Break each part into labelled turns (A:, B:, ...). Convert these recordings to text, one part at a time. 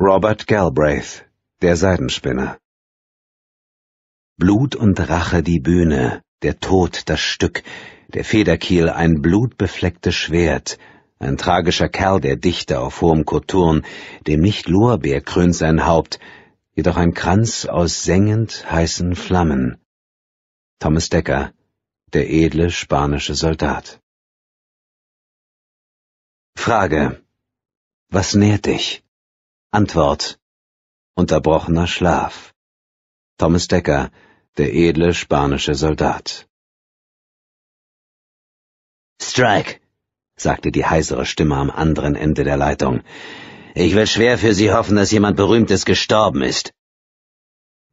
A: Robert Galbraith, der Seidenspinner. Blut und Rache die Bühne, der Tod das Stück, der Federkiel ein blutbeflecktes Schwert, ein tragischer Kerl der Dichter auf hohem Koturn, dem nicht Lorbeer krönt sein Haupt, jedoch ein Kranz aus sengend heißen
B: Flammen. Thomas Decker, der edle spanische Soldat. Frage. Was nährt dich? Antwort. Unterbrochener Schlaf. Thomas Decker, der edle spanische Soldat.
A: Strike, sagte die heisere Stimme am anderen Ende der Leitung. Ich will schwer für Sie hoffen, dass jemand Berühmtes gestorben ist.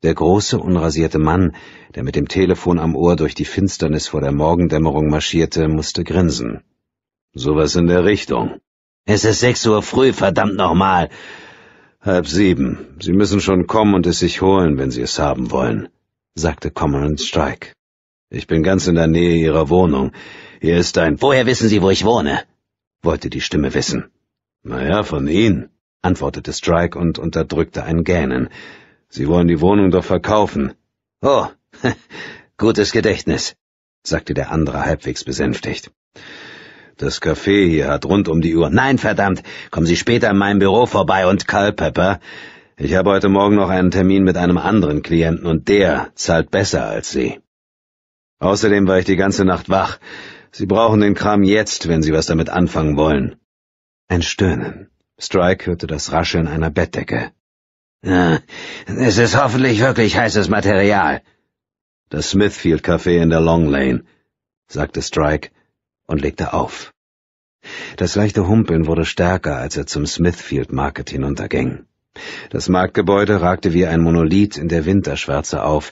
A: Der große, unrasierte Mann, der mit dem Telefon am Ohr durch die Finsternis vor der Morgendämmerung marschierte, musste grinsen. Sowas in der Richtung. Es ist sechs Uhr früh, verdammt nochmal. Halb sieben. Sie müssen schon kommen und es sich holen, wenn Sie es haben wollen, sagte Cormorant Strike. Ich bin ganz in der Nähe Ihrer Wohnung. Hier ist ein Woher wissen Sie, wo ich wohne? wollte die Stimme wissen. Na ja, von Ihnen, antwortete Strike und unterdrückte ein Gähnen. Sie wollen die Wohnung doch verkaufen. Oh, gutes Gedächtnis, sagte der andere halbwegs besänftigt. Das Café hier hat rund um die Uhr. Nein, verdammt! Kommen Sie später in meinem Büro vorbei und Culpepper. Ich habe heute Morgen noch einen Termin mit einem anderen Klienten und der zahlt besser als Sie. Außerdem war ich die ganze Nacht wach. Sie brauchen den Kram jetzt, wenn Sie was damit anfangen wollen. Ein Stöhnen. Strike hörte das Rascheln einer Bettdecke. Ja, ah, es ist hoffentlich wirklich heißes Material. Das Smithfield Café in der Long Lane, sagte Strike und legte auf. Das leichte Humpeln wurde stärker, als er zum Smithfield Market hinunterging. Das Marktgebäude ragte wie ein Monolith in der Winterschwärze auf,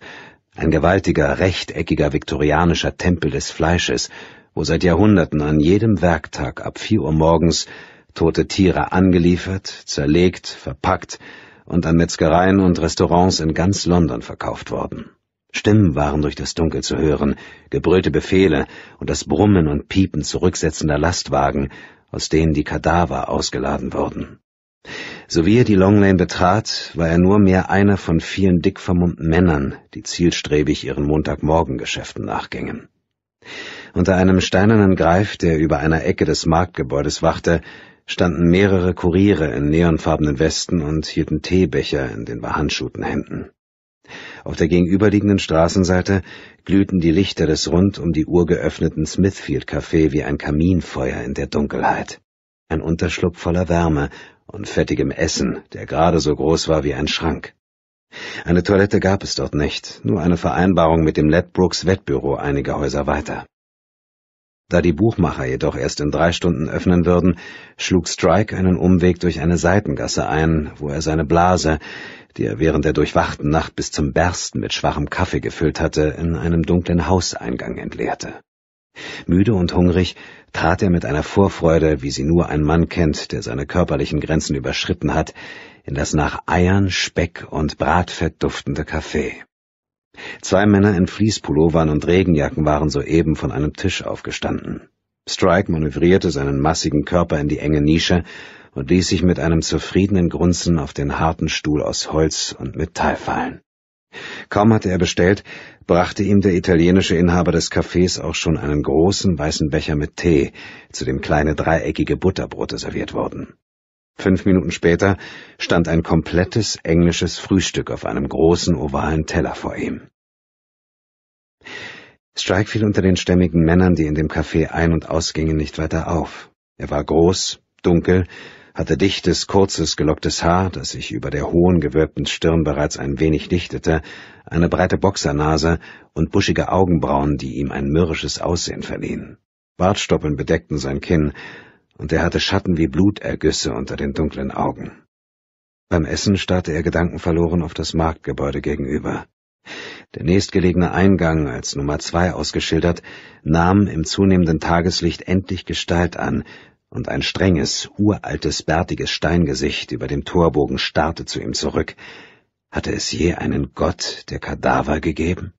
A: ein gewaltiger, rechteckiger viktorianischer Tempel des Fleisches, wo seit Jahrhunderten an jedem Werktag ab vier Uhr morgens tote Tiere angeliefert, zerlegt, verpackt und an Metzgereien und Restaurants in ganz London verkauft worden. Stimmen waren durch das Dunkel zu hören, gebrüllte Befehle und das Brummen und Piepen zurücksetzender Lastwagen, aus denen die Kadaver ausgeladen wurden. Sowie er die Long Lane betrat, war er nur mehr einer von vielen dick vermummten Männern, die zielstrebig ihren Montagmorgengeschäften nachgingen. Unter einem steinernen Greif, der über einer Ecke des Marktgebäudes wachte, standen mehrere Kuriere in neonfarbenen Westen und hielten Teebecher in den behandschuhten Händen. Auf der gegenüberliegenden Straßenseite glühten die Lichter des rund um die Uhr geöffneten Smithfield Café wie ein Kaminfeuer in der Dunkelheit. Ein Unterschlupf voller Wärme und fettigem Essen, der gerade so groß war wie ein Schrank. Eine Toilette gab es dort nicht, nur eine Vereinbarung mit dem Ledbrooks Wettbüro einige Häuser weiter. Da die Buchmacher jedoch erst in drei Stunden öffnen würden, schlug Strike einen Umweg durch eine Seitengasse ein, wo er seine Blase, die er während der durchwachten Nacht bis zum Bersten mit schwachem Kaffee gefüllt hatte, in einem dunklen Hauseingang entleerte. Müde und hungrig trat er mit einer Vorfreude, wie sie nur ein Mann kennt, der seine körperlichen Grenzen überschritten hat, in das nach Eiern, Speck und Bratfett duftende Café. Zwei Männer in Fließpullovern und Regenjacken waren soeben von einem Tisch aufgestanden. Strike manövrierte seinen massigen Körper in die enge Nische und ließ sich mit einem zufriedenen Grunzen auf den harten Stuhl aus Holz und Metall fallen. Kaum hatte er bestellt, brachte ihm der italienische Inhaber des Cafés auch schon einen großen weißen Becher mit Tee, zu dem kleine dreieckige Butterbrote serviert wurden. Fünf Minuten später stand ein komplettes englisches Frühstück auf einem großen ovalen Teller vor ihm. Strike fiel unter den stämmigen Männern, die in dem Café ein- und ausgingen, nicht weiter auf. Er war groß, dunkel hatte dichtes, kurzes, gelocktes Haar, das sich über der hohen, gewölbten Stirn bereits ein wenig dichtete, eine breite Boxernase und buschige Augenbrauen, die ihm ein mürrisches Aussehen verliehen. Bartstoppeln bedeckten sein Kinn, und er hatte Schatten wie Blutergüsse unter den dunklen Augen. Beim Essen starrte er gedankenverloren auf das Marktgebäude gegenüber. Der nächstgelegene Eingang, als Nummer zwei ausgeschildert, nahm im zunehmenden Tageslicht endlich Gestalt an, und ein strenges, uraltes, bärtiges Steingesicht über dem Torbogen starrte zu ihm zurück. Hatte es je einen Gott der Kadaver gegeben?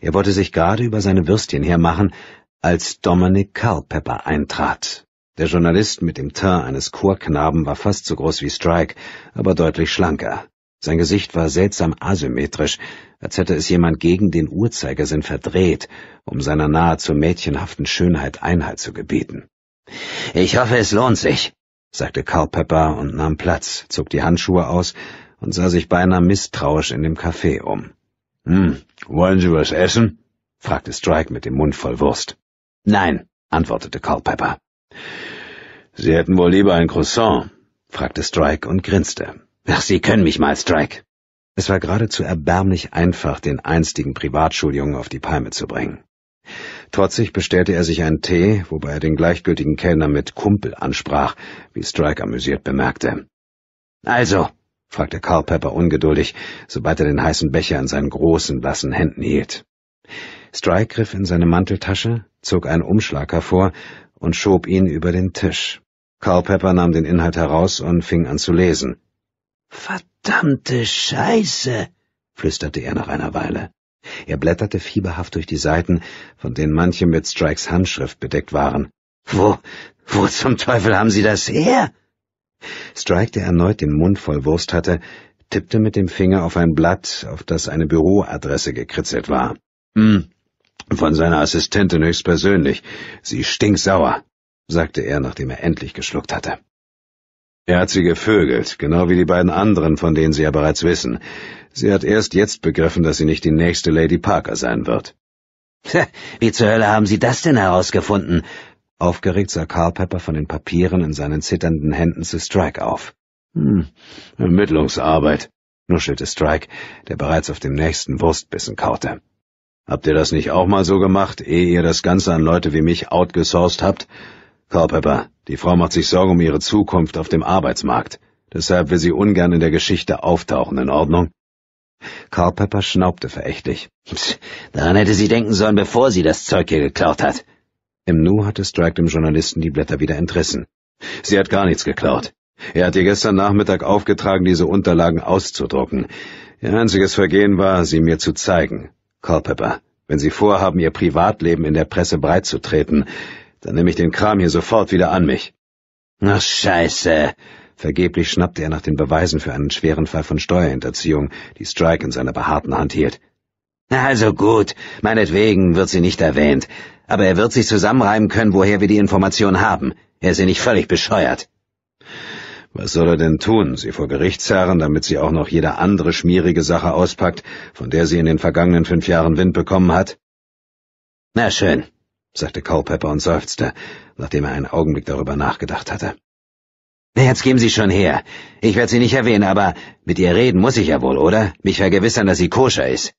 A: Er wollte sich gerade über seine Würstchen hermachen, als Dominic Culpepper eintrat. Der Journalist mit dem Teint eines Chorknaben war fast so groß wie Strike, aber deutlich schlanker. Sein Gesicht war seltsam asymmetrisch, als hätte es jemand gegen den Uhrzeigersinn verdreht, um seiner nahezu mädchenhaften Schönheit Einhalt zu gebieten. Ich hoffe, es lohnt sich, sagte Culpepper und nahm Platz, zog die Handschuhe aus und sah sich beinahe misstrauisch in dem Café um. Hm, wollen Sie was essen? fragte Strike mit dem Mund voll Wurst. Nein, antwortete Culpepper. Sie hätten wohl lieber ein Croissant, fragte Strike und grinste. Ach, Sie können mich mal, Strike. Es war geradezu erbärmlich einfach, den einstigen Privatschuljungen auf die Palme zu bringen. Trotzig bestellte er sich einen Tee, wobei er den gleichgültigen Kellner mit Kumpel ansprach, wie Strike amüsiert bemerkte. Also, fragte Carl Pepper ungeduldig, sobald er den heißen Becher in seinen großen, blassen Händen hielt. Strike griff in seine Manteltasche, zog einen Umschlag hervor und schob ihn über den Tisch. Carl Pepper nahm den Inhalt heraus und fing an zu lesen. Verdammte
C: Scheiße,
A: flüsterte er nach einer Weile. Er blätterte fieberhaft durch die Seiten, von denen manche mit Strikes Handschrift bedeckt waren. Wo, wo zum Teufel haben Sie das her? Strike, der erneut den Mund voll Wurst hatte, tippte mit dem Finger auf ein Blatt, auf das eine Büroadresse gekritzelt war. Hm, von seiner Assistentin höchstpersönlich. Sie stinksauer, sagte er, nachdem er endlich geschluckt hatte. Er hat sie gevögelt, genau wie die beiden anderen, von denen Sie ja bereits wissen. Sie hat erst jetzt begriffen, dass sie nicht die nächste Lady Parker sein wird. Wie zur Hölle haben Sie das denn herausgefunden? Aufgeregt sah Carl Pepper von den Papieren in seinen zitternden Händen zu Strike auf. Hm, Ermittlungsarbeit, nuschelte Strike, der bereits auf dem nächsten Wurstbissen kaute. Habt ihr das nicht auch mal so gemacht, ehe ihr das Ganze an Leute wie mich outgesourced habt? Carl Pepper, die Frau macht sich Sorgen um ihre Zukunft auf dem Arbeitsmarkt. Deshalb will sie ungern in der Geschichte auftauchen, in Ordnung? Karl Pepper schnaubte verächtlich. Daran hätte sie denken sollen, bevor sie das Zeug hier geklaut hat. Im Nu hatte Strike dem Journalisten die Blätter wieder entrissen. Sie hat gar nichts geklaut. Er hat ihr gestern Nachmittag aufgetragen, diese Unterlagen auszudrucken. Ihr einziges Vergehen war, sie mir zu zeigen. Culpepper, wenn Sie vorhaben, Ihr Privatleben in der Presse breitzutreten, dann nehme ich den Kram hier sofort wieder an mich. Ach, scheiße, Vergeblich schnappte er nach den Beweisen für einen schweren Fall von Steuerhinterziehung, die Strike in seiner behaarten Hand hielt. Na Also gut, meinetwegen wird sie nicht erwähnt, aber er wird sich zusammenreiben können, woher wir die Information haben. Er ist ja nicht völlig bescheuert. Was soll er denn tun, sie vor Gericht zerren, damit sie auch noch jede andere schmierige Sache auspackt, von der sie in den vergangenen fünf Jahren Wind bekommen hat? Na schön, sagte Culpepper und seufzte, nachdem er einen Augenblick darüber nachgedacht hatte. Jetzt geben Sie schon her. Ich werde Sie nicht erwähnen, aber mit ihr reden muss ich ja wohl, oder? Mich vergewissern, dass sie koscher ist.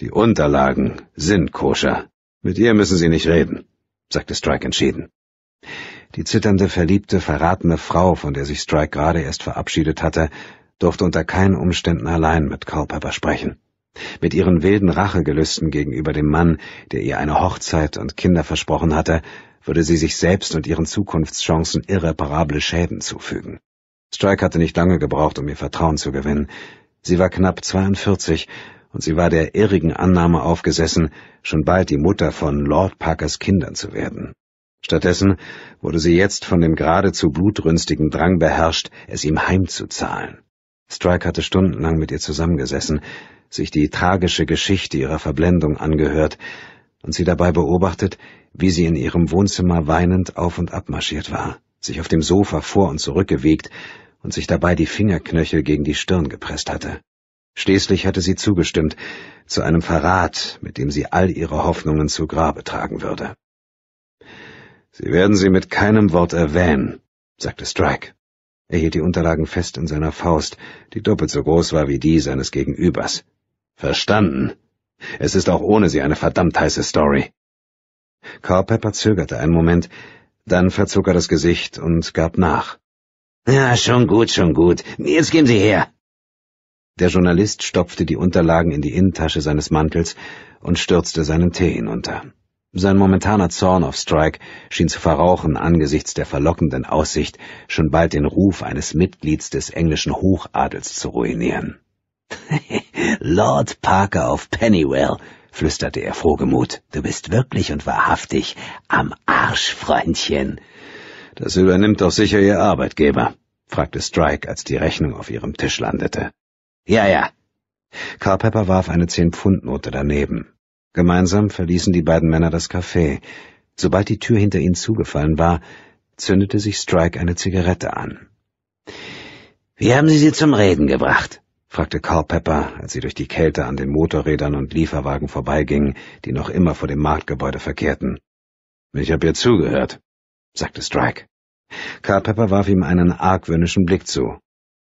A: Die Unterlagen sind koscher. Mit ihr müssen Sie nicht reden, sagte Strike entschieden. Die zitternde, verliebte, verratene Frau, von der sich Strike gerade erst verabschiedet hatte, durfte unter keinen Umständen allein mit Culpepper sprechen. Mit ihren wilden Rachegelüsten gegenüber dem Mann, der ihr eine Hochzeit und Kinder versprochen hatte, würde sie sich selbst und ihren Zukunftschancen irreparable Schäden zufügen. Strike hatte nicht lange gebraucht, um ihr Vertrauen zu gewinnen. Sie war knapp 42 und sie war der irrigen Annahme aufgesessen, schon bald die Mutter von Lord Parkers Kindern zu werden. Stattdessen wurde sie jetzt von dem geradezu blutrünstigen Drang beherrscht, es ihm heimzuzahlen. Strike hatte stundenlang mit ihr zusammengesessen, sich die tragische Geschichte ihrer Verblendung angehört, und sie dabei beobachtet, wie sie in ihrem Wohnzimmer weinend auf und ab marschiert war, sich auf dem Sofa vor und zurück gewegt und sich dabei die Fingerknöchel gegen die Stirn gepresst hatte. Schließlich hatte sie zugestimmt zu einem Verrat, mit dem sie all ihre Hoffnungen zu Grabe tragen würde. Sie werden sie mit keinem Wort erwähnen, sagte Strike. Er hielt die Unterlagen fest in seiner Faust, die doppelt so groß war wie die seines Gegenübers. Verstanden. Es ist auch ohne sie eine verdammt heiße Story. Carpepper zögerte einen Moment, dann verzog er das Gesicht und gab nach. Ja, schon gut, schon gut. Jetzt gehen Sie her. Der Journalist stopfte die Unterlagen in die Innentasche seines Mantels und stürzte seinen Tee hinunter. Sein momentaner Zorn auf Strike schien zu verrauchen angesichts der verlockenden Aussicht, schon bald den Ruf eines Mitglieds des englischen Hochadels zu ruinieren. Lord Parker of Pennywell, flüsterte er frohgemut. Du bist wirklich und wahrhaftig am Arsch, Freundchen. Das übernimmt doch sicher Ihr Arbeitgeber, fragte Strike, als die Rechnung auf ihrem Tisch landete. Ja, ja. Carl Pepper warf eine Zehn-Pfund-Note daneben. Gemeinsam verließen die beiden Männer das Café. Sobald die Tür hinter ihnen zugefallen war, zündete sich Strike eine Zigarette an. Wie haben Sie sie zum Reden gebracht? fragte Carl Pepper, als sie durch die Kälte an den Motorrädern und Lieferwagen vorbeigingen, die noch immer vor dem Marktgebäude verkehrten. Ich hab ihr zugehört, sagte Strike. Carl Pepper warf ihm einen argwöhnischen Blick zu.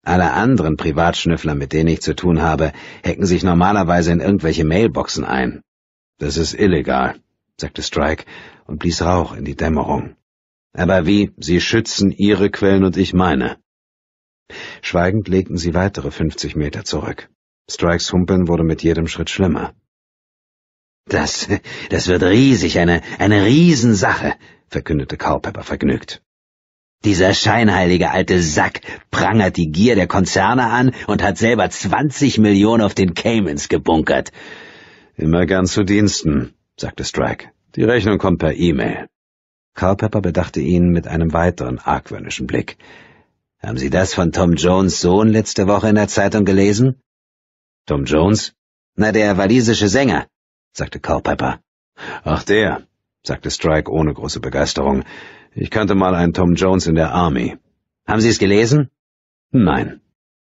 A: Alle anderen Privatschnüffler, mit denen ich zu tun habe, hecken sich normalerweise in irgendwelche Mailboxen ein. Das ist illegal, sagte Strike und blies Rauch in die Dämmerung. Aber wie, Sie schützen Ihre Quellen und ich meine. Schweigend legten sie weitere fünfzig Meter zurück. Strikes Humpeln wurde mit jedem Schritt schlimmer. Das, das wird riesig, eine, eine Riesensache, verkündete Culpepper vergnügt. Dieser scheinheilige alte Sack prangert die Gier der Konzerne an und hat selber zwanzig Millionen auf den Caymans gebunkert. Immer gern zu Diensten, sagte Strike. Die Rechnung kommt per E-Mail. Culpepper bedachte ihn mit einem weiteren argwöhnischen Blick. Haben Sie das von Tom Jones Sohn letzte Woche in der Zeitung gelesen? Tom Jones? Na, der walisische Sänger, sagte Culpepper. Ach, der, sagte Strike ohne große Begeisterung. Ich kannte mal einen Tom Jones in der Army. Haben Sie es gelesen? Nein.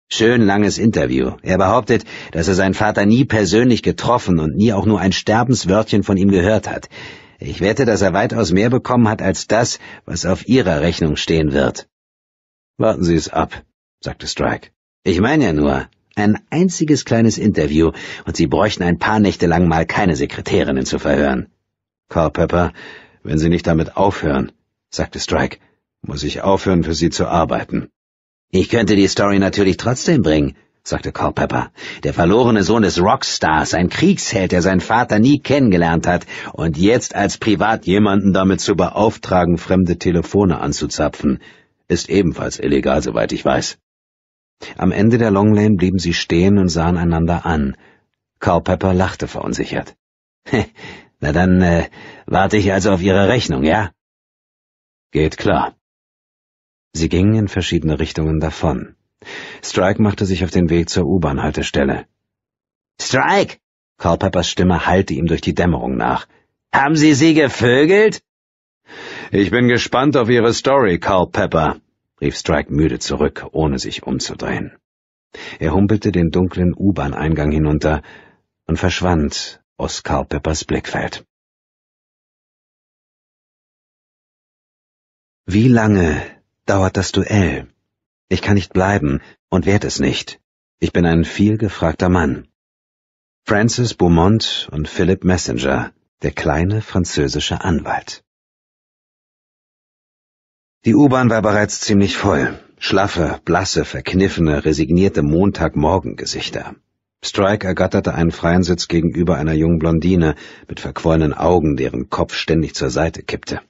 A: Schön langes Interview. Er behauptet, dass er seinen Vater nie persönlich getroffen und nie auch nur ein Sterbenswörtchen von ihm gehört hat. Ich wette, dass er weitaus mehr bekommen hat als das, was auf Ihrer Rechnung stehen wird. Warten Sie es ab, sagte Strike. Ich meine ja nur, ein einziges kleines Interview, und Sie bräuchten ein paar Nächte lang mal keine Sekretärinnen zu verhören. Carl Pepper, wenn Sie nicht damit aufhören, sagte Strike, muss ich aufhören, für Sie zu arbeiten. Ich könnte die Story natürlich trotzdem bringen, sagte Carl Pepper. Der verlorene Sohn des Rockstars, ein Kriegsheld, der seinen Vater nie kennengelernt hat, und jetzt als Privat jemanden damit zu beauftragen, fremde Telefone anzuzapfen ist ebenfalls illegal, soweit ich weiß. Am Ende der Long Lane blieben sie stehen und sahen einander an. Culpepper lachte verunsichert. Na dann äh, warte ich also auf Ihre Rechnung, ja? Geht klar. Sie gingen in verschiedene Richtungen davon. Strike machte sich auf den Weg zur U-Bahn-Haltestelle. Strike! Culpeppers Stimme hallte ihm durch die Dämmerung nach. Haben Sie sie gevögelt? Ich bin gespannt auf Ihre Story, Carl Pepper, rief Strike müde zurück, ohne sich
B: umzudrehen. Er humpelte den dunklen U-Bahn-Eingang hinunter und verschwand aus Carl Peppers Blickfeld. Wie lange dauert das Duell? Ich kann nicht bleiben
A: und werd es nicht. Ich bin ein vielgefragter Mann. Francis Beaumont und Philip Messenger, der kleine französische Anwalt. Die U-Bahn war bereits ziemlich voll. Schlaffe, blasse, verkniffene, resignierte Montagmorgengesichter. Strike ergatterte einen freien Sitz gegenüber einer jungen Blondine mit verquollenen Augen, deren Kopf ständig zur Seite kippte.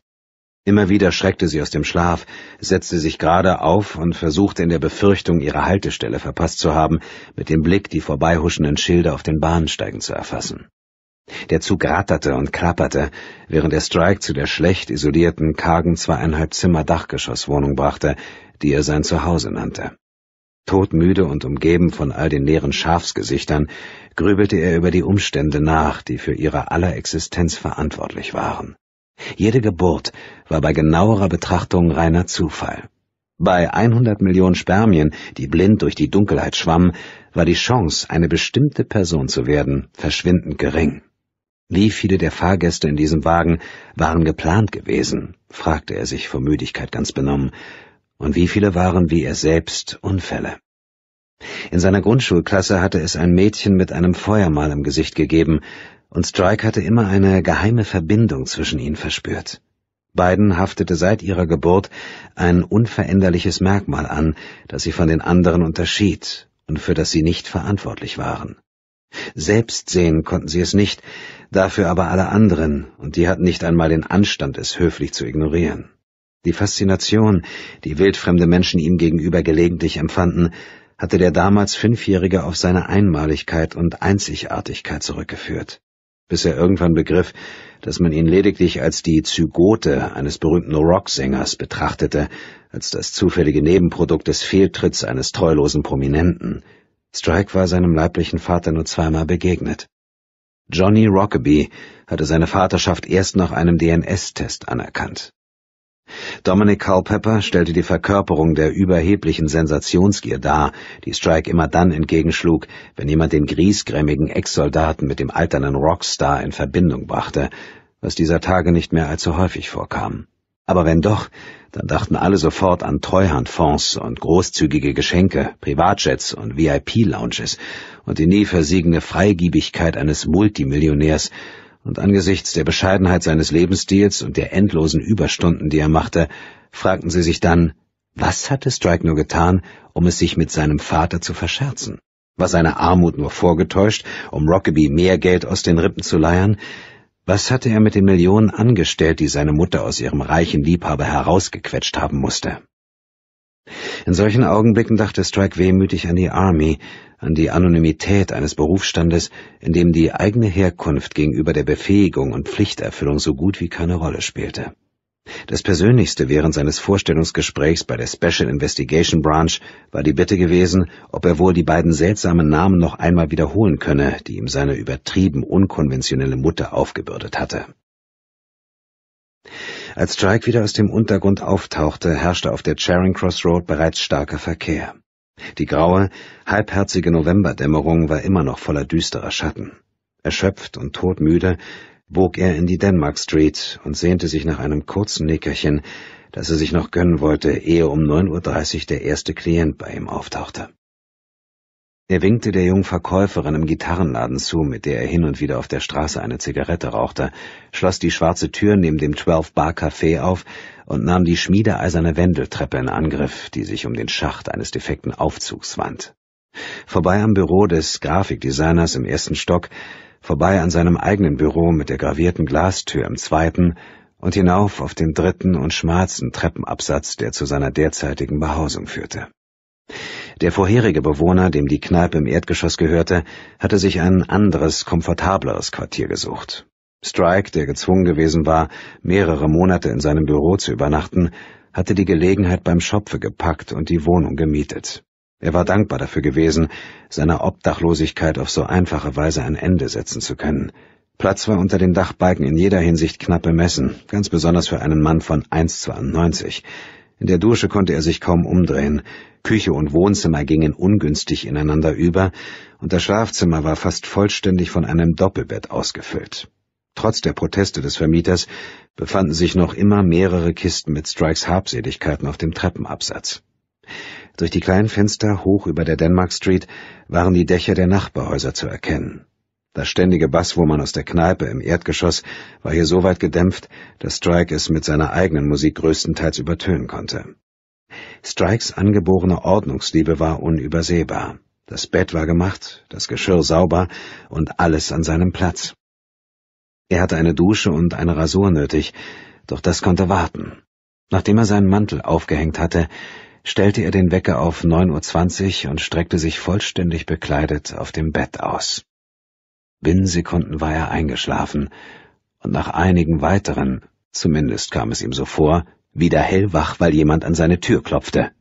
A: Immer wieder schreckte sie aus dem Schlaf, setzte sich gerade auf und versuchte in der Befürchtung, ihre Haltestelle verpasst zu haben, mit dem Blick die vorbeihuschenden Schilder auf den Bahnsteigen zu erfassen. Der Zug ratterte und klapperte, während er Strike zu der schlecht isolierten, kargen zweieinhalb Zimmer Dachgeschosswohnung brachte, die er sein Zuhause nannte. Todmüde und umgeben von all den leeren Schafsgesichtern, grübelte er über die Umstände nach, die für ihre aller Existenz verantwortlich waren. Jede Geburt war bei genauerer Betrachtung reiner Zufall. Bei 100 Millionen Spermien, die blind durch die Dunkelheit schwammen, war die Chance, eine bestimmte Person zu werden, verschwindend gering. Wie viele der Fahrgäste in diesem Wagen waren geplant gewesen, fragte er sich vor Müdigkeit ganz benommen, und wie viele waren wie er selbst Unfälle. In seiner Grundschulklasse hatte es ein Mädchen mit einem Feuermal im Gesicht gegeben, und Strike hatte immer eine geheime Verbindung zwischen ihnen verspürt. Beiden haftete seit ihrer Geburt ein unveränderliches Merkmal an, das sie von den anderen unterschied und für das sie nicht verantwortlich waren. Selbst sehen konnten sie es nicht, dafür aber alle anderen, und die hatten nicht einmal den Anstand, es höflich zu ignorieren. Die Faszination, die wildfremde Menschen ihm gegenüber gelegentlich empfanden, hatte der damals Fünfjährige auf seine Einmaligkeit und Einzigartigkeit zurückgeführt, bis er irgendwann begriff, dass man ihn lediglich als die Zygote eines berühmten Rocksängers betrachtete, als das zufällige Nebenprodukt des Fehltritts eines treulosen Prominenten, Strike war seinem leiblichen Vater nur zweimal begegnet. Johnny Rockaby hatte seine Vaterschaft erst nach einem DNS-Test anerkannt. Dominic Culpepper stellte die Verkörperung der überheblichen Sensationsgier dar, die Strike immer dann entgegenschlug, wenn jemand den griesgrämigen Ex-Soldaten mit dem alternen Rockstar in Verbindung brachte, was dieser Tage nicht mehr allzu häufig vorkam. Aber wenn doch, dann dachten alle sofort an Treuhandfonds und großzügige Geschenke, Privatjets und VIP-Lounges und die nie versiegende Freigiebigkeit eines Multimillionärs, und angesichts der Bescheidenheit seines Lebensstils und der endlosen Überstunden, die er machte, fragten sie sich dann, was hatte Strike nur getan, um es sich mit seinem Vater zu verscherzen? War seine Armut nur vorgetäuscht, um Rockaby mehr Geld aus den Rippen zu leiern? Was hatte er mit den Millionen angestellt, die seine Mutter aus ihrem reichen Liebhaber herausgequetscht haben musste? In solchen Augenblicken dachte Strike wehmütig an die Army, an die Anonymität eines Berufsstandes, in dem die eigene Herkunft gegenüber der Befähigung und Pflichterfüllung so gut wie keine Rolle spielte. Das Persönlichste während seines Vorstellungsgesprächs bei der Special Investigation Branch war die Bitte gewesen, ob er wohl die beiden seltsamen Namen noch einmal wiederholen könne, die ihm seine übertrieben unkonventionelle Mutter aufgebürdet hatte. Als Strike wieder aus dem Untergrund auftauchte, herrschte auf der Charing Cross Road bereits starker Verkehr. Die graue, halbherzige Novemberdämmerung war immer noch voller düsterer Schatten. Erschöpft und todmüde bog er in die Denmark Street und sehnte sich nach einem kurzen Nickerchen, das er sich noch gönnen wollte, ehe um 9.30 Uhr der erste Klient bei ihm auftauchte. Er winkte der jungen Verkäuferin im Gitarrenladen zu, mit der er hin und wieder auf der Straße eine Zigarette rauchte, schloss die schwarze Tür neben dem Twelve Bar Café auf und nahm die schmiedeeiserne Wendeltreppe in Angriff, die sich um den Schacht eines defekten Aufzugs wand. Vorbei am Büro des Grafikdesigners im ersten Stock vorbei an seinem eigenen Büro mit der gravierten Glastür im zweiten und hinauf auf den dritten und schmalsten Treppenabsatz, der zu seiner derzeitigen Behausung führte. Der vorherige Bewohner, dem die Kneipe im Erdgeschoss gehörte, hatte sich ein anderes, komfortableres Quartier gesucht. Strike, der gezwungen gewesen war, mehrere Monate in seinem Büro zu übernachten, hatte die Gelegenheit beim Schopfe gepackt und die Wohnung gemietet. Er war dankbar dafür gewesen, seiner Obdachlosigkeit auf so einfache Weise ein Ende setzen zu können. Platz war unter den Dachbalken in jeder Hinsicht knapp bemessen, ganz besonders für einen Mann von 1,92. In der Dusche konnte er sich kaum umdrehen. Küche und Wohnzimmer gingen ungünstig ineinander über, und das Schlafzimmer war fast vollständig von einem Doppelbett ausgefüllt. Trotz der Proteste des Vermieters befanden sich noch immer mehrere Kisten mit Strikes Habseligkeiten auf dem Treppenabsatz. Durch die kleinen Fenster hoch über der Denmark Street waren die Dächer der Nachbarhäuser zu erkennen. Das ständige Basswummern aus der Kneipe im Erdgeschoss war hier so weit gedämpft, dass Strike es mit seiner eigenen Musik größtenteils übertönen konnte. Strikes angeborene Ordnungsliebe war unübersehbar. Das Bett war gemacht, das Geschirr sauber und alles an seinem Platz. Er hatte eine Dusche und eine Rasur nötig, doch das konnte warten. Nachdem er seinen Mantel aufgehängt hatte, stellte er den Wecker auf neun Uhr zwanzig und streckte sich vollständig bekleidet auf dem Bett aus. Binnen Sekunden war er eingeschlafen, und nach einigen weiteren, zumindest kam es ihm so vor, wieder hellwach, weil jemand an seine Tür klopfte.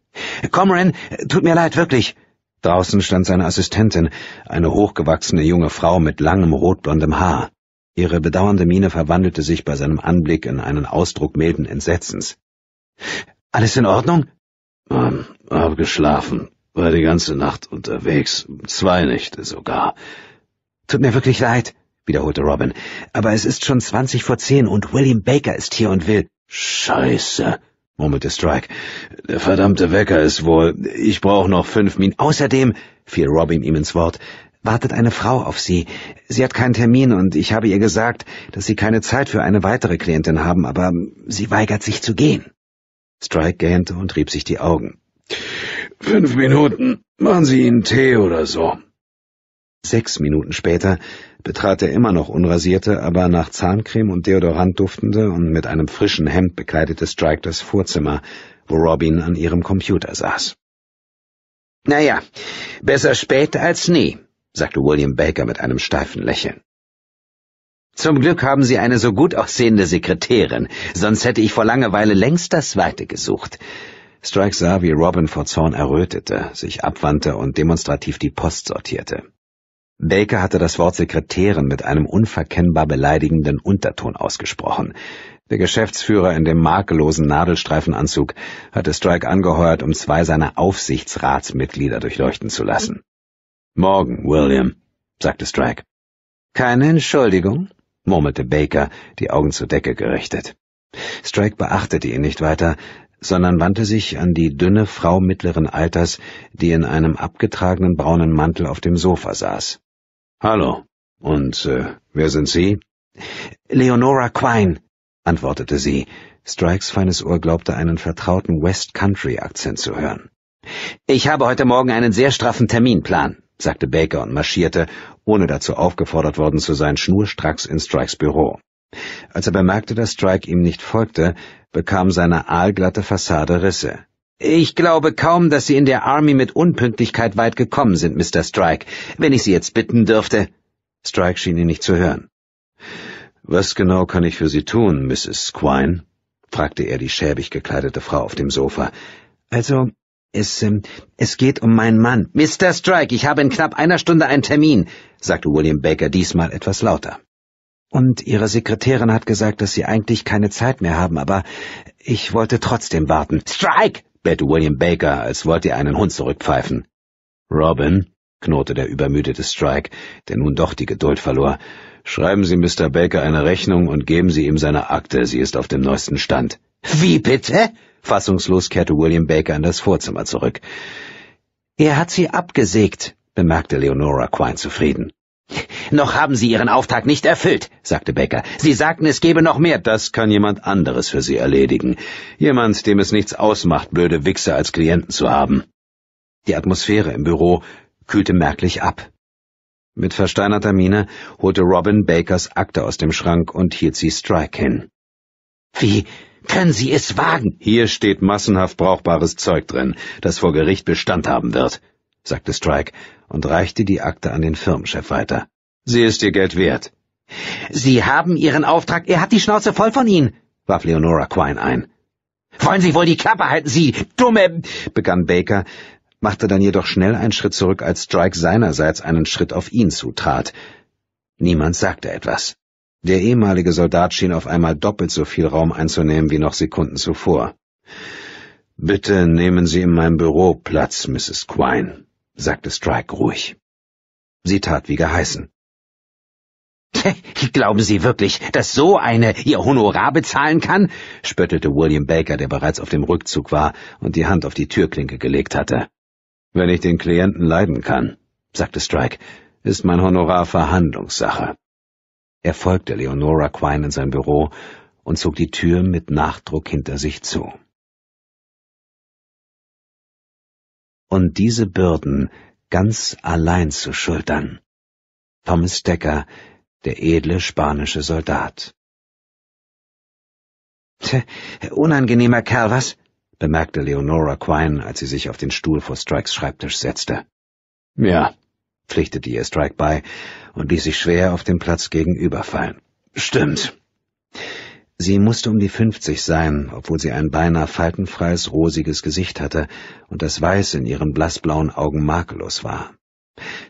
A: Comran, tut mir leid, wirklich. Draußen stand seine Assistentin, eine hochgewachsene junge Frau mit langem rotblondem Haar. Ihre bedauernde Miene verwandelte sich bei seinem Anblick in einen Ausdruck milden Entsetzens. Alles in Ordnung? Ähm, hab geschlafen, war die ganze Nacht unterwegs, zwei Nächte sogar. Tut mir wirklich leid, wiederholte Robin, aber es ist schon zwanzig vor zehn und William Baker ist hier und will. Scheiße, murmelte Strike. Der verdammte Wecker ist wohl. Ich brauch noch fünf Minuten. Außerdem, fiel Robin ihm ins Wort, wartet eine Frau auf Sie. Sie hat keinen Termin und ich habe ihr gesagt, dass Sie keine Zeit für eine weitere Klientin haben, aber sie weigert sich zu gehen. Strike gähnte und rieb sich die Augen. Fünf Minuten. Machen Sie Ihnen Tee oder so. Sechs Minuten später betrat der immer noch unrasierte, aber nach Zahncreme und Deodorant duftende und mit einem frischen Hemd bekleidete Strike das Vorzimmer, wo Robin an ihrem Computer saß. Naja, besser spät als nie, sagte William Baker mit einem steifen Lächeln. Zum Glück haben Sie eine so gut aussehende Sekretärin, sonst hätte ich vor Langeweile längst das Weite gesucht. Strike sah, wie Robin vor Zorn errötete, sich abwandte und demonstrativ die Post sortierte. Baker hatte das Wort Sekretärin mit einem unverkennbar beleidigenden Unterton ausgesprochen. Der Geschäftsführer in dem makellosen Nadelstreifenanzug hatte Strike angeheuert, um zwei seiner Aufsichtsratsmitglieder durchleuchten zu lassen. Morgen, William, sagte Strike. Keine Entschuldigung, murmelte Baker, die Augen zur Decke gerichtet. Strike beachtete ihn nicht weiter, sondern wandte sich an die dünne Frau mittleren Alters, die in einem abgetragenen braunen Mantel auf dem Sofa saß. Hallo. Und äh, wer sind Sie? Leonora Quine, antwortete sie. Strikes feines Ohr glaubte einen vertrauten West Country Akzent zu hören. Ich habe heute Morgen einen sehr straffen Terminplan sagte Baker und marschierte, ohne dazu aufgefordert worden zu sein, schnurstracks in Strikes Büro. Als er bemerkte, dass Strike ihm nicht folgte, bekam seine aalglatte Fassade Risse. Ich glaube kaum, dass Sie in der Army mit Unpünktlichkeit weit gekommen sind, Mr. Strike, wenn ich Sie jetzt bitten dürfte. Strike schien ihn nicht zu hören. Was genau kann ich für Sie tun, Mrs. Quine? fragte er die schäbig gekleidete Frau auf dem Sofa. Also, es, ähm, es geht um meinen Mann. Mr. Strike, ich habe in knapp einer Stunde einen Termin, sagte William Baker diesmal etwas lauter. Und Ihre Sekretärin hat gesagt, dass Sie eigentlich keine Zeit mehr haben, aber ich wollte trotzdem warten. Strike! bellte William Baker, als wollte er einen Hund zurückpfeifen. Robin, knurrte der übermüdete Strike, der nun doch die Geduld verlor, schreiben Sie Mr. Baker eine Rechnung und geben Sie ihm seine Akte, sie ist auf dem neuesten Stand. Wie bitte? Fassungslos kehrte William Baker in das Vorzimmer zurück. Er hat sie abgesägt, bemerkte Leonora Quine zufrieden. Noch haben Sie Ihren Auftrag nicht erfüllt, sagte Baker. Sie sagten, es gäbe noch mehr. Das kann jemand anderes für Sie erledigen. Jemand, dem es nichts ausmacht, blöde Wichser als Klienten zu haben. Die Atmosphäre im Büro kühlte merklich ab. Mit versteinerter Miene holte Robin Bakers Akte aus dem Schrank und hielt sie Strike hin. Wie können Sie es wagen? Hier steht massenhaft brauchbares Zeug drin, das vor Gericht Bestand haben wird, sagte Strike und reichte die Akte an den Firmenchef weiter. Sie ist ihr Geld wert. Sie haben Ihren Auftrag, er hat die Schnauze voll von Ihnen, warf Leonora Quine ein. Wollen Sie wohl die Klappe halten, Sie dumme, begann Baker, machte dann jedoch schnell einen Schritt zurück, als Strike seinerseits einen Schritt auf ihn zutrat. Niemand sagte etwas. Der ehemalige Soldat schien auf einmal doppelt so viel Raum einzunehmen wie noch Sekunden zuvor. Bitte nehmen Sie in meinem Büro Platz, Mrs. Quine, sagte Strike ruhig. Sie tat wie geheißen. Glauben Sie wirklich, dass so eine Ihr Honorar bezahlen kann? spöttelte William Baker, der bereits auf dem Rückzug war und die Hand auf die Türklinke gelegt hatte. Wenn ich den Klienten leiden kann, sagte Strike, ist mein Honorar Verhandlungssache.
B: Er folgte Leonora Quine in sein Büro und zog die Tür mit Nachdruck hinter sich zu. Und diese Bürden ganz allein zu schultern. Thomas Decker, der edle spanische Soldat. Tja,
A: unangenehmer Kerl, was? bemerkte Leonora Quine, als sie sich auf den Stuhl vor Strikes Schreibtisch setzte. Ja, pflichtete ihr Strike bei und ließ sich schwer auf dem Platz gegenüber Stimmt. Sie musste um die fünfzig sein, obwohl sie ein beinahe faltenfreies, rosiges Gesicht hatte und das Weiß in ihren blassblauen Augen makellos war.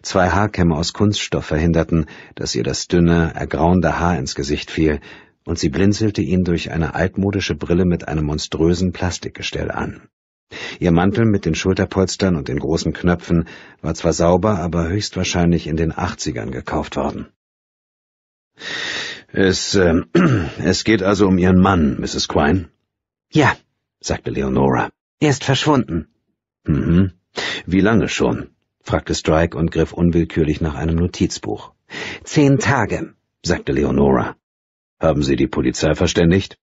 A: Zwei Haarkämme aus Kunststoff verhinderten, dass ihr das dünne, ergrauende Haar ins Gesicht fiel, und sie blinzelte ihn durch eine altmodische Brille mit einem monströsen Plastikgestell an. Ihr Mantel mit den Schulterpolstern und den großen Knöpfen war zwar sauber, aber höchstwahrscheinlich in den Achtzigern gekauft worden. Es, äh, es geht also um Ihren Mann, Mrs. Quine? Ja, sagte Leonora. Er ist verschwunden. Mhm. Wie lange schon? fragte Strike und griff unwillkürlich nach einem Notizbuch. Zehn Tage, sagte Leonora. Haben Sie die Polizei verständigt?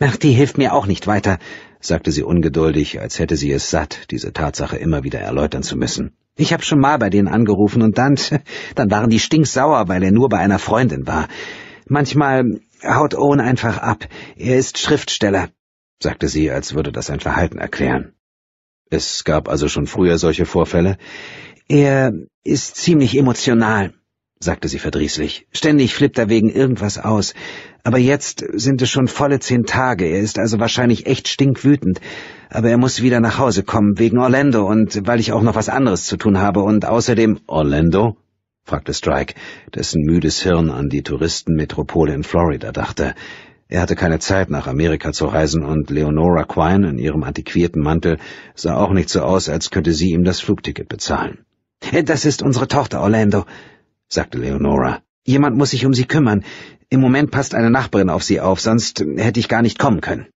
A: Ach, die hilft mir auch nicht weiter, sagte sie ungeduldig, als hätte sie es satt, diese Tatsache immer wieder erläutern zu müssen. Ich hab schon mal bei denen angerufen und dann, dann waren die stinksauer, weil er nur bei einer Freundin war. Manchmal haut Owen einfach ab. Er ist Schriftsteller, sagte sie, als würde das sein Verhalten erklären. Es gab also schon früher solche Vorfälle. Er ist ziemlich emotional, sagte sie verdrießlich. Ständig flippt er wegen irgendwas aus. Aber jetzt sind es schon volle zehn Tage, er ist also wahrscheinlich echt stinkwütend. Aber er muss wieder nach Hause kommen, wegen Orlando und weil ich auch noch was anderes zu tun habe und außerdem... Orlando? fragte Strike, dessen müdes Hirn an die Touristenmetropole in Florida dachte. Er hatte keine Zeit, nach Amerika zu reisen, und Leonora Quine in ihrem antiquierten Mantel sah auch nicht so aus, als könnte sie ihm das Flugticket bezahlen. Das ist unsere Tochter, Orlando, sagte Leonora. Jemand muss sich um sie kümmern. Im Moment passt eine Nachbarin auf sie auf, sonst hätte ich gar nicht kommen können.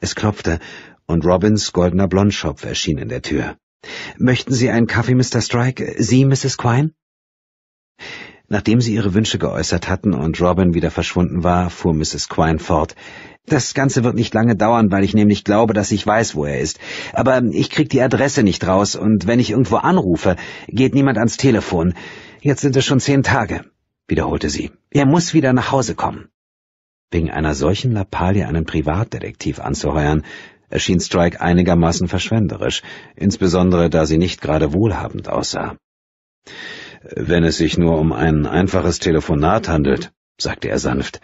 A: Es klopfte, und Robins goldener Blondschopf erschien in der Tür. Möchten Sie einen Kaffee, Mr. Strike? Sie, Mrs. Quine? Nachdem sie ihre Wünsche geäußert hatten und Robin wieder verschwunden war, fuhr Mrs. Quine fort. Das Ganze wird nicht lange dauern, weil ich nämlich glaube, dass ich weiß, wo er ist. Aber ich krieg die Adresse nicht raus, und wenn ich irgendwo anrufe, geht niemand ans Telefon. Jetzt sind es schon zehn Tage wiederholte sie. Er muss wieder nach Hause kommen. Wegen einer solchen Lappalie einen Privatdetektiv anzuheuern, erschien Strike einigermaßen verschwenderisch, insbesondere da sie nicht gerade wohlhabend aussah. Wenn es sich nur um ein einfaches Telefonat handelt, sagte er sanft,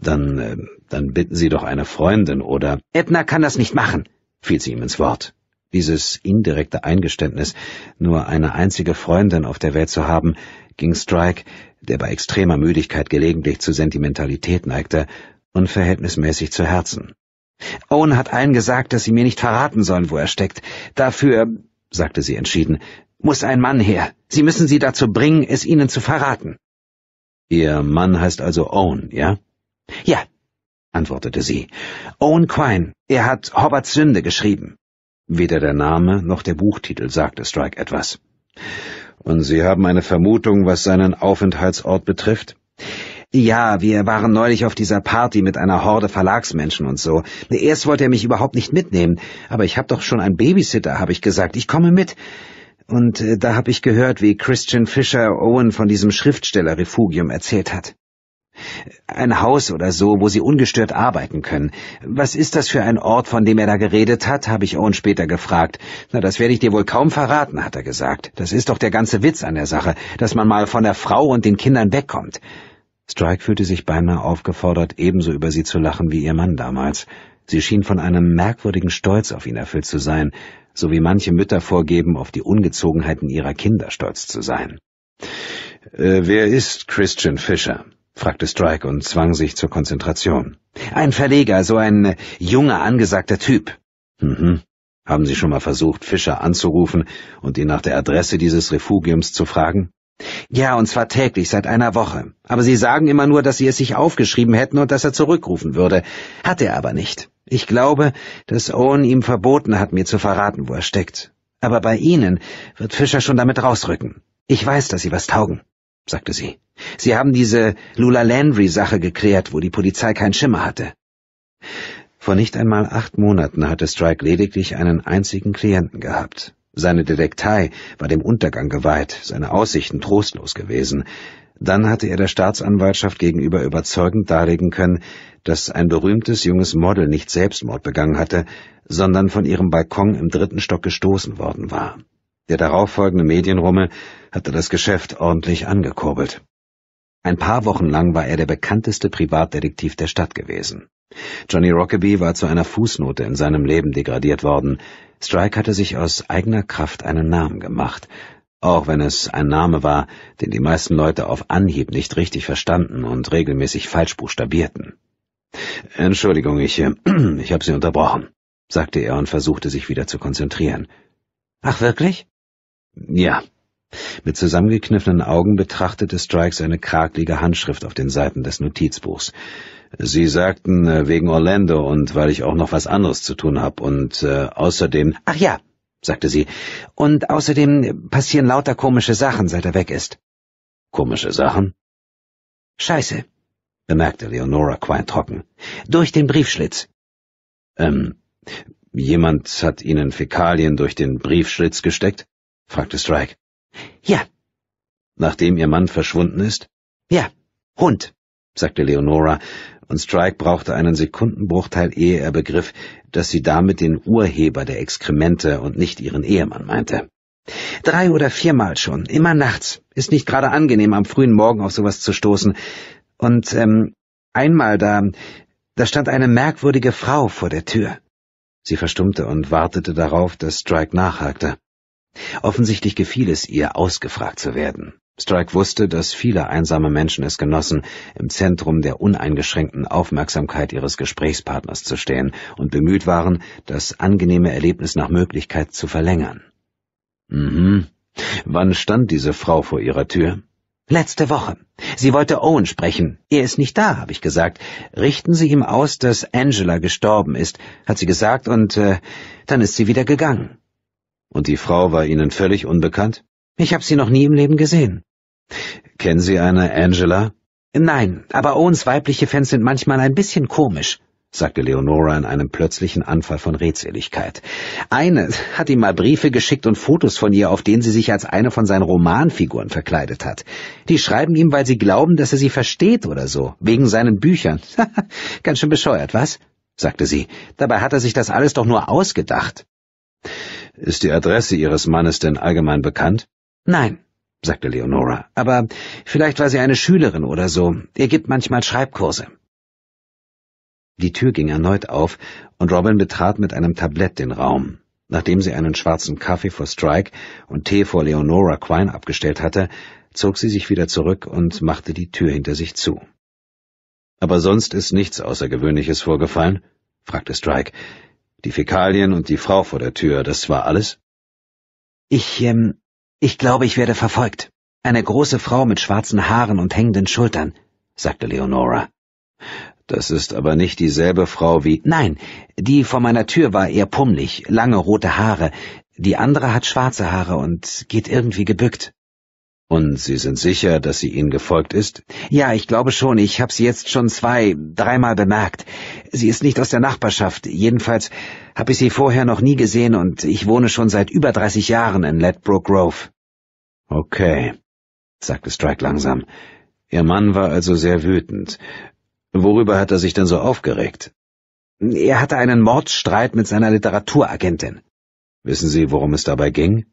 A: dann, äh, dann bitten Sie doch eine Freundin oder Edna kann das nicht machen, fiel sie ihm ins Wort. Dieses indirekte Eingeständnis, nur eine einzige Freundin auf der Welt zu haben, ging Strike, der bei extremer Müdigkeit gelegentlich zu Sentimentalität neigte, unverhältnismäßig zu Herzen. Owen hat allen gesagt, dass sie mir nicht verraten sollen, wo er steckt. Dafür, sagte sie entschieden, muss ein Mann her. Sie müssen sie dazu bringen, es ihnen zu verraten. Ihr Mann heißt also Owen, ja? Ja, antwortete sie. Owen Quine. Er hat Hobbards Sünde geschrieben. Weder der Name noch der Buchtitel sagte Strike etwas. Und Sie haben eine Vermutung, was seinen Aufenthaltsort betrifft? Ja, wir waren neulich auf dieser Party mit einer Horde Verlagsmenschen und so. Erst wollte er mich überhaupt nicht mitnehmen, aber ich hab doch schon einen Babysitter, habe ich gesagt. Ich komme mit. Und äh, da habe ich gehört, wie Christian Fisher Owen von diesem Schriftstellerrefugium erzählt hat. Ein Haus oder so, wo sie ungestört arbeiten können. Was ist das für ein Ort, von dem er da geredet hat, habe ich Owen später gefragt. Na, das werde ich dir wohl kaum verraten, hat er gesagt. Das ist doch der ganze Witz an der Sache, dass man mal von der Frau und den Kindern wegkommt. Strike fühlte sich beinahe aufgefordert, ebenso über sie zu lachen wie ihr Mann damals. Sie schien von einem merkwürdigen Stolz auf ihn erfüllt zu sein, so wie manche Mütter vorgeben, auf die Ungezogenheiten ihrer Kinder stolz zu sein. Äh, wer ist Christian Fischer? fragte Strike und zwang sich zur Konzentration. Ein Verleger, so ein äh, junger, angesagter Typ. Mhm. Haben Sie schon mal versucht, Fischer anzurufen und ihn nach der Adresse dieses Refugiums zu fragen? Ja, und zwar täglich seit einer Woche. Aber Sie sagen immer nur, dass Sie es sich aufgeschrieben hätten und dass er zurückrufen würde. Hat er aber nicht. Ich glaube, dass Owen ihm verboten hat, mir zu verraten, wo er steckt. Aber bei Ihnen wird Fischer schon damit rausrücken. Ich weiß, dass Sie was taugen sagte sie. Sie haben diese Lula Landry-Sache geklärt, wo die Polizei keinen Schimmer hatte. Vor nicht einmal acht Monaten hatte Strike lediglich einen einzigen Klienten gehabt. Seine Detektei war dem Untergang geweiht, seine Aussichten trostlos gewesen. Dann hatte er der Staatsanwaltschaft gegenüber überzeugend darlegen können, dass ein berühmtes junges Model nicht Selbstmord begangen hatte, sondern von ihrem Balkon im dritten Stock gestoßen worden war. Der darauffolgende Medienrummel hatte das Geschäft ordentlich angekurbelt. Ein paar Wochen lang war er der bekannteste Privatdetektiv der Stadt gewesen. Johnny Rockaby war zu einer Fußnote in seinem Leben degradiert worden. Strike hatte sich aus eigener Kraft einen Namen gemacht, auch wenn es ein Name war, den die meisten Leute auf Anhieb nicht richtig verstanden und regelmäßig falsch buchstabierten. Entschuldigung, ich, äh, ich habe Sie unterbrochen, sagte er und versuchte sich wieder zu konzentrieren.
C: Ach wirklich?
A: Ja, mit zusammengekniffenen Augen betrachtete Strikes eine kraklige Handschrift auf den Seiten des Notizbuchs. Sie sagten äh, wegen Orlando und weil ich auch noch was anderes zu tun habe und äh, außerdem. Ach ja, sagte sie. Und außerdem passieren lauter komische Sachen, seit er weg ist. Komische Sachen? Scheiße, bemerkte Leonora Quine trocken. Durch den Briefschlitz. Ähm, jemand hat Ihnen Fäkalien durch den Briefschlitz gesteckt? fragte Strike. Ja. Nachdem ihr Mann verschwunden ist? Ja, Hund, sagte Leonora, und Strike brauchte einen Sekundenbruchteil, ehe er begriff, dass sie damit den Urheber der Exkremente und nicht ihren Ehemann meinte. Drei oder viermal schon, immer nachts. Ist nicht gerade angenehm, am frühen Morgen auf sowas zu stoßen. Und ähm, einmal da, da stand eine merkwürdige Frau vor der Tür. Sie verstummte und wartete darauf, dass Strike nachhakte. Offensichtlich gefiel es ihr, ausgefragt zu werden. Strike wusste, dass viele einsame Menschen es genossen, im Zentrum der uneingeschränkten Aufmerksamkeit ihres Gesprächspartners zu stehen und bemüht waren, das angenehme Erlebnis nach Möglichkeit zu verlängern. Mhm. Wann stand diese Frau vor ihrer Tür? Letzte Woche. Sie wollte Owen sprechen. Er ist nicht da, habe ich gesagt. Richten Sie ihm aus, dass Angela gestorben ist, hat sie gesagt, und äh, dann ist sie wieder gegangen. Und die Frau war Ihnen völlig unbekannt? Ich habe sie noch nie im Leben gesehen. Kennen Sie eine Angela? Nein, aber Owens weibliche Fans sind manchmal ein bisschen komisch, sagte Leonora in einem plötzlichen Anfall von Redseligkeit. Eine hat ihm mal Briefe geschickt und Fotos von ihr, auf denen sie sich als eine von seinen Romanfiguren verkleidet hat. Die schreiben ihm, weil sie glauben, dass er sie versteht oder so, wegen seinen Büchern. Ganz schön bescheuert, was? sagte sie. Dabei hat er sich das alles doch nur ausgedacht. Ist die Adresse Ihres Mannes denn allgemein bekannt? Nein, sagte Leonora, aber vielleicht war sie eine Schülerin oder so. Er gibt manchmal Schreibkurse. Die Tür ging erneut auf, und Robin betrat mit einem Tablett den Raum. Nachdem sie einen schwarzen Kaffee vor Strike und Tee vor Leonora Quine abgestellt hatte, zog sie sich wieder zurück und machte die Tür hinter sich zu. Aber sonst ist nichts Außergewöhnliches vorgefallen? fragte Strike die Fäkalien und die Frau vor der Tür, das war alles? Ich, ähm, ich glaube, ich werde verfolgt. Eine große Frau mit schwarzen Haaren und hängenden Schultern, sagte Leonora. Das ist aber nicht dieselbe Frau wie. Nein, die vor meiner Tür war eher pummelig, lange rote Haare. Die andere hat schwarze Haare und geht irgendwie gebückt. Und Sie sind sicher, dass sie Ihnen gefolgt ist? Ja, ich glaube schon. Ich habe sie jetzt schon zwei, dreimal bemerkt. Sie ist nicht aus der Nachbarschaft. Jedenfalls habe ich sie vorher noch nie gesehen und ich wohne schon seit über 30 Jahren in Ledbrook Grove. Okay, sagte Strike langsam. Ihr Mann war also sehr wütend. Worüber hat er sich denn so aufgeregt? Er hatte einen Mordstreit mit seiner Literaturagentin. Wissen Sie, worum es dabei ging?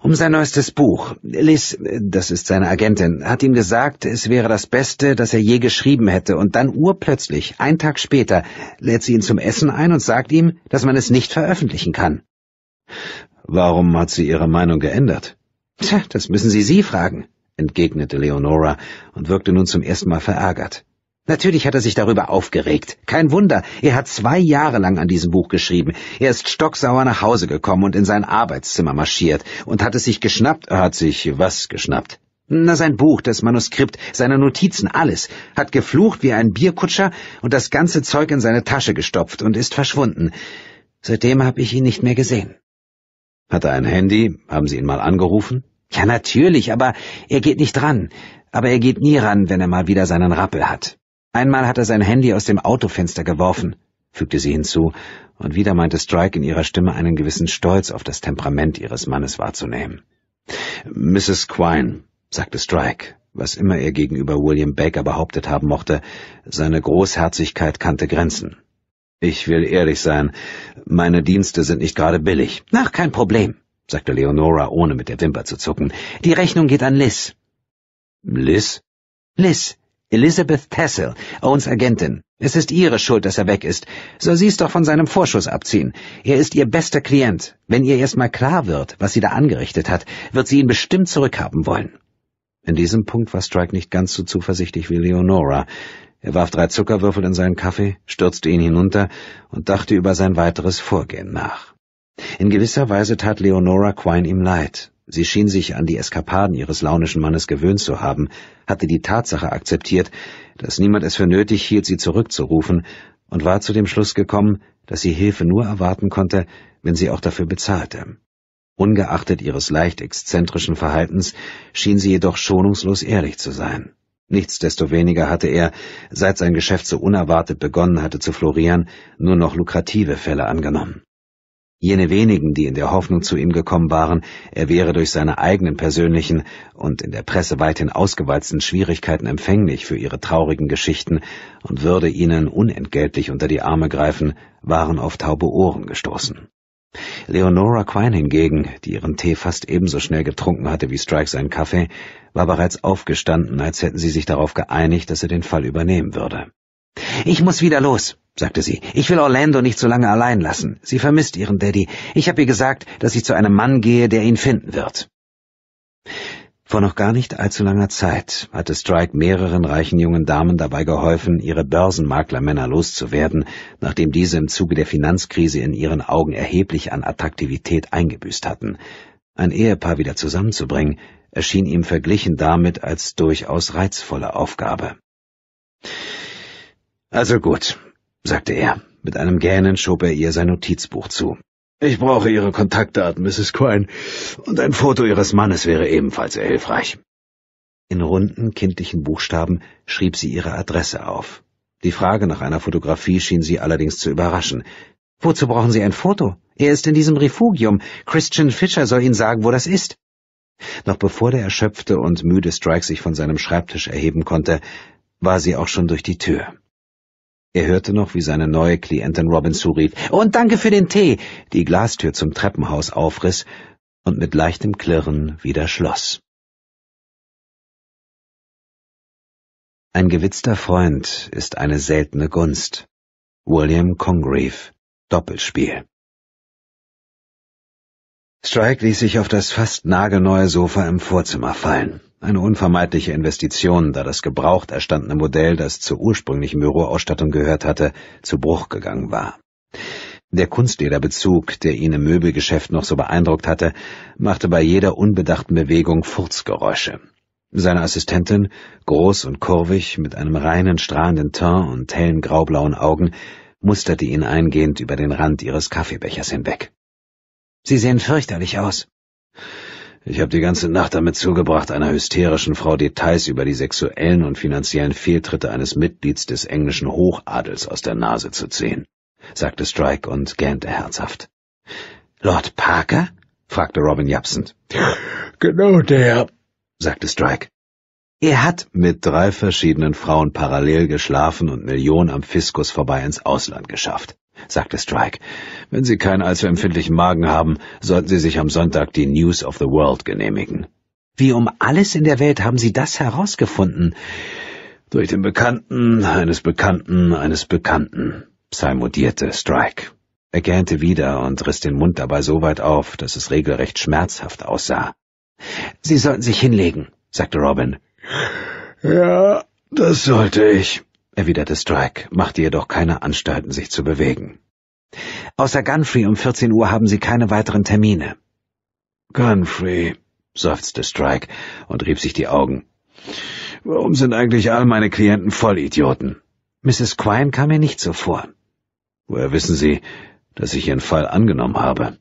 A: Um sein neuestes Buch. Liz, das ist seine Agentin, hat ihm gesagt, es wäre das Beste, das er je geschrieben hätte, und dann urplötzlich, einen Tag später, lädt sie ihn zum Essen ein und sagt ihm, dass man es nicht veröffentlichen kann. Warum hat sie ihre Meinung geändert? Tja, das müssen Sie sie fragen, entgegnete Leonora und wirkte nun zum ersten Mal verärgert. Natürlich hat er sich darüber aufgeregt. Kein Wunder, er hat zwei Jahre lang an diesem Buch geschrieben. Er ist stocksauer nach Hause gekommen und in sein Arbeitszimmer marschiert und hat es sich geschnappt, hat sich was geschnappt. Na, sein Buch, das Manuskript, seine Notizen, alles, hat geflucht wie ein Bierkutscher und das ganze Zeug in seine Tasche gestopft und ist verschwunden. Seitdem habe ich ihn nicht mehr gesehen. Hat er ein Handy? Haben Sie ihn mal angerufen? Ja, natürlich, aber er geht nicht ran. Aber er geht nie ran, wenn er mal wieder seinen Rappel hat. Einmal hat er sein Handy aus dem Autofenster geworfen, fügte sie hinzu, und wieder meinte Strike in ihrer Stimme einen gewissen Stolz auf das Temperament ihres Mannes wahrzunehmen. Mrs. Quine, sagte Strike, was immer er gegenüber William Baker behauptet haben mochte, seine Großherzigkeit kannte Grenzen. Ich will ehrlich sein, meine Dienste sind nicht gerade billig. Ach, kein Problem, sagte Leonora, ohne mit der Wimper zu zucken. Die Rechnung geht an Liz. Liz? Liz, Elizabeth Tassel, Owens Agentin. Es ist ihre Schuld, dass er weg ist. Soll sie es doch von seinem Vorschuss abziehen. Er ist ihr bester Klient. Wenn ihr erst mal klar wird, was sie da angerichtet hat, wird sie ihn bestimmt zurückhaben wollen. In diesem Punkt war Strike nicht ganz so zuversichtlich wie Leonora. Er warf drei Zuckerwürfel in seinen Kaffee, stürzte ihn hinunter und dachte über sein weiteres Vorgehen nach. In gewisser Weise tat Leonora Quine ihm leid, Sie schien sich an die Eskapaden ihres launischen Mannes gewöhnt zu haben, hatte die Tatsache akzeptiert, dass niemand es für nötig hielt, sie zurückzurufen, und war zu dem Schluss gekommen, dass sie Hilfe nur erwarten konnte, wenn sie auch dafür bezahlte. Ungeachtet ihres leicht exzentrischen Verhaltens schien sie jedoch schonungslos ehrlich zu sein. Nichtsdestoweniger hatte er, seit sein Geschäft so unerwartet begonnen hatte zu florieren, nur noch lukrative Fälle angenommen. Jene wenigen, die in der Hoffnung zu ihm gekommen waren, er wäre durch seine eigenen persönlichen und in der Presse weithin ausgewalzten Schwierigkeiten empfänglich für ihre traurigen Geschichten und würde ihnen unentgeltlich unter die Arme greifen, waren auf taube Ohren gestoßen. Leonora Quine hingegen, die ihren Tee fast ebenso schnell getrunken hatte wie Strike seinen Kaffee, war bereits aufgestanden, als hätten sie sich darauf geeinigt, dass er den Fall übernehmen würde. Ich muss wieder los, sagte sie. Ich will Orlando nicht so lange allein lassen. Sie vermisst ihren Daddy. Ich habe ihr gesagt, dass ich zu einem Mann gehe, der ihn finden wird. Vor noch gar nicht allzu langer Zeit hatte Strike mehreren reichen jungen Damen dabei geholfen, ihre Börsenmaklermänner loszuwerden, nachdem diese im Zuge der Finanzkrise in ihren Augen erheblich an Attraktivität eingebüßt hatten. Ein Ehepaar wieder zusammenzubringen, erschien ihm verglichen damit als durchaus reizvolle Aufgabe. Also gut, sagte er. Mit einem Gähnen schob er ihr sein Notizbuch zu. Ich brauche Ihre Kontaktdaten, Mrs. Quine, und ein Foto Ihres Mannes wäre ebenfalls sehr hilfreich. In runden, kindlichen Buchstaben schrieb sie ihre Adresse auf. Die Frage nach einer Fotografie schien sie allerdings zu überraschen. Wozu brauchen Sie ein Foto? Er ist in diesem Refugium. Christian Fischer soll Ihnen sagen, wo das ist. Noch bevor der erschöpfte und müde Strike sich von seinem Schreibtisch erheben konnte, war sie auch schon durch die Tür. Er hörte noch, wie seine neue Klientin Robin zurief,
B: und danke für den Tee, die Glastür zum Treppenhaus aufriss und mit leichtem Klirren wieder schloss. Ein gewitzter Freund ist eine seltene Gunst. William Congreve, Doppelspiel. Strike ließ sich auf das fast
A: nagelneue Sofa im Vorzimmer fallen eine unvermeidliche Investition, da das gebraucht erstandene Modell, das zur ursprünglichen Büroausstattung gehört hatte, zu Bruch gegangen war. Der Kunstlederbezug, der ihn im Möbelgeschäft noch so beeindruckt hatte, machte bei jeder unbedachten Bewegung Furzgeräusche. Seine Assistentin, groß und kurvig, mit einem reinen strahlenden Teint und hellen graublauen Augen, musterte ihn eingehend über den Rand ihres Kaffeebechers hinweg. Sie sehen fürchterlich aus, ich habe die ganze Nacht damit zugebracht, einer hysterischen Frau Details über die sexuellen und finanziellen Fehltritte eines Mitglieds des englischen Hochadels aus der Nase zu ziehen, sagte Strike und gähnte herzhaft. Lord Parker? fragte Robin japsend. Genau der, sagte Strike. Er hat mit drei verschiedenen Frauen parallel geschlafen und Millionen am Fiskus vorbei ins Ausland geschafft sagte Strike. Wenn Sie keinen allzu empfindlichen Magen haben, sollten Sie sich am Sonntag die News of the World genehmigen. Wie um alles in der Welt haben Sie das herausgefunden? Durch den Bekannten eines Bekannten eines Bekannten, psalmodierte Strike. Er gähnte wieder und riss den Mund dabei so weit auf, dass es regelrecht schmerzhaft aussah. Sie sollten sich hinlegen, sagte Robin. Ja, das sollte ich erwiderte Strike, machte jedoch keine Anstalten, sich zu bewegen. Außer Gunfrey um 14 Uhr haben Sie keine weiteren Termine. Gunfrey, seufzte Strike und rieb sich die Augen. Warum sind eigentlich all meine Klienten Vollidioten? Mrs. Quine kam mir nicht so vor. Woher wissen Sie, dass ich Ihren Fall angenommen habe?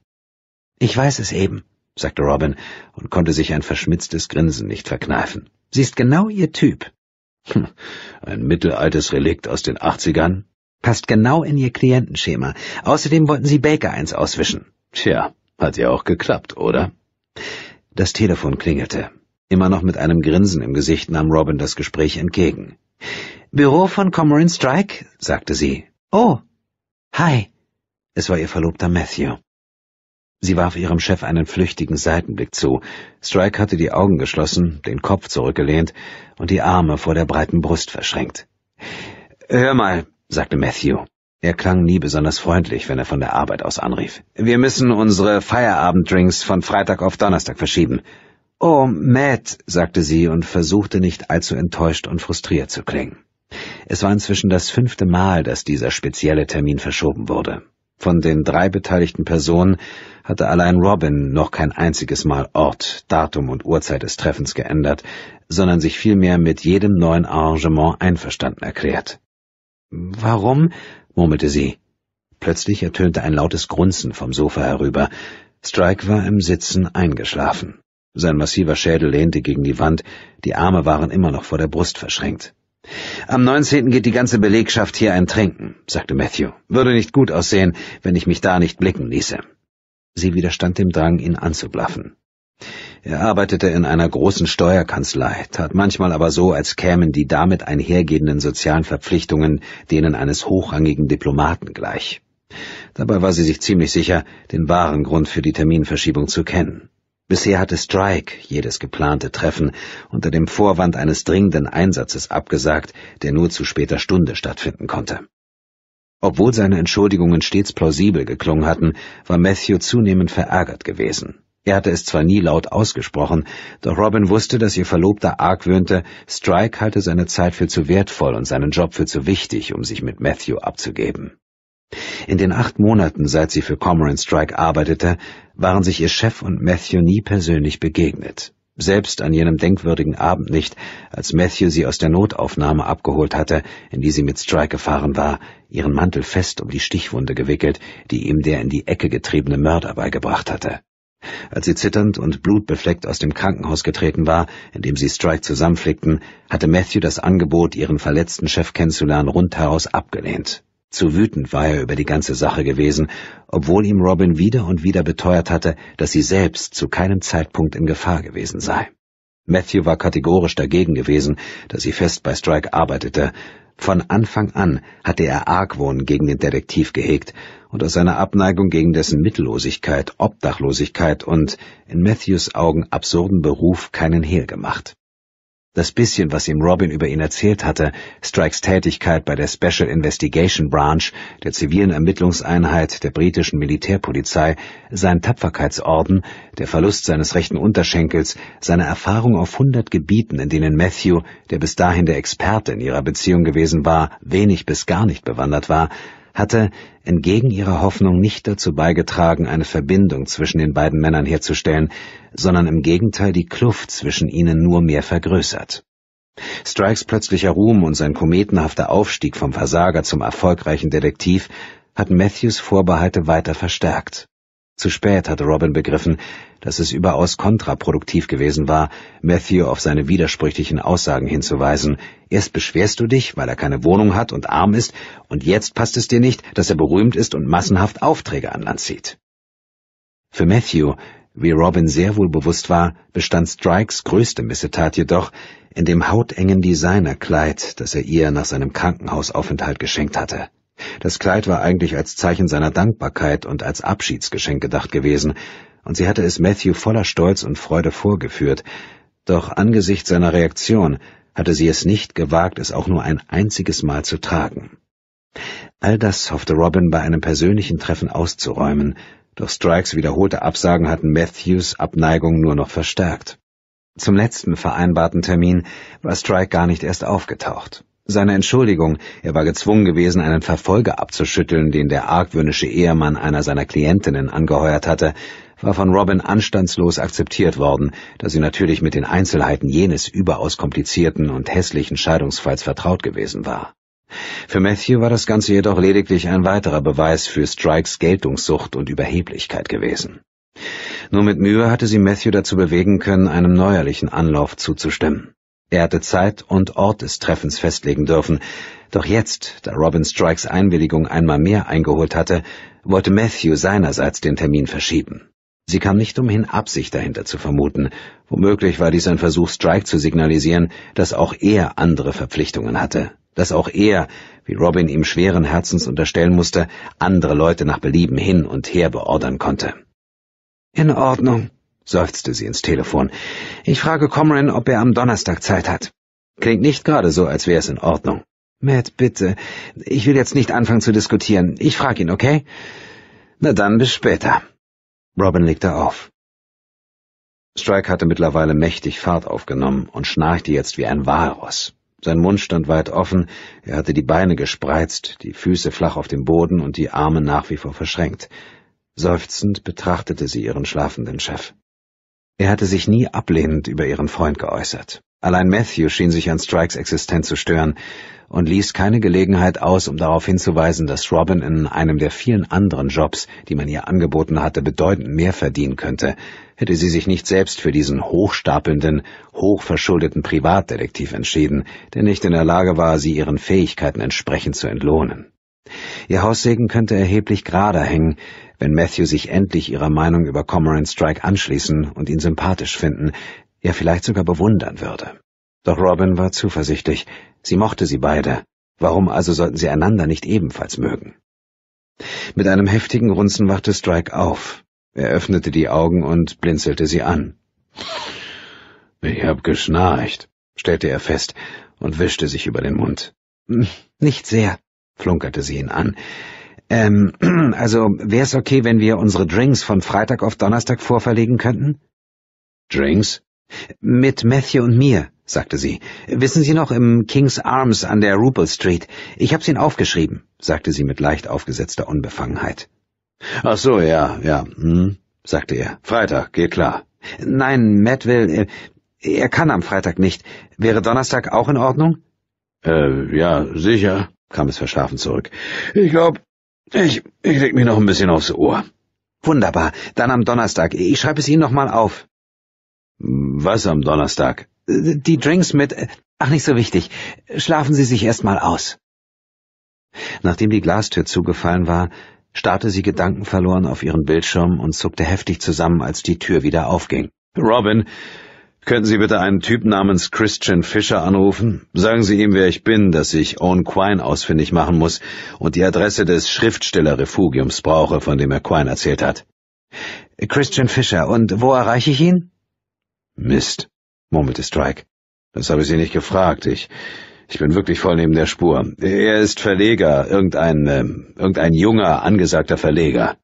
A: Ich weiß es eben, sagte Robin und konnte sich ein verschmitztes Grinsen nicht verkneifen. Sie ist genau Ihr Typ. Hm. ein mittelaltes Relikt aus den 80ern? Passt genau in ihr Klientenschema. Außerdem wollten sie Baker eins auswischen. Tja, hat ja auch geklappt, oder? Das Telefon klingelte. Immer noch mit einem Grinsen im Gesicht nahm Robin das Gespräch entgegen. Büro von Comorin Strike? sagte sie. Oh. Hi. Es war ihr Verlobter Matthew. Sie warf ihrem Chef einen flüchtigen Seitenblick zu. Strike hatte die Augen geschlossen, den Kopf zurückgelehnt und die Arme vor der breiten Brust verschränkt. Hör mal, sagte Matthew. Er klang nie besonders freundlich, wenn er von der Arbeit aus anrief. Wir müssen unsere Feierabenddrinks von Freitag auf Donnerstag verschieben. Oh, Matt, sagte sie und versuchte nicht allzu enttäuscht und frustriert zu klingen. Es war inzwischen das fünfte Mal, dass dieser spezielle Termin verschoben wurde. Von den drei beteiligten Personen hatte allein Robin noch kein einziges Mal Ort, Datum und Uhrzeit des Treffens geändert, sondern sich vielmehr mit jedem neuen Arrangement einverstanden erklärt. Warum? murmelte sie. Plötzlich ertönte ein lautes Grunzen vom Sofa herüber. Strike war im Sitzen eingeschlafen. Sein massiver Schädel lehnte gegen die Wand, die Arme waren immer noch vor der Brust verschränkt. Am 19. geht die ganze Belegschaft hier ein Trinken, sagte Matthew. Würde nicht gut aussehen, wenn ich mich da nicht blicken ließe. Sie widerstand dem Drang, ihn anzublaffen. Er arbeitete in einer großen Steuerkanzlei, tat manchmal aber so, als kämen die damit einhergehenden sozialen Verpflichtungen denen eines hochrangigen Diplomaten gleich. Dabei war sie sich ziemlich sicher, den wahren Grund für die Terminverschiebung zu kennen. Bisher hatte Strike jedes geplante Treffen unter dem Vorwand eines dringenden Einsatzes abgesagt, der nur zu später Stunde stattfinden konnte. Obwohl seine Entschuldigungen stets plausibel geklungen hatten, war Matthew zunehmend verärgert gewesen. Er hatte es zwar nie laut ausgesprochen, doch Robin wusste, dass ihr Verlobter argwöhnte, Strike halte seine Zeit für zu wertvoll und seinen Job für zu wichtig, um sich mit Matthew abzugeben. In den acht Monaten, seit sie für Cormoran Strike arbeitete, waren sich ihr Chef und Matthew nie persönlich begegnet, selbst an jenem denkwürdigen Abend nicht, als Matthew sie aus der Notaufnahme abgeholt hatte, in die sie mit Strike gefahren war, ihren Mantel fest um die Stichwunde gewickelt, die ihm der in die Ecke getriebene Mörder beigebracht hatte. Als sie zitternd und blutbefleckt aus dem Krankenhaus getreten war, in dem sie Strike zusammenflickten, hatte Matthew das Angebot, ihren verletzten Chef kennenzulernen, rundheraus abgelehnt. Zu wütend war er über die ganze Sache gewesen, obwohl ihm Robin wieder und wieder beteuert hatte, dass sie selbst zu keinem Zeitpunkt in Gefahr gewesen sei. Matthew war kategorisch dagegen gewesen, dass sie fest bei Strike arbeitete. Von Anfang an hatte er Argwohn gegen den Detektiv gehegt und aus seiner Abneigung gegen dessen Mittellosigkeit, Obdachlosigkeit und, in Matthews Augen absurden Beruf keinen Hehl gemacht. Das bisschen, was ihm Robin über ihn erzählt hatte, Strikes Tätigkeit bei der Special Investigation Branch, der zivilen Ermittlungseinheit der britischen Militärpolizei, sein Tapferkeitsorden, der Verlust seines rechten Unterschenkels, seine Erfahrung auf hundert Gebieten, in denen Matthew, der bis dahin der Experte in ihrer Beziehung gewesen war, wenig bis gar nicht bewandert war, hatte entgegen ihrer Hoffnung nicht dazu beigetragen, eine Verbindung zwischen den beiden Männern herzustellen, sondern im Gegenteil die Kluft zwischen ihnen nur mehr vergrößert. Strikes plötzlicher Ruhm und sein kometenhafter Aufstieg vom Versager zum erfolgreichen Detektiv hatten Matthews Vorbehalte weiter verstärkt. Zu spät hatte Robin begriffen, dass es überaus kontraproduktiv gewesen war, Matthew auf seine widersprüchlichen Aussagen hinzuweisen. Erst beschwerst du dich, weil er keine Wohnung hat und arm ist, und jetzt passt es dir nicht, dass er berühmt ist und massenhaft Aufträge an Land zieht. Für Matthew, wie Robin sehr wohl bewusst war, bestand Strikes größte Missetat jedoch in dem hautengen Designerkleid, das er ihr nach seinem Krankenhausaufenthalt geschenkt hatte. Das Kleid war eigentlich als Zeichen seiner Dankbarkeit und als Abschiedsgeschenk gedacht gewesen, und sie hatte es Matthew voller Stolz und Freude vorgeführt, doch angesichts seiner Reaktion hatte sie es nicht gewagt, es auch nur ein einziges Mal zu tragen. All das hoffte Robin bei einem persönlichen Treffen auszuräumen, doch Strikes wiederholte Absagen hatten Matthews Abneigung nur noch verstärkt. Zum letzten vereinbarten Termin war Strike gar nicht erst aufgetaucht. Seine Entschuldigung, er war gezwungen gewesen, einen Verfolger abzuschütteln, den der argwöhnische Ehemann einer seiner Klientinnen angeheuert hatte, war von Robin anstandslos akzeptiert worden, da sie natürlich mit den Einzelheiten jenes überaus komplizierten und hässlichen Scheidungsfalls vertraut gewesen war. Für Matthew war das Ganze jedoch lediglich ein weiterer Beweis für Strikes Geltungssucht und Überheblichkeit gewesen. Nur mit Mühe hatte sie Matthew dazu bewegen können, einem neuerlichen Anlauf zuzustimmen. Er hatte Zeit und Ort des Treffens festlegen dürfen, doch jetzt, da Robin Strikes Einwilligung einmal mehr eingeholt hatte, wollte Matthew seinerseits den Termin verschieben. Sie kam nicht umhin, Absicht dahinter zu vermuten. Womöglich war dies ein Versuch, Strike zu signalisieren, dass auch er andere Verpflichtungen hatte, dass auch er, wie Robin ihm schweren Herzens unterstellen musste, andere Leute nach Belieben hin und her beordern konnte. In Ordnung, seufzte sie ins Telefon. Ich frage Comrin, ob er am Donnerstag Zeit hat. Klingt nicht gerade so, als wäre es in Ordnung. Matt, bitte. Ich will jetzt nicht anfangen zu diskutieren. Ich frag ihn, okay? Na dann bis später. Robin legte auf. Strike hatte mittlerweile mächtig Fahrt aufgenommen und schnarchte jetzt wie ein Walross. Sein Mund stand weit offen, er hatte die Beine gespreizt, die Füße flach auf dem Boden und die Arme nach wie vor verschränkt. Seufzend betrachtete sie ihren schlafenden Chef. Er hatte sich nie ablehnend über ihren Freund geäußert. Allein Matthew schien sich an Strikes Existenz zu stören und ließ keine Gelegenheit aus, um darauf hinzuweisen, dass Robin in einem der vielen anderen Jobs, die man ihr angeboten hatte, bedeutend mehr verdienen könnte, hätte sie sich nicht selbst für diesen hochstapelnden, hochverschuldeten Privatdetektiv entschieden, der nicht in der Lage war, sie ihren Fähigkeiten entsprechend zu entlohnen. Ihr Haussegen könnte erheblich gerader hängen, wenn Matthew sich endlich ihrer Meinung über Cormoran Strike anschließen und ihn sympathisch finden, ja vielleicht sogar bewundern würde. Doch Robin war zuversichtlich, sie mochte sie beide, warum also sollten sie einander nicht ebenfalls mögen? Mit einem heftigen Runzen wachte Strike auf, er öffnete die Augen und blinzelte sie an. Ich hab geschnarcht, stellte er fest und wischte sich über den Mund. Hm, nicht sehr, flunkerte sie ihn an. Ähm, also wär's okay, wenn wir unsere Drinks von Freitag auf Donnerstag vorverlegen könnten? Drinks? Mit Matthew und mir, sagte sie. Wissen Sie noch, im King's Arms an der Rupel Street? Ich hab's Ihnen aufgeschrieben, sagte sie mit leicht aufgesetzter Unbefangenheit. Ach so, ja, ja, hm, sagte er. Freitag, geht klar. Nein, Matt will, äh, er kann am Freitag nicht. Wäre Donnerstag auch in Ordnung? Äh, ja, sicher, kam es verschlafen zurück. Ich glaub, ich, ich leg mich noch ein bisschen aufs Ohr. Wunderbar, dann am Donnerstag. Ich schreibe es Ihnen nochmal auf. Was am Donnerstag? Die Drinks mit... Ach, nicht so wichtig. Schlafen Sie sich erst mal aus. Nachdem die Glastür zugefallen war, starrte sie gedankenverloren auf ihren Bildschirm und zuckte heftig zusammen, als die Tür wieder aufging. Robin, könnten Sie bitte einen Typ namens Christian Fischer anrufen? Sagen Sie ihm, wer ich bin, dass ich Owen Quine ausfindig machen muss und die Adresse des Schriftstellerrefugiums brauche, von dem er Quine erzählt hat. Christian Fischer, und wo erreiche ich ihn? Mist murmelte Strike. Das habe ich Sie nicht gefragt. Ich, ich bin wirklich voll neben der Spur. Er ist Verleger, irgendein, äh, irgendein junger, angesagter Verleger.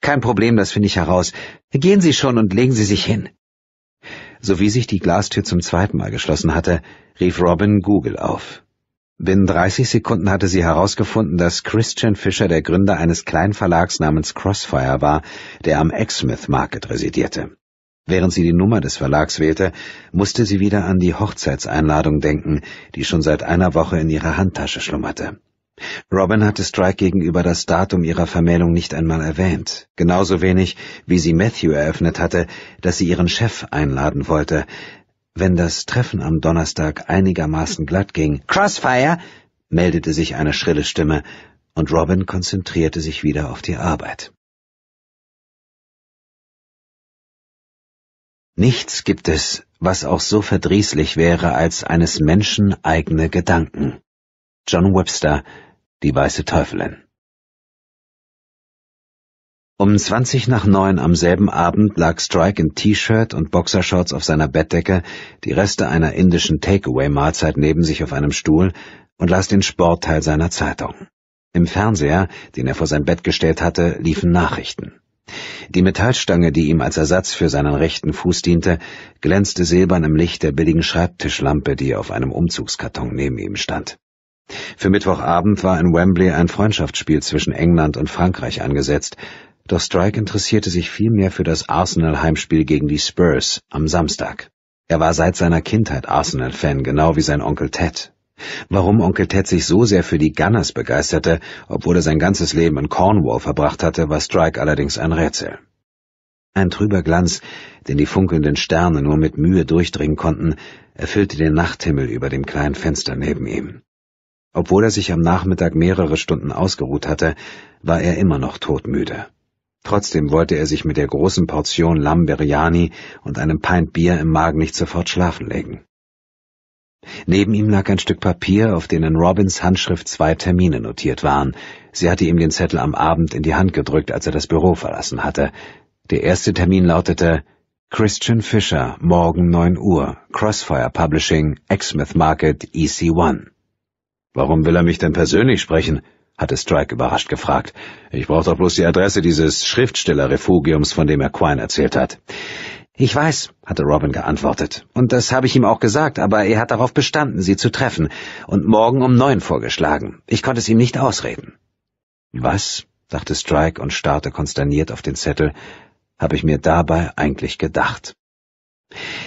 A: Kein Problem, das finde ich heraus. Gehen Sie schon und legen Sie sich hin. So wie sich die Glastür zum zweiten Mal geschlossen hatte, rief Robin Google auf. Binnen 30 Sekunden hatte sie herausgefunden, dass Christian Fischer der Gründer eines kleinen Verlags namens Crossfire war, der am Exmouth Market residierte. Während sie die Nummer des Verlags wählte, musste sie wieder an die Hochzeitseinladung denken, die schon seit einer Woche in ihrer Handtasche schlummerte. Robin hatte Strike gegenüber das Datum ihrer Vermählung nicht einmal erwähnt, genauso wenig, wie sie Matthew eröffnet hatte, dass sie ihren Chef einladen wollte. Wenn das Treffen am Donnerstag einigermaßen glatt ging, Crossfire,
B: meldete sich eine schrille Stimme, und Robin konzentrierte sich wieder auf die Arbeit. Nichts gibt es, was auch so verdrießlich wäre als eines Menschen eigene Gedanken.
A: John Webster, die weiße Teufelin. Um 20 nach neun am selben Abend lag Strike in T-Shirt und Boxershorts auf seiner Bettdecke, die Reste einer indischen Takeaway-Mahlzeit neben sich auf einem Stuhl und las den Sportteil seiner Zeitung. Im Fernseher, den er vor sein Bett gestellt hatte, liefen Nachrichten. Die Metallstange, die ihm als Ersatz für seinen rechten Fuß diente, glänzte silbern im Licht der billigen Schreibtischlampe, die auf einem Umzugskarton neben ihm stand. Für Mittwochabend war in Wembley ein Freundschaftsspiel zwischen England und Frankreich angesetzt, doch Strike interessierte sich vielmehr für das Arsenal-Heimspiel gegen die Spurs am Samstag. Er war seit seiner Kindheit Arsenal-Fan, genau wie sein Onkel Ted Warum Onkel Ted sich so sehr für die Gunners begeisterte, obwohl er sein ganzes Leben in Cornwall verbracht hatte, war Strike allerdings ein Rätsel. Ein trüber Glanz, den die funkelnden Sterne nur mit Mühe durchdringen konnten, erfüllte den Nachthimmel über dem kleinen Fenster neben ihm. Obwohl er sich am Nachmittag mehrere Stunden ausgeruht hatte, war er immer noch todmüde. Trotzdem wollte er sich mit der großen Portion Lamberiani und einem Pint Bier im Magen nicht sofort schlafen legen. Neben ihm lag ein Stück Papier, auf denen Robins Handschrift zwei Termine notiert waren. Sie hatte ihm den Zettel am Abend in die Hand gedrückt, als er das Büro verlassen hatte. Der erste Termin lautete Christian Fischer, morgen 9 Uhr, Crossfire Publishing, Exmouth Market, EC1. Warum will er mich denn persönlich sprechen? hatte Strike überrascht gefragt. Ich brauch doch bloß die Adresse dieses Schriftstellerrefugiums, von dem er Quine erzählt hat. Ich weiß, hatte Robin geantwortet, und das habe ich ihm auch gesagt, aber er hat darauf bestanden, sie zu treffen, und morgen um neun vorgeschlagen. Ich konnte es ihm nicht ausreden. Was? dachte Strike und starrte konsterniert auf den Zettel, habe ich mir dabei eigentlich gedacht.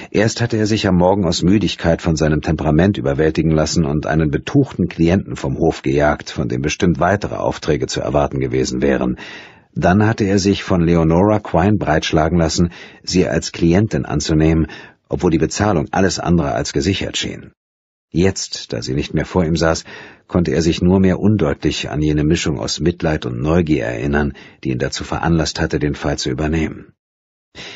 A: Erst hatte er sich am Morgen aus Müdigkeit von seinem Temperament überwältigen lassen und einen betuchten Klienten vom Hof gejagt, von dem bestimmt weitere Aufträge zu erwarten gewesen wären, dann hatte er sich von Leonora Quine breitschlagen lassen, sie als Klientin anzunehmen, obwohl die Bezahlung alles andere als gesichert schien. Jetzt, da sie nicht mehr vor ihm saß, konnte er sich nur mehr undeutlich an jene Mischung aus Mitleid und Neugier erinnern, die ihn dazu veranlasst hatte, den Fall zu übernehmen.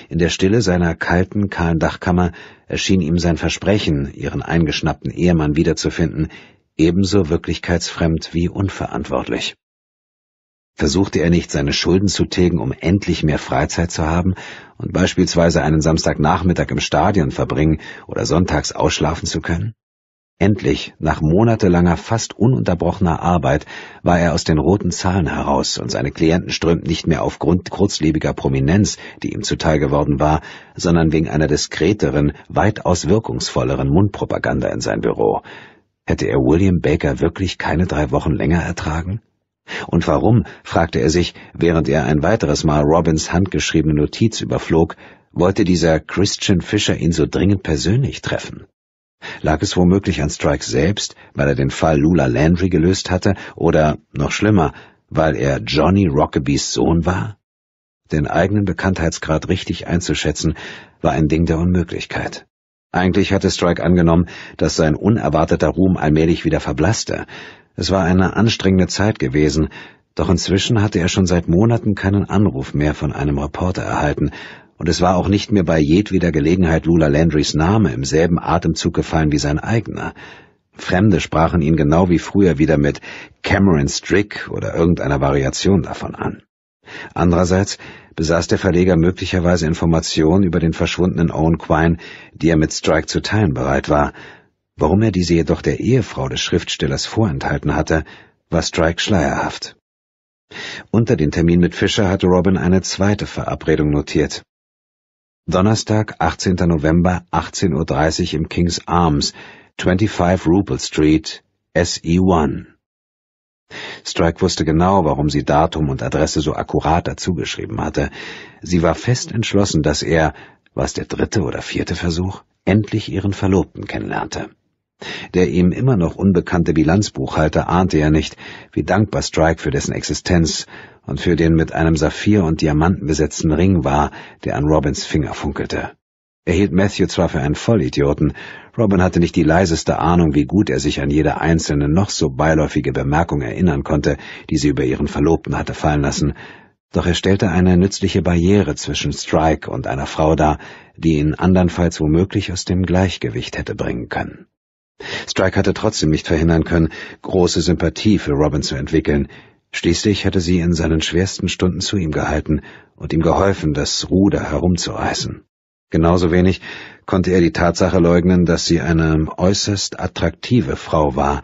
A: In der Stille seiner kalten, kahlen Dachkammer erschien ihm sein Versprechen, ihren eingeschnappten Ehemann wiederzufinden, ebenso wirklichkeitsfremd wie unverantwortlich. Versuchte er nicht, seine Schulden zu tilgen, um endlich mehr Freizeit zu haben und beispielsweise einen Samstagnachmittag im Stadion verbringen oder sonntags ausschlafen zu können? Endlich, nach monatelanger, fast ununterbrochener Arbeit, war er aus den roten Zahlen heraus und seine Klienten strömten nicht mehr aufgrund kurzlebiger Prominenz, die ihm zuteil geworden war, sondern wegen einer diskreteren, weitaus wirkungsvolleren Mundpropaganda in sein Büro. Hätte er William Baker wirklich keine drei Wochen länger ertragen? Und warum, fragte er sich, während er ein weiteres Mal Robins handgeschriebene Notiz überflog, wollte dieser Christian Fischer ihn so dringend persönlich treffen? Lag es womöglich an Strike selbst, weil er den Fall Lula Landry gelöst hatte, oder, noch schlimmer, weil er Johnny Rockabys Sohn war? Den eigenen Bekanntheitsgrad richtig einzuschätzen, war ein Ding der Unmöglichkeit. Eigentlich hatte Strike angenommen, dass sein unerwarteter Ruhm allmählich wieder verblasste, es war eine anstrengende Zeit gewesen, doch inzwischen hatte er schon seit Monaten keinen Anruf mehr von einem Reporter erhalten, und es war auch nicht mehr bei jedweder Gelegenheit Lula Landrys Name im selben Atemzug gefallen wie sein eigener. Fremde sprachen ihn genau wie früher wieder mit Cameron Strick oder irgendeiner Variation davon an. Andererseits besaß der Verleger möglicherweise Informationen über den verschwundenen Owen Quine, die er mit Strike zu teilen bereit war, warum er diese jedoch der Ehefrau des Schriftstellers vorenthalten hatte, war Strike schleierhaft. Unter den Termin mit Fischer hatte Robin eine zweite Verabredung notiert. Donnerstag, 18. November, 18.30 Uhr im King's Arms, 25 Rupel Street, SE1. Strike wusste genau, warum sie Datum und Adresse so akkurat dazu geschrieben hatte. Sie war fest entschlossen, dass er, was der dritte oder vierte Versuch, endlich ihren Verlobten kennenlernte. Der ihm immer noch unbekannte Bilanzbuchhalter ahnte ja nicht, wie dankbar Strike für dessen Existenz und für den mit einem Saphir und Diamanten besetzten Ring war, der an Robins Finger funkelte. Er hielt Matthew zwar für einen Vollidioten, Robin hatte nicht die leiseste Ahnung, wie gut er sich an jede einzelne noch so beiläufige Bemerkung erinnern konnte, die sie über ihren Verlobten hatte fallen lassen, doch er stellte eine nützliche Barriere zwischen Strike und einer Frau dar, die ihn andernfalls womöglich aus dem Gleichgewicht hätte bringen können. Strike hatte trotzdem nicht verhindern können, große Sympathie für Robin zu entwickeln. Schließlich hatte sie in seinen schwersten Stunden zu ihm gehalten und ihm geholfen, das Ruder herumzureißen. Genauso wenig konnte er die Tatsache leugnen, dass sie eine äußerst attraktive Frau war.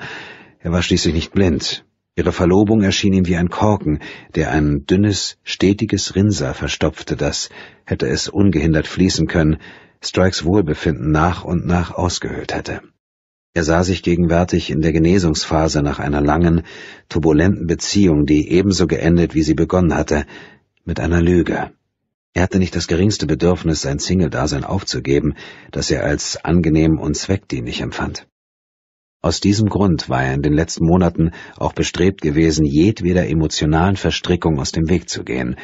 A: Er war schließlich nicht blind. Ihre Verlobung erschien ihm wie ein Korken, der ein dünnes, stetiges Rinser verstopfte, das, hätte es ungehindert fließen können, Strikes Wohlbefinden nach und nach ausgehöhlt hätte. Er sah sich gegenwärtig in der Genesungsphase nach einer langen, turbulenten Beziehung, die ebenso geendet, wie sie begonnen hatte, mit einer Lüge. Er hatte nicht das geringste Bedürfnis, sein Single-Dasein aufzugeben, das er als angenehm und zweckdienlich empfand. Aus diesem Grund war er in den letzten Monaten auch bestrebt gewesen, jedweder emotionalen Verstrickung aus dem Weg zu gehen,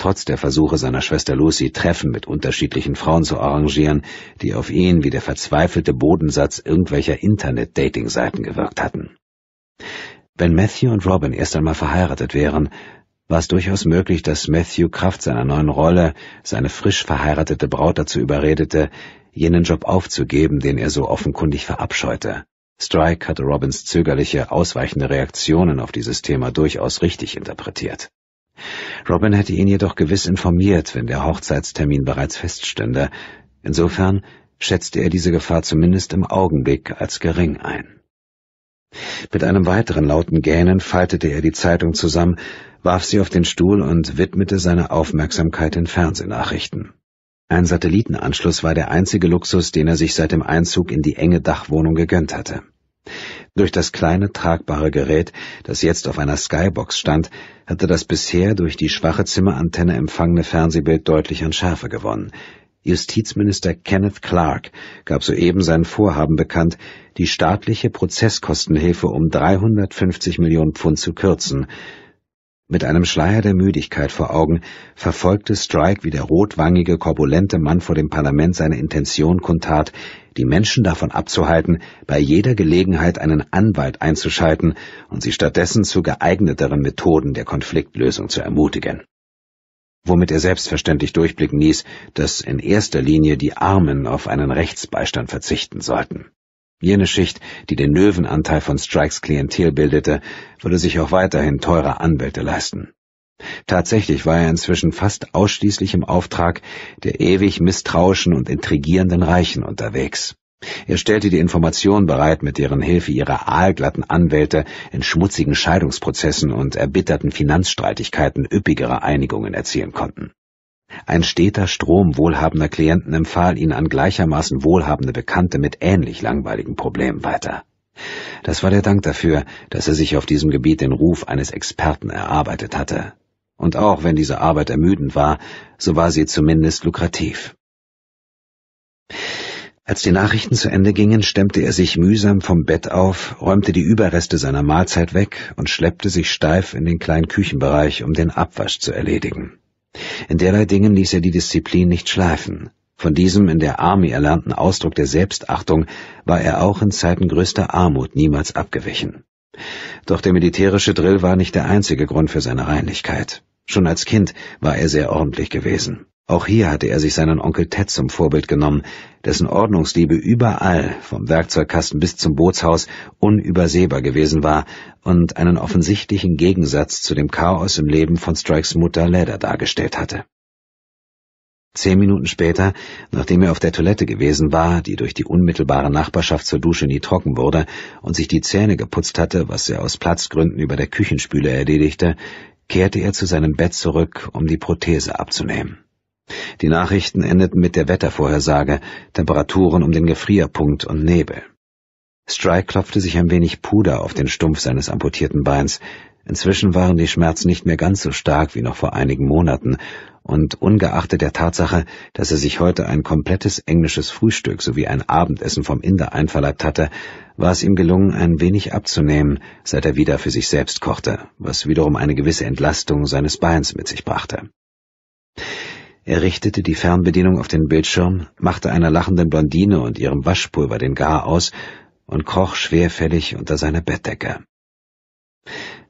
A: Trotz der Versuche seiner Schwester Lucy, Treffen mit unterschiedlichen Frauen zu arrangieren, die auf ihn wie der verzweifelte Bodensatz irgendwelcher Internet-Dating-Seiten gewirkt hatten. Wenn Matthew und Robin erst einmal verheiratet wären, war es durchaus möglich, dass Matthew Kraft seiner neuen Rolle seine frisch verheiratete Braut dazu überredete, jenen Job aufzugeben, den er so offenkundig verabscheute. Strike hatte Robins zögerliche, ausweichende Reaktionen auf dieses Thema durchaus richtig interpretiert. Robin hätte ihn jedoch gewiss informiert, wenn der Hochzeitstermin bereits feststünde. Insofern schätzte er diese Gefahr zumindest im Augenblick als gering ein. Mit einem weiteren lauten Gähnen faltete er die Zeitung zusammen, warf sie auf den Stuhl und widmete seine Aufmerksamkeit den Fernsehnachrichten. Ein Satellitenanschluss war der einzige Luxus, den er sich seit dem Einzug in die enge Dachwohnung gegönnt hatte. Durch das kleine tragbare Gerät, das jetzt auf einer Skybox stand, hatte das bisher durch die schwache Zimmerantenne empfangene Fernsehbild deutlich an Schärfe gewonnen. Justizminister Kenneth Clark gab soeben sein Vorhaben bekannt, die staatliche Prozesskostenhilfe um 350 Millionen Pfund zu kürzen, mit einem Schleier der Müdigkeit vor Augen verfolgte Strike, wie der rotwangige, korpulente Mann vor dem Parlament seine Intention kundtat, die Menschen davon abzuhalten, bei jeder Gelegenheit einen Anwalt einzuschalten und sie stattdessen zu geeigneteren Methoden der Konfliktlösung zu ermutigen. Womit er selbstverständlich durchblicken ließ, dass in erster Linie die Armen auf einen Rechtsbeistand verzichten sollten. Jene Schicht, die den Löwenanteil von Strikes Klientel bildete, würde sich auch weiterhin teure Anwälte leisten. Tatsächlich war er inzwischen fast ausschließlich im Auftrag der ewig misstrauischen und intrigierenden Reichen unterwegs. Er stellte die Informationen bereit, mit deren Hilfe ihre aalglatten Anwälte in schmutzigen Scheidungsprozessen und erbitterten Finanzstreitigkeiten üppigere Einigungen erzielen konnten. Ein steter Strom wohlhabender Klienten empfahl ihn an gleichermaßen wohlhabende Bekannte mit ähnlich langweiligen Problemen weiter. Das war der Dank dafür, dass er sich auf diesem Gebiet den Ruf eines Experten erarbeitet hatte. Und auch wenn diese Arbeit ermüdend war, so war sie zumindest lukrativ. Als die Nachrichten zu Ende gingen, stemmte er sich mühsam vom Bett auf, räumte die Überreste seiner Mahlzeit weg und schleppte sich steif in den kleinen Küchenbereich, um den Abwasch zu erledigen. In derlei Dingen ließ er die Disziplin nicht schleifen. Von diesem in der Army erlernten Ausdruck der Selbstachtung war er auch in Zeiten größter Armut niemals abgewichen. Doch der militärische Drill war nicht der einzige Grund für seine Reinlichkeit. Schon als Kind war er sehr ordentlich gewesen. Auch hier hatte er sich seinen Onkel Ted zum Vorbild genommen, dessen Ordnungsliebe überall, vom Werkzeugkasten bis zum Bootshaus, unübersehbar gewesen war und einen offensichtlichen Gegensatz zu dem Chaos im Leben von Strikes Mutter Leder dargestellt hatte. Zehn Minuten später, nachdem er auf der Toilette gewesen war, die durch die unmittelbare Nachbarschaft zur Dusche nie trocken wurde, und sich die Zähne geputzt hatte, was er aus Platzgründen über der Küchenspüle erledigte, kehrte er zu seinem Bett zurück, um die Prothese abzunehmen. Die Nachrichten endeten mit der Wettervorhersage, Temperaturen um den Gefrierpunkt und Nebel. Strike klopfte sich ein wenig Puder auf den Stumpf seines amputierten Beins. Inzwischen waren die Schmerzen nicht mehr ganz so stark wie noch vor einigen Monaten, und ungeachtet der Tatsache, dass er sich heute ein komplettes englisches Frühstück sowie ein Abendessen vom Inder einverleibt hatte, war es ihm gelungen, ein wenig abzunehmen, seit er wieder für sich selbst kochte, was wiederum eine gewisse Entlastung seines Beins mit sich brachte. Er richtete die Fernbedienung auf den Bildschirm, machte einer lachenden Blondine und ihrem Waschpulver den Gar aus und kroch schwerfällig unter seine Bettdecke.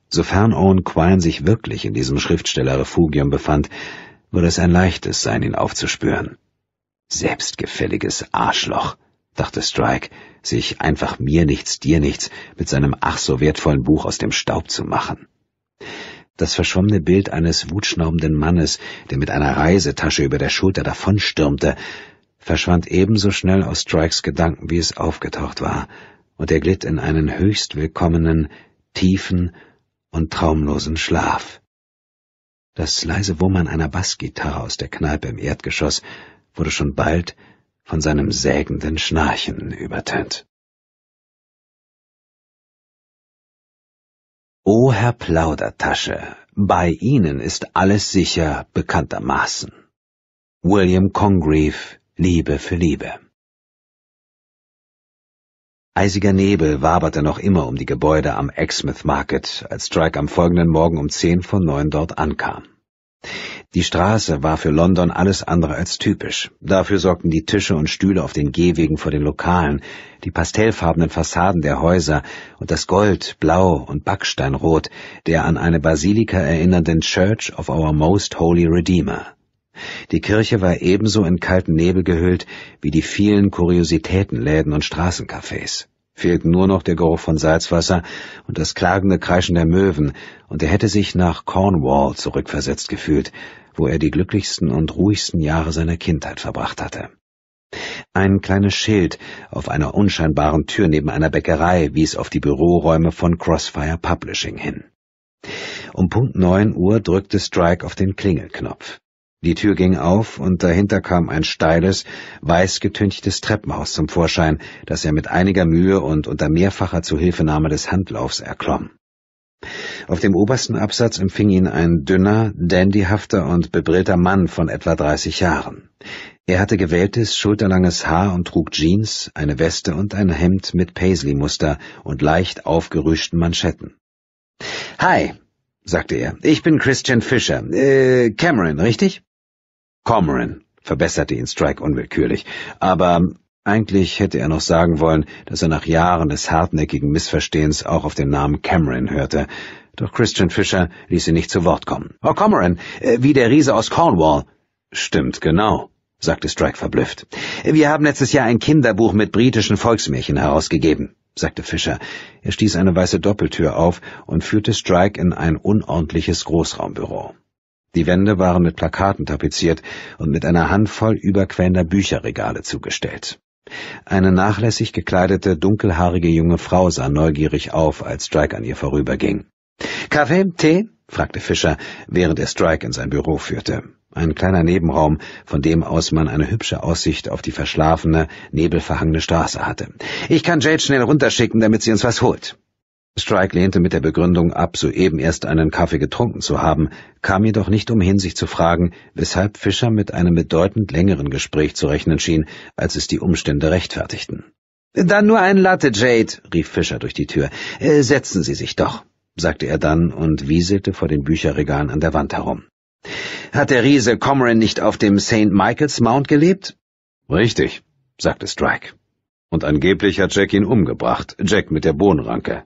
A: Sofern Owen Quine sich wirklich in diesem Schriftstellerrefugium befand, würde es ein leichtes sein, ihn aufzuspüren. Selbstgefälliges Arschloch, dachte Strike, sich einfach mir nichts, dir nichts mit seinem ach so wertvollen Buch aus dem Staub zu machen. Das verschwommene Bild eines wutschnaubenden Mannes, der mit einer Reisetasche über der Schulter davonstürmte, verschwand ebenso schnell aus Strikes Gedanken, wie es aufgetaucht war, und er glitt in einen höchst willkommenen, tiefen und traumlosen Schlaf. Das leise Wummern
B: einer Bassgitarre aus der Kneipe im Erdgeschoss wurde schon bald von seinem sägenden Schnarchen übertönt. O Herr Plaudertasche, bei Ihnen ist alles sicher bekanntermaßen. William Congreve, Liebe für Liebe. Eisiger Nebel waberte noch immer um die Gebäude am
A: Exmouth Market, als Strike am folgenden Morgen um zehn vor neun dort ankam. Die Straße war für London alles andere als typisch. Dafür sorgten die Tische und Stühle auf den Gehwegen vor den Lokalen, die pastellfarbenen Fassaden der Häuser und das Gold, Blau und Backsteinrot der an eine Basilika erinnernden Church of Our Most Holy Redeemer. Die Kirche war ebenso in kalten Nebel gehüllt wie die vielen Kuriositätenläden und Straßencafés fehlt nur noch der Geruch von Salzwasser und das klagende Kreischen der Möwen, und er hätte sich nach Cornwall zurückversetzt gefühlt, wo er die glücklichsten und ruhigsten Jahre seiner Kindheit verbracht hatte. Ein kleines Schild auf einer unscheinbaren Tür neben einer Bäckerei wies auf die Büroräume von Crossfire Publishing hin. Um Punkt neun Uhr drückte Strike auf den Klingelknopf. Die Tür ging auf, und dahinter kam ein steiles, weiß getünchtes Treppenhaus zum Vorschein, das er mit einiger Mühe und unter mehrfacher Zuhilfenahme des Handlaufs erklomm. Auf dem obersten Absatz empfing ihn ein dünner, dandyhafter und bebrillter Mann von etwa dreißig Jahren. Er hatte gewähltes, schulterlanges Haar und trug Jeans, eine Weste und ein Hemd mit Paisley-Muster und leicht aufgerüschten Manschetten. Hi, sagte er. Ich bin Christian Fischer. Äh, Cameron, richtig? Cormoran, verbesserte ihn Strike unwillkürlich, aber eigentlich hätte er noch sagen wollen, dass er nach Jahren des hartnäckigen Missverstehens auch auf den Namen Cameron hörte. Doch Christian Fischer ließ ihn nicht zu Wort kommen. Oh, Cormoran, äh, wie der Riese aus Cornwall. Stimmt, genau, sagte Strike verblüfft. Wir haben letztes Jahr ein Kinderbuch mit britischen Volksmärchen herausgegeben, sagte Fischer. Er stieß eine weiße Doppeltür auf und führte Strike in ein unordentliches Großraumbüro. Die Wände waren mit Plakaten tapeziert und mit einer Handvoll überquellender Bücherregale zugestellt. Eine nachlässig gekleidete, dunkelhaarige junge Frau sah neugierig auf, als Strike an ihr vorüberging. Kaffee? Tee? fragte Fischer, während er Strike in sein Büro führte. Ein kleiner Nebenraum, von dem aus man eine hübsche Aussicht auf die verschlafene, nebelverhangene Straße hatte. Ich kann Jade schnell runterschicken, damit sie uns was holt. Strike lehnte mit der Begründung ab, soeben erst einen Kaffee getrunken zu haben, kam jedoch nicht umhin, sich zu fragen, weshalb Fischer mit einem bedeutend längeren Gespräch zu rechnen schien, als es die Umstände rechtfertigten. Dann nur ein Latte, Jade, rief Fischer durch die Tür. Äh, setzen Sie sich doch, sagte er dann und wieselte vor den Bücherregalen an der Wand herum. Hat der Riese Comrin nicht auf dem St. Michael's Mount gelebt? Richtig, sagte Strike. Und angeblich hat Jack ihn umgebracht, Jack mit der Bohnenranke.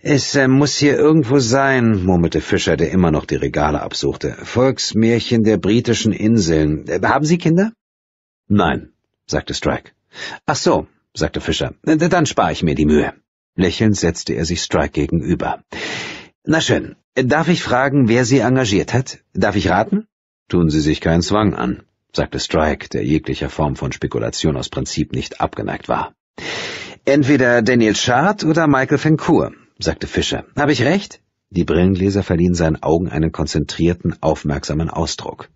A: Es äh, muss hier irgendwo sein, murmelte Fischer, der immer noch die Regale absuchte. Volksmärchen der britischen Inseln. Äh, haben Sie Kinder? Nein, sagte Strike. Ach so, sagte Fischer. Äh, dann spare ich mir die Mühe. Lächelnd setzte er sich Strike gegenüber. Na schön. Äh, darf ich fragen, wer Sie engagiert hat? Darf ich raten? Tun Sie sich keinen Zwang an, sagte Strike, der jeglicher Form von Spekulation aus Prinzip nicht abgeneigt war. Entweder Daniel Schad oder Michael Vancour, sagte Fischer. Habe ich recht? Die Brillengläser verliehen seinen Augen einen konzentrierten, aufmerksamen Ausdruck.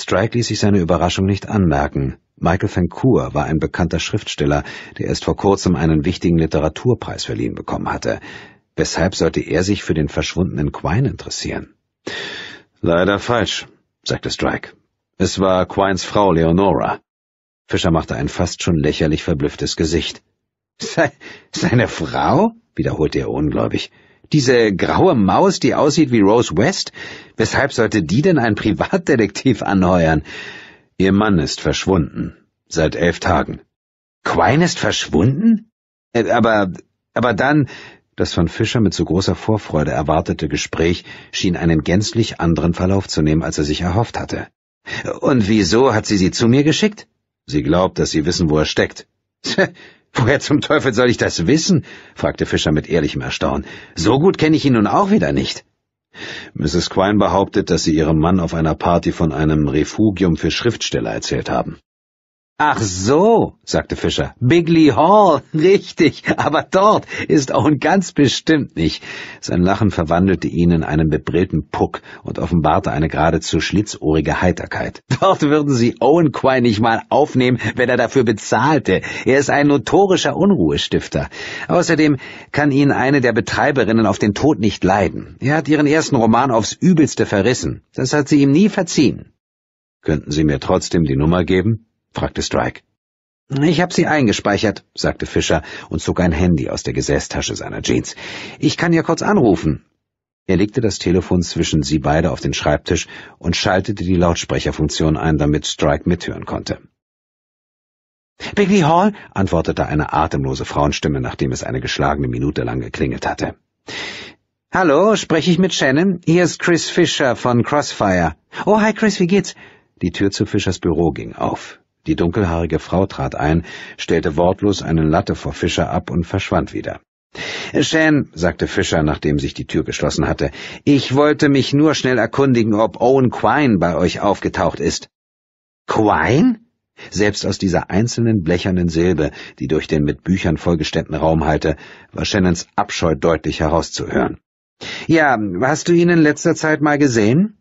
A: Strike ließ sich seine Überraschung nicht anmerken. Michael Fancour war ein bekannter Schriftsteller, der erst vor kurzem einen wichtigen Literaturpreis verliehen bekommen hatte. Weshalb sollte er sich für den verschwundenen Quine interessieren? Leider falsch, sagte Strike. Es war Quines Frau Leonora. Fischer machte ein fast schon lächerlich verblüfftes Gesicht. Se seine Frau? wiederholte er ungläubig. Diese graue Maus, die aussieht wie Rose West? Weshalb sollte die denn ein Privatdetektiv anheuern? Ihr Mann ist verschwunden. Seit elf Tagen. Quine ist verschwunden? Äh, aber, aber dann, das von Fischer mit so großer Vorfreude erwartete Gespräch schien einen gänzlich anderen Verlauf zu nehmen, als er sich erhofft hatte. Und wieso hat sie sie zu mir geschickt? Sie glaubt, dass sie wissen, wo er steckt. Woher zum Teufel soll ich das wissen? fragte Fischer mit ehrlichem Erstaunen. So gut kenne ich ihn nun auch wieder nicht. Mrs. Quine behauptet, dass sie ihrem Mann auf einer Party von einem Refugium für Schriftsteller erzählt haben. Ach so, sagte Fischer. Bigley Hall, richtig, aber dort ist Owen ganz bestimmt nicht. Sein Lachen verwandelte ihn in einen bebrillten Puck und offenbarte eine geradezu schlitzohrige Heiterkeit. Dort würden sie Owen Quine nicht mal aufnehmen, wenn er dafür bezahlte. Er ist ein notorischer Unruhestifter. Außerdem kann ihn eine der Betreiberinnen auf den Tod nicht leiden. Er hat ihren ersten Roman aufs Übelste verrissen. Das hat sie ihm nie verziehen. Könnten Sie mir trotzdem die Nummer geben? fragte Strike. Ich habe sie eingespeichert, sagte Fischer und zog ein Handy aus der Gesäßtasche seiner Jeans. Ich kann ja kurz anrufen. Er legte das Telefon zwischen sie beide auf den Schreibtisch und schaltete die Lautsprecherfunktion ein, damit Strike mithören konnte. Bigley Hall, antwortete eine atemlose Frauenstimme, nachdem es eine geschlagene Minute lang geklingelt hatte. Hallo, spreche ich mit Shannon? Hier ist Chris Fischer von Crossfire. Oh, hi Chris, wie geht's? Die Tür zu Fischers Büro ging auf. Die dunkelhaarige Frau trat ein, stellte wortlos eine Latte vor Fischer ab und verschwand wieder. Shan, sagte Fischer, nachdem sich die Tür geschlossen hatte, ich wollte mich nur schnell erkundigen, ob Owen Quine bei euch aufgetaucht ist. Quine? Selbst aus dieser einzelnen blechernen Silbe, die durch den mit Büchern vollgestellten Raum hallte, war Shannons Abscheu deutlich herauszuhören. Ja, hast du ihn in letzter Zeit mal gesehen?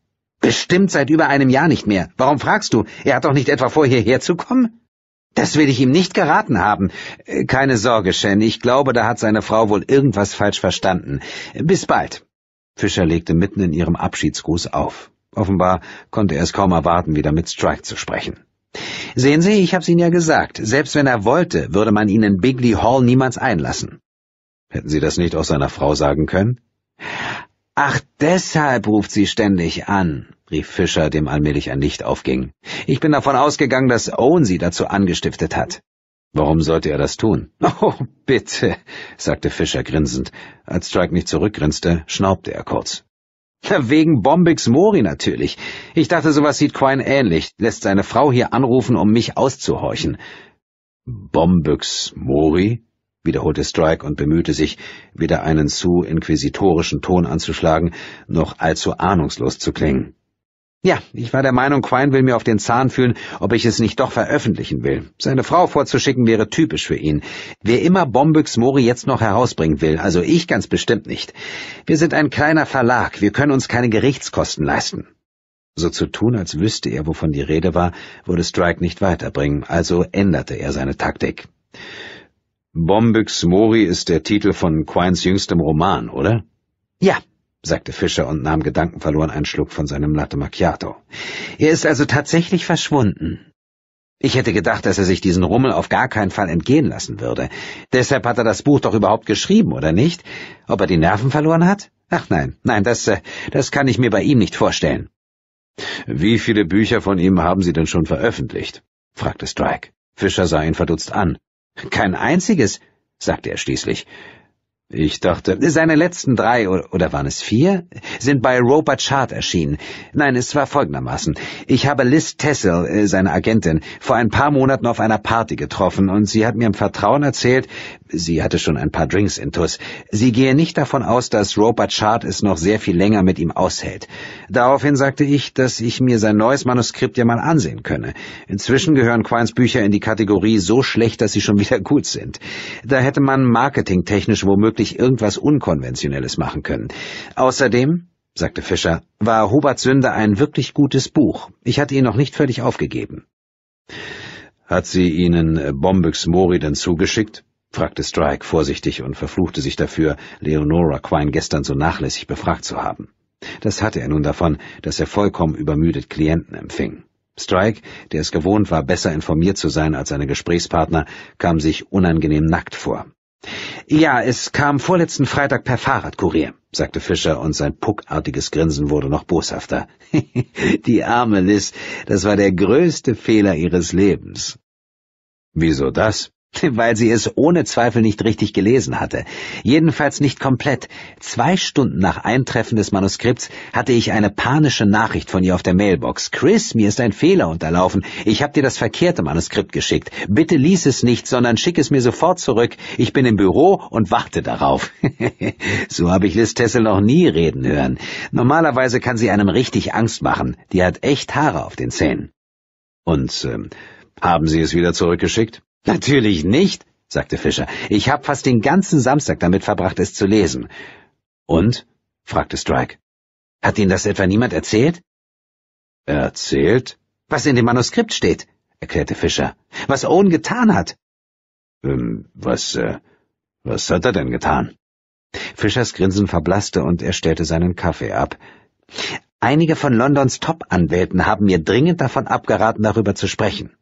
A: Bestimmt seit über einem Jahr nicht mehr. Warum fragst du? Er hat doch nicht etwa vor, hierher zu kommen? Das will ich ihm nicht geraten haben. Äh, keine Sorge, Shen, ich glaube, da hat seine Frau wohl irgendwas falsch verstanden. Bis bald. Fischer legte mitten in ihrem Abschiedsgruß auf. Offenbar konnte er es kaum erwarten, wieder mit Strike zu sprechen. Sehen Sie, ich hab's Ihnen ja gesagt, selbst wenn er wollte, würde man ihn in Bigley Hall niemals einlassen. Hätten Sie das nicht auch seiner Frau sagen können? Ach, deshalb ruft sie ständig an rief Fischer, dem allmählich ein Licht aufging. Ich bin davon ausgegangen, dass Owen sie dazu angestiftet hat. Warum sollte er das tun? Oh, bitte, sagte Fischer grinsend. Als Strike nicht zurückgrinste, schnaubte er kurz. Wegen Bombix Mori natürlich. Ich dachte, sowas sieht Quine ähnlich, lässt seine Frau hier anrufen, um mich auszuhorchen. Bombix Mori? wiederholte Strike und bemühte sich, weder einen zu inquisitorischen Ton anzuschlagen, noch allzu ahnungslos zu klingen. Ja, ich war der Meinung, Quine will mir auf den Zahn fühlen, ob ich es nicht doch veröffentlichen will. Seine Frau vorzuschicken wäre typisch für ihn. Wer immer Bombyx Mori jetzt noch herausbringen will, also ich ganz bestimmt nicht. Wir sind ein kleiner Verlag, wir können uns keine Gerichtskosten leisten. So zu tun, als wüsste er, wovon die Rede war, würde Strike nicht weiterbringen, also änderte er seine Taktik. Bombyx Mori ist der Titel von Quines jüngstem Roman, oder? Ja, sagte Fischer und nahm gedankenverloren einen Schluck von seinem Latte Macchiato. Er ist also tatsächlich verschwunden. Ich hätte gedacht, dass er sich diesen Rummel auf gar keinen Fall entgehen lassen würde. Deshalb hat er das Buch doch überhaupt geschrieben, oder nicht? Ob er die Nerven verloren hat? Ach nein, nein, das, äh, das kann ich mir bei ihm nicht vorstellen. Wie viele Bücher von ihm haben Sie denn schon veröffentlicht? fragte Strike. Fischer sah ihn verdutzt an. Kein einziges, sagte er schließlich. Ich dachte, seine letzten drei, oder waren es vier, sind bei Roper Chart erschienen. Nein, es war folgendermaßen. Ich habe Liz Tessel, äh, seine Agentin, vor ein paar Monaten auf einer Party getroffen und sie hat mir im Vertrauen erzählt, sie hatte schon ein paar Drinks in Tuss, sie gehe nicht davon aus, dass Roper Chart es noch sehr viel länger mit ihm aushält. Daraufhin sagte ich, dass ich mir sein neues Manuskript ja mal ansehen könne. Inzwischen gehören Quines Bücher in die Kategorie so schlecht, dass sie schon wieder gut sind. Da hätte man marketingtechnisch womöglich wirklich irgendwas Unkonventionelles machen können. Außerdem, sagte Fischer, war Hubert Sünder ein wirklich gutes Buch. Ich hatte ihn noch nicht völlig aufgegeben. Hat sie Ihnen äh, Bombyx Mori denn zugeschickt? fragte Strike vorsichtig und verfluchte sich dafür, Leonora Quine gestern so nachlässig befragt zu haben. Das hatte er nun davon, dass er vollkommen übermüdet Klienten empfing. Strike, der es gewohnt war, besser informiert zu sein als seine Gesprächspartner, kam sich unangenehm nackt vor. Ja, es kam vorletzten Freitag per Fahrradkurier, sagte Fischer, und sein puckartiges Grinsen wurde noch boshafter. Die arme Liz, das war der größte Fehler ihres Lebens. Wieso das? weil sie es ohne Zweifel nicht richtig gelesen hatte. Jedenfalls nicht komplett. Zwei Stunden nach Eintreffen des Manuskripts hatte ich eine panische Nachricht von ihr auf der Mailbox. Chris, mir ist ein Fehler unterlaufen. Ich habe dir das verkehrte Manuskript geschickt. Bitte lies es nicht, sondern schick es mir sofort zurück. Ich bin im Büro und warte darauf. so habe ich Liz Tessel noch nie reden hören. Normalerweise kann sie einem richtig Angst machen. Die hat echt Haare auf den Zähnen. Und äh, haben Sie es wieder zurückgeschickt? Natürlich nicht, sagte Fischer. Ich habe fast den ganzen Samstag damit verbracht, es zu lesen. Und? fragte Strike. Hat Ihnen das etwa niemand erzählt? Erzählt? Was in dem Manuskript steht, erklärte Fischer. Was Owen getan hat. Ähm, was, äh, was hat er denn getan? Fischers Grinsen verblasste und er stellte seinen Kaffee ab. Einige von Londons Top-Anwälten haben mir dringend davon abgeraten, darüber zu sprechen.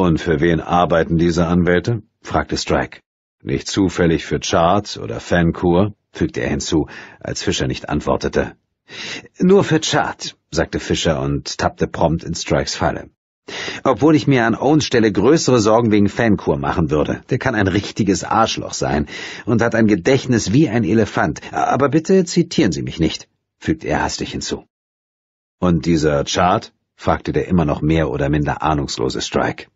A: Und für wen arbeiten diese Anwälte? fragte Strike. Nicht zufällig für Chart oder Fancour, fügte er hinzu, als Fischer nicht antwortete. Nur für Chart, sagte Fischer und tappte prompt in Strikes Falle. Obwohl ich mir an Owens Stelle größere Sorgen wegen Fancour machen würde. Der kann ein richtiges Arschloch sein und hat ein Gedächtnis wie ein Elefant. Aber bitte zitieren Sie mich nicht, fügt er hastig hinzu. Und dieser Chart? fragte der immer noch mehr oder minder ahnungslose Strike.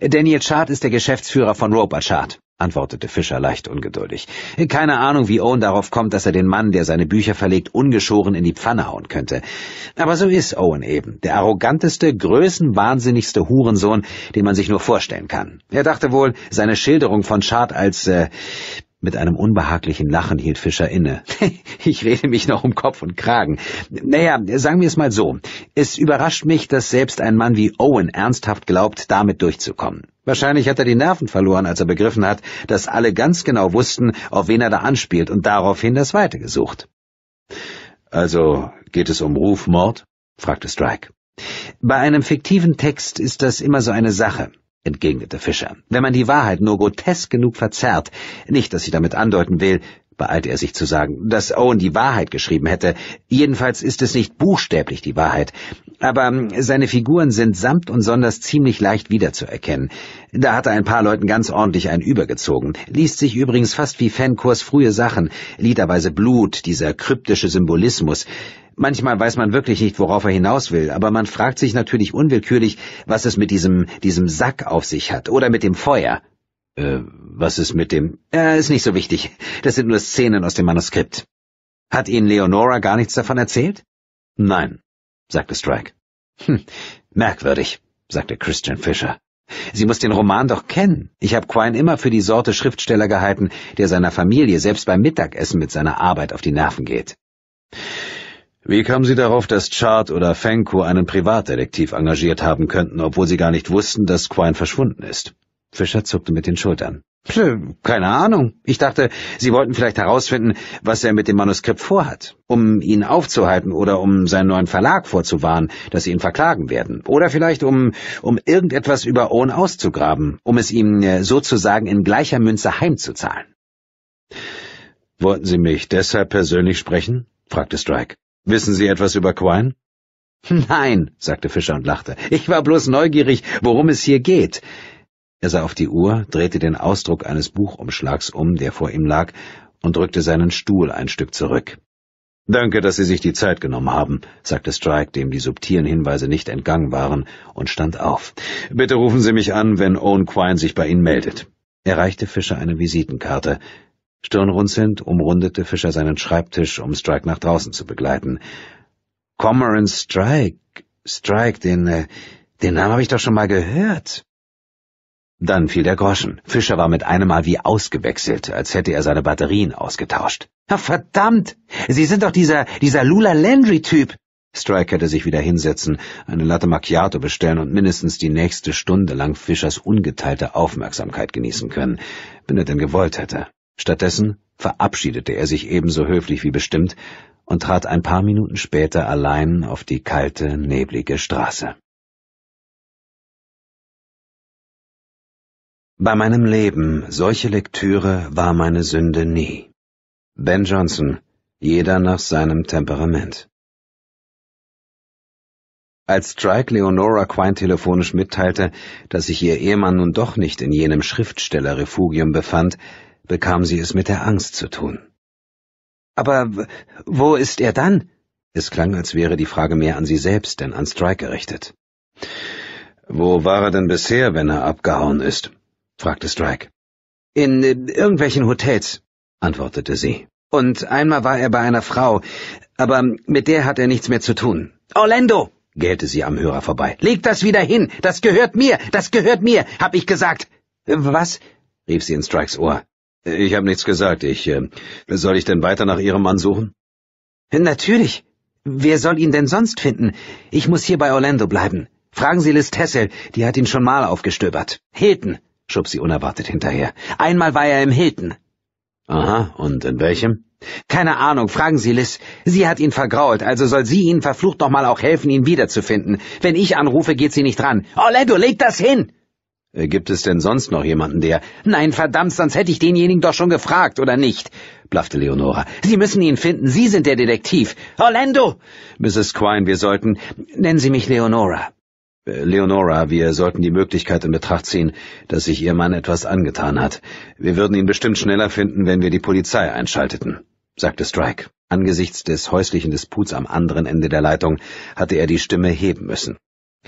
A: Daniel Chart ist der Geschäftsführer von Roper Chart, antwortete Fischer leicht ungeduldig. Keine Ahnung, wie Owen darauf kommt, dass er den Mann, der seine Bücher verlegt, ungeschoren in die Pfanne hauen könnte. Aber so ist Owen eben, der arroganteste, größenwahnsinnigste Hurensohn, den man sich nur vorstellen kann. Er dachte wohl, seine Schilderung von Chart als äh, mit einem unbehaglichen Lachen hielt Fischer inne. ich rede mich noch um Kopf und Kragen. Naja, sagen wir es mal so. Es überrascht mich, dass selbst ein Mann wie Owen ernsthaft glaubt, damit durchzukommen. Wahrscheinlich hat er die Nerven verloren, als er begriffen hat, dass alle ganz genau wussten, auf wen er da anspielt und daraufhin das Weite gesucht. Also geht es um Rufmord? fragte Strike. Bei einem fiktiven Text ist das immer so eine Sache entgegnete Fischer. Wenn man die Wahrheit nur grotesk genug verzerrt, nicht, dass ich damit andeuten will, beeilte er sich zu sagen, dass Owen die Wahrheit geschrieben hätte. Jedenfalls ist es nicht buchstäblich die Wahrheit. Aber hm, seine Figuren sind samt und sonders ziemlich leicht wiederzuerkennen. Da hat er ein paar Leuten ganz ordentlich einen übergezogen. Liest sich übrigens fast wie Fankurs frühe Sachen, liederweise Blut, dieser kryptische Symbolismus. Manchmal weiß man wirklich nicht, worauf er hinaus will, aber man fragt sich natürlich unwillkürlich, was es mit diesem, diesem Sack auf sich hat oder mit dem Feuer. Äh, was ist mit dem? Äh, ist nicht so wichtig. Das sind nur Szenen aus dem Manuskript. Hat Ihnen Leonora gar nichts davon erzählt? Nein, sagte Strike. Hm, merkwürdig, sagte Christian Fischer. Sie muss den Roman doch kennen. Ich habe Quine immer für die Sorte Schriftsteller gehalten, der seiner Familie selbst beim Mittagessen mit seiner Arbeit auf die Nerven geht. Wie kamen Sie darauf, dass Chart oder Fenko einen Privatdetektiv engagiert haben könnten, obwohl Sie gar nicht wussten, dass Quine verschwunden ist? Fischer zuckte mit den Schultern. Keine Ahnung. Ich dachte, Sie wollten vielleicht herausfinden, was er mit dem Manuskript vorhat, um ihn aufzuhalten oder um seinen neuen Verlag vorzuwarnen, dass sie ihn verklagen werden. Oder vielleicht um, um irgendetwas über Owen auszugraben, um es ihm äh, sozusagen in gleicher Münze heimzuzahlen. Wollten Sie mich deshalb persönlich sprechen? fragte Strike. Wissen Sie etwas über Quine? Nein, sagte Fischer und lachte. Ich war bloß neugierig, worum es hier geht. Er sah auf die Uhr, drehte den Ausdruck eines Buchumschlags um, der vor ihm lag, und drückte seinen Stuhl ein Stück zurück. Danke, dass Sie sich die Zeit genommen haben, sagte Strike, dem die subtilen Hinweise nicht entgangen waren, und stand auf. Bitte rufen Sie mich an, wenn Owen Quine sich bei Ihnen meldet. Er reichte Fischer eine Visitenkarte, Stirnrunzelnd umrundete Fischer seinen Schreibtisch, um Strike nach draußen zu begleiten. Cormoran Strike, Strike, den, äh, den Namen habe ich doch schon mal gehört. Dann fiel der Groschen. Fischer war mit einem Mal wie ausgewechselt, als hätte er seine Batterien ausgetauscht. Ach, verdammt! Sie sind doch dieser, dieser Lula Landry-Typ! Strike hätte sich wieder hinsetzen, eine Latte Macchiato bestellen und mindestens die nächste Stunde lang Fischers ungeteilte Aufmerksamkeit genießen können, wenn er denn gewollt hätte. Stattdessen verabschiedete er sich ebenso
B: höflich wie bestimmt und trat ein paar Minuten später allein auf die kalte, neblige Straße. Bei meinem Leben solche Lektüre war meine Sünde nie. Ben Johnson,
A: jeder nach seinem Temperament. Als Strike Leonora Quine telefonisch mitteilte, dass sich ihr Ehemann nun doch nicht in jenem Schriftstellerrefugium befand, bekam sie es mit der Angst zu tun. Aber wo ist er dann? Es klang, als wäre die Frage mehr an sie selbst, denn an Strike gerichtet. Wo war er denn bisher, wenn er abgehauen ist? fragte Strike. In äh, irgendwelchen Hotels, antwortete sie. Und einmal war er bei einer Frau, aber mit der hat er nichts mehr zu tun. Orlando! gellte sie am Hörer vorbei. Leg das wieder hin! Das gehört mir! Das gehört mir! hab ich gesagt! Äh, was? rief sie in Strikes Ohr. Ich habe nichts gesagt. Ich. Äh, soll ich denn weiter nach Ihrem Mann suchen? Natürlich. Wer soll ihn denn sonst finden? Ich muss hier bei Orlando bleiben. Fragen Sie Liz Tessel, die hat ihn schon mal aufgestöbert. Hilton, schob sie unerwartet hinterher. Einmal war er im Hilton. Aha, und in welchem? Keine Ahnung, fragen Sie Liz. Sie hat ihn vergrault, also soll sie Ihnen verflucht nochmal auch helfen, ihn wiederzufinden. Wenn ich anrufe, geht sie nicht ran. Orlando, leg das hin! Äh, gibt es denn sonst noch jemanden, der... Nein, verdammt, sonst hätte ich denjenigen doch schon gefragt, oder nicht? blaffte Leonora. Sie müssen ihn finden, Sie sind der Detektiv. Orlando! Mrs. Quine, wir sollten... Nennen Sie mich Leonora. Äh, Leonora, wir sollten die Möglichkeit in Betracht ziehen, dass sich Ihr Mann etwas angetan hat. Wir würden ihn bestimmt schneller finden, wenn wir die Polizei einschalteten, sagte Strike. Angesichts des häuslichen Disputs am anderen Ende der Leitung hatte er die Stimme heben müssen.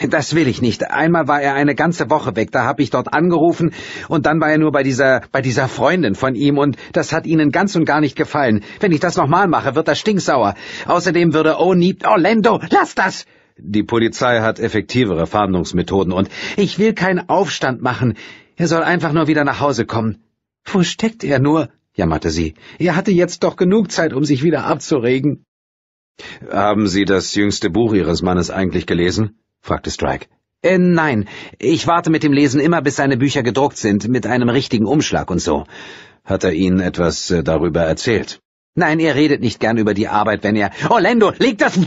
A: Das will ich nicht. Einmal war er eine ganze Woche weg, da habe ich dort angerufen und dann war er nur bei dieser, bei dieser Freundin von ihm und das hat ihnen ganz und gar nicht gefallen. Wenn ich das nochmal mache, wird das stinksauer. Außerdem würde Oh nie, Orlando, lass das! Die Polizei hat effektivere Fahndungsmethoden und ich will keinen Aufstand machen. Er soll einfach nur wieder nach Hause kommen. Wo steckt er nur? jammerte sie. Er hatte jetzt doch genug Zeit, um sich wieder abzuregen. Haben Sie das jüngste Buch Ihres Mannes eigentlich gelesen? fragte Strike. Äh, nein, ich warte mit dem Lesen immer, bis seine Bücher gedruckt sind, mit einem richtigen Umschlag und so. Hat er Ihnen etwas äh, darüber erzählt? Nein, er redet nicht gern über die Arbeit, wenn er... Orlando, leg das...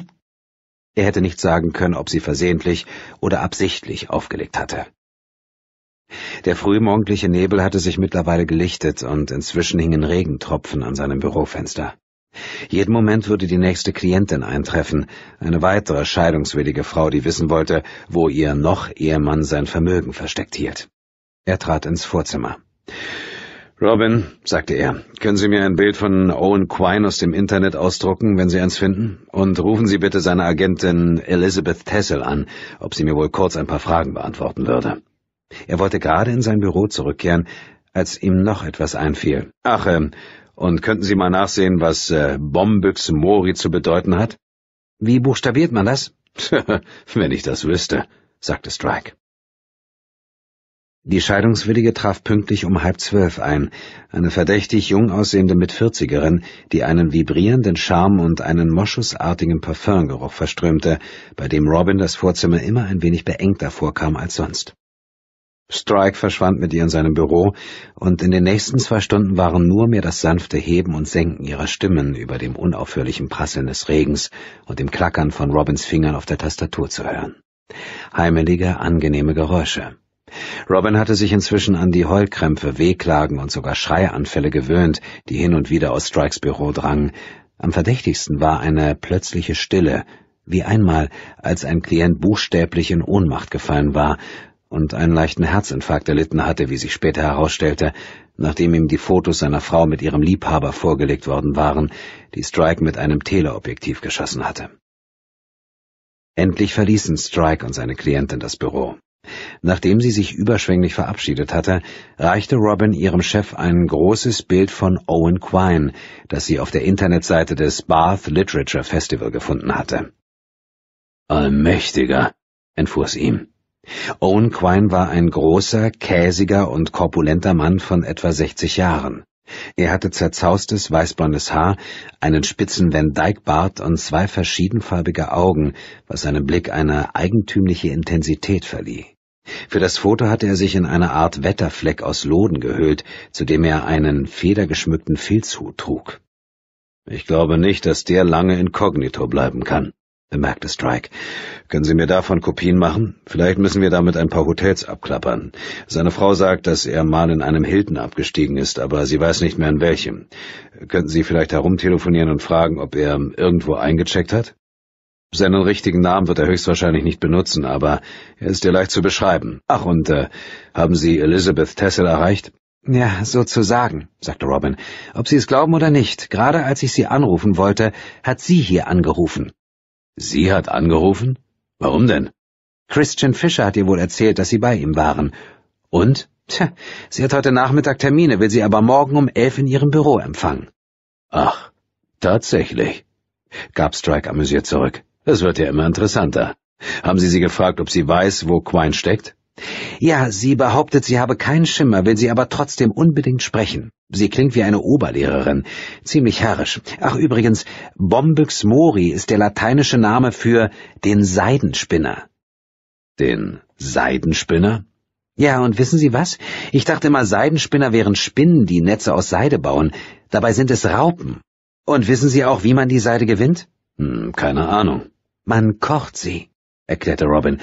A: Er hätte nicht sagen können, ob sie versehentlich oder absichtlich aufgelegt hatte. Der frühmorgendliche Nebel hatte sich mittlerweile gelichtet und inzwischen hingen Regentropfen an seinem Bürofenster. Jeden Moment würde die nächste Klientin eintreffen, eine weitere scheidungswillige Frau, die wissen wollte, wo ihr noch Ehemann sein Vermögen versteckt hielt. Er trat ins Vorzimmer. Robin, sagte er, können Sie mir ein Bild von Owen Quine aus dem Internet ausdrucken, wenn Sie eins finden? Und rufen Sie bitte seine Agentin Elizabeth Tessel an, ob sie mir wohl kurz ein paar Fragen beantworten würde. Er wollte gerade in sein Büro zurückkehren, als ihm noch etwas einfiel. Ach, ähm, und könnten Sie mal nachsehen, was äh, Bombüchse Mori zu bedeuten hat? Wie buchstabiert man das? Wenn ich das wüsste, sagte Strike. Die Scheidungswillige traf pünktlich um halb zwölf ein, eine verdächtig jung aussehende Mitvierzigerin, die einen vibrierenden Charme und einen moschusartigen Parfümgeruch verströmte, bei dem Robin das Vorzimmer immer ein wenig beengter vorkam als sonst. Strike verschwand mit ihr in seinem Büro, und in den nächsten zwei Stunden waren nur mehr das sanfte Heben und Senken ihrer Stimmen über dem unaufhörlichen Prasseln des Regens und dem Klackern von Robins Fingern auf der Tastatur zu hören. Heimelige, angenehme Geräusche. Robin hatte sich inzwischen an die Heulkrämpfe, Wehklagen und sogar Schreianfälle gewöhnt, die hin und wieder aus Strikes Büro drangen. Am verdächtigsten war eine plötzliche Stille, wie einmal, als ein Klient buchstäblich in Ohnmacht gefallen war und einen leichten Herzinfarkt erlitten hatte, wie sich später herausstellte, nachdem ihm die Fotos seiner Frau mit ihrem Liebhaber vorgelegt worden waren, die Strike mit einem Teleobjektiv geschossen hatte. Endlich verließen Strike und seine Klientin das Büro. Nachdem sie sich überschwänglich verabschiedet hatte, reichte Robin ihrem Chef ein großes Bild von Owen Quine, das sie auf der Internetseite des Bath Literature Festival gefunden hatte. Allmächtiger, entfuhr es ihm. Owen Quine war ein großer, käsiger und korpulenter Mann von etwa 60 Jahren. Er hatte zerzaustes, weißblondes Haar, einen spitzen Van Dyke-Bart und zwei verschiedenfarbige Augen, was seinem Blick eine eigentümliche Intensität verlieh. Für das Foto hatte er sich in eine Art Wetterfleck aus Loden gehüllt, zu dem er einen federgeschmückten Filzhut trug. Ich glaube nicht, dass der lange inkognito bleiben kann bemerkte Strike. Können Sie mir davon Kopien machen? Vielleicht müssen wir damit ein paar Hotels abklappern. Seine Frau sagt, dass er mal in einem Hilton abgestiegen ist, aber sie weiß nicht mehr in welchem. Könnten Sie vielleicht herumtelefonieren und fragen, ob er irgendwo eingecheckt hat? Seinen richtigen Namen wird er höchstwahrscheinlich nicht benutzen, aber er ist dir leicht zu beschreiben. Ach, und äh, haben Sie Elizabeth Tessel erreicht? Ja, sozusagen, sagte Robin. Ob Sie es glauben oder nicht, gerade als ich Sie anrufen wollte, hat sie hier angerufen. Sie hat angerufen? Warum denn? Christian Fischer hat ihr wohl erzählt, dass Sie bei ihm waren. Und? Tja, sie hat heute Nachmittag Termine, will sie aber morgen um elf in ihrem Büro empfangen. Ach, tatsächlich, gab Strike amüsiert zurück. Es wird ja immer interessanter. Haben Sie sie gefragt, ob sie weiß, wo Quine steckt? Ja, sie behauptet, sie habe keinen Schimmer, will sie aber trotzdem unbedingt sprechen. Sie klingt wie eine Oberlehrerin, ziemlich herrisch. Ach übrigens, Bombyx mori ist der lateinische Name für den Seidenspinner. Den Seidenspinner? Ja, und wissen Sie was? Ich dachte immer, Seidenspinner wären Spinnen, die Netze aus Seide bauen. Dabei sind es Raupen. Und wissen Sie auch, wie man die Seide gewinnt? Hm, keine Ahnung. Man kocht sie erklärte Robin,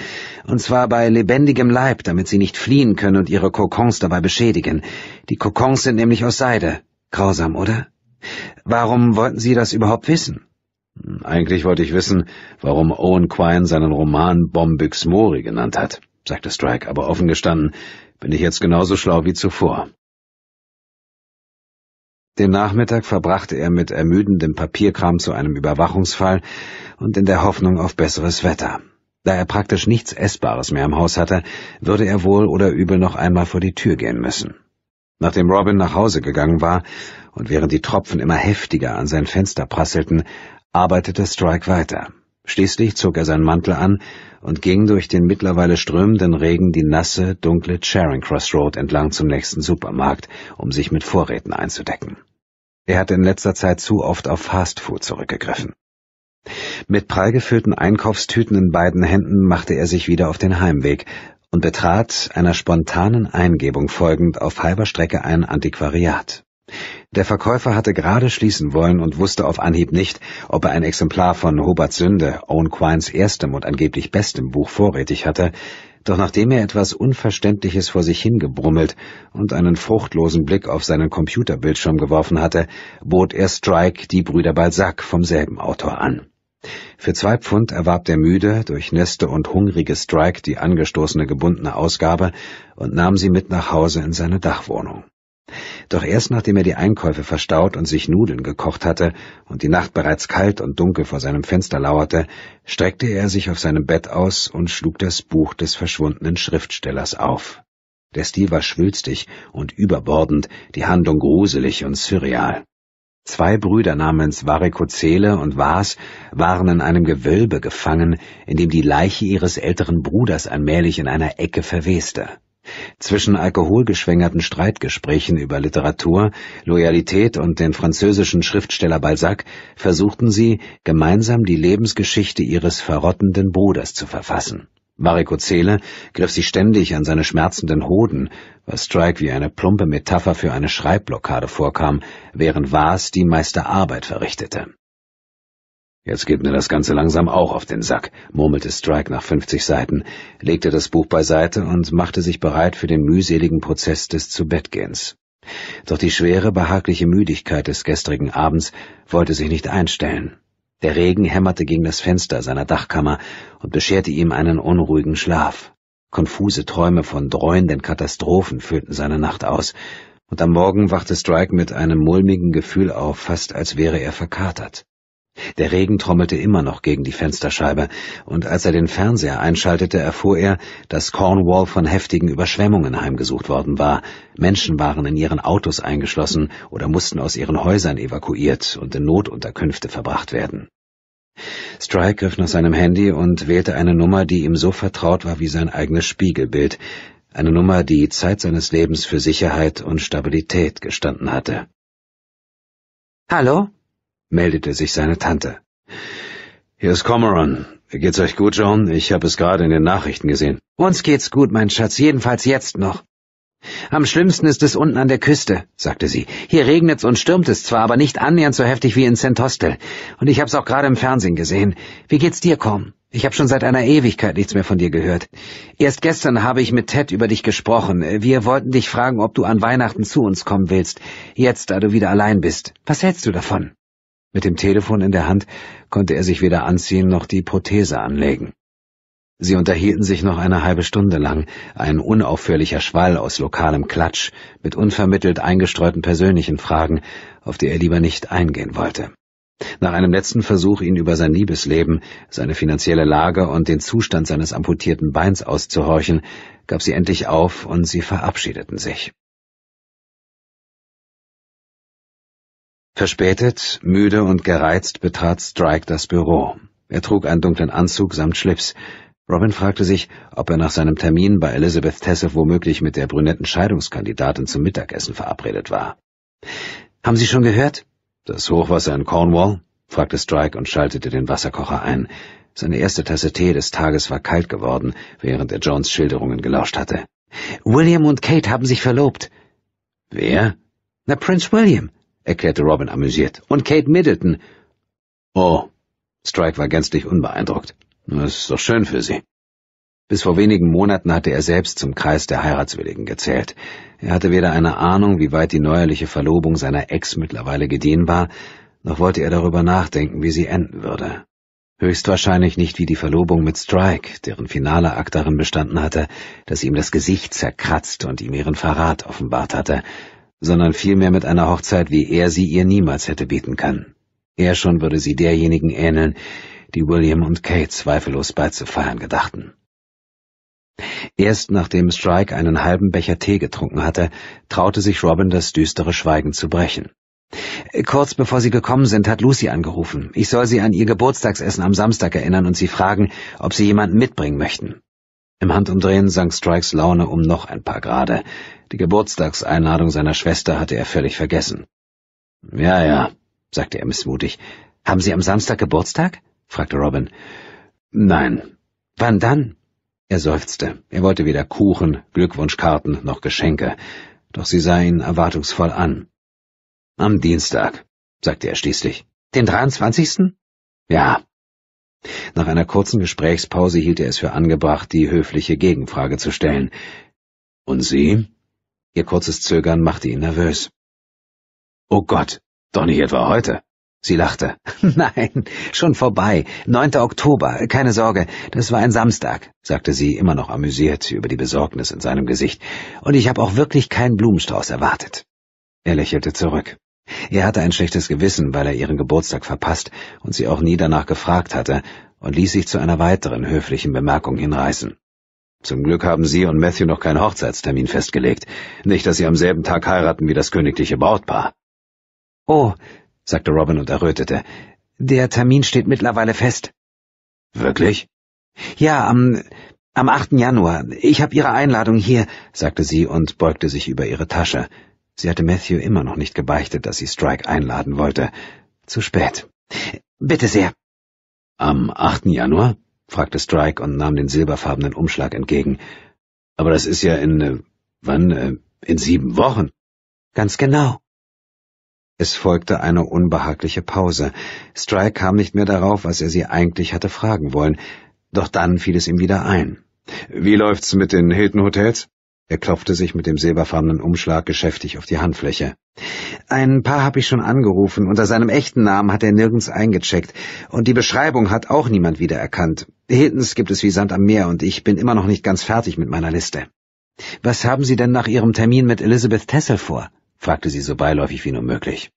A: und zwar bei lebendigem Leib, damit sie nicht fliehen können und ihre Kokons dabei beschädigen. Die Kokons sind nämlich aus Seide. Grausam, oder? Warum wollten Sie das überhaupt wissen? Hm, eigentlich wollte ich wissen, warum Owen Quine seinen Roman Bombix Mori genannt hat, sagte Strike, aber offen gestanden, bin ich jetzt genauso schlau wie zuvor. Den Nachmittag verbrachte er mit ermüdendem Papierkram zu einem Überwachungsfall und in der Hoffnung auf besseres Wetter. Da er praktisch nichts Essbares mehr im Haus hatte, würde er wohl oder übel noch einmal vor die Tür gehen müssen. Nachdem Robin nach Hause gegangen war und während die Tropfen immer heftiger an sein Fenster prasselten, arbeitete Strike weiter. Schließlich zog er seinen Mantel an und ging durch den mittlerweile strömenden Regen die nasse, dunkle Charing Cross Road entlang zum nächsten Supermarkt, um sich mit Vorräten einzudecken. Er hatte in letzter Zeit zu oft auf Fast Food zurückgegriffen. Mit prall gefüllten Einkaufstüten in beiden Händen machte er sich wieder auf den Heimweg und betrat, einer spontanen Eingebung folgend, auf halber Strecke ein Antiquariat. Der Verkäufer hatte gerade schließen wollen und wusste auf Anhieb nicht, ob er ein Exemplar von Hobart Sünde, Owen Quines erstem und angeblich bestem Buch vorrätig hatte, doch nachdem er etwas Unverständliches vor sich hingebrummelt und einen fruchtlosen Blick auf seinen Computerbildschirm geworfen hatte, bot er Strike die Brüder Balzac vom selben Autor an. Für zwei Pfund erwarb der müde, durch und hungrige Strike die angestoßene gebundene Ausgabe und nahm sie mit nach Hause in seine Dachwohnung. Doch erst nachdem er die Einkäufe verstaut und sich Nudeln gekocht hatte und die Nacht bereits kalt und dunkel vor seinem Fenster lauerte, streckte er sich auf seinem Bett aus und schlug das Buch des verschwundenen Schriftstellers auf. Der Stil war schwülstig und überbordend, die Handlung gruselig und surreal. Zwei Brüder namens Varikozele und Vas waren in einem Gewölbe gefangen, in dem die Leiche ihres älteren Bruders allmählich in einer Ecke verweste. Zwischen alkoholgeschwängerten Streitgesprächen über Literatur, Loyalität und den französischen Schriftsteller Balzac versuchten sie, gemeinsam die Lebensgeschichte ihres verrottenden Bruders zu verfassen. Mariko Zele griff sie ständig an seine schmerzenden Hoden, was Strike wie eine plumpe Metapher für eine Schreibblockade vorkam, während Waas die meiste Arbeit verrichtete Jetzt geht mir das Ganze langsam auch auf den Sack, murmelte Strike nach 50 Seiten, legte das Buch beiseite und machte sich bereit für den mühseligen Prozess des Zubettgehens. Doch die schwere, behagliche Müdigkeit des gestrigen Abends wollte sich nicht einstellen. Der Regen hämmerte gegen das Fenster seiner Dachkammer und bescherte ihm einen unruhigen Schlaf. Konfuse Träume von dreuenden Katastrophen füllten seine Nacht aus, und am Morgen wachte Strike mit einem mulmigen Gefühl auf, fast als wäre er verkatert. Der Regen trommelte immer noch gegen die Fensterscheibe, und als er den Fernseher einschaltete, erfuhr er, dass Cornwall von heftigen Überschwemmungen heimgesucht worden war, Menschen waren in ihren Autos eingeschlossen oder mussten aus ihren Häusern evakuiert und in Notunterkünfte verbracht werden. Strike griff nach seinem Handy und wählte eine Nummer, die ihm so vertraut war wie sein eigenes Spiegelbild, eine Nummer, die Zeit seines Lebens für Sicherheit und Stabilität gestanden hatte. Hallo? meldete sich seine Tante. Hier ist Cormoran. Geht's euch gut, John? Ich habe es gerade in den Nachrichten gesehen. Uns geht's gut, mein Schatz, jedenfalls jetzt noch. Am schlimmsten ist es unten an der Küste, sagte sie. Hier regnet's und stürmt es zwar, aber nicht annähernd so heftig wie in Centostel. Und ich hab's auch gerade im Fernsehen gesehen. Wie geht's dir, Com? Ich hab schon seit einer Ewigkeit nichts mehr von dir gehört. Erst gestern habe ich mit Ted über dich gesprochen. Wir wollten dich fragen, ob du an Weihnachten zu uns kommen willst. Jetzt, da du wieder allein bist. Was hältst du davon? Mit dem Telefon in der Hand konnte er sich weder anziehen noch die Prothese anlegen. Sie unterhielten sich noch eine halbe Stunde lang, ein unaufhörlicher Schwall aus lokalem Klatsch, mit unvermittelt eingestreuten persönlichen Fragen, auf die er lieber nicht eingehen wollte. Nach einem letzten Versuch, ihn über sein Liebesleben, seine finanzielle Lage und den Zustand seines
B: amputierten Beins auszuhorchen, gab sie endlich auf und sie verabschiedeten sich. Verspätet, müde und gereizt
A: betrat Strike das Büro. Er trug einen dunklen Anzug samt Schlips. Robin fragte sich, ob er nach seinem Termin bei Elizabeth Tessef womöglich mit der brünetten Scheidungskandidatin zum Mittagessen verabredet war. Haben Sie schon gehört? Das Hochwasser in Cornwall? fragte Strike und schaltete den Wasserkocher ein. Seine erste Tasse Tee des Tages war kalt geworden, während er Jones Schilderungen gelauscht hatte. William und Kate haben sich verlobt. Wer? Na, Prince William erklärte Robin amüsiert. Und Kate Middleton. Oh, Strike war gänzlich unbeeindruckt. Das ist doch schön für sie. Bis vor wenigen Monaten hatte er selbst zum Kreis der Heiratswilligen gezählt. Er hatte weder eine Ahnung, wie weit die neuerliche Verlobung seiner Ex mittlerweile gediehen war, noch wollte er darüber nachdenken, wie sie enden würde. Höchstwahrscheinlich nicht wie die Verlobung mit Strike, deren finaler Akt darin bestanden hatte, dass sie ihm das Gesicht zerkratzt und ihm ihren Verrat offenbart hatte, sondern vielmehr mit einer Hochzeit, wie er sie ihr niemals hätte bieten können. Er schon würde sie derjenigen ähneln, die William und Kate zweifellos beizufeiern gedachten. Erst nachdem Strike einen halben Becher Tee getrunken hatte, traute sich Robin, das düstere Schweigen zu brechen. Kurz bevor Sie gekommen sind, hat Lucy angerufen. Ich soll Sie an Ihr Geburtstagsessen am Samstag erinnern und Sie fragen, ob Sie jemanden mitbringen möchten. Im Handumdrehen sank Strikes Laune um noch ein paar Grade, die Geburtstagseinladung seiner Schwester hatte er völlig vergessen. Ja, ja, sagte er missmutig. Haben Sie am Samstag Geburtstag? fragte Robin. Nein. Wann dann? Er seufzte. Er wollte weder Kuchen, Glückwunschkarten noch Geschenke. Doch sie sah ihn erwartungsvoll an. Am Dienstag, sagte er schließlich. Den 23.? Ja. Nach einer kurzen Gesprächspause hielt er es für angebracht, die höfliche Gegenfrage zu stellen. Und Sie? Ihr kurzes Zögern machte ihn nervös. Oh Gott, doch nicht etwa heute. Sie lachte. Nein, schon vorbei. 9. Oktober. Keine Sorge, das war ein Samstag, sagte sie, immer noch amüsiert über die Besorgnis in seinem Gesicht. Und ich habe auch wirklich keinen Blumenstrauß erwartet. Er lächelte zurück. Er hatte ein schlechtes Gewissen, weil er ihren Geburtstag verpasst und sie auch nie danach gefragt hatte, und ließ sich zu einer weiteren höflichen Bemerkung hinreißen. Zum Glück haben sie und Matthew noch keinen Hochzeitstermin festgelegt. Nicht, dass sie am selben Tag heiraten wie das königliche Brautpaar. Oh, sagte Robin und errötete. Der Termin steht mittlerweile fest. Wirklich? Ja, am, am 8. Januar. Ich habe Ihre Einladung hier, sagte sie und beugte sich über ihre Tasche. Sie hatte Matthew immer noch nicht gebeichtet, dass sie Strike einladen wollte. Zu spät. Bitte sehr. Am 8. Januar? fragte Strike und nahm den silberfarbenen Umschlag entgegen. Aber das ist ja in. Äh, wann? Äh, in sieben Wochen. Ganz genau. Es folgte eine unbehagliche Pause. Strike kam nicht mehr darauf, was er sie eigentlich hatte fragen wollen. Doch dann fiel es ihm wieder ein. Wie läuft's mit den Hilton Hotels? Er klopfte sich mit dem silberfarbenen Umschlag geschäftig auf die Handfläche. Ein paar habe ich schon angerufen. Unter seinem echten Namen hat er nirgends eingecheckt. Und die Beschreibung hat auch niemand wiedererkannt. Hittens gibt es wie Sand am Meer und ich bin immer noch nicht ganz fertig mit meiner Liste. Was haben Sie denn nach Ihrem Termin mit Elizabeth Tessel vor? fragte sie so beiläufig wie nur möglich.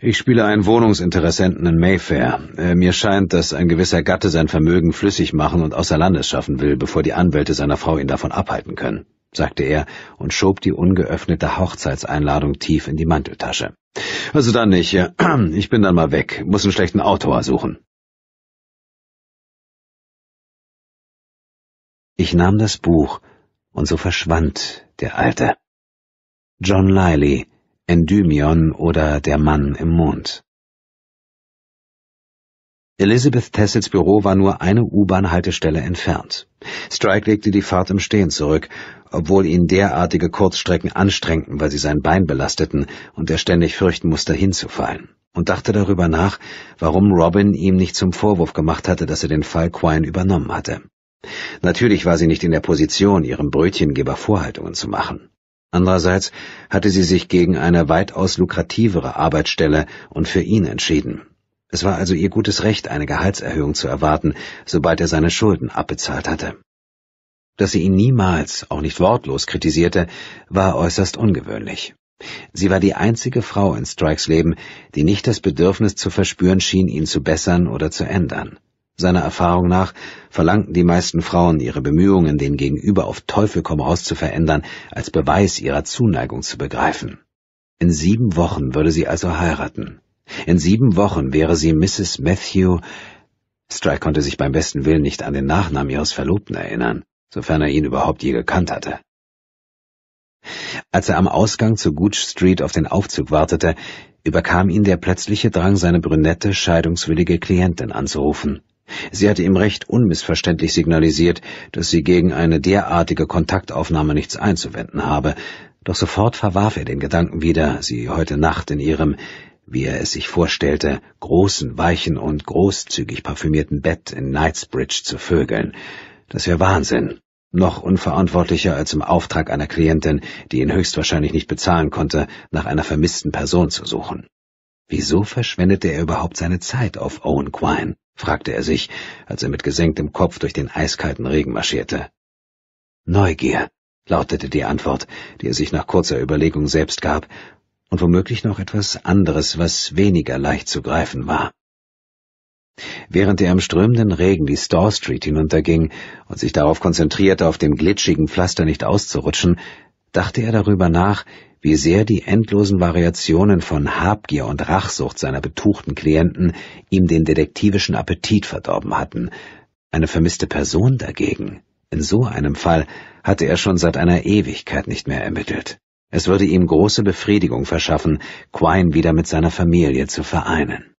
A: Ich spiele einen Wohnungsinteressenten in Mayfair. Äh, mir scheint, dass ein gewisser Gatte sein Vermögen flüssig machen und außer Landes schaffen will, bevor die Anwälte seiner Frau ihn davon abhalten können, sagte er und schob die ungeöffnete
B: Hochzeitseinladung tief in die Manteltasche. Also dann nicht. Ich bin dann mal weg, muss einen schlechten Autor suchen. Ich nahm das Buch, und so verschwand der Alte. John Lyley, Endymion oder Der Mann im Mond.
A: Elizabeth Tessels Büro war nur eine U-Bahn-Haltestelle entfernt. Strike legte die Fahrt im Stehen zurück, obwohl ihn derartige Kurzstrecken anstrengten, weil sie sein Bein belasteten und er ständig fürchten musste, hinzufallen, und dachte darüber nach, warum Robin ihm nicht zum Vorwurf gemacht hatte, dass er den Fall Quine übernommen hatte. Natürlich war sie nicht in der Position, ihrem Brötchengeber Vorhaltungen zu machen. Andererseits hatte sie sich gegen eine weitaus lukrativere Arbeitsstelle und für ihn entschieden. Es war also ihr gutes Recht, eine Gehaltserhöhung zu erwarten, sobald er seine Schulden abbezahlt hatte. Dass sie ihn niemals, auch nicht wortlos, kritisierte, war äußerst ungewöhnlich. Sie war die einzige Frau in Strikes Leben, die nicht das Bedürfnis zu verspüren schien, ihn zu bessern oder zu ändern. Seiner Erfahrung nach verlangten die meisten Frauen ihre Bemühungen, den Gegenüber auf Teufel komm raus zu verändern, als Beweis ihrer Zuneigung zu begreifen. In sieben Wochen würde sie also heiraten. In sieben Wochen wäre sie Mrs. Matthew. Strike konnte sich beim besten Willen nicht an den Nachnamen ihres Verlobten erinnern, sofern er ihn überhaupt je gekannt hatte. Als er am Ausgang zu Gooch Street auf den Aufzug wartete, überkam ihn der plötzliche Drang, seine brünette, scheidungswillige Klientin anzurufen. Sie hatte ihm recht unmissverständlich signalisiert, dass sie gegen eine derartige Kontaktaufnahme nichts einzuwenden habe, doch sofort verwarf er den Gedanken wieder, sie heute Nacht in ihrem, wie er es sich vorstellte, großen, weichen und großzügig parfümierten Bett in Knightsbridge zu vögeln. Das wäre Wahnsinn. Noch unverantwortlicher als im Auftrag einer Klientin, die ihn höchstwahrscheinlich nicht bezahlen konnte, nach einer vermissten Person zu suchen. Wieso verschwendete er überhaupt seine Zeit auf Owen Quine? fragte er sich, als er mit gesenktem Kopf durch den eiskalten Regen marschierte. Neugier, lautete die Antwort, die er sich nach kurzer Überlegung selbst gab, und womöglich noch etwas anderes, was weniger leicht zu greifen war. Während er im strömenden Regen die Store Street hinunterging und sich darauf konzentrierte, auf dem glitschigen Pflaster nicht auszurutschen, dachte er darüber nach, wie sehr die endlosen Variationen von Habgier und Rachsucht seiner betuchten Klienten ihm den detektivischen Appetit verdorben hatten. Eine vermisste Person dagegen, in so einem Fall, hatte er schon seit einer Ewigkeit nicht mehr ermittelt. Es würde ihm große Befriedigung verschaffen, Quine wieder mit seiner Familie zu vereinen.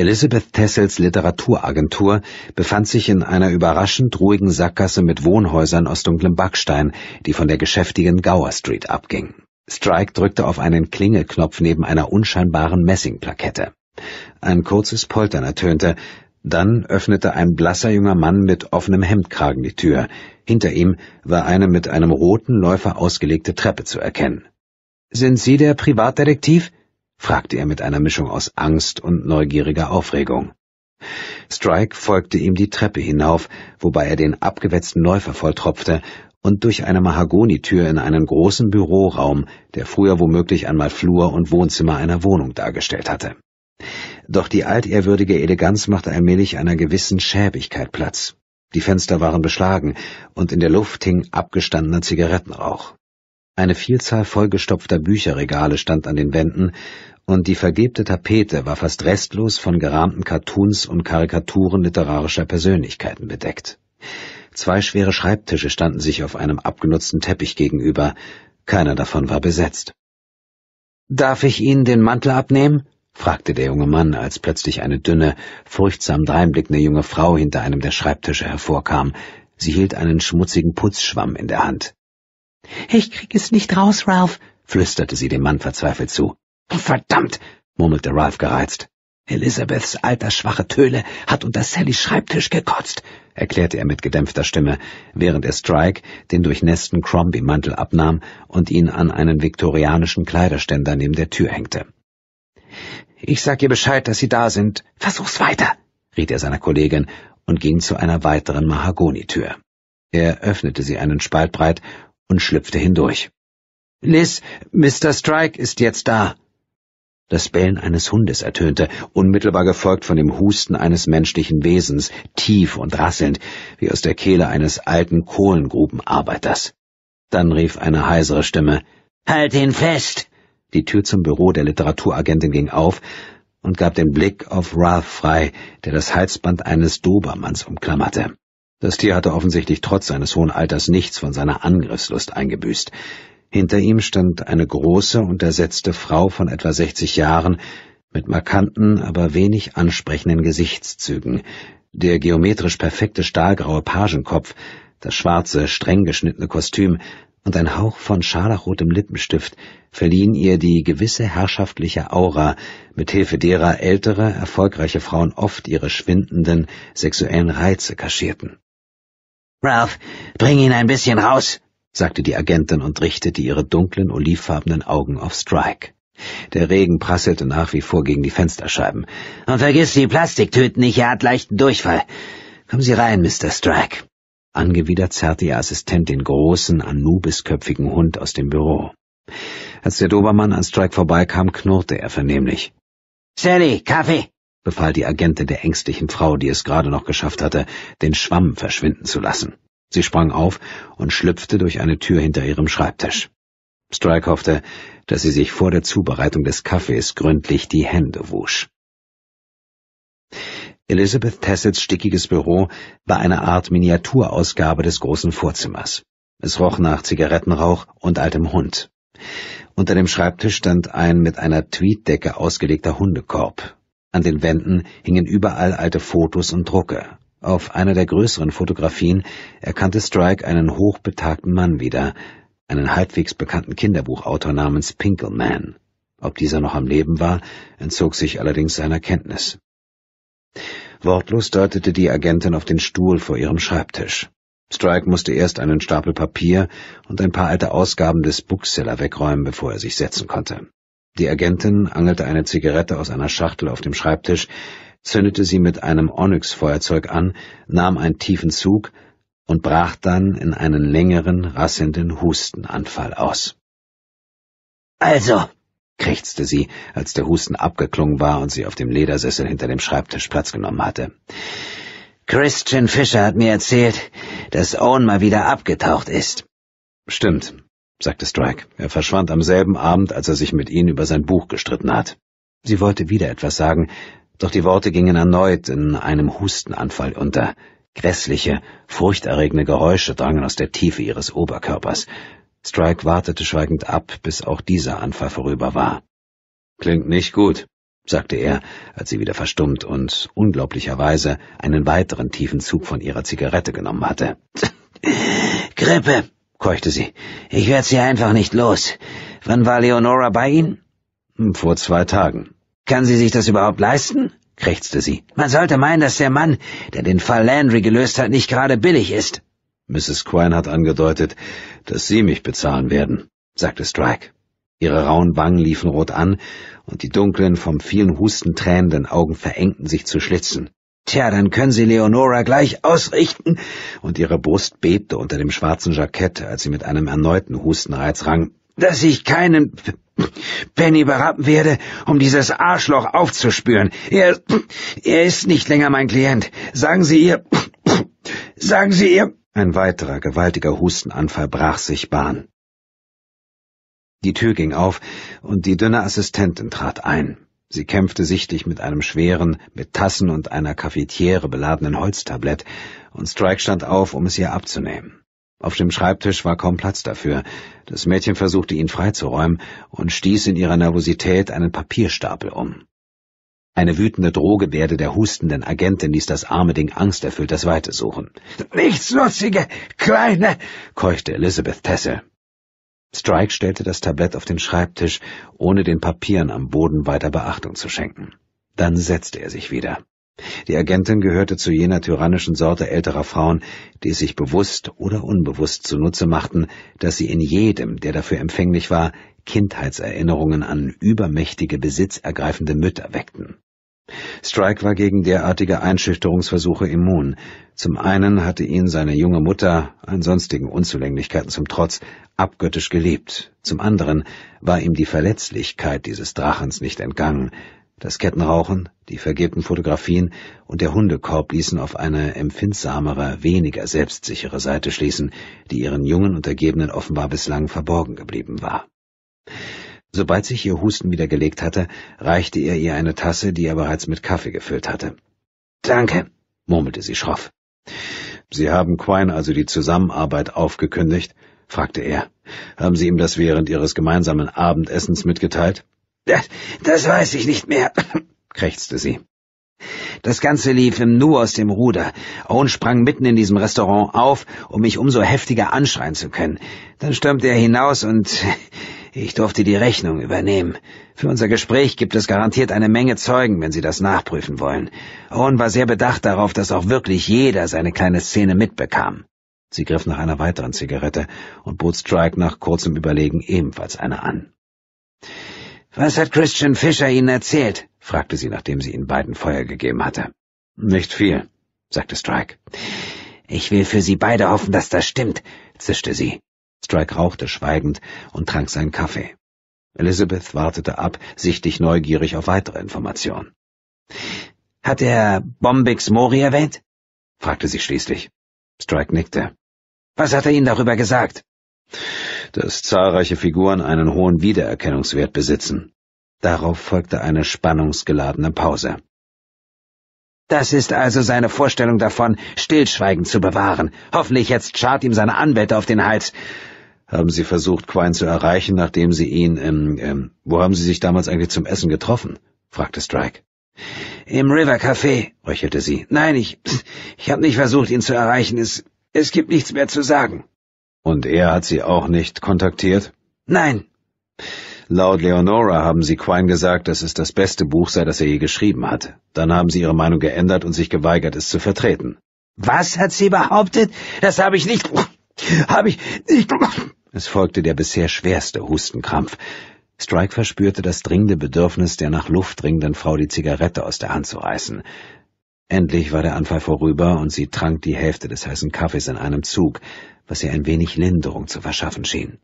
A: Elizabeth Tessels Literaturagentur befand sich in einer überraschend ruhigen Sackgasse mit Wohnhäusern aus dunklem Backstein, die von der geschäftigen Gower Street abging. Strike drückte auf einen Klingelknopf neben einer unscheinbaren Messingplakette. Ein kurzes Poltern ertönte, dann öffnete ein blasser junger Mann mit offenem Hemdkragen die Tür. Hinter ihm war eine mit einem roten Läufer ausgelegte Treppe zu erkennen. Sind Sie der Privatdetektiv? fragte er mit einer Mischung aus Angst und neugieriger Aufregung. Strike folgte ihm die Treppe hinauf, wobei er den abgewetzten Läufer volltropfte und durch eine Mahagonitür in einen großen Büroraum, der früher womöglich einmal Flur und Wohnzimmer einer Wohnung dargestellt hatte. Doch die altehrwürdige Eleganz machte allmählich einer gewissen Schäbigkeit Platz. Die Fenster waren beschlagen und in der Luft hing abgestandener Zigarettenrauch. Eine Vielzahl vollgestopfter Bücherregale stand an den Wänden, und die vergebte Tapete war fast restlos von gerahmten Cartoons und Karikaturen literarischer Persönlichkeiten bedeckt. Zwei schwere Schreibtische standen sich auf einem abgenutzten Teppich gegenüber, keiner davon war besetzt. Darf ich Ihnen den Mantel abnehmen? fragte der junge Mann, als plötzlich eine dünne, furchtsam dreinblickende junge Frau hinter einem der Schreibtische hervorkam. Sie hielt einen schmutzigen Putzschwamm in der Hand. Ich krieg es nicht raus, Ralph, flüsterte sie dem Mann verzweifelt zu. Oh, verdammt, murmelte Ralph gereizt. Elisabeths altersschwache Töle hat unter Sallys Schreibtisch gekotzt, erklärte er mit gedämpfter Stimme, während er Strike den durchnässten Crombie-Mantel abnahm und ihn an einen viktorianischen Kleiderständer neben der Tür hängte. Ich sag ihr Bescheid, dass sie da sind. Versuch's weiter, riet er seiner Kollegin und ging zu einer weiteren Mahagonitür. Er öffnete sie einen Spalt breit und schlüpfte hindurch. Liz, Mr. Strike ist jetzt da. Das Bellen eines Hundes ertönte, unmittelbar gefolgt von dem Husten eines menschlichen Wesens, tief und rasselnd, wie aus der Kehle eines alten Kohlengrubenarbeiters. Dann rief eine heisere Stimme Halt ihn fest. Die Tür zum Büro der Literaturagentin ging auf und gab den Blick auf Ralph frei, der das Halsband eines Dobermanns umklammerte. Das Tier hatte offensichtlich trotz seines hohen Alters nichts von seiner Angriffslust eingebüßt. Hinter ihm stand eine große, untersetzte Frau von etwa 60 Jahren mit markanten, aber wenig ansprechenden Gesichtszügen, der geometrisch perfekte stahlgraue Pagenkopf, das schwarze, streng geschnittene Kostüm und ein Hauch von scharlachrotem Lippenstift verliehen ihr die gewisse herrschaftliche Aura, mit Hilfe derer ältere, erfolgreiche Frauen oft ihre schwindenden sexuellen Reize kaschierten Ralph, bring ihn ein bisschen raus, sagte die Agentin und richtete ihre dunklen, olivfarbenen Augen auf Strike. Der Regen prasselte nach wie vor gegen die Fensterscheiben. Und vergiss die Plastiktüten nicht, er hat leichten Durchfall. Kommen Sie rein, Mr. Strike. Angewidert zerrte ihr Assistent den großen, anubisköpfigen Hund aus dem Büro. Als der Dobermann an Strike vorbeikam, knurrte er vernehmlich. Sally, Kaffee! befahl die Agentin der ängstlichen Frau, die es gerade noch geschafft hatte, den Schwamm verschwinden zu lassen. Sie sprang auf und schlüpfte durch eine Tür hinter ihrem Schreibtisch. Strike hoffte, dass sie sich vor der Zubereitung des Kaffees gründlich die Hände wusch. Elizabeth Tassets stickiges Büro war eine Art Miniaturausgabe des großen Vorzimmers. Es roch nach Zigarettenrauch und altem Hund. Unter dem Schreibtisch stand ein mit einer Tweeddecke ausgelegter Hundekorb, an den Wänden hingen überall alte Fotos und Drucke. Auf einer der größeren Fotografien erkannte Strike einen hochbetagten Mann wieder, einen halbwegs bekannten Kinderbuchautor namens Pinkelman. Ob dieser noch am Leben war, entzog sich allerdings seiner Kenntnis. Wortlos deutete die Agentin auf den Stuhl vor ihrem Schreibtisch. Strike musste erst einen Stapel Papier und ein paar alte Ausgaben des Bookseller wegräumen, bevor er sich setzen konnte. Die Agentin angelte eine Zigarette aus einer Schachtel auf dem Schreibtisch, zündete sie mit einem Onyx-Feuerzeug an, nahm einen tiefen Zug und brach dann in einen längeren, rassenden Hustenanfall aus. Also, krächzte sie, als der Husten abgeklungen war und sie auf dem Ledersessel hinter dem Schreibtisch Platz genommen hatte. Christian Fischer hat mir erzählt, dass Owen mal wieder abgetaucht ist. Stimmt, sagte Strike. Er verschwand am selben Abend, als er sich mit ihnen über sein Buch gestritten hat. Sie wollte wieder etwas sagen, doch die Worte gingen erneut in einem Hustenanfall unter. Grässliche, furchterregende Geräusche drangen aus der Tiefe ihres Oberkörpers. Strike wartete schweigend ab, bis auch dieser Anfall vorüber war. Klingt nicht gut, sagte er, als sie wieder verstummt und unglaublicherweise einen weiteren tiefen Zug von ihrer Zigarette genommen hatte. Grippe, keuchte sie. Ich werd's sie einfach nicht los. Wann war Leonora bei Ihnen? Hm, vor zwei Tagen. Kann sie sich das überhaupt leisten? krächzte sie. Man sollte meinen, dass der Mann, der den Fall Landry gelöst hat, nicht gerade billig ist. Mrs. Quine hat angedeutet, dass Sie mich bezahlen werden, sagte Strike. Ihre rauen Wangen liefen rot an, und die dunklen, vom vielen Husten tränenden Augen verengten sich zu Schlitzen. Tja, dann können Sie Leonora gleich ausrichten. Und ihre Brust bebte unter dem schwarzen Jackett, als sie mit einem erneuten Hustenreiz rang. Dass ich keinen Penny berappen werde, um dieses Arschloch aufzuspüren. Er, er ist nicht länger mein Klient. Sagen Sie ihr, sagen Sie ihr. Ein weiterer gewaltiger Hustenanfall brach sich Bahn. Die Tür ging auf und die dünne Assistentin trat ein. Sie kämpfte sichtlich mit einem schweren, mit Tassen und einer Cafetiere beladenen Holztablett, und Strike stand auf, um es ihr abzunehmen. Auf dem Schreibtisch war kaum Platz dafür. Das Mädchen versuchte ihn freizuräumen und stieß in ihrer Nervosität einen Papierstapel um. Eine wütende Drohgebärde der hustenden Agentin ließ das arme Ding angsterfüllt das Weite suchen. Nichtsnutzige, kleine, keuchte Elizabeth Tessel. Strike stellte das Tablett auf den Schreibtisch, ohne den Papieren am Boden weiter Beachtung zu schenken. Dann setzte er sich wieder. Die Agentin gehörte zu jener tyrannischen Sorte älterer Frauen, die es sich bewusst oder unbewusst zunutze machten, dass sie in jedem, der dafür empfänglich war, Kindheitserinnerungen an übermächtige, besitzergreifende Mütter weckten. Strike war gegen derartige Einschüchterungsversuche immun. Zum einen hatte ihn seine junge Mutter, ansonstigen Unzulänglichkeiten zum Trotz, abgöttisch geliebt. Zum anderen war ihm die Verletzlichkeit dieses Drachens nicht entgangen. Das Kettenrauchen, die vergebten Fotografien und der Hundekorb ließen auf eine empfindsamere, weniger selbstsichere Seite schließen, die ihren jungen Untergebenen offenbar bislang verborgen geblieben war. Sobald sich ihr Husten wieder gelegt hatte, reichte er ihr eine Tasse, die er bereits mit Kaffee gefüllt hatte. Danke, murmelte sie schroff. Sie haben Quine also die Zusammenarbeit aufgekündigt? fragte er. Haben Sie ihm das während Ihres gemeinsamen Abendessens mitgeteilt? Das, das weiß ich nicht mehr, krächzte sie. Das Ganze lief im Nu aus dem Ruder. Owen sprang mitten in diesem Restaurant auf, um mich umso heftiger anschreien zu können. Dann stürmte er hinaus und ich durfte die Rechnung übernehmen. Für unser Gespräch gibt es garantiert eine Menge Zeugen, wenn Sie das nachprüfen wollen. Owen war sehr bedacht darauf, dass auch wirklich jeder seine kleine Szene mitbekam. Sie griff nach einer weiteren Zigarette und bot Strike nach kurzem Überlegen ebenfalls eine an. Was hat Christian Fischer Ihnen erzählt? fragte sie, nachdem sie ihnen beiden Feuer gegeben hatte. Nicht viel, sagte Strike. Ich will für Sie beide hoffen, dass das stimmt, zischte sie. Strike rauchte schweigend und trank seinen Kaffee. Elizabeth wartete ab, sichtlich neugierig auf weitere Informationen. Hat er Bombix Mori erwähnt? fragte sie schließlich. Strike nickte. Was hat er Ihnen darüber gesagt? Dass zahlreiche Figuren einen hohen Wiedererkennungswert besitzen. Darauf folgte eine spannungsgeladene Pause. Das ist also seine Vorstellung davon, Stillschweigen zu bewahren. Hoffentlich jetzt schart ihm seine Anwälte auf den Hals haben Sie versucht, Quine zu erreichen, nachdem Sie ihn, ähm, ähm, wo haben Sie sich damals eigentlich zum Essen getroffen? fragte Strike. Im River Café, röchelte sie. Nein, ich, ich habe nicht versucht, ihn zu erreichen. Es, es gibt nichts mehr zu sagen. Und er hat Sie auch nicht kontaktiert? Nein. Laut Leonora haben Sie Quine gesagt, dass es das beste Buch sei, das er je geschrieben hat. Dann haben Sie Ihre Meinung geändert und sich geweigert, es zu vertreten. Was hat sie behauptet? Das habe ich nicht. Habe ich nicht. Es folgte der bisher schwerste Hustenkrampf. Strike verspürte das dringende Bedürfnis, der nach Luft dringenden Frau die Zigarette aus der Hand zu reißen. Endlich war der Anfall vorüber und sie trank die Hälfte des heißen Kaffees in einem Zug, was ihr ein wenig Linderung zu verschaffen schien.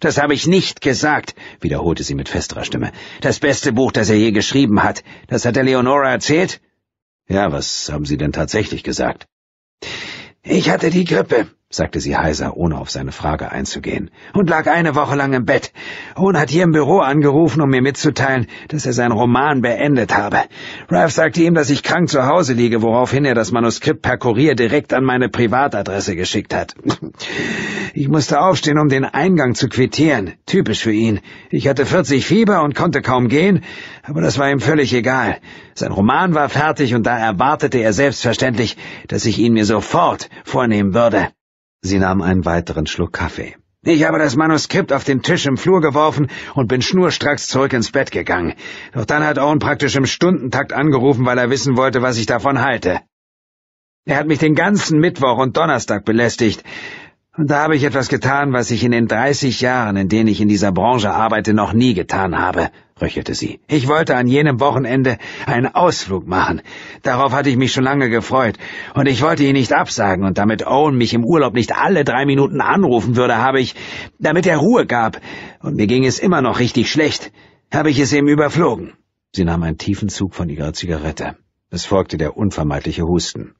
A: Das habe ich nicht gesagt, wiederholte sie mit festerer Stimme. Das beste Buch, das er je geschrieben hat. Das hat der Leonora erzählt? Ja, was haben Sie denn tatsächlich gesagt? Ich hatte die Grippe, sagte sie heiser, ohne auf seine Frage einzugehen, und lag eine Woche lang im Bett. Hohn hat hier im Büro angerufen, um mir mitzuteilen, dass er seinen Roman beendet habe. Ralph sagte ihm, dass ich krank zu Hause liege, woraufhin er das Manuskript per Kurier direkt an meine Privatadresse geschickt hat. Ich musste aufstehen, um den Eingang zu quittieren. Typisch für ihn. Ich hatte 40 Fieber und konnte kaum gehen, aber das war ihm völlig egal. Sein Roman war fertig und da erwartete er selbstverständlich, dass ich ihn mir sofort vornehmen würde. Sie nahm einen weiteren Schluck Kaffee. Ich habe das Manuskript auf den Tisch im Flur geworfen und bin schnurstracks zurück ins Bett gegangen. Doch dann hat Owen praktisch im Stundentakt angerufen, weil er wissen wollte, was ich davon halte. Er hat mich den ganzen Mittwoch und Donnerstag belästigt, und da habe ich etwas getan, was ich in den 30 Jahren, in denen ich in dieser Branche arbeite, noch nie getan habe, röchelte sie. Ich wollte an jenem Wochenende einen Ausflug machen. Darauf hatte ich mich schon lange gefreut. Und ich wollte ihn nicht absagen. Und damit Owen mich im Urlaub nicht alle drei Minuten anrufen würde, habe ich, damit er Ruhe gab, und mir ging es immer noch richtig schlecht, habe ich es ihm überflogen. Sie nahm einen tiefen Zug von ihrer Zigarette. Es folgte der unvermeidliche Husten.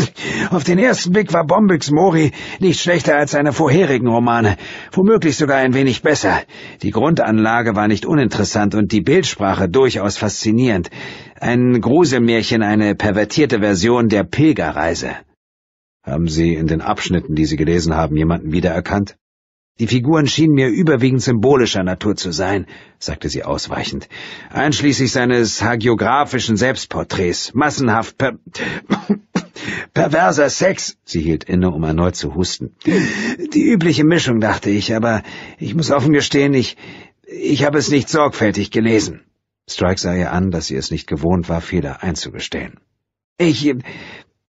A: Auf den ersten Blick war Bombix Mori nicht schlechter als seine vorherigen Romane, womöglich sogar ein wenig besser. Die Grundanlage war nicht uninteressant und die Bildsprache durchaus faszinierend. Ein Gruselmärchen, eine pervertierte Version der Pilgerreise. Haben Sie in den Abschnitten, die Sie gelesen haben, jemanden wiedererkannt? Die Figuren schienen mir überwiegend symbolischer Natur zu sein, sagte sie ausweichend, einschließlich seines hagiographischen Selbstporträts, massenhaft per Perverser Sex. Sie hielt inne, um erneut zu husten. Die übliche Mischung, dachte ich, aber ich muss offen gestehen, ich, ich habe es nicht sorgfältig gelesen. Strike sah ihr an, dass sie es nicht gewohnt war, Fehler einzugestehen. Ich,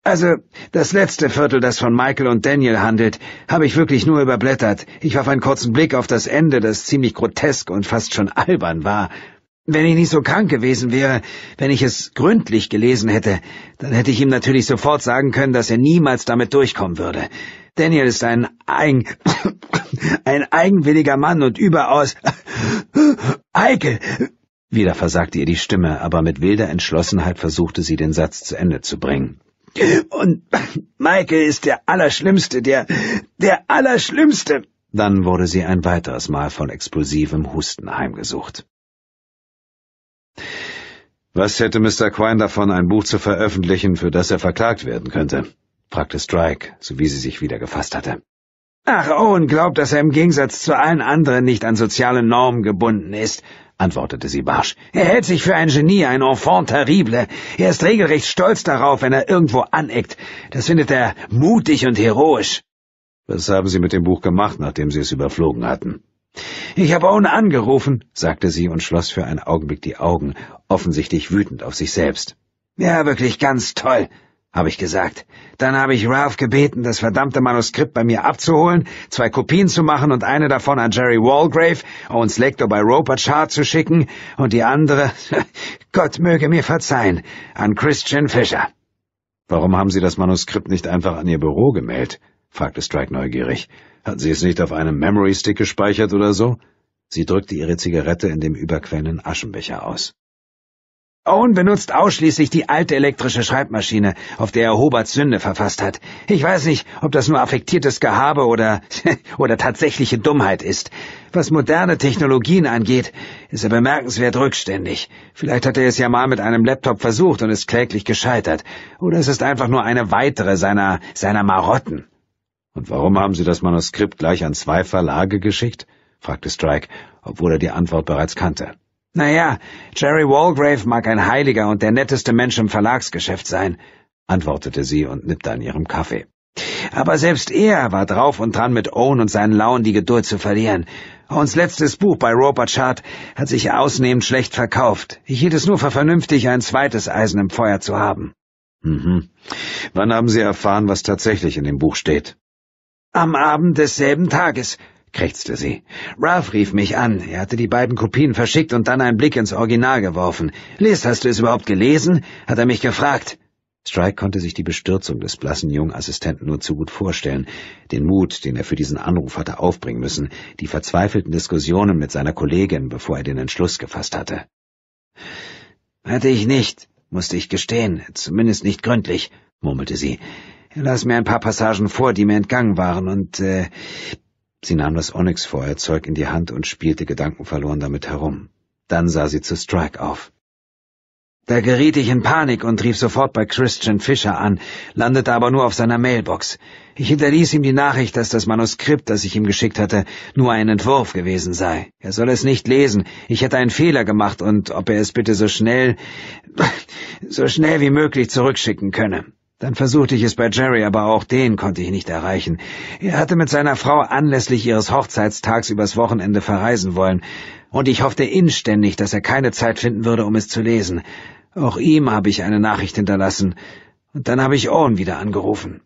A: also, das letzte Viertel, das von Michael und Daniel handelt, habe ich wirklich nur überblättert. Ich warf einen kurzen Blick auf das Ende, das ziemlich grotesk und fast schon albern war. Wenn ich nicht so krank gewesen wäre, wenn ich es gründlich gelesen hätte, dann hätte ich ihm natürlich sofort sagen können, dass er niemals damit durchkommen würde. Daniel ist ein eigen, ein eigenwilliger Mann und überaus eikel. Wieder versagte ihr die Stimme, aber mit wilder Entschlossenheit versuchte sie, den Satz zu Ende zu bringen. Und Michael ist der Allerschlimmste, der, der Allerschlimmste. Dann wurde sie ein weiteres Mal von explosivem Husten heimgesucht. Was hätte Mr. Quine davon, ein Buch zu veröffentlichen, für das er verklagt werden könnte? fragte Strike, sowie sie sich wieder gefasst hatte. Ach, Owen glaubt, dass er im Gegensatz zu allen anderen nicht an soziale Normen gebunden ist, antwortete sie barsch. Er hält sich für ein Genie, ein Enfant terrible. Er ist regelrecht stolz darauf, wenn er irgendwo aneckt. Das findet er mutig und heroisch. Was haben Sie mit dem Buch gemacht, nachdem Sie es überflogen hatten? Ich habe Owen angerufen, sagte sie und schloss für einen Augenblick die Augen, offensichtlich wütend auf sich selbst. Ja, wirklich ganz toll, habe ich gesagt. Dann habe ich Ralph gebeten, das verdammte Manuskript bei mir abzuholen, zwei Kopien zu machen und eine davon an Jerry Walgrave, uns Lektor bei Roper Chart zu schicken und die andere, Gott möge mir verzeihen, an Christian Fischer. Warum haben Sie das Manuskript nicht einfach an Ihr Büro gemeldet? fragte Strike neugierig. Hatten sie es nicht auf einem Memory-Stick gespeichert oder so? Sie drückte ihre Zigarette in dem überquellenden Aschenbecher aus. Owen benutzt ausschließlich die alte elektrische Schreibmaschine, auf der er Hobarts Sünde verfasst hat. Ich weiß nicht, ob das nur affektiertes Gehabe oder, oder tatsächliche Dummheit ist. Was moderne Technologien angeht, ist er bemerkenswert rückständig. Vielleicht hat er es ja mal mit einem Laptop versucht und ist kläglich gescheitert. Oder es ist einfach nur eine weitere seiner, seiner Marotten. Und warum haben Sie das Manuskript gleich an zwei Verlage geschickt? fragte Strike, obwohl er die Antwort bereits kannte. Naja, Jerry Walgrave mag ein Heiliger und der netteste Mensch im Verlagsgeschäft sein, antwortete sie und nippte an ihrem Kaffee. Aber selbst er war drauf und dran, mit Owen und seinen Launen die Geduld zu verlieren. Owens letztes Buch bei Robert Chart hat sich ausnehmend schlecht verkauft. Ich hielt es nur für vernünftig, ein zweites Eisen im Feuer zu haben. Mhm. Wann haben Sie erfahren, was tatsächlich in dem Buch steht? Am Abend desselben Tages, krächzte sie. Ralph rief mich an. Er hatte die beiden Kopien verschickt und dann einen Blick ins Original geworfen. Liz, hast du es überhaupt gelesen? hat er mich gefragt. Strike konnte sich die Bestürzung des blassen jungen Assistenten nur zu gut vorstellen, den Mut, den er für diesen Anruf hatte aufbringen müssen, die verzweifelten Diskussionen mit seiner Kollegin, bevor er den Entschluss gefasst hatte. Hätte ich nicht, musste ich gestehen, zumindest nicht gründlich, murmelte sie. Las mir ein paar Passagen vor, die mir entgangen waren, und, äh... Sie nahm das Onyx-Feuerzeug in die Hand und spielte gedankenverloren damit herum. Dann sah sie zu Strike auf. Da geriet ich in Panik und rief sofort bei Christian Fischer an, landete aber nur auf seiner Mailbox. Ich hinterließ ihm die Nachricht, dass das Manuskript, das ich ihm geschickt hatte, nur ein Entwurf gewesen sei. Er soll es nicht lesen, ich hätte einen Fehler gemacht und ob er es bitte so schnell, so schnell wie möglich zurückschicken könne. Dann versuchte ich es bei Jerry, aber auch den konnte ich nicht erreichen. Er hatte mit seiner Frau anlässlich ihres Hochzeitstags übers Wochenende verreisen wollen, und ich hoffte inständig, dass er keine Zeit finden würde, um es zu lesen. Auch ihm habe ich eine Nachricht hinterlassen, und dann habe ich Owen wieder angerufen.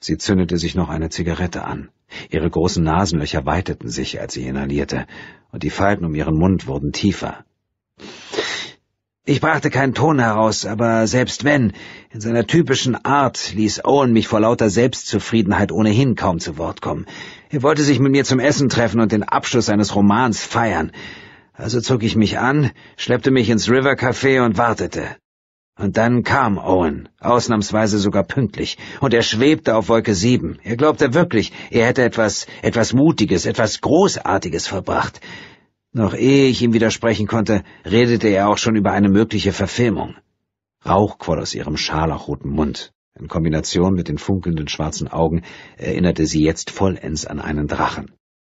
A: Sie zündete sich noch eine Zigarette an. Ihre großen Nasenlöcher weiteten sich, als sie inhalierte, und die Falten um ihren Mund wurden tiefer. Ich brachte keinen Ton heraus, aber selbst wenn, in seiner typischen Art ließ Owen mich vor lauter Selbstzufriedenheit ohnehin kaum zu Wort kommen. Er wollte sich mit mir zum Essen treffen und den Abschluss seines Romans feiern. Also zog ich mich an, schleppte mich ins River Café und wartete. Und dann kam Owen, ausnahmsweise sogar pünktlich, und er schwebte auf Wolke sieben. Er glaubte wirklich, er hätte etwas, etwas Mutiges, etwas Großartiges verbracht. Noch ehe ich ihm widersprechen konnte, redete er auch schon über eine mögliche Verfilmung. Rauch quoll aus ihrem scharlachroten Mund. In Kombination mit den funkelnden schwarzen Augen erinnerte sie jetzt vollends an einen Drachen.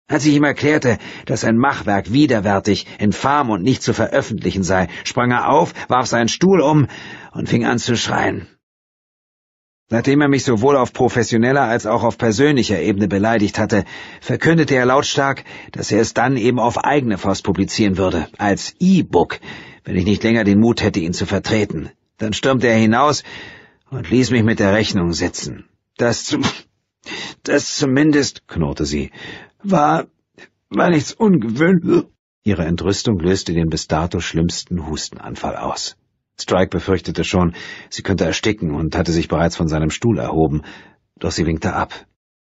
A: Als ich ihm erklärte, dass ein Machwerk widerwärtig, infam und nicht zu veröffentlichen sei, sprang er auf, warf seinen Stuhl um und fing an zu schreien. Nachdem er mich sowohl auf professioneller als auch auf persönlicher Ebene beleidigt hatte, verkündete er lautstark, dass er es dann eben auf eigene Faust publizieren würde, als E-Book, wenn ich nicht länger den Mut hätte, ihn zu vertreten. Dann stürmte er hinaus und ließ mich mit der Rechnung sitzen. Das zum, das zumindest, knurrte sie, war, war nichts ungewöhnliches. Ihre Entrüstung löste den bis dato schlimmsten Hustenanfall aus. Strike befürchtete schon, sie könnte ersticken und hatte sich bereits von seinem Stuhl erhoben, doch sie winkte ab.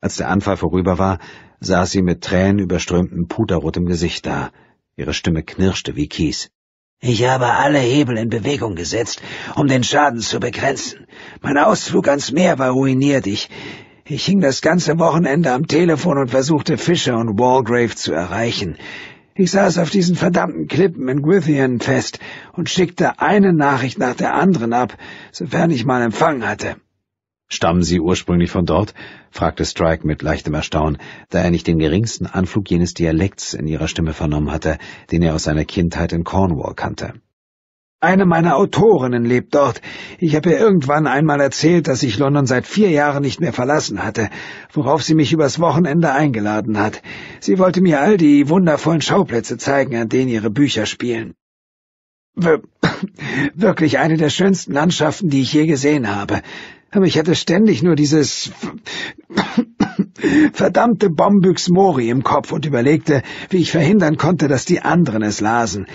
A: Als der Anfall vorüber war, saß sie mit Tränen überströmtem puderrotem Gesicht da. Ihre Stimme knirschte wie Kies. Ich habe alle Hebel in Bewegung gesetzt, um den Schaden zu begrenzen. Mein Ausflug ans Meer war ruiniert. Ich, ich hing das ganze Wochenende am Telefon und versuchte Fischer und Walgrave zu erreichen. Ich saß auf diesen verdammten Klippen in Gwythian fest und schickte eine Nachricht nach der anderen ab, sofern ich mal Empfang hatte. Stammen Sie ursprünglich von dort? fragte Strike mit leichtem Erstaunen, da er nicht den geringsten Anflug jenes Dialekts in ihrer Stimme vernommen hatte, den er aus seiner Kindheit in Cornwall kannte. Eine meiner Autorinnen lebt dort. Ich habe ihr irgendwann einmal erzählt, dass ich London seit vier Jahren nicht mehr verlassen hatte, worauf sie mich übers Wochenende eingeladen hat. Sie wollte mir all die wundervollen Schauplätze zeigen, an denen ihre Bücher spielen. Wir wirklich eine der schönsten Landschaften, die ich je gesehen habe. Aber ich hatte ständig nur dieses verdammte Bombyx Mori im Kopf und überlegte, wie ich verhindern konnte, dass die anderen es lasen.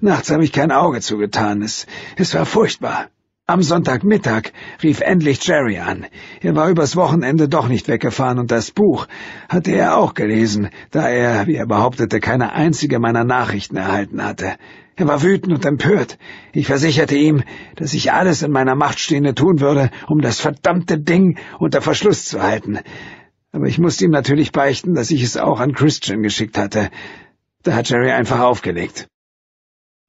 A: Nachts habe ich kein Auge zugetan. Es, es war furchtbar. Am Sonntagmittag rief endlich Jerry an. Er war übers Wochenende doch nicht weggefahren und das Buch hatte er auch gelesen, da er, wie er behauptete, keine einzige meiner Nachrichten erhalten hatte. Er war wütend und empört. Ich versicherte ihm, dass ich alles in meiner Macht Stehende tun würde, um das verdammte Ding unter Verschluss zu halten. Aber ich musste ihm natürlich beichten, dass ich es auch an Christian geschickt hatte. Da hat Jerry einfach aufgelegt.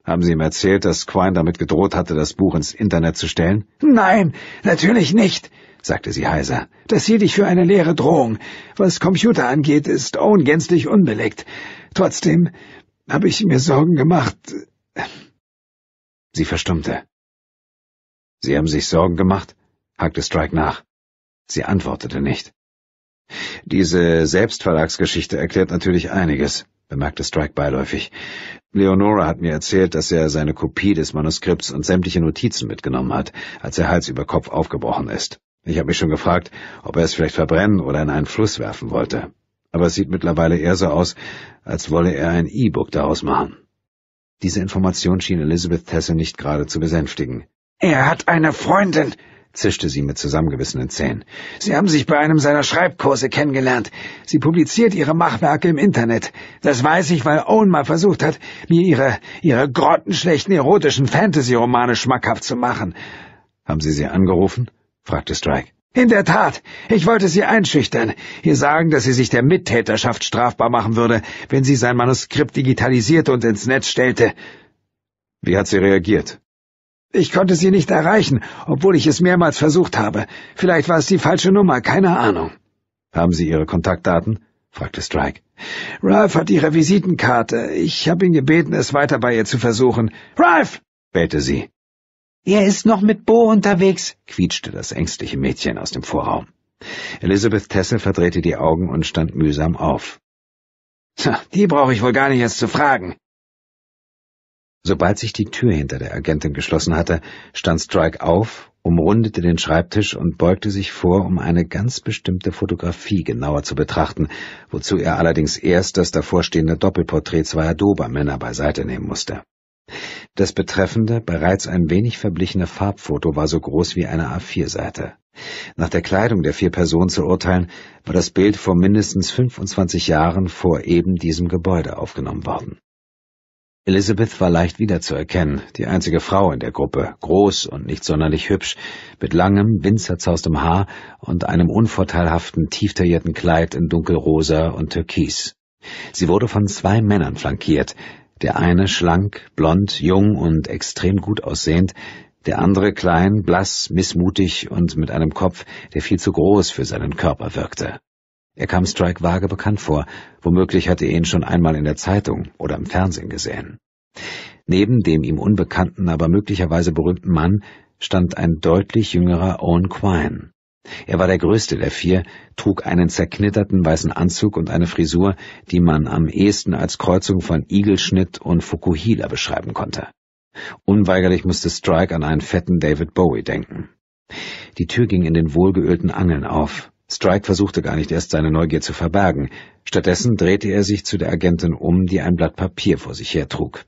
A: Haben Sie ihm erzählt, dass Quine damit gedroht hatte, das Buch ins Internet zu stellen? Nein, natürlich nicht, sagte sie heiser. Das hielt ich für eine leere Drohung. Was Computer angeht, ist Owen gänzlich unbelegt. Trotzdem
B: habe ich mir Sorgen gemacht. Sie verstummte. Sie haben sich Sorgen gemacht? hakte Strike nach. Sie antwortete
A: nicht. Diese Selbstverlagsgeschichte erklärt natürlich einiges, bemerkte Strike beiläufig. Leonora hat mir erzählt, dass er seine Kopie des Manuskripts und sämtliche Notizen mitgenommen hat, als er Hals über Kopf aufgebrochen ist. Ich habe mich schon gefragt, ob er es vielleicht verbrennen oder in einen Fluss werfen wollte. Aber es sieht mittlerweile eher so aus, als wolle er ein E-Book daraus machen. Diese Information schien Elizabeth Tessel nicht gerade zu besänftigen. Er hat eine Freundin, zischte sie mit zusammengebissenen Zähnen. Sie haben sich bei einem seiner Schreibkurse kennengelernt. Sie publiziert ihre Machwerke im Internet. Das weiß ich, weil Owen mal versucht hat, mir ihre, ihre grottenschlechten erotischen Fantasy-Romane schmackhaft zu machen. Haben Sie sie angerufen? fragte Strike. In der Tat. Ich wollte Sie einschüchtern. Ihr sagen, dass sie sich der Mittäterschaft strafbar machen würde, wenn sie sein Manuskript digitalisierte und ins Netz stellte. Wie hat sie reagiert? Ich konnte sie nicht erreichen, obwohl ich es mehrmals versucht habe. Vielleicht war es die falsche Nummer, keine Ahnung. Haben Sie Ihre Kontaktdaten? fragte Strike. Ralph hat Ihre Visitenkarte. Ich habe ihn gebeten, es weiter bei ihr zu versuchen. Ralph! bellte sie. Er ist noch mit Bo unterwegs, quietschte das ängstliche Mädchen aus dem Vorraum. Elizabeth Tessel verdrehte die Augen und stand mühsam auf.
B: Die brauche ich wohl gar nicht erst zu fragen,
A: Sobald sich die Tür hinter der Agentin geschlossen hatte, stand Strike auf, umrundete den Schreibtisch und beugte sich vor, um eine ganz bestimmte Fotografie genauer zu betrachten, wozu er allerdings erst das davorstehende Doppelporträt zweier Dobermänner beiseite nehmen musste. Das betreffende, bereits ein wenig verblichene Farbfoto war so groß wie eine A4-Seite. Nach der Kleidung der vier Personen zu urteilen, war das Bild vor mindestens 25 Jahren vor eben diesem Gebäude aufgenommen worden. Elizabeth war leicht wiederzuerkennen, die einzige Frau in der Gruppe, groß und nicht sonderlich hübsch, mit langem, winzerzaustem Haar und einem unvorteilhaften, tieftaillierten Kleid in dunkelrosa und türkis. Sie wurde von zwei Männern flankiert, der eine schlank, blond, jung und extrem gut aussehend, der andere klein, blass, missmutig und mit einem Kopf, der viel zu groß für seinen Körper wirkte. Er kam Strike vage bekannt vor, womöglich hatte er ihn schon einmal in der Zeitung oder im Fernsehen gesehen. Neben dem ihm unbekannten, aber möglicherweise berühmten Mann stand ein deutlich jüngerer Owen Quine. Er war der größte der vier, trug einen zerknitterten weißen Anzug und eine Frisur, die man am ehesten als Kreuzung von Igelschnitt und Fukuhila beschreiben konnte. Unweigerlich musste Strike an einen fetten David Bowie denken. Die Tür ging in den wohlgeölten Angeln auf. Strike versuchte gar nicht erst, seine Neugier zu verbergen. Stattdessen drehte er sich zu der Agentin um, die ein Blatt Papier vor sich hertrug.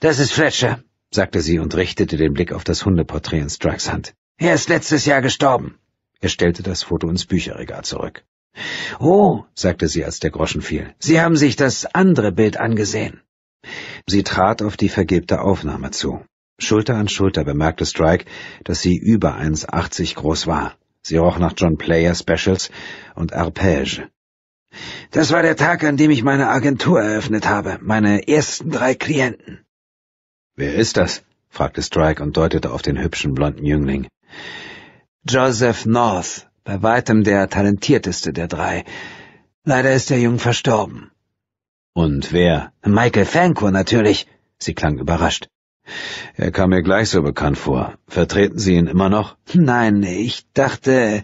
A: Das ist Fletcher, sagte sie und richtete den Blick auf das Hundeporträt in Strikes Hand. Er ist letztes Jahr gestorben. Er stellte das Foto ins Bücherregal zurück. Oh, sagte sie, als der Groschen fiel, Sie haben sich das andere Bild angesehen. Sie trat auf die vergebte Aufnahme zu. Schulter an Schulter bemerkte Strike, dass sie über 1,80 groß war. Sie roch nach John Player Specials und Arpège. Das war der Tag, an dem ich meine Agentur eröffnet habe, meine ersten drei Klienten. Wer ist das? fragte Strike und deutete auf den hübschen blonden Jüngling. Joseph North, bei weitem der talentierteste der drei. Leider ist der jung verstorben. Und wer? Michael Fanko natürlich. Sie klang überrascht. Er kam mir gleich so bekannt vor. Vertreten Sie ihn immer noch? Nein, ich dachte.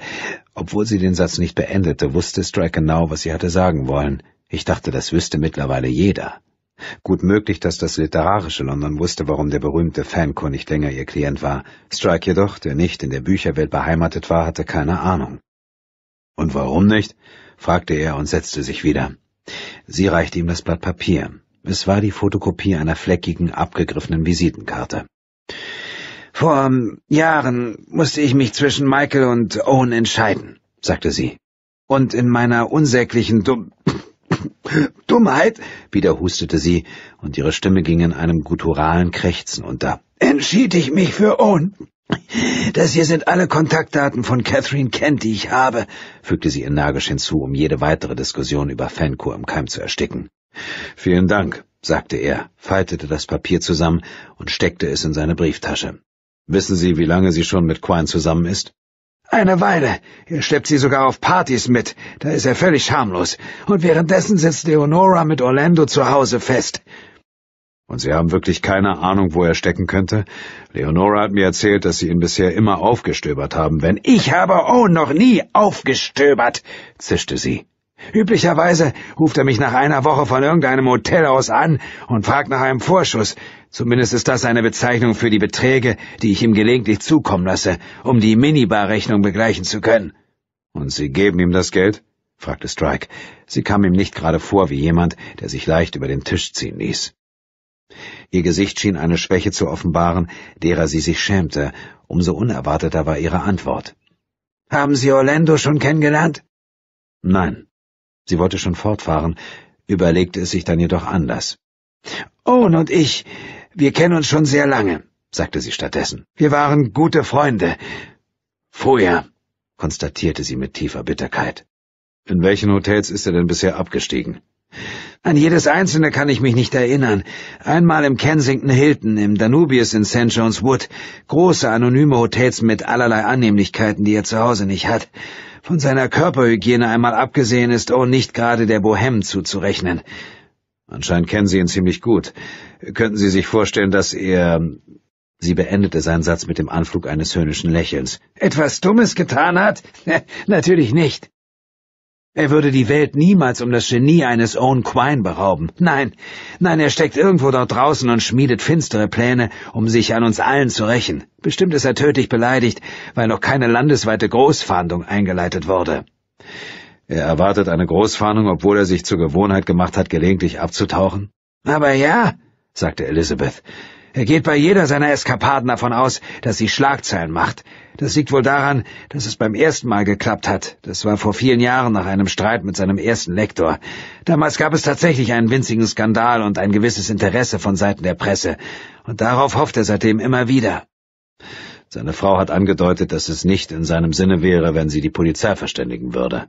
A: Obwohl sie den Satz nicht beendete, wusste Strike genau, was sie hatte sagen wollen. Ich dachte, das wüsste mittlerweile jeder. Gut möglich, dass das literarische London wusste, warum der berühmte Fanco nicht länger ihr Klient war. Strike jedoch, der nicht in der Bücherwelt beheimatet war, hatte keine Ahnung. Und warum nicht? fragte er und setzte sich wieder. Sie reichte ihm das Blatt Papier. Es war die Fotokopie einer fleckigen, abgegriffenen Visitenkarte. Vor ähm, Jahren musste ich mich zwischen Michael und Owen entscheiden, sagte sie. Und in meiner unsäglichen Dumm Dummheit, wieder hustete sie, und ihre Stimme ging in einem gutturalen Krächzen unter, entschied ich mich für Owen. Das hier sind alle Kontaktdaten von Catherine Kent, die ich habe, fügte sie energisch hinzu, um jede weitere Diskussion über Fancourt im Keim zu ersticken. Vielen Dank, sagte er, faltete das Papier zusammen und steckte es in seine Brieftasche. Wissen Sie, wie lange sie schon mit Quine zusammen ist? Eine Weile. Er schleppt sie sogar auf Partys mit. Da ist er völlig schamlos. Und währenddessen sitzt Leonora mit Orlando zu Hause fest. Und Sie haben wirklich keine Ahnung, wo er stecken könnte? Leonora hat mir erzählt, dass Sie ihn bisher immer aufgestöbert haben, wenn ich habe Owen noch nie aufgestöbert, zischte sie. Üblicherweise ruft er mich nach einer Woche von irgendeinem Hotel aus an und fragt nach einem Vorschuss. Zumindest ist das eine Bezeichnung für die Beträge, die ich ihm gelegentlich zukommen lasse, um die Minibar-Rechnung begleichen zu können. Und Sie geben ihm das Geld? fragte Strike. Sie kam ihm nicht gerade vor wie jemand, der sich leicht über den Tisch ziehen ließ. Ihr Gesicht schien eine Schwäche zu offenbaren, derer sie sich schämte, umso unerwarteter war ihre Antwort. Haben Sie Orlando schon kennengelernt? Nein, Sie wollte schon fortfahren, überlegte es sich dann jedoch anders. Owen und ich, wir kennen uns schon sehr lange, sagte sie stattdessen. Wir waren gute Freunde. Vorher, konstatierte sie mit tiefer Bitterkeit. In welchen Hotels ist er denn bisher abgestiegen? An jedes einzelne kann ich mich nicht erinnern. Einmal im Kensington Hilton, im Danubius in St. John's Wood. Große anonyme Hotels mit allerlei Annehmlichkeiten, die er zu Hause nicht hat. Von seiner Körperhygiene einmal abgesehen ist oh, nicht gerade der Bohem zuzurechnen. Anscheinend kennen Sie ihn ziemlich gut. Könnten Sie sich vorstellen, dass er... Sie beendete seinen Satz mit dem Anflug eines höhnischen Lächelns. Etwas Dummes getan hat? Natürlich nicht. Er würde die Welt niemals um das Genie eines Owen Quine berauben. Nein, nein, er steckt irgendwo dort draußen und schmiedet finstere Pläne, um sich an uns allen zu rächen. Bestimmt ist er tödlich beleidigt, weil noch keine landesweite Großfahndung eingeleitet wurde. Er erwartet eine Großfahndung, obwohl er sich zur Gewohnheit gemacht hat, gelegentlich abzutauchen? Aber ja, sagte Elizabeth. Er geht bei jeder seiner Eskapaden davon aus, dass sie Schlagzeilen macht, das liegt wohl daran, dass es beim ersten Mal geklappt hat. Das war vor vielen Jahren nach einem Streit mit seinem ersten Lektor. Damals gab es tatsächlich einen winzigen Skandal und ein gewisses Interesse von Seiten der Presse. Und darauf hofft er seitdem immer wieder. Seine Frau hat angedeutet, dass es nicht in seinem Sinne wäre, wenn sie die Polizei verständigen würde.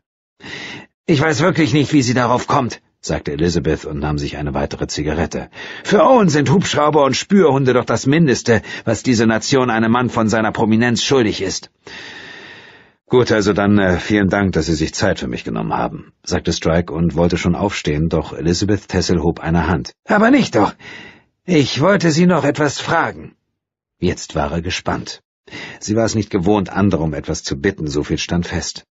A: Ich weiß wirklich nicht, wie sie darauf kommt, sagte Elizabeth und nahm sich eine weitere Zigarette. Für Owen sind Hubschrauber und Spürhunde doch das Mindeste, was diese Nation einem Mann von seiner Prominenz schuldig ist. Gut, also dann äh, vielen Dank, dass Sie sich Zeit für mich genommen haben, sagte Strike und wollte schon aufstehen, doch Elizabeth Tessel hob eine Hand. Aber nicht doch. Ich wollte Sie noch etwas fragen. Jetzt war er gespannt. Sie war es nicht gewohnt, andere um etwas zu bitten, so viel stand fest.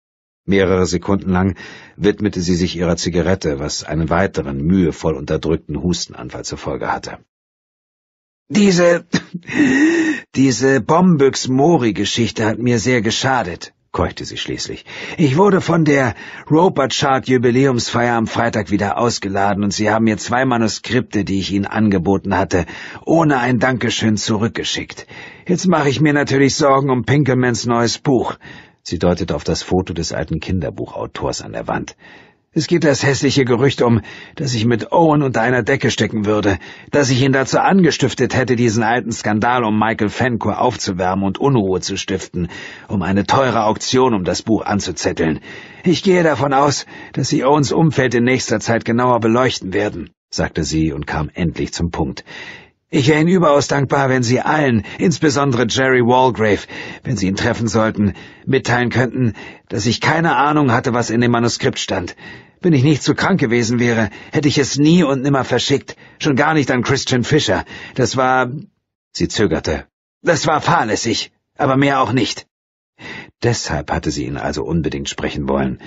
A: Mehrere Sekunden lang widmete sie sich ihrer Zigarette, was einen weiteren mühevoll unterdrückten Hustenanfall zur Folge hatte. Diese, diese Bombyx-Mori-Geschichte hat mir sehr geschadet, keuchte sie schließlich. Ich wurde von der Roper-Chart-Jubiläumsfeier am Freitag wieder ausgeladen und sie haben mir zwei Manuskripte, die ich ihnen angeboten hatte, ohne ein Dankeschön zurückgeschickt. Jetzt mache ich mir natürlich Sorgen um Pinkelmans neues Buch. Sie deutet auf das Foto des alten Kinderbuchautors an der Wand. Es geht das hässliche Gerücht um, dass ich mit Owen unter einer Decke stecken würde, dass ich ihn dazu angestiftet hätte, diesen alten Skandal um Michael Fancourt aufzuwärmen und Unruhe zu stiften, um eine teure Auktion um das Buch anzuzetteln. Ich gehe davon aus, dass Sie Owens Umfeld in nächster Zeit genauer beleuchten werden, sagte sie und kam endlich zum Punkt. Ich wäre Ihnen überaus dankbar, wenn Sie allen, insbesondere Jerry Walgrave, wenn Sie ihn treffen sollten, mitteilen könnten, dass ich keine Ahnung hatte, was in dem Manuskript stand. Wenn ich nicht zu krank gewesen wäre, hätte ich es nie und nimmer verschickt, schon gar nicht an Christian Fischer. Das war... Sie zögerte. Das war fahrlässig, aber mehr auch nicht. Deshalb hatte sie ihn also unbedingt sprechen wollen.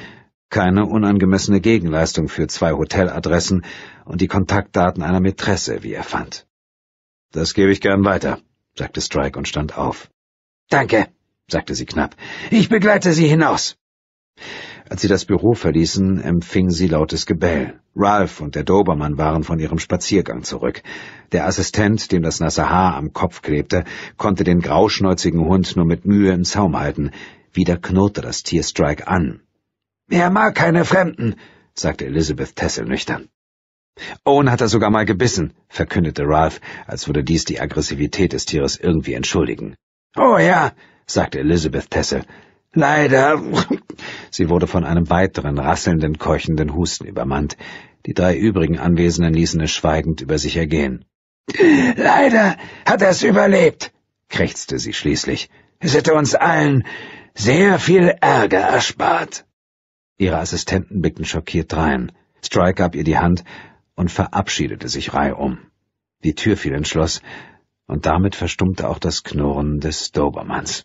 A: Keine unangemessene Gegenleistung für zwei Hoteladressen und die Kontaktdaten einer Mätresse, wie er fand. Das gebe ich gern weiter, sagte Strike und stand auf. Danke, sagte sie knapp. Ich begleite Sie hinaus. Als sie das Büro verließen, empfing sie lautes Gebell. Ralph und der Dobermann waren von ihrem Spaziergang zurück. Der Assistent, dem das nasse Haar am Kopf klebte, konnte den grauschnäuzigen Hund nur mit Mühe im Zaum halten. Wieder knurrte das Tier Strike an. Er mag keine Fremden, sagte Elizabeth Tessel nüchtern. Owen hat er sogar mal gebissen, verkündete Ralph, als würde dies die Aggressivität des Tieres irgendwie entschuldigen. Oh ja, sagte Elizabeth Tessel. Leider. Sie wurde von einem weiteren rasselnden, keuchenden Husten übermannt. Die drei übrigen Anwesenden ließen es schweigend über sich ergehen.
C: Leider
A: hat er es überlebt, krächzte sie schließlich. Es hätte uns allen sehr viel Ärger erspart. Ihre Assistenten blickten schockiert drein. Strike gab ihr die Hand und verabschiedete
B: sich reihum. Die Tür fiel ins Schloss, und damit verstummte auch das Knurren des Dobermanns.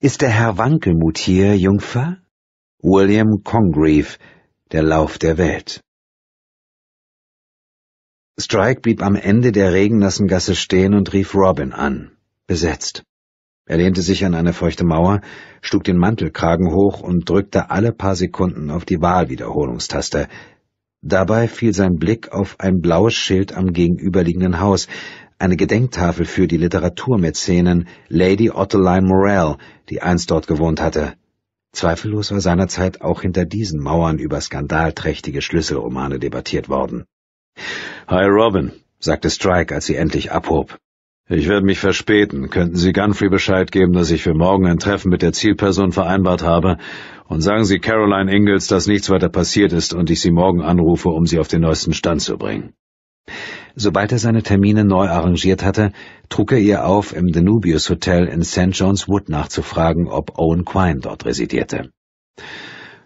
B: Ist der Herr Wankelmut hier, Jungfer? William Congreve, der Lauf
A: der Welt. Strike blieb am Ende der regennassen Gasse stehen und rief Robin an. Besetzt. Er lehnte sich an eine feuchte Mauer, schlug den Mantelkragen hoch und drückte alle paar Sekunden auf die Wahlwiederholungstaste. Dabei fiel sein Blick auf ein blaues Schild am gegenüberliegenden Haus, eine Gedenktafel für die Literaturmäzenen Lady Ottoline Morell, die einst dort gewohnt hatte. Zweifellos war seinerzeit auch hinter diesen Mauern über skandalträchtige Schlüsselromane debattiert worden. Hi Robin, sagte Strike, als sie endlich abhob. Ich werde mich verspäten. Könnten Sie Gunfrey Bescheid geben, dass ich für morgen ein Treffen mit der Zielperson vereinbart habe? Und sagen Sie Caroline Ingalls, dass nichts weiter passiert ist und ich Sie morgen anrufe, um Sie auf den neuesten Stand zu bringen. Sobald er seine Termine neu arrangiert hatte, trug er ihr auf, im Danubius Hotel in St. John's Wood nachzufragen, ob Owen Quine dort residierte.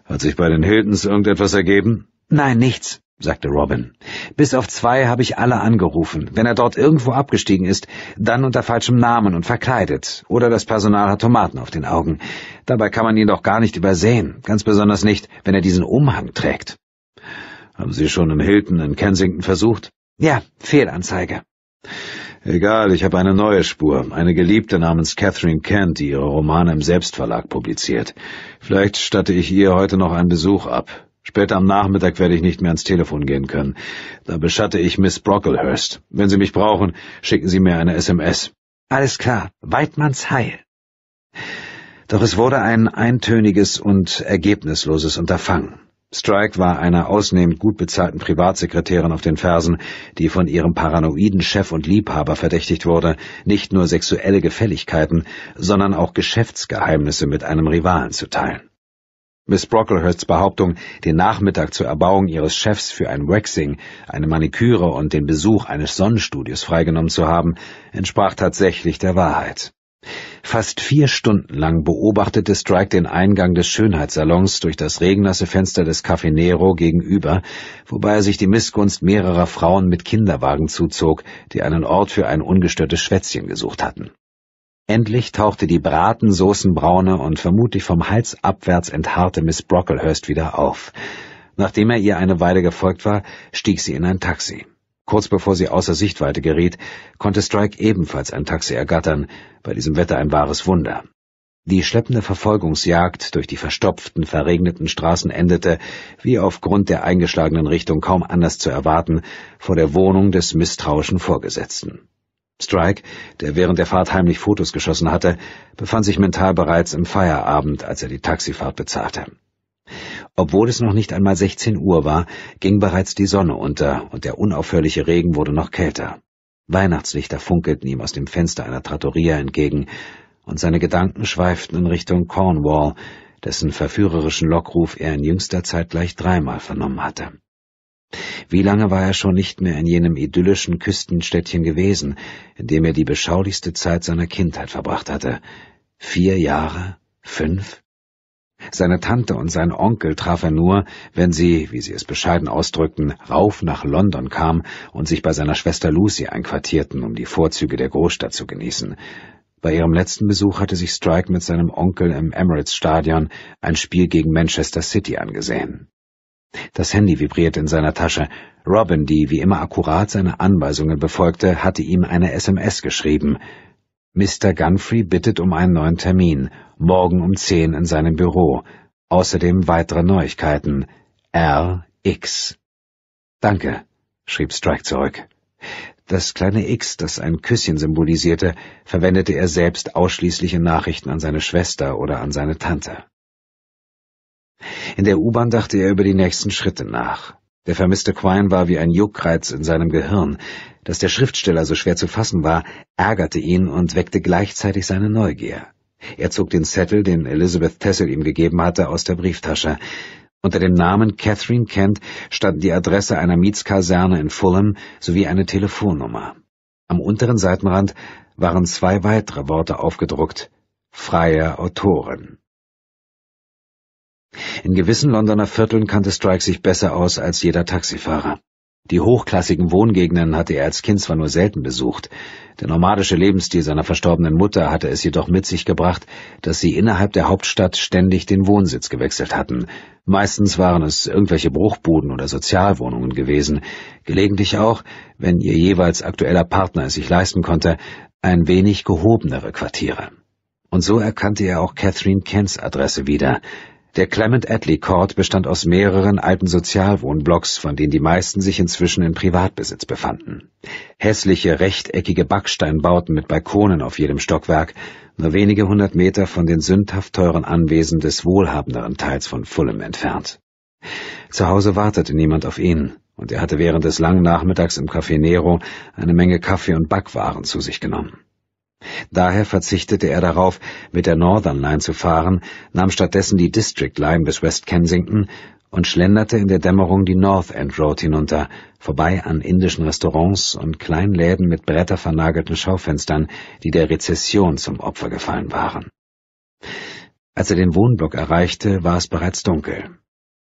A: Hat sich bei den Hiltons irgendetwas ergeben? Nein, nichts sagte Robin. Bis auf zwei habe ich alle angerufen. Wenn er dort irgendwo abgestiegen ist, dann unter falschem Namen und verkleidet. Oder das Personal hat Tomaten auf den Augen. Dabei kann man ihn doch gar nicht übersehen. Ganz besonders nicht, wenn er diesen Umhang trägt. Haben Sie schon im Hilton in Kensington versucht? Ja, Fehlanzeige. Egal, ich habe eine neue Spur. Eine Geliebte namens Catherine Kent, die ihre Romane im Selbstverlag publiziert. Vielleicht statte ich ihr heute noch einen Besuch ab. Später am Nachmittag werde ich nicht mehr ans Telefon gehen können. Da beschatte ich Miss Brocklehurst. Wenn Sie mich brauchen, schicken Sie mir eine SMS. Alles klar, Weidmanns Heil. Doch es wurde ein eintöniges und ergebnisloses Unterfangen. Strike war einer ausnehmend gut bezahlten Privatsekretärin auf den Fersen, die von ihrem paranoiden Chef und Liebhaber verdächtigt wurde, nicht nur sexuelle Gefälligkeiten, sondern auch Geschäftsgeheimnisse mit einem Rivalen zu teilen. Miss Brocklehursts Behauptung, den Nachmittag zur Erbauung ihres Chefs für ein Waxing, eine Maniküre und den Besuch eines Sonnenstudios freigenommen zu haben, entsprach tatsächlich der Wahrheit. Fast vier Stunden lang beobachtete Strike den Eingang des Schönheitssalons durch das regennasse Fenster des Café Nero gegenüber, wobei er sich die Missgunst mehrerer Frauen mit Kinderwagen zuzog, die einen Ort für ein ungestörtes Schwätzchen gesucht hatten. Endlich tauchte die bratensoßenbraune und vermutlich vom Hals abwärts enthaarte Miss Brocklehurst wieder auf. Nachdem er ihr eine Weile gefolgt war, stieg sie in ein Taxi. Kurz bevor sie außer Sichtweite geriet, konnte Strike ebenfalls ein Taxi ergattern, bei diesem Wetter ein wahres Wunder. Die schleppende Verfolgungsjagd durch die verstopften, verregneten Straßen endete, wie aufgrund der eingeschlagenen Richtung kaum anders zu erwarten, vor der Wohnung des misstrauischen Vorgesetzten. Strike, der während der Fahrt heimlich Fotos geschossen hatte, befand sich mental bereits im Feierabend, als er die Taxifahrt bezahlte. Obwohl es noch nicht einmal 16 Uhr war, ging bereits die Sonne unter und der unaufhörliche Regen wurde noch kälter. Weihnachtslichter funkelten ihm aus dem Fenster einer Trattoria entgegen, und seine Gedanken schweiften in Richtung Cornwall, dessen verführerischen Lockruf er in jüngster Zeit gleich dreimal vernommen hatte. Wie lange war er schon nicht mehr in jenem idyllischen Küstenstädtchen gewesen, in dem er die beschaulichste Zeit seiner Kindheit verbracht hatte? Vier Jahre? Fünf? Seine Tante und sein Onkel traf er nur, wenn sie, wie sie es bescheiden ausdrückten, rauf nach London kam und sich bei seiner Schwester Lucy einquartierten, um die Vorzüge der Großstadt zu genießen. Bei ihrem letzten Besuch hatte sich Strike mit seinem Onkel im Emirates Stadion ein Spiel gegen Manchester City angesehen. Das Handy vibrierte in seiner Tasche. Robin, die wie immer akkurat seine Anweisungen befolgte, hatte ihm eine SMS geschrieben. Mr. Gunfrey bittet um einen neuen Termin, morgen um zehn in seinem Büro. Außerdem weitere Neuigkeiten. R. X. Danke, schrieb Strike zurück. Das kleine X, das ein Küsschen symbolisierte, verwendete er selbst ausschließlich in Nachrichten an seine Schwester oder an seine Tante. In der U-Bahn dachte er über die nächsten Schritte nach. Der vermisste Quine war wie ein Juckreiz in seinem Gehirn. Dass der Schriftsteller so schwer zu fassen war, ärgerte ihn und weckte gleichzeitig seine Neugier. Er zog den Zettel, den Elizabeth Tessel ihm gegeben hatte, aus der Brieftasche. Unter dem Namen Catherine Kent stand die Adresse einer Mietskaserne in Fulham sowie eine Telefonnummer. Am unteren Seitenrand waren zwei weitere Worte aufgedruckt. Freie Autoren. In gewissen Londoner Vierteln kannte Strike sich besser aus als jeder Taxifahrer. Die hochklassigen Wohngegenden hatte er als Kind zwar nur selten besucht, der nomadische Lebensstil seiner verstorbenen Mutter hatte es jedoch mit sich gebracht, dass sie innerhalb der Hauptstadt ständig den Wohnsitz gewechselt hatten. Meistens waren es irgendwelche Bruchbuden oder Sozialwohnungen gewesen, gelegentlich auch, wenn ihr jeweils aktueller Partner es sich leisten konnte, ein wenig gehobenere Quartiere. Und so erkannte er auch Catherine Kents Adresse wieder, der Clement Attlee Court bestand aus mehreren alten Sozialwohnblocks, von denen die meisten sich inzwischen in Privatbesitz befanden. Hässliche, rechteckige Backsteinbauten mit Balkonen auf jedem Stockwerk, nur wenige hundert Meter von den sündhaft teuren Anwesen des wohlhabenderen Teils von Fulham entfernt. Zu Hause wartete niemand auf ihn, und er hatte während des langen Nachmittags im Café Nero eine Menge Kaffee und Backwaren zu sich genommen. Daher verzichtete er darauf, mit der Northern Line zu fahren, nahm stattdessen die District Line bis West Kensington und schlenderte in der Dämmerung die North End Road hinunter, vorbei an indischen Restaurants und kleinen Läden mit brettervernagelten Schaufenstern, die der Rezession zum Opfer gefallen waren. Als er den Wohnblock erreichte, war es bereits dunkel.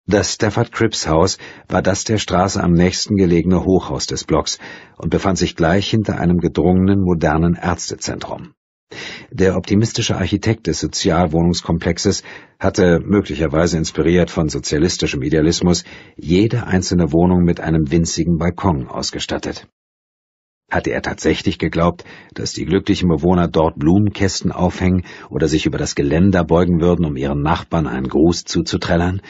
A: Das Stafford Cripps Haus war das der Straße am nächsten gelegene Hochhaus des Blocks und befand sich gleich hinter einem gedrungenen modernen Ärztezentrum. Der optimistische Architekt des Sozialwohnungskomplexes hatte, möglicherweise inspiriert von sozialistischem Idealismus, jede einzelne Wohnung mit einem winzigen Balkon ausgestattet. Hatte er tatsächlich geglaubt, dass die glücklichen Bewohner dort Blumenkästen aufhängen oder sich über das Geländer beugen würden, um ihren Nachbarn einen Gruß zuzutrellern?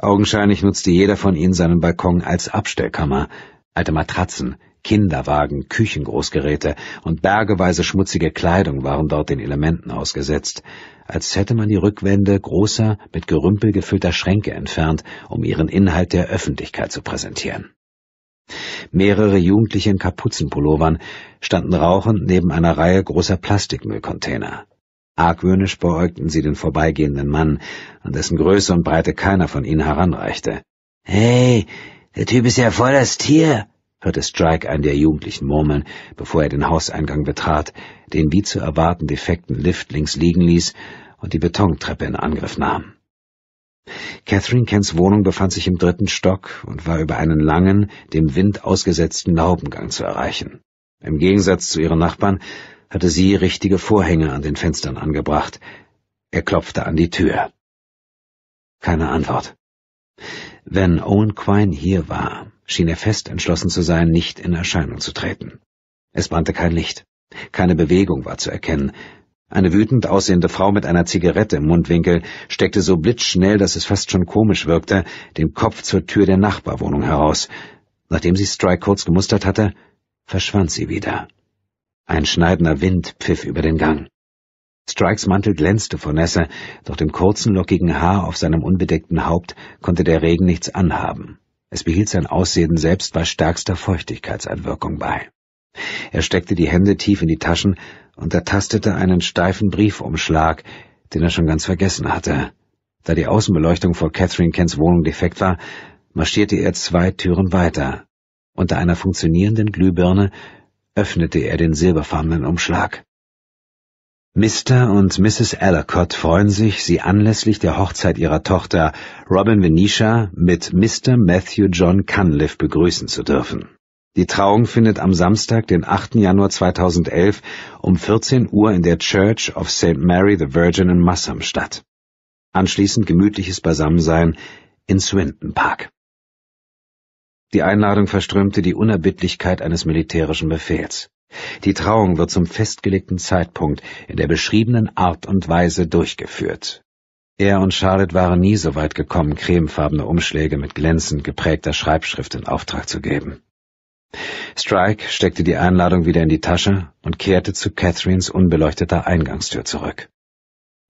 A: Augenscheinlich nutzte jeder von ihnen seinen Balkon als Abstellkammer. Alte Matratzen, Kinderwagen, Küchengroßgeräte und bergeweise schmutzige Kleidung waren dort den Elementen ausgesetzt, als hätte man die Rückwände großer, mit Gerümpel gefüllter Schränke entfernt, um ihren Inhalt der Öffentlichkeit zu präsentieren. Mehrere Jugendliche in Kapuzenpullovern standen rauchend neben einer Reihe großer Plastikmüllcontainer. Argwöhnisch beäugten sie den vorbeigehenden Mann, an dessen Größe und Breite keiner von ihnen heranreichte. Hey, der Typ ist ja voll das Tier, hörte Strike einen der Jugendlichen murmeln, bevor er den Hauseingang betrat, den wie zu erwarten defekten Lift links liegen ließ und die Betontreppe in Angriff nahm. Catherine Kents Wohnung befand sich im dritten Stock und war über einen langen, dem Wind ausgesetzten Laubengang zu erreichen. Im Gegensatz zu ihren Nachbarn hatte sie richtige Vorhänge an den Fenstern angebracht. Er klopfte an die Tür. Keine Antwort. Wenn Owen Quine hier war, schien er fest entschlossen zu sein, nicht in Erscheinung zu treten. Es brannte kein Licht. Keine Bewegung war zu erkennen. Eine wütend aussehende Frau mit einer Zigarette im Mundwinkel steckte so blitzschnell, dass es fast schon komisch wirkte, den Kopf zur Tür der Nachbarwohnung heraus. Nachdem sie Strike kurz gemustert hatte, verschwand sie wieder. Ein schneidender Wind pfiff über den Gang. Strikes Mantel glänzte vor Nässe, doch dem kurzen, lockigen Haar auf seinem unbedeckten Haupt konnte der Regen nichts anhaben. Es behielt sein Aussehen selbst bei stärkster Feuchtigkeitseinwirkung bei. Er steckte die Hände tief in die Taschen und ertastete einen steifen Briefumschlag, den er schon ganz vergessen hatte. Da die Außenbeleuchtung vor Catherine Kents Wohnung defekt war, marschierte er zwei Türen weiter. Unter einer funktionierenden Glühbirne öffnete er den silberfarbenen Umschlag. Mr. und Mrs. Ellicott freuen sich, Sie anlässlich der Hochzeit ihrer Tochter Robin Venetia mit Mr. Matthew John Cunliffe begrüßen zu dürfen. Die Trauung findet am Samstag, den 8. Januar 2011 um 14 Uhr in der Church of St. Mary the Virgin in Massam statt. Anschließend gemütliches Beisammensein in Swinton Park. Die Einladung verströmte die Unerbittlichkeit eines militärischen Befehls. Die Trauung wird zum festgelegten Zeitpunkt in der beschriebenen Art und Weise durchgeführt. Er und Charlotte waren nie so weit gekommen, cremefarbene Umschläge mit glänzend geprägter Schreibschrift in Auftrag zu geben. Strike steckte die Einladung wieder in die Tasche und kehrte zu Catherines unbeleuchteter Eingangstür zurück.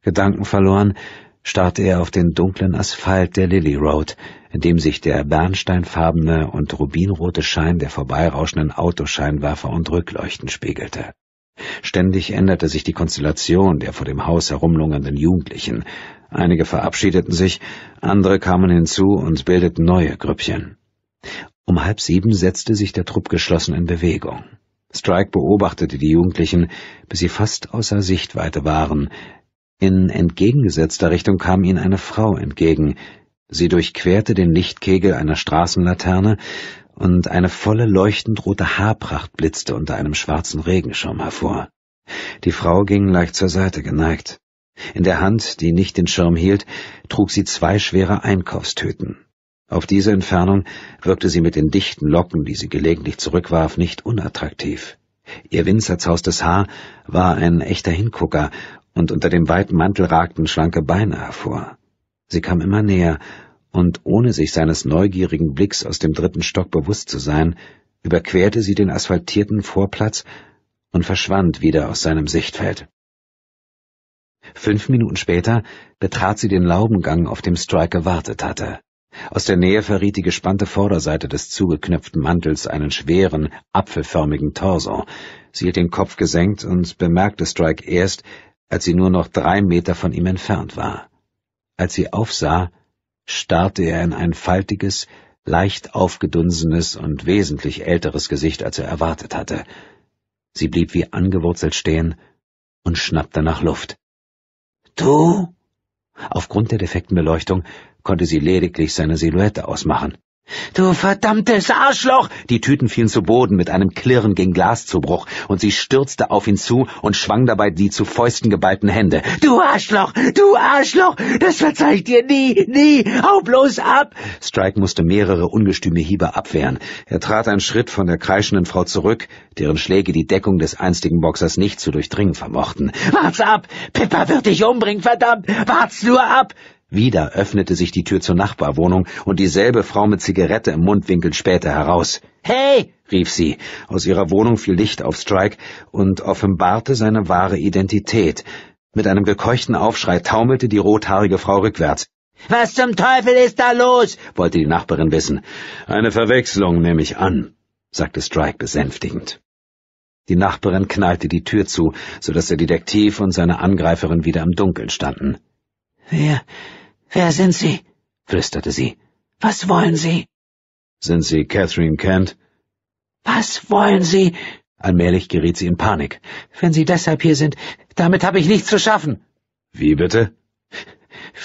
A: Gedanken verloren, starrte er auf den dunklen Asphalt der Lily Road, in dem sich der bernsteinfarbene und rubinrote Schein der vorbeirauschenden Autoscheinwerfer und Rückleuchten spiegelte. Ständig änderte sich die Konstellation der vor dem Haus herumlungernden Jugendlichen. Einige verabschiedeten sich, andere kamen hinzu und bildeten neue Grüppchen. Um halb sieben setzte sich der Trupp geschlossen in Bewegung. Strike beobachtete die Jugendlichen, bis sie fast außer Sichtweite waren, in entgegengesetzter Richtung kam ihnen eine Frau entgegen. Sie durchquerte den Lichtkegel einer Straßenlaterne, und eine volle leuchtend rote Haarpracht blitzte unter einem schwarzen Regenschirm hervor. Die Frau ging leicht zur Seite geneigt. In der Hand, die nicht den Schirm hielt, trug sie zwei schwere Einkaufstüten. Auf diese Entfernung wirkte sie mit den dichten Locken, die sie gelegentlich zurückwarf, nicht unattraktiv. Ihr winzerzaustes Haar war ein echter Hingucker und unter dem weiten Mantel ragten schlanke Beine hervor. Sie kam immer näher, und ohne sich seines neugierigen Blicks aus dem dritten Stock bewusst zu sein, überquerte sie den asphaltierten Vorplatz und verschwand wieder aus seinem Sichtfeld. Fünf Minuten später betrat sie den Laubengang, auf dem Strike gewartet hatte. Aus der Nähe verriet die gespannte Vorderseite des zugeknöpften Mantels einen schweren, apfelförmigen Torso. Sie hielt den Kopf gesenkt und bemerkte Strike erst, als sie nur noch drei Meter von ihm entfernt war. Als sie aufsah, starrte er in ein faltiges, leicht aufgedunsenes und wesentlich älteres Gesicht, als er erwartet hatte. Sie blieb wie angewurzelt stehen und schnappte nach Luft. Du? Aufgrund der defekten Beleuchtung konnte sie lediglich seine Silhouette ausmachen. Du verdammtes Arschloch! Die Tüten fielen zu Boden, mit einem Klirren gegen Glas zu Bruch, und sie stürzte auf ihn zu und schwang dabei die zu Fäusten geballten Hände. Du Arschloch! Du Arschloch! Das verzeih ich dir nie, nie! Hau bloß ab! Strike musste mehrere ungestüme Hiebe abwehren. Er trat einen Schritt von der kreischenden Frau zurück, deren Schläge die Deckung des einstigen Boxers nicht zu durchdringen vermochten. Wart's ab! Pippa wird dich umbringen, verdammt! Wart's nur ab! Wieder öffnete sich die Tür zur Nachbarwohnung und dieselbe Frau mit Zigarette im Mundwinkel spähte heraus. Hey! rief sie. Aus ihrer Wohnung fiel Licht auf Strike und offenbarte seine wahre Identität. Mit einem gekeuchten Aufschrei taumelte die rothaarige Frau rückwärts.
C: Was zum Teufel ist da los?
A: wollte die Nachbarin wissen. Eine Verwechslung nehme ich an, sagte Strike besänftigend. Die Nachbarin knallte die Tür zu, so dass der Detektiv und seine Angreiferin wieder im Dunkeln standen. Wer, Wer sind Sie? flüsterte sie. Was wollen Sie? Sind Sie Catherine Kent? Was wollen Sie? Allmählich geriet sie in Panik. Wenn Sie deshalb hier sind, damit habe ich nichts zu schaffen. Wie bitte?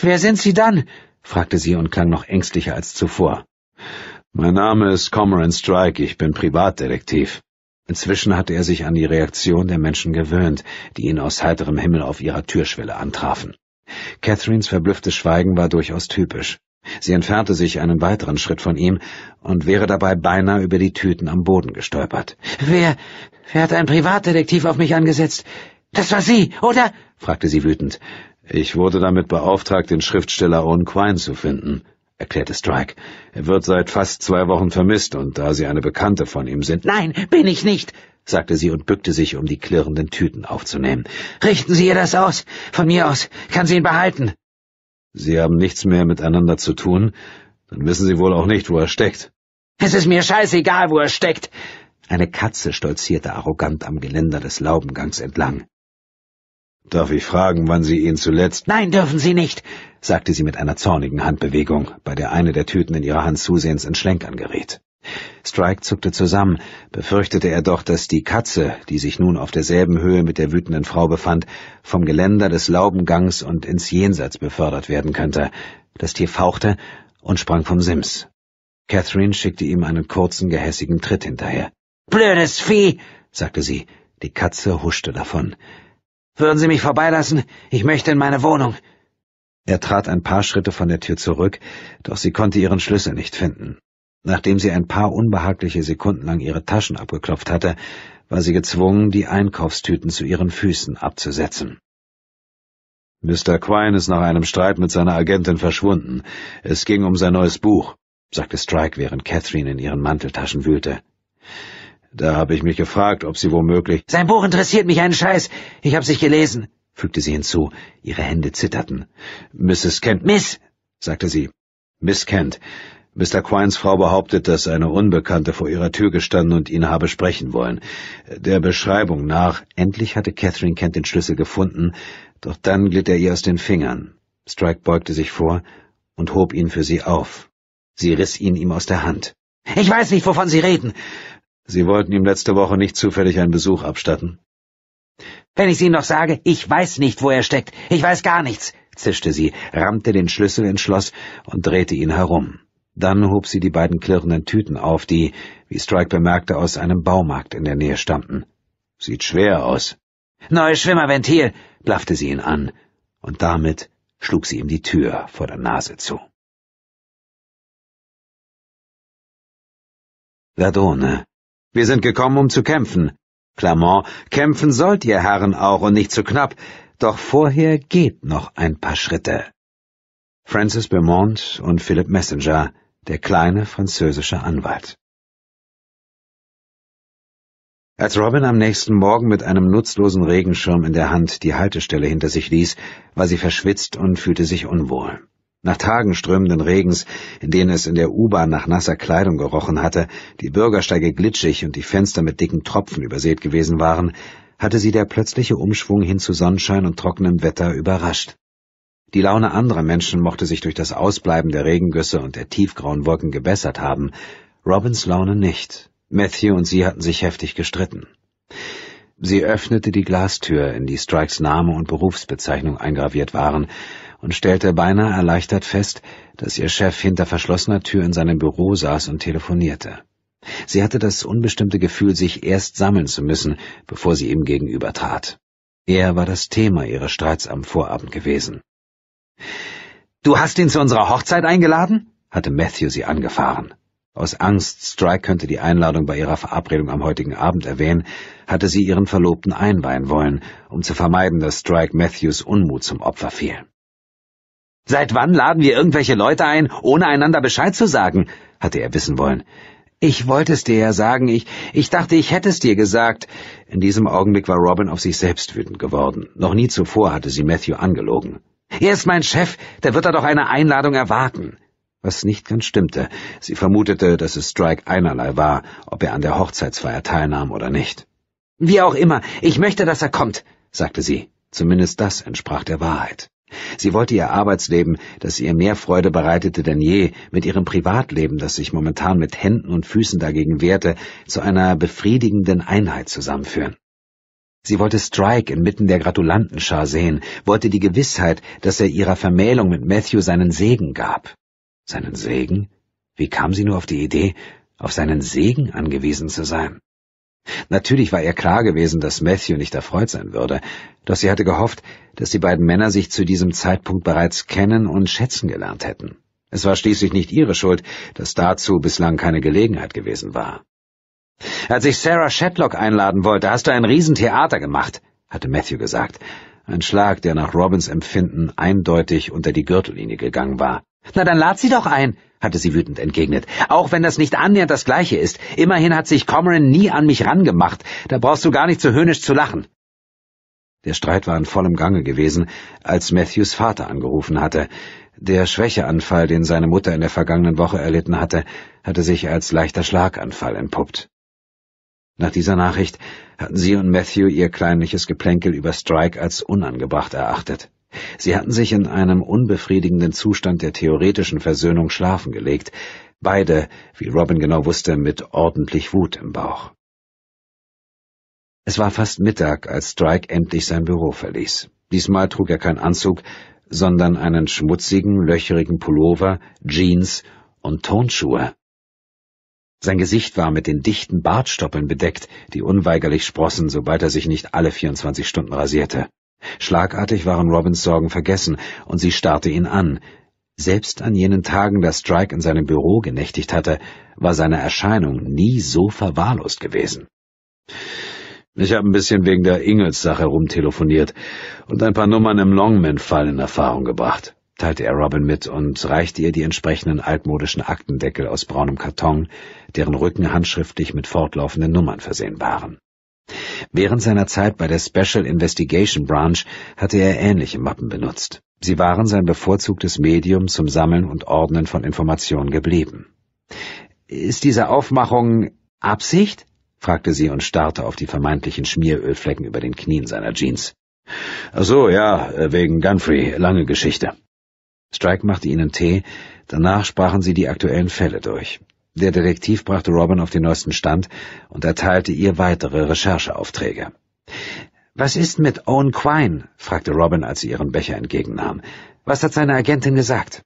A: Wer sind Sie dann? fragte sie und klang noch ängstlicher als zuvor. Mein Name ist Cormoran Strike, ich bin Privatdetektiv. Inzwischen hatte er sich an die Reaktion der Menschen gewöhnt, die ihn aus heiterem Himmel auf ihrer Türschwelle antrafen. Catherines verblüfftes Schweigen war durchaus typisch. Sie entfernte sich einen weiteren Schritt von ihm und wäre dabei beinahe über die Tüten am Boden gestolpert. Wer, wer hat ein Privatdetektiv auf mich angesetzt? Das war Sie, oder? fragte sie wütend. Ich wurde damit beauftragt, den Schriftsteller Owen Quine zu finden, erklärte Strike. Er wird seit fast zwei Wochen vermisst, und da Sie eine Bekannte von ihm sind. Nein, bin ich nicht, sagte sie und bückte sich, um die klirrenden Tüten aufzunehmen. Richten Sie ihr das aus. Von mir aus kann sie ihn behalten. Sie haben nichts mehr miteinander zu tun. Dann wissen Sie wohl auch nicht, wo er steckt. Es ist mir scheißegal, wo er steckt. Eine Katze stolzierte arrogant am Geländer des Laubengangs entlang. Darf ich fragen, wann Sie ihn zuletzt. Nein, dürfen Sie nicht, sagte sie mit einer zornigen Handbewegung, bei der eine der Tüten in ihrer Hand zusehends in Schlenkern geriet. Strike zuckte zusammen, befürchtete er doch, dass die Katze, die sich nun auf derselben Höhe mit der wütenden Frau befand, vom Geländer des Laubengangs und ins Jenseits befördert werden könnte. Das Tier fauchte und sprang vom Sims. Catherine schickte ihm einen kurzen, gehässigen Tritt hinterher. Blödes Vieh, sagte sie. Die Katze huschte davon. Würden Sie mich vorbeilassen? Ich möchte in meine Wohnung. Er trat ein paar Schritte von der Tür zurück, doch sie konnte ihren Schlüssel nicht finden. Nachdem sie ein paar unbehagliche Sekunden lang ihre Taschen abgeklopft hatte, war sie gezwungen, die Einkaufstüten zu ihren Füßen abzusetzen. Mr. Quine ist nach einem Streit mit seiner Agentin verschwunden. Es ging um sein neues Buch, sagte Strike, während Catherine in ihren Manteltaschen wühlte. Da habe ich mich gefragt, ob sie womöglich. Sein Buch interessiert mich einen Scheiß. Ich hab's nicht gelesen, fügte sie hinzu. Ihre Hände zitterten. Mrs. Kent. Miss, sagte sie. Miss Kent. Mr. Quines Frau behauptet, dass eine Unbekannte vor ihrer Tür gestanden und ihn habe sprechen wollen. Der Beschreibung nach, endlich hatte Catherine Kent den Schlüssel gefunden, doch dann glitt er ihr aus den Fingern. Strike beugte sich vor und hob ihn für sie auf. Sie riss ihn ihm aus der Hand. Ich weiß nicht, wovon Sie reden. Sie wollten ihm letzte Woche nicht zufällig einen Besuch abstatten. Wenn ich Sie noch sage, ich weiß nicht, wo er steckt. Ich weiß gar nichts, zischte sie, rammte den Schlüssel ins Schloss und drehte ihn herum. Dann hob sie die beiden klirrenden Tüten auf, die, wie Strike bemerkte, aus einem Baumarkt in der Nähe stammten. Sieht
B: schwer aus. Neues Schwimmerventil, blaffte sie ihn an, und damit schlug sie ihm die Tür vor der Nase zu. Verdone, wir sind gekommen, um zu kämpfen. Clermont,
A: kämpfen sollt ihr Herren auch und nicht zu knapp, doch vorher geht noch ein paar Schritte.
B: Francis Beaumont und Philip Messenger der kleine französische Anwalt. Als Robin am nächsten Morgen
A: mit einem nutzlosen Regenschirm in der Hand die Haltestelle hinter sich ließ, war sie verschwitzt und fühlte sich unwohl. Nach Tagen strömenden Regens, in denen es in der U-Bahn nach nasser Kleidung gerochen hatte, die Bürgersteige glitschig und die Fenster mit dicken Tropfen übersät gewesen waren, hatte sie der plötzliche Umschwung hin zu Sonnenschein und trockenem Wetter überrascht. Die Laune anderer Menschen mochte sich durch das Ausbleiben der Regengüsse und der tiefgrauen Wolken gebessert haben, Robins Laune nicht. Matthew und sie hatten sich heftig gestritten. Sie öffnete die Glastür, in die Strikes Name und Berufsbezeichnung eingraviert waren, und stellte beinahe erleichtert fest, dass ihr Chef hinter verschlossener Tür in seinem Büro saß und telefonierte. Sie hatte das unbestimmte Gefühl, sich erst sammeln zu müssen, bevor sie ihm gegenüber tat. Er war das Thema ihres Streits am Vorabend gewesen. Du hast ihn zu unserer Hochzeit
C: eingeladen?
A: hatte Matthew sie angefahren. Aus Angst, Strike könnte die Einladung bei ihrer Verabredung am heutigen Abend erwähnen, hatte sie ihren Verlobten einweihen wollen, um zu vermeiden, dass Strike Matthews Unmut zum Opfer fiel. Seit wann laden wir irgendwelche Leute ein, ohne einander Bescheid zu sagen? hatte er wissen wollen. Ich wollte es dir ja sagen, ich, ich dachte, ich hätte es dir gesagt. In diesem Augenblick war Robin auf sich selbst wütend geworden. Noch nie zuvor hatte sie Matthew angelogen. Er ist mein Chef, der wird da doch eine Einladung erwarten. Was nicht ganz stimmte. Sie vermutete, dass es Strike einerlei war, ob er an der Hochzeitsfeier teilnahm oder nicht. Wie auch immer, ich möchte, dass er kommt, sagte sie. Zumindest das entsprach der Wahrheit. Sie wollte ihr Arbeitsleben, das ihr mehr Freude bereitete denn je, mit ihrem Privatleben, das sich momentan mit Händen und Füßen dagegen wehrte, zu einer befriedigenden Einheit zusammenführen. Sie wollte Strike inmitten der Gratulantenschar sehen, wollte die Gewissheit, dass er ihrer Vermählung mit Matthew seinen Segen gab. Seinen Segen? Wie kam sie nur auf die Idee, auf seinen Segen angewiesen zu sein? Natürlich war ihr klar gewesen, dass Matthew nicht erfreut sein würde, doch sie hatte gehofft, dass die beiden Männer sich zu diesem Zeitpunkt bereits kennen und schätzen gelernt hätten. Es war schließlich nicht ihre Schuld, dass dazu bislang keine Gelegenheit gewesen war. Als ich Sarah Shetlock einladen wollte, hast du ein Riesentheater gemacht, hatte Matthew gesagt. Ein Schlag, der nach Robins Empfinden eindeutig unter die Gürtellinie gegangen war. Na dann lad sie doch ein, hatte sie wütend entgegnet. Auch wenn das nicht annähernd das gleiche ist. Immerhin hat sich Comrin nie an mich rangemacht. Da brauchst du gar nicht so höhnisch zu lachen. Der Streit war in vollem Gange gewesen, als Matthews Vater angerufen hatte. Der Schwächeanfall, den seine Mutter in der vergangenen Woche erlitten hatte, hatte sich als leichter Schlaganfall entpuppt. Nach dieser Nachricht hatten sie und Matthew ihr kleinliches Geplänkel über Strike als unangebracht erachtet. Sie hatten sich in einem unbefriedigenden Zustand der theoretischen Versöhnung schlafen gelegt, beide, wie Robin genau wusste, mit ordentlich Wut im Bauch. Es war fast Mittag, als Strike endlich sein Büro verließ. Diesmal trug er keinen Anzug, sondern einen schmutzigen, löcherigen Pullover, Jeans und Tonschuhe. Sein Gesicht war mit den dichten Bartstoppeln bedeckt, die unweigerlich sprossen, sobald er sich nicht alle 24 Stunden rasierte. Schlagartig waren Robins Sorgen vergessen, und sie starrte ihn an. Selbst an jenen Tagen, da Strike in seinem Büro genächtigt hatte, war seine Erscheinung nie so verwahrlost gewesen. Ich habe ein bisschen wegen der Ingels-Sache rumtelefoniert und ein paar Nummern im Longman-Fall in Erfahrung gebracht teilte er Robin mit und reichte ihr die entsprechenden altmodischen Aktendeckel aus braunem Karton, deren Rücken handschriftlich mit fortlaufenden Nummern versehen waren. Während seiner Zeit bei der Special Investigation Branch hatte er ähnliche Mappen benutzt. Sie waren sein bevorzugtes Medium zum Sammeln und Ordnen von Informationen geblieben. Ist diese Aufmachung Absicht? fragte sie und starrte auf die vermeintlichen Schmierölflecken über den Knien seiner Jeans. Ach so, ja, wegen Gunfrey, lange Geschichte. Strike machte ihnen Tee, danach sprachen sie die aktuellen Fälle durch. Der Detektiv brachte Robin auf den neuesten Stand und erteilte ihr weitere Rechercheaufträge. Was ist mit Owen Quine? fragte Robin, als sie ihren Becher entgegennahm. Was hat seine Agentin gesagt?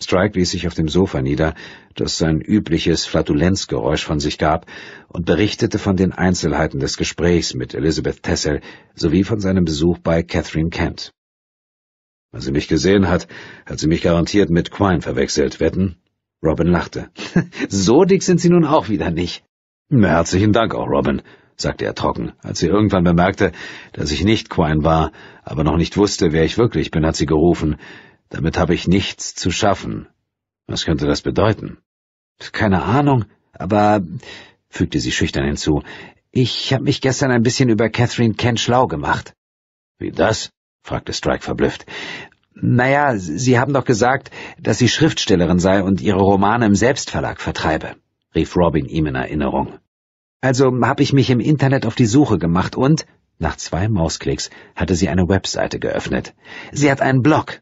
A: Strike ließ sich auf dem Sofa nieder, das sein übliches Flatulenzgeräusch von sich gab, und berichtete von den Einzelheiten des Gesprächs mit Elizabeth Tessel sowie von seinem Besuch bei Catherine Kent. Als sie mich gesehen hat, hat sie mich garantiert mit Quine verwechselt, wetten? Robin lachte. so dick sind sie nun auch wieder nicht. Na, herzlichen Dank auch, Robin, sagte er trocken. Als sie irgendwann bemerkte, dass ich nicht Quine war, aber noch nicht wusste, wer ich wirklich bin, hat sie gerufen. Damit habe ich nichts zu schaffen. Was könnte das bedeuten? Keine Ahnung, aber, fügte sie schüchtern hinzu, ich habe mich gestern ein bisschen über Catherine Kent schlau gemacht. Wie das? fragte Strike verblüfft. Naja, Sie haben doch gesagt, dass sie Schriftstellerin sei und ihre Romane im Selbstverlag vertreibe, rief Robin ihm in Erinnerung. Also habe ich mich im Internet auf die Suche gemacht und nach zwei Mausklicks hatte sie eine Webseite geöffnet. Sie hat einen Blog.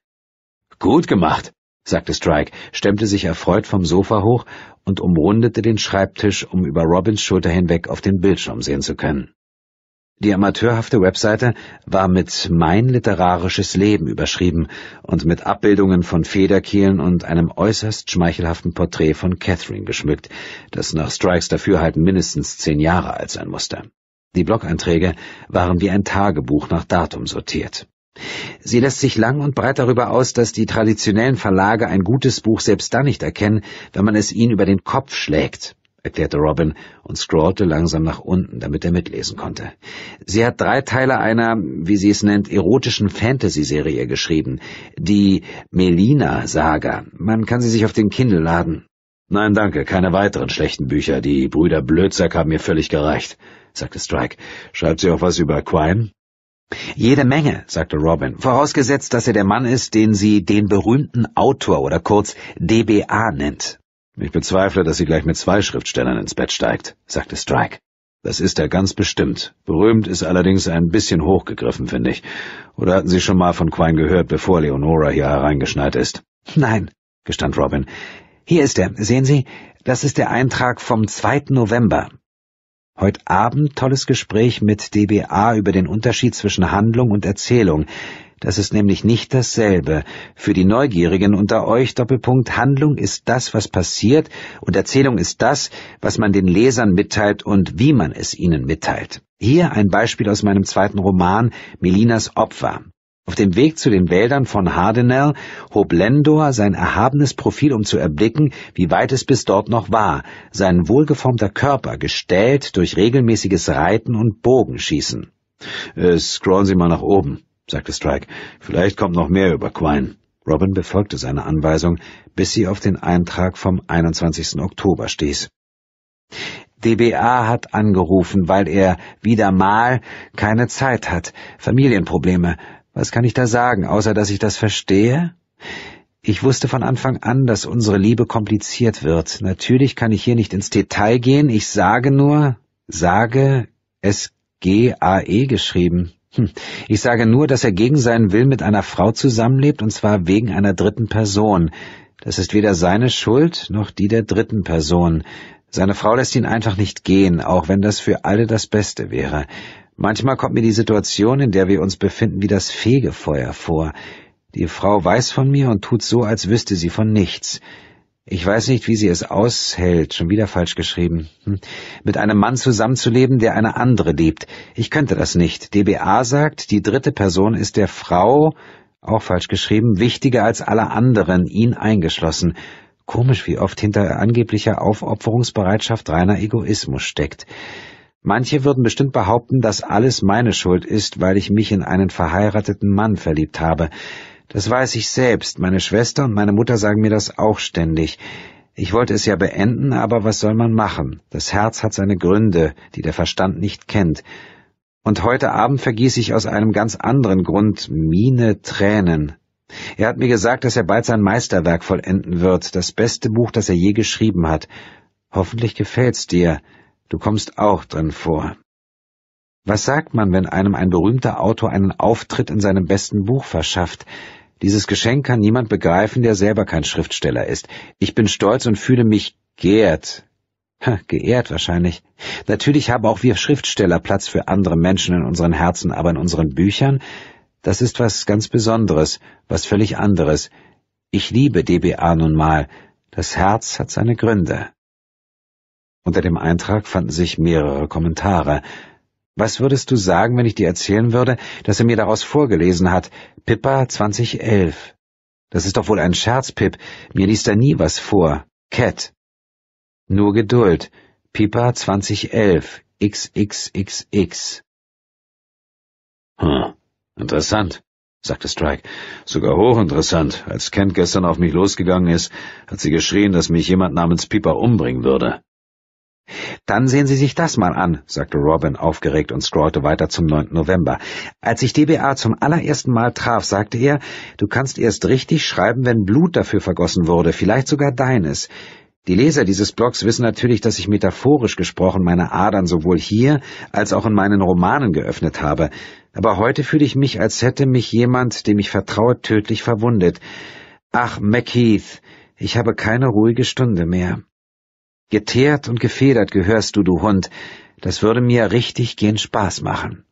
A: Gut gemacht, sagte Strike, stemmte sich erfreut vom Sofa hoch und umrundete den Schreibtisch, um über Robins Schulter hinweg auf den Bildschirm sehen zu können. Die amateurhafte Webseite war mit Mein literarisches Leben überschrieben und mit Abbildungen von Federkehlen und einem äußerst schmeichelhaften Porträt von Catherine geschmückt, das nach Strikes Dafürhalten mindestens zehn Jahre alt sein musste. Die Blog-Einträge waren wie ein Tagebuch nach Datum sortiert. Sie lässt sich lang und breit darüber aus, dass die traditionellen Verlage ein gutes Buch selbst dann nicht erkennen, wenn man es ihnen über den Kopf schlägt erklärte Robin und scrollte langsam nach unten, damit er mitlesen konnte. Sie hat drei Teile einer, wie sie es nennt, erotischen Fantasy-Serie geschrieben, die Melina-Saga. Man kann sie sich auf den Kindle laden. Nein, danke, keine weiteren schlechten Bücher. Die Brüder Blödsack haben mir völlig gereicht, sagte Strike. Schreibt sie auch was über Quine? Jede Menge, sagte Robin, vorausgesetzt, dass er der Mann ist, den sie den berühmten Autor oder kurz DBA nennt. Ich bezweifle, dass sie gleich mit zwei Schriftstellern ins Bett steigt, sagte Strike. Das ist er ganz bestimmt. Berühmt ist allerdings ein bisschen hochgegriffen, finde ich. Oder hatten Sie schon mal von Quine gehört, bevor Leonora hier hereingeschneit ist? Nein, gestand Robin. Hier ist er. Sehen Sie, das ist der Eintrag vom 2. November. Heut Abend tolles Gespräch mit DBA über den Unterschied zwischen Handlung und Erzählung. Das ist nämlich nicht dasselbe. Für die Neugierigen unter euch Doppelpunkt Handlung ist das, was passiert, und Erzählung ist das, was man den Lesern mitteilt und wie man es ihnen mitteilt. Hier ein Beispiel aus meinem zweiten Roman Melinas Opfer. Auf dem Weg zu den Wäldern von Hardenell hob Lendor sein erhabenes Profil, um zu erblicken, wie weit es bis dort noch war, sein wohlgeformter Körper gestellt durch regelmäßiges Reiten und Bogenschießen. Äh, scrollen Sie mal nach oben sagte Strike. Vielleicht kommt noch mehr über Quine. Robin befolgte seine Anweisung, bis sie auf den Eintrag vom 21. Oktober stieß. DBA hat angerufen, weil er wieder mal keine Zeit hat. Familienprobleme. Was kann ich da sagen, außer dass ich das verstehe? Ich wusste von Anfang an, dass unsere Liebe kompliziert wird. Natürlich kann ich hier nicht ins Detail gehen. Ich sage nur, sage, es G-A-E geschrieben. Hm. Ich sage nur, dass er gegen seinen Willen mit einer Frau zusammenlebt, und zwar wegen einer dritten Person. Das ist weder seine Schuld noch die der dritten Person. Seine Frau lässt ihn einfach nicht gehen, auch wenn das für alle das Beste wäre. Manchmal kommt mir die Situation, in der wir uns befinden, wie das Fegefeuer vor. Die Frau weiß von mir und tut so, als wüsste sie von nichts. Ich weiß nicht, wie sie es aushält, schon wieder falsch geschrieben, hm, mit einem Mann zusammenzuleben, der eine andere liebt. Ich könnte das nicht. DBA sagt, die dritte Person ist der Frau, auch falsch geschrieben, wichtiger als alle anderen, ihn eingeschlossen. Komisch, wie oft hinter angeblicher Aufopferungsbereitschaft reiner Egoismus steckt. Manche würden bestimmt behaupten, dass alles meine Schuld ist, weil ich mich in einen verheirateten Mann verliebt habe. Das weiß ich selbst. Meine Schwester und meine Mutter sagen mir das auch ständig. Ich wollte es ja beenden, aber was soll man machen? Das Herz hat seine Gründe, die der Verstand nicht kennt. Und heute Abend vergieße ich aus einem ganz anderen Grund Mine Tränen. Er hat mir gesagt, dass er bald sein Meisterwerk vollenden wird, das beste Buch, das er je geschrieben hat. Hoffentlich gefällt's dir. Du kommst auch drin vor. Was sagt man, wenn einem ein berühmter Autor einen Auftritt in seinem besten Buch verschafft? Dieses Geschenk kann niemand begreifen, der selber kein Schriftsteller ist. Ich bin stolz und fühle mich geehrt. geehrt wahrscheinlich. Natürlich haben auch wir Schriftsteller Platz für andere Menschen in unseren Herzen, aber in unseren Büchern, das ist was ganz Besonderes, was völlig anderes. Ich liebe DBA nun mal. Das Herz hat seine Gründe. Unter dem Eintrag fanden sich mehrere Kommentare. Was würdest du sagen, wenn ich dir erzählen würde, dass er mir daraus vorgelesen hat, Pippa 2011? Das ist doch wohl ein Scherz, Pip. Mir liest er nie was vor. Cat. Nur Geduld. Pippa 2011. XXXX. Hm, interessant, sagte Strike. Sogar hochinteressant. Als Kent gestern auf mich losgegangen ist, hat sie geschrien, dass mich jemand namens Pippa umbringen würde. Dann sehen Sie sich das mal an, sagte Robin aufgeregt und scrollte weiter zum 9. November. Als ich DBA zum allerersten Mal traf, sagte er, du kannst erst richtig schreiben, wenn Blut dafür vergossen wurde, vielleicht sogar deines. Die Leser dieses Blogs wissen natürlich, dass ich metaphorisch gesprochen meine Adern sowohl hier als auch in meinen Romanen geöffnet habe. Aber heute fühle ich mich, als hätte mich jemand, dem ich vertraue, tödlich verwundet. Ach, McHeath, ich habe keine ruhige Stunde mehr. Geteert und gefedert gehörst du, du Hund. Das würde mir richtig gehen Spaß machen.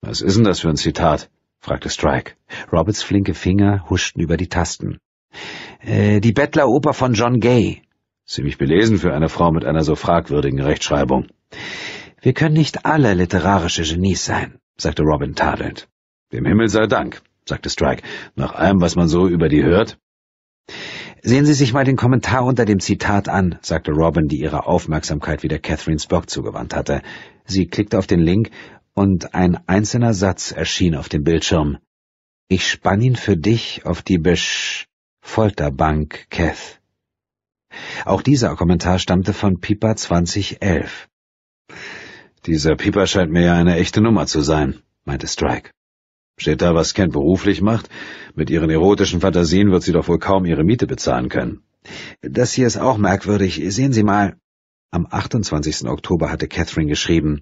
A: Was ist denn das für ein Zitat? fragte Strike. Roberts flinke Finger huschten über die Tasten. Äh, die Bettleroper von John Gay. Ziemlich belesen für eine Frau mit einer so fragwürdigen Rechtschreibung. Wir können nicht alle literarische Genies sein, sagte Robin tadelnd. Dem Himmel sei Dank, sagte Strike, nach allem, was man so über die hört. Sehen Sie sich mal den Kommentar unter dem Zitat an, sagte Robin, die ihre Aufmerksamkeit wieder Catherine Spock zugewandt hatte. Sie klickte auf den Link, und ein einzelner Satz erschien auf dem Bildschirm. Ich spann ihn für dich auf die Besch... Folterbank, Kath. Auch dieser Kommentar stammte von Piper 2011. Dieser Piper scheint mir ja eine echte Nummer zu sein, meinte Strike. Steht da, was Kent beruflich macht? Mit ihren erotischen Fantasien wird sie doch wohl kaum ihre Miete bezahlen können. Das hier ist auch merkwürdig. Sehen Sie mal. Am 28. Oktober hatte Catherine geschrieben,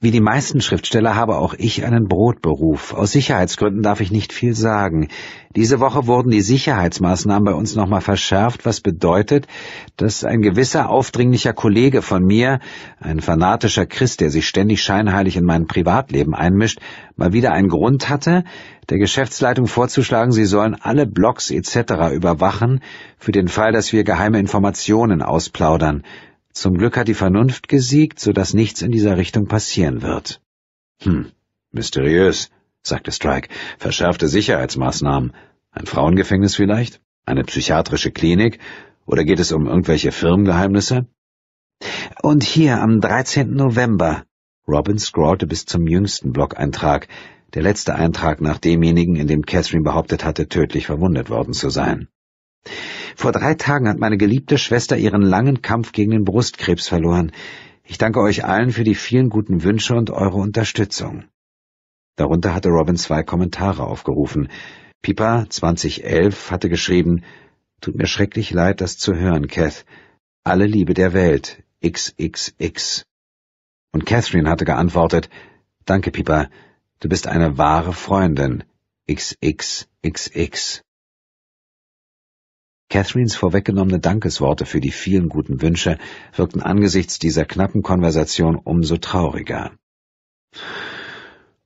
A: wie die meisten Schriftsteller habe auch ich einen Brotberuf. Aus Sicherheitsgründen darf ich nicht viel sagen. Diese Woche wurden die Sicherheitsmaßnahmen bei uns nochmal verschärft, was bedeutet, dass ein gewisser aufdringlicher Kollege von mir, ein fanatischer Christ, der sich ständig scheinheilig in mein Privatleben einmischt, mal wieder einen Grund hatte, der Geschäftsleitung vorzuschlagen, sie sollen alle Blogs etc. überwachen, für den Fall, dass wir geheime Informationen ausplaudern. Zum Glück hat die Vernunft gesiegt, so dass nichts in dieser Richtung passieren wird. Hm, mysteriös, sagte Strike. Verschärfte Sicherheitsmaßnahmen. Ein Frauengefängnis vielleicht? Eine psychiatrische Klinik? Oder geht es um irgendwelche Firmengeheimnisse? Und hier am 13. November. Robin scrollte bis zum jüngsten Blog-Eintrag, der letzte Eintrag nach demjenigen, in dem Catherine behauptet hatte, tödlich verwundet worden zu sein. Vor drei Tagen hat meine geliebte Schwester ihren langen Kampf gegen den Brustkrebs verloren. Ich danke euch allen für die vielen guten Wünsche und eure Unterstützung. Darunter hatte Robin zwei Kommentare aufgerufen. Pipa 2011 hatte geschrieben Tut mir schrecklich leid, das zu hören, Kath. Alle Liebe der Welt. XXX. Und Catherine hatte geantwortet Danke, Pipa. Du bist eine wahre Freundin. XXXX. Catherines vorweggenommene Dankesworte für die vielen guten Wünsche wirkten angesichts dieser knappen Konversation umso trauriger.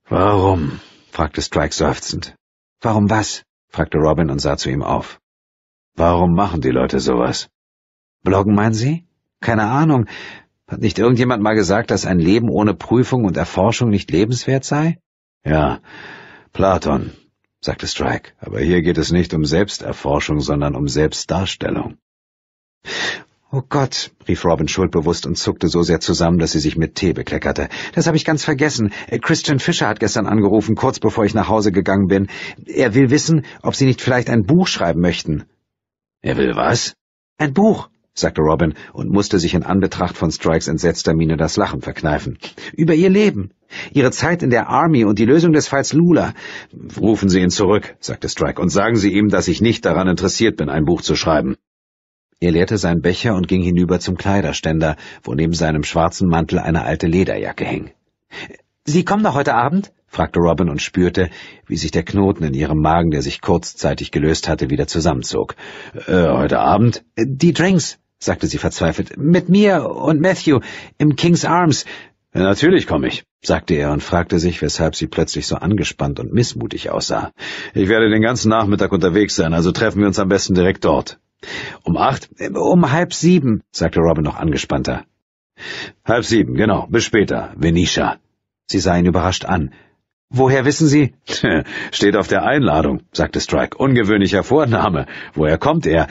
A: Warum? fragte Strike seufzend. Warum was? fragte Robin und sah zu ihm auf. Warum machen die Leute sowas? Bloggen meinen Sie? Keine Ahnung. Hat nicht irgendjemand mal gesagt, dass ein Leben ohne Prüfung und Erforschung nicht lebenswert sei? Ja, Platon, sagte Strike, aber hier geht es nicht um Selbsterforschung, sondern um Selbstdarstellung. Oh Gott, rief Robin schuldbewusst und zuckte so sehr zusammen, dass sie sich mit Tee bekleckerte. Das habe ich ganz vergessen. Christian Fischer hat gestern angerufen, kurz bevor ich nach Hause gegangen bin. Er will wissen, ob Sie nicht vielleicht ein Buch schreiben möchten. Er will was? Ein Buch, sagte Robin und musste sich in Anbetracht von Strikes entsetzter Miene das Lachen verkneifen. Über ihr Leben, ihre Zeit in der Army und die Lösung des Falls Lula. Rufen Sie ihn zurück, sagte Strike, und sagen Sie ihm, dass ich nicht daran interessiert bin, ein Buch zu schreiben. Er leerte seinen Becher und ging hinüber zum Kleiderständer, wo neben seinem schwarzen Mantel eine alte Lederjacke hing. Sie kommen doch heute Abend? fragte Robin und spürte, wie sich der Knoten in ihrem Magen, der sich kurzzeitig gelöst hatte, wieder zusammenzog. Äh, heute Abend? Die Drinks, sagte sie verzweifelt. Mit mir und Matthew im King's Arms. Natürlich komme ich, sagte er und fragte sich, weshalb sie plötzlich so angespannt und missmutig aussah. Ich werde den ganzen Nachmittag unterwegs sein, also treffen wir uns am besten direkt dort. Um acht? Um halb sieben, sagte Robin noch angespannter. Halb sieben, genau. Bis später, Venisha. Sie sah ihn überrascht an. Woher wissen Sie? Steht auf der Einladung, sagte Strike. Ungewöhnlicher Vorname. Woher kommt er?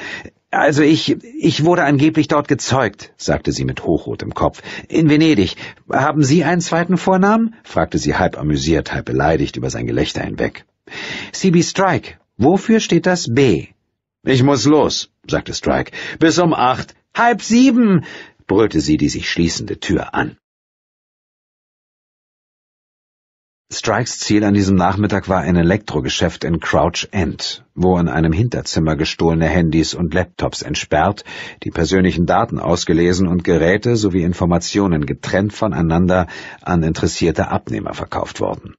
A: Also ich, ich wurde angeblich dort gezeugt, sagte sie mit hochrotem Kopf. In Venedig. Haben Sie einen zweiten Vornamen? fragte sie halb amüsiert, halb beleidigt über sein Gelächter hinweg. CB Strike. Wofür steht das
B: B? Ich muss los, sagte Strike. Bis um acht. Halb sieben, brüllte sie die sich schließende Tür an. Strikes Ziel an diesem Nachmittag war ein Elektrogeschäft in Crouch End, wo in einem
A: Hinterzimmer gestohlene Handys und Laptops entsperrt, die persönlichen Daten ausgelesen und Geräte sowie Informationen getrennt voneinander an interessierte Abnehmer verkauft worden.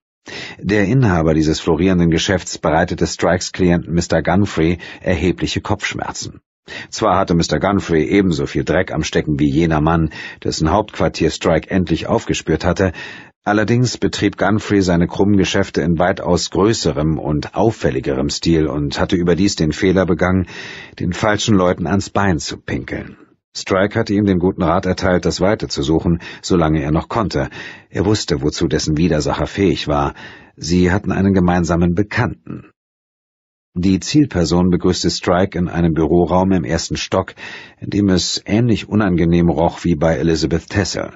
A: Der Inhaber dieses florierenden Geschäfts bereitete Strikes Klienten Mr. Gunfrey erhebliche Kopfschmerzen. Zwar hatte Mr. Gunfrey ebenso viel Dreck am Stecken wie jener Mann, dessen Hauptquartier Strike endlich aufgespürt hatte, Allerdings betrieb Gunfrey seine krummen Geschäfte in weitaus größerem und auffälligerem Stil und hatte überdies den Fehler begangen, den falschen Leuten ans Bein zu pinkeln. Strike hatte ihm den guten Rat erteilt, das Weite zu suchen, solange er noch konnte. Er wusste, wozu dessen Widersacher fähig war. Sie hatten einen gemeinsamen Bekannten. Die Zielperson begrüßte Strike in einem Büroraum im ersten Stock, in dem es ähnlich unangenehm roch wie bei Elizabeth Tessel.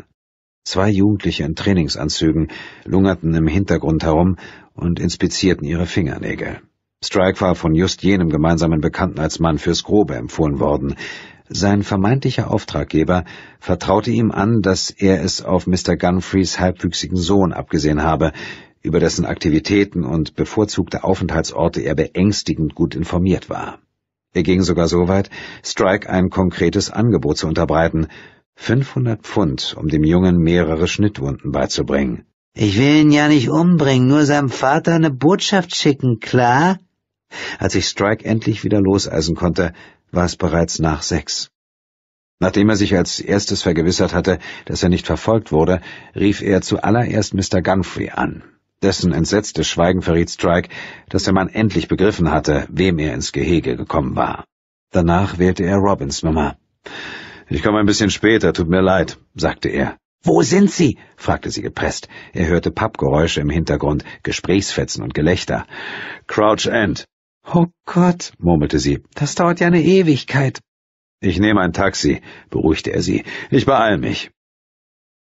A: Zwei Jugendliche in Trainingsanzügen lungerten im Hintergrund herum und inspizierten ihre Fingernägel. Strike war von just jenem gemeinsamen Bekannten als Mann fürs Grobe empfohlen worden. Sein vermeintlicher Auftraggeber vertraute ihm an, dass er es auf Mr. Gunfreys halbwüchsigen Sohn abgesehen habe, über dessen Aktivitäten und bevorzugte Aufenthaltsorte er beängstigend gut informiert war. Er ging sogar so weit, Strike ein konkretes Angebot zu unterbreiten, 500 Pfund, um dem Jungen mehrere Schnittwunden beizubringen. Ich will ihn ja nicht umbringen, nur seinem Vater eine Botschaft schicken, klar? Als ich Strike endlich wieder loseisen konnte, war es bereits nach sechs. Nachdem er sich als erstes vergewissert hatte, dass er nicht verfolgt wurde, rief er zuallererst Mr. Gunfrey an. Dessen entsetztes Schweigen verriet Strike, dass der Mann endlich begriffen hatte, wem er ins Gehege gekommen war. Danach wählte er Robins Nummer. Ich komme ein bisschen später, tut mir leid, sagte er. Wo sind Sie? fragte sie gepresst. Er hörte Pappgeräusche im Hintergrund, Gesprächsfetzen und Gelächter. Crouch End. Oh Gott, murmelte sie, das dauert ja eine Ewigkeit. Ich nehme ein Taxi, beruhigte er sie. Ich beeil mich.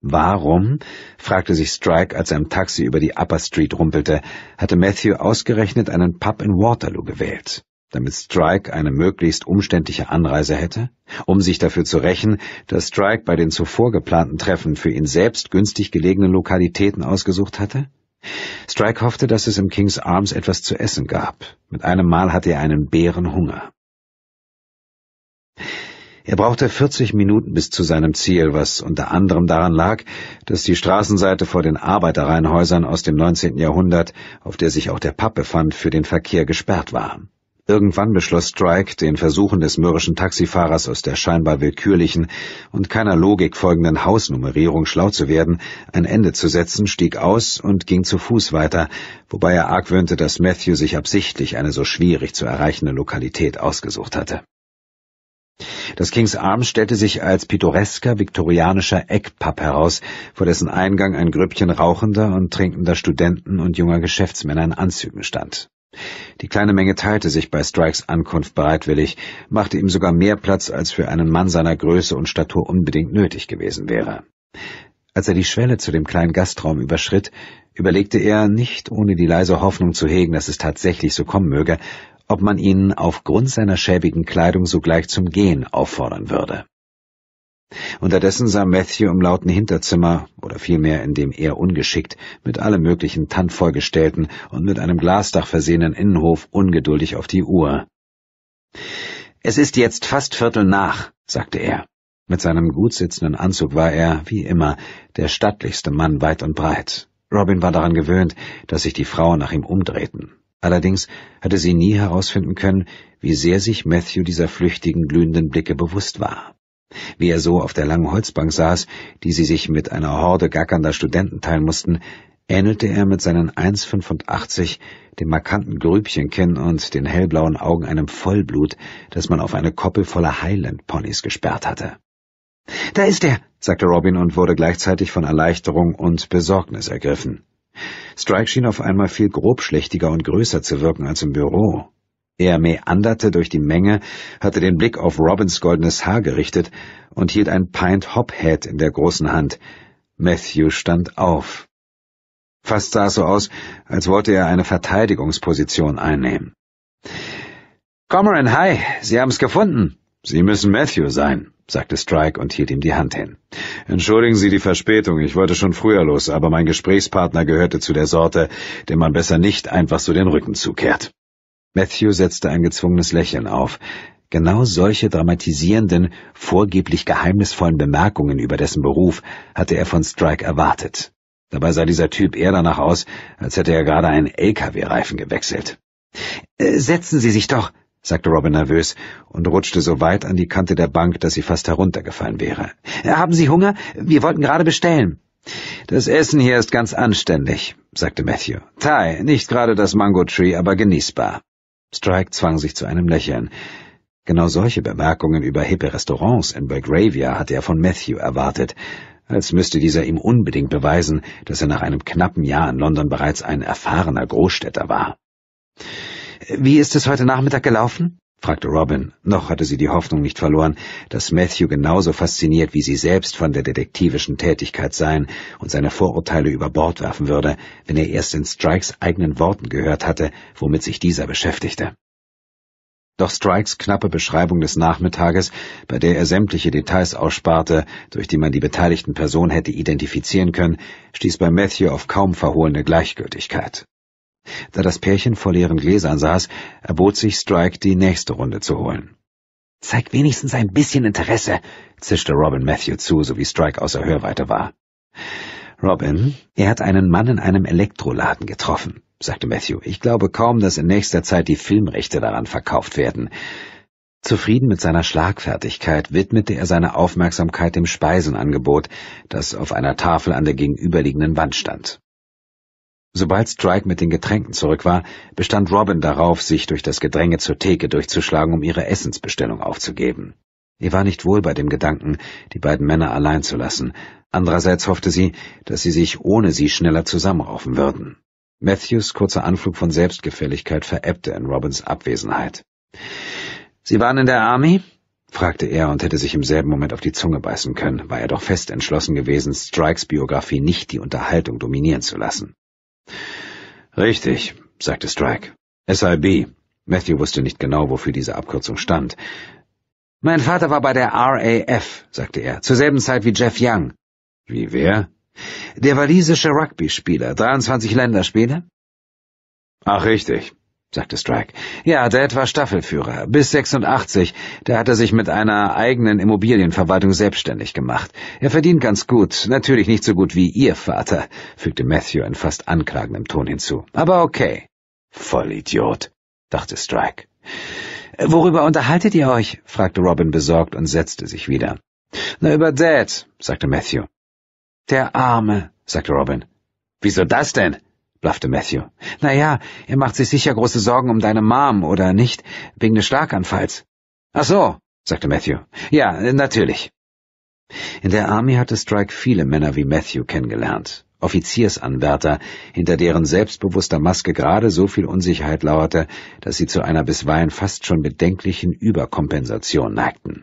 A: Warum? fragte sich Strike, als er im Taxi über die Upper Street rumpelte, hatte Matthew ausgerechnet einen Pub in Waterloo gewählt damit Strike eine möglichst umständliche Anreise hätte, um sich dafür zu rächen, dass Strike bei den zuvor geplanten Treffen für ihn selbst günstig gelegene Lokalitäten ausgesucht hatte? Strike hoffte, dass es im King's Arms etwas zu essen gab. Mit einem Mal hatte er einen Bärenhunger. Er brauchte 40 Minuten bis zu seinem Ziel, was unter anderem daran lag, dass die Straßenseite vor den Arbeiterreihenhäusern aus dem 19. Jahrhundert, auf der sich auch der Pub befand, für den Verkehr gesperrt war. Irgendwann beschloss Strike, den Versuchen des mürrischen Taxifahrers aus der scheinbar willkürlichen und keiner Logik folgenden Hausnummerierung schlau zu werden, ein Ende zu setzen, stieg aus und ging zu Fuß weiter, wobei er argwöhnte, dass Matthew sich absichtlich eine so schwierig zu erreichende Lokalität ausgesucht hatte. Das Kings Arm stellte sich als pittoresker viktorianischer Eckpub heraus, vor dessen Eingang ein Grüppchen rauchender und trinkender Studenten und junger Geschäftsmänner in Anzügen stand. Die kleine Menge teilte sich bei Strikes Ankunft bereitwillig, machte ihm sogar mehr Platz, als für einen Mann seiner Größe und Statur unbedingt nötig gewesen wäre. Als er die Schwelle zu dem kleinen Gastraum überschritt, überlegte er, nicht ohne die leise Hoffnung zu hegen, dass es tatsächlich so kommen möge, ob man ihn aufgrund seiner schäbigen Kleidung sogleich zum Gehen auffordern würde. Unterdessen sah Matthew im lauten Hinterzimmer, oder vielmehr in dem eher ungeschickt, mit allem möglichen Tand vollgestellten und mit einem Glasdach versehenen Innenhof ungeduldig auf die Uhr. Es ist jetzt fast Viertel nach, sagte er. Mit seinem gut sitzenden Anzug war er, wie immer, der stattlichste Mann weit und breit. Robin war daran gewöhnt, dass sich die Frauen nach ihm umdrehten. Allerdings hatte sie nie herausfinden können, wie sehr sich Matthew dieser flüchtigen, glühenden Blicke bewusst war. Wie er so auf der langen Holzbank saß, die sie sich mit einer Horde gackernder Studenten teilen mussten, ähnelte er mit seinen 1,85, dem markanten Grübchenkinn und den hellblauen Augen einem Vollblut, das man auf eine Koppel voller Highland-Ponys gesperrt hatte. Da ist er, sagte Robin und wurde gleichzeitig von Erleichterung und Besorgnis ergriffen. Strike schien auf einmal viel grobschlächtiger und größer zu wirken als im Büro. Er meanderte durch die Menge, hatte den Blick auf Robins goldenes Haar gerichtet und hielt ein Pint Hophead in der großen Hand. Matthew stand auf. Fast sah es so aus, als wollte er eine Verteidigungsposition einnehmen. Cormoran, hi, Sie haben's gefunden. Sie müssen Matthew sein, sagte Strike und hielt ihm die Hand hin. Entschuldigen Sie die Verspätung, ich wollte schon früher los, aber mein Gesprächspartner gehörte zu der Sorte, dem man besser nicht einfach so den Rücken zukehrt. Matthew setzte ein gezwungenes Lächeln auf. Genau solche dramatisierenden, vorgeblich geheimnisvollen Bemerkungen über dessen Beruf hatte er von Strike erwartet. Dabei sah dieser Typ eher danach aus, als hätte er gerade einen LKW-Reifen gewechselt. Äh, setzen Sie sich doch, sagte Robin nervös und rutschte so weit an die Kante der Bank, dass sie fast heruntergefallen wäre. Äh, haben Sie Hunger? Wir wollten gerade bestellen. Das Essen hier ist ganz anständig, sagte Matthew. Thai, nicht gerade das Mango-Tree, aber genießbar. Strike zwang sich zu einem Lächeln. Genau solche Bemerkungen über hippe Restaurants in Belgravia hatte er von Matthew erwartet, als müsste dieser ihm unbedingt beweisen, dass er nach einem knappen Jahr in London bereits ein erfahrener Großstädter war. Wie ist es heute Nachmittag gelaufen? fragte Robin. Noch hatte sie die Hoffnung nicht verloren, dass Matthew genauso fasziniert wie sie selbst von der detektivischen Tätigkeit sein und seine Vorurteile über Bord werfen würde, wenn er erst in Strikes eigenen Worten gehört hatte, womit sich dieser beschäftigte. Doch Strikes knappe Beschreibung des Nachmittages, bei der er sämtliche Details aussparte, durch die man die beteiligten Personen hätte identifizieren können, stieß bei Matthew auf kaum verhohlene Gleichgültigkeit. Da das Pärchen vor leeren Gläsern saß, erbot sich Strike, die nächste Runde zu holen. Zeig wenigstens ein bisschen Interesse, zischte Robin Matthew zu, so wie Strike außer Hörweite war. Robin, er hat einen Mann in einem Elektroladen getroffen, sagte Matthew. Ich glaube kaum, dass in nächster Zeit die Filmrechte daran verkauft werden. Zufrieden mit seiner Schlagfertigkeit widmete er seine Aufmerksamkeit dem Speisenangebot, das auf einer Tafel an der gegenüberliegenden Wand stand. Sobald Strike mit den Getränken zurück war, bestand Robin darauf, sich durch das Gedränge zur Theke durchzuschlagen, um ihre Essensbestellung aufzugeben. Ihr war nicht wohl bei dem Gedanken, die beiden Männer allein zu lassen. Andererseits hoffte sie, dass sie sich ohne sie schneller zusammenraufen würden. Matthews kurzer Anflug von Selbstgefälligkeit verebbte in Robins Abwesenheit. Sie waren in der Army? fragte er und hätte sich im selben Moment auf die Zunge beißen können, war er doch fest entschlossen gewesen, Strikes Biografie nicht die Unterhaltung dominieren zu lassen. Richtig, sagte Strike. SIB. Matthew wusste nicht genau, wofür diese Abkürzung stand. Mein Vater war bei der RAF, sagte er, zur selben Zeit wie Jeff Young. Wie wer? Der walisische Rugby-Spieler, 23 Länderspiele. Ach, richtig sagte Strike. Ja, Dad war Staffelführer. Bis 86. Da hat er sich mit einer eigenen Immobilienverwaltung selbstständig gemacht. Er verdient ganz gut. Natürlich nicht so gut wie Ihr Vater, fügte Matthew in fast anklagendem Ton hinzu. Aber okay. Vollidiot, dachte Strike. Worüber unterhaltet ihr euch? fragte Robin besorgt und setzte sich wieder. Na, über Dad, sagte Matthew. Der Arme, sagte Robin. Wieso das denn? blaffte Matthew. Na ja, er macht sich sicher große Sorgen um deine Mom, oder nicht? Wegen des Schlaganfalls. Ach so, sagte Matthew. Ja, natürlich. In der Army hatte Strike viele Männer wie Matthew kennengelernt. Offiziersanwärter, hinter deren selbstbewusster Maske gerade so viel Unsicherheit lauerte, dass sie zu einer bisweilen fast schon bedenklichen Überkompensation neigten.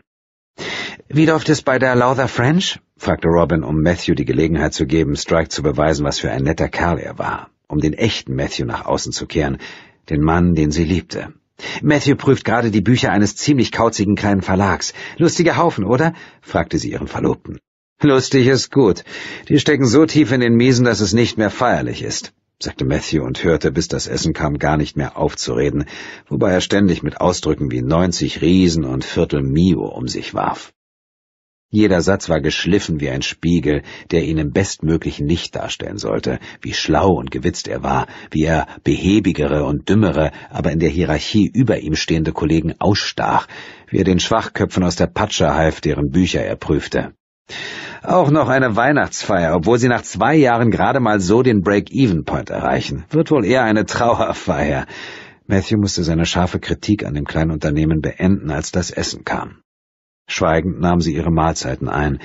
A: Wie läuft es bei der Lowther French? fragte Robin, um Matthew die Gelegenheit zu geben, Strike zu beweisen, was für ein netter Kerl er war um den echten Matthew nach außen zu kehren, den Mann, den sie liebte. Matthew prüft gerade die Bücher eines ziemlich kauzigen kleinen Verlags. Lustiger Haufen, oder? fragte sie ihren Verlobten. Lustig ist gut. Die stecken so tief in den Miesen, dass es nicht mehr feierlich ist, sagte Matthew und hörte, bis das Essen kam, gar nicht mehr aufzureden, wobei er ständig mit Ausdrücken wie neunzig Riesen und Viertel Mio um sich warf. Jeder Satz war geschliffen wie ein Spiegel, der ihn im bestmöglichen Licht darstellen sollte, wie schlau und gewitzt er war, wie er behäbigere und dümmere, aber in der Hierarchie über ihm stehende Kollegen ausstach, wie er den Schwachköpfen aus der Patsche half, deren Bücher er prüfte. Auch noch eine Weihnachtsfeier, obwohl sie nach zwei Jahren gerade mal so den Break-Even-Point erreichen, wird wohl eher eine Trauerfeier. Matthew musste seine scharfe Kritik an dem kleinen Unternehmen beenden, als das Essen kam. Schweigend nahm sie ihre Mahlzeiten ein.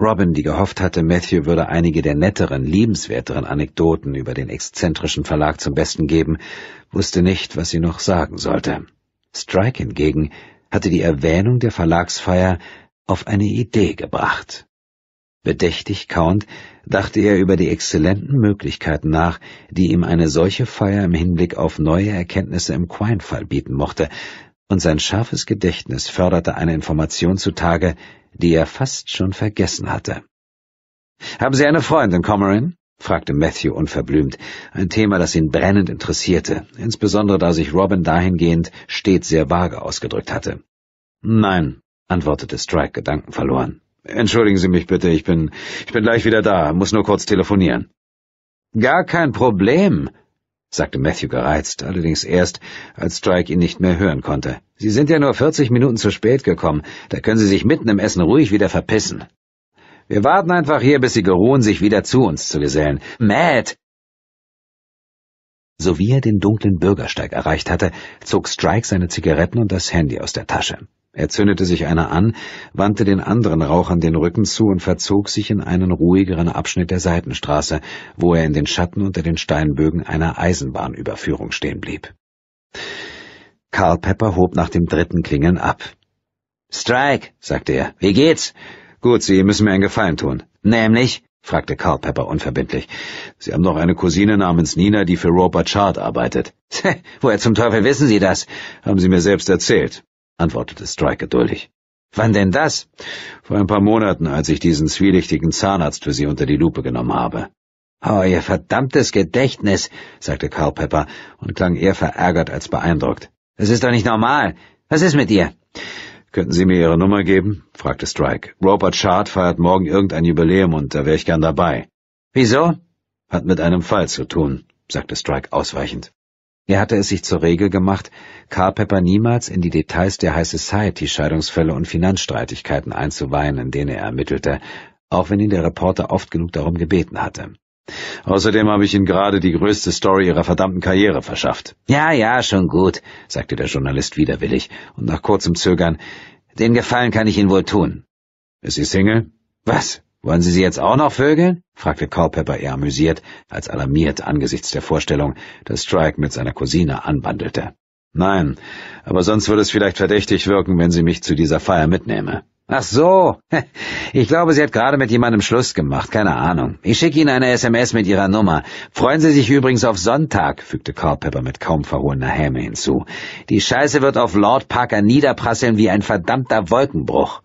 A: Robin, die gehofft hatte, Matthew würde einige der netteren, liebenswerteren Anekdoten über den exzentrischen Verlag zum Besten geben, wusste nicht, was sie noch sagen sollte. Strike hingegen hatte die Erwähnung der Verlagsfeier auf eine Idee gebracht. Bedächtig kauend dachte er über die exzellenten Möglichkeiten nach, die ihm eine solche Feier im Hinblick auf neue Erkenntnisse im Quine-Fall bieten mochte, und sein scharfes Gedächtnis förderte eine Information zutage, die er fast schon vergessen hatte. Haben Sie eine Freundin, Comarin? fragte Matthew unverblümt, ein Thema, das ihn brennend interessierte, insbesondere da sich Robin dahingehend stets sehr vage ausgedrückt hatte. Nein, antwortete Strike gedankenverloren. Entschuldigen Sie mich bitte, ich bin, ich bin gleich wieder da, muss nur kurz telefonieren. Gar kein Problem, sagte Matthew gereizt, allerdings erst, als Strike ihn nicht mehr hören konnte. Sie sind ja nur 40 Minuten zu spät gekommen. Da können Sie sich mitten im Essen ruhig wieder verpissen. Wir warten einfach hier, bis Sie geruhen, sich wieder zu uns zu gesellen. Matt! So wie er den dunklen Bürgersteig erreicht hatte, zog Strike seine Zigaretten und das Handy aus der Tasche. Er zündete sich eine an, wandte den anderen Rauchern den Rücken zu und verzog sich in einen ruhigeren Abschnitt der Seitenstraße, wo er in den Schatten unter den Steinbögen einer Eisenbahnüberführung stehen blieb. Karl Pepper hob nach dem dritten Klingeln ab. Strike, sagte er. Wie geht's? Gut, Sie müssen mir einen Gefallen tun. Nämlich? fragte Karl Pepper unverbindlich. Sie haben doch eine Cousine namens Nina, die für Roper Chart arbeitet. Woher zum Teufel wissen Sie das? Haben Sie mir selbst erzählt antwortete Strike geduldig. Wann denn das? Vor ein paar Monaten, als ich diesen zwielichtigen Zahnarzt für Sie unter die Lupe genommen habe. Oh, Ihr verdammtes Gedächtnis, sagte Karl Pepper und klang eher verärgert als beeindruckt. Es ist doch nicht normal. Was ist mit dir? Könnten Sie mir Ihre Nummer geben? fragte Strike. Robert Chart feiert morgen irgendein Jubiläum und da wäre ich gern dabei. Wieso? Hat mit einem Fall zu tun, sagte Strike ausweichend. Er hatte es sich zur Regel gemacht, Culpepper niemals in die Details der High Society Scheidungsfälle und Finanzstreitigkeiten einzuweihen, in denen er ermittelte, auch wenn ihn der Reporter oft genug darum gebeten hatte. Außerdem habe ich Ihnen gerade die größte Story Ihrer verdammten Karriere verschafft. Ja, ja, schon gut, sagte der Journalist widerwillig und nach kurzem Zögern. Den Gefallen kann ich Ihnen wohl tun. Ist sie Single? Was? Wollen Sie sie jetzt auch noch vögeln? fragte Culpepper eher amüsiert als alarmiert angesichts der Vorstellung, dass Strike mit seiner Cousine anbandelte. Nein, aber sonst würde es vielleicht verdächtig wirken, wenn sie mich zu dieser Feier mitnehme. Ach so. Ich glaube, sie hat gerade mit jemandem Schluss gemacht. Keine Ahnung. Ich schicke Ihnen eine SMS mit Ihrer Nummer. Freuen Sie sich übrigens auf Sonntag, fügte Culpepper mit kaum verhohlener Häme hinzu. Die Scheiße wird auf Lord Parker niederprasseln wie ein verdammter Wolkenbruch.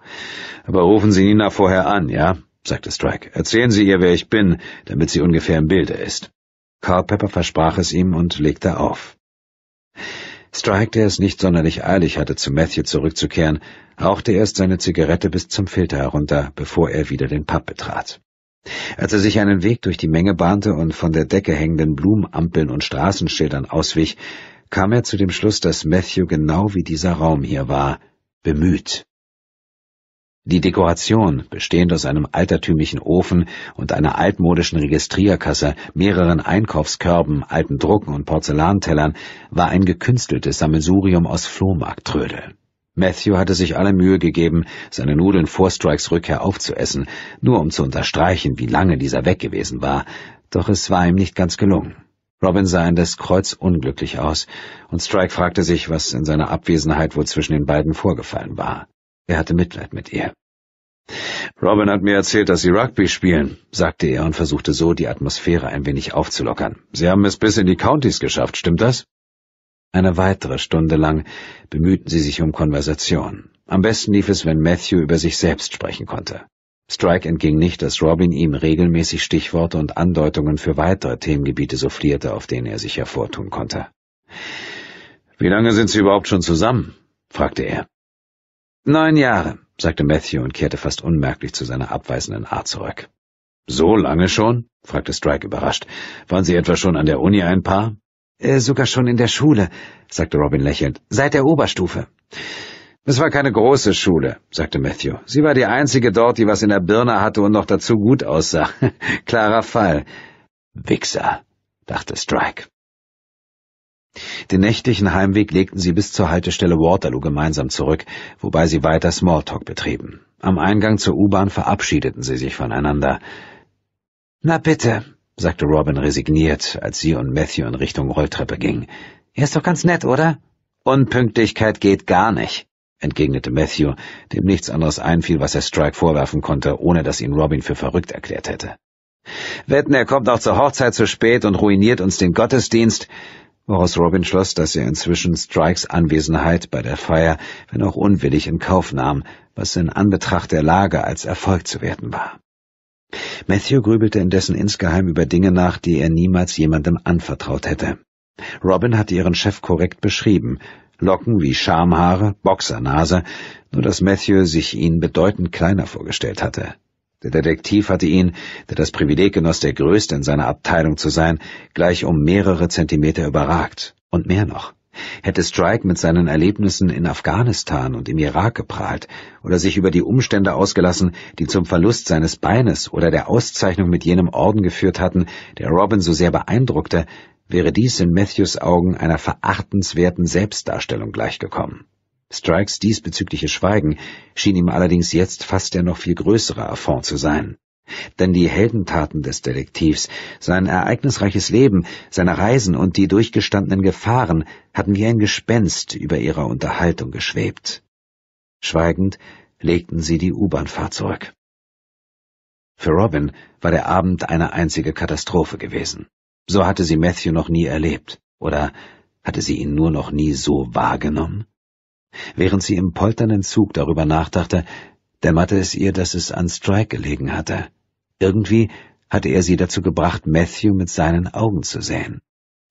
A: Aber rufen Sie Nina vorher an, ja? sagte Strike. Erzählen Sie ihr, wer ich bin, damit sie ungefähr im Bilde ist. Culpepper versprach es ihm und legte auf. Strike, der es nicht sonderlich eilig hatte, zu Matthew zurückzukehren, rauchte erst seine Zigarette bis zum Filter herunter, bevor er wieder den Pub betrat. Als er sich einen Weg durch die Menge bahnte und von der Decke hängenden Blumenampeln und Straßenschildern auswich, kam er zu dem Schluss, dass Matthew genau wie dieser Raum hier war, bemüht. Die Dekoration, bestehend aus einem altertümlichen Ofen und einer altmodischen Registrierkasse, mehreren Einkaufskörben, alten Drucken und Porzellantellern, war ein gekünsteltes Sammelsurium aus Flohmarkttrödel. Matthew hatte sich alle Mühe gegeben, seine Nudeln vor Strikes Rückkehr aufzuessen, nur um zu unterstreichen, wie lange dieser weg gewesen war, doch es war ihm nicht ganz gelungen. Robin sah in indes kreuzunglücklich aus, und Strike fragte sich, was in seiner Abwesenheit wohl zwischen den beiden vorgefallen war. Er hatte Mitleid mit ihr. Robin hat mir erzählt, dass Sie Rugby spielen, sagte er und versuchte so, die Atmosphäre ein wenig aufzulockern. Sie haben es bis in die Countys geschafft, stimmt das? Eine weitere Stunde lang bemühten sie sich um Konversation. Am besten lief es, wenn Matthew über sich selbst sprechen konnte. Strike entging nicht, dass Robin ihm regelmäßig Stichworte und Andeutungen für weitere Themengebiete soufflierte, auf denen er sich hervortun konnte. Wie lange sind Sie überhaupt schon zusammen? fragte er. Neun Jahre, sagte Matthew und kehrte fast unmerklich zu seiner abweisenden Art zurück. So lange schon? fragte Strike überrascht. Waren Sie etwa schon an der Uni ein Paar? Äh, sogar schon in der Schule, sagte Robin lächelnd, seit der Oberstufe. Es war keine große Schule, sagte Matthew. Sie war die einzige dort, die was in der Birne hatte und noch dazu gut aussah. Klarer Fall. Wichser, dachte Strike. Den nächtlichen Heimweg legten sie bis zur Haltestelle Waterloo gemeinsam zurück, wobei sie weiter Smalltalk betrieben. Am Eingang zur U-Bahn verabschiedeten sie sich voneinander. Na bitte, sagte Robin resigniert, als sie und Matthew in Richtung Rolltreppe gingen. Er ist doch ganz nett, oder? Unpünktlichkeit geht gar nicht, entgegnete Matthew, dem nichts anderes einfiel, was er Strike vorwerfen konnte, ohne dass ihn Robin für verrückt erklärt hätte. Wetten, er kommt auch zur Hochzeit zu spät und ruiniert uns den Gottesdienst woraus Robin schloss, dass er inzwischen Strikes Anwesenheit bei der Feier, wenn auch unwillig, in Kauf nahm, was in Anbetracht der Lage als Erfolg zu werten war. Matthew grübelte indessen insgeheim über Dinge nach, die er niemals jemandem anvertraut hätte. Robin hatte ihren Chef korrekt beschrieben, Locken wie Schamhaare, Boxernase, nur dass Matthew sich ihn bedeutend kleiner vorgestellt hatte. Der Detektiv hatte ihn, der das Privileg genoss, der Größte in seiner Abteilung zu sein, gleich um mehrere Zentimeter überragt. Und mehr noch. Hätte Strike mit seinen Erlebnissen in Afghanistan und im Irak geprahlt oder sich über die Umstände ausgelassen, die zum Verlust seines Beines oder der Auszeichnung mit jenem Orden geführt hatten, der Robin so sehr beeindruckte, wäre dies in Matthews Augen einer verachtenswerten Selbstdarstellung gleichgekommen. Strikes diesbezügliche Schweigen schien ihm allerdings jetzt fast der noch viel größere Affront zu sein. Denn die Heldentaten des Detektivs, sein ereignisreiches Leben, seine Reisen und die durchgestandenen Gefahren hatten wie ein Gespenst über ihrer Unterhaltung geschwebt. Schweigend legten sie die U-Bahnfahrt zurück. Für Robin war der Abend eine einzige Katastrophe gewesen. So hatte sie Matthew noch nie erlebt, oder hatte sie ihn nur noch nie so wahrgenommen? während sie im polternden Zug darüber nachdachte, dämmerte es ihr, dass es an Strike gelegen hatte. Irgendwie hatte er sie dazu gebracht, Matthew mit seinen Augen zu sehen.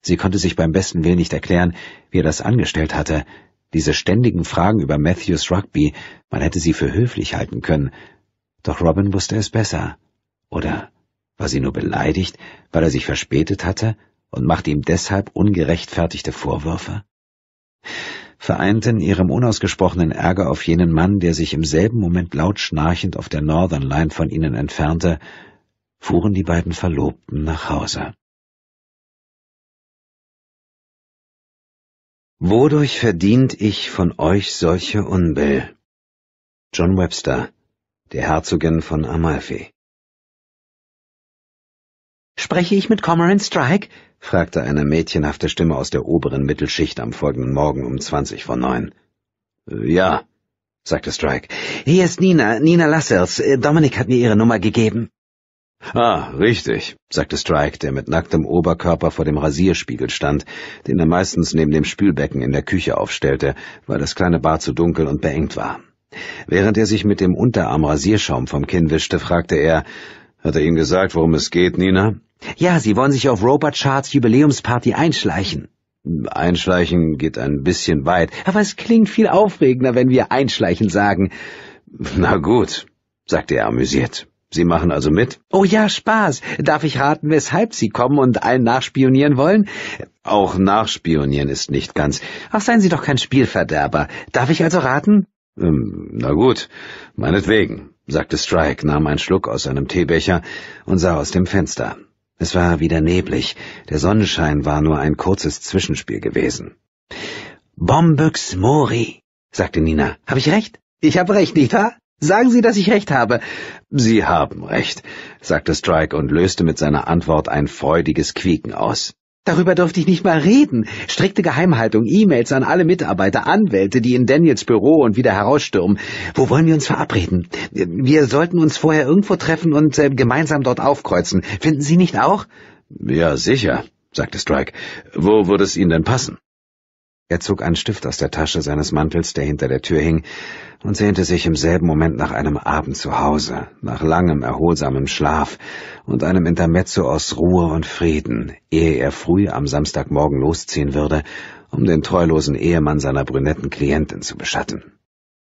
A: Sie konnte sich beim besten Willen nicht erklären, wie er das angestellt hatte. Diese ständigen Fragen über Matthews Rugby, man hätte sie für höflich halten können. Doch Robin wusste es besser. Oder war sie nur beleidigt, weil er sich verspätet hatte und machte ihm deshalb ungerechtfertigte Vorwürfe? vereinten ihrem unausgesprochenen Ärger auf jenen Mann, der sich im selben Moment laut schnarchend auf der Northern Line von ihnen
B: entfernte, fuhren die beiden Verlobten nach Hause. Wodurch verdient ich von euch solche Unbill? John Webster, der Herzogin von Amalfi. Spreche ich mit Cormoran Strike? fragte
A: eine mädchenhafte Stimme aus der oberen Mittelschicht am folgenden Morgen um zwanzig vor neun. Ja, sagte Strike. Hier ist Nina, Nina Lassels. Dominik hat mir ihre Nummer gegeben. Ah, richtig, sagte Strike, der mit nacktem Oberkörper vor dem Rasierspiegel stand, den er meistens neben dem Spülbecken in der Küche aufstellte, weil das kleine Bad zu dunkel und beengt war. Während er sich mit dem Unterarm Rasierschaum vom Kinn wischte, fragte er, hat er Ihnen gesagt, worum es geht, Nina? Ja, Sie wollen sich auf Robert Charts Jubiläumsparty einschleichen. Einschleichen geht ein bisschen weit, aber es klingt viel aufregender, wenn wir einschleichen sagen. Na gut, sagte er amüsiert. Sie machen also mit? Oh ja, Spaß. Darf ich raten, weshalb Sie kommen und allen nachspionieren wollen? Auch nachspionieren ist nicht ganz. Ach, seien Sie doch kein Spielverderber. Darf ich also raten? Ähm, na gut, meinetwegen, sagte Strike, nahm einen Schluck aus seinem Teebecher und sah aus dem Fenster. Es war wieder neblig, der Sonnenschein war nur ein kurzes Zwischenspiel gewesen. Bombyx Mori, sagte Nina. Hab ich recht? Ich habe recht, nicht wahr? Sagen Sie, dass ich recht habe. Sie haben recht, sagte Strike und löste mit seiner Antwort ein freudiges Quieken aus. Darüber durfte ich nicht mal reden. Strikte Geheimhaltung, E-Mails an alle Mitarbeiter, Anwälte, die in Daniels Büro und wieder herausstürmen. Wo wollen wir uns verabreden? Wir sollten uns vorher irgendwo treffen und äh, gemeinsam dort aufkreuzen. Finden Sie nicht auch? Ja, sicher, sagte Strike. Wo würde es Ihnen denn passen? Er zog einen Stift aus der Tasche seines Mantels, der hinter der Tür hing, und sehnte sich im selben Moment nach einem Abend zu Hause, nach langem, erholsamem Schlaf und einem Intermezzo aus Ruhe und Frieden, ehe er früh am Samstagmorgen losziehen würde, um den treulosen Ehemann seiner brünetten Klientin zu beschatten.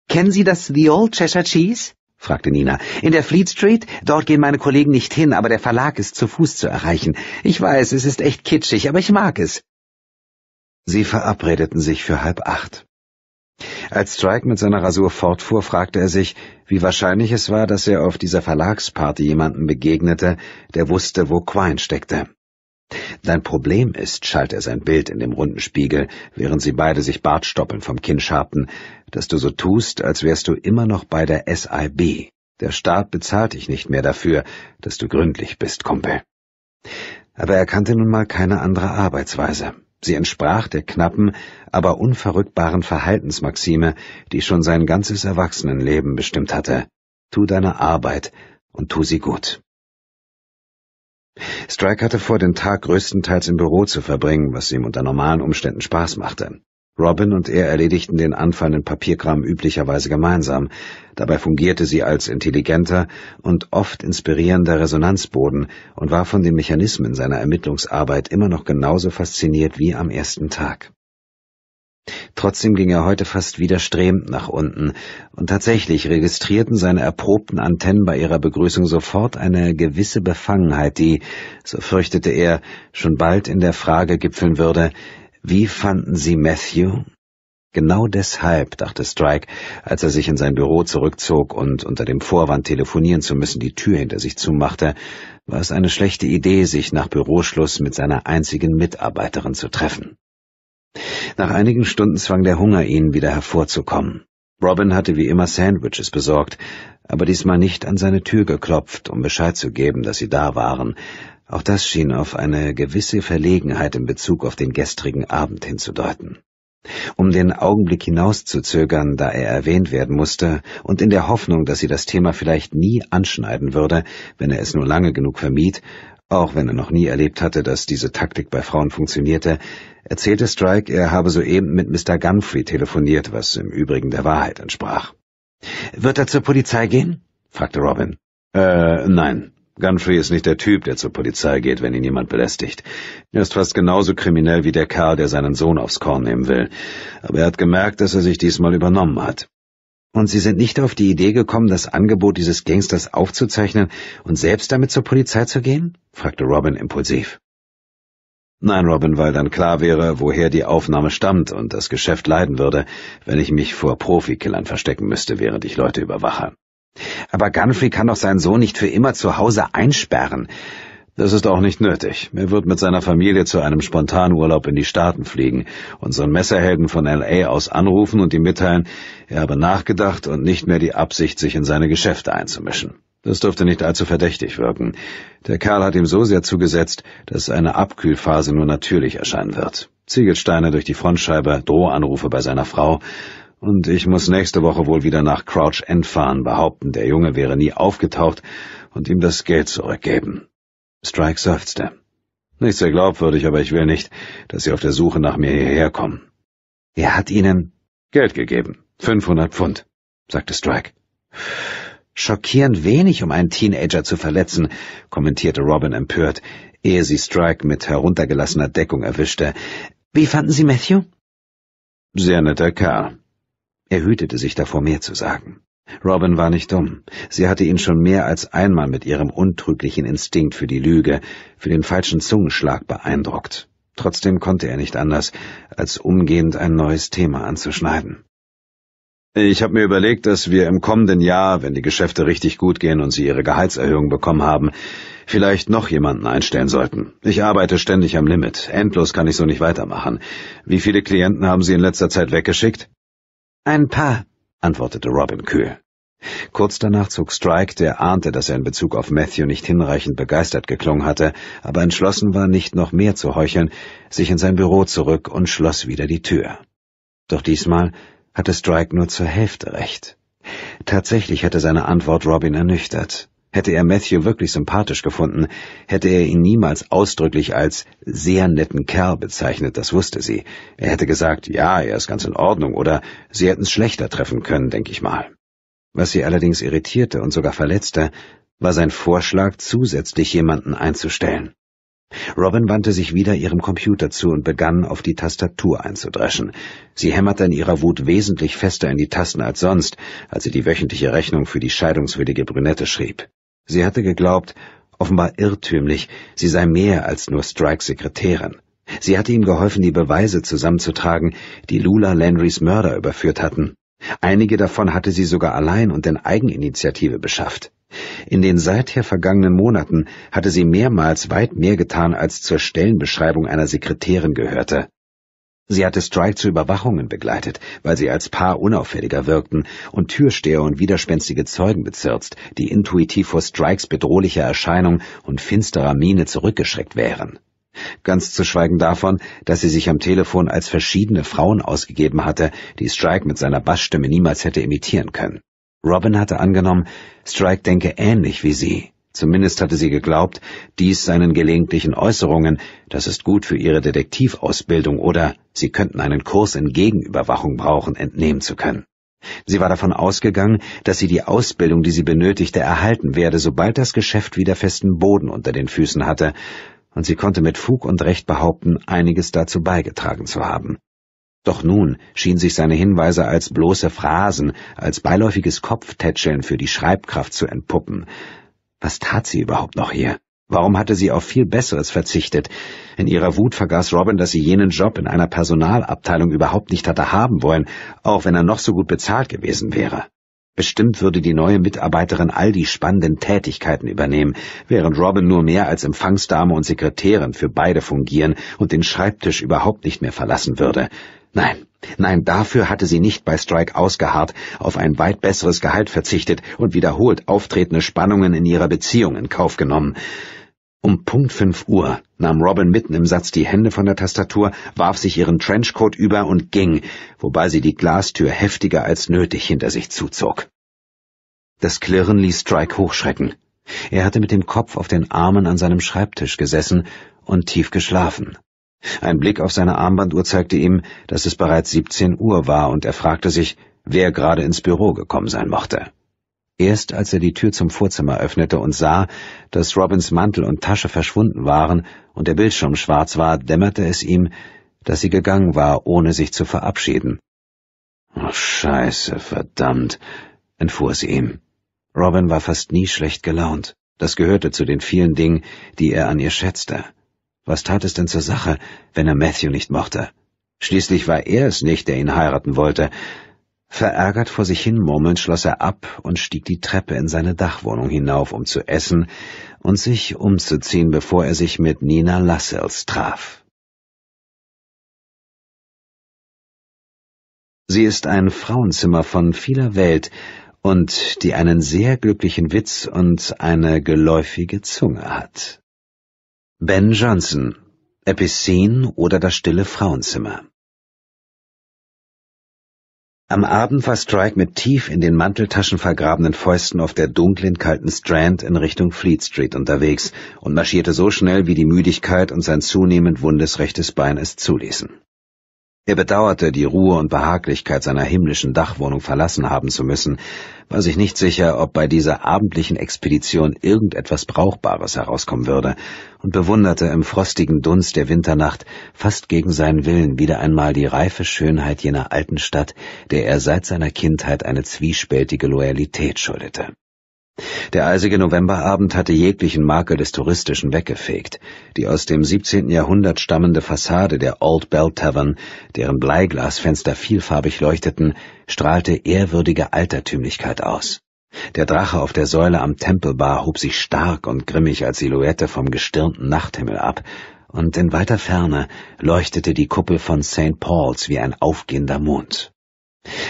A: Kennen Sie das The Old Cheshire Cheese? fragte Nina. In der Fleet Street? Dort gehen meine Kollegen nicht hin, aber der Verlag ist zu Fuß zu erreichen. Ich weiß, es ist echt kitschig, aber ich mag es. Sie verabredeten sich für halb acht. Als Strike mit seiner Rasur fortfuhr, fragte er sich, wie wahrscheinlich es war, dass er auf dieser Verlagsparty jemanden begegnete, der wusste, wo Quine steckte. Dein Problem ist, schalt er sein Bild in dem runden Spiegel, während sie beide sich Bartstoppeln vom Kinn schabten, dass du so tust, als wärst du immer noch bei der SIB. Der Staat bezahlt dich nicht mehr dafür, dass du gründlich bist, Kumpel. Aber er kannte nun mal keine andere Arbeitsweise. Sie entsprach der knappen, aber unverrückbaren Verhaltensmaxime, die schon sein ganzes Erwachsenenleben bestimmt hatte. Tu deine Arbeit und tu sie gut. Strike hatte vor, den Tag größtenteils im Büro zu verbringen, was ihm unter normalen Umständen Spaß machte. Robin und er erledigten den anfallenden Papierkram üblicherweise gemeinsam, Dabei fungierte sie als intelligenter und oft inspirierender Resonanzboden und war von den Mechanismen seiner Ermittlungsarbeit immer noch genauso fasziniert wie am ersten Tag. Trotzdem ging er heute fast widerstrebend nach unten, und tatsächlich registrierten seine erprobten Antennen bei ihrer Begrüßung sofort eine gewisse Befangenheit, die, so fürchtete er, schon bald in der Frage gipfeln würde, wie fanden Sie Matthew? Genau deshalb, dachte Strike, als er sich in sein Büro zurückzog und unter dem Vorwand telefonieren zu müssen die Tür hinter sich zumachte, war es eine schlechte Idee, sich nach Büroschluss mit seiner einzigen Mitarbeiterin zu treffen. Nach einigen Stunden zwang der Hunger ihn wieder hervorzukommen. Robin hatte wie immer Sandwiches besorgt, aber diesmal nicht an seine Tür geklopft, um Bescheid zu geben, dass sie da waren. Auch das schien auf eine gewisse Verlegenheit in Bezug auf den gestrigen Abend hinzudeuten um den Augenblick hinauszuzögern, da er erwähnt werden musste, und in der Hoffnung, dass sie das Thema vielleicht nie anschneiden würde, wenn er es nur lange genug vermied, auch wenn er noch nie erlebt hatte, dass diese Taktik bei Frauen funktionierte, erzählte Strike, er habe soeben mit Mr. Gunfrey telefoniert, was im Übrigen der Wahrheit entsprach. Wird er zur Polizei gehen? fragte Robin. Äh, nein, Gunfrey ist nicht der Typ, der zur Polizei geht, wenn ihn jemand belästigt. Er ist fast genauso kriminell wie der Kerl, der seinen Sohn aufs Korn nehmen will. Aber er hat gemerkt, dass er sich diesmal übernommen hat. Und Sie sind nicht auf die Idee gekommen, das Angebot dieses Gangsters aufzuzeichnen und selbst damit zur Polizei zu gehen? fragte Robin impulsiv. Nein, Robin, weil dann klar wäre, woher die Aufnahme stammt und das Geschäft leiden würde, wenn ich mich vor Profikillern verstecken müsste, während ich Leute überwache. Aber Gunfrey kann doch seinen Sohn nicht für immer zu Hause einsperren. Das ist auch nicht nötig. Er wird mit seiner Familie zu einem spontanen Urlaub in die Staaten fliegen, unseren Messerhelden von L.A. aus anrufen und ihm mitteilen, er habe nachgedacht und nicht mehr die Absicht, sich in seine Geschäfte einzumischen. Das dürfte nicht allzu verdächtig wirken. Der Kerl hat ihm so sehr zugesetzt, dass eine Abkühlphase nur natürlich erscheinen wird. Ziegelsteine durch die Frontscheibe, Drohanrufe bei seiner Frau, und ich muss nächste Woche wohl wieder nach Crouch End fahren, behaupten, der Junge wäre nie aufgetaucht und ihm das Geld zurückgeben. Strike seufzte. Nicht sehr glaubwürdig, aber ich will nicht, dass Sie auf der Suche nach mir hierher kommen. Er hat Ihnen Geld gegeben. 500 Pfund, sagte Strike. Schockierend wenig, um einen Teenager zu verletzen, kommentierte Robin empört, ehe sie Strike mit heruntergelassener Deckung erwischte. Wie fanden Sie Matthew? Sehr netter Kerl, er hütete sich davor, mehr zu sagen. Robin war nicht dumm. Sie hatte ihn schon mehr als einmal mit ihrem untrüglichen Instinkt für die Lüge, für den falschen Zungenschlag beeindruckt. Trotzdem konnte er nicht anders, als umgehend ein neues Thema anzuschneiden. Ich habe mir überlegt, dass wir im kommenden Jahr, wenn die Geschäfte richtig gut gehen und Sie Ihre Gehaltserhöhung bekommen haben, vielleicht noch jemanden einstellen sollten. Ich arbeite ständig am Limit. Endlos kann ich so nicht weitermachen. Wie viele Klienten haben Sie in letzter Zeit weggeschickt? Ein paar, antwortete Robin kühl. Kurz danach zog Strike, der ahnte, dass er in Bezug auf Matthew nicht hinreichend begeistert geklungen hatte, aber entschlossen war, nicht noch mehr zu heucheln, sich in sein Büro zurück und schloss wieder die Tür. Doch diesmal hatte Strike nur zur Hälfte recht. Tatsächlich hatte seine Antwort Robin ernüchtert. Hätte er Matthew wirklich sympathisch gefunden, hätte er ihn niemals ausdrücklich als sehr netten Kerl bezeichnet, das wusste sie. Er hätte gesagt, ja, er ist ganz in Ordnung oder sie hätten es schlechter treffen können, denke ich mal. Was sie allerdings irritierte und sogar verletzte, war sein Vorschlag, zusätzlich jemanden einzustellen. Robin wandte sich wieder ihrem Computer zu und begann, auf die Tastatur einzudreschen. Sie hämmerte in ihrer Wut wesentlich fester in die Tasten als sonst, als sie die wöchentliche Rechnung für die scheidungswillige Brünette schrieb. Sie hatte geglaubt, offenbar irrtümlich, sie sei mehr als nur Strikes Sekretärin. Sie hatte ihm geholfen, die Beweise zusammenzutragen, die Lula Landrys Mörder überführt hatten. Einige davon hatte sie sogar allein und in Eigeninitiative beschafft. In den seither vergangenen Monaten hatte sie mehrmals weit mehr getan, als zur Stellenbeschreibung einer Sekretärin gehörte. Sie hatte Strike zu Überwachungen begleitet, weil sie als Paar unauffälliger wirkten und Türsteher und widerspenstige Zeugen bezirzt, die intuitiv vor Strikes bedrohlicher Erscheinung und finsterer Miene zurückgeschreckt wären. Ganz zu schweigen davon, dass sie sich am Telefon als verschiedene Frauen ausgegeben hatte, die Strike mit seiner Bassstimme niemals hätte imitieren können. Robin hatte angenommen, Strike denke ähnlich wie sie, Zumindest hatte sie geglaubt, dies seinen gelegentlichen Äußerungen, das ist gut für ihre Detektivausbildung oder sie könnten einen Kurs in Gegenüberwachung brauchen, entnehmen zu können. Sie war davon ausgegangen, dass sie die Ausbildung, die sie benötigte, erhalten werde, sobald das Geschäft wieder festen Boden unter den Füßen hatte, und sie konnte mit Fug und Recht behaupten, einiges dazu beigetragen zu haben. Doch nun schien sich seine Hinweise als bloße Phrasen, als beiläufiges Kopftätscheln für die Schreibkraft zu entpuppen, was tat sie überhaupt noch hier? Warum hatte sie auf viel Besseres verzichtet? In ihrer Wut vergaß Robin, dass sie jenen Job in einer Personalabteilung überhaupt nicht hatte haben wollen, auch wenn er noch so gut bezahlt gewesen wäre. Bestimmt würde die neue Mitarbeiterin all die spannenden Tätigkeiten übernehmen, während Robin nur mehr als Empfangsdame und Sekretärin für beide fungieren und den Schreibtisch überhaupt nicht mehr verlassen würde. Nein, nein, dafür hatte sie nicht bei Strike ausgeharrt, auf ein weit besseres Gehalt verzichtet und wiederholt auftretende Spannungen in ihrer Beziehung in Kauf genommen. Um Punkt fünf Uhr nahm Robin mitten im Satz die Hände von der Tastatur, warf sich ihren Trenchcoat über und ging, wobei sie die Glastür heftiger als nötig hinter sich zuzog. Das Klirren ließ Strike hochschrecken. Er hatte mit dem Kopf auf den Armen an seinem Schreibtisch gesessen und tief geschlafen. Ein Blick auf seine Armbanduhr zeigte ihm, dass es bereits 17 Uhr war, und er fragte sich, wer gerade ins Büro gekommen sein mochte. Erst als er die Tür zum Vorzimmer öffnete und sah, dass Robins Mantel und Tasche verschwunden waren und der Bildschirm schwarz war, dämmerte es ihm, dass sie gegangen war, ohne sich zu verabschieden. Oh, Scheiße, verdammt, entfuhr es ihm. Robin war fast nie schlecht gelaunt. Das gehörte zu den vielen Dingen, die er an ihr schätzte. Was tat es denn zur Sache, wenn er Matthew nicht mochte? Schließlich war er es nicht, der ihn heiraten wollte. Verärgert vor sich hin murmelnd schloss er ab und stieg die Treppe in seine Dachwohnung hinauf, um zu essen
B: und sich umzuziehen, bevor er sich mit Nina Lassells traf. Sie ist ein Frauenzimmer von vieler Welt und die einen sehr glücklichen Witz und eine geläufige Zunge hat. Ben Johnson, Epicene oder Das stille Frauenzimmer Am Abend war
A: Strike mit tief in den Manteltaschen vergrabenen Fäusten auf der dunklen, kalten Strand in Richtung Fleet Street unterwegs und marschierte so schnell, wie die Müdigkeit und sein zunehmend wundes rechtes Bein es zuließen. Er bedauerte, die Ruhe und Behaglichkeit seiner himmlischen Dachwohnung verlassen haben zu müssen, war sich nicht sicher, ob bei dieser abendlichen Expedition irgendetwas Brauchbares herauskommen würde, und bewunderte im frostigen Dunst der Winternacht fast gegen seinen Willen wieder einmal die reife Schönheit jener alten Stadt, der er seit seiner Kindheit eine zwiespältige Loyalität schuldete. Der eisige Novemberabend hatte jeglichen Makel des Touristischen weggefegt. Die aus dem 17. Jahrhundert stammende Fassade der Old Bell Tavern, deren Bleiglasfenster vielfarbig leuchteten, strahlte ehrwürdige Altertümlichkeit aus. Der Drache auf der Säule am Tempelbar hob sich stark und grimmig als Silhouette vom gestirnten Nachthimmel ab, und in weiter Ferne leuchtete die Kuppel von St. Paul's wie ein aufgehender Mond.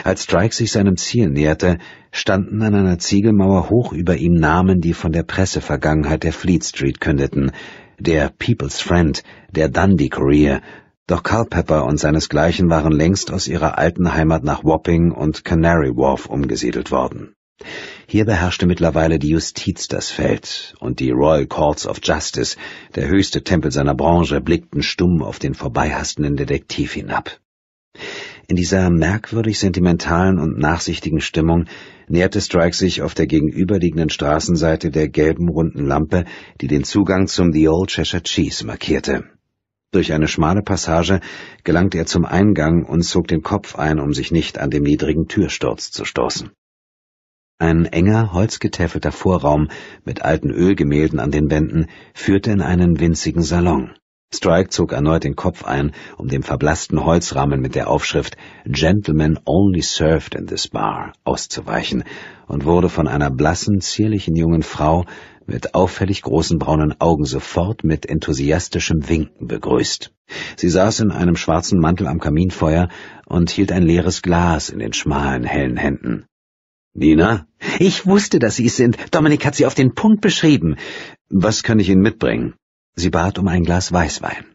A: Als Strike sich seinem Ziel näherte, standen an einer Ziegelmauer hoch über ihm Namen, die von der Pressevergangenheit der Fleet Street kündeten. Der People's Friend, der Dundee Courier. Doch Culpepper und seinesgleichen waren längst aus ihrer alten Heimat nach Wapping und Canary Wharf umgesiedelt worden. Hier beherrschte mittlerweile die Justiz das Feld, und die Royal Courts of Justice, der höchste Tempel seiner Branche, blickten stumm auf den vorbeihastenden Detektiv hinab. In dieser merkwürdig sentimentalen und nachsichtigen Stimmung näherte Strike sich auf der gegenüberliegenden Straßenseite der gelben runden Lampe, die den Zugang zum The Old Cheshire Cheese markierte. Durch eine schmale Passage gelangte er zum Eingang und zog den Kopf ein, um sich nicht an dem niedrigen Türsturz zu stoßen. Ein enger, holzgetäfelter Vorraum mit alten Ölgemälden an den Wänden führte in einen winzigen Salon. Strike zog erneut den Kopf ein, um dem verblassten Holzrahmen mit der Aufschrift Gentlemen only served in this bar auszuweichen und wurde von einer blassen, zierlichen jungen Frau mit auffällig großen braunen Augen sofort mit enthusiastischem Winken begrüßt. Sie saß in einem schwarzen Mantel am Kaminfeuer und hielt ein leeres Glas in den schmalen, hellen Händen. Nina? Ich wusste, dass Sie es sind. Dominik hat Sie auf den Punkt beschrieben. Was kann ich Ihnen mitbringen? Sie bat um ein Glas Weißwein.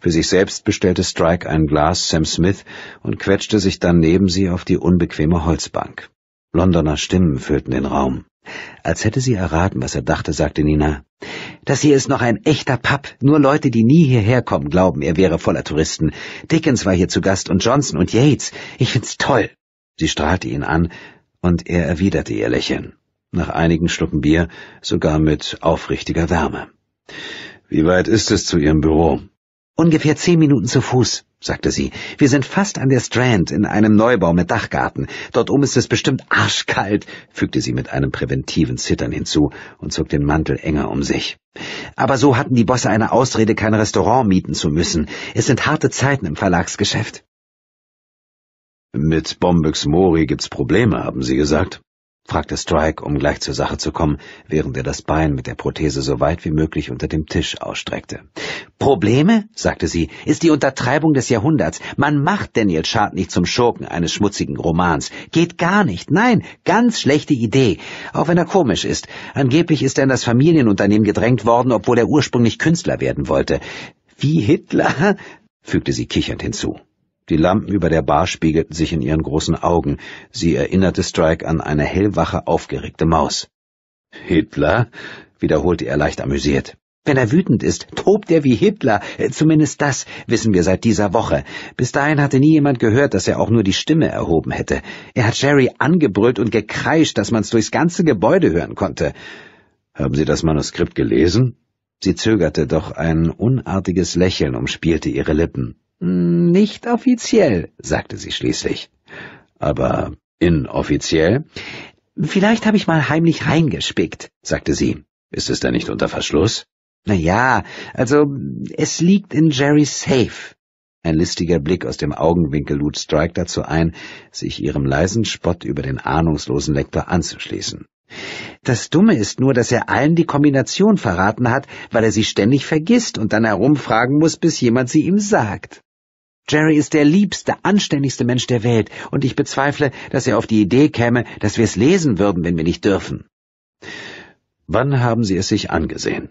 A: Für sich selbst bestellte Strike ein Glas Sam Smith und quetschte sich dann neben sie auf die unbequeme Holzbank. Londoner Stimmen füllten den Raum. Als hätte sie erraten, was er dachte, sagte Nina. Das hier ist noch ein echter Pub. Nur Leute, die nie hierher kommen, glauben, er wäre voller Touristen. Dickens war hier zu Gast und Johnson und Yates. Ich find's toll. Sie strahlte ihn an, und er erwiderte ihr Lächeln. Nach einigen Schlucken Bier sogar mit aufrichtiger Wärme. Wie weit ist es zu Ihrem Büro? Ungefähr zehn Minuten zu Fuß, sagte sie. Wir sind fast an der Strand in einem Neubau mit Dachgarten. Dort oben ist es bestimmt arschkalt, fügte sie mit einem präventiven Zittern hinzu und zog den Mantel enger um sich. Aber so hatten die Bosse eine Ausrede, kein Restaurant mieten zu müssen. Es sind harte Zeiten im Verlagsgeschäft. Mit Bombex Mori gibt's Probleme, haben Sie gesagt fragte Strike, um gleich zur Sache zu kommen, während er das Bein mit der Prothese so weit wie möglich unter dem Tisch ausstreckte. Probleme, sagte sie, ist die Untertreibung des Jahrhunderts. Man macht Daniel Schad nicht zum Schurken eines schmutzigen Romans. Geht gar nicht. Nein, ganz schlechte Idee. Auch wenn er komisch ist. Angeblich ist er in das Familienunternehmen gedrängt worden, obwohl er ursprünglich Künstler werden wollte. Wie Hitler? fügte sie kichernd hinzu. Die Lampen über der Bar spiegelten sich in ihren großen Augen. Sie erinnerte Strike an eine hellwache, aufgeregte Maus. Hitler? wiederholte er leicht amüsiert. Wenn er wütend ist, tobt er wie Hitler. Zumindest das wissen wir seit dieser Woche. Bis dahin hatte nie jemand gehört, dass er auch nur die Stimme erhoben hätte. Er hat Jerry angebrüllt und gekreischt, dass man's durchs ganze Gebäude hören konnte. Haben Sie das Manuskript gelesen? Sie zögerte, doch ein unartiges Lächeln umspielte ihre Lippen. Nicht offiziell, sagte sie schließlich. Aber inoffiziell? Vielleicht habe ich mal heimlich reingespickt, sagte sie. Ist es denn nicht unter Verschluss? Na ja, also es liegt in Jerry's Safe. Ein listiger Blick aus dem Augenwinkel lud Strike dazu ein, sich ihrem leisen Spott über den ahnungslosen Lektor anzuschließen. Das Dumme ist nur, dass er allen die Kombination verraten hat, weil er sie ständig vergisst und dann herumfragen muss, bis jemand sie ihm sagt. Jerry ist der liebste, anständigste Mensch der Welt, und ich bezweifle, dass er auf die Idee käme, dass wir es lesen würden, wenn wir nicht dürfen. Wann haben Sie es sich angesehen?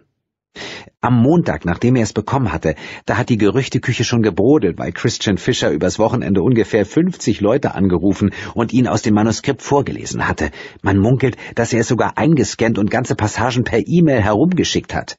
A: Am Montag, nachdem er es bekommen hatte, da hat die Gerüchteküche schon gebrodelt, weil Christian Fischer übers Wochenende ungefähr 50 Leute angerufen und ihn aus dem Manuskript vorgelesen hatte. Man munkelt, dass er es sogar eingescannt und ganze Passagen per E-Mail herumgeschickt hat.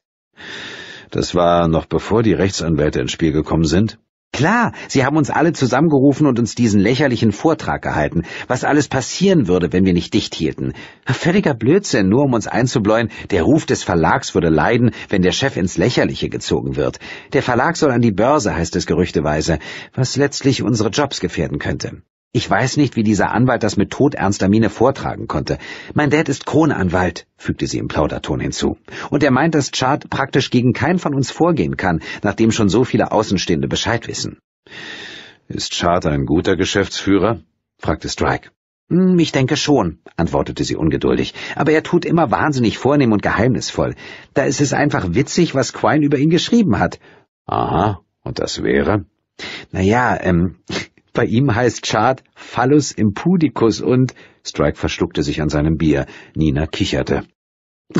A: Das war noch bevor die Rechtsanwälte ins Spiel gekommen sind? Klar, Sie haben uns alle zusammengerufen und uns diesen lächerlichen Vortrag gehalten, was alles passieren würde, wenn wir nicht dicht hielten. Völliger Blödsinn, nur um uns einzubläuen, der Ruf des Verlags würde leiden, wenn der Chef ins Lächerliche gezogen wird. Der Verlag soll an die Börse, heißt es gerüchteweise, was letztlich unsere Jobs gefährden könnte. Ich weiß nicht, wie dieser Anwalt das mit todernster Miene vortragen konnte. Mein Dad ist Kronanwalt, fügte sie im Plauderton hinzu. Und er meint, dass Chad praktisch gegen keinen von uns vorgehen kann, nachdem schon so viele Außenstehende Bescheid wissen. Ist Chad ein guter Geschäftsführer? fragte Strike. Hm, ich denke schon, antwortete sie ungeduldig. Aber er tut immer wahnsinnig vornehm und geheimnisvoll. Da ist es einfach witzig, was Quine über ihn geschrieben hat. Aha, und das wäre? Naja, ähm, bei ihm heißt Chad Phallus impudicus und Strike verschluckte sich an seinem Bier. Nina kicherte.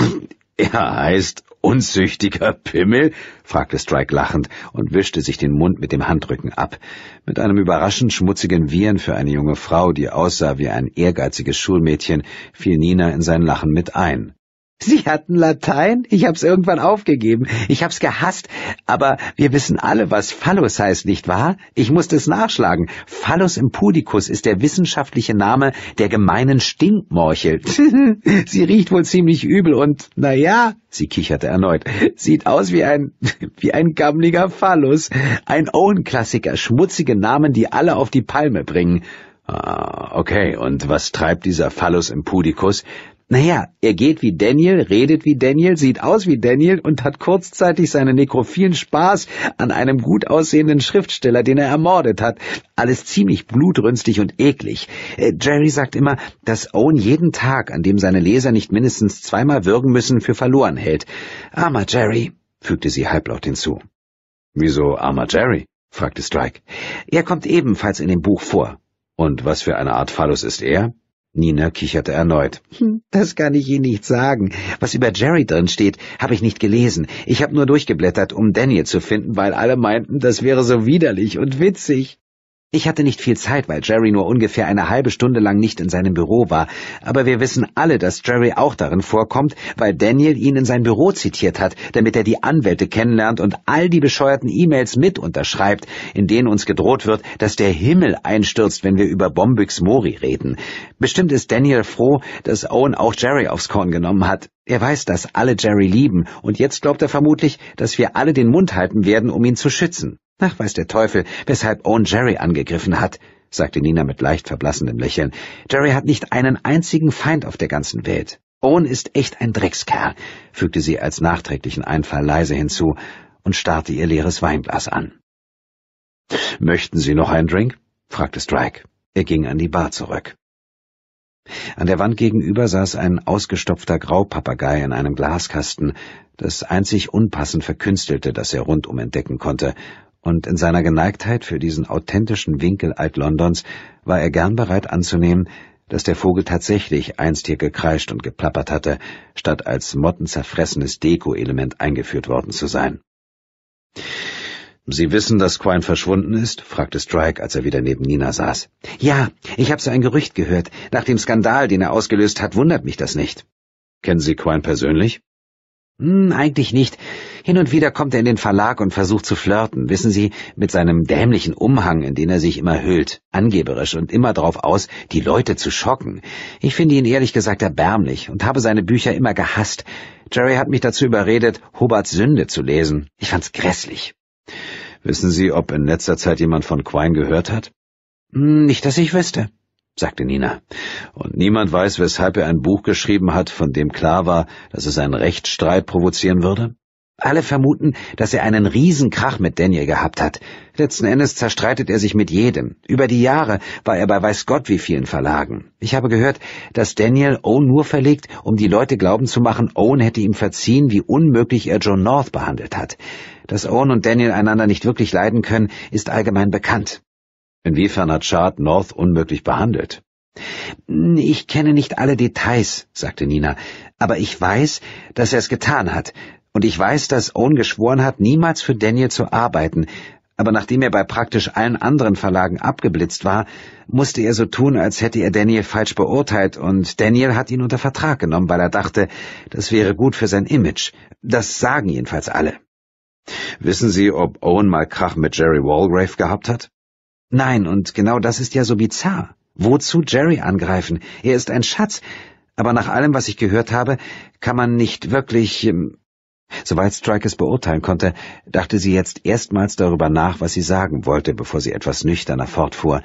A: Er heißt unzüchtiger Pimmel? fragte Strike lachend und wischte sich den Mund mit dem Handrücken ab. Mit einem überraschend schmutzigen Viren für eine junge Frau, die aussah wie ein ehrgeiziges Schulmädchen, fiel Nina in sein Lachen mit ein. Sie hatten Latein? Ich hab's irgendwann aufgegeben. Ich hab's gehasst. Aber wir wissen alle, was Phallus heißt, nicht wahr? Ich musste es nachschlagen. Phallus impudicus ist der wissenschaftliche Name der gemeinen Stinkmorchel. sie riecht wohl ziemlich übel und, na ja, sie kicherte erneut, sieht aus wie ein, wie ein gammliger Phallus. Ein Owen-Klassiker, schmutzige Namen, die alle auf die Palme bringen. Ah, okay, und was treibt dieser Phallus impudicus? Naja, er geht wie Daniel, redet wie Daniel, sieht aus wie Daniel und hat kurzzeitig seinen nekrophilen Spaß an einem gut aussehenden Schriftsteller, den er ermordet hat. Alles ziemlich blutrünstig und eklig. Äh, Jerry sagt immer, dass Owen jeden Tag, an dem seine Leser nicht mindestens zweimal würgen müssen, für verloren hält. Armer Jerry, fügte sie halblaut hinzu. Wieso armer Jerry? fragte Strike. Er kommt ebenfalls in dem Buch vor. Und was für eine Art Phallus ist er? Nina kicherte erneut. Hm, das kann ich Ihnen nicht sagen. Was über Jerry drin steht, habe ich nicht gelesen. Ich habe nur durchgeblättert, um Daniel zu finden, weil alle meinten, das wäre so widerlich und witzig. Ich hatte nicht viel Zeit, weil Jerry nur ungefähr eine halbe Stunde lang nicht in seinem Büro war, aber wir wissen alle, dass Jerry auch darin vorkommt, weil Daniel ihn in sein Büro zitiert hat, damit er die Anwälte kennenlernt und all die bescheuerten E-Mails mit unterschreibt, in denen uns gedroht wird, dass der Himmel einstürzt, wenn wir über Bombix Mori reden. Bestimmt ist Daniel froh, dass Owen auch Jerry aufs Korn genommen hat. Er weiß, dass alle Jerry lieben, und jetzt glaubt er vermutlich, dass wir alle den Mund halten werden, um ihn zu schützen. Ach, weiß der Teufel, weshalb Owen Jerry angegriffen hat, sagte Nina mit leicht verblassendem Lächeln. Jerry hat nicht einen einzigen Feind auf der ganzen Welt. Owen ist echt ein Dreckskerl, fügte sie als nachträglichen Einfall leise hinzu und starrte ihr leeres Weinglas an. Möchten Sie noch einen Drink? fragte Strike. Er ging an die Bar zurück. An der Wand gegenüber saß ein ausgestopfter Graupapagei in einem Glaskasten, das einzig unpassend verkünstelte, das er rundum entdecken konnte, und in seiner Geneigtheit für diesen authentischen Winkel Alt-Londons war er gern bereit anzunehmen, dass der Vogel tatsächlich einst hier gekreischt und geplappert hatte, statt als mottenzerfressenes Deko-Element eingeführt worden zu sein. Sie wissen, dass Quine verschwunden ist? fragte Strike, als er wieder neben Nina saß. Ja, ich habe so ein Gerücht gehört. Nach dem Skandal, den er ausgelöst hat, wundert mich das nicht. Kennen Sie Quine persönlich? Hm, eigentlich nicht. Hin und wieder kommt er in den Verlag und versucht zu flirten, wissen Sie, mit seinem dämlichen Umhang, in den er sich immer hüllt, angeberisch und immer drauf aus, die Leute zu schocken. Ich finde ihn ehrlich gesagt erbärmlich und habe seine Bücher immer gehasst. Jerry hat mich dazu überredet, Hobarts Sünde zu lesen. Ich fand's grässlich. Wissen Sie, ob in letzter Zeit jemand von Quine gehört hat? Hm, Nicht, dass ich wüsste sagte Nina. Und niemand weiß, weshalb er ein Buch geschrieben hat, von dem klar war, dass es einen Rechtsstreit provozieren würde? Alle vermuten, dass er einen Riesenkrach mit Daniel gehabt hat. Letzten Endes zerstreitet er sich mit jedem. Über die Jahre war er bei weiß Gott wie vielen Verlagen. Ich habe gehört, dass Daniel Owen nur verlegt, um die Leute glauben zu machen, Owen hätte ihm verziehen, wie unmöglich er John North behandelt hat. Dass Owen und Daniel einander nicht wirklich leiden können, ist allgemein bekannt. Inwiefern hat Chad North unmöglich behandelt? Ich kenne nicht alle Details, sagte Nina, aber ich weiß, dass er es getan hat, und ich weiß, dass Owen geschworen hat, niemals für Daniel zu arbeiten, aber nachdem er bei praktisch allen anderen Verlagen abgeblitzt war, musste er so tun, als hätte er Daniel falsch beurteilt, und Daniel hat ihn unter Vertrag genommen, weil er dachte, das wäre gut für sein Image. Das sagen jedenfalls alle. Wissen Sie, ob Owen mal Krach mit Jerry Walgrave gehabt hat? Nein, und genau das ist ja so bizarr. Wozu Jerry angreifen? Er ist ein Schatz, aber nach allem, was ich gehört habe, kann man nicht wirklich. Ähm, soweit Strike es beurteilen konnte, dachte sie jetzt erstmals darüber nach, was sie sagen wollte, bevor sie etwas nüchterner fortfuhr.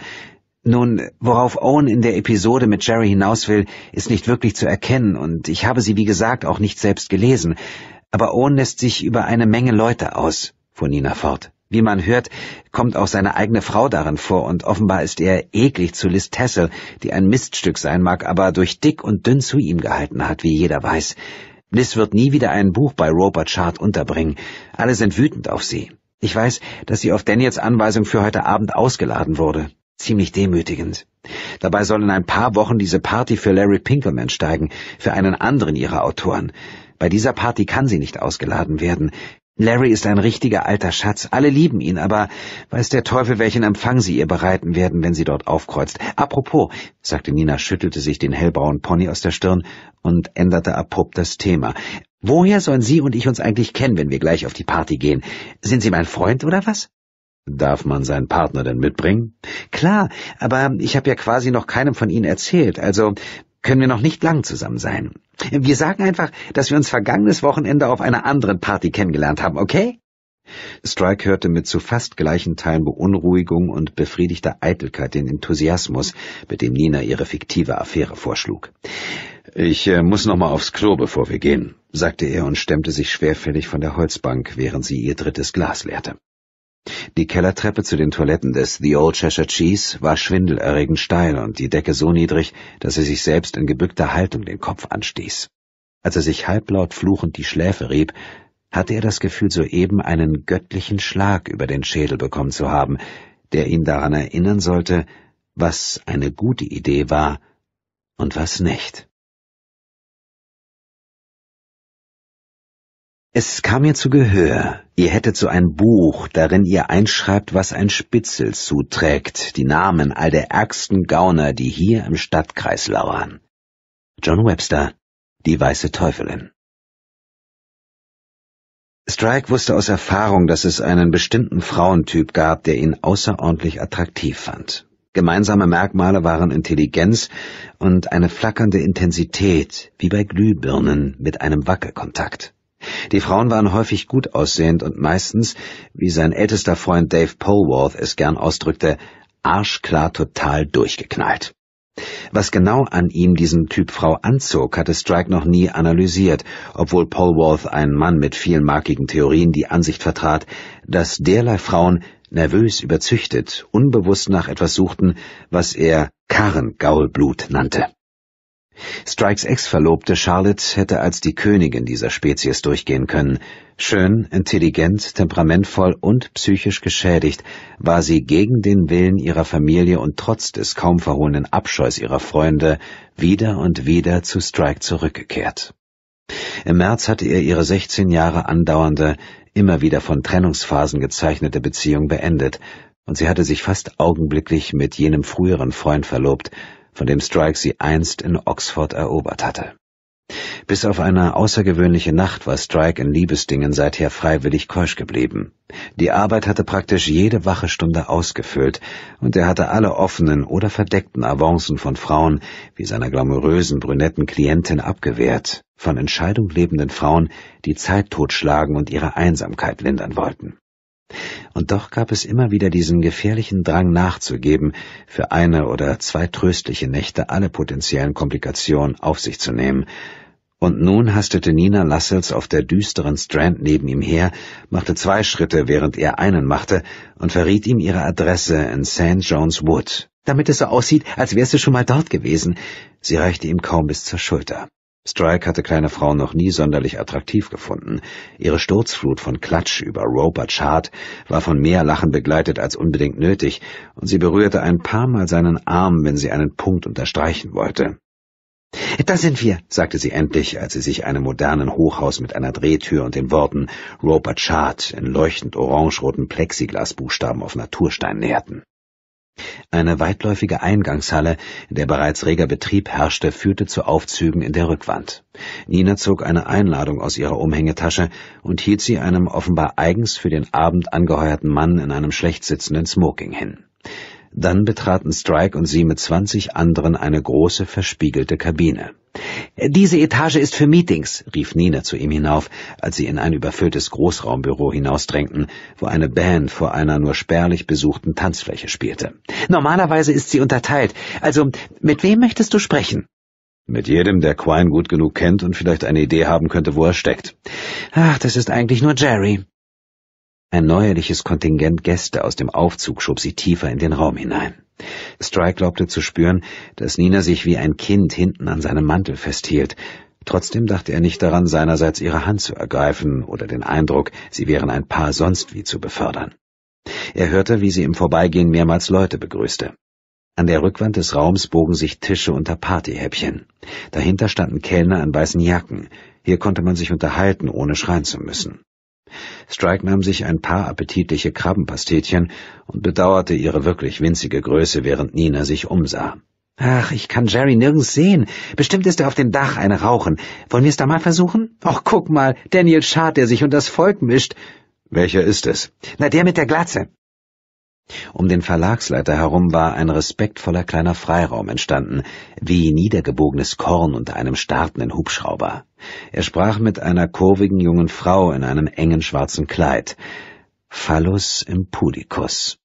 A: Nun, worauf Owen in der Episode mit Jerry hinaus will, ist nicht wirklich zu erkennen, und ich habe sie, wie gesagt, auch nicht selbst gelesen. Aber Owen lässt sich über eine Menge Leute aus, fuhr Nina fort. Wie man hört, kommt auch seine eigene Frau darin vor und offenbar ist er eklig zu Liz Tessel, die ein Miststück sein mag, aber durch dick und dünn zu ihm gehalten hat, wie jeder weiß. Liz wird nie wieder ein Buch bei Robert Chart unterbringen. Alle sind wütend auf sie. Ich weiß, dass sie auf Daniels Anweisung für heute Abend ausgeladen wurde. Ziemlich demütigend. Dabei soll in ein paar Wochen diese Party für Larry Pinkelman steigen, für einen anderen ihrer Autoren. Bei dieser Party kann sie nicht ausgeladen werden. Larry ist ein richtiger alter Schatz. Alle lieben ihn, aber weiß der Teufel, welchen Empfang sie ihr bereiten werden, wenn sie dort aufkreuzt. Apropos, sagte Nina, schüttelte sich den hellbraunen Pony aus der Stirn und änderte abrupt das Thema. Woher sollen Sie und ich uns eigentlich kennen, wenn wir gleich auf die Party gehen? Sind Sie mein Freund oder was? Darf man seinen Partner denn mitbringen? Klar, aber ich habe ja quasi noch keinem von Ihnen erzählt, also können wir noch nicht lang zusammen sein. Wir sagen einfach, dass wir uns vergangenes Wochenende auf einer anderen Party kennengelernt haben, okay? Strike hörte mit zu fast gleichen Teilen Beunruhigung und befriedigter Eitelkeit den Enthusiasmus, mit dem Nina ihre fiktive Affäre vorschlug. Ich äh, muss noch mal aufs Klo, bevor wir gehen, sagte er und stemmte sich schwerfällig von der Holzbank, während sie ihr drittes Glas leerte. Die Kellertreppe zu den Toiletten des The Old Cheshire Cheese war schwindelerregend steil und die Decke so niedrig, dass er sich selbst in gebückter Haltung den Kopf anstieß. Als er sich halblaut fluchend die Schläfe rieb, hatte er das Gefühl, soeben einen göttlichen Schlag über den Schädel bekommen zu haben,
B: der ihn daran erinnern sollte, was eine gute Idee war und was nicht. Es kam ihr zu Gehör. Ihr hättet so ein Buch, darin ihr einschreibt, was ein
A: Spitzel zuträgt, die Namen all der ärgsten Gauner, die hier im Stadtkreis lauern.
B: John Webster, die weiße Teufelin. Strike wusste aus Erfahrung, dass es einen bestimmten Frauentyp gab, der ihn
A: außerordentlich attraktiv fand. Gemeinsame Merkmale waren Intelligenz und eine flackernde Intensität, wie bei Glühbirnen mit einem Wackelkontakt. Die Frauen waren häufig gut aussehend und meistens, wie sein ältester Freund Dave Polworth es gern ausdrückte, arschklar total durchgeknallt. Was genau an ihm diesen Typ Frau anzog, hatte Strike noch nie analysiert, obwohl Polworth, ein Mann mit vielen markigen Theorien, die Ansicht vertrat, dass derlei Frauen nervös überzüchtet, unbewusst nach etwas suchten, was er Karren Gaulblut nannte. Strikes Ex-Verlobte Charlotte hätte als die Königin dieser Spezies durchgehen können. Schön, intelligent, temperamentvoll und psychisch geschädigt war sie gegen den Willen ihrer Familie und trotz des kaum verhohlenen Abscheus ihrer Freunde wieder und wieder zu Strike zurückgekehrt. Im März hatte ihr ihre 16 Jahre andauernde, immer wieder von Trennungsphasen gezeichnete Beziehung beendet, und sie hatte sich fast augenblicklich mit jenem früheren Freund verlobt, von dem Strike sie einst in Oxford erobert hatte. Bis auf eine außergewöhnliche Nacht war Strike in Liebesdingen seither freiwillig keusch geblieben. Die Arbeit hatte praktisch jede Wachestunde ausgefüllt, und er hatte alle offenen oder verdeckten Avancen von Frauen wie seiner glamourösen brünetten Klientin abgewehrt, von Entscheidung lebenden Frauen, die Zeit totschlagen und ihre Einsamkeit lindern wollten. Und doch gab es immer wieder diesen gefährlichen Drang nachzugeben, für eine oder zwei tröstliche Nächte alle potenziellen Komplikationen auf sich zu nehmen. Und nun hastete Nina Lassels auf der düsteren Strand neben ihm her, machte zwei Schritte, während er einen machte, und verriet ihm ihre Adresse in St. John's Wood, damit es so aussieht, als wärst du schon mal dort gewesen. Sie reichte ihm kaum bis zur Schulter. Strike hatte kleine Frauen noch nie sonderlich attraktiv gefunden. Ihre Sturzflut von Klatsch über Roper Chart war von mehr Lachen begleitet als unbedingt nötig, und sie berührte ein paar Mal seinen Arm, wenn sie einen Punkt unterstreichen wollte. Da sind wir, sagte sie endlich, als sie sich einem modernen Hochhaus mit einer Drehtür und den Worten Roper Chart in leuchtend orangeroten Plexiglasbuchstaben auf Naturstein näherten. Eine weitläufige Eingangshalle, in der bereits reger Betrieb herrschte, führte zu Aufzügen in der Rückwand. Nina zog eine Einladung aus ihrer Umhängetasche und hielt sie einem offenbar eigens für den Abend angeheuerten Mann in einem schlecht sitzenden Smoking hin. Dann betraten Strike und sie mit zwanzig anderen eine große verspiegelte Kabine. Diese Etage ist für Meetings, rief Nina zu ihm hinauf, als sie in ein überfülltes Großraumbüro hinausdrängten, wo eine Band vor einer nur spärlich besuchten Tanzfläche spielte. Normalerweise ist sie unterteilt. Also, mit wem möchtest du sprechen? Mit jedem, der Quine gut genug kennt und vielleicht eine Idee haben könnte, wo er steckt. Ach, das ist eigentlich nur Jerry. Ein neuerliches Kontingent Gäste aus dem Aufzug schob sie tiefer in den Raum hinein. Strike glaubte zu spüren, dass Nina sich wie ein Kind hinten an seinem Mantel festhielt. Trotzdem dachte er nicht daran, seinerseits ihre Hand zu ergreifen oder den Eindruck, sie wären ein Paar sonst wie zu befördern. Er hörte, wie sie im Vorbeigehen mehrmals Leute begrüßte. An der Rückwand des Raums bogen sich Tische unter Partyhäppchen. Dahinter standen Kellner an weißen Jacken. Hier konnte man sich unterhalten, ohne schreien zu müssen. Strike nahm sich ein paar appetitliche Krabbenpastetchen und bedauerte ihre wirklich winzige Größe, während Nina sich umsah. Ach, ich kann Jerry nirgends sehen. Bestimmt ist er auf dem Dach eine rauchen. Wollen wir es da mal versuchen? Och, guck mal, Daniel Schad, der sich und das Volk mischt. Welcher ist es? Na, der mit der Glatze. Um den Verlagsleiter herum war ein respektvoller kleiner Freiraum entstanden, wie niedergebogenes Korn unter einem startenden Hubschrauber. Er sprach mit einer kurvigen jungen Frau in einem engen schwarzen Kleid. Phallus impudicus.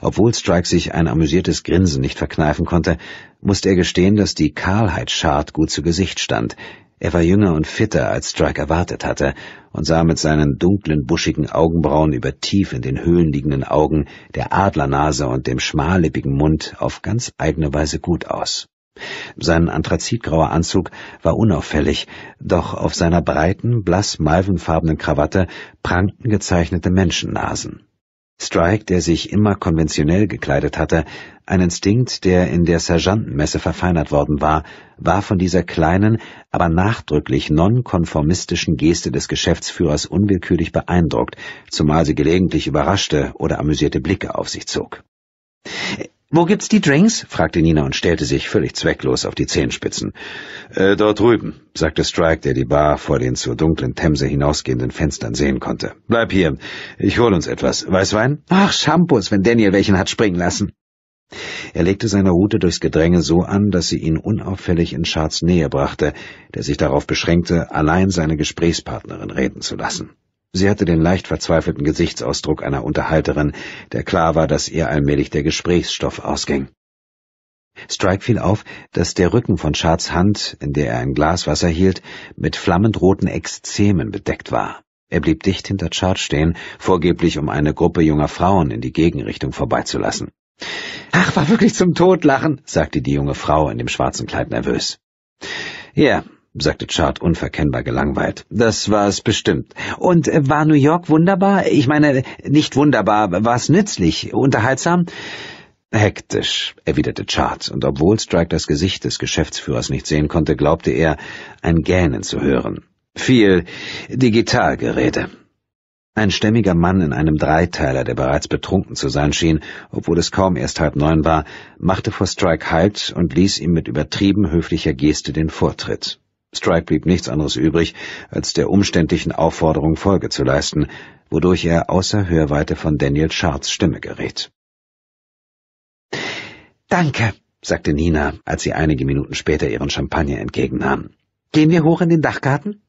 A: Obwohl Strike sich ein amüsiertes Grinsen nicht verkneifen konnte, musste er gestehen, dass die Kahlheit Schad gut zu Gesicht stand, er war jünger und fitter, als Strike erwartet hatte, und sah mit seinen dunklen, buschigen Augenbrauen über tief in den Höhlen liegenden Augen, der Adlernase und dem schmallippigen Mund auf ganz eigene Weise gut aus. Sein anthrazitgrauer Anzug war unauffällig, doch auf seiner breiten, blass malvenfarbenen Krawatte prangten gezeichnete Menschennasen. Strike, der sich immer konventionell gekleidet hatte, ein Instinkt, der in der Sergeantenmesse verfeinert worden war, war von dieser kleinen, aber nachdrücklich nonkonformistischen Geste des Geschäftsführers unwillkürlich beeindruckt, zumal sie gelegentlich überraschte oder amüsierte Blicke auf sich zog. Wo gibt's die Drinks? fragte Nina und stellte sich völlig zwecklos auf die Zehenspitzen. Äh, dort drüben, sagte Strike, der die Bar vor den zur dunklen Themse hinausgehenden Fenstern sehen konnte. Bleib hier. Ich hol uns etwas. Weißwein? Ach, Shampoos, wenn Daniel welchen hat springen lassen. Er legte seine Route durchs Gedränge so an, dass sie ihn unauffällig in Schards Nähe brachte, der sich darauf beschränkte, allein seine Gesprächspartnerin reden zu lassen. Sie hatte den leicht verzweifelten Gesichtsausdruck einer Unterhalterin, der klar war, dass ihr allmählich der Gesprächsstoff ausging. Strike fiel auf, dass der Rücken von Charts Hand, in der er ein Glas Wasser hielt, mit flammend roten Exzemen bedeckt war. Er blieb dicht hinter Chart stehen, vorgeblich um eine Gruppe junger Frauen in die Gegenrichtung vorbeizulassen. Ach, war wirklich zum Totlachen, sagte die junge Frau in dem schwarzen Kleid nervös. Ja, sagte Chart unverkennbar gelangweilt. Das war es bestimmt. Und war New York wunderbar? Ich meine, nicht wunderbar, war es nützlich, unterhaltsam? Hektisch, erwiderte Chart, und obwohl Strike das Gesicht des Geschäftsführers nicht sehen konnte, glaubte er, ein Gähnen zu hören. Viel Digitalgeräte. Ein stämmiger Mann in einem Dreiteiler, der bereits betrunken zu sein schien, obwohl es kaum erst halb neun war, machte vor Strike Halt und ließ ihm mit übertrieben höflicher Geste den Vortritt. Strike blieb nichts anderes übrig, als der umständlichen Aufforderung Folge zu leisten, wodurch er außer Hörweite von Daniel Schards Stimme gerät. Danke, sagte Nina, als sie einige Minuten später ihren Champagner entgegennahm. Gehen wir hoch in den Dachgarten?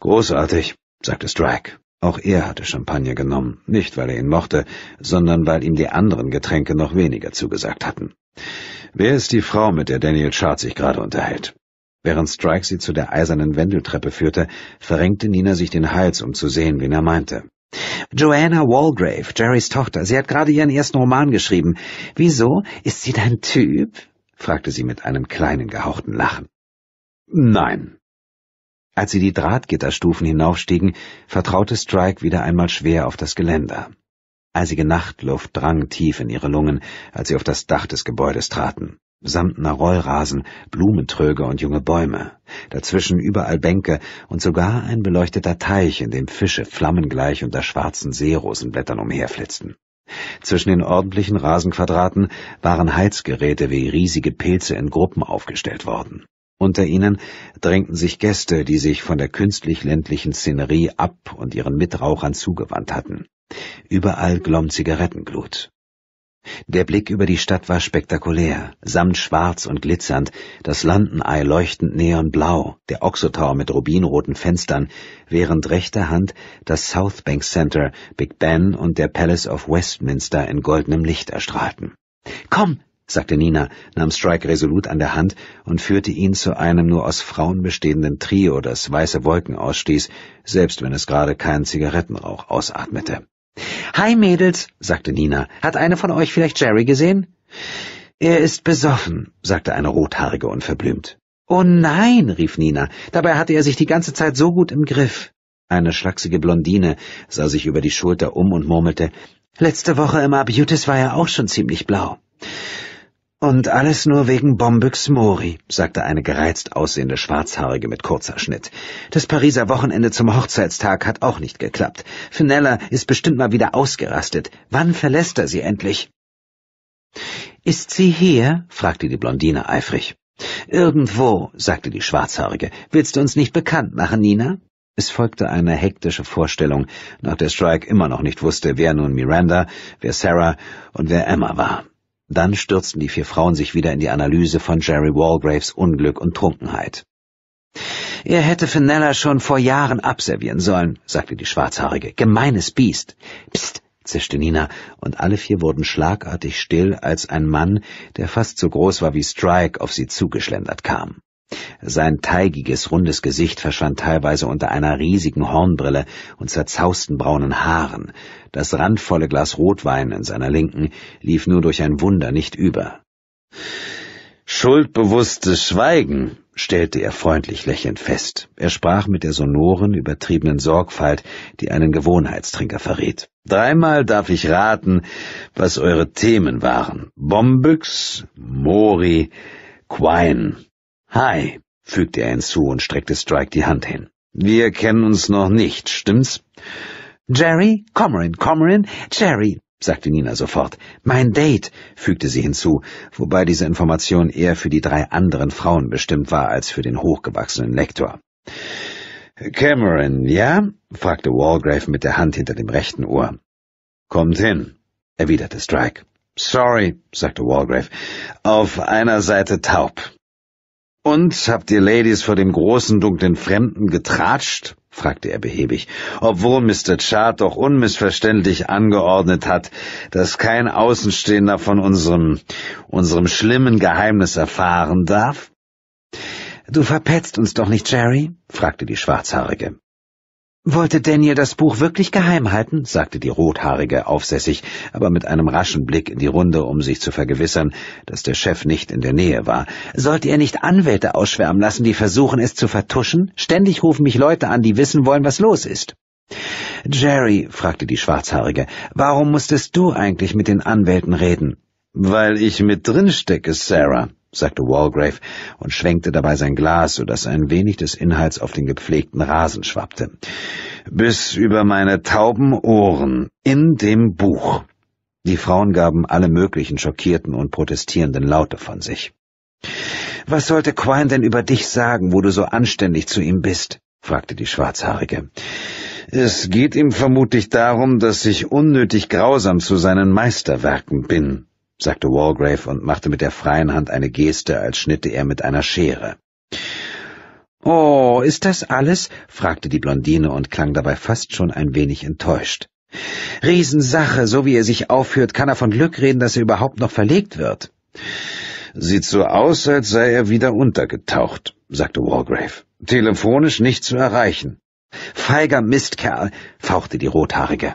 A: Großartig, sagte Strike. Auch er hatte Champagner genommen, nicht weil er ihn mochte, sondern weil ihm die anderen Getränke noch weniger zugesagt hatten. Wer ist die Frau, mit der Daniel Schad sich gerade unterhält? Während Strike sie zu der eisernen Wendeltreppe führte, verrenkte Nina sich den Hals, um zu sehen, wen er meinte. Joanna Walgrave, Jerrys Tochter, sie hat gerade ihren ersten Roman geschrieben. Wieso? Ist sie dein Typ? fragte sie mit einem kleinen gehauchten Lachen. Nein. Als sie die Drahtgitterstufen hinaufstiegen, vertraute Strike wieder einmal schwer auf das Geländer. Eisige Nachtluft drang tief in ihre Lungen, als sie auf das Dach des Gebäudes traten samtner Rollrasen, Blumentröge und junge Bäume, dazwischen überall Bänke und sogar ein beleuchteter Teich, in dem Fische flammengleich unter schwarzen Seerosenblättern umherflitzten. Zwischen den ordentlichen Rasenquadraten waren Heizgeräte wie riesige Pilze in Gruppen aufgestellt worden. Unter ihnen drängten sich Gäste, die sich von der künstlich ländlichen Szenerie ab und ihren Mitrauchern zugewandt hatten. Überall glomm Zigarettenglut. Der Blick über die Stadt war spektakulär, samt schwarz und glitzernd, das Landenei leuchtend neonblau, der Oxotower mit rubinroten Fenstern, während rechter Hand das Southbank Center, Big Ben und der Palace of Westminster in goldenem Licht erstrahlten. Komm, sagte Nina, nahm Strike resolut an der Hand und führte ihn zu einem nur aus Frauen bestehenden Trio, das weiße Wolken ausstieß, selbst wenn es gerade keinen Zigarettenrauch ausatmete. Hi, Mädels, sagte Nina. Hat eine von euch vielleicht Jerry gesehen? Er ist besoffen, sagte eine Rothaarige unverblümt. Oh nein, rief Nina. Dabei hatte er sich die ganze Zeit so gut im Griff. Eine schlachsige Blondine sah sich über die Schulter um und murmelte, Letzte Woche im Abiutis war er auch schon ziemlich blau. Und alles nur wegen Bombüx Mori, sagte eine gereizt aussehende Schwarzhaarige mit kurzer Schnitt. Das Pariser Wochenende zum Hochzeitstag hat auch nicht geklappt. Fenella ist bestimmt mal wieder ausgerastet. Wann verlässt er sie endlich? Ist sie hier? fragte die Blondine eifrig. Irgendwo, sagte die Schwarzhaarige. Willst du uns nicht bekannt machen, Nina? Es folgte eine hektische Vorstellung, nach der Strike immer noch nicht wusste, wer nun Miranda, wer Sarah und wer Emma war. Dann stürzten die vier Frauen sich wieder in die Analyse von Jerry Walgraves Unglück und Trunkenheit. Er hätte Fenella schon vor Jahren abservieren sollen, sagte die Schwarzhaarige. Gemeines Biest. Psst, zischte Nina, und alle vier wurden schlagartig still, als ein Mann, der fast so groß war wie Strike, auf sie zugeschlendert kam. Sein teigiges, rundes Gesicht verschwand teilweise unter einer riesigen Hornbrille und zerzausten braunen Haaren. Das randvolle Glas Rotwein in seiner Linken lief nur durch ein Wunder nicht über. Schuldbewusstes Schweigen, stellte er freundlich lächelnd fest. Er sprach mit der sonoren, übertriebenen Sorgfalt, die einen Gewohnheitstrinker verrät. Dreimal darf ich raten, was eure Themen waren. Bombyx, Mori, Quine. Hi, fügte er hinzu und streckte Strike die Hand hin. Wir kennen uns noch nicht, stimmt's? Jerry, Comerin, Comerin, Jerry, sagte Nina sofort. Mein Date, fügte sie hinzu, wobei diese Information eher für die drei anderen Frauen bestimmt war als für den hochgewachsenen Lektor. Cameron, ja? fragte Walgrave mit der Hand hinter dem rechten Ohr. Kommt hin, erwiderte Strike. Sorry, sagte Walgrave, auf einer Seite taub. Und habt ihr Ladies vor dem großen, dunklen Fremden getratscht? fragte er behäbig, obwohl Mr. Chart doch unmissverständlich angeordnet hat, dass kein Außenstehender von unserem, unserem schlimmen Geheimnis erfahren darf? Du verpetzt uns doch nicht, Jerry? fragte die Schwarzhaarige. Wollte Daniel das Buch wirklich geheim halten? sagte die Rothaarige aufsässig, aber mit einem raschen Blick in die Runde, um sich zu vergewissern, dass der Chef nicht in der Nähe war. Sollte er nicht Anwälte ausschwärmen lassen, die versuchen, es zu vertuschen? Ständig rufen mich Leute an, die wissen wollen, was los ist. Jerry, fragte die Schwarzhaarige, warum musstest du eigentlich mit den Anwälten reden? Weil ich mit drinstecke, Sarah sagte Walgrave und schwenkte dabei sein Glas, so dass ein wenig des Inhalts auf den gepflegten Rasen schwappte. Bis über meine tauben Ohren in dem Buch. Die Frauen gaben alle möglichen schockierten und protestierenden Laute von sich. Was sollte Quine denn über dich sagen, wo du so anständig zu ihm bist? fragte die Schwarzhaarige. Es geht ihm vermutlich darum, dass ich unnötig grausam zu seinen Meisterwerken bin, sagte Walgrave und machte mit der freien Hand eine Geste, als schnitte er mit einer Schere. Oh, ist das alles? fragte die Blondine und klang dabei fast schon ein wenig enttäuscht. Riesensache, so wie er sich aufführt, kann er von Glück reden, dass er überhaupt noch verlegt wird. Sieht so aus, als sei er wieder untergetaucht, sagte Walgrave. Telefonisch nicht zu erreichen. Feiger Mistkerl, fauchte die Rothaarige.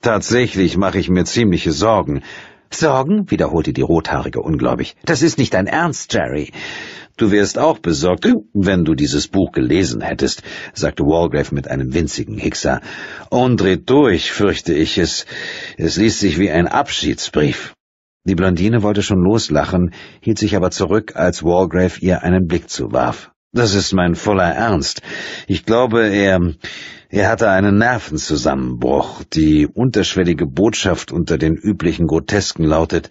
A: Tatsächlich mache ich mir ziemliche Sorgen, Sorgen? wiederholte die Rothaarige ungläubig. Das ist nicht dein Ernst, Jerry. Du wärst auch besorgt, wenn du dieses Buch gelesen hättest, sagte Walgrave mit einem winzigen Hickser. Und dreht durch, fürchte ich es. Es liest sich wie ein Abschiedsbrief. Die Blondine wollte schon loslachen, hielt sich aber zurück, als Walgrave ihr einen Blick zuwarf. Das ist mein voller Ernst. Ich glaube, er, er hatte einen Nervenzusammenbruch. Die unterschwellige Botschaft unter den üblichen Grotesken lautet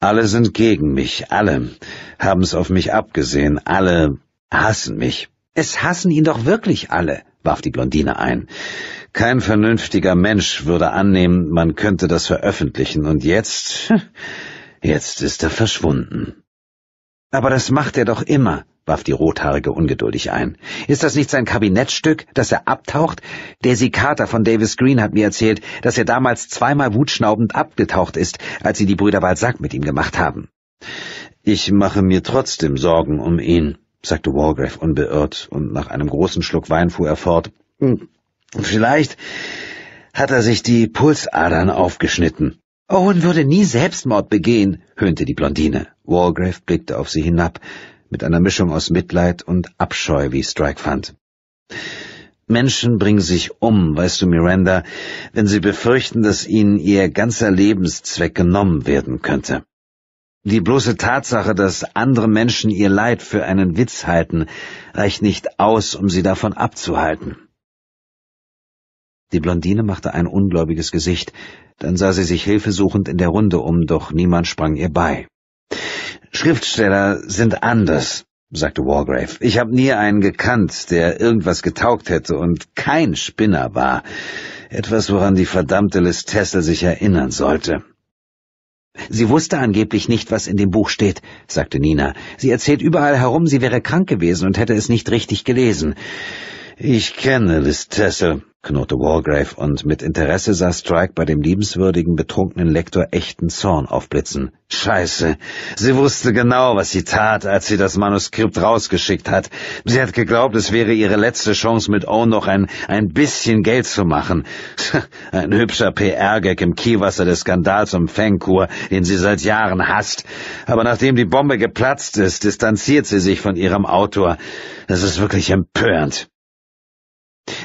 A: Alle sind gegen mich, alle haben's auf mich abgesehen, alle hassen mich. Es hassen ihn doch wirklich alle, warf die Blondine ein. Kein vernünftiger Mensch würde annehmen, man könnte das veröffentlichen, und jetzt, jetzt ist er verschwunden. Aber das macht er doch immer, warf die Rothaarige ungeduldig ein. Ist das nicht sein Kabinettstück, dass er abtaucht? Daisy Carter von Davis Green hat mir erzählt, dass er damals zweimal wutschnaubend abgetaucht ist, als sie die Brüder Balzac mit ihm gemacht haben. Ich mache mir trotzdem Sorgen um ihn, sagte Wargrave unbeirrt, und nach einem großen Schluck Wein fuhr er fort. Hm, vielleicht hat er sich die Pulsadern aufgeschnitten. Owen würde nie Selbstmord begehen, höhnte die Blondine. Walgrave blickte auf sie hinab, mit einer Mischung aus Mitleid und Abscheu, wie Strike fand. Menschen bringen sich um, weißt du, Miranda, wenn sie befürchten, dass ihnen ihr ganzer Lebenszweck genommen werden könnte. Die bloße Tatsache, dass andere Menschen ihr Leid für einen Witz halten, reicht nicht aus, um sie davon abzuhalten. Die Blondine machte ein ungläubiges Gesicht, dann sah sie sich hilfesuchend in der Runde um, doch niemand sprang ihr bei. Schriftsteller sind anders, sagte Wargrave. Ich habe nie einen gekannt, der irgendwas getaugt hätte und kein Spinner war. Etwas, woran die verdammte Liz Tessel sich erinnern sollte. Sie wusste angeblich nicht, was in dem Buch steht, sagte Nina. Sie erzählt überall herum, sie wäre krank gewesen und hätte es nicht richtig gelesen. Ich kenne Liz Tessel, knurrte Walgrave, und mit Interesse sah Strike bei dem liebenswürdigen, betrunkenen Lektor echten Zorn aufblitzen. Scheiße. Sie wusste genau, was sie tat, als sie das Manuskript rausgeschickt hat. Sie hat geglaubt, es wäre ihre letzte Chance, mit Owen noch ein, ein bisschen Geld zu machen. Ein hübscher PR-Gag im Kiewasser des Skandals um Fengkur, den sie seit Jahren hasst. Aber nachdem die Bombe geplatzt ist, distanziert sie sich von ihrem Autor. Es ist wirklich empörend.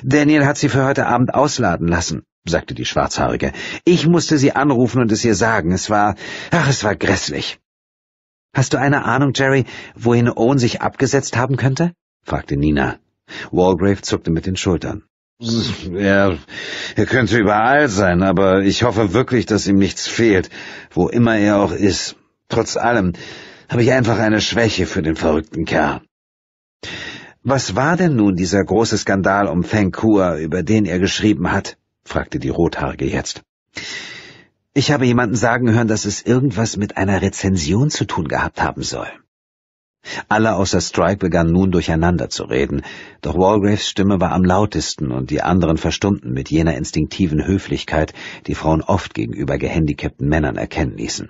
A: Daniel hat sie für heute Abend ausladen lassen, sagte die Schwarzhaarige. Ich musste sie anrufen und es ihr sagen. Es war, ach, es war grässlich. Hast du eine Ahnung, Jerry, wohin Owen sich abgesetzt haben könnte? fragte Nina. Walgrave zuckte mit den Schultern. Er, er könnte überall sein, aber ich hoffe wirklich, dass ihm nichts fehlt, wo immer er auch ist. Trotz allem habe ich einfach eine Schwäche für den verrückten Kerl. Was war denn nun dieser große Skandal um Feng Kua, über den er geschrieben hat? fragte die Rothaarige jetzt. Ich habe jemanden sagen hören, dass es irgendwas mit einer Rezension zu tun gehabt haben soll. Alle außer Strike begannen nun durcheinander zu reden, doch Walgraves Stimme war am lautesten und die anderen verstummten mit jener instinktiven Höflichkeit, die Frauen oft gegenüber gehandicapten Männern erkennen ließen.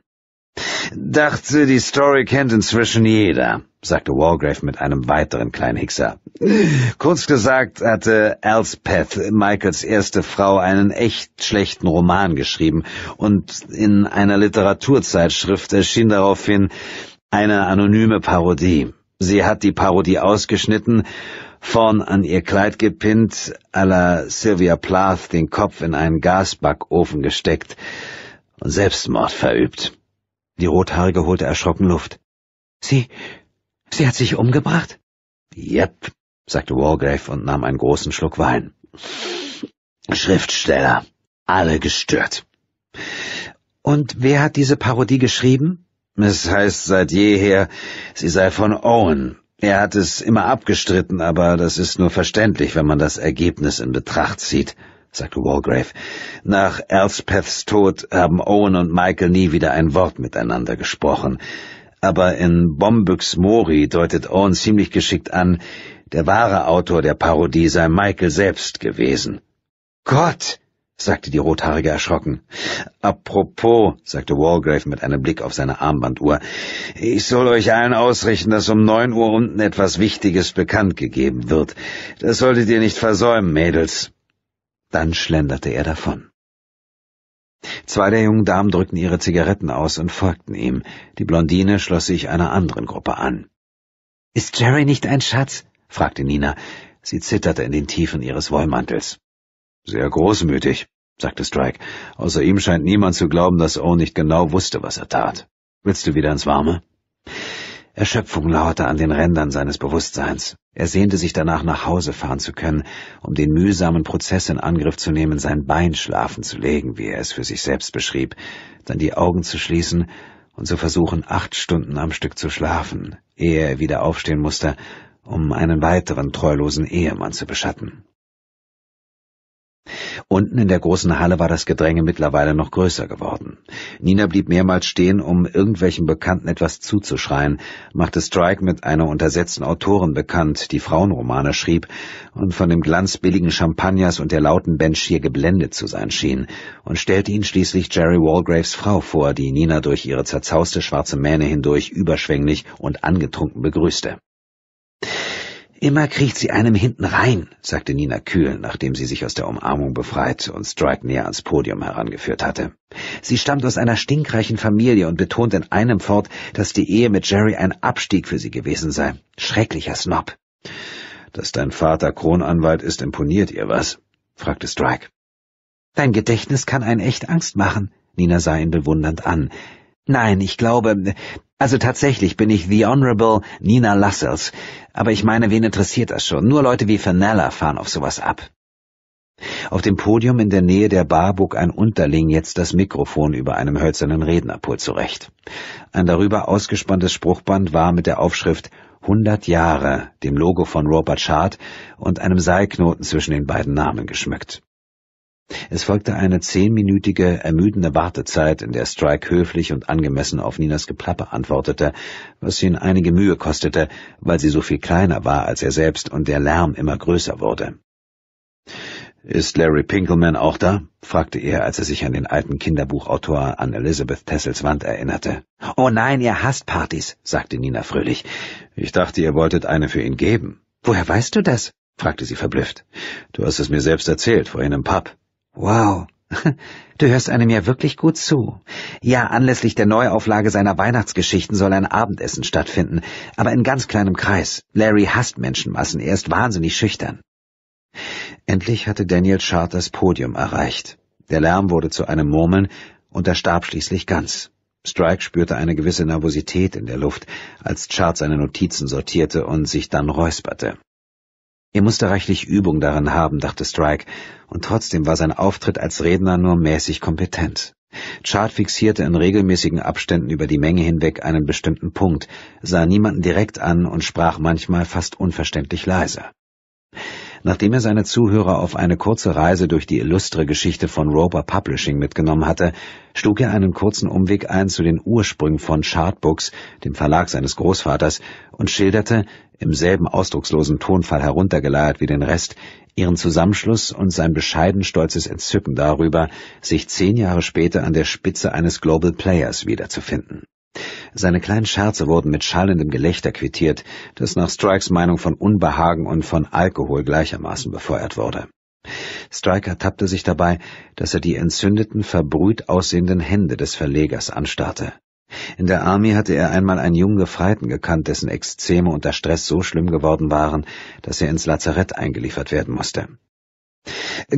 A: Dachte, die Story kennt inzwischen jeder, sagte Walgrave mit einem weiteren kleinen Hickser. Kurz gesagt hatte Elspeth, Michaels erste Frau, einen echt schlechten Roman geschrieben und in einer Literaturzeitschrift erschien daraufhin eine anonyme Parodie. Sie hat die Parodie ausgeschnitten, vorn an ihr Kleid gepinnt, à la Sylvia Plath den Kopf in einen Gasbackofen gesteckt und Selbstmord verübt. Die Rothaarige holte erschrocken Luft. Sie, Sie hat sich umgebracht? Yep, sagte Wargrave und nahm einen großen Schluck Wein. Schriftsteller, alle gestört. Und wer hat diese Parodie geschrieben? Es heißt seit jeher, sie sei von Owen. Er hat es immer abgestritten, aber das ist nur verständlich, wenn man das Ergebnis in Betracht zieht, sagte Walgrave. Nach Elspeths Tod haben Owen und Michael nie wieder ein Wort miteinander gesprochen aber in Bombyx Mori deutet Owen ziemlich geschickt an, der wahre Autor der Parodie sei Michael selbst gewesen. Gott! sagte die Rothaarige erschrocken. Apropos, sagte Walgrave mit einem Blick auf seine Armbanduhr, ich soll euch allen ausrichten, dass um neun Uhr unten etwas Wichtiges bekannt gegeben wird. Das solltet ihr nicht versäumen, Mädels. Dann schlenderte er davon. Zwei der jungen Damen drückten ihre Zigaretten aus und folgten ihm. Die Blondine schloss sich einer anderen Gruppe an. Ist Jerry nicht ein Schatz? fragte Nina. Sie zitterte in den Tiefen ihres Wollmantels. Sehr großmütig, sagte Strike. Außer ihm scheint niemand zu glauben, dass Owen nicht genau wusste, was er tat. Willst du wieder ins Warme? Erschöpfung lauerte an den Rändern seines Bewusstseins. Er sehnte sich danach, nach Hause fahren zu können, um den mühsamen Prozess in Angriff zu nehmen, sein Bein schlafen zu legen, wie er es für sich selbst beschrieb, dann die Augen zu schließen und zu versuchen, acht Stunden am Stück zu schlafen, ehe er wieder aufstehen musste, um einen weiteren treulosen Ehemann zu beschatten. Unten in der großen Halle war das Gedränge mittlerweile noch größer geworden. Nina blieb mehrmals stehen, um irgendwelchen Bekannten etwas zuzuschreien, machte Strike mit einer untersetzten Autorin bekannt, die Frauenromane schrieb und von dem Glanz billigen Champagners und der lauten Band schier geblendet zu sein schien, und stellte ihn schließlich Jerry Walgraves Frau vor, die Nina durch ihre zerzauste schwarze Mähne hindurch überschwänglich und angetrunken begrüßte. Immer kriecht sie einem hinten rein, sagte Nina kühl, nachdem sie sich aus der Umarmung befreit und Strike näher ans Podium herangeführt hatte. Sie stammt aus einer stinkreichen Familie und betont in einem fort, dass die Ehe mit Jerry ein Abstieg für sie gewesen sei. Schrecklicher Snob. Dass dein Vater Kronanwalt ist, imponiert ihr was? fragte Strike. Dein Gedächtnis kann einen echt Angst machen, Nina sah ihn bewundernd an. Nein, ich glaube, also tatsächlich bin ich The Honorable Nina Lassels, aber ich meine, wen interessiert das schon? Nur Leute wie Fenella fahren auf sowas ab. Auf dem Podium in der Nähe der Bar bog ein Unterling jetzt das Mikrofon über einem hölzernen Rednerpult zurecht. Ein darüber ausgespanntes Spruchband war mit der Aufschrift „100 Jahre, dem Logo von Robert Chart und einem Seilknoten zwischen den beiden Namen geschmückt. Es folgte eine zehnminütige, ermüdende Wartezeit, in der Strike höflich und angemessen auf Ninas Geplappe antwortete, was ihn einige Mühe kostete, weil sie so viel kleiner war als er selbst und der Lärm immer größer wurde. Ist Larry Pinkelman auch da? fragte er, als er sich an den alten Kinderbuchautor an Elizabeth Tessels Wand erinnerte. Oh nein, ihr hasst Partys, sagte Nina fröhlich. Ich dachte, ihr wolltet eine für ihn geben. Woher weißt du das? fragte sie verblüfft. Du hast es mir selbst erzählt, vorhin im Pub. Wow. Du hörst einem ja wirklich gut zu. Ja, anlässlich der Neuauflage seiner Weihnachtsgeschichten soll ein Abendessen stattfinden, aber in ganz kleinem Kreis. Larry hasst Menschenmassen, er ist wahnsinnig schüchtern. Endlich hatte Daniel Chart das Podium erreicht. Der Lärm wurde zu einem Murmeln und er starb schließlich ganz. Strike spürte eine gewisse Nervosität in der Luft, als Chart seine Notizen sortierte und sich dann räusperte. Er musste reichlich Übung darin haben, dachte Strike, und trotzdem war sein Auftritt als Redner nur mäßig kompetent. Chart fixierte in regelmäßigen Abständen über die Menge hinweg einen bestimmten Punkt, sah niemanden direkt an und sprach manchmal fast unverständlich leise. Nachdem er seine Zuhörer auf eine kurze Reise durch die illustre Geschichte von Roper Publishing mitgenommen hatte, schlug er einen kurzen Umweg ein zu den Ursprüngen von Chartbooks, dem Verlag seines Großvaters, und schilderte, im selben ausdruckslosen Tonfall heruntergeleiert wie den Rest, ihren Zusammenschluss und sein bescheiden stolzes Entzücken darüber, sich zehn Jahre später an der Spitze eines Global Players wiederzufinden. Seine kleinen Scherze wurden mit schallendem Gelächter quittiert, das nach Strikes Meinung von Unbehagen und von Alkohol gleichermaßen befeuert wurde. Strike ertappte sich dabei, dass er die entzündeten, verbrüht aussehenden Hände des Verlegers anstarrte. In der Army hatte er einmal einen jungen Gefreiten gekannt, dessen Exzeme unter Stress so schlimm geworden waren, dass er ins Lazarett eingeliefert werden musste.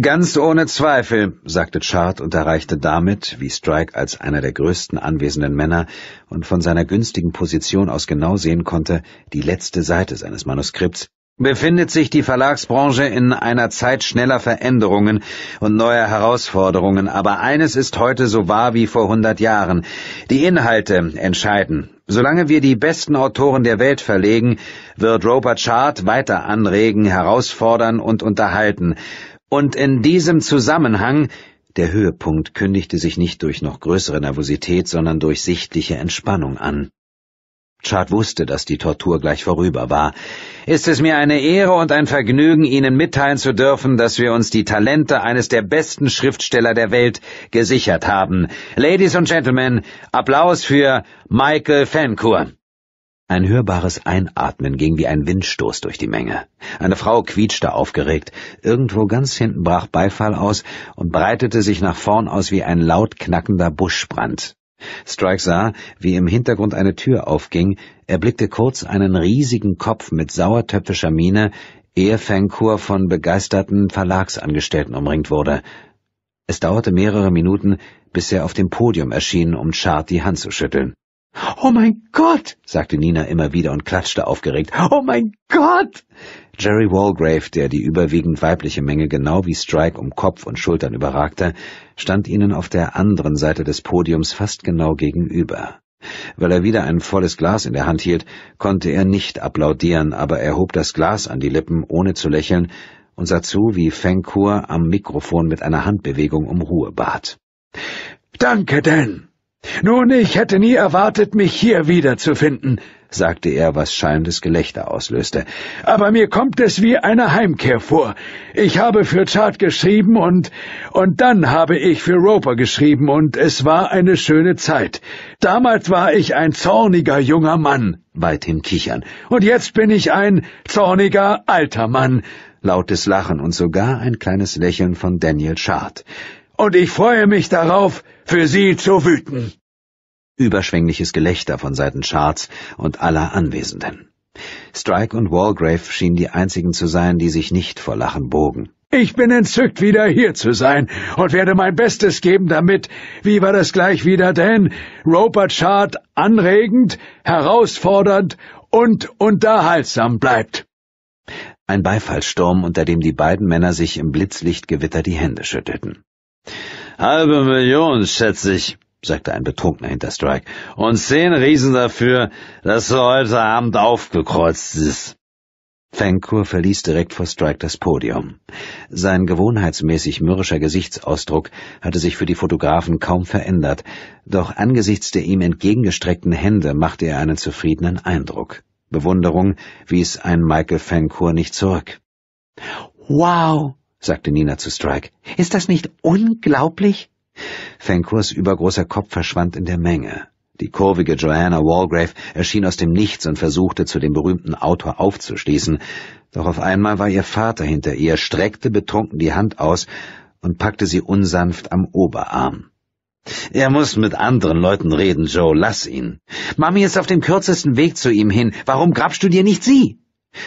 A: Ganz ohne Zweifel, sagte Chart und erreichte damit, wie Strike als einer der größten anwesenden Männer und von seiner günstigen Position aus genau sehen konnte, die letzte Seite seines Manuskripts. Befindet sich die Verlagsbranche in einer Zeit schneller Veränderungen und neuer Herausforderungen, aber eines ist heute so wahr wie vor hundert Jahren. Die Inhalte entscheiden, Solange wir die besten Autoren der Welt verlegen, wird Roper Chart weiter anregen, herausfordern und unterhalten. Und in diesem Zusammenhang der Höhepunkt kündigte sich nicht durch noch größere Nervosität, sondern durch sichtliche Entspannung an. Chad wusste, dass die Tortur gleich vorüber war. Ist es mir eine Ehre und ein Vergnügen, Ihnen mitteilen zu dürfen, dass wir uns die Talente eines der besten Schriftsteller der Welt gesichert haben. Ladies und Gentlemen, Applaus für Michael Fancourt. Ein hörbares Einatmen ging wie ein Windstoß durch die Menge. Eine Frau quietschte aufgeregt. Irgendwo ganz hinten brach Beifall aus und breitete sich nach vorn aus wie ein laut knackender Buschbrand. Strike sah, wie im Hintergrund eine Tür aufging, erblickte kurz einen riesigen Kopf mit sauertöpfischer Miene, ehe Fankur von begeisterten Verlagsangestellten umringt wurde. Es dauerte mehrere Minuten, bis er auf dem Podium erschien, um Chart die Hand zu schütteln.
C: Oh mein Gott,
A: sagte Nina immer wieder und klatschte aufgeregt. Oh mein Gott! Jerry Walgrave, der die überwiegend weibliche Menge genau wie Strike um Kopf und Schultern überragte, stand ihnen auf der anderen Seite des Podiums fast genau gegenüber. Weil er wieder ein volles Glas in der Hand hielt, konnte er nicht applaudieren, aber er hob das Glas an die Lippen, ohne zu lächeln, und sah zu, wie Fengkur am Mikrofon mit einer Handbewegung um Ruhe bat. Danke denn! Nun, ich hätte nie erwartet, mich hier wiederzufinden, sagte er, was schallendes Gelächter auslöste. Aber mir kommt es wie eine Heimkehr vor. Ich habe für Chad geschrieben und, und dann habe ich für Roper geschrieben und es war eine schöne Zeit. Damals war ich ein zorniger junger Mann, weithin kichern, und jetzt bin ich ein zorniger alter Mann, lautes Lachen und sogar ein kleines Lächeln von Daniel Schad und ich freue mich darauf, für Sie zu wüten. Überschwängliches Gelächter von Seiten Charts und aller Anwesenden. Strike und Walgrave schienen die einzigen zu sein, die sich nicht vor Lachen bogen. Ich bin entzückt, wieder hier zu sein und werde mein Bestes geben, damit, wie war das gleich wieder denn, Roper Chart anregend, herausfordernd und unterhaltsam bleibt. Ein Beifallssturm, unter dem die beiden Männer sich im Blitzlichtgewitter die Hände schüttelten. Halbe Million, schätze ich, sagte ein Betrunkener hinter Strike, und zehn Riesen dafür, dass du heute Abend aufgekreuzt bist. Fancourt verließ direkt vor Strike das Podium. Sein gewohnheitsmäßig mürrischer Gesichtsausdruck hatte sich für die Fotografen kaum verändert, doch angesichts der ihm entgegengestreckten Hände machte er einen zufriedenen Eindruck. Bewunderung wies ein Michael Fancourt nicht zurück. Wow, sagte Nina zu Strike. Ist das nicht unglaublich? Fancourts übergroßer Kopf verschwand in der Menge. Die kurvige Joanna Walgrave erschien aus dem Nichts und versuchte, zu dem berühmten Autor aufzuschließen. Doch auf einmal war ihr Vater hinter ihr, streckte betrunken die Hand aus und packte sie unsanft am Oberarm. Er muss mit anderen Leuten reden, Joe, lass ihn. Mami ist auf dem kürzesten Weg zu ihm hin. Warum grabst du dir nicht sie?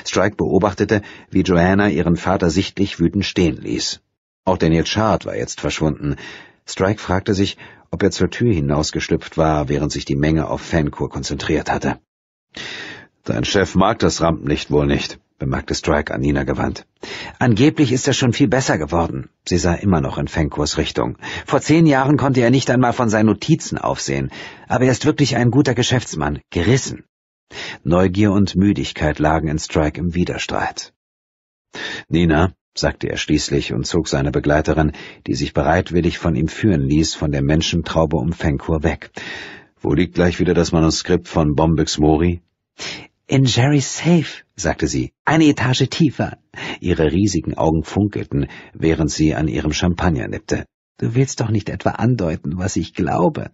A: Strike beobachtete, wie Joanna ihren Vater sichtlich wütend stehen ließ. Auch Daniel Chart war jetzt verschwunden. Strike fragte sich, ob er zur Tür hinausgeschlüpft war, während sich die Menge auf Fankur konzentriert hatte. Dein Chef mag das Rampenlicht wohl nicht, bemerkte Strike an Nina gewandt. Angeblich ist er schon viel besser geworden. Sie sah immer noch in Fankurs Richtung. Vor zehn Jahren konnte er nicht einmal von seinen Notizen aufsehen. Aber er ist wirklich ein guter Geschäftsmann, gerissen. Neugier und Müdigkeit lagen in Strike im Widerstreit. Nina, sagte er schließlich und zog seine Begleiterin, die sich bereitwillig von ihm führen ließ, von der Menschentraube um Fenkur weg. Wo liegt gleich wieder das Manuskript von Bombex Mori? In Jerry's Safe, sagte sie, eine Etage tiefer. Ihre riesigen Augen funkelten, während sie an ihrem Champagner nippte. Du willst doch nicht etwa andeuten, was ich glaube.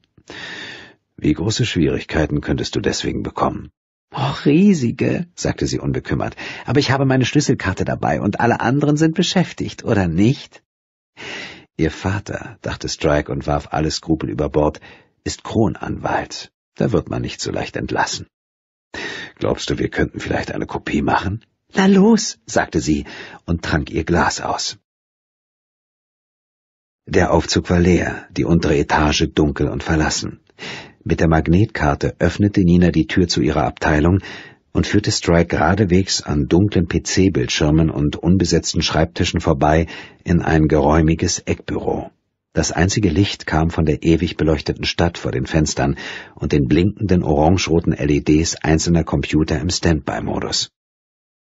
A: Wie große Schwierigkeiten könntest du deswegen bekommen? Och, riesige, sagte sie unbekümmert, aber ich habe meine Schlüsselkarte dabei und alle anderen sind beschäftigt, oder nicht? Ihr Vater, dachte Strike und warf alle Skrupel über Bord, ist Kronanwalt.
B: Da wird man nicht so leicht entlassen. Glaubst du, wir könnten vielleicht eine Kopie machen? Na los, sagte sie und trank ihr Glas aus.
A: Der Aufzug war leer, die untere Etage dunkel und verlassen. Mit der Magnetkarte öffnete Nina die Tür zu ihrer Abteilung und führte Strike geradewegs an dunklen PC-Bildschirmen und unbesetzten Schreibtischen vorbei in ein geräumiges Eckbüro. Das einzige Licht kam von der ewig beleuchteten Stadt vor den Fenstern und den blinkenden orangeroten LEDs einzelner Computer im Standby-Modus.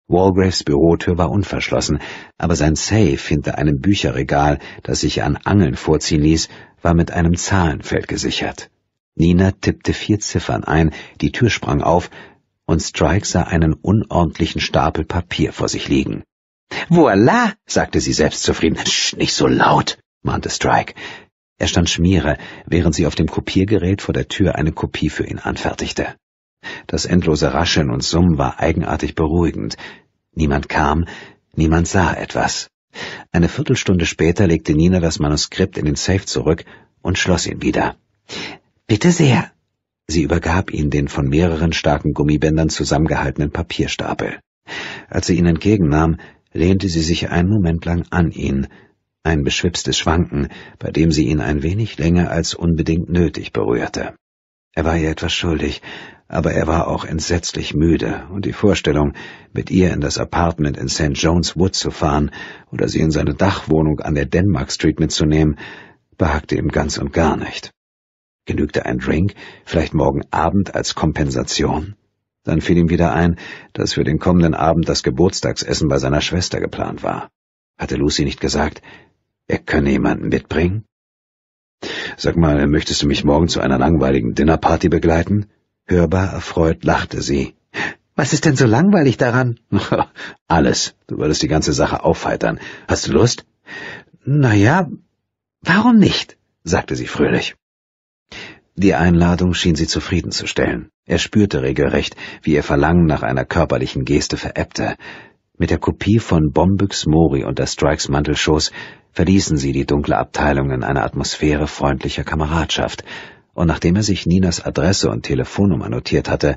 A: Walgraves Bürotür war unverschlossen, aber sein Safe hinter einem Bücherregal, das sich an Angeln vorziehen ließ, war mit einem Zahlenfeld gesichert. Nina tippte vier Ziffern ein, die Tür sprang auf, und Strike sah einen unordentlichen Stapel Papier vor sich liegen. Voila, sagte sie selbstzufrieden. Sch, nicht so laut, mahnte Strike. Er stand Schmiere, während sie auf dem Kopiergerät vor der Tür eine Kopie für ihn anfertigte. Das endlose Rascheln und Summen war eigenartig beruhigend. Niemand kam, niemand sah etwas. Eine Viertelstunde später legte Nina das Manuskript in den Safe zurück und schloss ihn wieder. Bitte sehr. Sie übergab ihm den von mehreren starken Gummibändern zusammengehaltenen Papierstapel. Als sie ihn entgegennahm, lehnte sie sich einen Moment lang an ihn, ein beschwipstes Schwanken, bei dem sie ihn ein wenig länger als unbedingt nötig berührte. Er war ihr etwas schuldig, aber er war auch entsetzlich müde, und die Vorstellung, mit ihr in das Apartment in St. John's Wood zu fahren oder sie in seine Dachwohnung an der Denmark Street mitzunehmen, behagte ihm ganz und gar nicht. Genügte ein Drink, vielleicht morgen Abend als Kompensation? Dann fiel ihm wieder ein, dass für den kommenden Abend das Geburtstagsessen bei seiner Schwester geplant war. Hatte Lucy nicht gesagt, er könne jemanden mitbringen? Sag mal, möchtest du mich morgen zu einer langweiligen Dinnerparty begleiten? Hörbar erfreut lachte sie. Was ist denn so langweilig daran? Alles. Du würdest die ganze Sache aufheitern. Hast du Lust? Na ja, warum nicht? sagte sie fröhlich. Die Einladung schien sie zufriedenzustellen. Er spürte regelrecht, wie ihr Verlangen nach einer körperlichen Geste verebbte. Mit der Kopie von Bombüchs Mori unter Strikes Mantelschoß verließen sie die dunkle Abteilung in einer Atmosphäre freundlicher Kameradschaft, und nachdem er sich Ninas Adresse und
B: Telefonnummer notiert hatte,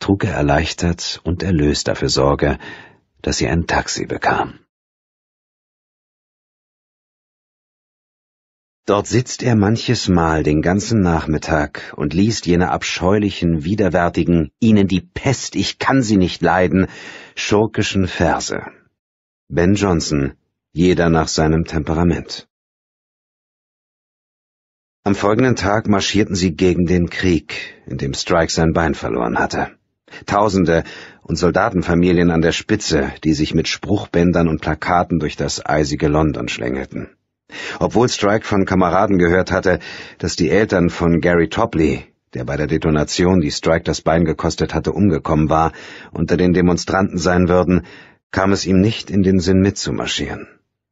B: trug er erleichtert und erlöst dafür Sorge, dass sie ein Taxi bekam. Dort sitzt er manches Mal den ganzen Nachmittag und liest jene
A: abscheulichen, widerwärtigen, ihnen die Pest, ich kann sie nicht leiden, schurkischen Verse. Ben Johnson, jeder nach seinem Temperament. Am folgenden Tag marschierten sie gegen den Krieg, in dem Strike sein Bein verloren hatte. Tausende und Soldatenfamilien an der Spitze, die sich mit Spruchbändern und Plakaten durch das eisige London schlängelten. Obwohl Strike von Kameraden gehört hatte, dass die Eltern von Gary Topley, der bei der Detonation, die Strike das Bein gekostet hatte, umgekommen war, unter den Demonstranten sein würden, kam es ihm nicht in den Sinn mitzumarschieren.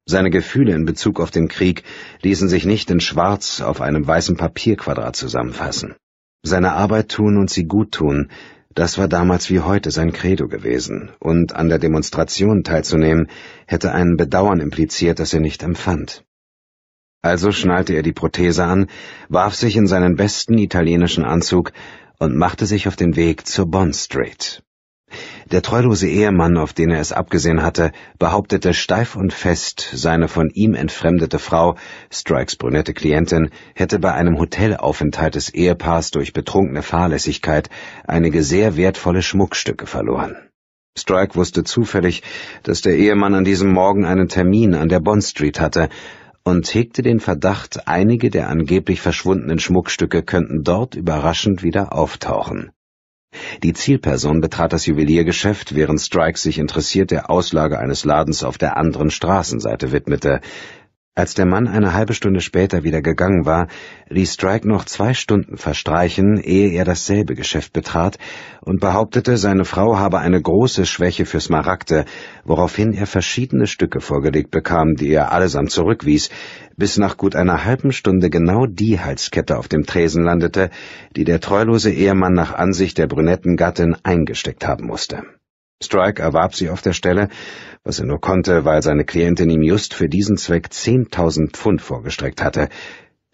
A: Seine Gefühle in Bezug auf den Krieg ließen sich nicht in Schwarz auf einem weißen Papierquadrat zusammenfassen. Seine Arbeit tun und sie gut tun, das war damals wie heute sein Credo gewesen, und an der Demonstration teilzunehmen, hätte ein Bedauern impliziert, das er nicht empfand. Also schnallte er die Prothese an, warf sich in seinen besten italienischen Anzug und machte sich auf den Weg zur Bond Street. Der treulose Ehemann, auf den er es abgesehen hatte, behauptete steif und fest, seine von ihm entfremdete Frau, Strikes brünette Klientin, hätte bei einem Hotelaufenthalt des Ehepaars durch betrunkene Fahrlässigkeit einige sehr wertvolle Schmuckstücke verloren. Strike wusste zufällig, dass der Ehemann an diesem Morgen einen Termin an der Bond Street hatte, und hegte den Verdacht, einige der angeblich verschwundenen Schmuckstücke könnten dort überraschend wieder auftauchen. Die Zielperson betrat das Juweliergeschäft, während Strike sich interessiert der Auslage eines Ladens auf der anderen Straßenseite widmete, als der Mann eine halbe Stunde später wieder gegangen war, ließ Strike noch zwei Stunden verstreichen, ehe er dasselbe Geschäft betrat und behauptete, seine Frau habe eine große Schwäche für Smaragde, woraufhin er verschiedene Stücke vorgelegt bekam, die er allesamt zurückwies, bis nach gut einer halben Stunde genau die Halskette auf dem Tresen landete, die der treulose Ehemann nach Ansicht der brünetten Gattin eingesteckt haben musste. Strike erwarb sie auf der Stelle was er nur konnte, weil seine Klientin ihm just für diesen Zweck zehntausend Pfund vorgestreckt hatte.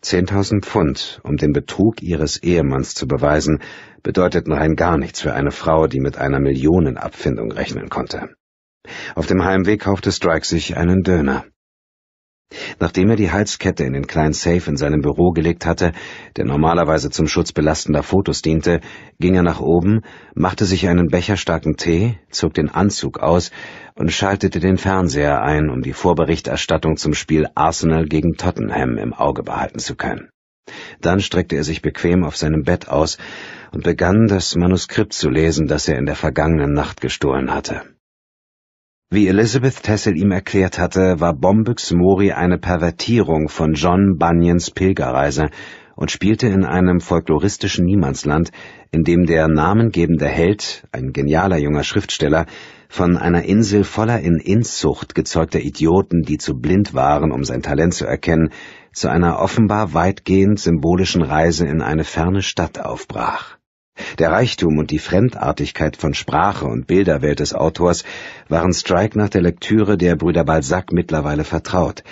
A: Zehntausend Pfund, um den Betrug ihres Ehemanns zu beweisen, bedeuteten rein gar nichts für eine Frau, die mit einer Millionenabfindung rechnen konnte. Auf dem Heimweg kaufte Strike sich einen Döner. Nachdem er die Halskette in den kleinen Safe in seinem Büro gelegt hatte, der normalerweise zum Schutz belastender Fotos diente, ging er nach oben, machte sich einen becherstarken Tee, zog den Anzug aus und schaltete den Fernseher ein, um die Vorberichterstattung zum Spiel Arsenal gegen Tottenham im Auge behalten zu können. Dann streckte er sich bequem auf seinem Bett aus und begann das Manuskript zu lesen, das er in der vergangenen Nacht gestohlen hatte. Wie Elizabeth Tessel ihm erklärt hatte, war Bombix Mori eine Pervertierung von John Bunyans Pilgerreise und spielte in einem folkloristischen Niemandsland, in dem der namengebende Held, ein genialer junger Schriftsteller, von einer Insel voller in Inzucht gezeugter Idioten, die zu blind waren, um sein Talent zu erkennen, zu einer offenbar weitgehend symbolischen Reise in eine ferne Stadt aufbrach der Reichtum und die Fremdartigkeit von Sprache und Bilderwelt des Autors waren Strike nach der Lektüre der Brüder Balzac mittlerweile vertraut.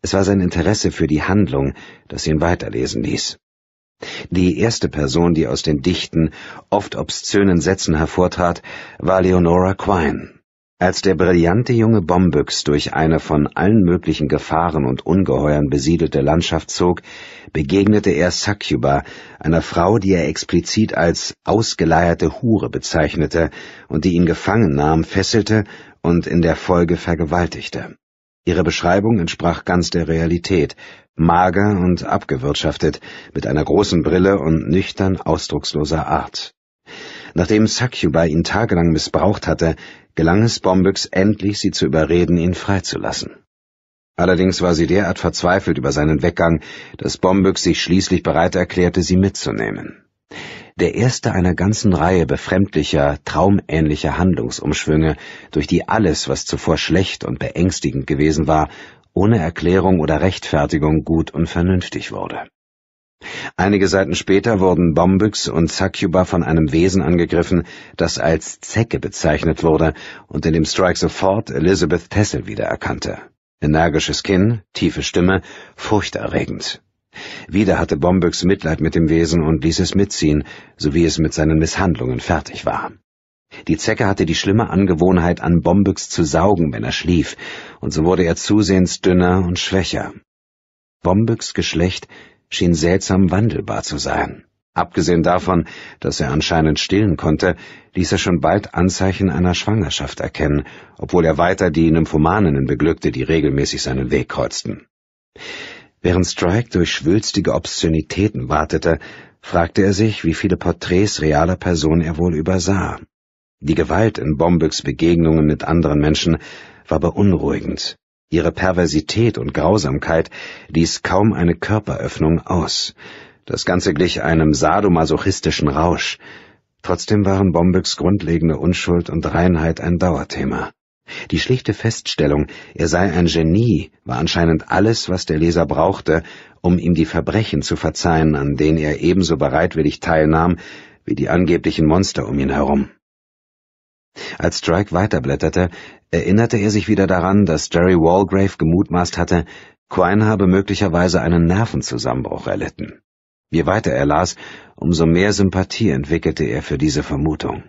A: Es war sein Interesse für die Handlung, das ihn weiterlesen ließ. Die erste Person, die aus den dichten, oft obszönen Sätzen hervortrat, war Leonora Quine. Als der brillante junge Bombyx durch eine von allen möglichen Gefahren und Ungeheuern besiedelte Landschaft zog, begegnete er Succuba, einer Frau, die er explizit als ausgeleierte Hure bezeichnete und die ihn gefangen nahm, fesselte und in der Folge vergewaltigte. Ihre Beschreibung entsprach ganz der Realität, mager und abgewirtschaftet, mit einer großen Brille und nüchtern ausdrucksloser Art. Nachdem Succuba ihn tagelang missbraucht hatte, gelang es Bombyx endlich, sie zu überreden, ihn freizulassen. Allerdings war sie derart verzweifelt über seinen Weggang, dass Bombyx sich schließlich bereit erklärte, sie mitzunehmen. Der erste einer ganzen Reihe befremdlicher, traumähnlicher Handlungsumschwünge, durch die alles, was zuvor schlecht und beängstigend gewesen war, ohne Erklärung oder Rechtfertigung gut und vernünftig wurde. Einige Seiten später wurden Bombyx und Succuba von einem Wesen angegriffen, das als Zecke bezeichnet wurde und in dem Strike sofort Elizabeth Tessel wiedererkannte. Energisches Kinn, tiefe Stimme, furchterregend. Wieder hatte Bombyx Mitleid mit dem Wesen und ließ es mitziehen, sowie es mit seinen Misshandlungen fertig war. Die Zecke hatte die schlimme Angewohnheit, an Bombyx zu saugen, wenn er schlief, und so wurde er zusehends dünner und schwächer. Bombyx Geschlecht schien seltsam wandelbar zu sein. Abgesehen davon, dass er anscheinend stillen konnte, ließ er schon bald Anzeichen einer Schwangerschaft erkennen, obwohl er weiter die Nymphomaninnen beglückte, die regelmäßig seinen Weg kreuzten. Während Strike durch schwülstige Obszönitäten wartete, fragte er sich, wie viele Porträts realer Personen er wohl übersah. Die Gewalt in Bombecks Begegnungen mit anderen Menschen war beunruhigend, Ihre Perversität und Grausamkeit ließ kaum eine Körperöffnung aus. Das Ganze glich einem sadomasochistischen Rausch. Trotzdem waren Bombecks grundlegende Unschuld und Reinheit ein Dauerthema. Die schlichte Feststellung, er sei ein Genie, war anscheinend alles, was der Leser brauchte, um ihm die Verbrechen zu verzeihen, an denen er ebenso bereitwillig teilnahm, wie die angeblichen Monster um ihn herum. Als Strike weiterblätterte, erinnerte er sich wieder daran, dass Jerry Walgrave gemutmaßt hatte, Quine habe möglicherweise einen Nervenzusammenbruch erlitten. Je weiter er las, umso mehr Sympathie entwickelte er für diese Vermutung.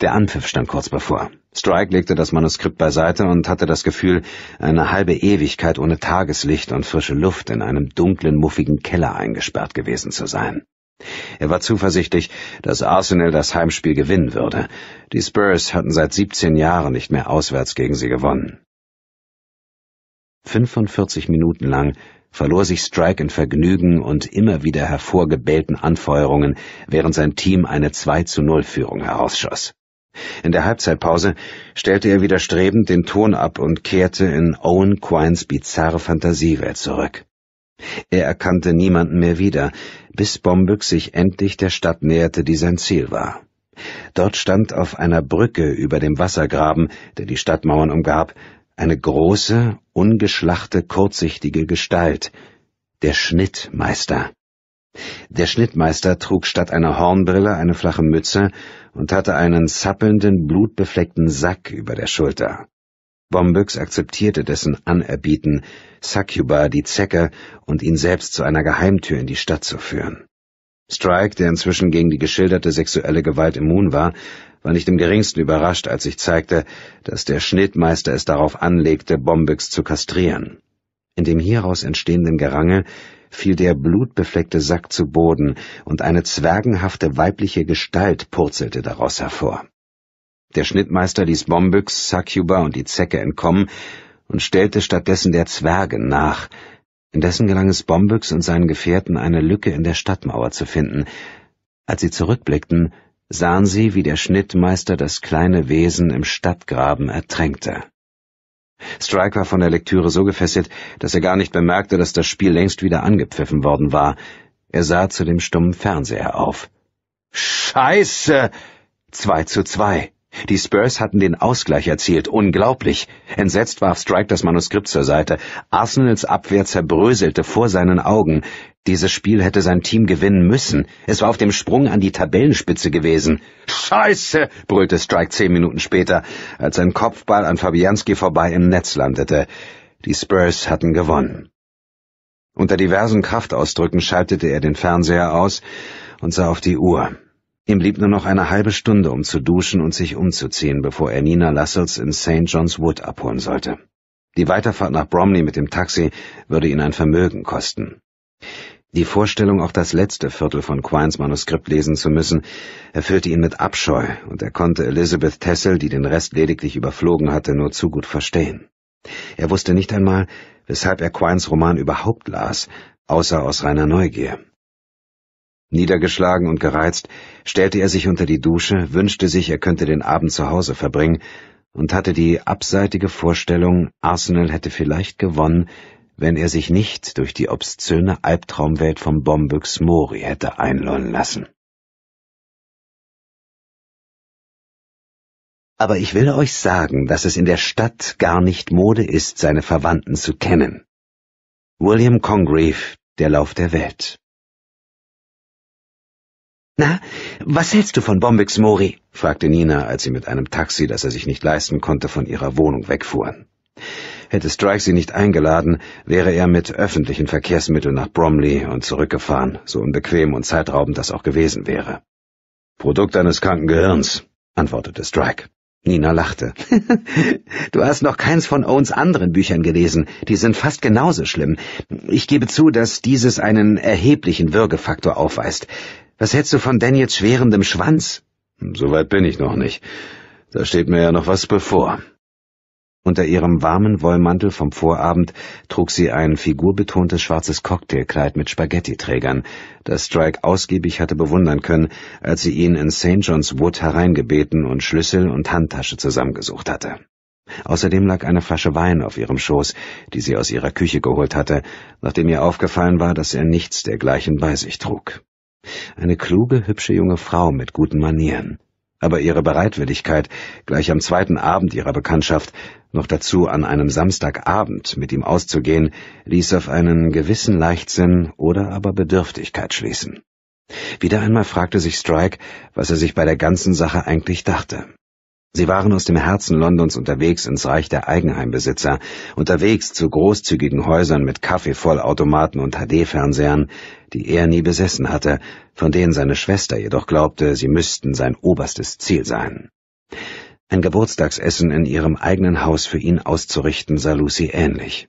A: Der Anpfiff stand kurz bevor. Strike legte das Manuskript beiseite und hatte das Gefühl, eine halbe Ewigkeit ohne Tageslicht und frische Luft in einem dunklen, muffigen Keller eingesperrt gewesen zu sein. Er war zuversichtlich, dass Arsenal das Heimspiel gewinnen würde. Die Spurs hatten seit 17 Jahren nicht mehr auswärts gegen sie gewonnen. 45 Minuten lang verlor sich Strike in Vergnügen und immer wieder hervorgebellten Anfeuerungen, während sein Team eine 2 zu 0 Führung herausschoss. In der Halbzeitpause stellte er widerstrebend den Ton ab und kehrte in Owen Quines bizarre Fantasiewelt zurück. Er erkannte niemanden mehr wieder, bis Bombück sich endlich der Stadt näherte, die sein Ziel war. Dort stand auf einer Brücke über dem Wassergraben, der die Stadtmauern umgab, eine große, ungeschlachte, kurzsichtige Gestalt, der Schnittmeister. Der Schnittmeister trug statt einer Hornbrille eine flache Mütze und hatte einen zappelnden, blutbefleckten Sack über der Schulter. Bombyx akzeptierte dessen Anerbieten, Sakuba die Zecke und ihn selbst zu einer Geheimtür in die Stadt zu führen. Strike, der inzwischen gegen die geschilderte sexuelle Gewalt immun war, war nicht im geringsten überrascht, als ich zeigte, dass der Schnittmeister es darauf anlegte, Bombyx zu kastrieren. In dem hieraus entstehenden Gerangel fiel der blutbefleckte Sack zu Boden und eine zwergenhafte weibliche Gestalt purzelte daraus hervor. Der Schnittmeister ließ Bombyx, Sakuba und die Zecke entkommen und stellte stattdessen der Zwerge nach. Indessen gelang es Bombyx und seinen Gefährten, eine Lücke in der Stadtmauer zu finden. Als sie zurückblickten, sahen sie, wie der Schnittmeister das kleine Wesen im Stadtgraben ertränkte. Strike war von der Lektüre so gefesselt, dass er gar nicht bemerkte, dass das Spiel längst wieder angepfiffen worden war. Er sah zu dem stummen Fernseher auf. Scheiße! Zwei zu zwei. Die Spurs hatten den Ausgleich erzielt. Unglaublich. Entsetzt warf Strike das Manuskript zur Seite. Arsenals Abwehr zerbröselte vor seinen Augen. Dieses Spiel hätte sein Team gewinnen müssen. Es war auf dem Sprung an die Tabellenspitze gewesen. Scheiße! brüllte Strike zehn Minuten später, als ein Kopfball an Fabianski vorbei im Netz landete. Die Spurs hatten gewonnen. Unter diversen Kraftausdrücken schaltete er den Fernseher aus und sah auf die Uhr. Ihm blieb nur noch eine halbe Stunde, um zu duschen und sich umzuziehen, bevor er Nina Lassels in St. John's Wood abholen sollte. Die Weiterfahrt nach Bromley mit dem Taxi würde ihn ein Vermögen kosten. Die Vorstellung, auch das letzte Viertel von Quines Manuskript lesen zu müssen, erfüllte ihn mit Abscheu, und er konnte Elizabeth Tessel, die den Rest lediglich überflogen hatte, nur zu gut verstehen. Er wusste nicht einmal, weshalb er Quines Roman überhaupt las, außer aus reiner Neugier. Niedergeschlagen und gereizt stellte er sich unter die Dusche, wünschte sich, er könnte den Abend zu Hause verbringen und hatte die abseitige Vorstellung, Arsenal hätte vielleicht gewonnen, wenn er sich nicht durch die
B: obszöne Albtraumwelt vom Bombyx Mori hätte einlullen lassen. Aber ich will euch sagen, dass es in der Stadt gar nicht Mode ist, seine Verwandten zu kennen. William Congreve, der Lauf der Welt. Na,
A: was hältst du von Bombix Mori? fragte Nina, als sie mit einem Taxi, das er sich nicht leisten konnte, von ihrer Wohnung wegfuhren. Hätte Strike sie nicht eingeladen, wäre er mit öffentlichen Verkehrsmitteln nach Bromley und zurückgefahren, so unbequem und zeitraubend das auch gewesen wäre. Produkt eines kranken Gehirns, antwortete Strike. Nina lachte. du hast noch keins von Owens anderen Büchern gelesen. Die sind fast genauso schlimm. Ich gebe zu, dass dieses einen erheblichen Würgefaktor aufweist. Was hältst du von Daniels schwerendem Schwanz? Soweit bin ich noch nicht. Da steht mir ja noch was bevor. Unter ihrem warmen Wollmantel vom Vorabend trug sie ein figurbetontes schwarzes Cocktailkleid mit Spaghetti-Trägern, das Strike ausgiebig hatte bewundern können, als sie ihn in St. John's Wood hereingebeten und Schlüssel und Handtasche zusammengesucht hatte. Außerdem lag eine Flasche Wein auf ihrem Schoß, die sie aus ihrer Küche geholt hatte, nachdem ihr aufgefallen war, dass er nichts dergleichen bei sich trug. Eine kluge, hübsche junge Frau mit guten Manieren. Aber ihre Bereitwilligkeit, gleich am zweiten Abend ihrer Bekanntschaft, noch dazu an einem Samstagabend mit ihm auszugehen, ließ auf einen gewissen Leichtsinn oder aber Bedürftigkeit schließen. Wieder einmal fragte sich Strike, was er sich bei der ganzen Sache eigentlich dachte. Sie waren aus dem Herzen Londons unterwegs ins Reich der Eigenheimbesitzer, unterwegs zu großzügigen Häusern mit Kaffeevollautomaten und HD-Fernsehern, die er nie besessen hatte, von denen seine Schwester jedoch glaubte, sie müssten sein oberstes Ziel sein. Ein Geburtstagsessen in ihrem eigenen Haus für ihn auszurichten sah Lucy ähnlich.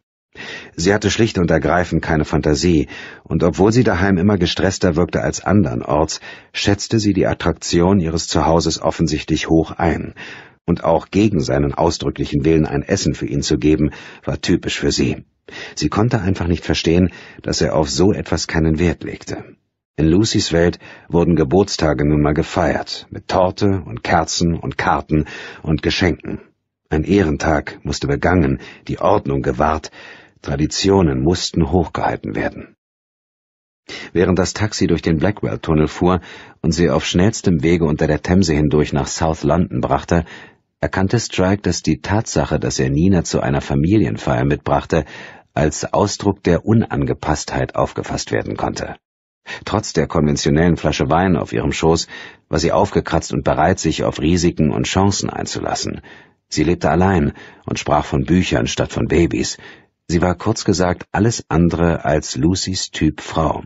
A: Sie hatte schlicht und ergreifend keine Fantasie, und obwohl sie daheim immer gestresster wirkte als andernorts, schätzte sie die Attraktion ihres Zuhauses offensichtlich hoch ein, und auch gegen seinen ausdrücklichen Willen ein Essen für ihn zu geben, war typisch für sie. Sie konnte einfach nicht verstehen, dass er auf so etwas keinen Wert legte. In Lucys Welt wurden Geburtstage nun mal gefeiert, mit Torte und Kerzen und Karten und Geschenken. Ein Ehrentag musste begangen, die Ordnung gewahrt, Traditionen mussten hochgehalten werden. Während das Taxi durch den Blackwell-Tunnel fuhr und sie auf schnellstem Wege unter der Themse hindurch nach South London brachte, erkannte Strike, dass die Tatsache, dass er Nina zu einer Familienfeier mitbrachte, als Ausdruck der Unangepasstheit aufgefasst werden konnte. Trotz der konventionellen Flasche Wein auf ihrem Schoß war sie aufgekratzt und bereit, sich auf Risiken und Chancen einzulassen. Sie lebte allein und sprach von Büchern statt von Babys, Sie war kurz gesagt alles andere als Lucys Typ Frau.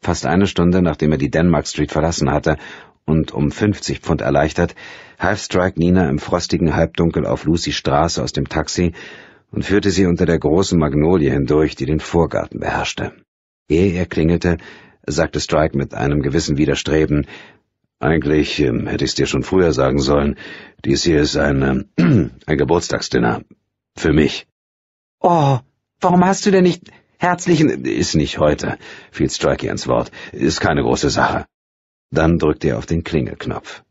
A: Fast eine Stunde, nachdem er die Denmark Street verlassen hatte und um 50 Pfund erleichtert, half Strike Nina im frostigen Halbdunkel auf Lucys Straße aus dem Taxi und führte sie unter der großen Magnolie hindurch, die den Vorgarten beherrschte. Ehe er klingelte, sagte Strike mit einem gewissen Widerstreben, eigentlich ähm, hätte ich's dir schon früher sagen sollen, dies hier ist ein, äh, ein Geburtstagsdinner, für mich. Oh, warum hast du denn nicht herzlichen... Ist nicht heute, fiel Strikey ans Wort. Ist keine große Sache. Dann drückte er auf den Klingelknopf.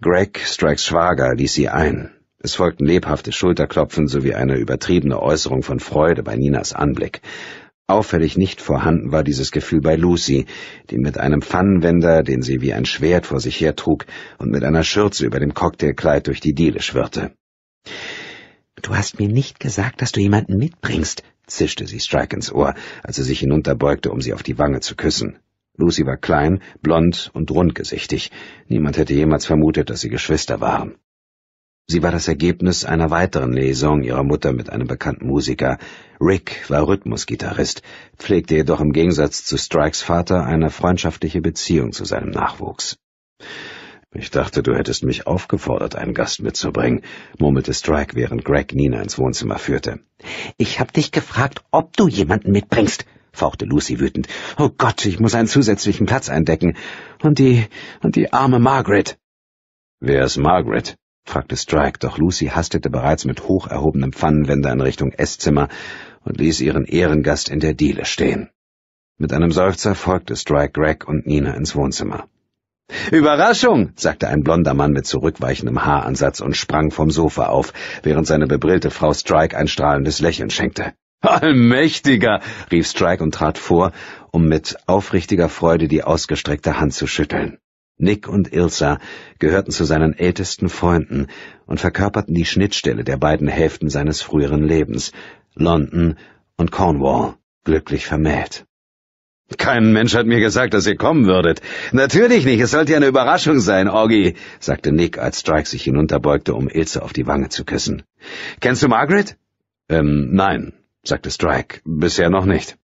A: Greg, Strikes Schwager, ließ sie ein. Es folgten lebhafte Schulterklopfen sowie eine übertriebene Äußerung von Freude bei Ninas Anblick. Auffällig nicht vorhanden war dieses Gefühl bei Lucy, die mit einem Pfannenwender, den sie wie ein Schwert vor sich hertrug, und mit einer Schürze über dem Cocktailkleid durch die Diele schwirrte. Du hast mir nicht gesagt, dass du jemanden mitbringst, zischte sie Strike ins Ohr, als er sich hinunterbeugte, um sie auf die Wange zu küssen. Lucy war klein, blond und rundgesichtig. Niemand hätte jemals vermutet, dass sie Geschwister waren. Sie war das Ergebnis einer weiteren Lesung ihrer Mutter mit einem bekannten Musiker. Rick war Rhythmusgitarrist, pflegte jedoch im Gegensatz zu Strikes Vater eine freundschaftliche Beziehung zu seinem Nachwuchs. Ich dachte, du hättest mich aufgefordert, einen Gast mitzubringen, murmelte Strike, während Greg Nina ins Wohnzimmer führte. Ich hab dich gefragt, ob du jemanden mitbringst, fauchte Lucy wütend. Oh Gott, ich muss einen zusätzlichen Platz eindecken. Und die, und die arme Margaret. Wer ist Margaret? fragte Strike, doch Lucy hastete bereits mit hoch erhobenem Pfannenwender in Richtung Esszimmer und ließ ihren Ehrengast in der Diele stehen. Mit einem Seufzer folgte Strike Greg und Nina ins Wohnzimmer. Überraschung, sagte ein blonder Mann mit zurückweichendem Haaransatz und sprang vom Sofa auf, während seine bebrillte Frau Strike ein strahlendes Lächeln schenkte. Allmächtiger, rief Strike und trat vor, um mit aufrichtiger Freude die ausgestreckte Hand zu schütteln. Nick und Ilsa gehörten zu seinen ältesten Freunden und verkörperten die Schnittstelle der beiden Hälften seines früheren Lebens, London und Cornwall, glücklich vermählt. Kein Mensch hat mir gesagt, dass ihr kommen würdet. Natürlich nicht, es sollte ja eine Überraschung sein, Oggy, sagte Nick, als Strike sich hinunterbeugte, um Ilse auf die Wange zu küssen. Kennst du Margaret? Ähm, nein, sagte Strike, bisher noch nicht.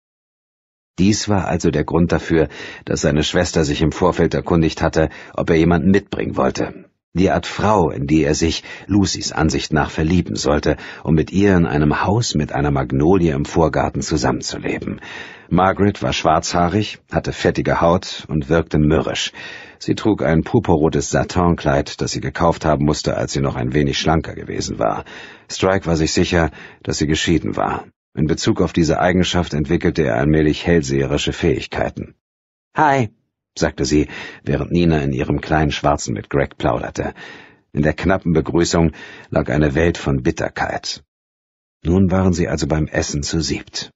A: Dies war also der Grund dafür, dass seine Schwester sich im Vorfeld erkundigt hatte, ob er jemanden mitbringen wollte. Die Art Frau, in die er sich, Lucys Ansicht nach, verlieben sollte, um mit ihr in einem Haus mit einer Magnolie im Vorgarten zusammenzuleben. Margaret war schwarzhaarig, hatte fettige Haut und wirkte mürrisch. Sie trug ein purpurrotes Satinkleid, das sie gekauft haben musste, als sie noch ein wenig schlanker gewesen war. Strike war sich sicher, dass sie geschieden war. In Bezug auf diese Eigenschaft entwickelte er allmählich hellseherische Fähigkeiten. Hi, sagte sie, während Nina in ihrem kleinen Schwarzen mit Greg plauderte. In der knappen Begrüßung lag eine Welt von Bitterkeit. Nun waren sie also beim Essen zu siebt.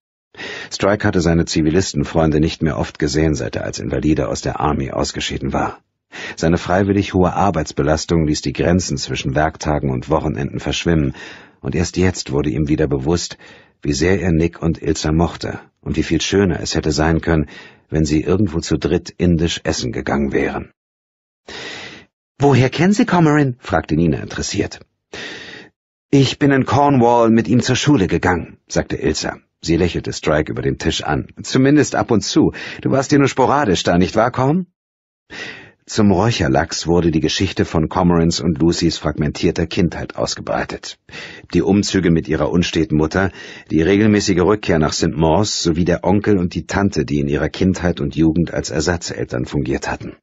A: Strike hatte seine Zivilistenfreunde nicht mehr oft gesehen, seit er als Invalide aus der Army ausgeschieden war. Seine freiwillig hohe Arbeitsbelastung ließ die Grenzen zwischen Werktagen und Wochenenden verschwimmen, und erst jetzt wurde ihm wieder bewusst, wie sehr er Nick und Ilsa mochte und wie viel schöner es hätte sein können, wenn sie irgendwo zu dritt indisch essen gegangen wären. Woher kennen Sie Comerin? fragte Nina interessiert. Ich bin in Cornwall mit ihm zur Schule gegangen, sagte Ilsa. Sie lächelte Strike über den Tisch an. Zumindest ab und zu. Du warst hier nur sporadisch da, nicht wahr, Corm? Zum Räucherlachs wurde die Geschichte von Cormorans und Lucys fragmentierter Kindheit ausgebreitet. Die Umzüge mit ihrer unsteten Mutter, die regelmäßige Rückkehr nach St. Mors sowie der Onkel und die Tante, die in ihrer Kindheit und Jugend als Ersatzeltern fungiert hatten.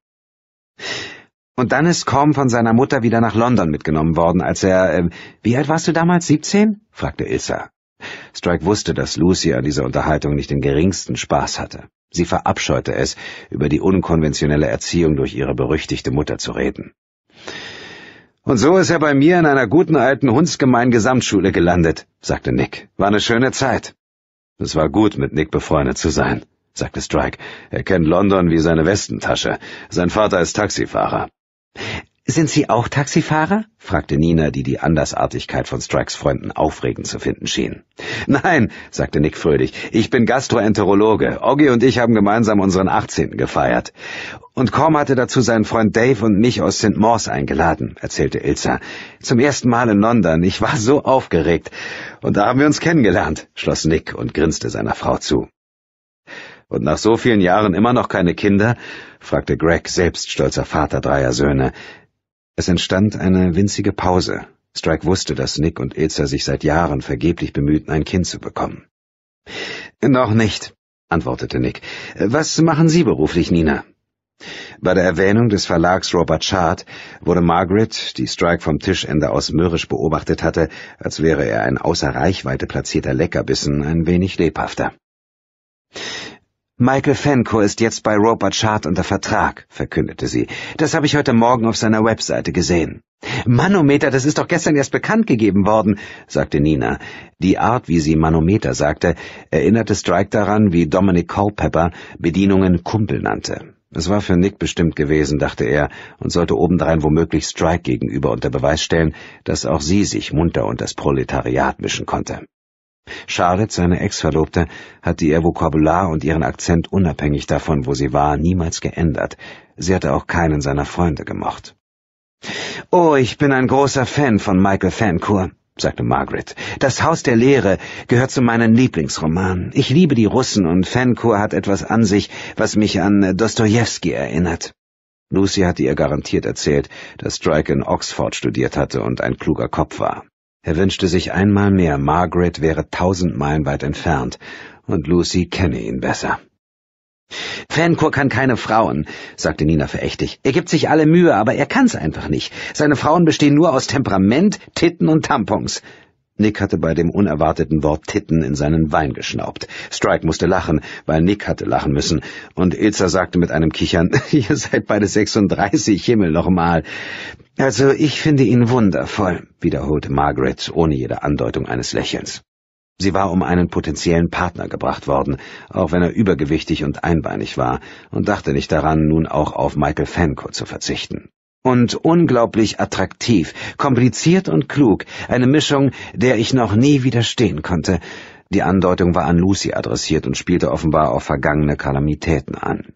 A: Und dann ist Corm von seiner Mutter wieder nach London mitgenommen worden, als er... Äh, wie alt warst du damals? 17? fragte Ilsa. Strike wusste, dass Lucy an dieser Unterhaltung nicht den geringsten Spaß hatte. Sie verabscheute es, über die unkonventionelle Erziehung durch ihre berüchtigte Mutter zu reden. Und so ist er bei mir in einer guten alten Hundsgemeinen Gesamtschule gelandet, sagte Nick. War eine schöne Zeit. Es war gut, mit Nick befreundet zu sein, sagte Strike. Er kennt London wie seine Westentasche. Sein Vater ist Taxifahrer. Sind Sie auch Taxifahrer? fragte Nina, die die Andersartigkeit von Strikes Freunden aufregend zu finden schien. Nein, sagte Nick fröhlich, ich bin Gastroenterologe. Oggi und ich haben gemeinsam unseren 18. gefeiert. Und Korm hatte dazu seinen Freund Dave und mich aus St. Mors eingeladen, erzählte Ilsa. Zum ersten Mal in London. Ich war so aufgeregt. Und da haben wir uns kennengelernt, schloss Nick und grinste seiner Frau zu. Und nach so vielen Jahren immer noch keine Kinder? fragte Greg, selbst stolzer Vater dreier Söhne. Es entstand eine winzige Pause. Strike wusste, dass Nick und Ilza sich seit Jahren vergeblich bemühten, ein Kind zu bekommen. Noch nicht, antwortete Nick. Was machen Sie beruflich, Nina? Bei der Erwähnung des Verlags Robert Chart wurde Margaret, die Strike vom Tischende aus mürrisch beobachtet hatte, als wäre er ein außer Reichweite platzierter Leckerbissen, ein wenig lebhafter. Michael Fenko ist jetzt bei Roper Chart unter Vertrag, verkündete sie. Das habe ich heute Morgen auf seiner Webseite gesehen. Manometer, das ist doch gestern erst bekannt gegeben worden, sagte Nina. Die Art, wie sie Manometer sagte, erinnerte Strike daran, wie Dominic Culpepper Bedienungen Kumpel nannte. Es war für Nick bestimmt gewesen, dachte er, und sollte obendrein womöglich Strike gegenüber unter Beweis stellen, dass auch sie sich munter und das Proletariat mischen konnte. Charlotte, seine Ex-Verlobte, hatte ihr Vokabular und ihren Akzent unabhängig davon, wo sie war, niemals geändert. Sie hatte auch keinen seiner Freunde gemocht. Oh, ich bin ein großer Fan von Michael Fancourt, sagte Margaret. Das Haus der Lehre gehört zu meinen Lieblingsromanen. Ich liebe die Russen und Fancourt hat etwas an sich, was mich an Dostoevsky erinnert. Lucy hatte ihr garantiert erzählt, dass Drake in Oxford studiert hatte und ein kluger Kopf war. Er wünschte sich einmal mehr, Margaret wäre tausend Meilen weit entfernt, und Lucy kenne ihn besser. Fancourt kann keine Frauen, sagte Nina verächtlich. Er gibt sich alle Mühe, aber er kann's einfach nicht. Seine Frauen bestehen nur aus Temperament, Titten und Tampons. Nick hatte bei dem unerwarteten Wort Titten in seinen Wein geschnaubt. Strike musste lachen, weil Nick hatte lachen müssen, und Ilza sagte mit einem Kichern, ihr seid beide 36, Himmel nochmal. Also ich finde ihn wundervoll, wiederholte Margaret ohne jede Andeutung eines Lächelns. Sie war um einen potenziellen Partner gebracht worden, auch wenn er übergewichtig und einbeinig war, und dachte nicht daran, nun auch auf Michael Fanco zu verzichten und unglaublich attraktiv, kompliziert und klug, eine Mischung, der ich noch nie widerstehen konnte. Die Andeutung war an Lucy adressiert und spielte offenbar auf vergangene Kalamitäten an.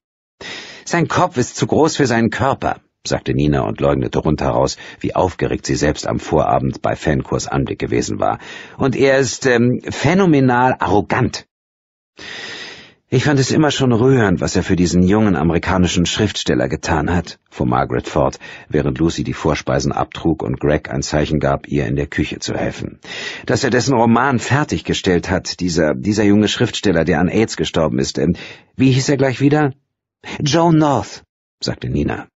A: Sein Kopf ist zu groß für seinen Körper, sagte Nina und leugnete rundheraus, wie aufgeregt sie selbst am Vorabend bei Fankurs Anblick gewesen war. Und er ist ähm, phänomenal arrogant. Ich fand es immer schon rührend, was er für diesen jungen amerikanischen Schriftsteller getan hat, fuhr Margaret fort, während Lucy die Vorspeisen abtrug und Greg ein Zeichen gab, ihr in der Küche zu helfen. Dass er dessen Roman fertiggestellt hat, dieser, dieser junge Schriftsteller, der an AIDS gestorben ist. Ähm, wie hieß er gleich wieder? Joe North, sagte Nina.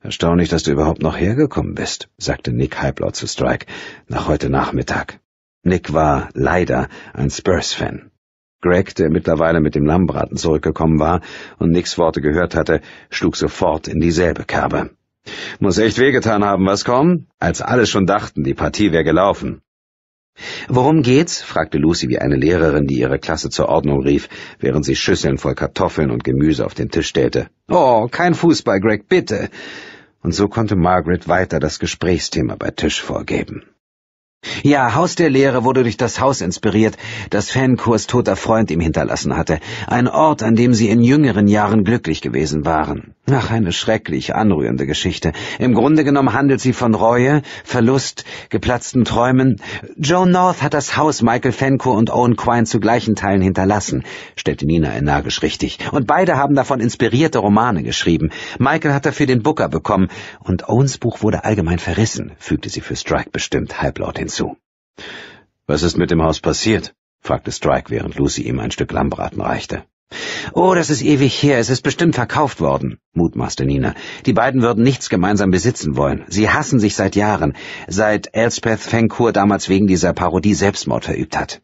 A: Erstaunlich, dass du überhaupt noch hergekommen bist, sagte Nick halblaut zu Strike, nach heute Nachmittag. Nick war leider ein Spurs-Fan. Greg, der mittlerweile mit dem Lammbraten zurückgekommen war und nix Worte gehört hatte, schlug sofort in dieselbe Kerbe. Muss echt wehgetan haben, was komm? Als alle schon dachten, die Partie wäre gelaufen. Worum geht's? fragte Lucy wie eine Lehrerin, die ihre Klasse zur Ordnung rief, während sie Schüsseln voll Kartoffeln und Gemüse auf den Tisch stellte. Oh, kein Fußball, Greg, bitte. Und so konnte Margaret weiter das Gesprächsthema bei Tisch vorgeben. Ja, Haus der Lehre wurde durch das Haus inspiriert, das Fankurs toter Freund ihm hinterlassen hatte. Ein Ort, an dem sie in jüngeren Jahren glücklich gewesen waren. Ach, eine schrecklich anrührende Geschichte. Im Grunde genommen handelt sie von Reue, Verlust, geplatzten Träumen. Joe North hat das Haus Michael Fancourt und Owen Quine zu gleichen Teilen hinterlassen, stellte Nina energisch richtig. Und beide haben davon inspirierte Romane geschrieben. Michael hat dafür den Booker bekommen und Owens Buch wurde allgemein verrissen, fügte sie für Strike bestimmt halblaut hinzu zu. Was ist mit dem Haus passiert? fragte Strike, während Lucy ihm ein Stück Lammbraten reichte. Oh, das ist ewig her. Es ist bestimmt verkauft worden, mutmaßte Nina. Die beiden würden nichts gemeinsam besitzen wollen. Sie hassen sich seit Jahren, seit Elspeth Fancourt damals wegen dieser Parodie Selbstmord verübt hat.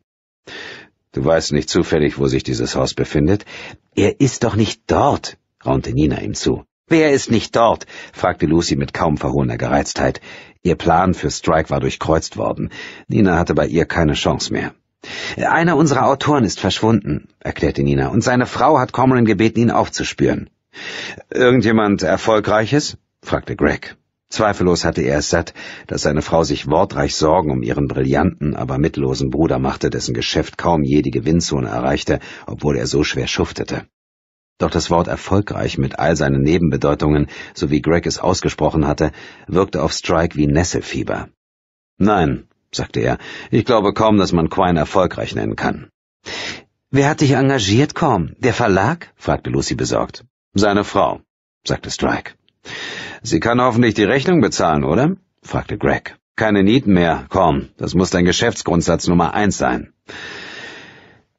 A: Du weißt nicht zufällig, wo sich dieses Haus befindet? Er ist doch nicht dort, raunte Nina ihm zu. Wer ist nicht dort? fragte Lucy mit kaum verhohlener Gereiztheit. Ihr Plan für Strike war durchkreuzt worden. Nina hatte bei ihr keine Chance mehr. Einer unserer Autoren ist verschwunden, erklärte Nina, und seine Frau hat Cormoran gebeten, ihn aufzuspüren. Irgendjemand Erfolgreiches? fragte Greg. Zweifellos hatte er es satt, dass seine Frau sich wortreich Sorgen um ihren brillanten, aber mittellosen Bruder machte, dessen Geschäft kaum je die Gewinnzone erreichte, obwohl er so schwer schuftete. Doch das Wort erfolgreich mit all seinen Nebenbedeutungen, so wie Greg es ausgesprochen hatte, wirkte auf Strike wie Nesselfieber. Nein, sagte er, ich glaube kaum, dass man Quine erfolgreich nennen kann. Wer hat dich engagiert, Corm? Der Verlag? fragte Lucy besorgt. Seine Frau, sagte Strike. Sie kann hoffentlich die Rechnung bezahlen, oder? fragte Greg. Keine Nieten mehr, Corm. Das muss dein Geschäftsgrundsatz Nummer eins sein.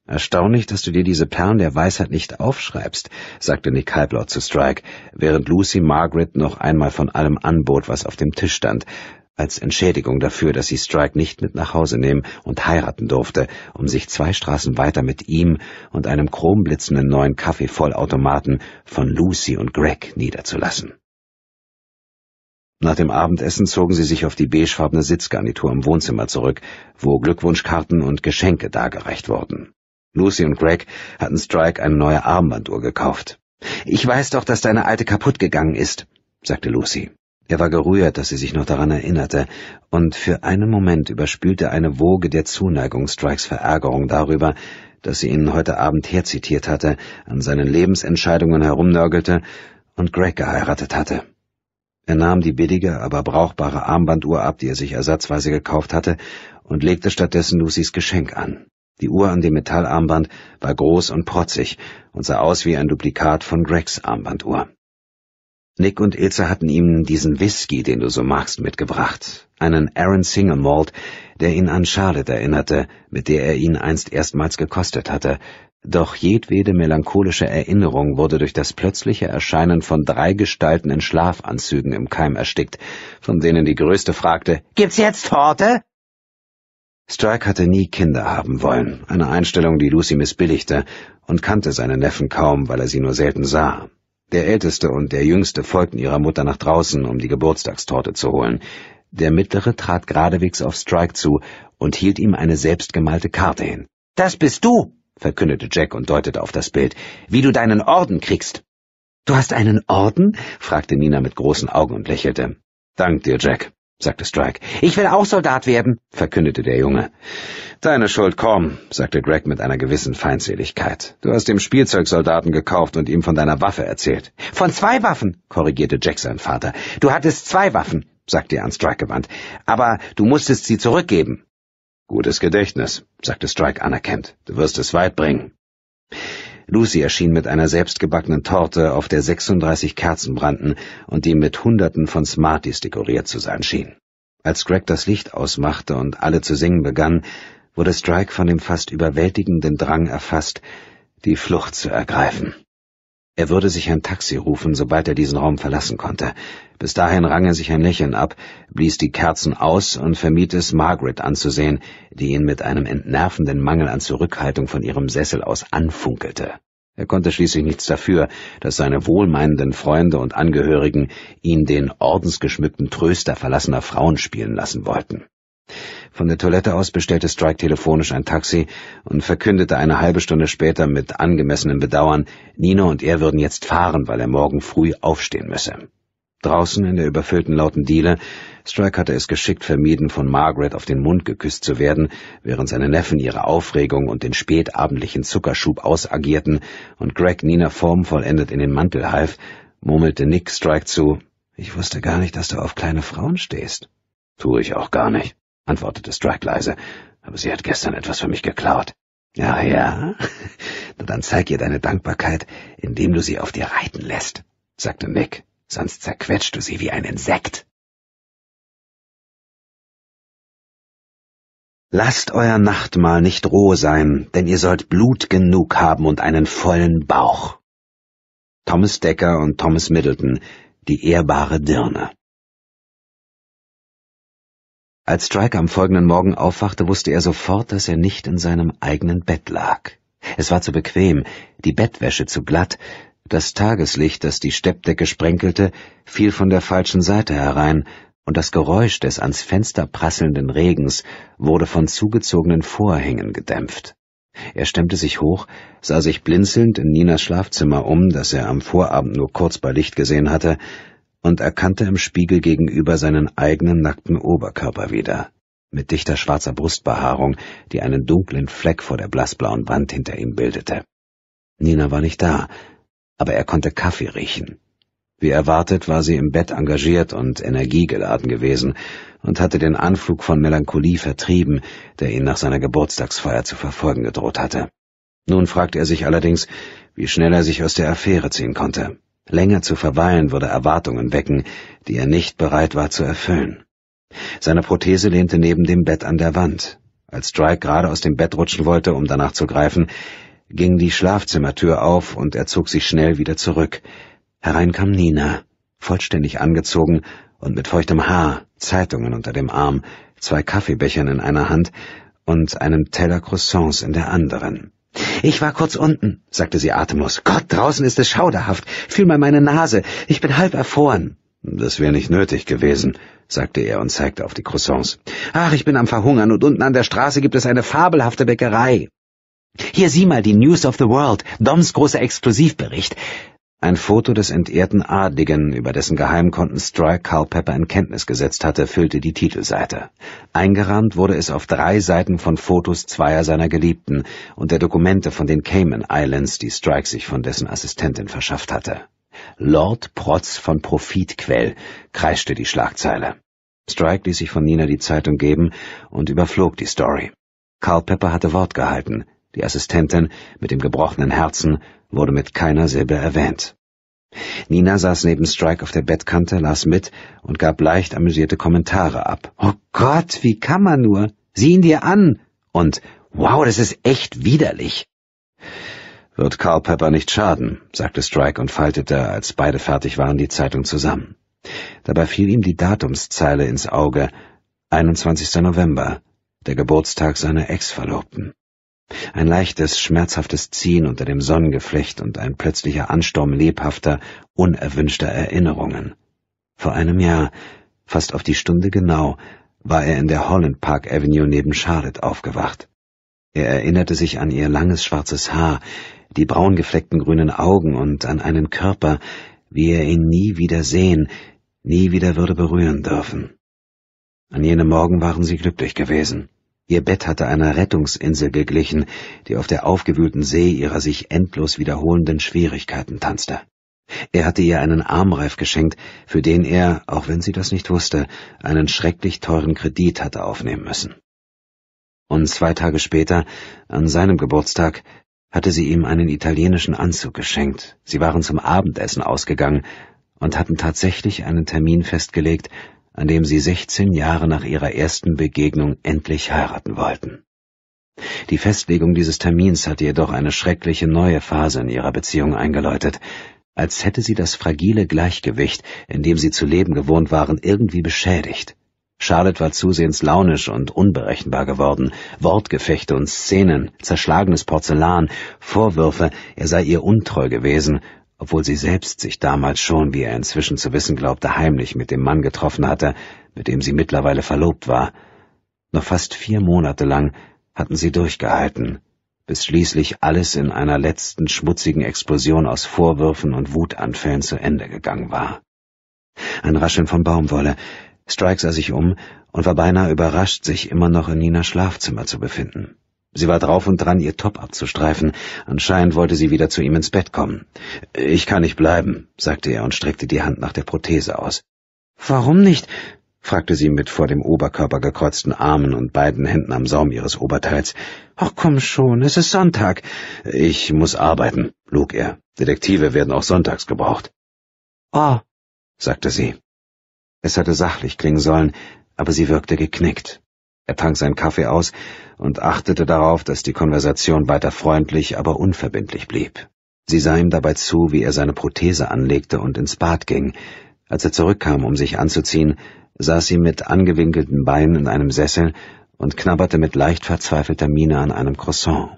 A: Erstaunlich, dass du dir diese Perlen der Weisheit nicht aufschreibst, sagte Nick halblaut zu Strike, während Lucy Margaret noch einmal von allem anbot, was auf dem Tisch stand, als Entschädigung dafür, dass sie Strike nicht mit nach Hause nehmen und heiraten durfte, um sich zwei Straßen weiter mit ihm und einem chromblitzenden neuen Kaffeevollautomaten von Lucy und Greg niederzulassen. Nach dem Abendessen zogen sie sich auf die beigefarbene Sitzgarnitur im Wohnzimmer zurück, wo Glückwunschkarten und Geschenke dargereicht wurden. Lucy und Greg hatten Strike eine neue Armbanduhr gekauft. Ich weiß doch, dass deine alte kaputt gegangen ist, sagte Lucy. Er war gerührt, dass sie sich noch daran erinnerte, und für einen Moment überspülte eine Woge der Zuneigung Strikes Verärgerung darüber, dass sie ihn heute Abend herzitiert hatte, an seinen Lebensentscheidungen herumnörgelte und Greg geheiratet hatte. Er nahm die billige, aber brauchbare Armbanduhr ab, die er sich ersatzweise gekauft hatte, und legte stattdessen Lucys Geschenk an. Die Uhr an dem Metallarmband war groß und protzig und sah aus wie ein Duplikat von Gregs Armbanduhr. Nick und Ilse hatten ihm diesen Whisky, den du so magst, mitgebracht, einen Aaron Single Malt, der ihn an Charlotte erinnerte, mit der er ihn einst erstmals gekostet hatte, doch jedwede melancholische Erinnerung wurde durch das plötzliche Erscheinen von drei Gestalten in Schlafanzügen im Keim erstickt, von denen die größte fragte
C: Gibt's jetzt Torte?
A: Strike hatte nie Kinder haben wollen, eine Einstellung, die Lucy missbilligte, und kannte seine Neffen kaum, weil er sie nur selten sah. Der Älteste und der Jüngste folgten ihrer Mutter nach draußen, um die Geburtstagstorte zu holen. Der Mittlere trat geradewegs auf Strike zu und hielt ihm eine selbstgemalte Karte hin. Das bist du, verkündete Jack und deutete auf das Bild, wie du deinen Orden kriegst. Du hast einen Orden? fragte Nina mit großen Augen und lächelte. Dank dir, Jack sagte Strike. Ich will auch Soldat werden, verkündete der Junge. Deine Schuld, komm, sagte Greg mit einer gewissen Feindseligkeit. Du hast dem Spielzeugsoldaten gekauft und ihm von deiner Waffe erzählt. Von zwei Waffen, korrigierte Jack sein Vater. Du hattest zwei Waffen, sagte er an Strike gewandt. Aber du musstest sie zurückgeben. Gutes Gedächtnis, sagte Strike anerkennt. Du wirst es weit bringen. Lucy erschien mit einer selbstgebackenen Torte, auf der 36 Kerzen brannten und die mit Hunderten von Smarties dekoriert zu sein schien. Als Greg das Licht ausmachte und alle zu singen begann, wurde Strike von dem fast überwältigenden Drang erfasst, die Flucht zu ergreifen. Er würde sich ein Taxi rufen, sobald er diesen Raum verlassen konnte. Bis dahin rang er sich ein Lächeln ab, blies die Kerzen aus und vermied es, Margaret anzusehen, die ihn mit einem entnervenden Mangel an Zurückhaltung von ihrem Sessel aus anfunkelte. Er konnte schließlich nichts dafür, dass seine wohlmeinenden Freunde und Angehörigen ihn den ordensgeschmückten Tröster verlassener Frauen spielen lassen wollten. Von der Toilette aus bestellte Strike telefonisch ein Taxi und verkündete eine halbe Stunde später mit angemessenem Bedauern, Nino und er würden jetzt fahren, weil er morgen früh aufstehen müsse. Draußen in der überfüllten lauten Diele, Strike hatte es geschickt vermieden, von Margaret auf den Mund geküsst zu werden, während seine Neffen ihre Aufregung und den spätabendlichen Zuckerschub ausagierten und Greg Nina formvollendet in den Mantel half, murmelte Nick Strike zu, ich wusste gar nicht, dass du auf kleine Frauen stehst. Tue ich auch gar nicht antwortete Strike leise, aber sie hat gestern etwas für mich geklaut. Ja, ja. Na, dann zeig ihr deine Dankbarkeit, indem du sie auf dir reiten lässt,
B: sagte Nick, sonst zerquetscht du sie wie ein Insekt. Lasst euer Nachtmahl nicht roh sein, denn ihr sollt Blut genug haben und einen vollen Bauch. Thomas Decker und Thomas Middleton, die ehrbare Dirne.
A: Als Strike am folgenden Morgen aufwachte, wusste er sofort, dass er nicht in seinem eigenen Bett lag. Es war zu bequem, die Bettwäsche zu glatt, das Tageslicht, das die Steppdecke sprenkelte, fiel von der falschen Seite herein, und das Geräusch des ans Fenster prasselnden Regens wurde von zugezogenen Vorhängen gedämpft. Er stemmte sich hoch, sah sich blinzelnd in Ninas Schlafzimmer um, das er am Vorabend nur kurz bei Licht gesehen hatte, und erkannte im Spiegel gegenüber seinen eigenen nackten Oberkörper wieder, mit dichter schwarzer Brustbehaarung, die einen dunklen Fleck vor der blassblauen Wand hinter ihm bildete. Nina war nicht da, aber er konnte Kaffee riechen. Wie erwartet war sie im Bett engagiert und energiegeladen gewesen und hatte den Anflug von Melancholie vertrieben, der ihn nach seiner Geburtstagsfeier zu verfolgen gedroht hatte. Nun fragte er sich allerdings, wie schnell er sich aus der Affäre ziehen konnte. Länger zu verweilen würde Erwartungen wecken, die er nicht bereit war zu erfüllen. Seine Prothese lehnte neben dem Bett an der Wand. Als Drake gerade aus dem Bett rutschen wollte, um danach zu greifen, ging die Schlafzimmertür auf und er zog sich schnell wieder zurück. Herein kam Nina, vollständig angezogen und mit feuchtem Haar, Zeitungen unter dem Arm, zwei Kaffeebechern in einer Hand und einem Teller Croissants in der anderen. Ich war kurz unten, sagte sie atemlos. Gott, draußen ist es schauderhaft. Fühl mal meine Nase. Ich bin halb erfroren. Das wäre nicht nötig gewesen, sagte er und zeigte auf die Croissants. Ach, ich bin am Verhungern und unten an der Straße gibt es eine fabelhafte Bäckerei. Hier sieh mal die News of the World, Doms großer Exklusivbericht. Ein Foto des entehrten Adligen, über dessen Geheimkonten Stroy Culpepper in Kenntnis gesetzt hatte, füllte die Titelseite. Eingerahmt wurde es auf drei Seiten von Fotos zweier seiner Geliebten und der Dokumente von den Cayman Islands, die Strike sich von dessen Assistentin verschafft hatte. Lord Protz von Profitquell kreischte die Schlagzeile. Strike ließ sich von Nina die Zeitung geben und überflog die Story. Culpepper hatte Wort gehalten, die Assistentin, mit dem gebrochenen Herzen, wurde mit keiner Silbe erwähnt. Nina saß neben Strike auf der Bettkante, las mit und gab leicht amüsierte Kommentare ab. Oh Gott, wie kann man nur? Sieh ihn dir an! Und wow, das ist echt widerlich! Wird Karl Pepper nicht schaden, sagte Strike und faltete, als beide fertig waren, die Zeitung zusammen. Dabei fiel ihm die Datumszeile ins Auge. 21. November, der Geburtstag seiner Ex-Verlobten. Ein leichtes, schmerzhaftes Ziehen unter dem Sonnengeflecht und ein plötzlicher Ansturm lebhafter, unerwünschter Erinnerungen. Vor einem Jahr, fast auf die Stunde genau, war er in der Holland Park Avenue neben Charlotte aufgewacht. Er erinnerte sich an ihr langes schwarzes Haar, die braun gefleckten grünen Augen und an einen Körper, wie er ihn nie wieder sehen, nie wieder würde berühren dürfen. An jenem Morgen waren sie glücklich gewesen. Ihr Bett hatte einer Rettungsinsel geglichen, die auf der aufgewühlten See ihrer sich endlos wiederholenden Schwierigkeiten tanzte. Er hatte ihr einen Armreif geschenkt, für den er, auch wenn sie das nicht wusste, einen schrecklich teuren Kredit hatte aufnehmen müssen. Und zwei Tage später, an seinem Geburtstag, hatte sie ihm einen italienischen Anzug geschenkt. Sie waren zum Abendessen ausgegangen und hatten tatsächlich einen Termin festgelegt, an dem sie 16 Jahre nach ihrer ersten Begegnung endlich heiraten wollten. Die Festlegung dieses Termins hatte jedoch eine schreckliche neue Phase in ihrer Beziehung eingeläutet, als hätte sie das fragile Gleichgewicht, in dem sie zu leben gewohnt waren, irgendwie beschädigt. Charlotte war zusehends launisch und unberechenbar geworden, Wortgefechte und Szenen, zerschlagenes Porzellan, Vorwürfe, er sei ihr untreu gewesen obwohl sie selbst sich damals schon, wie er inzwischen zu wissen glaubte, heimlich mit dem Mann getroffen hatte, mit dem sie mittlerweile verlobt war. Noch fast vier Monate lang hatten sie durchgehalten, bis schließlich alles in einer letzten schmutzigen Explosion aus Vorwürfen und Wutanfällen zu Ende gegangen war. Ein Rascheln von Baumwolle. Strike sah sich um und war beinahe überrascht, sich immer noch in Ninas Schlafzimmer zu befinden. Sie war drauf und dran, ihr Top abzustreifen. Anscheinend wollte sie wieder zu ihm ins Bett kommen. Ich kann nicht bleiben, sagte er und streckte die Hand nach der Prothese aus. Warum nicht? fragte sie mit vor dem Oberkörper gekreuzten Armen und beiden Händen am Saum ihres Oberteils. Ach komm schon, es ist Sonntag. Ich muss arbeiten, log er. Detektive werden auch sonntags gebraucht. oh, sagte sie. Es hatte sachlich klingen sollen, aber sie wirkte geknickt. Er trank seinen Kaffee aus und achtete darauf, dass die Konversation weiter freundlich, aber unverbindlich blieb. Sie sah ihm dabei zu, wie er seine Prothese anlegte und ins Bad ging. Als er zurückkam, um sich anzuziehen, saß sie mit angewinkelten Beinen in einem Sessel und knabberte mit leicht verzweifelter Miene an einem Croissant.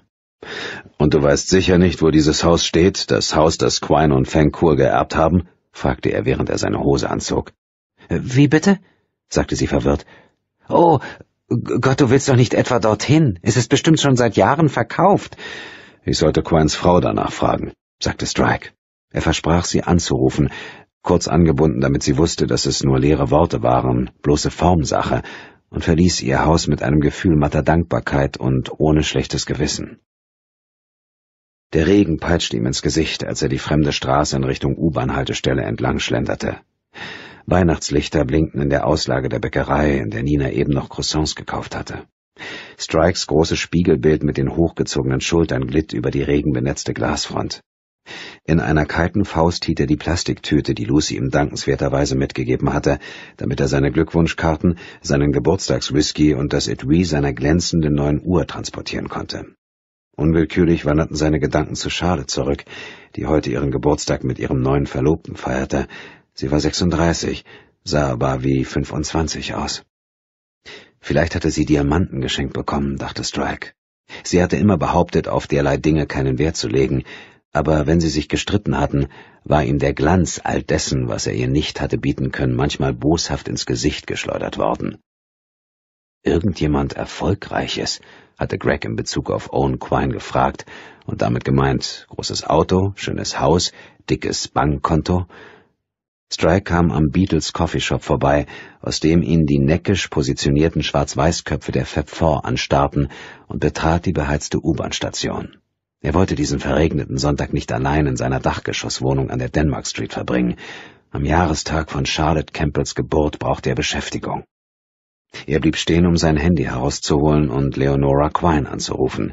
A: Und du weißt sicher nicht, wo dieses Haus steht, das Haus, das Quine und Fancour geerbt haben? fragte er, während er seine Hose anzog. Wie bitte? sagte sie verwirrt. Oh, Gott, du willst doch nicht etwa dorthin. Es ist bestimmt schon seit Jahren verkauft. Ich sollte Quans Frau danach fragen, sagte Strike. Er versprach, sie anzurufen, kurz angebunden, damit sie wusste, dass es nur leere Worte waren, bloße Formsache, und verließ ihr Haus mit einem Gefühl matter Dankbarkeit und ohne schlechtes Gewissen. Der Regen peitschte ihm ins Gesicht, als er die fremde Straße in Richtung U-Bahn-Haltestelle entlang schlenderte. Weihnachtslichter blinkten in der Auslage der Bäckerei, in der Nina eben noch Croissants gekauft hatte. Strikes großes Spiegelbild mit den hochgezogenen Schultern glitt über die regenbenetzte Glasfront. In einer kalten Faust hielt er die Plastiktüte, die Lucy ihm dankenswerterweise mitgegeben hatte, damit er seine Glückwunschkarten, seinen Geburtstagswhisky und das Etui seiner glänzenden neuen Uhr transportieren konnte. Unwillkürlich wanderten seine Gedanken zu Charlotte zurück, die heute ihren Geburtstag mit ihrem neuen Verlobten feierte, Sie war 36, sah aber wie 25 aus. Vielleicht hatte sie Diamanten geschenkt bekommen, dachte Strike. Sie hatte immer behauptet, auf derlei Dinge keinen Wert zu legen, aber wenn sie sich gestritten hatten, war ihm der Glanz all dessen, was er ihr nicht hatte bieten können, manchmal boshaft ins Gesicht geschleudert worden. Irgendjemand Erfolgreiches, hatte Greg in Bezug auf Owen Quine gefragt und damit gemeint, großes Auto, schönes Haus, dickes Bankkonto, Strike kam am Beatles Coffee Shop vorbei, aus dem ihn die neckisch positionierten Schwarz-Weiß-Köpfe der Fab Four anstarrten, und betrat die beheizte U-Bahn-Station. Er wollte diesen verregneten Sonntag nicht allein in seiner Dachgeschosswohnung an der Denmark Street verbringen. Am Jahrestag von Charlotte Campbells Geburt brauchte er Beschäftigung. Er blieb stehen, um sein Handy herauszuholen und Leonora Quine anzurufen.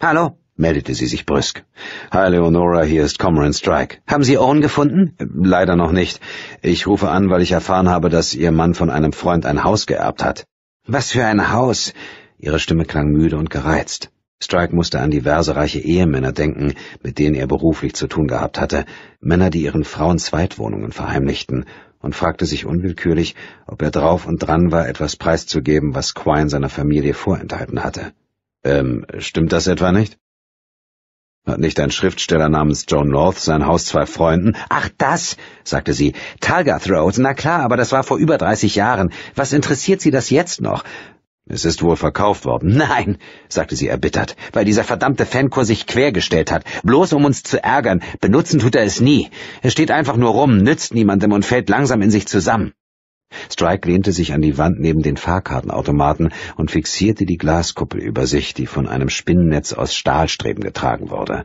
A: Hallo? meldete sie sich brüsk. Hi, Leonora, hier ist Comrade Strike. Haben Sie Owen gefunden? Leider noch nicht. Ich rufe an, weil ich erfahren habe, dass Ihr Mann von einem Freund ein Haus geerbt hat. Was für ein Haus? Ihre Stimme klang müde und gereizt. Strike musste an diverse reiche Ehemänner denken, mit denen er beruflich zu tun gehabt hatte, Männer, die ihren Frauen Zweitwohnungen verheimlichten, und fragte sich unwillkürlich, ob er drauf und dran war, etwas preiszugeben, was Quine seiner Familie vorenthalten hatte. Ähm, stimmt das etwa nicht? Hat nicht ein Schriftsteller namens John North sein Haus zwei Freunden? Ach das, sagte sie. Talgath Road, na klar, aber das war vor über 30 Jahren. Was interessiert Sie das jetzt noch? Es ist wohl verkauft worden. Nein, sagte sie erbittert, weil dieser verdammte Fanchor sich quergestellt hat. Bloß um uns zu ärgern. Benutzen tut er es nie. Er steht einfach nur rum, nützt niemandem und fällt langsam in sich zusammen. Strike lehnte sich an die Wand neben den Fahrkartenautomaten und fixierte die Glaskuppel über sich, die von einem Spinnennetz aus Stahlstreben getragen wurde.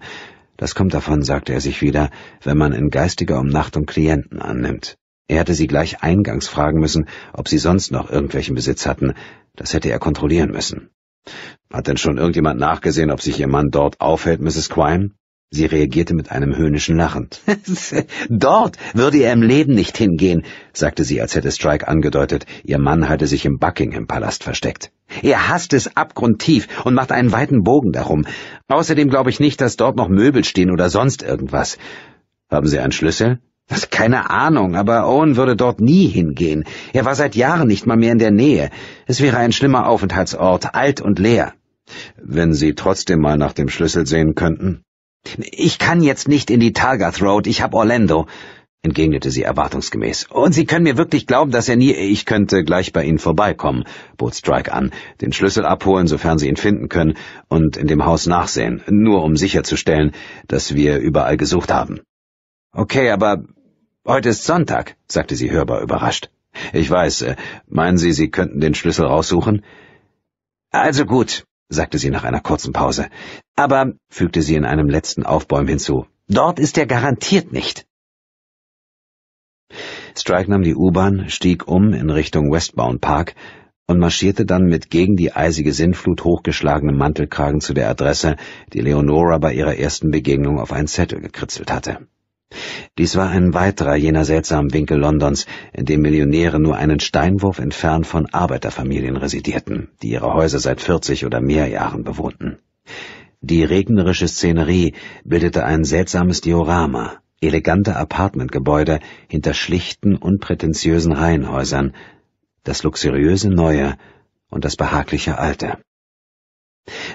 A: Das kommt davon, sagte er sich wieder, wenn man in geistiger Umnachtung Klienten annimmt. Er hätte sie gleich eingangs fragen müssen, ob sie sonst noch irgendwelchen Besitz hatten. Das hätte er kontrollieren müssen. Hat denn schon irgendjemand nachgesehen, ob sich Ihr Mann dort aufhält, Mrs. Quine? Sie reagierte mit einem höhnischen Lachen. Dort würde er im Leben nicht hingehen, sagte sie, als hätte Strike angedeutet, ihr Mann halte sich im Buckingham-Palast versteckt. Er hasst es abgrundtief und macht einen weiten Bogen darum. Außerdem glaube ich nicht, dass dort noch Möbel stehen oder sonst irgendwas. Haben Sie einen Schlüssel? keine Ahnung, aber Owen würde dort nie hingehen. Er war seit Jahren nicht mal mehr in der Nähe. Es wäre ein schlimmer Aufenthaltsort, alt und leer. Wenn Sie trotzdem mal nach dem Schlüssel sehen könnten. Ich kann jetzt nicht in die Talgath Road, ich hab Orlando, entgegnete sie erwartungsgemäß. Und Sie können mir wirklich glauben, dass er nie... Ich könnte gleich bei Ihnen vorbeikommen, bot Strike an, den Schlüssel abholen, sofern Sie ihn finden können, und in dem Haus nachsehen, nur um sicherzustellen, dass wir überall gesucht haben. Okay, aber heute ist Sonntag, sagte sie hörbar überrascht. Ich weiß, äh, meinen Sie, Sie könnten den Schlüssel raussuchen? Also gut, sagte sie nach einer kurzen Pause. Aber, fügte sie in einem letzten Aufbäumen hinzu, dort ist er garantiert nicht. Strike nahm die U-Bahn, stieg um in Richtung Westbound Park und marschierte dann mit gegen die eisige Sinnflut hochgeschlagenem Mantelkragen zu der Adresse, die Leonora bei ihrer ersten Begegnung auf einen Zettel gekritzelt hatte. Dies war ein weiterer jener seltsamen Winkel Londons, in dem Millionäre nur einen Steinwurf entfernt von Arbeiterfamilien residierten, die ihre Häuser seit 40 oder mehr Jahren bewohnten. Die regnerische Szenerie bildete ein seltsames Diorama, elegante Apartmentgebäude hinter schlichten, unprätentiösen Reihenhäusern, das luxuriöse Neue und das behagliche Alte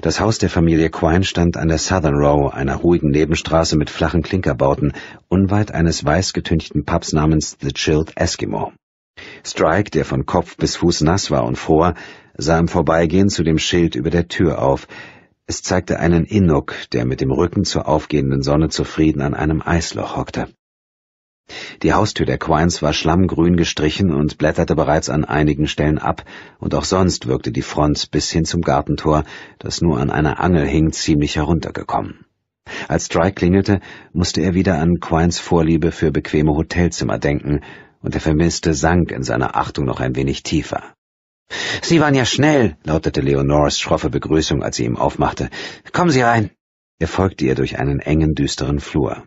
A: das Haus der Familie Quine stand an der Southern Row, einer ruhigen Nebenstraße mit flachen Klinkerbauten, unweit eines weiß getünchten Pubs namens The Chilled Eskimo. Strike, der von Kopf bis Fuß nass war und fror, sah im Vorbeigehen zu dem Schild über der Tür auf. Es zeigte einen Inuk, der mit dem Rücken zur aufgehenden Sonne zufrieden an einem Eisloch hockte. Die Haustür der Quines war schlammgrün gestrichen und blätterte bereits an einigen Stellen ab, und auch sonst wirkte die Front bis hin zum Gartentor, das nur an einer Angel hing, ziemlich heruntergekommen. Als Dry klingelte, musste er wieder an Quines Vorliebe für bequeme Hotelzimmer denken, und der Vermisste sank in seiner Achtung noch ein wenig tiefer. Sie waren ja schnell, lautete Leonores schroffe Begrüßung, als sie ihm aufmachte. Kommen Sie rein. Er folgte ihr durch einen engen, düsteren Flur.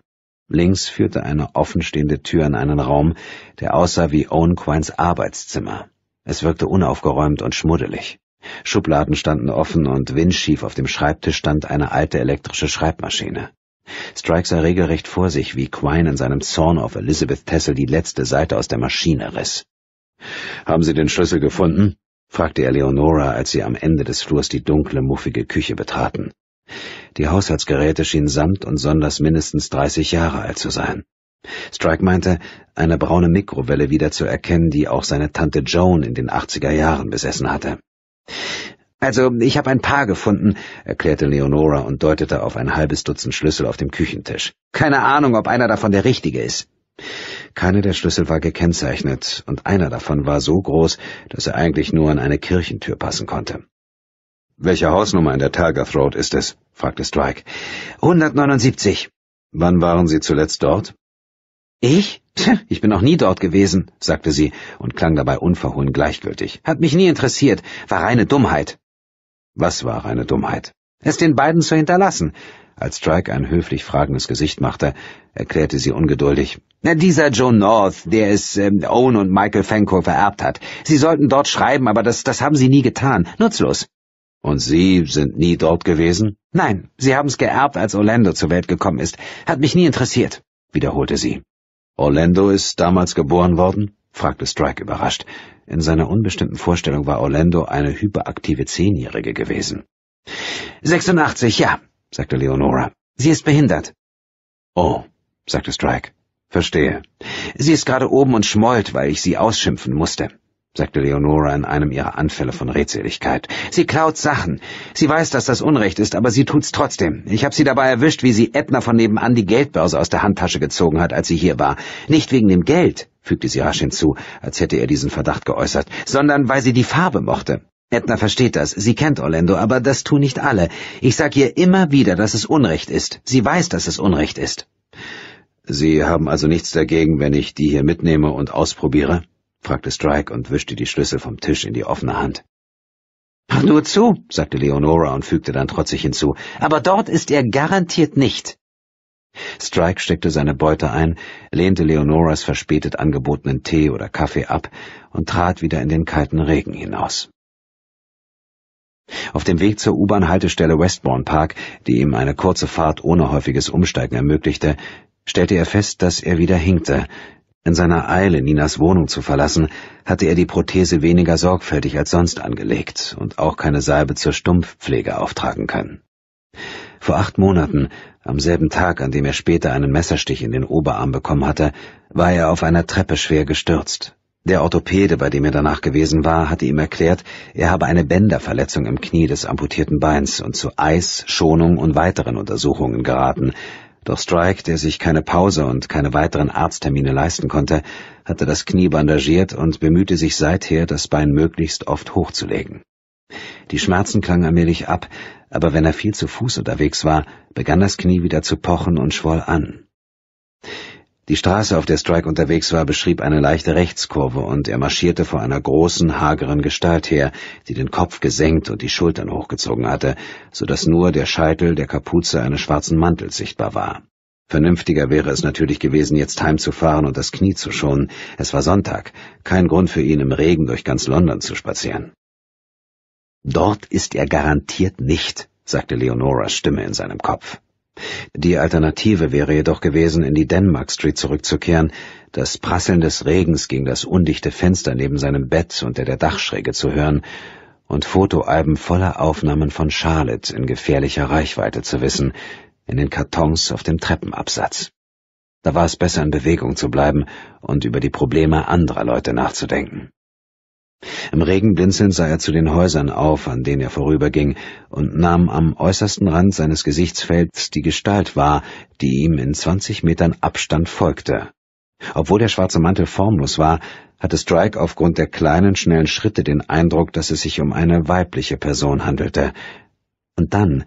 A: Links führte eine offenstehende Tür in einen Raum, der aussah wie Owen Quines Arbeitszimmer. Es wirkte unaufgeräumt und schmuddelig. Schubladen standen offen und windschief auf dem Schreibtisch stand eine alte elektrische Schreibmaschine. Strike sah regelrecht vor sich, wie Quine in seinem Zorn auf Elizabeth Tessel die letzte Seite aus der Maschine riss. Haben Sie den Schlüssel gefunden? fragte er Leonora, als sie am Ende des Flurs die dunkle, muffige Küche betraten. Die Haushaltsgeräte schienen samt und sonders mindestens 30 Jahre alt zu sein. Strike meinte, eine braune Mikrowelle wieder zu erkennen, die auch seine Tante Joan in den 80er Jahren besessen hatte. Also, ich habe ein Paar gefunden, erklärte Leonora und deutete auf ein halbes Dutzend Schlüssel auf dem Küchentisch. Keine Ahnung, ob einer davon der richtige ist. Keiner der Schlüssel war gekennzeichnet, und einer davon war so groß, dass er eigentlich nur an eine Kirchentür passen konnte. Welche Hausnummer in der Targoth Road ist es? fragte Strike. 179. Wann waren Sie zuletzt dort? Ich? Ich bin noch nie dort gewesen, sagte sie und klang dabei unverhohlen gleichgültig. Hat mich nie interessiert, war reine Dummheit. Was war reine Dummheit? Es den beiden zu hinterlassen. Als Strike ein höflich fragendes Gesicht machte, erklärte sie ungeduldig. Dieser Joe North, der es ähm, Owen und Michael Fenko vererbt hat. Sie sollten dort schreiben, aber das, das haben sie nie getan. Nutzlos. Und Sie sind nie dort gewesen? Nein, Sie haben's geerbt, als Orlando zur Welt gekommen ist. Hat mich nie interessiert, wiederholte sie. Orlando ist damals geboren worden? fragte Strike überrascht. In seiner unbestimmten Vorstellung war Orlando eine hyperaktive Zehnjährige gewesen. 86, ja, sagte Leonora. Sie ist behindert. Oh, sagte Strike. Verstehe. Sie ist gerade oben und schmollt, weil ich sie ausschimpfen musste sagte Leonora in einem ihrer Anfälle von Redseligkeit. Sie klaut Sachen. Sie weiß, dass das Unrecht ist, aber sie tut's trotzdem. Ich hab sie dabei erwischt, wie sie Edna von nebenan die Geldbörse aus der Handtasche gezogen hat, als sie hier war. Nicht wegen dem Geld, fügte sie rasch hinzu, als hätte er diesen Verdacht geäußert, sondern weil sie die Farbe mochte. Edna versteht das, sie kennt Orlando, aber das tun nicht alle. Ich sag ihr immer wieder, dass es Unrecht ist. Sie weiß, dass es Unrecht ist. Sie haben also nichts dagegen, wenn ich die hier mitnehme und ausprobiere? fragte Strike und wischte die Schlüssel vom Tisch in die offene Hand. Mach nur zu, sagte Leonora und fügte dann trotzig hinzu, aber dort ist er garantiert nicht. Strike steckte seine Beute ein, lehnte Leonoras verspätet angebotenen Tee oder Kaffee ab und trat wieder in den kalten Regen hinaus. Auf dem Weg zur U-Bahn-Haltestelle Westbourne Park, die ihm eine kurze Fahrt ohne häufiges Umsteigen ermöglichte, stellte er fest, dass er wieder hinkte, in seiner Eile, Ninas Wohnung zu verlassen, hatte er die Prothese weniger sorgfältig als sonst angelegt und auch keine Salbe zur Stumpfpflege auftragen können. Vor acht Monaten, am selben Tag, an dem er später einen Messerstich in den Oberarm bekommen hatte, war er auf einer Treppe schwer gestürzt. Der Orthopäde, bei dem er danach gewesen war, hatte ihm erklärt, er habe eine Bänderverletzung im Knie des amputierten Beins und zu Eis, Schonung und weiteren Untersuchungen geraten, doch Strike, der sich keine Pause und keine weiteren Arzttermine leisten konnte, hatte das Knie bandagiert und bemühte sich seither, das Bein möglichst oft hochzulegen. Die Schmerzen klangen allmählich ab, aber wenn er viel zu Fuß unterwegs war, begann das Knie wieder zu pochen und schwoll an. Die Straße, auf der Strike unterwegs war, beschrieb eine leichte Rechtskurve, und er marschierte vor einer großen, hageren Gestalt her, die den Kopf gesenkt und die Schultern hochgezogen hatte, so dass nur der Scheitel der Kapuze eines schwarzen Mantels sichtbar war. Vernünftiger wäre es natürlich gewesen, jetzt heimzufahren und das Knie zu schonen. Es war Sonntag, kein Grund für ihn, im Regen durch ganz London zu spazieren. Dort ist er garantiert nicht, sagte Leonoras Stimme in seinem Kopf. Die Alternative wäre jedoch gewesen, in die Denmark Street zurückzukehren. Das Prasseln des Regens gegen das undichte Fenster neben seinem Bett unter der Dachschräge zu hören und Fotoalben voller Aufnahmen von Charlotte in gefährlicher Reichweite zu wissen, in den Kartons auf dem Treppenabsatz. Da war es besser in Bewegung zu bleiben und über die Probleme anderer Leute nachzudenken. Im Regen blinzelnd sah er zu den Häusern auf, an denen er vorüberging, und nahm am äußersten Rand seines Gesichtsfelds die Gestalt wahr, die ihm in zwanzig Metern Abstand folgte. Obwohl der schwarze Mantel formlos war, hatte Strike aufgrund der kleinen, schnellen Schritte den Eindruck, dass es sich um eine weibliche Person handelte. Und dann,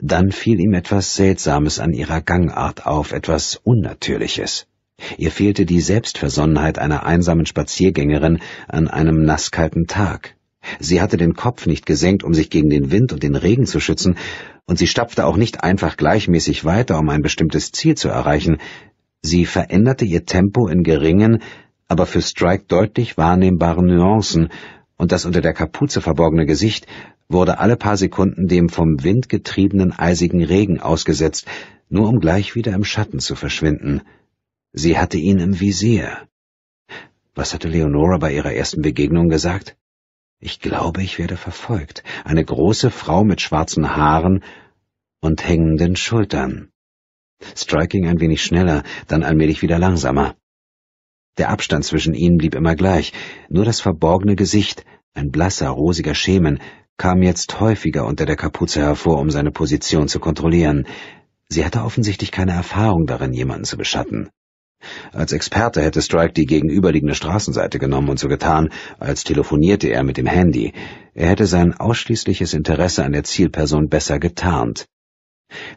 A: dann fiel ihm etwas Seltsames an ihrer Gangart auf, etwas Unnatürliches. Ihr fehlte die Selbstversonnenheit einer einsamen Spaziergängerin an einem nasskalten Tag. Sie hatte den Kopf nicht gesenkt, um sich gegen den Wind und den Regen zu schützen, und sie stapfte auch nicht einfach gleichmäßig weiter, um ein bestimmtes Ziel zu erreichen. Sie veränderte ihr Tempo in geringen, aber für Strike deutlich wahrnehmbaren Nuancen, und das unter der Kapuze verborgene Gesicht wurde alle paar Sekunden dem vom Wind getriebenen eisigen Regen ausgesetzt, nur um gleich wieder im Schatten zu verschwinden. Sie hatte ihn im Visier. Was hatte Leonora bei ihrer ersten Begegnung gesagt? Ich glaube, ich werde verfolgt. Eine große Frau mit schwarzen Haaren und hängenden Schultern. Striking ein wenig schneller, dann allmählich wieder langsamer. Der Abstand zwischen ihnen blieb immer gleich, nur das verborgene Gesicht, ein blasser, rosiger Schemen, kam jetzt häufiger unter der Kapuze hervor, um seine Position zu kontrollieren. Sie hatte offensichtlich keine Erfahrung darin, jemanden zu beschatten. Als Experte hätte Strike die gegenüberliegende Straßenseite genommen und so getan, als telefonierte er mit dem Handy. Er hätte sein ausschließliches Interesse an der Zielperson besser getarnt.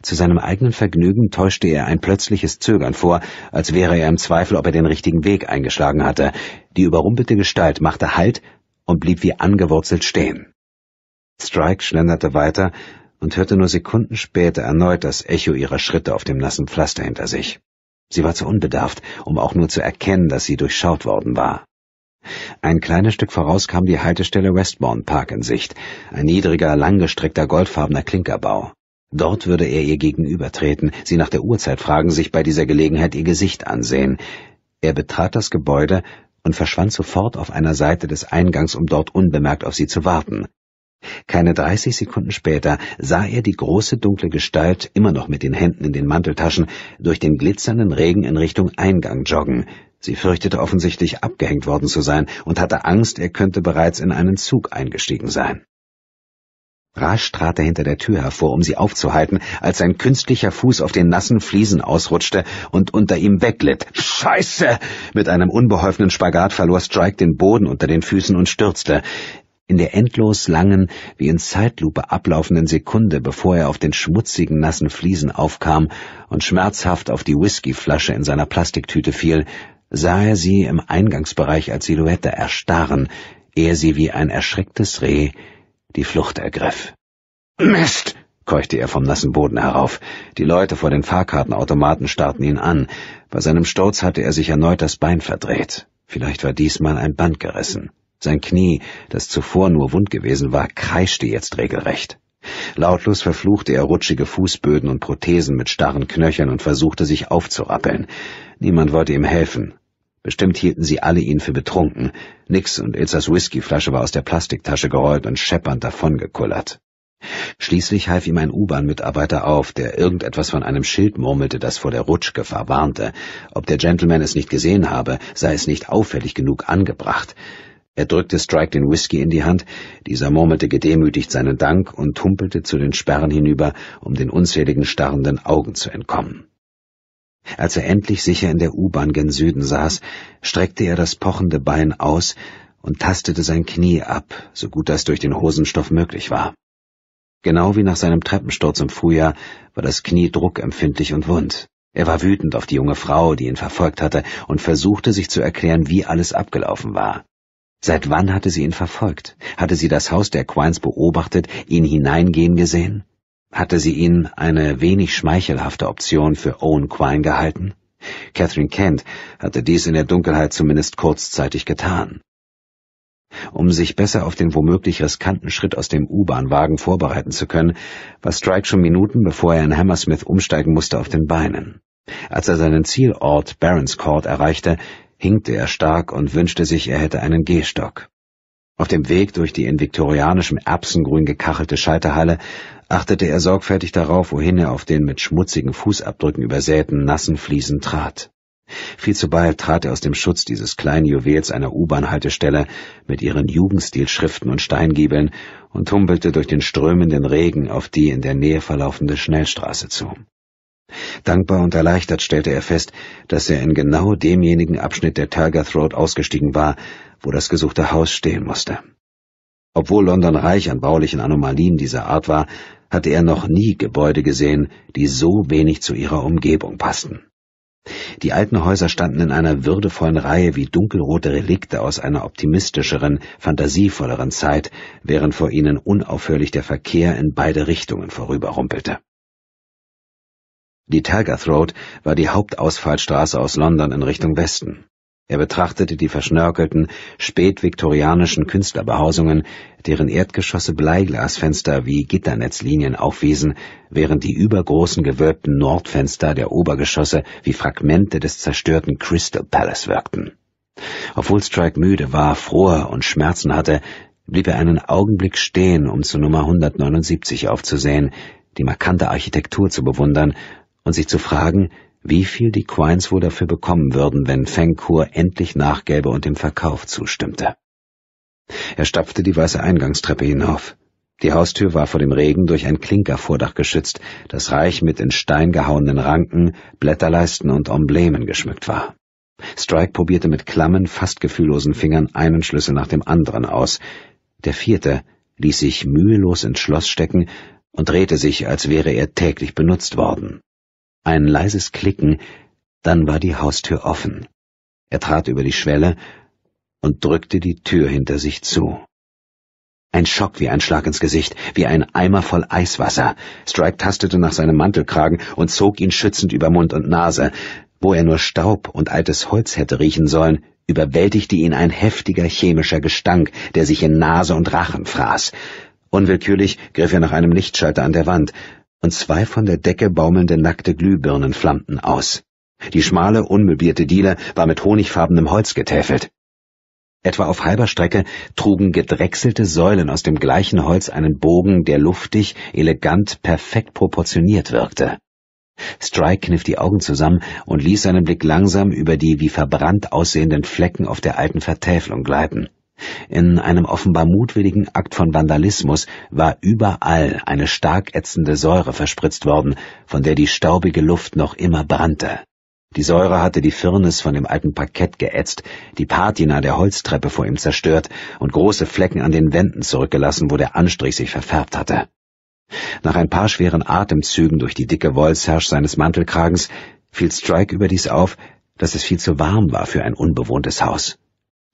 A: Zu seinem eigenen Vergnügen täuschte er ein plötzliches Zögern vor, als wäre er im Zweifel, ob er den richtigen Weg eingeschlagen hatte. Die überrumpelte Gestalt machte Halt und blieb wie angewurzelt stehen. Strike schlenderte weiter und hörte nur Sekunden später erneut das Echo ihrer Schritte auf dem nassen Pflaster hinter sich. Sie war zu unbedarft, um auch nur zu erkennen, dass sie durchschaut worden war. Ein kleines Stück voraus kam die Haltestelle Westbourne Park in Sicht, ein niedriger, langgestreckter, goldfarbener Klinkerbau. Dort würde er ihr gegenübertreten, sie nach der Uhrzeit fragen, sich bei dieser Gelegenheit ihr Gesicht ansehen. Er betrat das Gebäude und verschwand sofort auf einer Seite des Eingangs, um dort unbemerkt auf sie zu warten. Keine dreißig Sekunden später sah er die große dunkle Gestalt, immer noch mit den Händen in den Manteltaschen, durch den glitzernden Regen in Richtung Eingang joggen. Sie fürchtete offensichtlich abgehängt worden zu sein und hatte Angst, er könnte bereits in einen Zug eingestiegen sein. Rasch trat er hinter der Tür hervor, um sie aufzuhalten, als sein künstlicher Fuß auf den nassen Fliesen ausrutschte und unter ihm weglitt. Scheiße! Mit einem unbeholfenen Spagat verlor Strike den Boden unter den Füßen und stürzte in der endlos langen, wie in Zeitlupe ablaufenden Sekunde, bevor er auf den schmutzigen, nassen Fliesen aufkam und schmerzhaft auf die Whiskyflasche in seiner Plastiktüte fiel, sah er sie im Eingangsbereich als Silhouette erstarren, ehe sie wie ein erschrecktes Reh die Flucht ergriff. Mist! keuchte er vom nassen Boden herauf. Die Leute vor den Fahrkartenautomaten starrten ihn an. Bei seinem Sturz hatte er sich erneut das Bein verdreht. Vielleicht war diesmal ein Band gerissen. Sein Knie, das zuvor nur wund gewesen war, kreischte jetzt regelrecht. Lautlos verfluchte er rutschige Fußböden und Prothesen mit starren Knöchern und versuchte sich aufzurappeln. Niemand wollte ihm helfen. Bestimmt hielten sie alle ihn für betrunken. Nix und Ilzas Whiskyflasche war aus der Plastiktasche gerollt und scheppernd davongekullert. Schließlich half ihm ein U-Bahn-Mitarbeiter auf, der irgendetwas von einem Schild murmelte, das vor der Rutschgefahr warnte. Ob der Gentleman es nicht gesehen habe, sei es nicht auffällig genug angebracht. Er drückte Strike den Whisky in die Hand, dieser murmelte gedemütigt seinen Dank und humpelte zu den Sperren hinüber, um den unzähligen starrenden Augen zu entkommen. Als er endlich sicher in der U-Bahn gen Süden saß, streckte er das pochende Bein aus und tastete sein Knie ab, so gut das durch den Hosenstoff möglich war. Genau wie nach seinem Treppensturz im Frühjahr war das Knie druckempfindlich und wund. Er war wütend auf die junge Frau, die ihn verfolgt hatte, und versuchte sich zu erklären, wie alles abgelaufen war. Seit wann hatte sie ihn verfolgt? Hatte sie das Haus der Quines beobachtet, ihn hineingehen gesehen? Hatte sie ihn eine wenig schmeichelhafte Option für Owen Quine gehalten? Catherine Kent hatte dies in der Dunkelheit zumindest kurzzeitig getan. Um sich besser auf den womöglich riskanten Schritt aus dem U-Bahn-Wagen vorbereiten zu können, war Strike schon Minuten, bevor er in Hammersmith umsteigen musste, auf den Beinen. Als er seinen Zielort Barons Court erreichte, hinkte er stark und wünschte sich, er hätte einen Gehstock. Auf dem Weg durch die in viktorianischem Erbsengrün gekachelte Scheiterhalle achtete er sorgfältig darauf, wohin er auf den mit schmutzigen Fußabdrücken übersäten, nassen Fliesen trat. Viel zu bald trat er aus dem Schutz dieses kleinen Juwels einer U-Bahn-Haltestelle mit ihren Jugendstilschriften und Steingiebeln und humpelte durch den strömenden Regen auf die in der Nähe verlaufende Schnellstraße zu. Dankbar und erleichtert stellte er fest, dass er in genau demjenigen Abschnitt der Tigers Road ausgestiegen war, wo das gesuchte Haus stehen musste. Obwohl London reich an baulichen Anomalien dieser Art war, hatte er noch nie Gebäude gesehen, die so wenig zu ihrer Umgebung passten. Die alten Häuser standen in einer würdevollen Reihe wie dunkelrote Relikte aus einer optimistischeren, fantasievolleren Zeit, während vor ihnen unaufhörlich der Verkehr in beide Richtungen vorüberrumpelte. Die Talgath Road war die Hauptausfallstraße aus London in Richtung Westen. Er betrachtete die verschnörkelten, spätviktorianischen Künstlerbehausungen, deren Erdgeschosse Bleiglasfenster wie Gitternetzlinien aufwiesen, während die übergroßen gewölbten Nordfenster der Obergeschosse wie Fragmente des zerstörten Crystal Palace wirkten. Obwohl Strike müde war, frohe und Schmerzen hatte, blieb er einen Augenblick stehen, um zu Nummer 179 aufzusehen, die markante Architektur zu bewundern und sich zu fragen, wie viel die Quines wohl dafür bekommen würden, wenn Feng Kur endlich nachgäbe und dem Verkauf zustimmte. Er stapfte die weiße Eingangstreppe hinauf. Die Haustür war vor dem Regen durch ein Klinkervordach geschützt, das reich mit in Stein gehauenen Ranken, Blätterleisten und Emblemen geschmückt war. Strike probierte mit klammen, fast gefühllosen Fingern einen Schlüssel nach dem anderen aus. Der vierte ließ sich mühelos ins Schloss stecken und drehte sich, als wäre er täglich benutzt worden. Ein leises Klicken, dann war die Haustür offen. Er trat über die Schwelle und drückte die Tür hinter sich zu. Ein Schock wie ein Schlag ins Gesicht, wie ein Eimer voll Eiswasser. Strike tastete nach seinem Mantelkragen und zog ihn schützend über Mund und Nase. Wo er nur Staub und altes Holz hätte riechen sollen, überwältigte ihn ein heftiger chemischer Gestank, der sich in Nase und Rachen fraß. Unwillkürlich griff er nach einem Lichtschalter an der Wand und zwei von der Decke baumelnde nackte Glühbirnen flammten aus. Die schmale, unmöblierte Diele war mit honigfarbenem Holz getäfelt. Etwa auf halber Strecke trugen gedrechselte Säulen aus dem gleichen Holz einen Bogen, der luftig, elegant, perfekt proportioniert wirkte. Strike kniff die Augen zusammen und ließ seinen Blick langsam über die wie verbrannt aussehenden Flecken auf der alten Vertäfelung gleiten. In einem offenbar mutwilligen Akt von Vandalismus war überall eine stark ätzende Säure verspritzt worden, von der die staubige Luft noch immer brannte. Die Säure hatte die Firnis von dem alten Parkett geätzt, die Patina der Holztreppe vor ihm zerstört und große Flecken an den Wänden zurückgelassen, wo der Anstrich sich verfärbt hatte. Nach ein paar schweren Atemzügen durch die dicke Wollsherrsch seines Mantelkragens fiel Strike überdies auf, dass es viel zu warm war für ein unbewohntes Haus.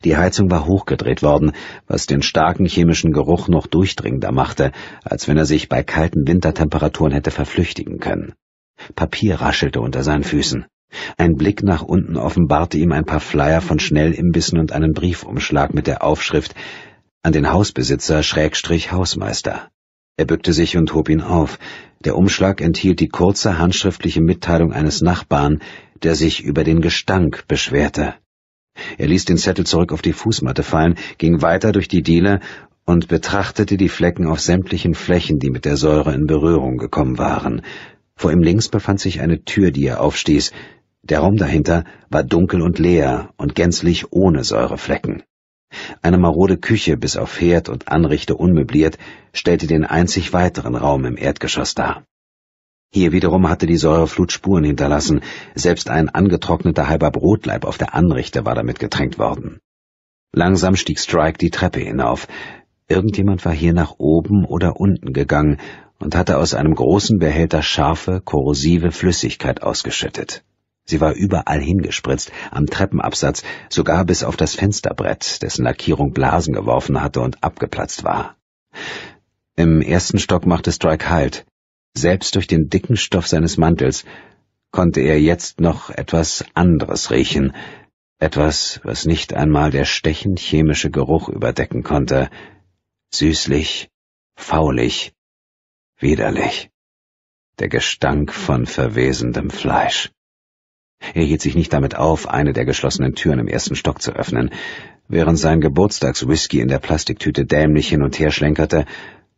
A: Die Heizung war hochgedreht worden, was den starken chemischen Geruch noch durchdringender machte, als wenn er sich bei kalten Wintertemperaturen hätte verflüchtigen können. Papier raschelte unter seinen Füßen. Ein Blick nach unten offenbarte ihm ein paar Flyer von Schnellimbissen und einen Briefumschlag mit der Aufschrift an den Hausbesitzer Schrägstrich Hausmeister. Er bückte sich und hob ihn auf. Der Umschlag enthielt die kurze handschriftliche Mitteilung eines Nachbarn, der sich über den Gestank beschwerte. Er ließ den Zettel zurück auf die Fußmatte fallen, ging weiter durch die Diele und betrachtete die Flecken auf sämtlichen Flächen, die mit der Säure in Berührung gekommen waren. Vor ihm links befand sich eine Tür, die er aufstieß. Der Raum dahinter war dunkel und leer und gänzlich ohne Säureflecken. Eine marode Küche bis auf Herd und Anrichte unmöbliert stellte den einzig weiteren Raum im Erdgeschoss dar. Hier wiederum hatte die Säureflut Spuren hinterlassen, selbst ein angetrockneter halber Brotleib auf der Anrichte war damit getränkt worden. Langsam stieg Strike die Treppe hinauf. Irgendjemand war hier nach oben oder unten gegangen und hatte aus einem großen Behälter scharfe, korrosive Flüssigkeit ausgeschüttet. Sie war überall hingespritzt, am Treppenabsatz, sogar bis auf das Fensterbrett, dessen Lackierung Blasen geworfen hatte und abgeplatzt war. Im ersten Stock machte Strike Halt, selbst durch den dicken Stoff seines Mantels konnte er jetzt noch etwas anderes riechen, etwas, was nicht einmal der stechend chemische Geruch überdecken konnte, süßlich, faulig, widerlich, der Gestank von verwesendem Fleisch. Er hielt sich nicht damit auf, eine der geschlossenen Türen im ersten Stock zu öffnen. Während sein Geburtstagswhisky in der Plastiktüte dämlich hin und her schlenkerte,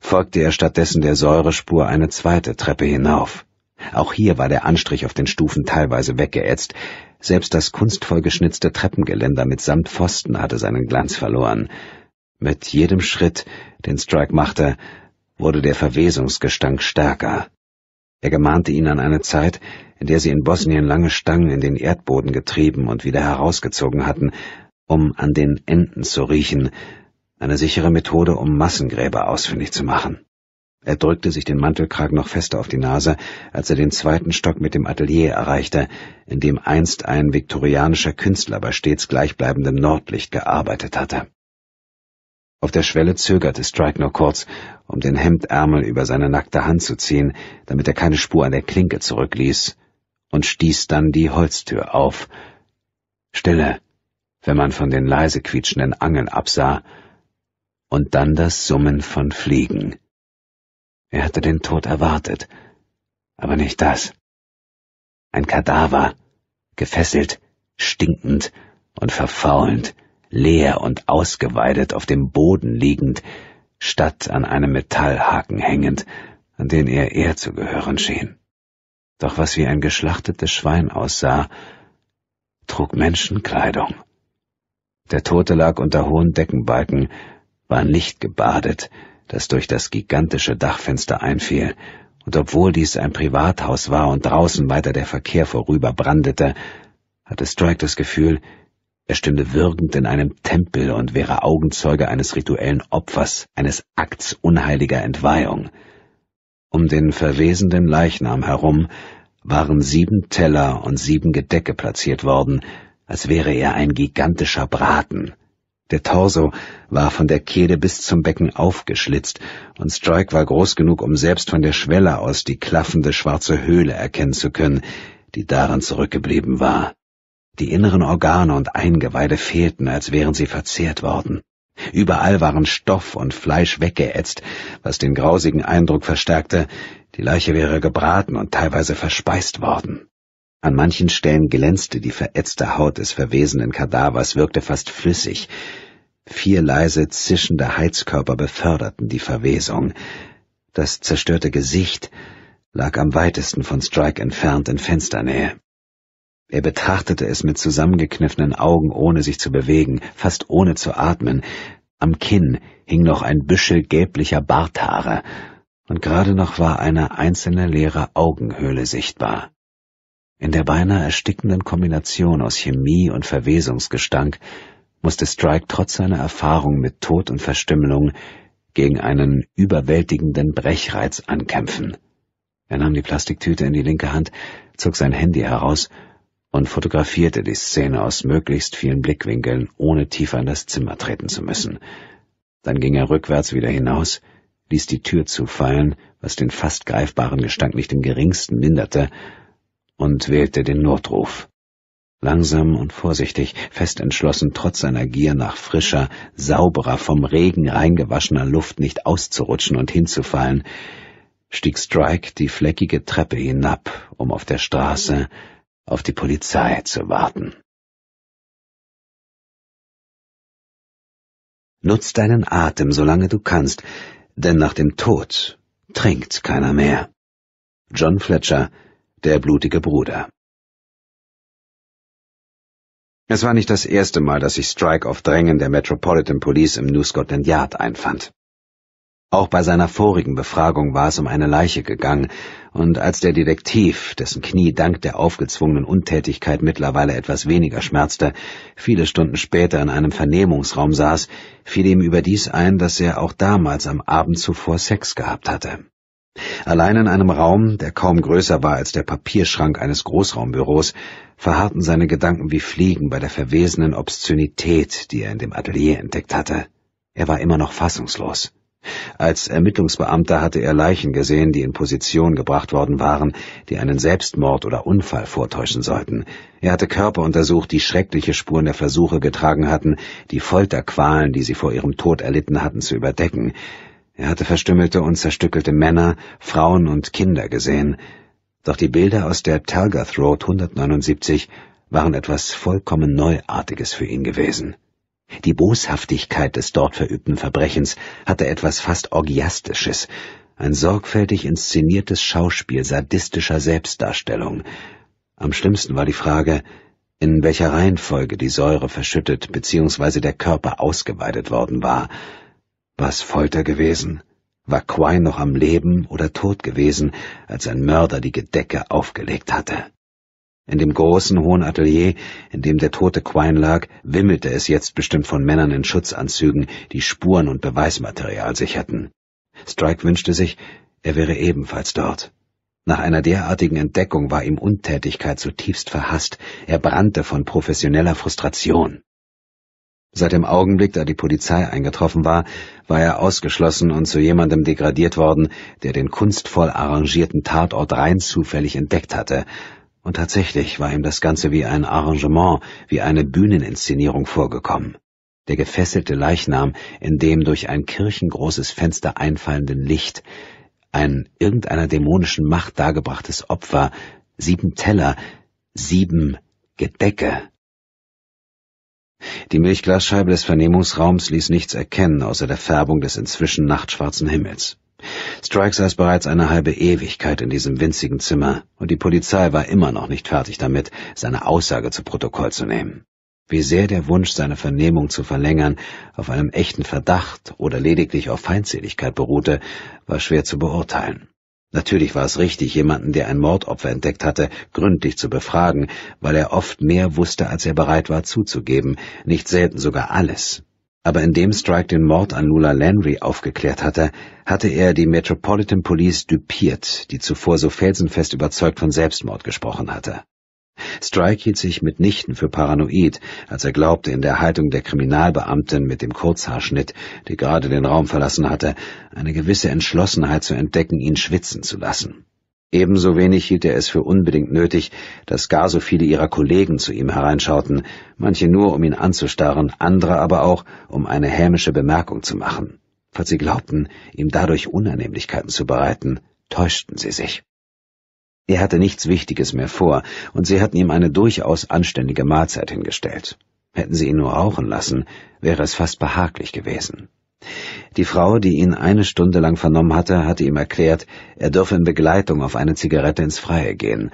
A: folgte er stattdessen der Säurespur eine zweite Treppe hinauf. Auch hier war der Anstrich auf den Stufen teilweise weggeätzt, selbst das kunstvoll geschnitzte Treppengeländer mitsamt Pfosten hatte seinen Glanz verloren. Mit jedem Schritt, den Strike machte, wurde der Verwesungsgestank stärker. Er gemahnte ihn an eine Zeit, in der sie in Bosnien lange Stangen in den Erdboden getrieben und wieder herausgezogen hatten, um an den Enden zu riechen, eine sichere Methode, um Massengräber ausfindig zu machen. Er drückte sich den Mantelkragen noch fester auf die Nase, als er den zweiten Stock mit dem Atelier erreichte, in dem einst ein viktorianischer Künstler bei stets gleichbleibendem Nordlicht gearbeitet hatte. Auf der Schwelle zögerte Strike nur kurz, um den Hemdärmel über seine nackte Hand zu ziehen, damit er keine Spur an der Klinke zurückließ, und stieß dann die Holztür auf. Stille, wenn man von den leise quietschenden Angeln absah, und dann das Summen von
B: Fliegen. Er hatte den Tod erwartet, aber nicht das. Ein Kadaver, gefesselt, stinkend und
A: verfaulend, leer und ausgeweidet auf dem Boden liegend, statt an einem Metallhaken hängend, an den er eher zu gehören schien. Doch was wie ein geschlachtetes Schwein aussah, trug Menschenkleidung. Der Tote lag unter hohen Deckenbalken, war nicht gebadet, das durch das gigantische Dachfenster einfiel, und obwohl dies ein Privathaus war und draußen weiter der Verkehr vorüber brandete, hatte Strike das Gefühl, er stünde würgend in einem Tempel und wäre Augenzeuge eines rituellen Opfers, eines Akts unheiliger Entweihung. Um den verwesenden Leichnam herum waren sieben Teller und sieben Gedecke platziert worden, als wäre er ein gigantischer Braten. Der Torso war von der Kehle bis zum Becken aufgeschlitzt, und Strike war groß genug, um selbst von der Schwelle aus die klaffende schwarze Höhle erkennen zu können, die daran zurückgeblieben war. Die inneren Organe und Eingeweide fehlten, als wären sie verzehrt worden. Überall waren Stoff und Fleisch weggeätzt, was den grausigen Eindruck verstärkte, die Leiche wäre gebraten und teilweise verspeist worden. An manchen Stellen glänzte die verätzte Haut des verwesenen Kadavers, wirkte fast flüssig, Vier leise zischende Heizkörper beförderten die Verwesung. Das zerstörte Gesicht lag am weitesten von Strike entfernt in Fensternähe. Er betrachtete es mit zusammengekniffenen Augen, ohne sich zu bewegen, fast ohne zu atmen. Am Kinn hing noch ein Büschel gelblicher Barthaare, und gerade noch war eine einzelne leere Augenhöhle sichtbar. In der beinahe erstickenden Kombination aus Chemie und Verwesungsgestank musste Strike trotz seiner Erfahrung mit Tod und Verstümmelung gegen einen überwältigenden Brechreiz ankämpfen. Er nahm die Plastiktüte in die linke Hand, zog sein Handy heraus und fotografierte die Szene aus möglichst vielen Blickwinkeln, ohne tiefer in das Zimmer treten zu müssen. Dann ging er rückwärts wieder hinaus, ließ die Tür zufallen, was den fast greifbaren Gestank nicht im geringsten minderte, und wählte den Notruf. Langsam und vorsichtig, fest entschlossen, trotz seiner Gier nach frischer, sauberer, vom Regen reingewaschener Luft nicht auszurutschen und hinzufallen, stieg Strike die fleckige Treppe hinab, um auf
B: der Straße auf die Polizei zu warten. Nutz deinen Atem, solange du kannst, denn nach dem Tod trinkt keiner mehr. John Fletcher, der blutige Bruder. Es war nicht das erste Mal, dass sich Strike auf Drängen der Metropolitan Police im New Scotland Yard einfand.
A: Auch bei seiner vorigen Befragung war es um eine Leiche gegangen, und als der Detektiv, dessen Knie dank der aufgezwungenen Untätigkeit mittlerweile etwas weniger schmerzte, viele Stunden später in einem Vernehmungsraum saß, fiel ihm überdies ein, dass er auch damals am Abend zuvor Sex gehabt hatte. Allein in einem Raum, der kaum größer war als der Papierschrank eines Großraumbüros, verharrten seine Gedanken wie Fliegen bei der verwesenen Obszönität, die er in dem Atelier entdeckt hatte. Er war immer noch fassungslos. Als Ermittlungsbeamter hatte er Leichen gesehen, die in Position gebracht worden waren, die einen Selbstmord oder Unfall vortäuschen sollten. Er hatte Körper untersucht, die schreckliche Spuren der Versuche getragen hatten, die Folterqualen, die sie vor ihrem Tod erlitten hatten, zu überdecken. Er hatte verstümmelte und zerstückelte Männer, Frauen und Kinder gesehen, doch die Bilder aus der Talgath Road 179 waren etwas vollkommen Neuartiges für ihn gewesen. Die Boshaftigkeit des dort verübten Verbrechens hatte etwas fast Orgiastisches, ein sorgfältig inszeniertes Schauspiel sadistischer Selbstdarstellung. Am schlimmsten war die Frage, in welcher Reihenfolge die Säure verschüttet bzw. der Körper ausgeweidet worden war, was Folter gewesen? War Quine noch am Leben oder tot gewesen, als ein Mörder die Gedecke aufgelegt hatte? In dem großen, hohen Atelier, in dem der tote Quine lag, wimmelte es jetzt bestimmt von Männern in Schutzanzügen, die Spuren und Beweismaterial sicherten. Strike wünschte sich, er wäre ebenfalls dort. Nach einer derartigen Entdeckung war ihm Untätigkeit zutiefst verhasst, er brannte von professioneller Frustration. Seit dem Augenblick, da die Polizei eingetroffen war, war er ausgeschlossen und zu jemandem degradiert worden, der den kunstvoll arrangierten Tatort rein zufällig entdeckt hatte. Und tatsächlich war ihm das Ganze wie ein Arrangement, wie eine Bühneninszenierung vorgekommen. Der gefesselte Leichnam in dem durch ein kirchengroßes Fenster einfallenden Licht, ein irgendeiner dämonischen Macht dargebrachtes Opfer, sieben Teller, sieben Gedecke, die Milchglasscheibe des Vernehmungsraums ließ nichts erkennen, außer der Färbung des inzwischen nachtschwarzen Himmels. Strike saß bereits eine halbe Ewigkeit in diesem winzigen Zimmer, und die Polizei war immer noch nicht fertig damit, seine Aussage zu Protokoll zu nehmen. Wie sehr der Wunsch, seine Vernehmung zu verlängern, auf einem echten Verdacht oder lediglich auf Feindseligkeit beruhte, war schwer zu beurteilen. Natürlich war es richtig, jemanden, der ein Mordopfer entdeckt hatte, gründlich zu befragen, weil er oft mehr wusste, als er bereit war zuzugeben, nicht selten sogar alles. Aber indem Strike den Mord an Lula Landry aufgeklärt hatte, hatte er die Metropolitan Police düpiert, die zuvor so felsenfest überzeugt von Selbstmord gesprochen hatte. Strike hielt sich mitnichten für paranoid, als er glaubte, in der Haltung der Kriminalbeamten mit dem Kurzhaarschnitt, die gerade den Raum verlassen hatte, eine gewisse Entschlossenheit zu entdecken, ihn schwitzen zu lassen. Ebenso wenig hielt er es für unbedingt nötig, dass gar so viele ihrer Kollegen zu ihm hereinschauten, manche nur, um ihn anzustarren, andere aber auch, um eine hämische Bemerkung zu machen. Falls sie glaubten, ihm dadurch Unannehmlichkeiten zu bereiten, täuschten sie sich. Er hatte nichts Wichtiges mehr vor, und sie hatten ihm eine durchaus anständige Mahlzeit hingestellt. Hätten sie ihn nur rauchen lassen, wäre es fast behaglich gewesen. Die Frau, die ihn eine Stunde lang vernommen hatte, hatte ihm erklärt, er dürfe in Begleitung auf eine Zigarette ins Freie gehen,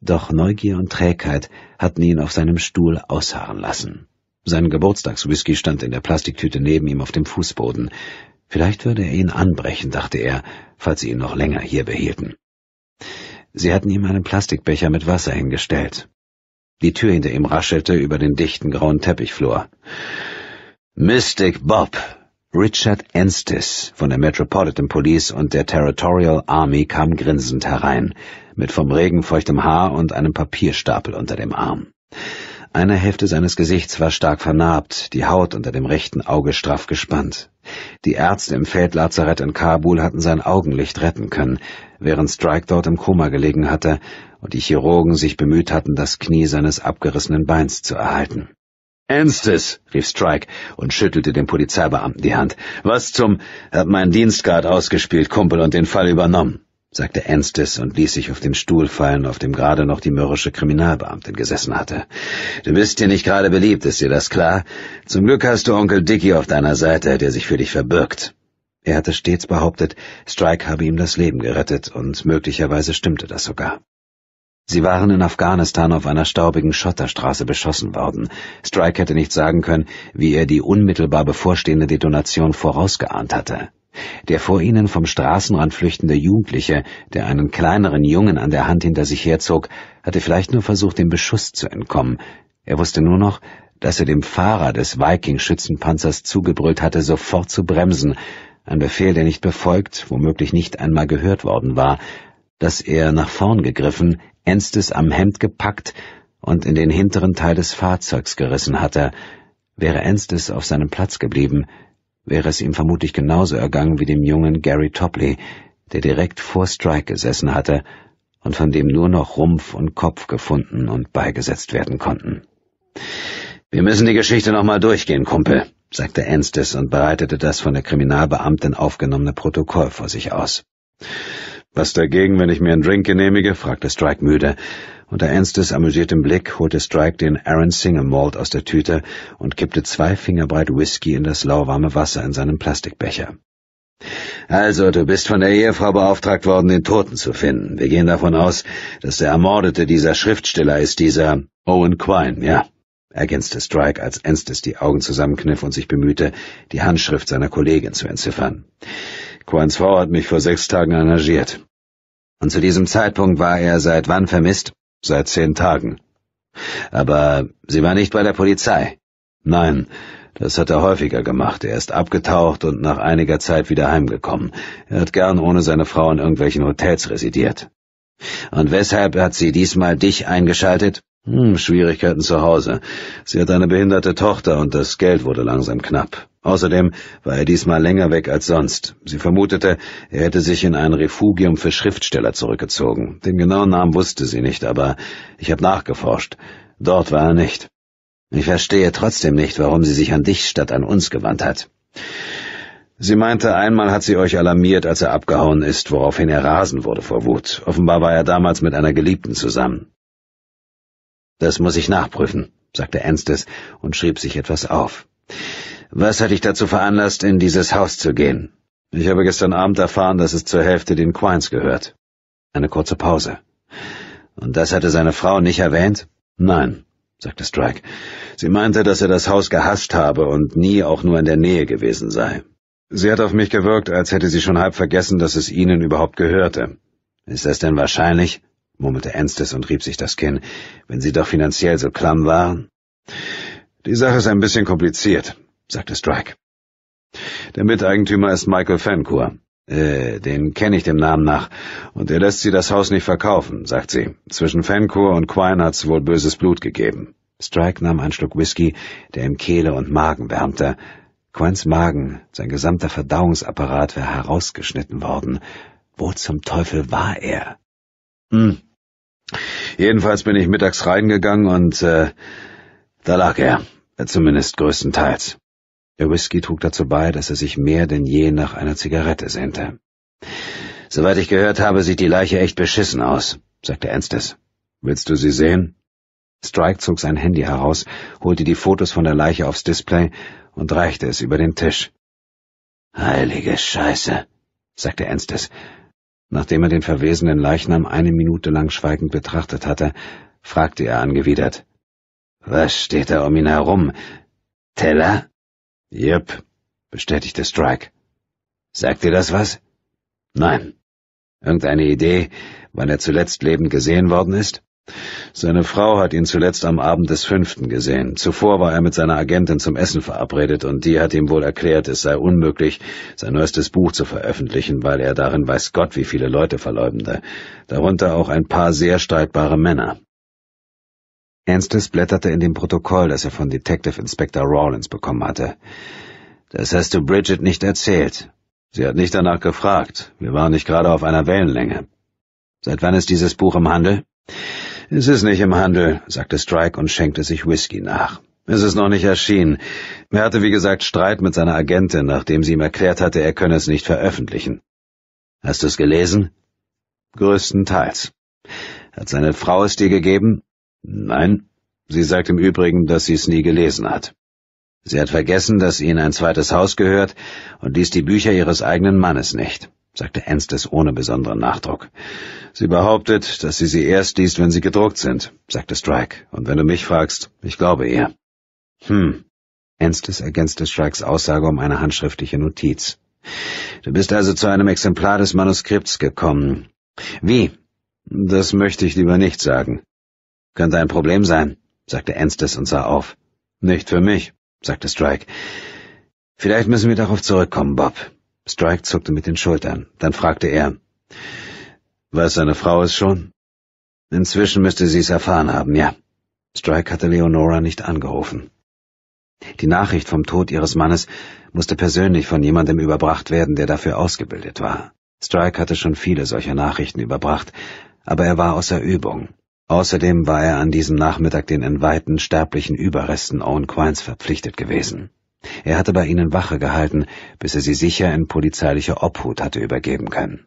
A: doch Neugier und Trägheit hatten ihn auf seinem Stuhl ausharren lassen. Sein Geburtstagswhisky stand in der Plastiktüte neben ihm auf dem Fußboden. Vielleicht würde er ihn anbrechen, dachte er, falls sie ihn noch länger hier behielten. Sie hatten ihm einen Plastikbecher mit Wasser hingestellt. Die Tür hinter ihm raschelte über den dichten grauen Teppichflur. Mystic Bob, Richard Enstis von der Metropolitan Police und der Territorial Army kam grinsend herein, mit vom Regen feuchtem Haar und einem Papierstapel unter dem Arm. Eine Hälfte seines Gesichts war stark vernarbt, die Haut unter dem rechten Auge straff gespannt. Die Ärzte im Feldlazarett in Kabul hatten sein Augenlicht retten können, während Strike dort im Koma gelegen hatte und die Chirurgen sich bemüht hatten, das Knie seines abgerissenen Beins zu erhalten. Anstis, rief Strike und schüttelte dem Polizeibeamten die Hand. Was zum hat mein Dienstgrad ausgespielt, Kumpel, und den Fall übernommen, sagte Anstis und ließ sich auf den Stuhl fallen, auf dem gerade noch die mürrische Kriminalbeamtin gesessen hatte. Du bist hier nicht gerade beliebt, ist dir das klar? Zum Glück hast du Onkel Dicky auf deiner Seite, der sich für dich verbirgt. Er hatte stets behauptet, Strike habe ihm das Leben gerettet, und möglicherweise stimmte das sogar. Sie waren in Afghanistan auf einer staubigen Schotterstraße beschossen worden. Strike hätte nicht sagen können, wie er die unmittelbar bevorstehende Detonation vorausgeahnt hatte. Der vor ihnen vom Straßenrand flüchtende Jugendliche, der einen kleineren Jungen an der Hand hinter sich herzog, hatte vielleicht nur versucht, dem Beschuss zu entkommen. Er wusste nur noch, dass er dem Fahrer des Viking-Schützenpanzers zugebrüllt hatte, sofort zu bremsen, ein Befehl, der nicht befolgt, womöglich nicht einmal gehört worden war, dass er nach vorn gegriffen, Enstes am Hemd gepackt und in den hinteren Teil des Fahrzeugs gerissen hatte. Wäre Enstes auf seinem Platz geblieben, wäre es ihm vermutlich genauso ergangen wie dem jungen Gary Topley, der direkt vor Strike gesessen hatte und von dem nur noch Rumpf und Kopf gefunden und beigesetzt werden konnten. Wir müssen die Geschichte nochmal durchgehen, Kumpel, sagte Enstes und bereitete das von der Kriminalbeamtin aufgenommene Protokoll vor sich aus. Was dagegen, wenn ich mir einen Drink genehmige? fragte Strike müde. Unter ernstes, amüsiertem Blick holte Strike den Aaron Single Malt aus der Tüte und kippte zwei Fingerbreit Whisky in das lauwarme Wasser in seinem Plastikbecher. Also, du bist von der Ehefrau beauftragt worden, den Toten zu finden. Wir gehen davon aus, dass der Ermordete dieser Schriftsteller ist, dieser Owen Quine, ja? ergänzte Strike, als Enstes die Augen zusammenkniff und sich bemühte, die Handschrift seiner Kollegin zu entziffern. Quan Frau hat mich vor sechs Tagen engagiert. Und zu diesem Zeitpunkt war er seit wann vermisst? Seit zehn Tagen. Aber sie war nicht bei der Polizei. Nein, das hat er häufiger gemacht. Er ist abgetaucht und nach einiger Zeit wieder heimgekommen. Er hat gern ohne seine Frau in irgendwelchen Hotels residiert. Und weshalb hat sie diesmal dich eingeschaltet? Hm, Schwierigkeiten zu Hause. Sie hat eine behinderte Tochter und das Geld wurde langsam knapp. Außerdem war er diesmal länger weg als sonst. Sie vermutete, er hätte sich in ein Refugium für Schriftsteller zurückgezogen. Den genauen Namen wusste sie nicht, aber ich habe nachgeforscht. Dort war er nicht. Ich verstehe trotzdem nicht, warum sie sich an dich statt an uns gewandt hat. Sie meinte, einmal hat sie euch alarmiert, als er abgehauen ist, woraufhin er rasen wurde vor Wut. Offenbar war er damals mit einer Geliebten zusammen. Das muss ich nachprüfen, sagte Anstis und schrieb sich etwas auf. Was hat dich dazu veranlasst, in dieses Haus zu gehen? Ich habe gestern Abend erfahren, dass es zur Hälfte den Quines gehört. Eine kurze Pause. Und das hatte seine Frau nicht erwähnt? Nein, sagte Strike. Sie meinte, dass er das Haus gehascht habe und nie auch nur in der Nähe gewesen sei. Sie hat auf mich gewirkt, als hätte sie schon halb vergessen, dass es ihnen überhaupt gehörte. Ist das denn wahrscheinlich? murmelte Ernstes und rieb sich das Kinn, wenn Sie doch finanziell so klamm waren. Die Sache ist ein bisschen kompliziert, sagte Strike. Der Miteigentümer ist Michael Fancourt. Äh, den kenne ich dem Namen nach. Und er lässt sie das Haus nicht verkaufen, sagt sie. Zwischen Fancourt und Quine hat's wohl böses Blut gegeben. Strike nahm einen Schluck Whisky, der ihm Kehle und Magen wärmte. Quines Magen, sein gesamter Verdauungsapparat wäre herausgeschnitten worden. Wo zum Teufel war er? Hm, Jedenfalls bin ich mittags reingegangen und äh, da lag er, zumindest größtenteils. Der Whisky trug dazu bei, dass er sich mehr denn je nach einer Zigarette sehnte. Soweit ich gehört habe, sieht die Leiche echt beschissen aus, sagte Ernstes. Willst du sie sehen? Strike zog sein Handy heraus, holte die Fotos von der Leiche aufs Display und reichte es über den Tisch. Heilige Scheiße, sagte Ernstes Nachdem er den verwesenen Leichnam eine Minute lang schweigend betrachtet hatte, fragte er angewidert. Was steht da um ihn herum? Teller? Jep, bestätigte Strike. Sagt dir das was? Nein. Irgendeine Idee, wann er zuletzt lebend gesehen worden ist? Seine Frau hat ihn zuletzt am Abend des fünften gesehen. Zuvor war er mit seiner Agentin zum Essen verabredet und die hat ihm wohl erklärt, es sei unmöglich, sein neuestes Buch zu veröffentlichen, weil er darin weiß Gott, wie viele Leute verleumde, darunter auch ein paar sehr streitbare Männer. Ernstes blätterte in dem Protokoll, das er von Detective Inspector Rawlins bekommen hatte. Das hast du Bridget nicht erzählt. Sie hat nicht danach gefragt. Wir waren nicht gerade auf einer Wellenlänge. Seit wann ist dieses Buch im Handel? Es ist nicht im Handel, sagte Strike und schenkte sich Whisky nach. Es ist noch nicht erschienen. Er hatte wie gesagt Streit mit seiner Agentin, nachdem sie ihm erklärt hatte, er könne es nicht veröffentlichen. Hast du es gelesen? Größtenteils. Hat seine Frau es dir gegeben? Nein. Sie sagt im Übrigen, dass sie es nie gelesen hat. Sie hat vergessen, dass ihnen ein zweites Haus gehört und liest die Bücher ihres eigenen Mannes nicht sagte Ernstes ohne besonderen Nachdruck. Sie behauptet, dass sie sie erst liest, wenn sie gedruckt sind, sagte Strike. Und wenn du mich fragst, ich glaube ihr. Hm. Ernstes ergänzte Strikes Aussage um eine handschriftliche Notiz. Du bist also zu einem Exemplar des Manuskripts gekommen. Wie? Das möchte ich lieber nicht sagen. Könnte ein Problem sein, sagte Ernstes und sah auf. Nicht für mich, sagte Strike. Vielleicht müssen wir darauf zurückkommen, Bob. Strike zuckte mit den Schultern. Dann fragte er, Weiß seine Frau es schon? Inzwischen müsste sie es erfahren haben, ja. Strike hatte Leonora nicht angerufen. Die Nachricht vom Tod ihres Mannes musste persönlich von jemandem überbracht werden, der dafür ausgebildet war. Strike hatte schon viele solcher Nachrichten überbracht, aber er war außer Übung. Außerdem war er an diesem Nachmittag den entweihten sterblichen Überresten Owen Quines verpflichtet gewesen. Er hatte bei ihnen Wache gehalten, bis er sie sicher in polizeiliche Obhut hatte übergeben können.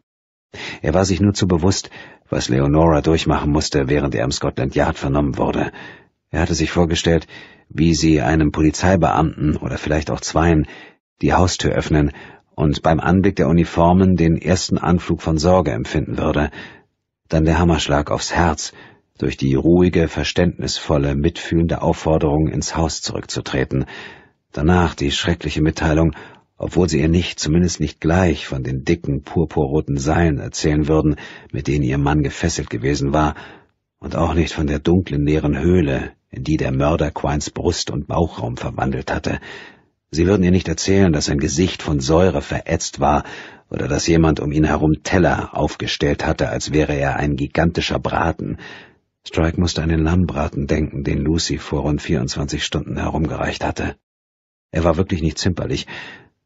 A: Er war sich nur zu bewusst, was Leonora durchmachen musste, während er im Scotland Yard vernommen wurde. Er hatte sich vorgestellt, wie sie einem Polizeibeamten oder vielleicht auch zweien die Haustür öffnen und beim Anblick der Uniformen den ersten Anflug von Sorge empfinden würde, dann der Hammerschlag aufs Herz durch die ruhige, verständnisvolle, mitfühlende Aufforderung, ins Haus zurückzutreten, Danach die schreckliche Mitteilung, obwohl sie ihr nicht, zumindest nicht gleich, von den dicken, purpurroten Seilen erzählen würden, mit denen ihr Mann gefesselt gewesen war, und auch nicht von der dunklen, leeren Höhle, in die der Mörder Quines Brust und Bauchraum verwandelt hatte. Sie würden ihr nicht erzählen, dass sein Gesicht von Säure verätzt war oder dass jemand um ihn herum Teller aufgestellt hatte, als wäre er ein gigantischer Braten. Strike musste an den Lammbraten denken, den Lucy vor rund 24 Stunden herumgereicht hatte. Er war wirklich nicht zimperlich,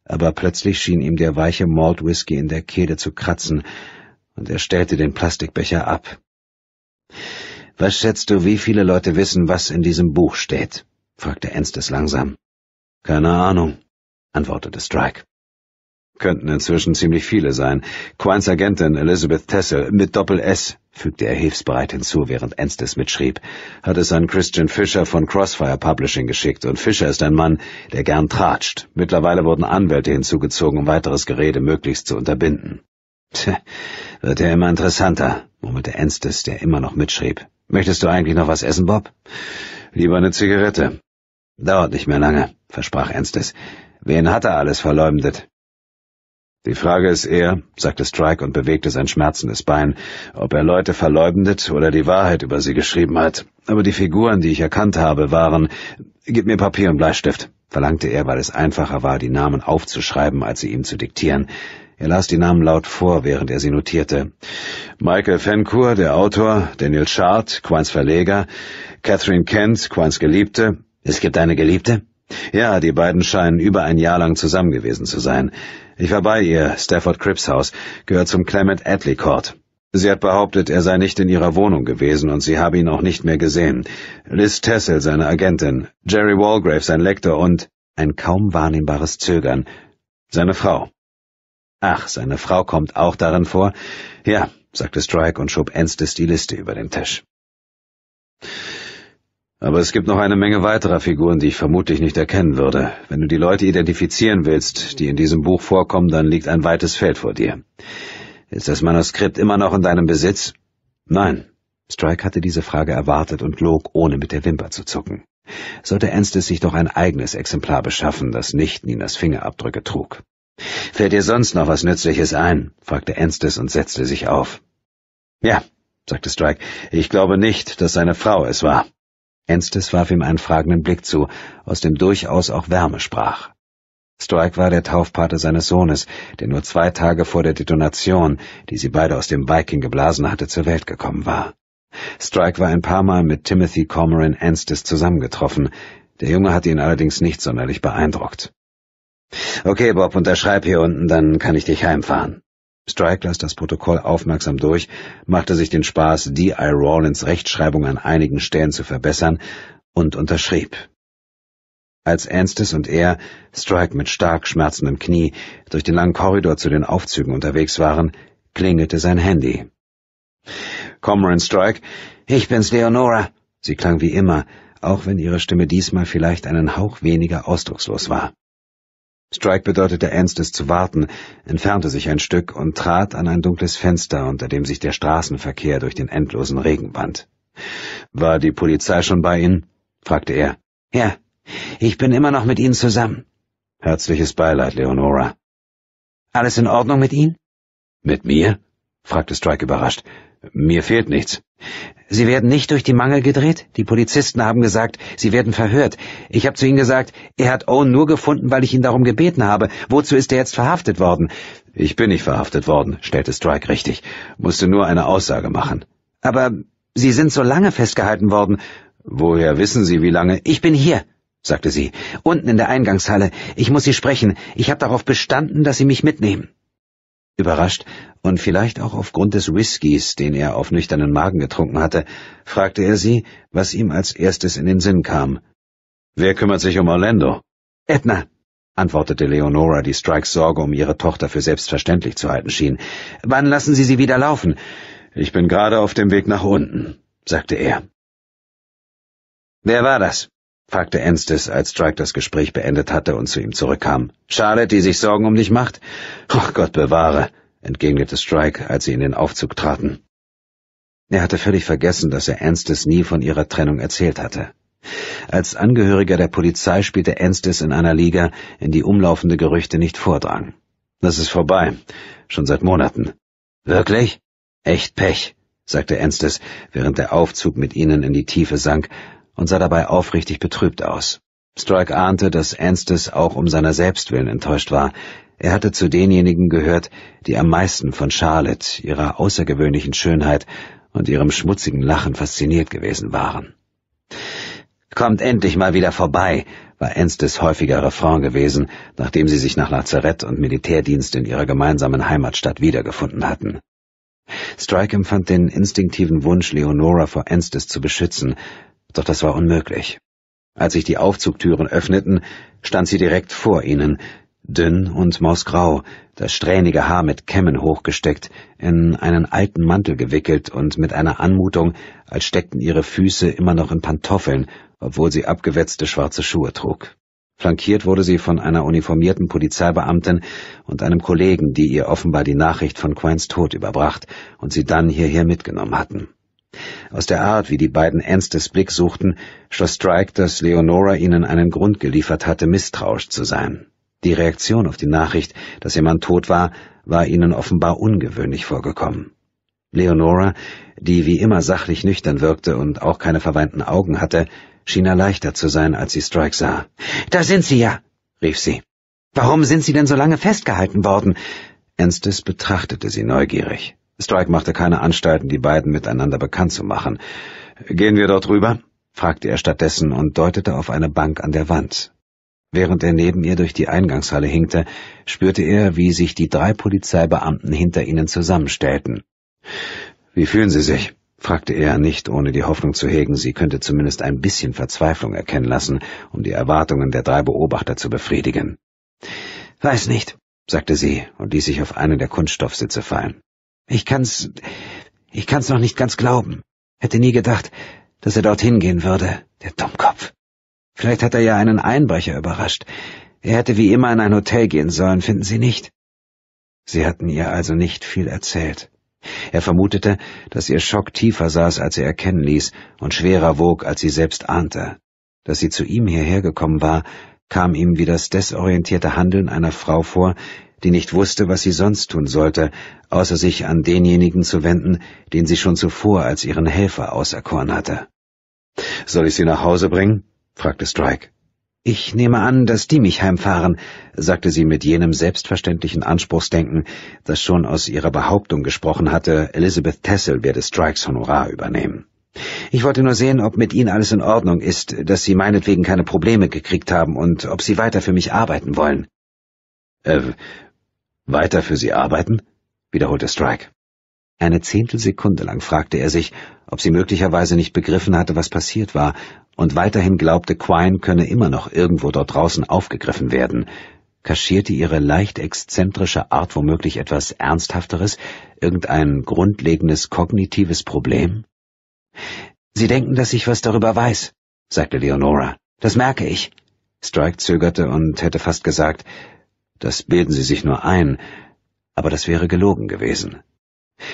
A: aber plötzlich schien ihm der weiche Malt Whisky in der Kehle zu kratzen, und er stellte den Plastikbecher ab. Was schätzt du, wie viele Leute wissen, was in diesem Buch steht? fragte Enstes langsam. Keine Ahnung, antwortete Strike. Könnten inzwischen ziemlich viele sein. Quines Agentin Elizabeth Tessel mit Doppel S fügte er hilfsbereit hinzu, während Enstes mitschrieb, hat es an Christian Fischer von Crossfire Publishing geschickt, und Fischer ist ein Mann, der gern tratscht. Mittlerweile wurden Anwälte hinzugezogen, um weiteres Gerede möglichst zu unterbinden. Tja, wird er immer interessanter, murmelte Enstes, der immer noch mitschrieb. Möchtest du eigentlich noch was essen, Bob? Lieber eine Zigarette. Dauert nicht mehr lange, versprach Enstes. Wen hat er alles verleumdet? Die Frage ist eher, sagte Strike und bewegte sein schmerzendes Bein, ob er Leute verleumdet oder die Wahrheit über sie geschrieben hat. Aber die Figuren, die ich erkannt habe, waren Gib mir Papier und Bleistift, verlangte er, weil es einfacher war, die Namen aufzuschreiben, als sie ihm zu diktieren. Er las die Namen laut vor, während er sie notierte. Michael Fencour, der Autor, Daniel Schad, Quines Verleger, Catherine Kent, Quines Geliebte. Es gibt eine Geliebte? Ja, die beiden scheinen über ein Jahr lang zusammen gewesen zu sein. Ich war bei ihr, Stafford Cripps Haus, gehört zum Clement Attlee Court. Sie hat behauptet, er sei nicht in ihrer Wohnung gewesen und sie habe ihn auch nicht mehr gesehen. Liz Tessel, seine Agentin, Jerry Walgrave, sein Lektor und ein kaum wahrnehmbares Zögern, seine Frau. Ach, seine Frau kommt auch darin vor? Ja, sagte Strike und schob Ends die Liste über den Tisch. Aber es gibt noch eine Menge weiterer Figuren, die ich vermutlich nicht erkennen würde. Wenn du die Leute identifizieren willst, die in diesem Buch vorkommen, dann liegt ein weites Feld vor dir. Ist das Manuskript immer noch in deinem Besitz? Nein. Strike hatte diese Frage erwartet und log, ohne mit der Wimper zu zucken. Sollte Ernstes sich doch ein eigenes Exemplar beschaffen, das nicht Ninas Fingerabdrücke trug. Fällt dir sonst noch was Nützliches ein? fragte Ernstes und setzte sich auf. Ja, sagte Strike, ich glaube nicht, dass seine Frau es war. Enstes warf ihm einen fragenden Blick zu, aus dem durchaus auch Wärme sprach. Strike war der Taufpate seines Sohnes, der nur zwei Tage vor der Detonation, die sie beide aus dem Viking geblasen hatte, zur Welt gekommen war. Strike war ein paar Mal mit Timothy Cormoran Anstis zusammengetroffen, der Junge hatte ihn allerdings nicht sonderlich beeindruckt. Okay, Bob, unterschreib hier unten, dann kann ich dich heimfahren. Strike las das Protokoll aufmerksam durch, machte sich den Spaß, D.I. Rawlins Rechtschreibung an einigen Stellen zu verbessern und unterschrieb. Als Ernstes und er, Strike mit stark schmerzendem Knie, durch den langen Korridor zu den Aufzügen unterwegs waren, klingelte sein Handy. Comrade Strike, ich bin's, Leonora. Sie klang wie immer, auch wenn ihre Stimme diesmal vielleicht einen Hauch weniger ausdruckslos war. Strike bedeutete Ernstes zu warten, entfernte sich ein Stück und trat an ein dunkles Fenster, unter dem sich der Straßenverkehr durch den endlosen Regen wand. War die Polizei schon bei Ihnen? fragte er. Ja, ich bin immer noch mit Ihnen zusammen. Herzliches Beileid, Leonora. Alles in Ordnung mit Ihnen? Mit mir? fragte Strike überrascht. Mir fehlt nichts. Sie werden nicht durch die Mangel gedreht? Die Polizisten haben gesagt, Sie werden verhört. Ich habe zu Ihnen gesagt, er hat Owen nur gefunden, weil ich ihn darum gebeten habe. Wozu ist er jetzt verhaftet worden? Ich bin nicht verhaftet worden, stellte Strike richtig. Musste nur eine Aussage machen. Aber Sie sind so lange festgehalten worden. Woher wissen Sie, wie lange? Ich bin hier, sagte sie. Unten in der Eingangshalle. Ich muss Sie sprechen. Ich habe darauf bestanden, dass Sie mich mitnehmen. Überrascht und vielleicht auch aufgrund des Whiskys, den er auf nüchternen Magen getrunken hatte, fragte er sie, was ihm als erstes in den Sinn kam. Wer kümmert sich um Orlando? Edna, antwortete Leonora, die Strikes Sorge um ihre Tochter für selbstverständlich zu halten schien. Wann lassen Sie sie wieder laufen? Ich bin gerade auf dem Weg nach unten, sagte er. Wer war das? fragte Anstis, als Strike das Gespräch beendet hatte und zu ihm zurückkam. Charlotte, die sich Sorgen um dich macht? Ach oh Gott bewahre, entgegnete Strike, als sie in den Aufzug traten. Er hatte völlig vergessen, dass er Anstis nie von ihrer Trennung erzählt hatte. Als Angehöriger der Polizei spielte Anstis in einer Liga, in die umlaufende Gerüchte nicht vordrang. Das ist vorbei, schon seit Monaten. Wirklich? Echt Pech, sagte Anstis, während der Aufzug mit ihnen in die Tiefe sank und sah dabei aufrichtig betrübt aus. Strike ahnte, dass Anstis auch um seiner selbst willen enttäuscht war. Er hatte zu denjenigen gehört, die am meisten von Charlotte, ihrer außergewöhnlichen Schönheit und ihrem schmutzigen Lachen fasziniert gewesen waren. Kommt endlich mal wieder vorbei, war Anstis häufiger Refrain gewesen, nachdem sie sich nach Lazarett und Militärdienst in ihrer gemeinsamen Heimatstadt wiedergefunden hatten. Strike empfand den instinktiven Wunsch, Leonora vor Anstis zu beschützen, doch das war unmöglich. Als sich die Aufzugtüren öffneten, stand sie direkt vor ihnen, dünn und mausgrau, das strähnige Haar mit Kämmen hochgesteckt, in einen alten Mantel gewickelt und mit einer Anmutung, als steckten ihre Füße immer noch in Pantoffeln, obwohl sie abgewetzte schwarze Schuhe trug. Flankiert wurde sie von einer uniformierten Polizeibeamtin und einem Kollegen, die ihr offenbar die Nachricht von Quines Tod überbracht und sie dann hierher mitgenommen hatten. Aus der Art, wie die beiden Ernstes Blick suchten, schloss Strike, dass Leonora ihnen einen Grund geliefert hatte, misstrauisch zu sein. Die Reaktion auf die Nachricht, dass ihr Mann tot war, war ihnen offenbar ungewöhnlich vorgekommen. Leonora, die wie immer sachlich nüchtern wirkte und auch keine verweinten Augen hatte, schien erleichtert zu sein, als sie Strike sah. Da sind Sie ja, rief sie. Warum sind Sie denn so lange festgehalten worden? Ernstes betrachtete sie neugierig. Strike machte keine Anstalten, die beiden miteinander bekannt zu machen. Gehen wir dort rüber? fragte er stattdessen und deutete auf eine Bank an der Wand. Während er neben ihr durch die Eingangshalle hinkte, spürte er, wie sich die drei Polizeibeamten hinter ihnen zusammenstellten. Wie fühlen Sie sich? fragte er, nicht ohne die Hoffnung zu hegen, sie könnte zumindest ein bisschen Verzweiflung erkennen lassen, um die Erwartungen der drei Beobachter zu befriedigen. Weiß nicht, sagte sie und ließ sich auf einen der Kunststoffsitze fallen. Ich kann's, ich kann's noch nicht ganz glauben. Hätte nie gedacht, dass er dorthin gehen würde, der Dummkopf. Vielleicht hat er ja einen Einbrecher überrascht. Er hätte wie immer in ein Hotel gehen sollen, finden Sie nicht? Sie hatten ihr also nicht viel erzählt. Er vermutete, dass ihr Schock tiefer saß, als er erkennen ließ, und schwerer wog, als sie selbst ahnte. Dass sie zu ihm hierher gekommen war, kam ihm wie das desorientierte Handeln einer Frau vor, die nicht wusste, was sie sonst tun sollte, außer sich an denjenigen zu wenden, den sie schon zuvor als ihren Helfer auserkoren hatte. Soll ich sie nach Hause bringen? fragte Strike. Ich nehme an, dass die mich heimfahren, sagte sie mit jenem selbstverständlichen Anspruchsdenken, das schon aus ihrer Behauptung gesprochen hatte, Elizabeth Tessel werde Strikes Honorar übernehmen. Ich wollte nur sehen, ob mit Ihnen alles in Ordnung ist, dass Sie meinetwegen keine Probleme gekriegt haben und ob Sie weiter für mich arbeiten wollen. Äh, weiter für Sie arbeiten? wiederholte Strike. Eine Zehntelsekunde lang fragte er sich, ob sie möglicherweise nicht begriffen hatte, was passiert war, und weiterhin glaubte, Quine könne immer noch irgendwo dort draußen aufgegriffen werden. Kaschierte ihre leicht exzentrische Art womöglich etwas Ernsthafteres, irgendein grundlegendes kognitives Problem? Sie denken, dass ich was darüber weiß, sagte Leonora. Das merke ich. Strike zögerte und hätte fast gesagt, das bilden Sie sich nur ein, aber das wäre gelogen gewesen.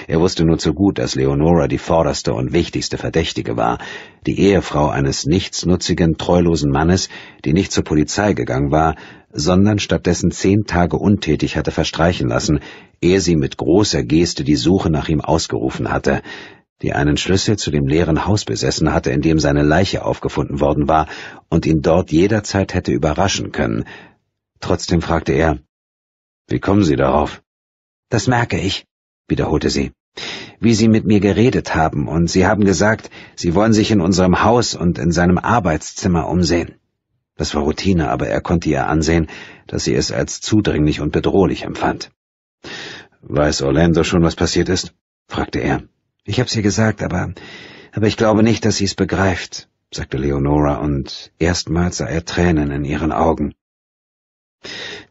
A: Er wusste nur zu gut, dass Leonora die vorderste und wichtigste Verdächtige war, die Ehefrau eines nichtsnutzigen, treulosen Mannes, die nicht zur Polizei gegangen war, sondern stattdessen zehn Tage untätig hatte verstreichen lassen, ehe sie mit großer Geste die Suche nach ihm ausgerufen hatte, die einen Schlüssel zu dem leeren Haus besessen hatte, in dem seine Leiche aufgefunden worden war und ihn dort jederzeit hätte überraschen können, Trotzdem fragte er, wie kommen Sie darauf? Das merke ich, wiederholte sie, wie Sie mit mir geredet haben, und Sie haben gesagt, Sie wollen sich in unserem Haus und in seinem Arbeitszimmer umsehen. Das war Routine, aber er konnte ihr ansehen, dass sie es als zudringlich und bedrohlich empfand. Weiß Orlando schon, was passiert ist? fragte er. Ich hab's ihr gesagt, aber, aber ich glaube nicht, dass sie es begreift, sagte Leonora, und erstmals sah er Tränen in ihren Augen.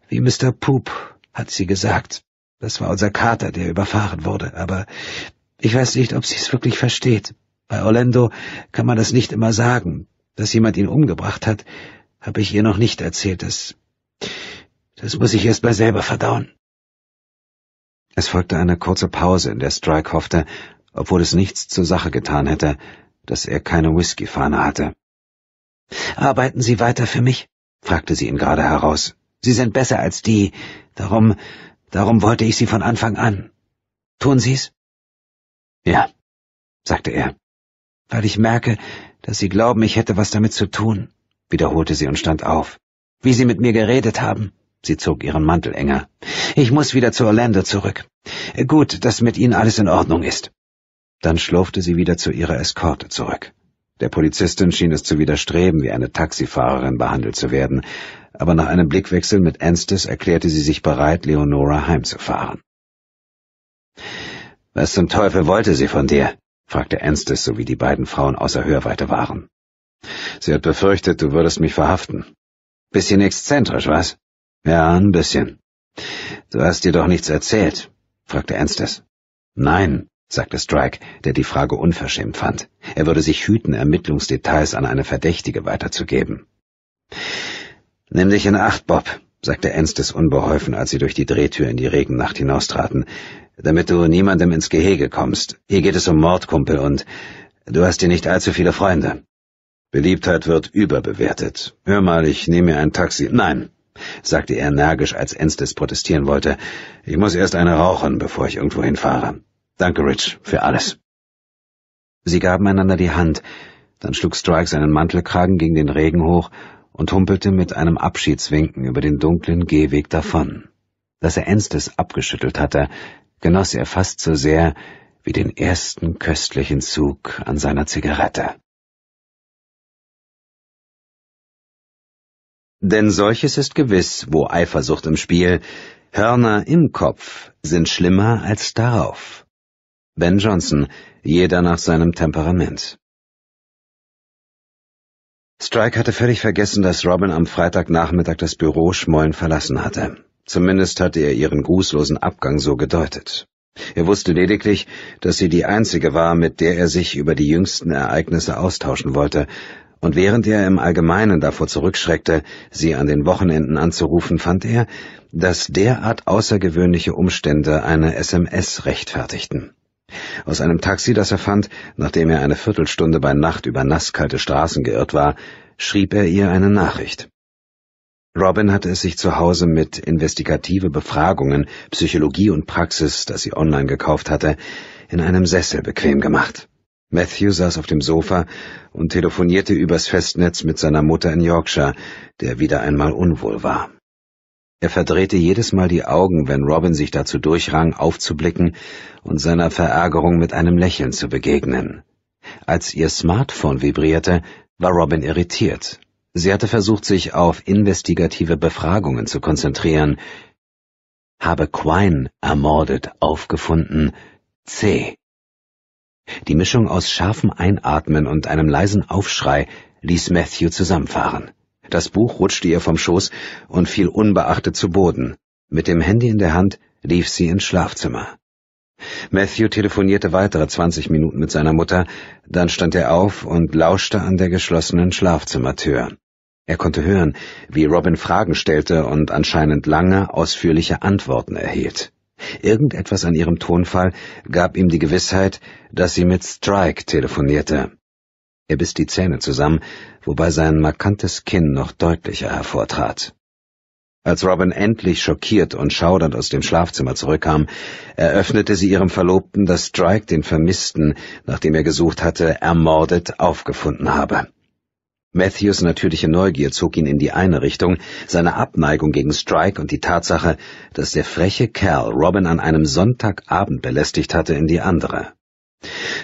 A: Wie Mr. Poop, hat sie gesagt. Das war unser Kater, der überfahren wurde, aber ich weiß nicht, ob sie es wirklich versteht. Bei Orlando kann man das nicht immer sagen. Dass jemand ihn umgebracht hat, habe ich ihr noch nicht erzählt. Das, das muss ich erst mal selber verdauen. Es folgte eine kurze Pause, in der Strike hoffte, obwohl es nichts zur Sache getan hätte, dass er keine Whiskyfahne hatte. Arbeiten Sie weiter für mich? fragte sie ihn gerade heraus. Sie sind besser als die. Darum, darum wollte ich Sie von Anfang an. Tun Sie's? Ja, sagte er. Weil ich merke, dass Sie glauben, ich hätte was damit zu tun, wiederholte sie und stand auf. Wie Sie mit mir geredet haben. Sie zog ihren Mantel enger. Ich muss wieder zu Orlando zurück. Gut, dass mit Ihnen alles in Ordnung ist. Dann schlurfte sie wieder zu ihrer Eskorte zurück. Der Polizistin schien es zu widerstreben, wie eine Taxifahrerin behandelt zu werden, aber nach einem Blickwechsel mit Anstis erklärte sie sich bereit, Leonora heimzufahren. Was zum Teufel wollte sie von dir? fragte Anstis, sowie die beiden Frauen außer Hörweite waren. Sie hat befürchtet, du würdest mich verhaften. Bisschen exzentrisch, was? Ja, ein bisschen. Du hast dir doch nichts erzählt, fragte Anstis. Nein, sagte Strike, der die Frage unverschämt fand. Er würde sich hüten, Ermittlungsdetails an eine Verdächtige weiterzugeben. Nimm dich in Acht, Bob, sagte Enstes unbeholfen, als sie durch die Drehtür in die Regennacht hinaustraten, damit du niemandem ins Gehege kommst. Hier geht es um Mordkumpel und du hast hier nicht allzu viele Freunde. Beliebtheit wird überbewertet. Hör mal, ich nehme mir ein Taxi. Nein, sagte er energisch, als Enstes protestieren wollte. Ich muss erst eine rauchen, bevor ich irgendwo hinfahre. Danke, Rich, für alles. Sie gaben einander die Hand, dann schlug Strike seinen Mantelkragen gegen den Regen hoch und humpelte mit einem Abschiedswinken über den dunklen Gehweg davon. Dass er Enstes abgeschüttelt hatte, genoss er
B: fast so sehr wie den ersten köstlichen Zug an seiner Zigarette. Denn solches ist gewiss, wo Eifersucht im Spiel, Hörner im Kopf sind schlimmer als
A: darauf. Ben Johnson, jeder nach seinem Temperament. Strike hatte völlig vergessen, dass Robin am Freitagnachmittag das Büro schmollen verlassen hatte. Zumindest hatte er ihren grußlosen Abgang so gedeutet. Er wusste lediglich, dass sie die einzige war, mit der er sich über die jüngsten Ereignisse austauschen wollte, und während er im Allgemeinen davor zurückschreckte, sie an den Wochenenden anzurufen, fand er, dass derart außergewöhnliche Umstände eine SMS rechtfertigten. Aus einem Taxi, das er fand, nachdem er eine Viertelstunde bei Nacht über nasskalte Straßen geirrt war, schrieb er ihr eine Nachricht. Robin hatte es sich zu Hause mit investigative Befragungen, Psychologie und Praxis, das sie online gekauft hatte, in einem Sessel bequem gemacht. Matthew saß auf dem Sofa und telefonierte übers Festnetz mit seiner Mutter in Yorkshire, der wieder einmal unwohl war. Er verdrehte jedes Mal die Augen, wenn Robin sich dazu durchrang, aufzublicken und seiner Verärgerung mit einem Lächeln zu begegnen. Als ihr Smartphone vibrierte, war Robin irritiert. Sie hatte versucht, sich auf investigative Befragungen zu konzentrieren. Habe Quine ermordet, aufgefunden. C. Die Mischung aus scharfem Einatmen und einem leisen Aufschrei ließ Matthew zusammenfahren. Das Buch rutschte ihr vom Schoß und fiel unbeachtet zu Boden. Mit dem Handy in der Hand lief sie ins Schlafzimmer. Matthew telefonierte weitere 20 Minuten mit seiner Mutter, dann stand er auf und lauschte an der geschlossenen Schlafzimmertür. Er konnte hören, wie Robin Fragen stellte und anscheinend lange, ausführliche Antworten erhielt. Irgendetwas an ihrem Tonfall gab ihm die Gewissheit, dass sie mit Strike telefonierte. Er biss die Zähne zusammen, wobei sein markantes Kinn noch deutlicher hervortrat. Als Robin endlich schockiert und schaudernd aus dem Schlafzimmer zurückkam, eröffnete sie ihrem Verlobten, dass Strike den Vermissten, nachdem er gesucht hatte, ermordet aufgefunden habe. Matthews natürliche Neugier zog ihn in die eine Richtung, seine Abneigung gegen Strike und die Tatsache, dass der freche Kerl Robin an einem Sonntagabend belästigt hatte, in die andere.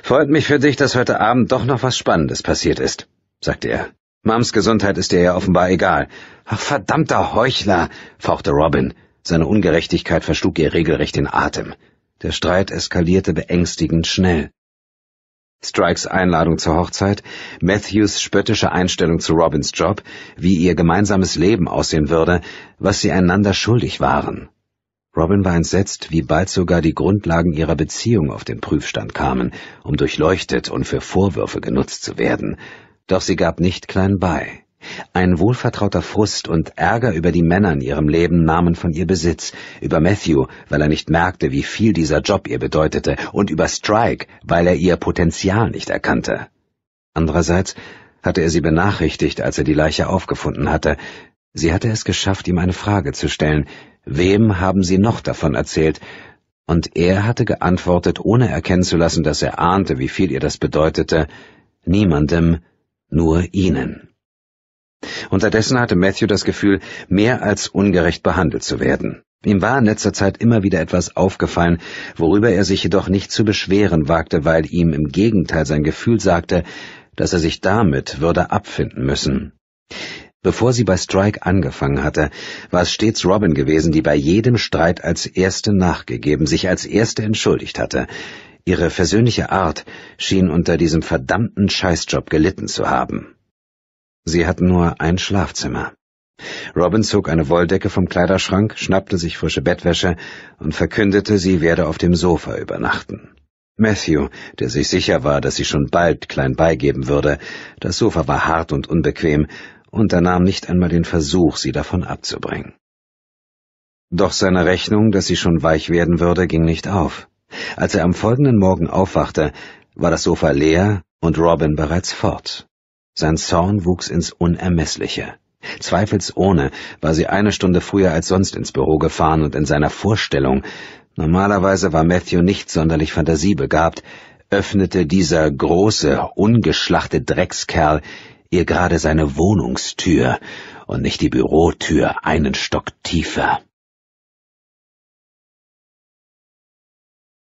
A: Freut mich für dich, dass heute Abend doch noch was Spannendes passiert ist, sagte er. Mams Gesundheit ist dir ja offenbar egal. Ach, verdammter Heuchler, fauchte Robin. Seine Ungerechtigkeit verschlug ihr regelrecht den Atem. Der Streit eskalierte beängstigend schnell. Strikes Einladung zur Hochzeit, Matthews spöttische Einstellung zu Robins Job, wie ihr gemeinsames Leben aussehen würde, was sie einander schuldig waren. Robin war entsetzt, wie bald sogar die Grundlagen ihrer Beziehung auf den Prüfstand kamen, um durchleuchtet und für Vorwürfe genutzt zu werden. Doch sie gab nicht klein bei. Ein wohlvertrauter Frust und Ärger über die Männer in ihrem Leben nahmen von ihr Besitz, über Matthew, weil er nicht merkte, wie viel dieser Job ihr bedeutete, und über Strike, weil er ihr Potenzial nicht erkannte. Andererseits hatte er sie benachrichtigt, als er die Leiche aufgefunden hatte. Sie hatte es geschafft, ihm eine Frage zu stellen, Wem haben Sie noch davon erzählt? Und er hatte geantwortet, ohne erkennen zu lassen, dass er ahnte, wie viel ihr das bedeutete, niemandem, nur ihnen. Unterdessen hatte Matthew das Gefühl, mehr als ungerecht behandelt zu werden. Ihm war in letzter Zeit immer wieder etwas aufgefallen, worüber er sich jedoch nicht zu beschweren wagte, weil ihm im Gegenteil sein Gefühl sagte, dass er sich damit würde abfinden müssen. Bevor sie bei Strike angefangen hatte, war es stets Robin gewesen, die bei jedem Streit als Erste nachgegeben, sich als Erste entschuldigt hatte. Ihre versöhnliche Art schien unter diesem verdammten Scheißjob gelitten zu haben. Sie hatten nur ein Schlafzimmer. Robin zog eine Wolldecke vom Kleiderschrank, schnappte sich frische Bettwäsche und verkündete, sie werde auf dem Sofa übernachten. Matthew, der sich sicher war, dass sie schon bald klein beigeben würde, das Sofa war hart und unbequem, unternahm nicht einmal den Versuch, sie davon abzubringen. Doch seine Rechnung, dass sie schon weich werden würde, ging nicht auf. Als er am folgenden Morgen aufwachte, war das Sofa leer und Robin bereits fort. Sein Zorn wuchs ins Unermessliche. Zweifelsohne war sie eine Stunde früher als sonst ins Büro gefahren und in seiner Vorstellung, normalerweise war Matthew nicht sonderlich fantasiebegabt, öffnete dieser große, ungeschlachte
B: Dreckskerl ihr gerade seine Wohnungstür und nicht die Bürotür einen Stock tiefer.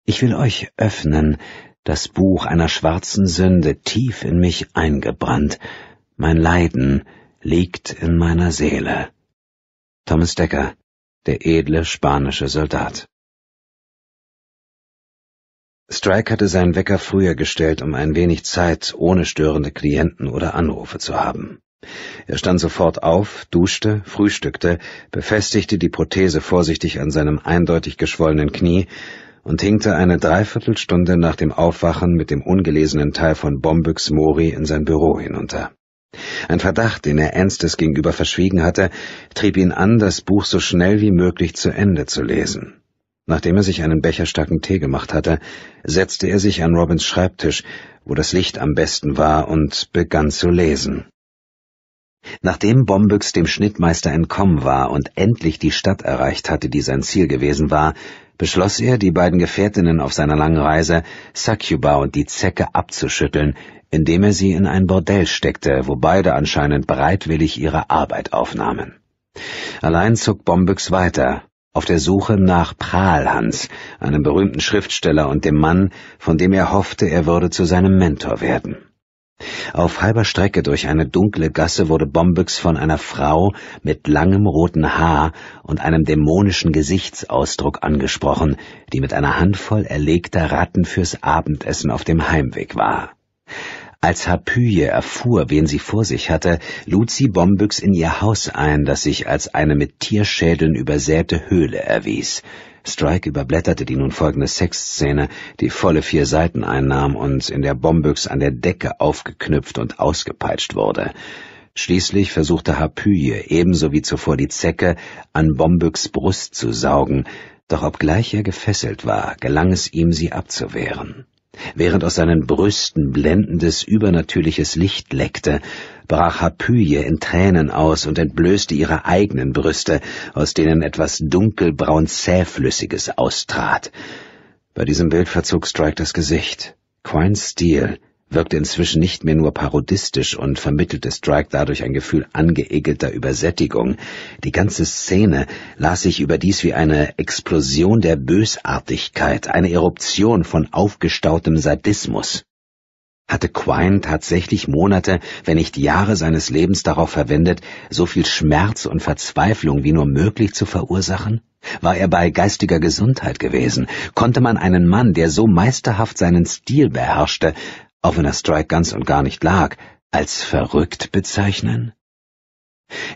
B: Ich will euch öffnen, das Buch einer schwarzen Sünde tief in mich eingebrannt, mein Leiden liegt in meiner Seele. Thomas Decker, der edle spanische Soldat.
A: Strike hatte seinen Wecker früher gestellt, um ein wenig Zeit ohne störende Klienten oder Anrufe zu haben. Er stand sofort auf, duschte, frühstückte, befestigte die Prothese vorsichtig an seinem eindeutig geschwollenen Knie und hinkte eine Dreiviertelstunde nach dem Aufwachen mit dem ungelesenen Teil von Bombüx Mori in sein Büro hinunter. Ein Verdacht, den er Ernstes gegenüber verschwiegen hatte, trieb ihn an, das Buch so schnell wie möglich zu Ende zu lesen. Nachdem er sich einen Becher starken Tee gemacht hatte, setzte er sich an Robins Schreibtisch, wo das Licht am besten war, und begann zu lesen. Nachdem Bombyx dem Schnittmeister entkommen war und endlich die Stadt erreicht hatte, die sein Ziel gewesen war, beschloss er, die beiden Gefährtinnen auf seiner langen Reise, Succuba und die Zecke abzuschütteln, indem er sie in ein Bordell steckte, wo beide anscheinend bereitwillig ihre Arbeit aufnahmen. Allein zog Bombyx weiter, auf der Suche nach Prahlhans, einem berühmten Schriftsteller und dem Mann, von dem er hoffte, er würde zu seinem Mentor werden. Auf halber Strecke durch eine dunkle Gasse wurde Bombex von einer Frau mit langem roten Haar und einem dämonischen Gesichtsausdruck angesprochen, die mit einer Handvoll erlegter Ratten fürs Abendessen auf dem Heimweg war. Als Harpyie erfuhr, wen sie vor sich hatte, lud sie Bombyx in ihr Haus ein, das sich als eine mit Tierschädeln übersäte Höhle erwies. Strike überblätterte die nun folgende Sexszene, die volle vier Seiten einnahm und in der Bombyx an der Decke aufgeknüpft und ausgepeitscht wurde. Schließlich versuchte Harpyie, ebenso wie zuvor die Zecke, an Bombyx Brust zu saugen, doch obgleich er gefesselt war, gelang es ihm, sie abzuwehren. Während aus seinen Brüsten blendendes, übernatürliches Licht leckte, brach Harpyie in Tränen aus und entblößte ihre eigenen Brüste, aus denen etwas dunkelbraun Zähflüssiges austrat. Bei diesem Bild verzog Strike das Gesicht. Quine Steele wirkte inzwischen nicht mehr nur parodistisch und vermittelte Strike dadurch ein Gefühl angeekelter Übersättigung. Die ganze Szene las sich überdies wie eine Explosion der Bösartigkeit, eine Eruption von aufgestautem Sadismus. Hatte Quine tatsächlich Monate, wenn nicht Jahre seines Lebens darauf verwendet, so viel Schmerz und Verzweiflung wie nur möglich zu verursachen? War er bei geistiger Gesundheit gewesen? Konnte man einen Mann, der so meisterhaft seinen Stil beherrschte, auch wenn er Strike ganz und gar nicht lag, als verrückt bezeichnen?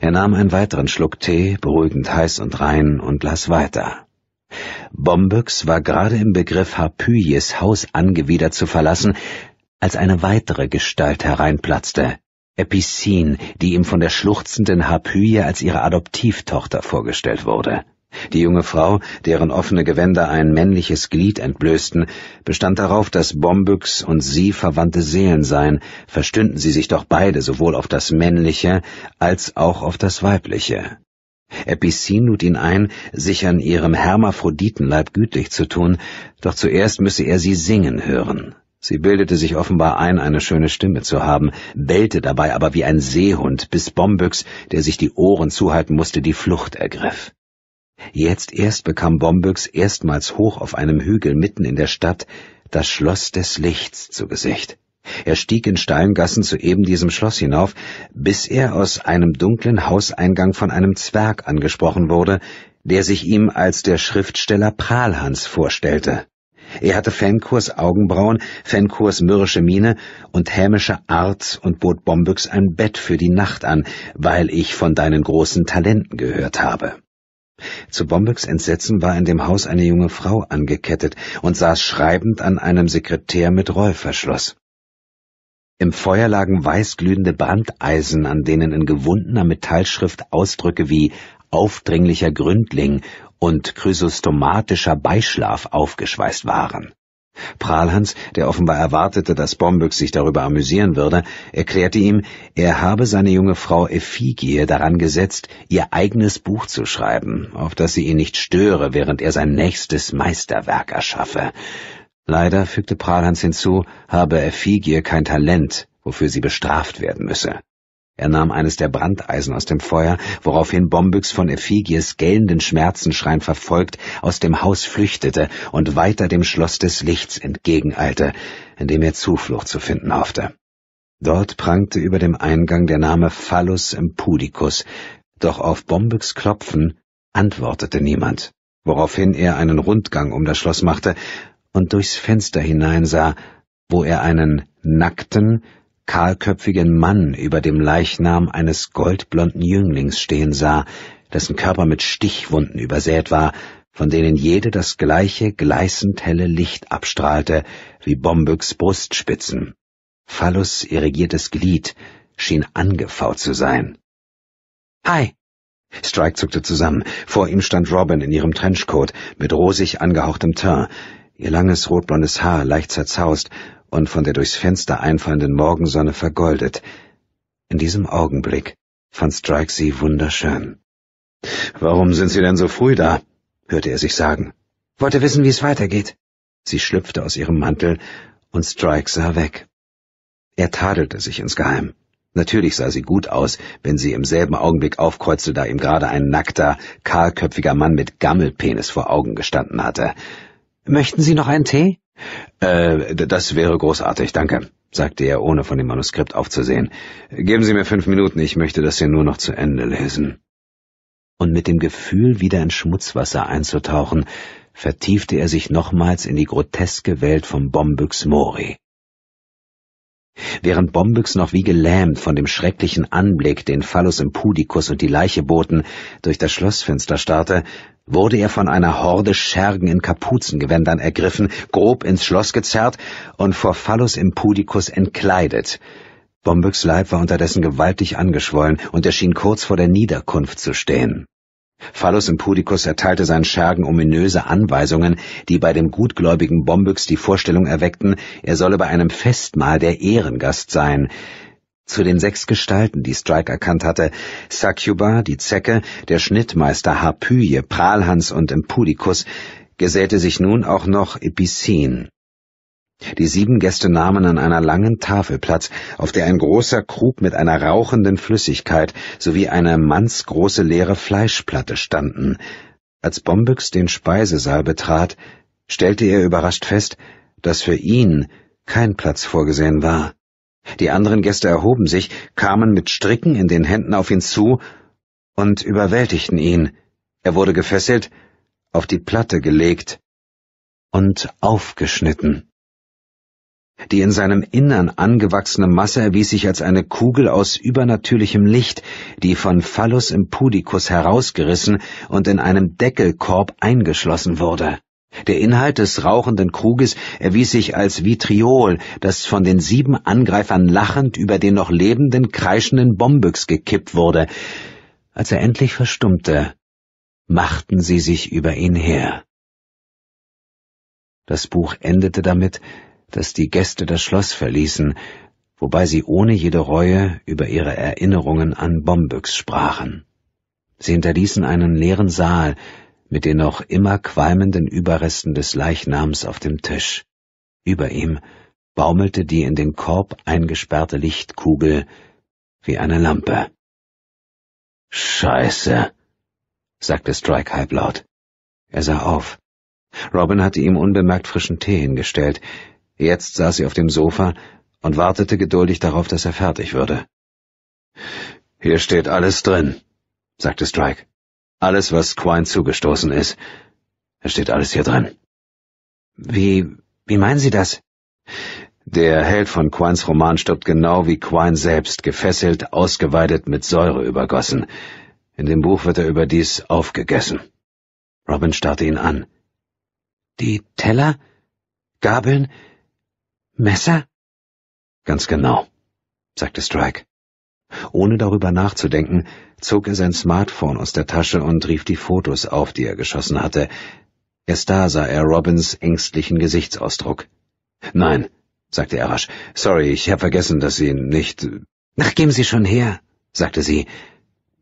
A: Er nahm einen weiteren Schluck Tee, beruhigend heiß und rein, und las weiter. Bomböx war gerade im Begriff, Harpyjes Haus angewidert zu verlassen, als eine weitere Gestalt hereinplatzte, Epicine, die ihm von der schluchzenden Harpyje als ihre Adoptivtochter vorgestellt wurde. Die junge Frau, deren offene Gewänder ein männliches Glied entblößten, bestand darauf, dass Bombüx und sie verwandte Seelen seien, verstünden sie sich doch beide sowohl auf das Männliche als auch auf das Weibliche. Epicin lud ihn ein, sich an ihrem Hermaphroditenleib gütlich zu tun, doch zuerst müsse er sie singen hören. Sie bildete sich offenbar ein, eine schöne Stimme zu haben, bellte dabei aber wie ein Seehund, bis Bombüx, der sich die Ohren zuhalten musste, die Flucht ergriff. Jetzt erst bekam Bombüx erstmals hoch auf einem Hügel mitten in der Stadt das Schloss des Lichts zu Gesicht. Er stieg in Steingassen zu eben diesem Schloss hinauf, bis er aus einem dunklen Hauseingang von einem Zwerg angesprochen wurde, der sich ihm als der Schriftsteller Prahlhans vorstellte. Er hatte Fenkurs Augenbrauen, Fenkurs mürrische Miene und hämische Art und bot Bombüx ein Bett für die Nacht an, weil ich von deinen großen Talenten gehört habe. Zu Bombeks Entsetzen war in dem Haus eine junge Frau angekettet und saß schreibend an einem Sekretär mit Rollverschluss. Im Feuer lagen weißglühende Brandeisen, an denen in gewundener Metallschrift Ausdrücke wie aufdringlicher Gründling und chrysostomatischer Beischlaf aufgeschweißt waren. Prahlhans, der offenbar erwartete, dass Bombück sich darüber amüsieren würde, erklärte ihm, er habe seine junge Frau Effigie daran gesetzt, ihr eigenes Buch zu schreiben, auf das sie ihn nicht störe, während er sein nächstes Meisterwerk erschaffe. Leider, fügte Prahlhans hinzu, habe Effigie kein Talent, wofür sie bestraft werden müsse. Er nahm eines der Brandeisen aus dem Feuer, woraufhin Bombyx von Ephigies gellenden Schmerzenschrein verfolgt, aus dem Haus flüchtete und weiter dem Schloss des Lichts entgegeneilte, in dem er Zuflucht zu finden hoffte. Dort prangte über dem Eingang der Name Phallus Empudicus, doch auf Bombyx Klopfen antwortete niemand, woraufhin er einen Rundgang um das Schloss machte und durchs Fenster hineinsah, wo er einen nackten, kahlköpfigen Mann über dem Leichnam eines goldblonden Jünglings stehen sah, dessen Körper mit Stichwunden übersät war, von denen jede das gleiche gleißend helle Licht abstrahlte, wie Bombüchs Brustspitzen. Phallus irrigiertes Glied schien angefault zu sein. Hi! Strike zuckte zusammen. Vor ihm stand Robin in ihrem Trenchcoat mit rosig angehauchtem Teint, ihr langes rotblondes Haar leicht zerzaust und von der durchs Fenster einfallenden Morgensonne vergoldet. In diesem Augenblick fand Strike sie wunderschön. Warum sind Sie denn so früh da? hörte er sich sagen. Wollte wissen, wie es weitergeht. Sie schlüpfte aus ihrem Mantel und Strike sah weg. Er tadelte sich insgeheim. Natürlich sah sie gut aus, wenn sie im selben Augenblick aufkreuzte, da ihm gerade ein nackter, kahlköpfiger Mann mit Gammelpenis vor Augen gestanden hatte. Möchten Sie noch einen Tee? Äh, das wäre großartig, danke, sagte er, ohne von dem Manuskript aufzusehen. Geben Sie mir fünf Minuten, ich möchte das hier nur noch zu Ende lesen. Und mit dem Gefühl, wieder in Schmutzwasser einzutauchen, vertiefte er sich nochmals in die groteske Welt von Bombüx Mori. Während Bombüx noch wie gelähmt von dem schrecklichen Anblick, den Phallus impudicus und die Leiche boten, durch das Schlossfenster starrte, wurde er von einer Horde Schergen in Kapuzengewändern ergriffen, grob ins Schloss gezerrt und vor Phallus impudicus entkleidet. Bombüx Leib war unterdessen gewaltig angeschwollen und erschien kurz vor der Niederkunft zu stehen. Phallus Impudicus erteilte seinen Schergen ominöse Anweisungen, die bei dem gutgläubigen Bombyx die Vorstellung erweckten, er solle bei einem Festmahl der Ehrengast sein. Zu den sechs Gestalten, die Strike erkannt hatte, Sakuba, die Zecke, der Schnittmeister Harpyje, Prahlhans und Impudicus, gesellte sich nun auch noch Epicene. Die sieben Gäste nahmen an einer langen Tafel Platz, auf der ein großer Krug mit einer rauchenden Flüssigkeit sowie eine mannsgroße leere Fleischplatte standen. Als Bombüx den Speisesaal betrat, stellte er überrascht fest, dass für ihn kein Platz vorgesehen war. Die anderen Gäste erhoben sich, kamen mit Stricken in den Händen auf ihn zu und überwältigten ihn. Er wurde gefesselt, auf die Platte gelegt und aufgeschnitten. Die in seinem Innern angewachsene Masse erwies sich als eine Kugel aus übernatürlichem Licht, die von Phallus Impudicus herausgerissen und in einem Deckelkorb eingeschlossen wurde. Der Inhalt des rauchenden Kruges erwies sich als Vitriol, das von den sieben Angreifern lachend über den noch lebenden, kreischenden Bombyx gekippt wurde. Als er endlich verstummte, machten sie sich über ihn her. Das Buch endete damit, dass die Gäste das Schloss verließen, wobei sie ohne jede Reue über ihre Erinnerungen an Bombüx sprachen. Sie hinterließen einen leeren Saal mit den noch immer qualmenden Überresten des Leichnams auf dem Tisch. Über ihm baumelte die in den Korb eingesperrte Lichtkugel wie eine Lampe. Scheiße, sagte Strike halblaut. Er sah auf. Robin hatte ihm unbemerkt frischen Tee hingestellt, Jetzt saß sie auf dem Sofa und wartete geduldig darauf, dass er fertig würde. Hier steht alles drin, sagte Strike. Alles, was Quine zugestoßen ist. Es steht alles hier drin. Wie, wie meinen Sie das? Der Held von Quines Roman stirbt genau wie Quine selbst, gefesselt, ausgeweidet, mit Säure übergossen. In dem Buch wird er überdies
B: aufgegessen. Robin starrte ihn an. Die Teller? Gabeln? Messer? Ganz genau, sagte Strike.
A: Ohne darüber nachzudenken, zog er sein Smartphone aus der Tasche und rief die Fotos auf, die er geschossen hatte. Erst da sah er Robins ängstlichen Gesichtsausdruck. Nein, sagte er rasch. Sorry, ich habe vergessen, dass Sie nicht. Ach, geben Sie schon her, sagte sie.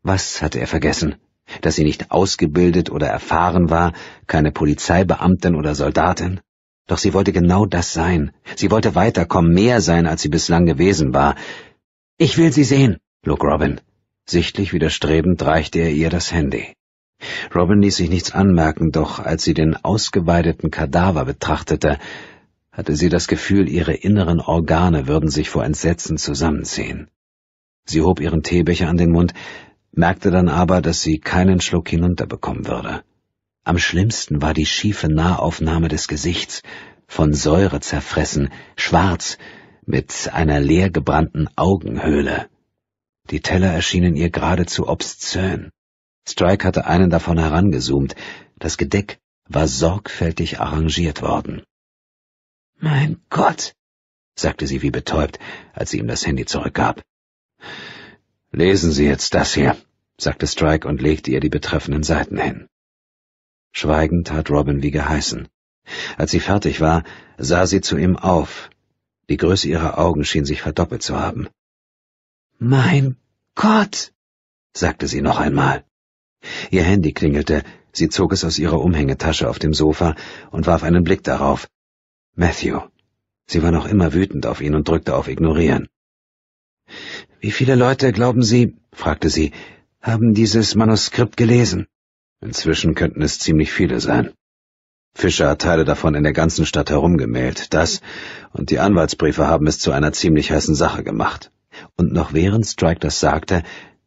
A: Was hatte er vergessen? Dass sie nicht ausgebildet oder erfahren war, keine Polizeibeamtin oder Soldatin? Doch sie wollte genau das sein. Sie wollte weiterkommen, mehr sein, als sie bislang gewesen war. Ich will sie sehen, log Robin. Sichtlich widerstrebend reichte er ihr das Handy. Robin ließ sich nichts anmerken, doch als sie den ausgeweideten Kadaver betrachtete, hatte sie das Gefühl, ihre inneren Organe würden sich vor Entsetzen zusammenziehen. Sie hob ihren Teebecher an den Mund, merkte dann aber, dass sie keinen Schluck hinunterbekommen würde. Am schlimmsten war die schiefe Nahaufnahme des Gesichts, von Säure zerfressen, schwarz, mit einer leer gebrannten Augenhöhle. Die Teller erschienen ihr geradezu obszön. Strike hatte einen davon herangezoomt. Das Gedeck war sorgfältig arrangiert worden. Mein Gott, sagte sie wie betäubt, als sie ihm das Handy zurückgab. Lesen Sie jetzt das hier, sagte Strike und legte ihr die betreffenden Seiten hin. Schweigend tat Robin wie geheißen. Als sie fertig war, sah sie zu ihm auf. Die Größe ihrer Augen schien sich verdoppelt zu haben. Mein Gott, sagte sie noch einmal. Ihr Handy klingelte, sie zog es aus ihrer Umhängetasche auf dem Sofa und warf einen Blick darauf. Matthew. Sie war noch immer wütend auf ihn und drückte auf Ignorieren. Wie viele Leute, glauben Sie, fragte sie, haben dieses Manuskript gelesen? Inzwischen könnten es ziemlich viele sein. Fischer hat Teile davon in der ganzen Stadt herumgemäht. Das und die Anwaltsbriefe haben es zu einer ziemlich heißen Sache gemacht. Und noch während Strike das sagte,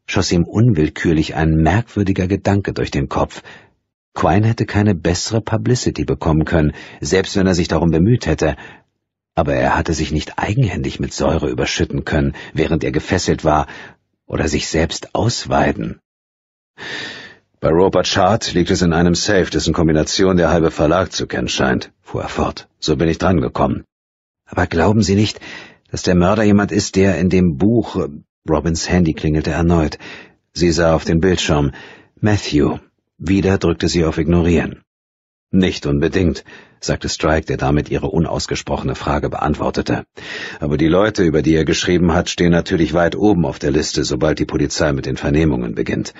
A: schoss ihm unwillkürlich ein merkwürdiger Gedanke durch den Kopf. Quine hätte keine bessere Publicity bekommen können, selbst wenn er sich darum bemüht hätte. Aber er hatte sich nicht eigenhändig mit Säure überschütten können, während er gefesselt war, oder sich selbst ausweiden. Bei Robert Chart liegt es in einem Safe, dessen Kombination der halbe Verlag zu kennen scheint, fuhr er fort. So bin ich drangekommen. Aber glauben Sie nicht, dass der Mörder jemand ist, der in dem Buch. Äh, Robins Handy klingelte erneut. Sie sah auf den Bildschirm. Matthew. Wieder drückte sie auf Ignorieren. Nicht unbedingt, sagte Strike, der damit ihre unausgesprochene Frage beantwortete. Aber die Leute, über die er geschrieben hat, stehen natürlich weit oben auf der Liste, sobald die Polizei mit den Vernehmungen beginnt.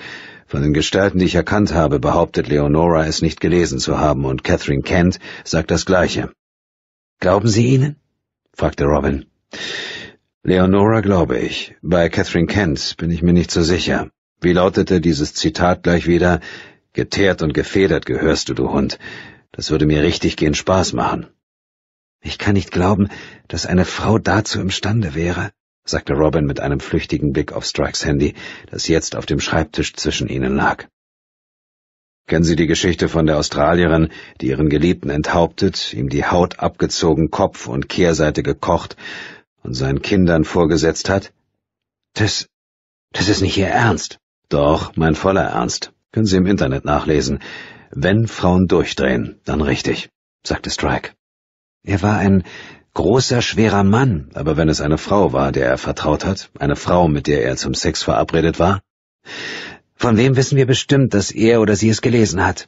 A: Von den Gestalten, die ich erkannt habe, behauptet Leonora, es nicht gelesen zu haben, und Catherine Kent sagt das Gleiche. Glauben Sie ihnen? fragte Robin. Leonora glaube ich. Bei Catherine Kent bin ich mir nicht so sicher. Wie lautete dieses Zitat gleich wieder? Geteert und gefedert gehörst du, du Hund. Das würde mir richtig gehen Spaß machen. Ich kann nicht glauben, dass eine Frau dazu imstande wäre, sagte Robin mit einem flüchtigen Blick auf Strikes Handy, das jetzt auf dem Schreibtisch zwischen ihnen lag. Kennen Sie die Geschichte von der Australierin, die ihren Geliebten enthauptet, ihm die Haut abgezogen, Kopf und Kehrseite gekocht und seinen Kindern vorgesetzt hat? Das, das ist nicht Ihr Ernst. Doch, mein voller Ernst. Können Sie im Internet nachlesen. Wenn Frauen durchdrehen, dann richtig, sagte Strike. Er war ein Großer, schwerer Mann, aber wenn es eine Frau war, der er vertraut hat, eine Frau, mit der er zum Sex verabredet war? Von wem wissen wir bestimmt, dass er oder sie es gelesen hat?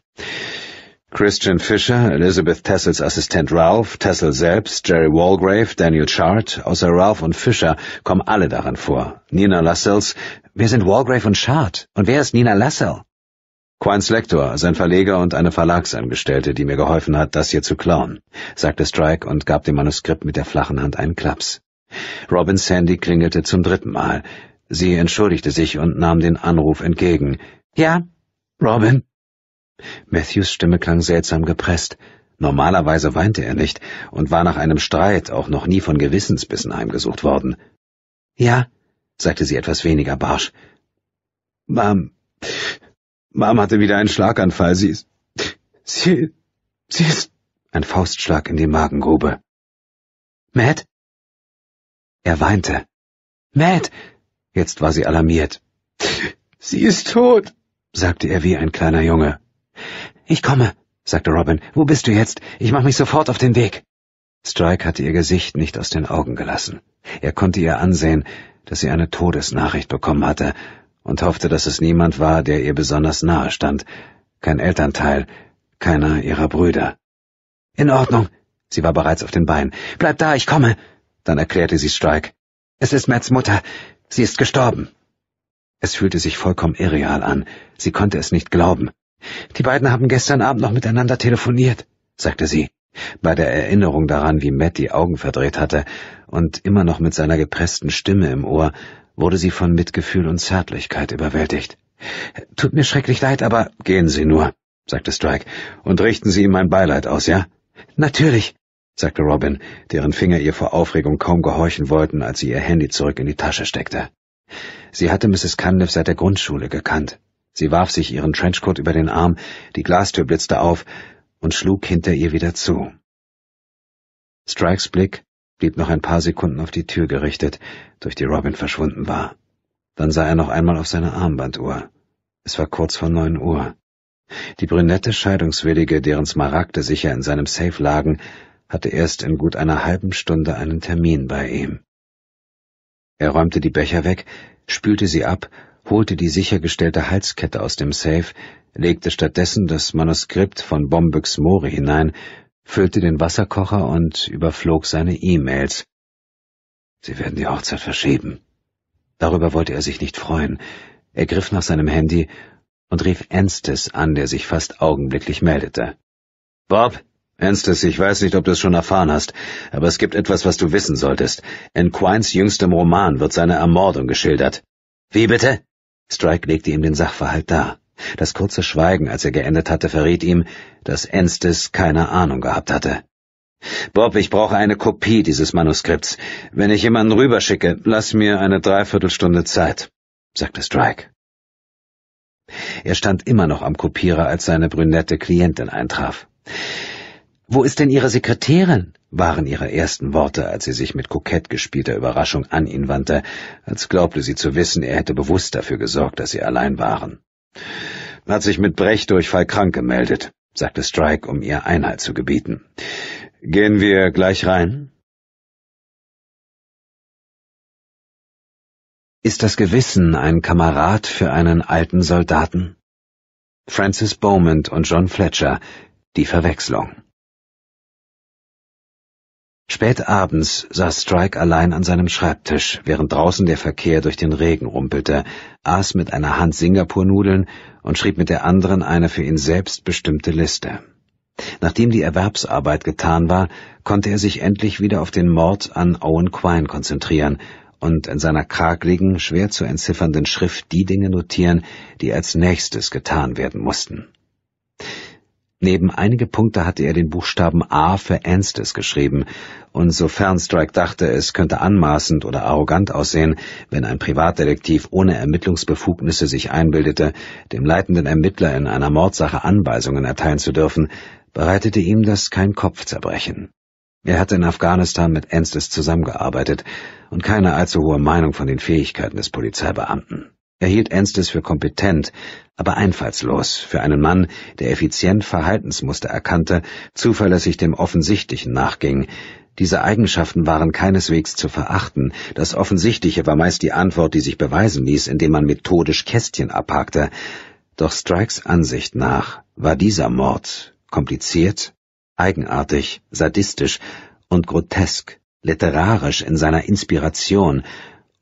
A: Christian Fisher, Elizabeth Tessels Assistent Ralph, Tessel selbst, Jerry Walgrave, Daniel Chart, außer Ralph und Fisher kommen alle daran vor. Nina Lassells, wer sind Walgrave und Chart? Und wer ist Nina Lassell? Quines Lektor, sein Verleger und eine Verlagsangestellte, die mir geholfen hat, das hier zu klauen, sagte Strike und gab dem Manuskript mit der flachen Hand einen Klaps. Robin Sandy klingelte zum dritten Mal. Sie entschuldigte sich und nahm den Anruf entgegen. Ja, Robin? Matthews Stimme klang seltsam gepresst. Normalerweise weinte er nicht und war nach einem Streit auch noch nie von Gewissensbissen heimgesucht worden. Ja, sagte sie etwas weniger barsch. Ähm, Mom hatte wieder einen Schlaganfall.
B: Sie ist... Sie... Sie ist... Ein Faustschlag in die Magengrube. Matt? Er weinte. Matt! Jetzt war sie alarmiert. Sie ist tot, sagte er wie ein kleiner Junge.
A: Ich komme, sagte Robin. Wo bist du jetzt? Ich mach mich sofort auf den Weg. Strike hatte ihr Gesicht nicht aus den Augen gelassen. Er konnte ihr ansehen, dass sie eine Todesnachricht bekommen hatte, und hoffte, dass es niemand war, der ihr besonders nahe stand, kein Elternteil, keiner ihrer Brüder. In Ordnung. Sie war bereits auf den Beinen. Bleib da, ich komme. Dann erklärte sie Strike. Es ist Matts Mutter. Sie ist gestorben. Es fühlte sich vollkommen irreal an. Sie konnte es nicht glauben. Die beiden haben gestern Abend noch miteinander telefoniert, sagte sie. Bei der Erinnerung daran, wie Matt die Augen verdreht hatte und immer noch mit seiner gepressten Stimme im Ohr, wurde sie von Mitgefühl und Zärtlichkeit überwältigt. Tut mir schrecklich leid, aber gehen Sie nur, sagte Strike, und richten Sie ihm mein Beileid aus, ja? Natürlich, sagte Robin, deren Finger ihr vor Aufregung kaum gehorchen wollten, als sie ihr Handy zurück in die Tasche steckte. Sie hatte Mrs. Cunliffe seit der Grundschule gekannt. Sie warf sich ihren Trenchcoat über den Arm, die Glastür blitzte auf und schlug hinter ihr wieder zu. Strikes Blick blieb noch ein paar Sekunden auf die Tür gerichtet, durch die Robin verschwunden war. Dann sah er noch einmal auf seine Armbanduhr. Es war kurz vor neun Uhr. Die brünette Scheidungswillige, deren Smaragde sicher in seinem Safe lagen, hatte erst in gut einer halben Stunde einen Termin bei ihm. Er räumte die Becher weg, spülte sie ab, holte die sichergestellte Halskette aus dem Safe, legte stattdessen das Manuskript von Bombüx Mori hinein füllte den Wasserkocher und überflog seine E-Mails. Sie werden die Hochzeit verschieben. Darüber wollte er sich nicht freuen. Er griff nach seinem Handy und rief Enstes an, der sich fast augenblicklich meldete. Bob, Enstes, ich weiß nicht, ob du es schon erfahren hast, aber es gibt etwas, was du wissen solltest. In Quines jüngstem Roman wird seine Ermordung geschildert. Wie bitte? Strike legte ihm den Sachverhalt dar. Das kurze Schweigen, als er geendet hatte, verriet ihm, dass Enstes keine Ahnung gehabt hatte. Bob, ich brauche eine Kopie dieses Manuskripts. Wenn ich jemanden rüberschicke, lass mir eine Dreiviertelstunde Zeit, sagte Strike. Er stand immer noch am Kopierer, als seine brünette Klientin eintraf. Wo ist denn Ihre Sekretärin? waren ihre ersten Worte, als sie sich mit kokett gespielter Überraschung an ihn wandte, als glaubte sie zu wissen, er hätte bewusst dafür gesorgt, dass sie allein waren hat sich mit Brechdurchfall
B: krank gemeldet, sagte Strike, um ihr Einhalt zu gebieten. Gehen wir gleich rein? Ist das Gewissen ein Kamerad für einen alten Soldaten? Francis
A: Bowman und John Fletcher, die Verwechslung. Spät abends saß Strike allein an seinem Schreibtisch, während draußen der Verkehr durch den Regen rumpelte, aß mit einer Hand Singapurnudeln und schrieb mit der anderen eine für ihn selbst bestimmte Liste. Nachdem die Erwerbsarbeit getan war, konnte er sich endlich wieder auf den Mord an Owen Quine konzentrieren und in seiner krakligen, schwer zu entziffernden Schrift die Dinge notieren, die als nächstes getan werden mussten. Neben einige Punkte hatte er den Buchstaben A für Anstis geschrieben, und sofern Strike dachte, es könnte anmaßend oder arrogant aussehen, wenn ein Privatdetektiv ohne Ermittlungsbefugnisse sich einbildete, dem leitenden Ermittler in einer Mordsache Anweisungen erteilen zu dürfen, bereitete ihm das kein Kopfzerbrechen. Er hatte in Afghanistan mit Anstis zusammengearbeitet und keine allzu hohe Meinung von den Fähigkeiten des Polizeibeamten. Er hielt Enstes für kompetent, aber einfallslos für einen Mann, der effizient Verhaltensmuster erkannte, zuverlässig dem Offensichtlichen nachging. Diese Eigenschaften waren keineswegs zu verachten, das Offensichtliche war meist die Antwort, die sich beweisen ließ, indem man methodisch Kästchen abhakte. Doch Strikes Ansicht nach war dieser Mord kompliziert, eigenartig, sadistisch und grotesk, literarisch in seiner Inspiration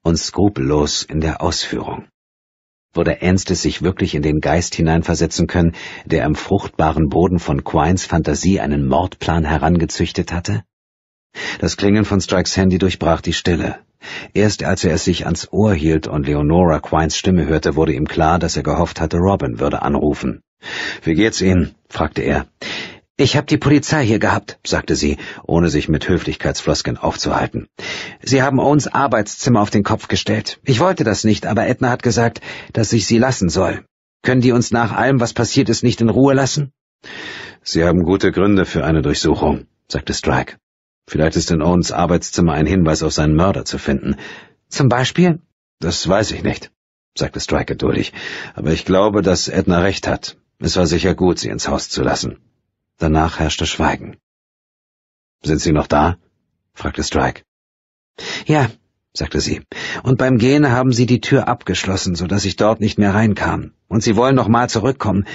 A: und skrupellos in der Ausführung würde Ernstes sich wirklich in den Geist hineinversetzen können, der am fruchtbaren Boden von Quines Fantasie einen Mordplan herangezüchtet hatte? Das Klingeln von Strikes Handy durchbrach die Stille. Erst als er es sich ans Ohr hielt und Leonora Quines Stimme hörte, wurde ihm klar, dass er gehofft hatte, Robin würde anrufen. Wie geht's Ihnen? fragte er. Ich hab die Polizei hier gehabt, sagte sie, ohne sich mit Höflichkeitsfloskeln aufzuhalten. Sie haben Owens Arbeitszimmer auf den Kopf gestellt. Ich wollte das nicht, aber Edna hat gesagt, dass ich sie lassen soll. Können die uns nach allem, was passiert ist, nicht in Ruhe lassen? Sie haben gute Gründe für eine Durchsuchung, sagte Strike. Vielleicht ist in Owens Arbeitszimmer ein Hinweis auf seinen Mörder zu finden. Zum Beispiel? Das weiß ich nicht, sagte Strike geduldig, aber ich glaube, dass Edna recht hat. Es war sicher gut, sie ins Haus zu lassen. Danach herrschte Schweigen. Sind Sie noch da? fragte Strike. Ja, sagte sie. Und beim Gehen haben Sie die Tür abgeschlossen, so dass ich dort nicht mehr reinkam. Und Sie wollen noch mal zurückkommen.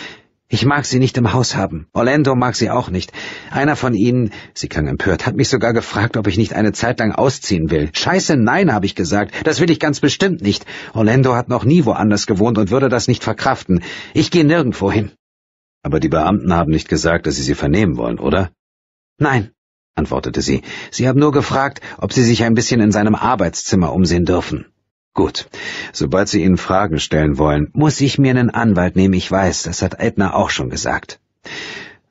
A: Ich mag Sie nicht im Haus haben. Orlando mag Sie auch nicht. Einer von Ihnen, sie klang empört, hat mich sogar gefragt, ob ich nicht eine Zeit lang ausziehen will. Scheiße, nein, habe ich gesagt. Das will ich ganz bestimmt nicht. Orlando hat noch nie woanders gewohnt und würde das nicht verkraften. Ich gehe nirgendwo hin. Aber die Beamten haben nicht gesagt, dass Sie sie vernehmen wollen, oder? Nein, antwortete sie. Sie haben nur gefragt, ob Sie sich ein bisschen in seinem Arbeitszimmer umsehen dürfen. Gut. Sobald Sie Ihnen Fragen stellen wollen, muss ich mir einen Anwalt nehmen, ich weiß, das hat Edna auch schon gesagt.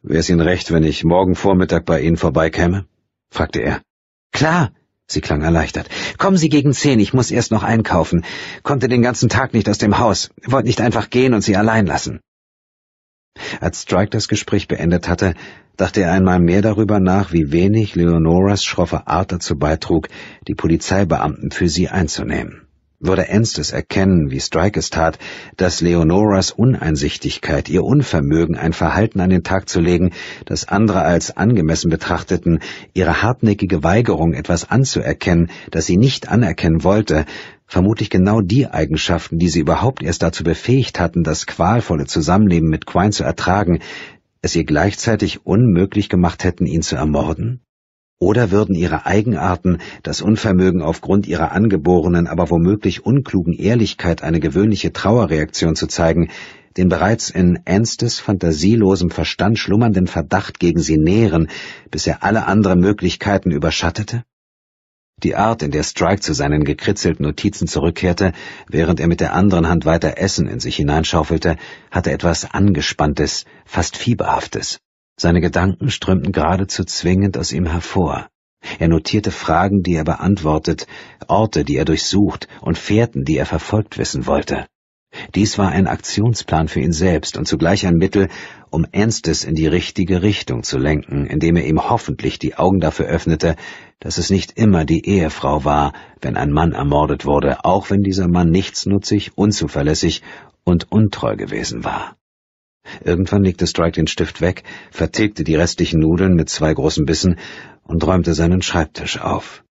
A: Wäre es Ihnen recht, wenn ich morgen Vormittag bei Ihnen vorbeikäme? fragte er. Klar, sie klang erleichtert. Kommen Sie gegen zehn, ich muss erst noch einkaufen. Konnte den ganzen Tag nicht aus dem Haus, wollte nicht einfach gehen und Sie allein lassen. Als Strike das Gespräch beendet hatte, dachte er einmal mehr darüber nach, wie wenig Leonoras schroffe Art dazu beitrug, die Polizeibeamten für sie einzunehmen. Würde Ernst es erkennen, wie Strike es tat, dass Leonoras Uneinsichtigkeit, ihr Unvermögen, ein Verhalten an den Tag zu legen, das andere als angemessen betrachteten, ihre hartnäckige Weigerung, etwas anzuerkennen, das sie nicht anerkennen wollte, vermutlich genau die Eigenschaften, die sie überhaupt erst dazu befähigt hatten, das qualvolle Zusammenleben mit Quine zu ertragen, es ihr gleichzeitig unmöglich gemacht hätten, ihn zu ermorden? Oder würden ihre Eigenarten, das Unvermögen aufgrund ihrer angeborenen, aber womöglich unklugen Ehrlichkeit eine gewöhnliche Trauerreaktion zu zeigen, den bereits in ernstes, fantasielosem Verstand schlummernden Verdacht gegen sie nähren, bis er alle anderen Möglichkeiten überschattete? Die Art, in der Strike zu seinen gekritzelten Notizen zurückkehrte, während er mit der anderen Hand weiter Essen in sich hineinschaufelte, hatte etwas Angespanntes, fast Fieberhaftes. Seine Gedanken strömten geradezu zwingend aus ihm hervor. Er notierte Fragen, die er beantwortet, Orte, die er durchsucht und Fährten, die er verfolgt wissen wollte. Dies war ein Aktionsplan für ihn selbst und zugleich ein Mittel, um Ernstes in die richtige Richtung zu lenken, indem er ihm hoffentlich die Augen dafür öffnete, dass es nicht immer die Ehefrau war, wenn ein Mann ermordet wurde, auch wenn dieser Mann nichtsnutzig, unzuverlässig und untreu gewesen war. Irgendwann legte Strike den Stift weg, vertilgte die restlichen Nudeln mit zwei großen Bissen und räumte seinen Schreibtisch auf.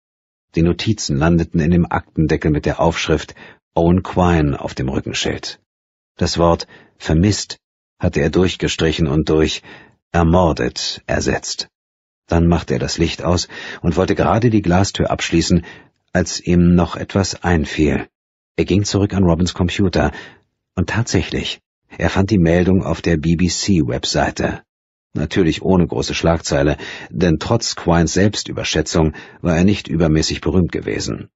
A: Die Notizen landeten in dem Aktendeckel mit der Aufschrift Owen Quine auf dem Rückenschild. Das Wort vermisst hatte er durchgestrichen und durch ermordet ersetzt. Dann machte er das Licht aus und wollte gerade die Glastür abschließen, als ihm noch etwas einfiel. Er ging zurück an Robins Computer, und tatsächlich, er fand die Meldung auf der BBC-Webseite. Natürlich ohne große Schlagzeile, denn trotz Quines Selbstüberschätzung war er nicht übermäßig berühmt gewesen.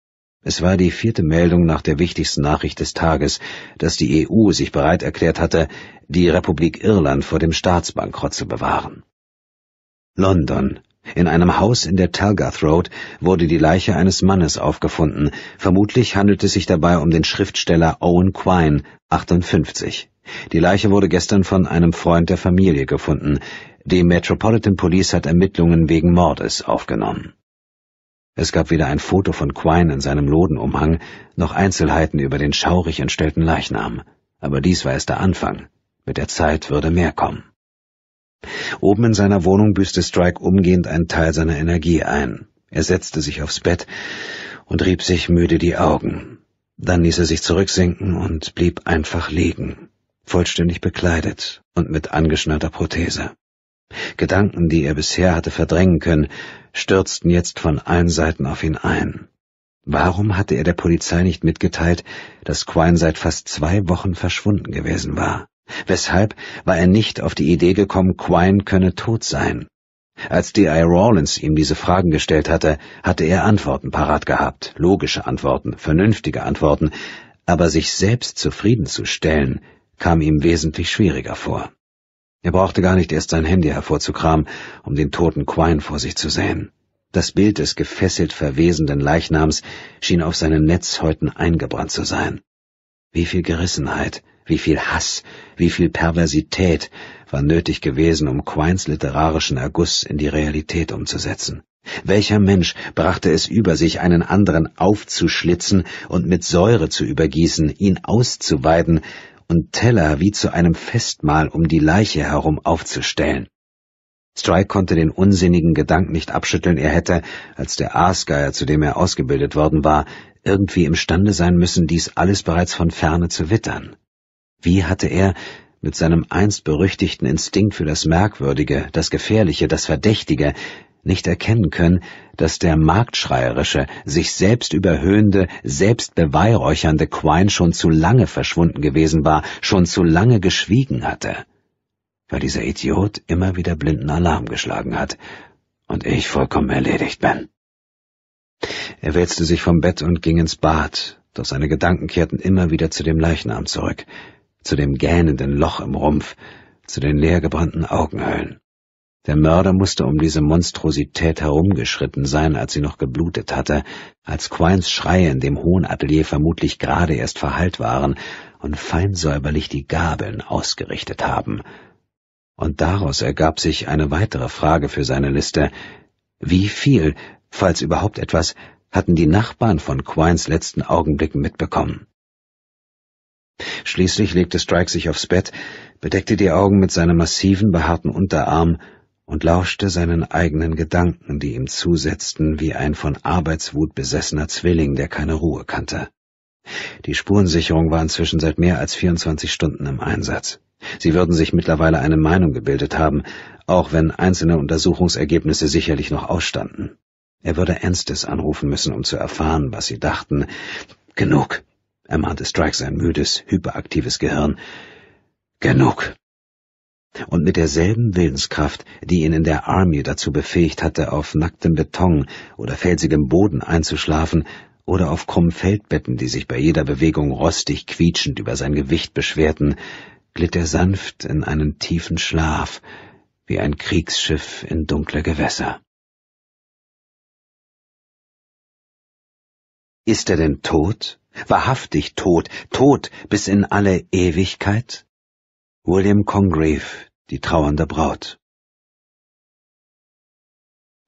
A: Es war die vierte Meldung nach der wichtigsten Nachricht des Tages, dass die EU sich bereit erklärt hatte, die Republik Irland vor dem Staatsbankrott zu bewahren. London. In einem Haus in der Talgarth Road wurde die Leiche eines Mannes aufgefunden. Vermutlich handelt es sich dabei um den Schriftsteller Owen Quine, 58. Die Leiche wurde gestern von einem Freund der Familie gefunden. Die Metropolitan Police hat Ermittlungen wegen Mordes aufgenommen. Es gab weder ein Foto von Quine in seinem Lodenumhang noch Einzelheiten über den schaurig entstellten Leichnam, aber dies war erst der Anfang. Mit der Zeit würde mehr kommen. Oben in seiner Wohnung büßte Strike umgehend einen Teil seiner Energie ein. Er setzte sich aufs Bett und rieb sich müde die Augen. Dann ließ er sich zurücksinken und blieb einfach liegen, vollständig bekleidet und mit angeschnallter Prothese. Gedanken, die er bisher hatte verdrängen können, stürzten jetzt von allen Seiten auf ihn ein. Warum hatte er der Polizei nicht mitgeteilt, dass Quine seit fast zwei Wochen verschwunden gewesen war? Weshalb war er nicht auf die Idee gekommen, Quine könne tot sein? Als D.I. Rawlins ihm diese Fragen gestellt hatte, hatte er Antworten parat gehabt, logische Antworten, vernünftige Antworten, aber sich selbst zufriedenzustellen, kam ihm wesentlich schwieriger vor. Er brauchte gar nicht erst sein Handy hervorzukramen, um den toten Quine vor sich zu sehen. Das Bild des gefesselt verwesenden Leichnams schien auf seinen Netzhäuten eingebrannt zu sein. Wie viel Gerissenheit, wie viel Hass, wie viel Perversität war nötig gewesen, um Quines literarischen Erguss in die Realität umzusetzen. Welcher Mensch brachte es über sich, einen anderen aufzuschlitzen und mit Säure zu übergießen, ihn auszuweiden und Teller wie zu einem Festmahl um die Leiche herum aufzustellen. Strike konnte den unsinnigen Gedanken nicht abschütteln, er hätte, als der Aasgeier, zu dem er ausgebildet worden war, irgendwie imstande sein müssen, dies alles bereits von ferne zu wittern. Wie hatte er, mit seinem einst berüchtigten Instinkt für das Merkwürdige, das Gefährliche, das Verdächtige, nicht erkennen können, dass der marktschreierische, sich selbst überhöhende, selbst beweihräuchernde Quine schon zu lange verschwunden gewesen war, schon zu lange geschwiegen hatte, weil dieser Idiot immer wieder blinden Alarm geschlagen hat und ich vollkommen erledigt bin. Er wälzte sich vom Bett und ging ins Bad, doch seine Gedanken kehrten immer wieder zu dem Leichnam zurück, zu dem gähnenden Loch im Rumpf, zu den leergebrannten Augenhöhlen. Der Mörder musste um diese Monstrosität herumgeschritten sein, als sie noch geblutet hatte, als Quines Schreie in dem hohen Atelier vermutlich gerade erst verhallt waren und feinsäuberlich die Gabeln ausgerichtet haben. Und daraus ergab sich eine weitere Frage für seine Liste. Wie viel, falls überhaupt etwas, hatten die Nachbarn von Quines letzten Augenblicken mitbekommen? Schließlich legte Strike sich aufs Bett, bedeckte die Augen mit seinem massiven, behaarten Unterarm und lauschte seinen eigenen Gedanken, die ihm zusetzten wie ein von Arbeitswut besessener Zwilling, der keine Ruhe kannte. Die Spurensicherung war inzwischen seit mehr als 24 Stunden im Einsatz. Sie würden sich mittlerweile eine Meinung gebildet haben, auch wenn einzelne Untersuchungsergebnisse sicherlich noch ausstanden. Er würde Enstes anrufen müssen, um zu erfahren, was sie dachten. Genug, ermahnte Strike sein müdes, hyperaktives Gehirn. Genug und mit derselben Willenskraft, die ihn in der Army dazu befähigt hatte, auf nacktem Beton oder felsigem Boden einzuschlafen oder auf krummen Feldbetten, die sich bei jeder Bewegung rostig quietschend über sein Gewicht beschwerten, glitt er sanft in einen tiefen Schlaf,
B: wie ein Kriegsschiff in dunkle Gewässer. Ist er denn tot? Wahrhaftig tot, tot bis in alle Ewigkeit? William Congreve, die trauernde Braut.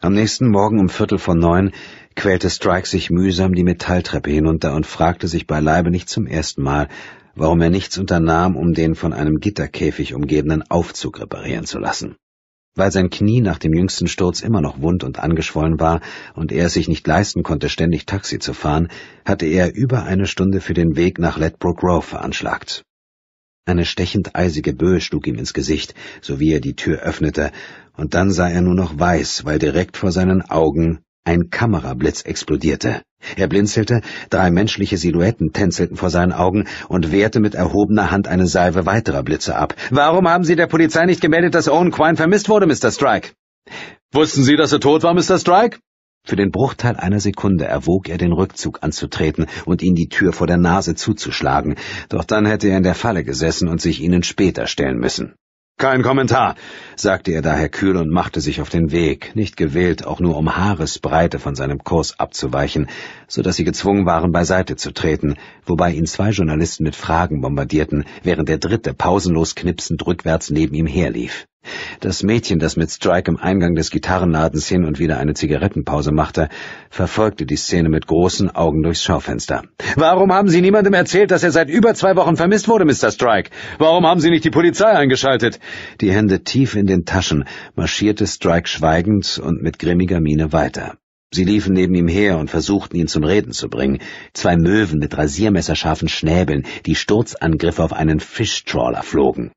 B: Am nächsten Morgen um Viertel vor neun
A: quälte Strike sich mühsam die Metalltreppe hinunter und fragte sich beileibe nicht zum ersten Mal, warum er nichts unternahm, um den von einem Gitterkäfig umgebenen Aufzug reparieren zu lassen. Weil sein Knie nach dem jüngsten Sturz immer noch wund und angeschwollen war und er es sich nicht leisten konnte, ständig Taxi zu fahren, hatte er über eine Stunde für den Weg nach Ledbrook Row veranschlagt. Eine stechend eisige Böe schlug ihm ins Gesicht, sowie er die Tür öffnete, und dann sah er nur noch weiß, weil direkt vor seinen Augen ein Kamerablitz explodierte. Er blinzelte, drei menschliche Silhouetten tänzelten vor seinen Augen und wehrte mit erhobener Hand eine Salve weiterer Blitze ab. Warum haben Sie der Polizei nicht gemeldet, dass Owen Quine vermisst wurde, Mr. Strike? Wussten Sie, dass er tot war, Mr. Strike? Für den Bruchteil einer Sekunde erwog er, den Rückzug anzutreten und ihnen die Tür vor der Nase zuzuschlagen, doch dann hätte er in der Falle gesessen und sich ihnen später stellen müssen. Kein Kommentar, sagte er daher kühl und machte sich auf den Weg, nicht gewählt, auch nur um Haaresbreite von seinem Kurs abzuweichen, so dass sie gezwungen waren, beiseite zu treten, wobei ihn zwei Journalisten mit Fragen bombardierten, während der dritte pausenlos knipsend rückwärts neben ihm herlief. Das Mädchen, das mit Strike im Eingang des Gitarrenladens hin und wieder eine Zigarettenpause machte, verfolgte die Szene mit großen Augen durchs Schaufenster. Warum haben Sie niemandem erzählt, dass er seit über zwei Wochen vermisst wurde, Mr. Strike? Warum haben Sie nicht die Polizei eingeschaltet? Die Hände tief in den Taschen marschierte Strike schweigend und mit grimmiger Miene weiter. Sie liefen neben ihm her und versuchten ihn zum Reden zu bringen. Zwei Möwen mit rasiermesserscharfen Schnäbeln, die Sturzangriffe auf einen Fischtrawler flogen.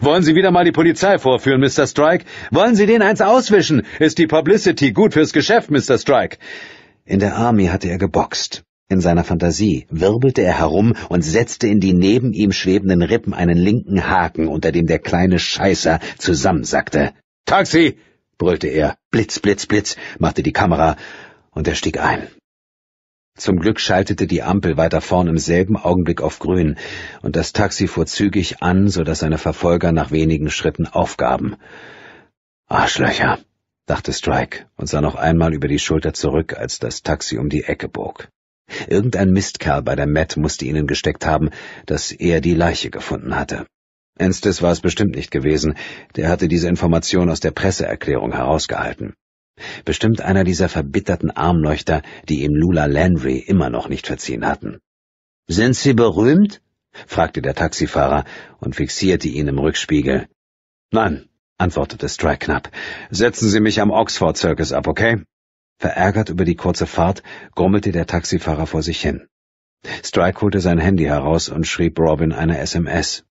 A: Wollen Sie wieder mal die Polizei vorführen, Mr. Strike? Wollen Sie den eins auswischen? Ist die Publicity gut fürs Geschäft, Mr. Strike? In der Army hatte er geboxt. In seiner Fantasie wirbelte er herum und setzte in die neben ihm schwebenden Rippen einen linken Haken, unter dem der kleine Scheißer zusammensackte. Taxi! brüllte er. Blitz, blitz, blitz, machte die Kamera, und er stieg ein. Zum Glück schaltete die Ampel weiter vorn im selben Augenblick auf grün, und das Taxi fuhr zügig an, so dass seine Verfolger nach wenigen Schritten aufgaben. Arschlöcher, dachte Strike und sah noch einmal über die Schulter zurück, als das Taxi um die Ecke bog. Irgendein Mistkerl bei der Met musste ihnen gesteckt haben, dass er die Leiche gefunden hatte. Enstes war es bestimmt nicht gewesen, der hatte diese Information aus der Presseerklärung herausgehalten. Bestimmt einer dieser verbitterten Armleuchter, die ihm Lula Landry immer noch nicht verziehen hatten. Sind Sie berühmt? fragte der Taxifahrer und fixierte ihn im Rückspiegel. Nein, antwortete Strike knapp. Setzen Sie mich am Oxford Circus ab, okay? Verärgert über die kurze Fahrt grummelte der Taxifahrer vor sich hin. Strike holte sein Handy heraus und schrieb Robin eine SMS.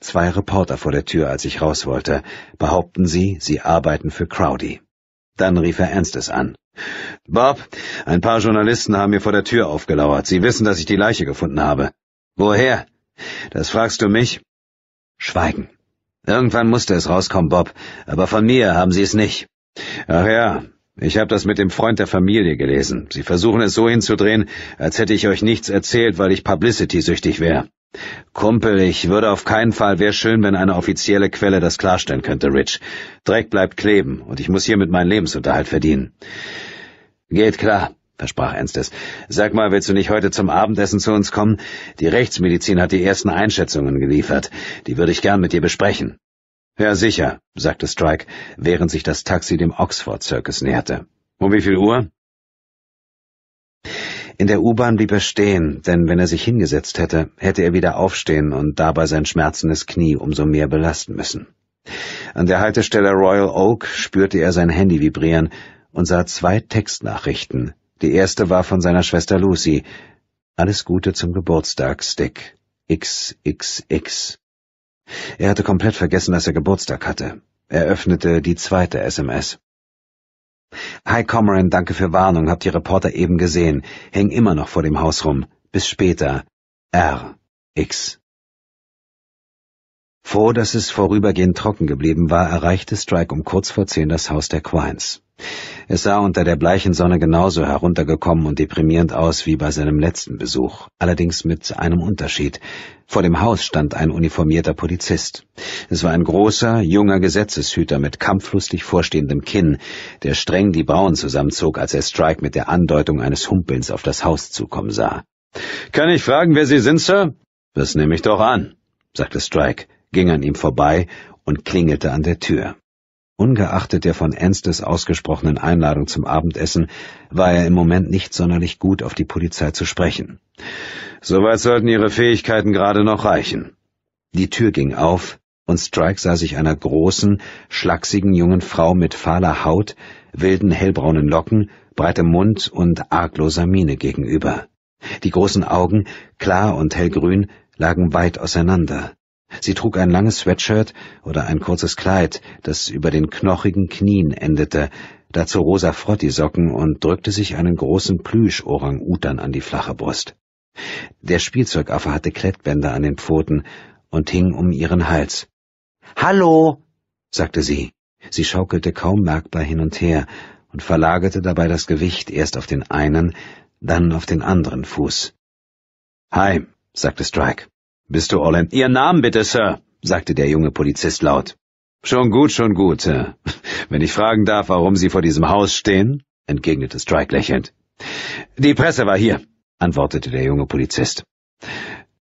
A: Zwei Reporter vor der Tür, als ich raus wollte, behaupten sie, sie arbeiten für Crowdy. Dann rief er Ernstes an. Bob, ein paar Journalisten haben mir vor der Tür aufgelauert. Sie wissen, dass ich die Leiche gefunden habe. Woher? Das fragst du mich? Schweigen. Irgendwann musste es rauskommen, Bob, aber von mir haben sie es nicht. Ach ja, ich habe das mit dem Freund der Familie gelesen. Sie versuchen es so hinzudrehen, als hätte ich euch nichts erzählt, weil ich publicity-süchtig wäre. Kumpel, ich würde auf keinen Fall, wäre schön, wenn eine offizielle Quelle das klarstellen könnte, Rich. Dreck bleibt kleben und ich muss hiermit meinen Lebensunterhalt verdienen. Geht klar, versprach Ernstes. Sag mal, willst du nicht heute zum Abendessen zu uns kommen? Die Rechtsmedizin hat die ersten Einschätzungen geliefert. Die würde ich gern mit dir besprechen. Ja, sicher, sagte Strike, während sich das Taxi dem Oxford Circus näherte.
C: Um wie viel Uhr?
A: In der U-Bahn blieb er stehen, denn wenn er sich hingesetzt hätte, hätte er wieder aufstehen und dabei sein schmerzendes Knie umso mehr belasten müssen. An der Haltestelle Royal Oak spürte er sein Handy vibrieren und sah zwei Textnachrichten. Die erste war von seiner Schwester Lucy. Alles Gute zum Geburtstag, Stick. XXX. Er hatte komplett vergessen, dass er Geburtstag hatte. Er öffnete die zweite SMS. Hi Comran, danke für Warnung, habt ihr Reporter eben gesehen. Häng immer noch vor dem Haus rum. Bis später. R. X. Froh, dass es vorübergehend trocken geblieben war, erreichte Strike um kurz vor zehn das Haus der Quines. Es sah unter der bleichen Sonne genauso heruntergekommen und deprimierend aus wie bei seinem letzten Besuch, allerdings mit einem Unterschied. Vor dem Haus stand ein uniformierter Polizist. Es war ein großer, junger Gesetzeshüter mit kampflustig vorstehendem Kinn, der streng die Brauen zusammenzog, als er Strike mit der Andeutung eines Humpelns auf das Haus zukommen sah. Kann ich fragen, wer Sie sind, Sir? Das nehme ich doch an, sagte Strike, ging an ihm vorbei und klingelte an der Tür. Ungeachtet der von Ernstes ausgesprochenen Einladung zum Abendessen war er im Moment nicht sonderlich gut auf die Polizei zu sprechen. Soweit sollten ihre Fähigkeiten gerade noch reichen. Die Tür ging auf, und Strike sah sich einer großen, schlachsigen jungen Frau mit fahler Haut, wilden hellbraunen Locken, breitem Mund und argloser Miene gegenüber. Die großen Augen, klar und hellgrün, lagen weit auseinander, Sie trug ein langes Sweatshirt oder ein kurzes Kleid, das über den knochigen Knien endete, dazu rosa Frottisocken und drückte sich einen großen Plüsch-Orang-Utan an die flache Brust. Der Spielzeugaffe hatte Klettbänder an den Pfoten und hing um ihren Hals. Hallo, sagte sie. Sie schaukelte kaum merkbar hin und her und verlagerte dabei das Gewicht erst auf den einen, dann auf den anderen Fuß. Hi, sagte Strike. Bist du Orlem? Ihr Namen bitte, Sir, sagte der junge Polizist laut. Schon gut, schon gut, Sir. Wenn ich fragen darf, warum Sie vor diesem Haus stehen, entgegnete Strike lächelnd. Die Presse war hier, antwortete der junge Polizist.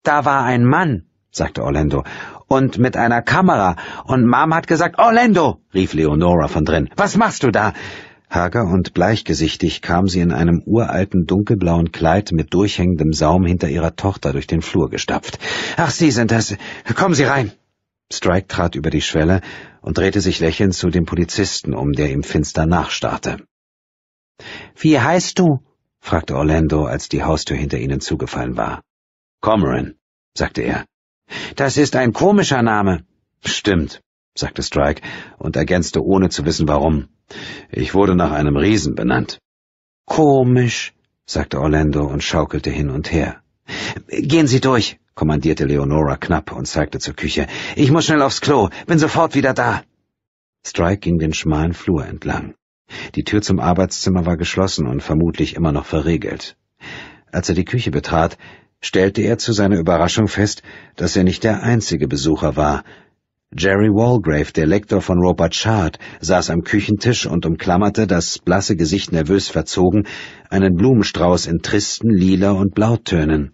A: Da war ein Mann, sagte Orlando, und mit einer Kamera, und Mom hat gesagt, Orlando, rief Leonora von drin. Was machst du da? Hager und bleichgesichtig kam sie in einem uralten dunkelblauen Kleid mit durchhängendem Saum hinter ihrer Tochter durch den Flur gestapft. Ach, Sie sind das. Kommen Sie rein. Strike trat über die Schwelle und drehte sich lächelnd zu dem Polizisten um, der ihm finster nachstarrte. Wie heißt du? fragte Orlando, als die Haustür hinter ihnen zugefallen war. Cormoran, sagte er. Das ist ein komischer Name. Stimmt, sagte Strike und ergänzte ohne zu wissen warum. Ich wurde nach einem Riesen benannt. Komisch, sagte Orlando und schaukelte hin und her. Gehen Sie durch, kommandierte Leonora knapp und zeigte zur Küche. Ich muss schnell aufs Klo, bin sofort wieder da. Strike ging den schmalen Flur entlang. Die Tür zum Arbeitszimmer war geschlossen und vermutlich immer noch verriegelt. Als er die Küche betrat, stellte er zu seiner Überraschung fest, dass er nicht der einzige Besucher war, Jerry Walgrave, der Lektor von Robert Shard, saß am Küchentisch und umklammerte, das blasse Gesicht nervös verzogen, einen Blumenstrauß in tristen Lila- und Blautönen.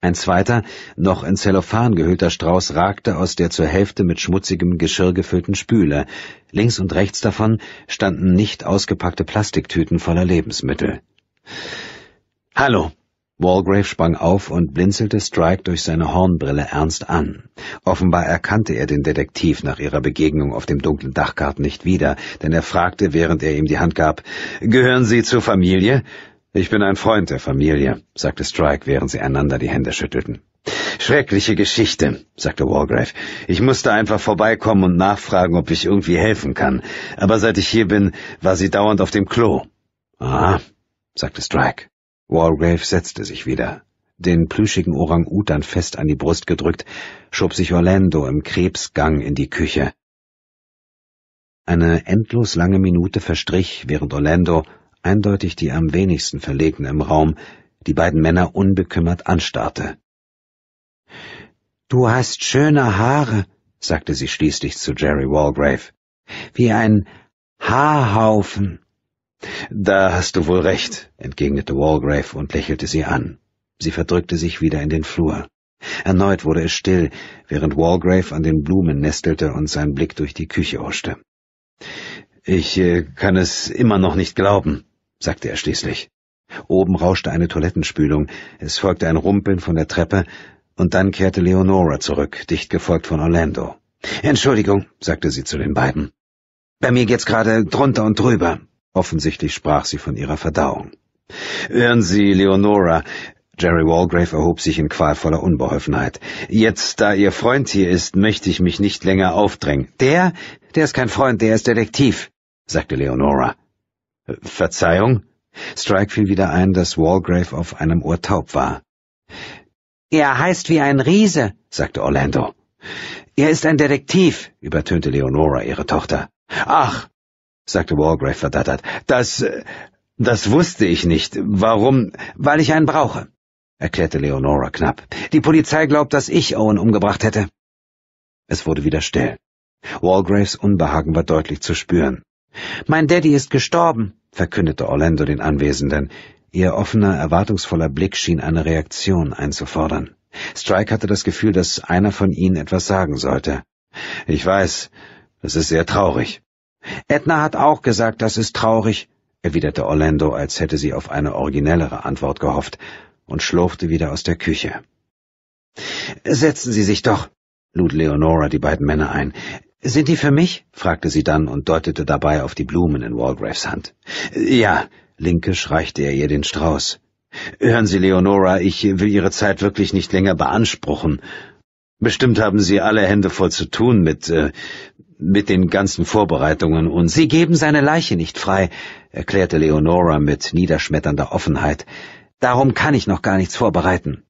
A: Ein zweiter, noch in Cellophan gehüllter Strauß ragte aus der zur Hälfte mit schmutzigem Geschirr gefüllten Spüle. Links und rechts davon standen nicht ausgepackte Plastiktüten voller Lebensmittel. Hallo, Walgrave sprang auf und blinzelte Strike durch seine Hornbrille ernst an. Offenbar erkannte er den Detektiv nach ihrer Begegnung auf dem dunklen Dachgarten nicht wieder, denn er fragte, während er ihm die Hand gab, »Gehören Sie zur Familie?« »Ich bin ein Freund der Familie«, sagte Strike, während sie einander die Hände schüttelten. Schreckliche Geschichte, sagte Walgrave. Ich musste einfach vorbeikommen und nachfragen, ob ich irgendwie helfen kann. Aber seit ich hier bin, war sie dauernd auf dem Klo. Ah, sagte Strike. Walgrave setzte sich wieder, den plüschigen Orang-Utan fest an die Brust gedrückt, schob sich Orlando im Krebsgang in die Küche. Eine endlos lange Minute verstrich, während Orlando, eindeutig die am wenigsten Verlegene im Raum, die beiden Männer unbekümmert anstarrte. Du hast schöne Haare, sagte sie schließlich zu Jerry Walgrave, wie ein Haarhaufen. Da hast du wohl recht, entgegnete Walgrave und lächelte sie an. Sie verdrückte sich wieder in den Flur. Erneut wurde es still, während Walgrave an den Blumen nestelte und sein Blick durch die Küche huschte. Ich äh, kann es immer noch nicht glauben, sagte er schließlich. Oben rauschte eine Toilettenspülung, es folgte ein Rumpeln von der Treppe, und dann kehrte Leonora zurück, dicht gefolgt von Orlando. Entschuldigung, sagte sie zu den beiden. Bei mir geht's gerade drunter und drüber, Offensichtlich sprach sie von ihrer Verdauung. Hören Sie, Leonora, Jerry Walgrave erhob sich in qualvoller Unbeholfenheit. Jetzt, da Ihr Freund hier ist, möchte ich mich nicht länger aufdrängen. Der? Der ist kein Freund, der ist Detektiv, sagte Leonora. Verzeihung? Strike fiel wieder ein, dass Walgrave auf einem Ohr taub war. Er heißt wie ein Riese, sagte Orlando. Er ist ein Detektiv, übertönte Leonora ihre Tochter. Ach, sagte Wargrave verdattert. Das, das wusste ich nicht. Warum? Weil ich einen brauche, erklärte Leonora knapp. Die Polizei glaubt, dass ich Owen umgebracht hätte. Es wurde wieder still. Walgraves Unbehagen war deutlich zu spüren. Mein Daddy ist gestorben, verkündete Orlando den Anwesenden. Ihr offener, erwartungsvoller Blick schien eine Reaktion einzufordern. Strike hatte das Gefühl, dass einer von ihnen etwas sagen sollte. Ich weiß, das ist sehr traurig. Edna hat auch gesagt, das ist traurig, erwiderte Orlando, als hätte sie auf eine originellere Antwort gehofft, und schlurfte wieder aus der Küche. Setzen Sie sich doch, lud Leonora die beiden Männer ein. Sind die für mich? fragte sie dann und deutete dabei auf die Blumen in Walgraves Hand. Ja, linkisch reichte er ihr den Strauß. Hören Sie, Leonora, ich will Ihre Zeit wirklich nicht länger beanspruchen. Bestimmt haben Sie alle Hände voll zu tun mit äh, mit den ganzen Vorbereitungen und Sie geben seine Leiche nicht frei, erklärte Leonora mit niederschmetternder Offenheit. Darum kann ich noch gar nichts vorbereiten.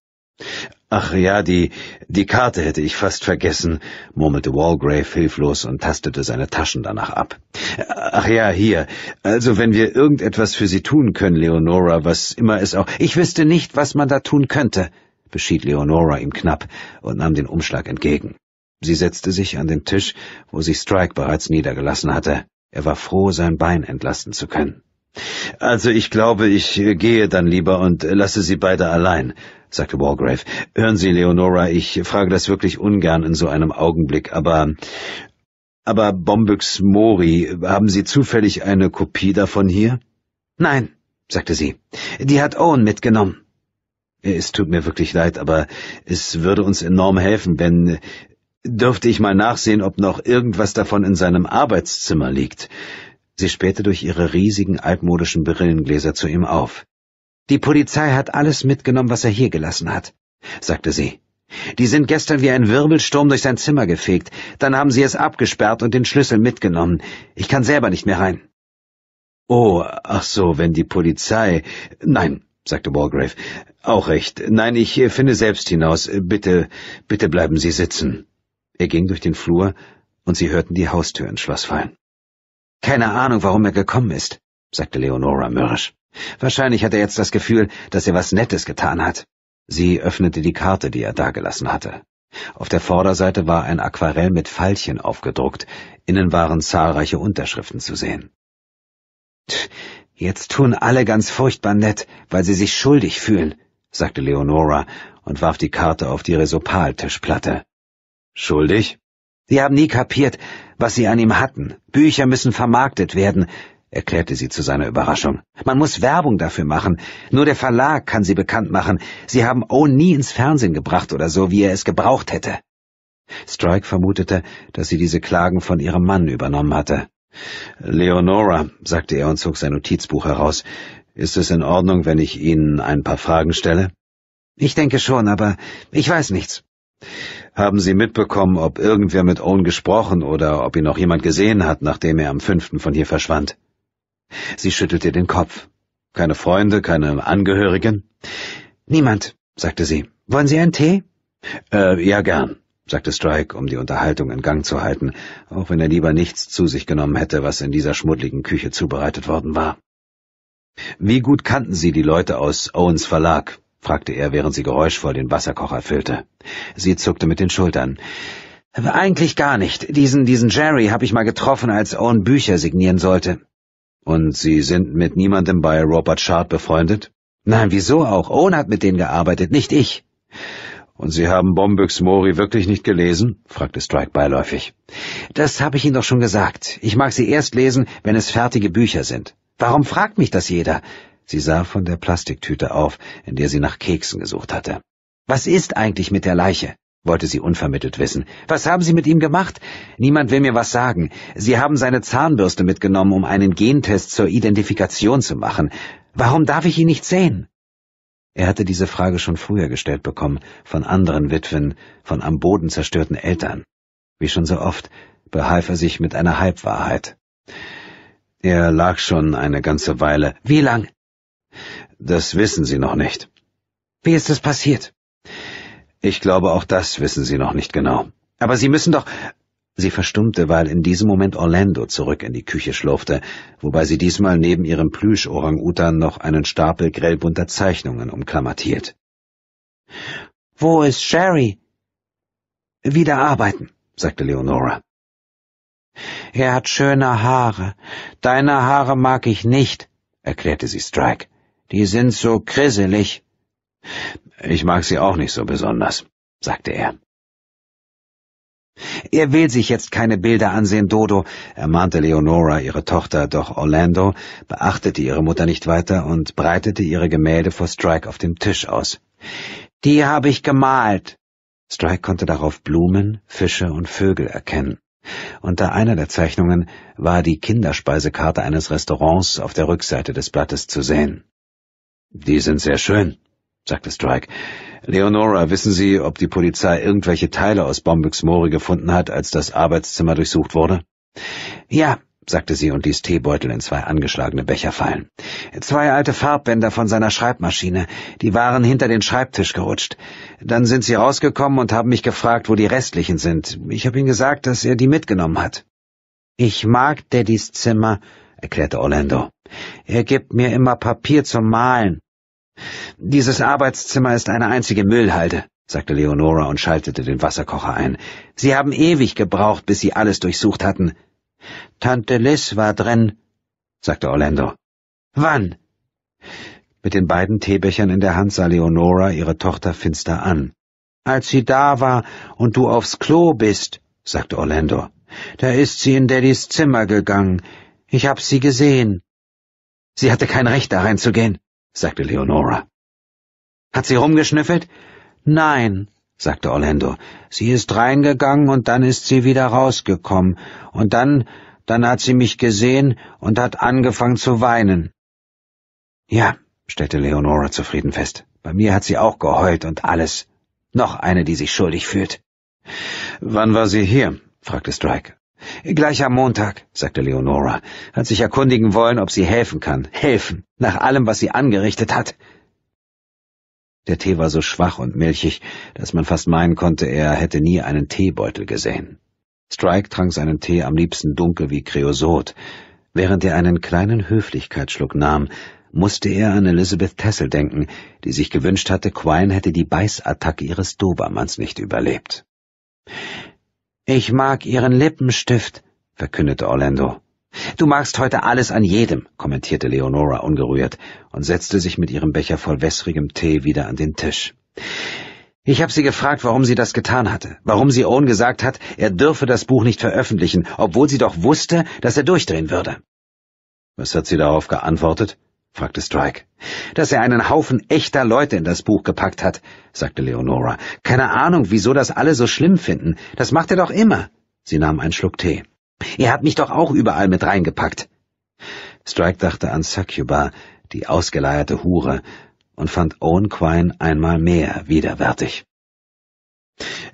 A: Ach ja, die, die Karte hätte ich fast vergessen, murmelte Walgrave hilflos und tastete seine Taschen danach ab. Ach ja, hier. Also wenn wir irgendetwas für Sie tun können, Leonora, was immer es auch. Ich wüsste nicht, was man da tun könnte, beschied Leonora ihm knapp und nahm den Umschlag entgegen. Sie setzte sich an den Tisch, wo sich Strike bereits niedergelassen hatte. Er war froh, sein Bein entlasten zu können. Also ich glaube, ich gehe dann lieber und lasse Sie beide allein, sagte Walgrave. Hören Sie, Leonora, ich frage das wirklich ungern in so einem Augenblick, aber aber Bombyx Mori, haben Sie zufällig eine Kopie davon hier? Nein, sagte sie. Die hat Owen mitgenommen. Es tut mir wirklich leid, aber es würde uns enorm helfen, wenn dürfte ich mal nachsehen, ob noch irgendwas davon in seinem Arbeitszimmer liegt. Sie spähte durch ihre riesigen altmodischen Brillengläser zu ihm auf. Die Polizei hat alles mitgenommen, was er hier gelassen hat, sagte sie. Die sind gestern wie ein Wirbelsturm durch sein Zimmer gefegt, dann haben sie es abgesperrt und den Schlüssel mitgenommen. Ich kann selber nicht mehr rein. Oh, ach so, wenn die Polizei. Nein, sagte Walgrave. Auch recht. Nein, ich äh, finde selbst hinaus. Bitte, bitte bleiben Sie sitzen. Er ging durch den Flur, und sie hörten die Haustür ins Schloss fallen. Keine Ahnung, warum er gekommen ist, sagte Leonora mürrisch. Wahrscheinlich hat er jetzt das Gefühl, dass er was Nettes getan hat. Sie öffnete die Karte, die er dagelassen hatte. Auf der Vorderseite war ein Aquarell mit Veilchen aufgedruckt, innen waren zahlreiche Unterschriften zu sehen. Jetzt tun alle ganz furchtbar nett, weil sie sich schuldig fühlen, sagte Leonora und warf die Karte auf die Resopaltischplatte. Schuldig? Sie haben nie kapiert, was Sie an ihm hatten. Bücher müssen vermarktet werden, erklärte sie zu seiner Überraschung. Man muss Werbung dafür machen. Nur der Verlag kann sie bekannt machen. Sie haben O nie ins Fernsehen gebracht oder so, wie er es gebraucht hätte. Strike vermutete, dass sie diese Klagen von ihrem Mann übernommen hatte. Leonora, sagte er und zog sein Notizbuch heraus, ist es in Ordnung, wenn ich Ihnen ein paar Fragen stelle? Ich denke schon, aber ich weiß nichts. Haben Sie mitbekommen, ob irgendwer mit Owen gesprochen oder ob ihn noch jemand gesehen hat, nachdem er am fünften von hier verschwand? Sie schüttelte den Kopf. Keine Freunde, keine Angehörigen? Niemand, sagte sie. Wollen Sie einen Tee? Äh, ja gern, sagte Strike, um die Unterhaltung in Gang zu halten, auch wenn er lieber nichts zu sich genommen hätte, was in dieser schmuddligen Küche zubereitet worden war. Wie gut kannten Sie die Leute aus Owens Verlag? fragte er, während sie geräuschvoll den Wasserkocher füllte. Sie zuckte mit den Schultern. Eigentlich gar nicht. Diesen, diesen Jerry habe ich mal getroffen, als Owen Bücher signieren sollte. Und Sie sind mit niemandem bei Robert Shard befreundet? Nein, wieso auch? Owen hat mit denen gearbeitet, nicht ich. Und Sie haben Bombüchs Mori wirklich nicht gelesen? fragte Strike beiläufig. Das habe ich Ihnen doch schon gesagt. Ich mag sie erst lesen, wenn es fertige Bücher sind. Warum fragt mich das jeder? Sie sah von der Plastiktüte auf, in der sie nach Keksen gesucht hatte. Was ist eigentlich mit der Leiche? wollte sie unvermittelt wissen. Was haben Sie mit ihm gemacht? Niemand will mir was sagen. Sie haben seine Zahnbürste mitgenommen, um einen Gentest zur Identifikation zu machen. Warum darf ich ihn nicht sehen? Er hatte diese Frage schon früher gestellt bekommen, von anderen Witwen, von am Boden zerstörten Eltern. Wie schon so oft behalf er sich mit einer Halbwahrheit. Er lag schon eine ganze Weile. Wie lang? Das wissen Sie noch nicht. Wie ist es passiert? Ich glaube, auch das wissen Sie noch nicht genau. Aber Sie müssen doch. Sie verstummte, weil in diesem Moment Orlando zurück in die Küche schlurfte, wobei sie diesmal neben ihrem Plüsch-Orang-Utan noch einen Stapel grellbunter Zeichnungen umklammert hielt. Wo ist Sherry? Wieder arbeiten, sagte Leonora. Er hat schöne Haare. Deine Haare mag ich nicht, erklärte sie Strike. Die sind so kriselig. Ich mag sie auch nicht so besonders, sagte er. Er will sich jetzt keine Bilder ansehen, Dodo, ermahnte Leonora ihre Tochter, doch Orlando beachtete ihre Mutter nicht weiter und breitete ihre Gemälde vor Strike auf dem Tisch aus. Die habe ich gemalt. Strike konnte darauf Blumen, Fische und Vögel erkennen. Unter einer der Zeichnungen war die Kinderspeisekarte eines Restaurants auf der Rückseite des Blattes zu sehen. Die sind sehr schön, sagte Strike. Leonora, wissen Sie, ob die Polizei irgendwelche Teile aus Bombix Mori gefunden hat, als das Arbeitszimmer durchsucht wurde? Ja, sagte sie und ließ Teebeutel in zwei angeschlagene Becher fallen. Zwei alte Farbbänder von seiner Schreibmaschine, die waren hinter den Schreibtisch gerutscht. Dann sind sie rausgekommen und haben mich gefragt, wo die restlichen sind. Ich habe ihnen gesagt, dass er die mitgenommen hat. Ich mag Daddys Zimmer, erklärte Orlando. Er gibt mir immer Papier zum Malen. Dieses Arbeitszimmer ist eine einzige Müllhalde, sagte Leonora und schaltete den Wasserkocher ein. Sie haben ewig gebraucht, bis Sie alles durchsucht hatten. Tante Liz war drin, sagte Orlando. Wann? Mit den beiden Teebechern in der Hand sah Leonora ihre Tochter finster an. Als sie da war und du aufs Klo bist, sagte Orlando, da ist sie in Daddys Zimmer gegangen. Ich hab sie gesehen. Sie hatte kein Recht, da reinzugehen sagte Leonora. Hat sie rumgeschnüffelt? Nein, sagte Orlando. Sie ist reingegangen und dann ist sie wieder rausgekommen. Und dann, dann hat sie mich gesehen und hat angefangen zu weinen. Ja, stellte Leonora zufrieden fest. Bei mir hat sie auch geheult und alles. Noch eine, die sich schuldig fühlt. Wann war sie hier? fragte Strike. Gleich am Montag, sagte Leonora, hat sich erkundigen wollen, ob sie helfen kann. Helfen, nach allem, was sie angerichtet hat. Der Tee war so schwach und milchig, dass man fast meinen konnte, er hätte nie einen Teebeutel gesehen. Strike trank seinen Tee am liebsten dunkel wie Kreosot. Während er einen kleinen Höflichkeitsschluck nahm, musste er an Elizabeth Tessel denken, die sich gewünscht hatte, Quine hätte die Beißattacke ihres Dobermanns nicht überlebt. Ich mag Ihren Lippenstift, verkündete Orlando. Du magst heute alles an jedem, kommentierte Leonora ungerührt und setzte sich mit ihrem Becher voll wässrigem Tee wieder an den Tisch. Ich habe sie gefragt, warum sie das getan hatte, warum sie Owen gesagt hat, er dürfe das Buch nicht veröffentlichen, obwohl sie doch wusste, dass er durchdrehen würde. Was hat sie darauf geantwortet? fragte Strike. Dass er einen Haufen echter Leute in das Buch gepackt hat, sagte Leonora. Keine Ahnung, wieso das alle so schlimm finden. Das macht er doch immer. Sie nahm einen Schluck Tee. Er hat mich doch auch überall mit reingepackt. Strike dachte an Succuba, die ausgeleierte Hure, und fand Owen Quine einmal mehr widerwärtig.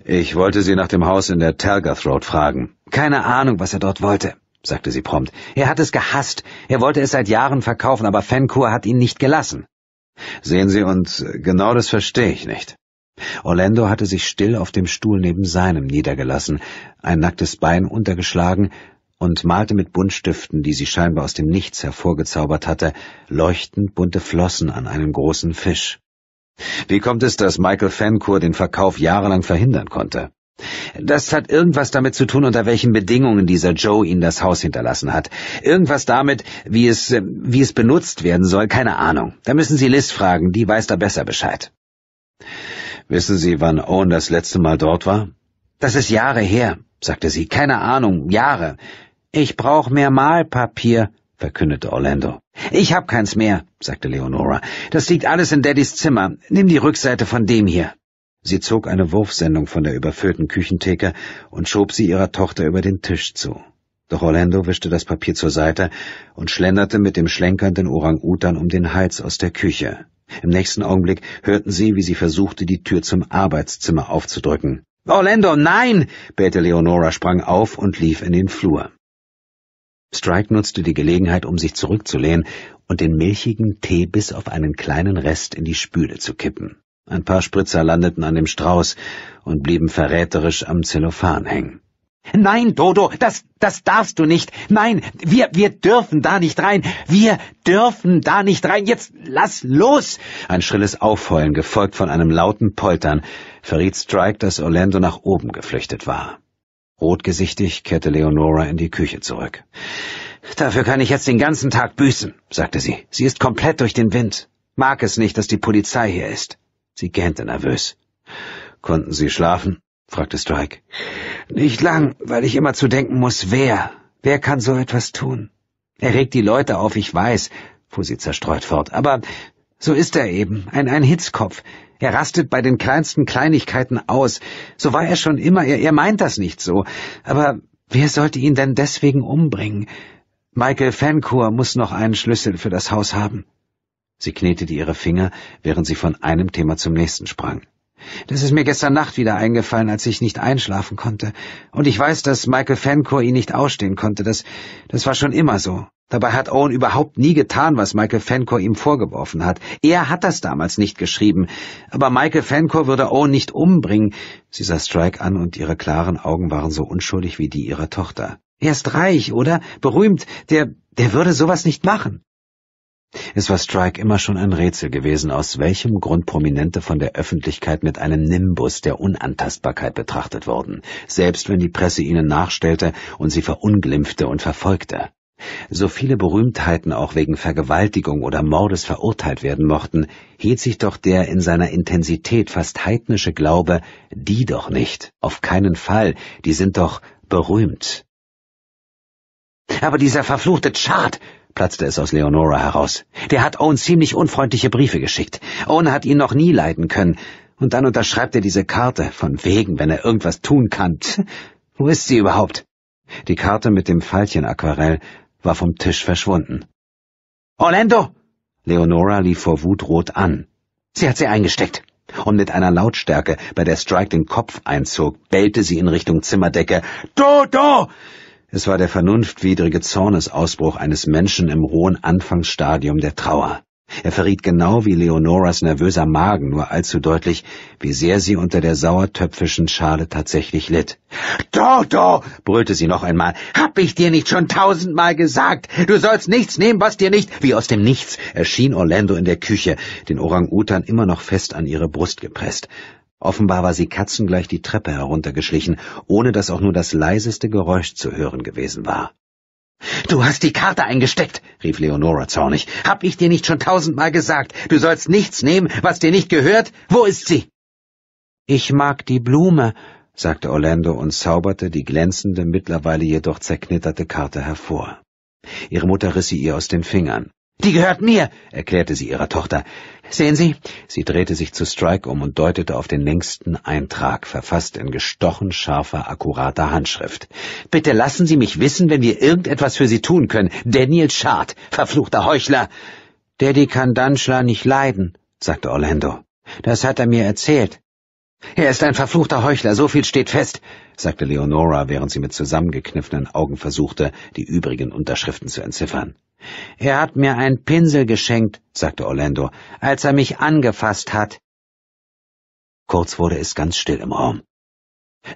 A: Ich wollte sie nach dem Haus in der Telgath Road fragen. Keine Ahnung, was er dort wollte sagte sie prompt. Er hat es gehasst. Er wollte es seit Jahren verkaufen, aber Fancourt hat ihn nicht gelassen. Sehen Sie, und genau das verstehe ich nicht. Orlando hatte sich still auf dem Stuhl neben seinem niedergelassen, ein nacktes Bein untergeschlagen und malte mit Buntstiften, die sie scheinbar aus dem Nichts hervorgezaubert hatte, leuchtend bunte Flossen an einem großen Fisch. Wie kommt es, dass Michael Fancourt den Verkauf jahrelang verhindern konnte? Das hat irgendwas damit zu tun, unter welchen Bedingungen dieser Joe ihnen das Haus hinterlassen hat. Irgendwas damit, wie es, äh, wie es benutzt werden soll, keine Ahnung. Da müssen Sie Liz fragen, die weiß da besser Bescheid. Wissen Sie, wann Owen das letzte Mal dort war? Das ist Jahre her, sagte sie. Keine Ahnung, Jahre. Ich brauch mehr Malpapier, verkündete Orlando. Ich hab keins mehr, sagte Leonora. Das liegt alles in Daddys Zimmer. Nimm die Rückseite von dem hier. Sie zog eine Wurfsendung von der überfüllten Küchentheke und schob sie ihrer Tochter über den Tisch zu. Doch Orlando wischte das Papier zur Seite und schlenderte mit dem schlenkernden Orang-Utan um den Hals aus der Küche. Im nächsten Augenblick hörten sie, wie sie versuchte, die Tür zum Arbeitszimmer aufzudrücken. Orlando, nein! bellte Leonora, sprang auf und lief in den Flur. Strike nutzte die Gelegenheit, um sich zurückzulehnen und den milchigen Tee bis auf einen kleinen Rest in die Spüle zu kippen. Ein paar Spritzer landeten an dem Strauß und blieben verräterisch am Zellophan hängen. Nein, Dodo, das, das darfst du nicht. Nein, wir, wir dürfen da nicht rein. Wir dürfen da nicht rein. Jetzt lass los! Ein schrilles Aufheulen, gefolgt von einem lauten Poltern, verriet Strike, dass Orlando nach oben geflüchtet war. Rotgesichtig kehrte Leonora in die Küche zurück. Dafür kann ich jetzt den ganzen Tag büßen, sagte sie. Sie ist komplett durch den Wind. Mag es nicht, dass die Polizei hier ist. Sie gähnte nervös. Konnten Sie schlafen? fragte Strike. Nicht lang, weil ich immer zu denken muss, wer? Wer kann so etwas tun? Er regt die Leute auf, ich weiß, fuhr sie zerstreut fort, aber so ist er eben, ein, ein Hitzkopf. Er rastet bei den kleinsten Kleinigkeiten aus. So war er schon immer, er, er meint das nicht so. Aber wer sollte ihn denn deswegen umbringen? Michael Fancourt muss noch einen Schlüssel für das Haus haben. Sie knetete ihre Finger, während sie von einem Thema zum nächsten sprang. Das ist mir gestern Nacht wieder eingefallen, als ich nicht einschlafen konnte. Und ich weiß, dass Michael Fancourt ihn nicht ausstehen konnte. Das, das war schon immer so. Dabei hat Owen überhaupt nie getan, was Michael Fancourt ihm vorgeworfen hat. Er hat das damals nicht geschrieben. Aber Michael Fancourt würde Owen nicht umbringen. Sie sah Strike an und ihre klaren Augen waren so unschuldig wie die ihrer Tochter. Er ist reich, oder? Berühmt. Der, der würde sowas nicht machen. Es war Strike immer schon ein Rätsel gewesen, aus welchem Grund Prominente von der Öffentlichkeit mit einem Nimbus der Unantastbarkeit betrachtet wurden, selbst wenn die Presse ihnen nachstellte und sie verunglimpfte und verfolgte. So viele Berühmtheiten auch wegen Vergewaltigung oder Mordes verurteilt werden mochten, hielt sich doch der in seiner Intensität fast heidnische Glaube, die doch nicht, auf keinen Fall, die sind doch berühmt. Aber dieser verfluchte Chart, platzte es aus Leonora heraus. Der hat Owen ziemlich unfreundliche Briefe geschickt. Owen hat ihn noch nie leiden können. Und dann unterschreibt er diese Karte, von wegen, wenn er irgendwas tun kann. Wo ist sie überhaupt? Die Karte mit dem Veilchen-Aquarell war vom Tisch verschwunden. Orlando! Leonora lief vor Wut rot an. Sie hat sie eingesteckt. Und mit einer Lautstärke, bei der Strike den Kopf einzog, bellte sie in Richtung Zimmerdecke. Do, do! Es war der vernunftwidrige Zornesausbruch eines Menschen im rohen Anfangsstadium der Trauer. Er verriet genau wie Leonoras nervöser Magen nur allzu deutlich, wie sehr sie unter der sauertöpfischen Schale tatsächlich litt. Toto, brüllte sie noch einmal, hab ich dir nicht schon tausendmal gesagt, du sollst nichts nehmen, was dir nicht... Wie aus dem Nichts erschien Orlando in der Küche, den Orang-Utan immer noch fest an ihre Brust gepresst. Offenbar war sie katzengleich die Treppe heruntergeschlichen, ohne dass auch nur das leiseste Geräusch zu hören gewesen war. Du hast die Karte eingesteckt, rief Leonora zornig. Hab ich dir nicht schon tausendmal gesagt, du sollst nichts nehmen, was dir nicht gehört? Wo ist sie? Ich mag die Blume, sagte Orlando und zauberte die glänzende, mittlerweile jedoch zerknitterte Karte hervor. Ihre Mutter riss sie ihr aus den Fingern. Die gehört mir, erklärte sie ihrer Tochter. Sehen Sie? Sie drehte sich zu Strike um und deutete auf den längsten Eintrag, verfasst in gestochen scharfer, akkurater Handschrift. Bitte lassen Sie mich wissen, wenn wir irgendetwas für Sie tun können. Daniel Schad, verfluchter Heuchler. Daddy kann Danschler nicht leiden, sagte Orlando. Das hat er mir erzählt. Er ist ein verfluchter Heuchler, so viel steht fest, sagte Leonora, während sie mit zusammengekniffenen Augen versuchte, die übrigen Unterschriften zu entziffern. Er hat mir einen Pinsel geschenkt, sagte Orlando, als er mich angefasst hat. Kurz wurde es ganz still im Raum.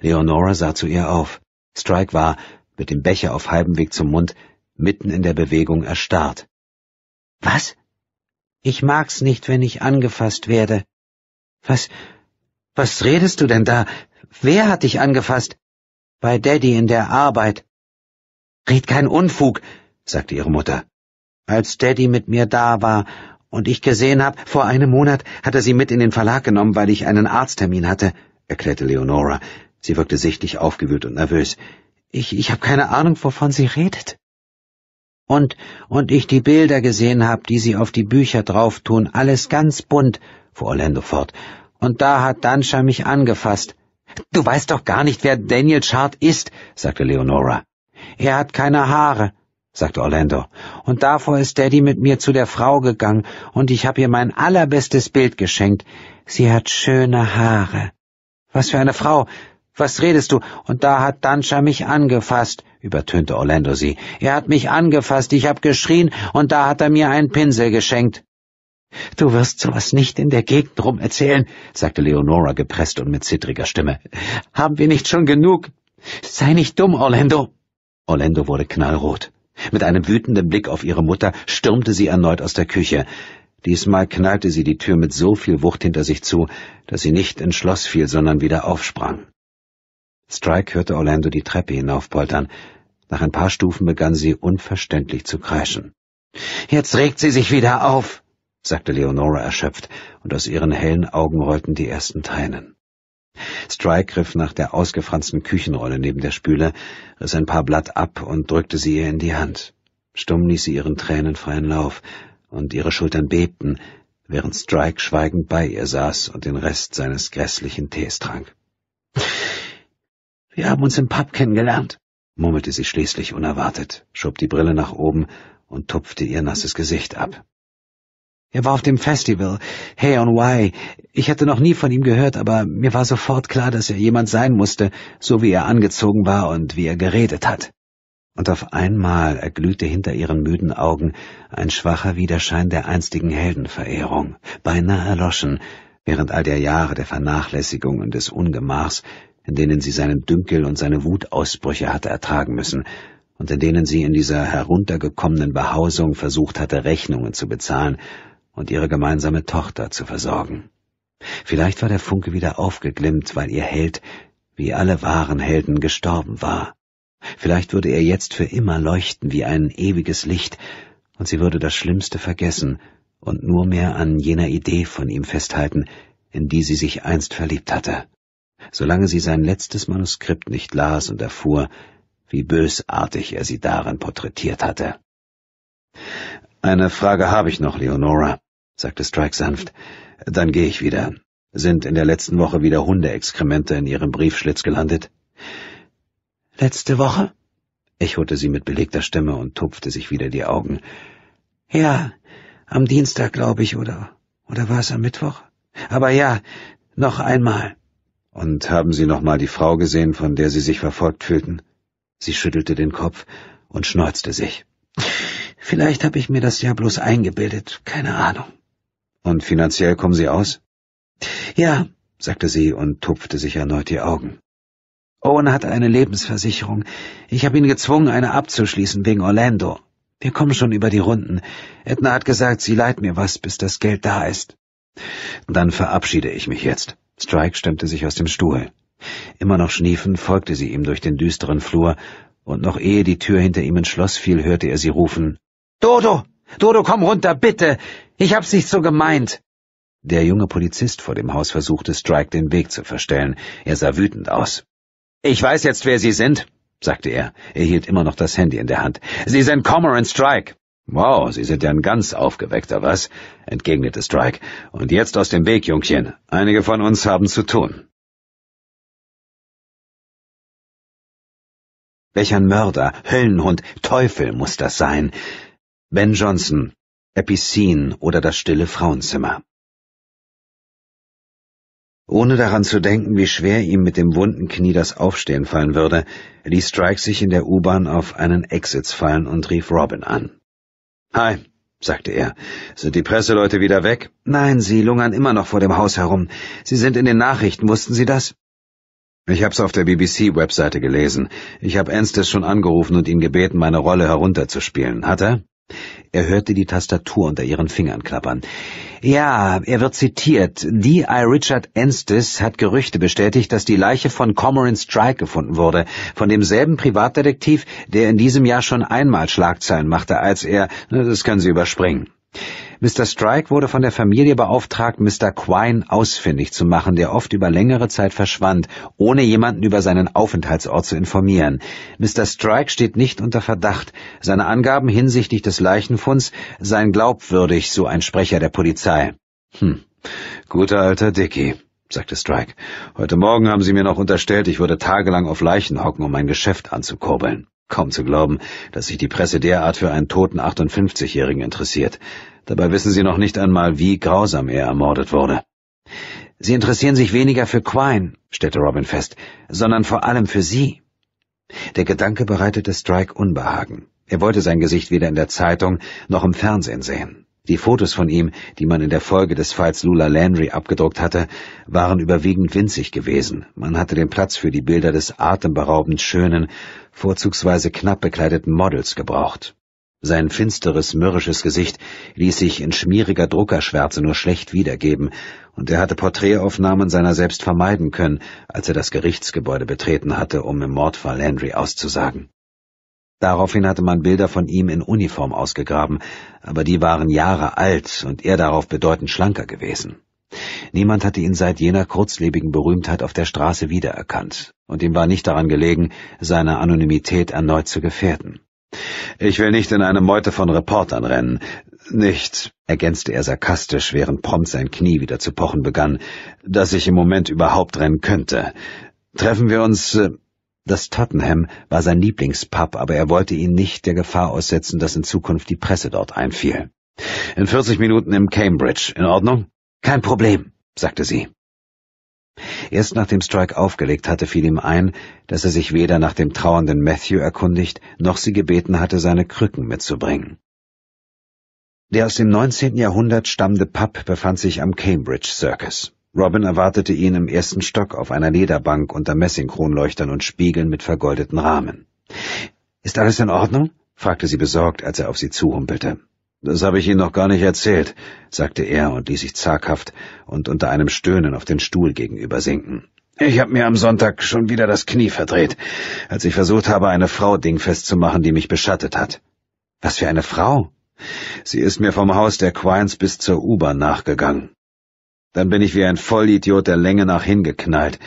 A: Leonora sah zu ihr auf. Strike war, mit dem Becher auf halbem Weg zum Mund, mitten in der Bewegung erstarrt. Was? Ich mag's nicht, wenn ich angefasst werde. Was, was redest du denn da? Wer hat dich angefasst? Bei Daddy in der Arbeit. Red kein Unfug, sagte ihre Mutter. Als Daddy mit mir da war und ich gesehen hab, vor einem Monat hat er sie mit in den Verlag genommen, weil ich einen Arzttermin hatte, erklärte Leonora. Sie wirkte sichtlich aufgewühlt und nervös. Ich, ich habe keine Ahnung, wovon sie redet. Und, und ich die Bilder gesehen hab, die sie auf die Bücher drauf tun, alles ganz bunt, fuhr Orlando fort. Und da hat Dansha mich angefasst. Du weißt doch gar nicht, wer Daniel Chart ist, sagte Leonora. Er hat keine Haare sagte Orlando. Und davor ist Daddy mit mir zu der Frau gegangen, und ich habe ihr mein allerbestes Bild geschenkt. Sie hat schöne Haare. Was für eine Frau. Was redest du? Und da hat Danscha mich angefasst, übertönte Orlando sie. Er hat mich angefasst, ich hab geschrien, und da hat er mir einen Pinsel geschenkt. Du wirst sowas nicht in der Gegend rum erzählen, sagte Leonora gepresst und mit zittriger Stimme. Haben wir nicht schon genug? Sei nicht dumm, Orlando. Orlando wurde knallrot. Mit einem wütenden Blick auf ihre Mutter stürmte sie erneut aus der Küche. Diesmal knallte sie die Tür mit so viel Wucht hinter sich zu, dass sie nicht ins Schloss fiel, sondern wieder aufsprang. Strike hörte Orlando die Treppe hinaufpoltern. Nach ein paar Stufen begann sie unverständlich zu kreischen. Jetzt regt sie sich wieder auf, sagte Leonora erschöpft, und aus ihren hellen Augen rollten die ersten Tränen. Strike griff nach der ausgefransten Küchenrolle neben der Spüle, riss ein paar Blatt ab und drückte sie ihr in die Hand. Stumm ließ sie ihren Tränen freien Lauf, und ihre Schultern bebten, während Strike schweigend bei ihr saß und den Rest seines grässlichen Tees trank. Wir haben uns im Pub kennengelernt, murmelte sie schließlich unerwartet, schob die Brille nach oben und tupfte ihr nasses Gesicht ab. Er war auf dem Festival, Hey on Why. Ich hatte noch nie von ihm gehört, aber mir war sofort klar, dass er jemand sein musste, so wie er angezogen war und wie er geredet hat. Und auf einmal erglühte hinter ihren müden Augen ein schwacher Widerschein der einstigen Heldenverehrung, beinahe erloschen, während all der Jahre der Vernachlässigung und des Ungemachs, in denen sie seinen Dünkel und seine Wutausbrüche hatte ertragen müssen, und in denen sie in dieser heruntergekommenen Behausung versucht hatte, Rechnungen zu bezahlen, und ihre gemeinsame Tochter zu versorgen. Vielleicht war der Funke wieder aufgeglimmt, weil ihr Held, wie alle wahren Helden, gestorben war. Vielleicht würde er jetzt für immer leuchten wie ein ewiges Licht, und sie würde das Schlimmste vergessen und nur mehr an jener Idee von ihm festhalten, in die sie sich einst verliebt hatte, solange sie sein letztes Manuskript nicht las und erfuhr, wie bösartig er sie darin porträtiert hatte. Eine Frage habe ich noch, Leonora sagte Strike sanft. Dann gehe ich wieder. Sind in der letzten Woche wieder Hundeexkremente in Ihrem Briefschlitz gelandet? Letzte Woche? echote sie mit belegter Stimme und tupfte sich wieder die Augen. Ja, am Dienstag, glaube ich, oder oder war es am Mittwoch? Aber ja, noch einmal. Und haben Sie noch mal die Frau gesehen, von der Sie sich verfolgt fühlten? Sie schüttelte den Kopf und schneuzte sich. Vielleicht habe ich mir das ja bloß eingebildet, keine Ahnung. Und finanziell kommen Sie aus? Ja, sagte sie und tupfte sich erneut die Augen. Owen hat eine Lebensversicherung. Ich habe ihn gezwungen, eine abzuschließen wegen Orlando. Wir kommen schon über die Runden. Edna hat gesagt, sie leiht mir was, bis das Geld da ist. Dann verabschiede ich mich jetzt. Strike stemmte sich aus dem Stuhl. Immer noch schniefend folgte sie ihm durch den düsteren Flur, und noch ehe die Tür hinter ihm ins Schloss fiel, hörte er sie rufen Dodo. Dodo, komm runter, bitte. Ich hab's nicht so gemeint. Der junge Polizist vor dem Haus versuchte, Strike den Weg zu verstellen. Er sah wütend aus. Ich weiß jetzt, wer Sie sind, sagte er. Er hielt immer noch das Handy in der Hand. Sie sind Cormoran Strike. Wow, Sie sind ja ein ganz aufgeweckter, was? entgegnete
B: Strike. Und jetzt aus dem Weg, Jungchen. Einige von uns haben zu tun. Welch ein Mörder, Höllenhund, Teufel muss das sein. Ben Johnson, Epicene oder Das stille Frauenzimmer.
A: Ohne daran zu denken, wie schwer ihm mit dem wunden Knie das Aufstehen fallen würde, ließ Strike sich in der U-Bahn auf einen Exit fallen und rief Robin an. Hi, sagte er. Sind die Presseleute wieder weg? Nein, sie lungern immer noch vor dem Haus herum. Sie sind in den Nachrichten, wussten Sie das? Ich hab's auf der BBC-Webseite gelesen. Ich hab Enstes schon angerufen und ihn gebeten, meine Rolle herunterzuspielen. Hat er? Er hörte die Tastatur unter ihren Fingern klappern. Ja, er wird zitiert. Die I. Richard Enstis hat Gerüchte bestätigt, dass die Leiche von Cormoran Strike gefunden wurde, von demselben Privatdetektiv, der in diesem Jahr schon einmal Schlagzeilen machte, als er... Das können Sie überspringen. Mr. Strike wurde von der Familie beauftragt, Mr. Quine ausfindig zu machen, der oft über längere Zeit verschwand, ohne jemanden über seinen Aufenthaltsort zu informieren. Mr. Strike steht nicht unter Verdacht. Seine Angaben hinsichtlich des Leichenfunds seien glaubwürdig, so ein Sprecher der Polizei. Hm, guter alter Dicky sagte Strike. Heute Morgen haben Sie mir noch unterstellt, ich würde tagelang auf Leichen hocken, um mein Geschäft anzukurbeln. Kaum zu glauben, dass sich die Presse derart für einen toten 58-Jährigen interessiert. Dabei wissen sie noch nicht einmal, wie grausam er ermordet wurde. Sie interessieren sich weniger für Quine, stellte Robin fest, sondern vor allem für sie. Der Gedanke bereitete Strike Unbehagen. Er wollte sein Gesicht weder in der Zeitung noch im Fernsehen sehen. Die Fotos von ihm, die man in der Folge des Falls Lula Landry abgedruckt hatte, waren überwiegend winzig gewesen. Man hatte den Platz für die Bilder des atemberaubend schönen, vorzugsweise knapp bekleideten Models gebraucht. Sein finsteres, mürrisches Gesicht ließ sich in schmieriger Druckerschwärze nur schlecht wiedergeben, und er hatte Porträtaufnahmen seiner selbst vermeiden können, als er das Gerichtsgebäude betreten hatte, um im Mordfall Landry auszusagen. Daraufhin hatte man Bilder von ihm in Uniform ausgegraben, aber die waren Jahre alt und er darauf bedeutend schlanker gewesen. Niemand hatte ihn seit jener kurzlebigen Berühmtheit auf der Straße wiedererkannt, und ihm war nicht daran gelegen, seine Anonymität erneut zu gefährden. Ich will nicht in eine Meute von Reportern rennen. Nicht, ergänzte er sarkastisch, während prompt sein Knie wieder zu pochen begann, dass ich im Moment überhaupt rennen könnte. Treffen wir uns, äh, das Tottenham war sein Lieblingspub, aber er wollte ihn nicht der Gefahr aussetzen, dass in Zukunft die Presse dort einfiel. In 40 Minuten im Cambridge, in Ordnung? Kein Problem, sagte sie. Erst nachdem Strike aufgelegt hatte, fiel ihm ein, dass er sich weder nach dem trauernden Matthew erkundigt, noch sie gebeten hatte, seine Krücken mitzubringen. Der aus dem 19. Jahrhundert stammende Pub befand sich am Cambridge Circus. Robin erwartete ihn im ersten Stock auf einer Lederbank unter Messingkronleuchtern und Spiegeln mit vergoldeten Rahmen. Ist alles in Ordnung? fragte sie besorgt, als er auf sie zuhumpelte. Das habe ich Ihnen noch gar nicht erzählt, sagte er und ließ sich zaghaft und unter einem Stöhnen auf den Stuhl gegenüber sinken. Ich habe mir am Sonntag schon wieder das Knie verdreht, als ich versucht habe, eine Frau dingfest zu machen, die mich beschattet hat. Was für eine Frau? Sie ist mir vom Haus der Quines bis zur U-Bahn nachgegangen. Dann bin ich wie ein Vollidiot der Länge nach hingeknallt,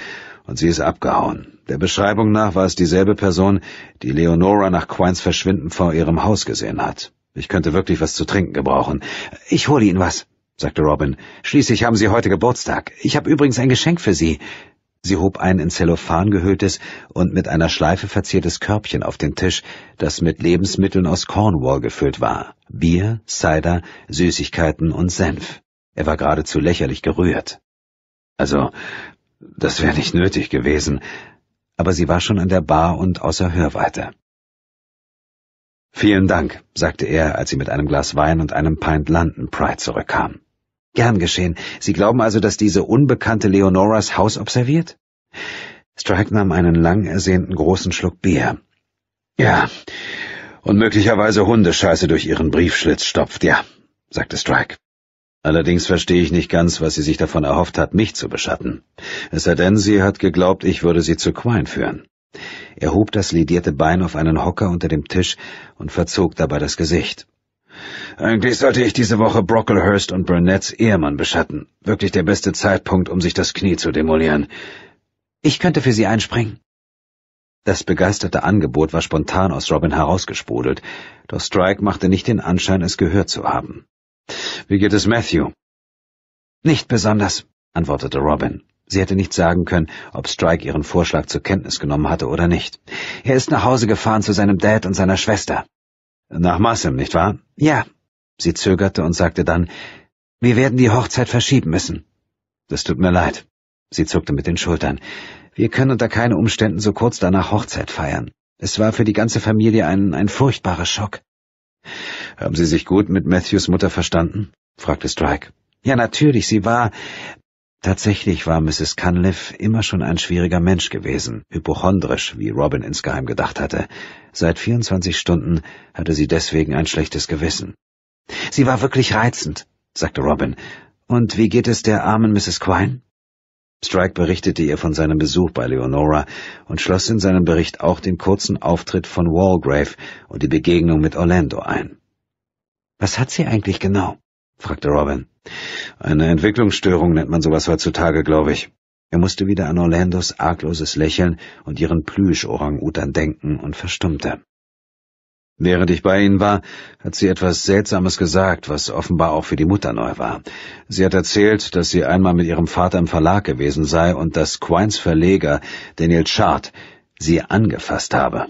A: und sie ist abgehauen. Der Beschreibung nach war es dieselbe Person, die Leonora nach Quines Verschwinden vor ihrem Haus gesehen hat. Ich könnte wirklich was zu trinken gebrauchen. Ich hole Ihnen was, sagte Robin. Schließlich haben Sie heute Geburtstag. Ich habe übrigens ein Geschenk für Sie. Sie hob ein in Zellophan gehülltes und mit einer Schleife verziertes Körbchen auf den Tisch, das mit Lebensmitteln aus Cornwall gefüllt war. Bier, Cider, Süßigkeiten und Senf. Er war geradezu lächerlich gerührt. Also, das wäre nicht nötig gewesen, aber sie war schon an der Bar und außer Hörweite. Vielen Dank, sagte er, als sie mit einem Glas Wein und einem Pint London Pride zurückkam. Gern geschehen. Sie glauben also, dass diese unbekannte Leonoras Haus observiert? Strike nahm einen lang ersehnten großen Schluck Bier. Ja, und möglicherweise Hundescheiße durch ihren Briefschlitz stopft, ja, sagte Strike. Allerdings verstehe ich nicht ganz, was sie sich davon erhofft hat, mich zu beschatten. Es sei denn, sie hat geglaubt, ich würde sie zu Quine führen. Er hob das lidierte Bein auf einen Hocker unter dem Tisch und verzog dabei das Gesicht. Eigentlich sollte ich diese Woche Brocklehurst und Burnetts Ehemann beschatten. Wirklich der beste Zeitpunkt, um sich das Knie zu demolieren. Ich könnte für Sie einspringen. Das begeisterte Angebot war spontan aus Robin herausgesprudelt, doch Strike machte nicht den Anschein, es gehört zu haben. Wie geht es Matthew? Nicht besonders, antwortete Robin. Sie hätte nicht sagen können, ob Strike ihren Vorschlag zur Kenntnis genommen hatte oder nicht. Er ist nach Hause gefahren zu seinem Dad und seiner Schwester. Nach Massim, nicht wahr? Ja. Sie zögerte und sagte dann, wir werden die Hochzeit verschieben müssen. Das tut mir leid. Sie zuckte mit den Schultern. Wir können unter keinen Umständen so kurz danach Hochzeit feiern. Es war für die ganze Familie ein, ein furchtbarer Schock. Haben Sie sich gut mit Matthews Mutter verstanden? fragte Strike. Ja, natürlich, sie war. Tatsächlich war Mrs. Cunliffe immer schon ein schwieriger Mensch gewesen, hypochondrisch, wie Robin insgeheim gedacht hatte. Seit 24 Stunden hatte sie deswegen ein schlechtes Gewissen. Sie war wirklich reizend, sagte Robin. Und wie geht es der armen Mrs. Quine? Strike berichtete ihr von seinem Besuch bei Leonora und schloss in seinem Bericht auch den kurzen Auftritt von Walgrave und die Begegnung mit Orlando ein. Was hat sie eigentlich genau? fragte Robin. Eine Entwicklungsstörung nennt man sowas heutzutage, glaube ich. Er musste wieder an Orlandos argloses Lächeln und ihren Plüsch-Orang-Utan denken und verstummte. Während ich bei ihnen war, hat sie etwas Seltsames gesagt, was offenbar auch für die Mutter neu war. Sie hat erzählt, dass sie einmal mit ihrem Vater im Verlag gewesen sei und dass Quines Verleger, Daniel Chart, sie angefasst habe.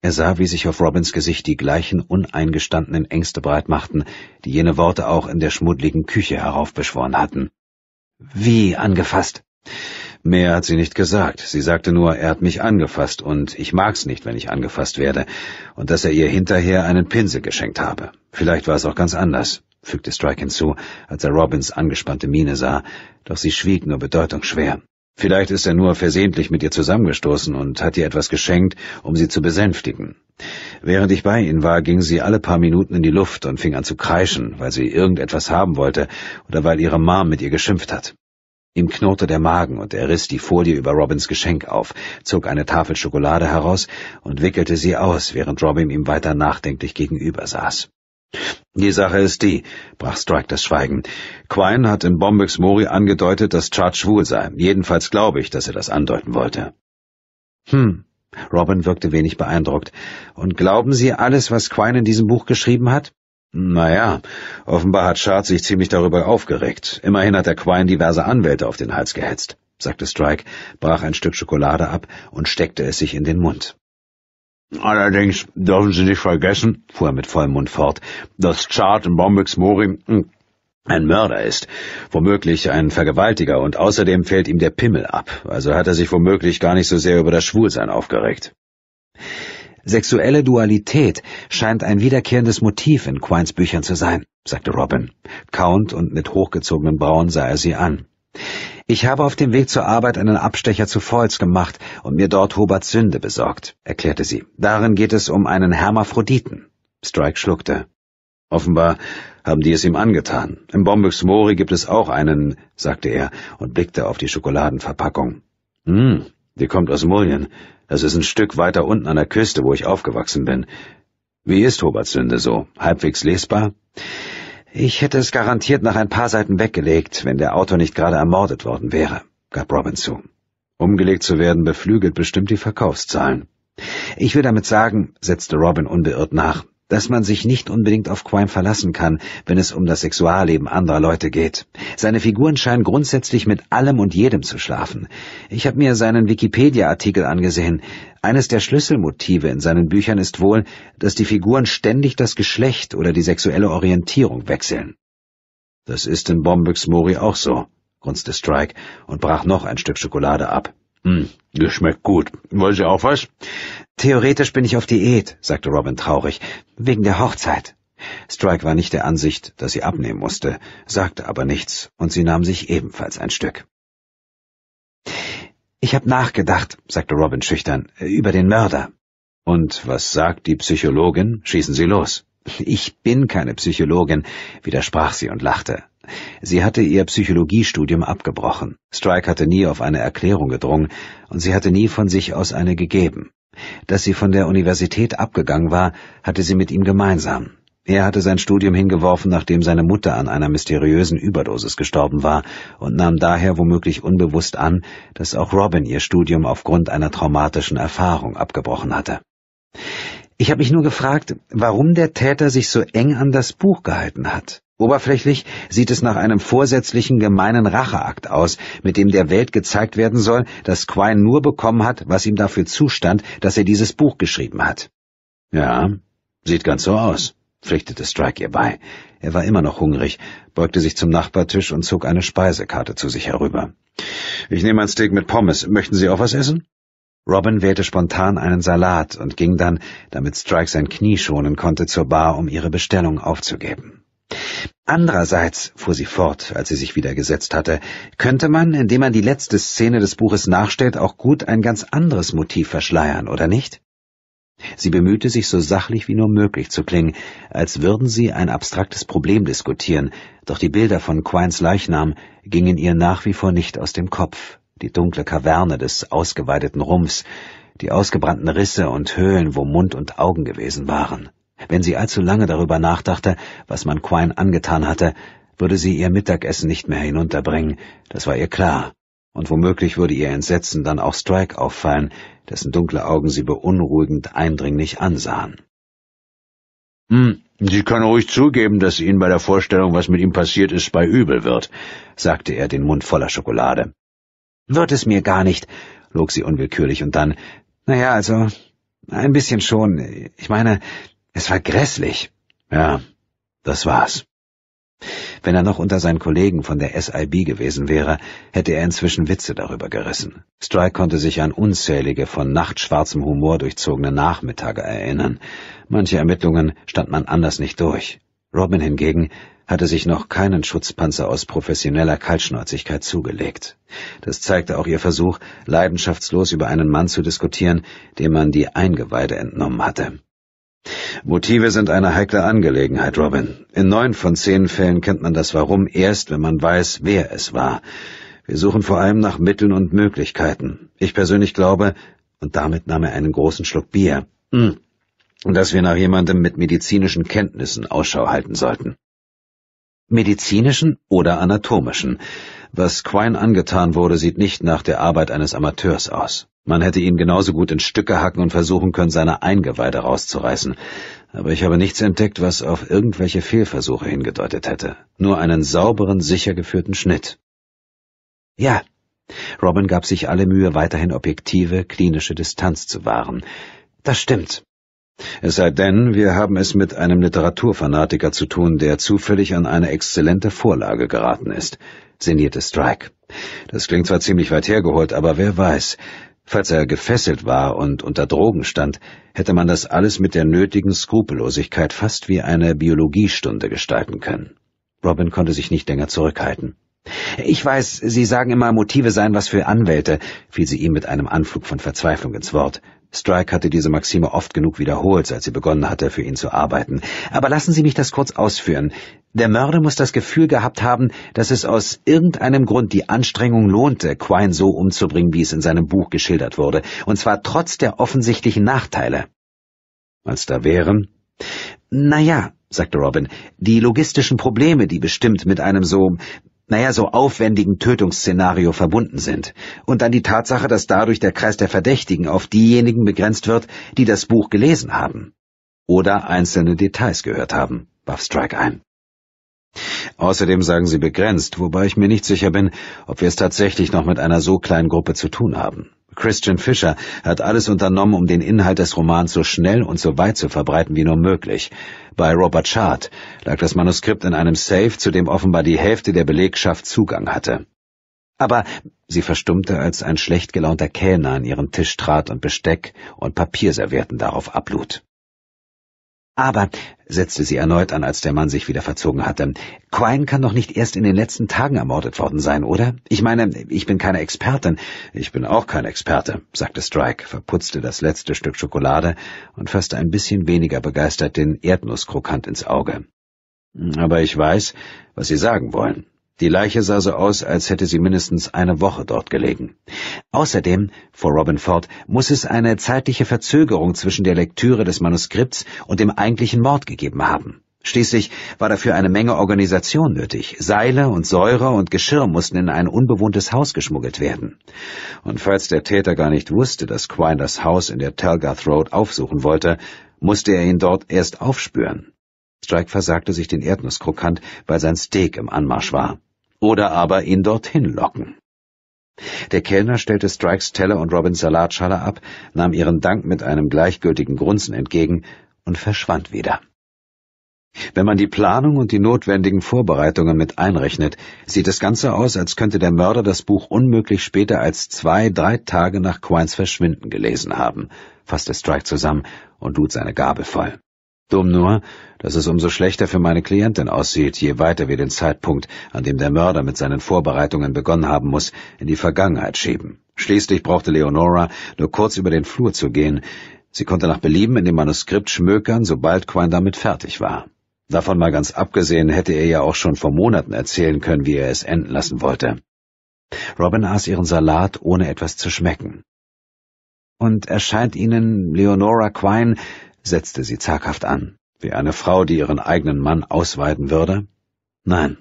A: Er sah, wie sich auf Robins Gesicht die gleichen uneingestandenen Ängste breitmachten, die jene Worte auch in der schmuddligen Küche heraufbeschworen hatten. Wie angefasst? Mehr hat sie nicht gesagt. Sie sagte nur, er hat mich angefasst und ich mag's nicht, wenn ich angefasst werde, und dass er ihr hinterher einen Pinsel geschenkt habe. Vielleicht war es auch ganz anders, fügte Strike hinzu, als er Robins angespannte Miene sah, doch sie schwieg nur bedeutungsschwer. Vielleicht ist er nur versehentlich mit ihr zusammengestoßen und hat ihr etwas geschenkt, um sie zu besänftigen. Während ich bei ihnen war, ging sie alle paar Minuten in die Luft und fing an zu kreischen, weil sie irgendetwas haben wollte oder weil ihre Mom mit ihr geschimpft hat. Ihm knurrte der Magen und er riss die Folie über Robins Geschenk auf, zog eine Tafel Schokolade heraus und wickelte sie aus, während Robin ihm weiter nachdenklich gegenüber saß. Die Sache ist die, brach Strike das Schweigen. Quine hat in Bombex Mori angedeutet, dass Chad schwul sei. Jedenfalls glaube ich, dass er das andeuten wollte. Hm. Robin wirkte wenig beeindruckt. Und glauben Sie alles, was Quine in diesem Buch geschrieben hat? Naja, offenbar hat Chad sich ziemlich darüber aufgeregt. Immerhin hat der Quine diverse Anwälte auf den Hals gehetzt, sagte Strike, brach ein Stück Schokolade ab und steckte es sich in den Mund. Allerdings dürfen Sie nicht vergessen, fuhr er mit vollem Mund fort, dass Chart in Bombex Mori ein Mörder ist, womöglich ein Vergewaltiger und außerdem fällt ihm der Pimmel ab, also hat er sich womöglich gar nicht so sehr über das Schwulsein aufgeregt. Sexuelle Dualität scheint ein wiederkehrendes Motiv in Quines Büchern zu sein, sagte Robin. Count und mit hochgezogenen Brauen sah er sie an. Ich habe auf dem Weg zur Arbeit einen Abstecher zu Falls gemacht und mir dort Huberts Sünde besorgt, erklärte sie. Darin geht es um einen Hermaphroditen. Strike schluckte. Offenbar haben die es ihm angetan. Im Bombex Mori gibt es auch einen, sagte er und blickte auf die Schokoladenverpackung. Hm, die kommt aus Muljen. Das ist ein Stück weiter unten an der Küste, wo ich aufgewachsen bin. Wie ist Huberts Sünde so? Halbwegs lesbar? Ich hätte es garantiert nach ein paar Seiten weggelegt, wenn der Autor nicht gerade ermordet worden wäre, gab Robin zu. Umgelegt zu werden beflügelt bestimmt die Verkaufszahlen. Ich will damit sagen, setzte Robin unbeirrt nach, dass man sich nicht unbedingt auf Quine verlassen kann, wenn es um das Sexualleben anderer Leute geht. Seine Figuren scheinen grundsätzlich mit allem und jedem zu schlafen. Ich habe mir seinen Wikipedia-Artikel angesehen. Eines der Schlüsselmotive in seinen Büchern ist wohl, dass die Figuren ständig das Geschlecht oder die sexuelle Orientierung wechseln. Das ist in Bombix Mori auch so, grunzte Strike und brach noch ein Stück Schokolade ab. Hm, das schmeckt gut. Wollen Sie auch was? Theoretisch bin ich auf Diät, sagte Robin traurig, wegen der Hochzeit. Strike war nicht der Ansicht, dass sie abnehmen musste, sagte aber nichts, und sie nahm sich ebenfalls ein Stück. Ich habe nachgedacht, sagte Robin schüchtern, über den Mörder. Und was sagt die Psychologin? Schießen Sie los. Ich bin keine Psychologin, widersprach sie und lachte. Sie hatte ihr Psychologiestudium abgebrochen. Strike hatte nie auf eine Erklärung gedrungen, und sie hatte nie von sich aus eine gegeben. Dass sie von der Universität abgegangen war, hatte sie mit ihm gemeinsam. Er hatte sein Studium hingeworfen, nachdem seine Mutter an einer mysteriösen Überdosis gestorben war und nahm daher womöglich unbewusst an, dass auch Robin ihr Studium aufgrund einer traumatischen Erfahrung abgebrochen hatte. Ich habe mich nur gefragt, warum der Täter sich so eng an das Buch gehalten hat. Oberflächlich sieht es nach einem vorsätzlichen gemeinen Racheakt aus, mit dem der Welt gezeigt werden soll, dass Quine nur bekommen hat, was ihm dafür zustand, dass er dieses Buch geschrieben hat. Ja, sieht ganz so aus, pflichtete Strike ihr bei. Er war immer noch hungrig, beugte sich zum Nachbartisch und zog eine Speisekarte zu sich herüber. Ich nehme ein Steak mit Pommes. Möchten Sie auch was essen? Robin wählte spontan einen Salat und ging dann, damit Strike sein Knie schonen konnte, zur Bar, um ihre Bestellung aufzugeben. Andererseits, fuhr sie fort, als sie sich wieder gesetzt hatte, könnte man, indem man die letzte Szene des Buches nachstellt, auch gut ein ganz anderes Motiv verschleiern, oder nicht? Sie bemühte sich so sachlich wie nur möglich zu klingen, als würden sie ein abstraktes Problem diskutieren, doch die Bilder von Quines Leichnam gingen ihr nach wie vor nicht aus dem Kopf, die dunkle Kaverne des ausgeweideten Rumpfs, die ausgebrannten Risse und Höhlen, wo Mund und Augen gewesen waren. Wenn sie allzu lange darüber nachdachte, was man Quine angetan hatte, würde sie ihr Mittagessen nicht mehr hinunterbringen, das war ihr klar, und womöglich würde ihr Entsetzen dann auch Strike auffallen, dessen dunkle Augen sie beunruhigend eindringlich ansahen. Hm, Sie können ruhig zugeben, dass Ihnen bei der Vorstellung, was mit ihm passiert ist, bei übel wird, sagte er, den Mund voller Schokolade. Wird es mir gar nicht, log sie unwillkürlich und dann, naja, also, ein bisschen schon. Ich meine, es war grässlich. Ja, das war's. Wenn er noch unter seinen Kollegen von der SIB gewesen wäre, hätte er inzwischen Witze darüber gerissen. Strike konnte sich an unzählige, von nachtschwarzem Humor durchzogene Nachmittage erinnern. Manche Ermittlungen stand man anders nicht durch. Robin hingegen hatte sich noch keinen Schutzpanzer aus professioneller Kaltschnäuzigkeit zugelegt. Das zeigte auch ihr Versuch, leidenschaftslos über einen Mann zu diskutieren, dem man die Eingeweide entnommen hatte. Motive sind eine heikle Angelegenheit, Robin. In neun von zehn Fällen kennt man das Warum erst, wenn man weiß, wer es war. Wir suchen vor allem nach Mitteln und Möglichkeiten. Ich persönlich glaube, und damit nahm er einen großen Schluck Bier, hm, dass wir nach jemandem mit medizinischen Kenntnissen Ausschau halten sollten. Medizinischen oder anatomischen. Was Quine angetan wurde, sieht nicht nach der Arbeit eines Amateurs aus. Man hätte ihn genauso gut in Stücke hacken und versuchen können, seine Eingeweide rauszureißen. Aber ich habe nichts entdeckt, was auf irgendwelche Fehlversuche hingedeutet hätte. Nur einen sauberen, sicher geführten Schnitt. Ja. Robin gab sich alle Mühe, weiterhin objektive, klinische Distanz zu wahren. Das stimmt. Es sei denn, wir haben es mit einem Literaturfanatiker zu tun, der zufällig an eine exzellente Vorlage geraten ist, sinnierte Strike. Das klingt zwar ziemlich weit hergeholt, aber wer weiß, Falls er gefesselt war und unter Drogen stand, hätte man das alles mit der nötigen Skrupellosigkeit fast wie eine Biologiestunde gestalten können. Robin konnte sich nicht länger zurückhalten. Ich weiß, Sie sagen immer, Motive seien was für Anwälte, fiel sie ihm mit einem Anflug von Verzweiflung ins Wort. Strike hatte diese Maxime oft genug wiederholt, als sie begonnen hatte, für ihn zu arbeiten. Aber lassen Sie mich das kurz ausführen. Der Mörder muss das Gefühl gehabt haben, dass es aus irgendeinem Grund die Anstrengung lohnte, Quine so umzubringen, wie es in seinem Buch geschildert wurde, und zwar trotz der offensichtlichen Nachteile. Als da wären? Na ja, sagte Robin, die logistischen Probleme, die bestimmt mit einem so naja, so aufwendigen Tötungsszenario verbunden sind, und dann die Tatsache, dass dadurch der Kreis der Verdächtigen auf diejenigen begrenzt wird, die das Buch gelesen haben oder einzelne Details gehört haben, warf Strike ein. Außerdem sagen sie begrenzt, wobei ich mir nicht sicher bin, ob wir es tatsächlich noch mit einer so kleinen Gruppe zu tun haben. Christian Fischer hat alles unternommen, um den Inhalt des Romans so schnell und so weit zu verbreiten wie nur möglich. Bei Robert Chart lag das Manuskript in einem Safe, zu dem offenbar die Hälfte der Belegschaft Zugang hatte. Aber sie verstummte, als ein schlecht gelaunter Kellner an ihren Tisch trat und Besteck und Papierservierten darauf ablud. Aber, setzte sie erneut an, als der Mann sich wieder verzogen hatte, Quine kann doch nicht erst in den letzten Tagen ermordet worden sein, oder? Ich meine, ich bin keine Expertin. Ich bin auch kein Experte, sagte Strike, verputzte das letzte Stück Schokolade und fasste ein bisschen weniger begeistert den Erdnusskrokant ins Auge. Aber ich weiß, was Sie sagen wollen. Die Leiche sah so aus, als hätte sie mindestens eine Woche dort gelegen. Außerdem, fuhr Robin fort, muss es eine zeitliche Verzögerung zwischen der Lektüre des Manuskripts und dem eigentlichen Mord gegeben haben. Schließlich war dafür eine Menge Organisation nötig. Seile und Säure und Geschirr mussten in ein unbewohntes Haus geschmuggelt werden. Und falls der Täter gar nicht wusste, dass Quine das Haus in der Telgarth Road aufsuchen wollte, musste er ihn dort erst aufspüren. Strike versagte sich den Erdnusskrokant, weil sein Steak im Anmarsch war oder aber ihn dorthin locken. Der Kellner stellte Strikes Teller und Robins Salatschale ab, nahm ihren Dank mit einem gleichgültigen Grunzen entgegen und verschwand wieder. Wenn man die Planung und die notwendigen Vorbereitungen mit einrechnet, sieht das Ganze aus, als könnte der Mörder das Buch unmöglich später als zwei, drei Tage nach Quines Verschwinden gelesen haben, fasste Strike zusammen und lud seine Gabel voll. Dumm nur, dass es umso schlechter für meine Klientin aussieht, je weiter wir den Zeitpunkt, an dem der Mörder mit seinen Vorbereitungen begonnen haben muss, in die Vergangenheit schieben. Schließlich brauchte Leonora nur kurz über den Flur zu gehen. Sie konnte nach Belieben in dem Manuskript schmökern, sobald Quine damit fertig war. Davon mal ganz abgesehen hätte er ja auch schon vor Monaten erzählen können, wie er es enden lassen wollte. Robin aß ihren Salat, ohne etwas zu schmecken. Und erscheint Ihnen Leonora Quine setzte sie zaghaft an, wie eine Frau, die ihren eigenen Mann ausweiden würde. Nein,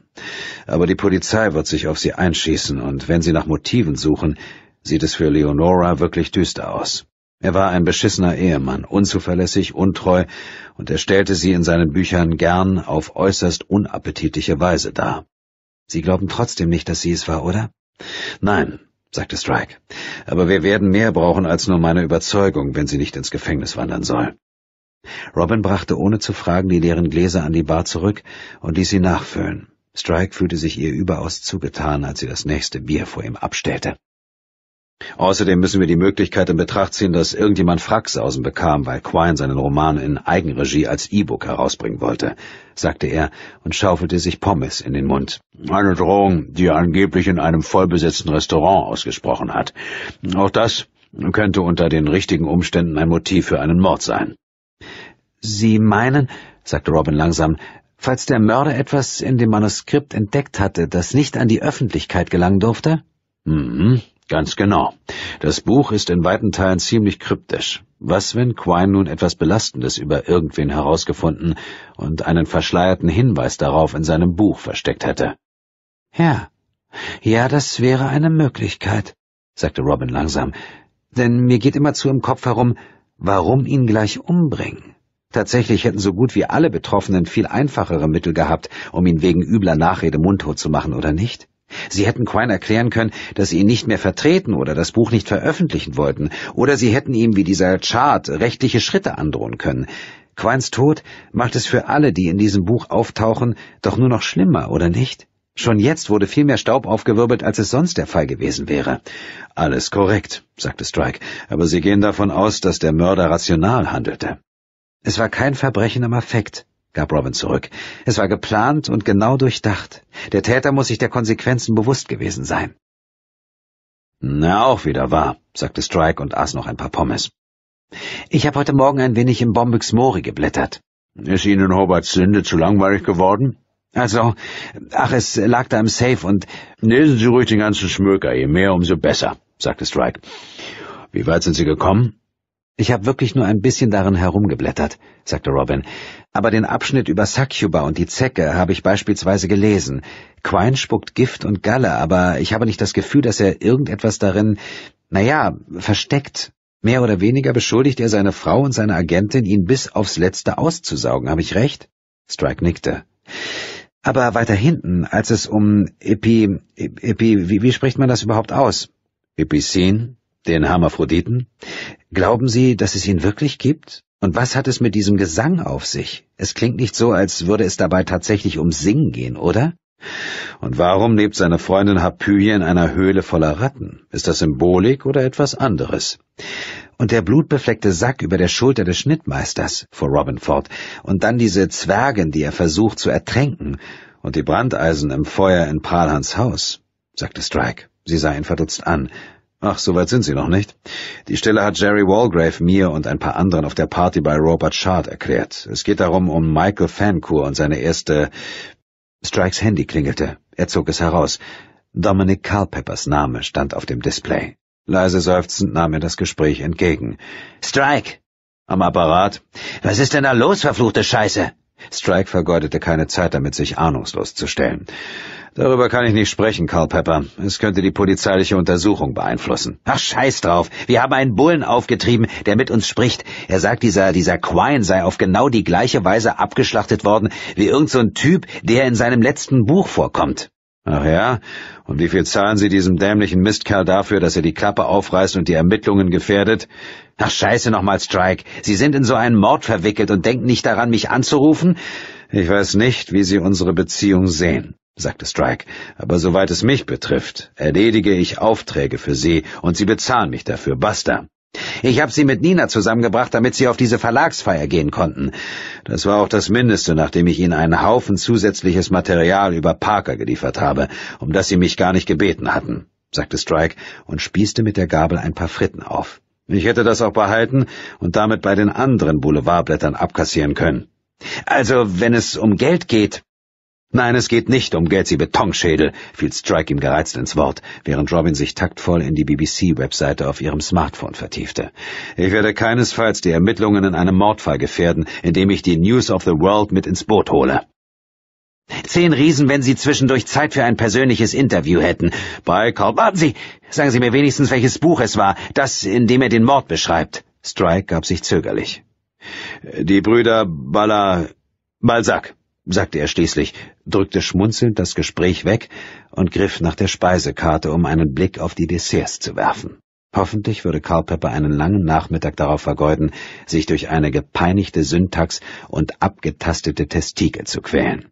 A: aber die Polizei wird sich auf sie einschießen, und wenn sie nach Motiven suchen, sieht es für Leonora wirklich düster aus. Er war ein beschissener Ehemann, unzuverlässig, untreu, und er stellte sie in seinen Büchern gern auf äußerst unappetitliche Weise dar. Sie glauben trotzdem nicht, dass sie es war, oder? Nein, sagte Strike, aber wir werden mehr brauchen als nur meine Überzeugung, wenn sie nicht ins Gefängnis wandern soll. Robin brachte ohne zu fragen die leeren Gläser an die Bar zurück und ließ sie nachfüllen. Strike fühlte sich ihr überaus zugetan, als sie das nächste Bier vor ihm abstellte. Außerdem müssen wir die Möglichkeit in Betracht ziehen, dass irgendjemand Fracksausen bekam, weil Quine seinen Roman in Eigenregie als E-Book herausbringen wollte, sagte er und schaufelte sich Pommes in den Mund. Eine Drohung, die er angeblich in einem vollbesetzten Restaurant ausgesprochen hat. Auch das könnte unter den richtigen Umständen ein Motiv für einen Mord sein. Sie meinen, sagte Robin langsam, falls der Mörder etwas in dem Manuskript entdeckt hatte, das nicht an die Öffentlichkeit gelangen durfte? Mhm, ganz genau. Das Buch ist in weiten Teilen ziemlich kryptisch. Was, wenn Quine nun etwas Belastendes über irgendwen herausgefunden und einen verschleierten Hinweis darauf in seinem Buch versteckt hätte? Ja, ja, das wäre eine Möglichkeit, sagte Robin langsam, denn mir geht immer zu im Kopf herum, warum ihn gleich umbringen? Tatsächlich hätten so gut wie alle Betroffenen viel einfachere Mittel gehabt, um ihn wegen übler Nachrede mundtot zu machen, oder nicht? Sie hätten Quine erklären können, dass sie ihn nicht mehr vertreten oder das Buch nicht veröffentlichen wollten, oder sie hätten ihm wie dieser Chart rechtliche Schritte androhen können. Quines Tod macht es für alle, die in diesem Buch auftauchen, doch nur noch schlimmer, oder nicht? Schon jetzt wurde viel mehr Staub aufgewirbelt, als es sonst der Fall gewesen wäre. Alles korrekt, sagte Strike, aber Sie gehen davon aus, dass der Mörder rational handelte. Es war kein Verbrechen im Affekt, gab Robin zurück. Es war geplant und genau durchdacht. Der Täter muss sich der Konsequenzen bewusst gewesen sein. Na, auch wieder wahr, sagte Strike und aß noch ein paar Pommes. Ich habe heute Morgen ein wenig im Bombyx Mori geblättert. Ist Ihnen Hobarts Sünde zu langweilig geworden? Also, ach, es lag da im Safe und... Lesen Sie ruhig den ganzen Schmöker, je mehr, umso besser, sagte Strike. Wie weit sind Sie gekommen? Ich habe wirklich nur ein bisschen darin herumgeblättert, sagte Robin, aber den Abschnitt über Sakuba und die Zecke habe ich beispielsweise gelesen. Quine spuckt Gift und Galle, aber ich habe nicht das Gefühl, dass er irgendetwas darin, naja, versteckt. Mehr oder weniger beschuldigt er seine Frau und seine Agentin, ihn bis aufs Letzte auszusaugen. Habe ich recht? Strike nickte. Aber weiter hinten, als es um Epi... Epi... Wie, wie spricht man das überhaupt aus? Epicene? Den Hermaphroditen? Glauben Sie, dass es ihn wirklich gibt? Und was hat es mit diesem Gesang auf sich? Es klingt nicht so, als würde es dabei tatsächlich um Singen gehen, oder? Und warum lebt seine Freundin Harpyie in einer Höhle voller Ratten? Ist das Symbolik oder etwas anderes? Und der blutbefleckte Sack über der Schulter des Schnittmeisters, fuhr Robin fort, und dann diese Zwergen, die er versucht zu ertränken, und die Brandeisen im Feuer in Prahlhans Haus, sagte Strike. Sie sah ihn verdutzt an, Ach, soweit sind Sie noch nicht. Die Stelle hat Jerry Walgrave mir und ein paar anderen auf der Party bei Robert Shard erklärt. Es geht darum um Michael Fancourt und seine erste... Strikes Handy klingelte. Er zog es heraus. Dominic Culpeppers Name stand auf dem Display. Leise seufzend nahm er das Gespräch entgegen. Strike! Am Apparat. Was ist denn da los, verfluchte Scheiße? Strike vergeudete keine Zeit damit, sich ahnungslos zu stellen. Darüber kann ich nicht sprechen, Karl Pepper. Es könnte die polizeiliche Untersuchung beeinflussen. Ach, scheiß drauf. Wir haben einen Bullen aufgetrieben, der mit uns spricht. Er sagt, dieser, dieser Quine sei auf genau die gleiche Weise abgeschlachtet worden wie irgendein so Typ, der in seinem letzten Buch vorkommt. Ach ja? Und wie viel zahlen Sie diesem dämlichen Mistkerl dafür, dass er die Klappe aufreißt und die Ermittlungen gefährdet? Ach, scheiße nochmal, Strike. Sie sind in so einen Mord verwickelt und denken nicht daran, mich anzurufen? Ich weiß nicht, wie Sie unsere Beziehung sehen sagte Strike, aber soweit es mich betrifft, erledige ich Aufträge für Sie und Sie bezahlen mich dafür, basta. Ich habe Sie mit Nina zusammengebracht, damit Sie auf diese Verlagsfeier gehen konnten. Das war auch das Mindeste, nachdem ich Ihnen einen Haufen zusätzliches Material über Parker geliefert habe, um das Sie mich gar nicht gebeten hatten, sagte Strike und spießte mit der Gabel ein paar Fritten auf. Ich hätte das auch behalten und damit bei den anderen Boulevardblättern abkassieren können. Also, wenn es um Geld geht, Nein, es geht nicht um Gatsy Betonschädel, fiel Strike ihm gereizt ins Wort, während Robin sich taktvoll in die BBC-Webseite auf ihrem Smartphone vertiefte. Ich werde keinesfalls die Ermittlungen in einem Mordfall gefährden, indem ich die News of the World mit ins Boot hole. Zehn Riesen, wenn Sie zwischendurch Zeit für ein persönliches Interview hätten. Bei Kolb, warten Sie! Sagen Sie mir wenigstens, welches Buch es war, das, in dem er den Mord beschreibt. Strike gab sich zögerlich. Die Brüder Bala... Balzac sagte er schließlich, drückte schmunzelnd das Gespräch weg und griff nach der Speisekarte, um einen Blick auf die Desserts zu werfen. Hoffentlich würde Karl Pepper einen langen Nachmittag darauf vergeuden, sich durch eine gepeinigte Syntax und abgetastete Testike zu quälen.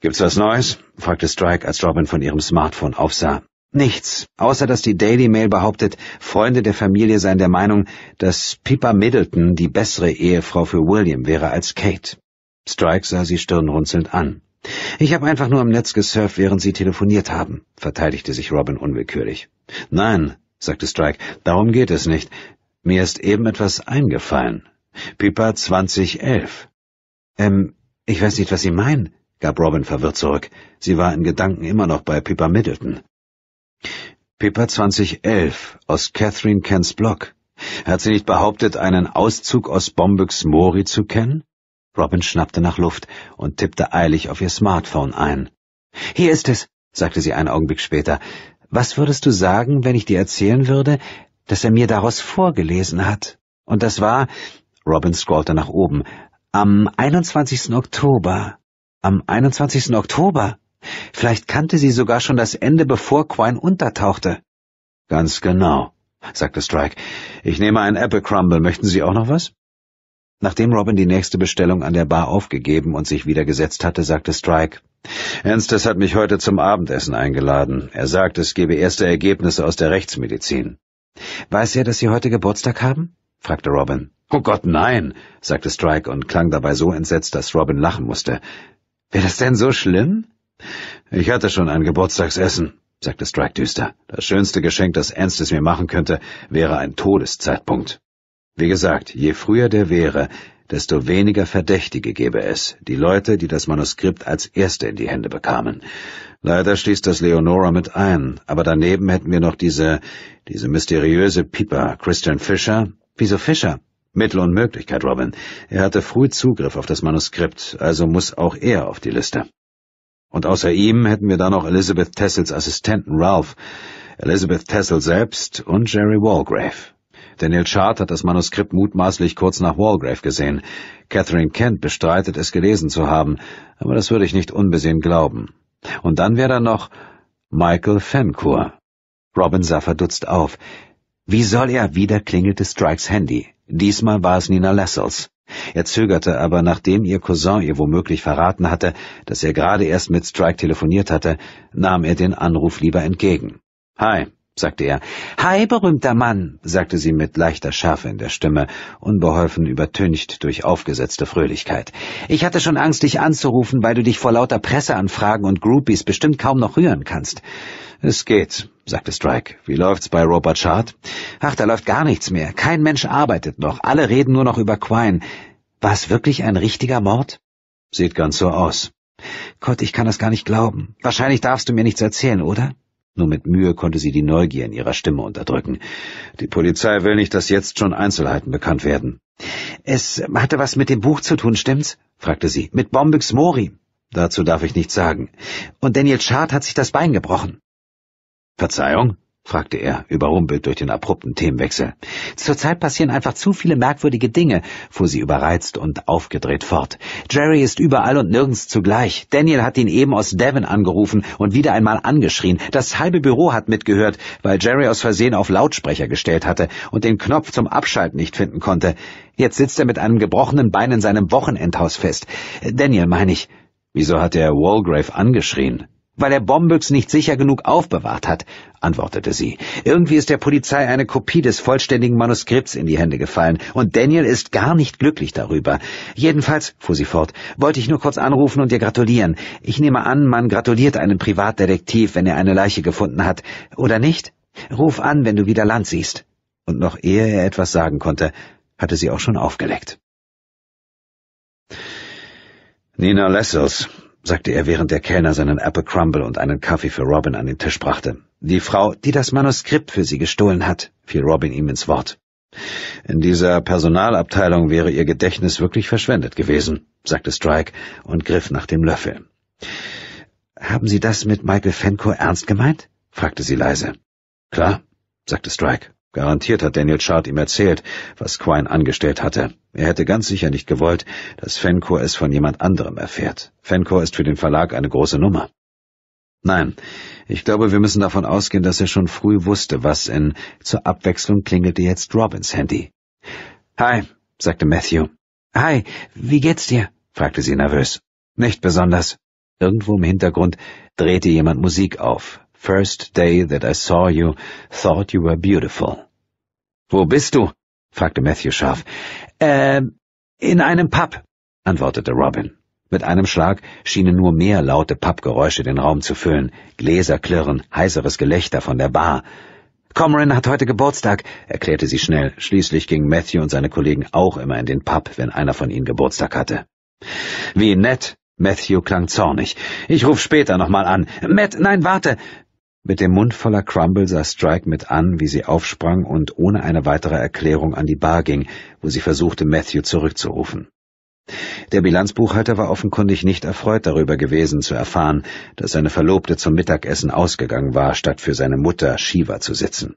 A: Gibt's was Neues? fragte Strike, als Robin von ihrem Smartphone aufsah Nichts, außer dass die Daily Mail behauptet, Freunde der Familie seien der Meinung, dass Pippa Middleton die bessere Ehefrau für William wäre als Kate. Strike sah sie stirnrunzelnd an. Ich habe einfach nur im Netz gesurft, während Sie telefoniert haben, verteidigte sich Robin unwillkürlich. Nein, sagte Strike, darum geht es nicht. Mir ist eben etwas eingefallen. Pippa 2011. Ähm, ich weiß nicht, was Sie meinen, gab Robin verwirrt zurück. Sie war in Gedanken immer noch bei Pippa Middleton. Pippa 2011 aus Catherine Kents Blog. Hat sie nicht behauptet, einen Auszug aus Bombüchs Mori zu kennen? Robin schnappte nach Luft und tippte eilig auf ihr Smartphone ein. Hier ist es, sagte sie einen Augenblick später. Was würdest du sagen, wenn ich dir erzählen würde, dass er mir daraus vorgelesen hat? Und das war, Robin scrollte nach oben, am 21. Oktober. Am 21. Oktober? Vielleicht kannte sie sogar schon das Ende, bevor Quine untertauchte. Ganz genau, sagte Strike. Ich nehme einen Apple Crumble. Möchten Sie auch noch was? Nachdem Robin die nächste Bestellung an der Bar aufgegeben und sich wieder gesetzt hatte, sagte Strike, Ernstes hat mich heute zum Abendessen eingeladen. Er sagt, es gebe erste Ergebnisse aus der Rechtsmedizin. Weiß er, dass Sie heute Geburtstag haben? fragte Robin. Oh Gott, nein, sagte Strike und klang dabei so entsetzt, dass Robin lachen musste. Wäre das denn so schlimm? Ich hatte schon ein Geburtstagsessen, sagte Strike düster. Das schönste Geschenk, das Ernstes mir machen könnte, wäre ein Todeszeitpunkt. Wie gesagt, je früher der wäre, desto weniger Verdächtige gäbe es, die Leute, die das Manuskript als Erste in die Hände bekamen. Leider schließt das Leonora mit ein, aber daneben hätten wir noch diese, diese mysteriöse Pieper, Christian Fischer. Wieso Fischer? Mittel und Möglichkeit, Robin. Er hatte früh Zugriff auf das Manuskript, also muss auch er auf die Liste. Und außer ihm hätten wir dann noch Elizabeth Tessels Assistenten Ralph, Elizabeth Tessel selbst und Jerry Walgrave. Daniel Chart hat das Manuskript mutmaßlich kurz nach Walgrave gesehen. Catherine Kent bestreitet, es gelesen zu haben, aber das würde ich nicht unbesehen glauben. Und dann wäre da noch Michael Fancourt. Robin sah verdutzt auf. Wie soll er? Wieder klingelte Strikes Handy. Diesmal war es Nina Lessels. Er zögerte aber, nachdem ihr Cousin ihr womöglich verraten hatte, dass er gerade erst mit Strike telefoniert hatte, nahm er den Anruf lieber entgegen. Hi, sagte er. Hi, berühmter Mann, sagte sie mit leichter Schärfe in der Stimme, unbeholfen übertüncht durch aufgesetzte Fröhlichkeit. Ich hatte schon Angst, dich anzurufen, weil du dich vor lauter Presseanfragen und Groupies bestimmt kaum noch rühren kannst. Es geht, sagte Strike. Wie läuft's bei Robert Chart? Ach, da läuft gar nichts mehr. Kein Mensch arbeitet noch. Alle reden nur noch über Quine. War es wirklich ein richtiger Mord? Sieht ganz so aus. Gott, ich kann das gar nicht glauben. Wahrscheinlich darfst du mir nichts erzählen, oder? Nur mit Mühe konnte sie die Neugier in ihrer Stimme unterdrücken. Die Polizei will nicht, dass jetzt schon Einzelheiten bekannt werden. Es hatte was mit dem Buch zu tun, stimmt's? fragte sie. Mit Bombix Mori. Dazu darf ich nichts sagen. Und Daniel Schad hat sich das Bein gebrochen. Verzeihung? fragte er, überrumpelt durch den abrupten Themenwechsel. Zurzeit passieren einfach zu viele merkwürdige Dinge, fuhr sie überreizt und aufgedreht fort. Jerry ist überall und nirgends zugleich. Daniel hat ihn eben aus Devon angerufen und wieder einmal angeschrien. Das halbe Büro hat mitgehört, weil Jerry aus Versehen auf Lautsprecher gestellt hatte und den Knopf zum Abschalten nicht finden konnte. Jetzt sitzt er mit einem gebrochenen Bein in seinem Wochenendhaus fest. Daniel, meine ich. Wieso hat er Walgrave angeschrien? weil er Bombbüchs nicht sicher genug aufbewahrt hat, antwortete sie. Irgendwie ist der Polizei eine Kopie des vollständigen Manuskripts in die Hände gefallen, und Daniel ist gar nicht glücklich darüber. Jedenfalls, fuhr sie fort, wollte ich nur kurz anrufen und dir gratulieren. Ich nehme an, man gratuliert einem Privatdetektiv, wenn er eine Leiche gefunden hat, oder nicht? Ruf an, wenn du wieder Land siehst. Und noch ehe er etwas sagen konnte, hatte sie auch schon aufgeleckt. Nina Lessels, sagte er, während der Kellner seinen Apple Crumble und einen Kaffee für Robin an den Tisch brachte. Die Frau, die das Manuskript für Sie gestohlen hat, fiel Robin ihm ins Wort. In dieser Personalabteilung wäre Ihr Gedächtnis wirklich verschwendet gewesen, sagte Strike und griff nach dem Löffel. Haben Sie das mit Michael Fenko ernst gemeint? fragte sie leise. Klar, sagte Strike. Garantiert hat Daniel Chart ihm erzählt, was Quine angestellt hatte. Er hätte ganz sicher nicht gewollt, dass Fenco es von jemand anderem erfährt. Fenco ist für den Verlag eine große Nummer. Nein, ich glaube, wir müssen davon ausgehen, dass er schon früh wusste, was in... Zur Abwechslung klingelte jetzt Robins Handy. Hi, sagte Matthew. Hi, wie geht's dir? fragte sie nervös. Nicht besonders. Irgendwo im Hintergrund drehte jemand Musik auf. First day that I saw you, thought you were beautiful. Wo bist du? fragte Matthew scharf. Ähm, in einem Pub, antwortete Robin. Mit einem Schlag schienen nur mehr laute Pappgeräusche den Raum zu füllen, Gläser klirren, heiseres Gelächter von der Bar. Comrin hat heute Geburtstag, erklärte sie schnell. Schließlich gingen Matthew und seine Kollegen auch immer in den Pub, wenn einer von ihnen Geburtstag hatte. Wie nett! Matthew klang zornig. Ich ruf später nochmal an. Matt, nein, warte! Mit dem Mund voller Crumble sah Strike mit an, wie sie aufsprang und ohne eine weitere Erklärung an die Bar ging, wo sie versuchte, Matthew zurückzurufen. Der Bilanzbuchhalter war offenkundig nicht erfreut darüber gewesen, zu erfahren, dass seine Verlobte zum Mittagessen ausgegangen war, statt für seine Mutter Shiva zu sitzen.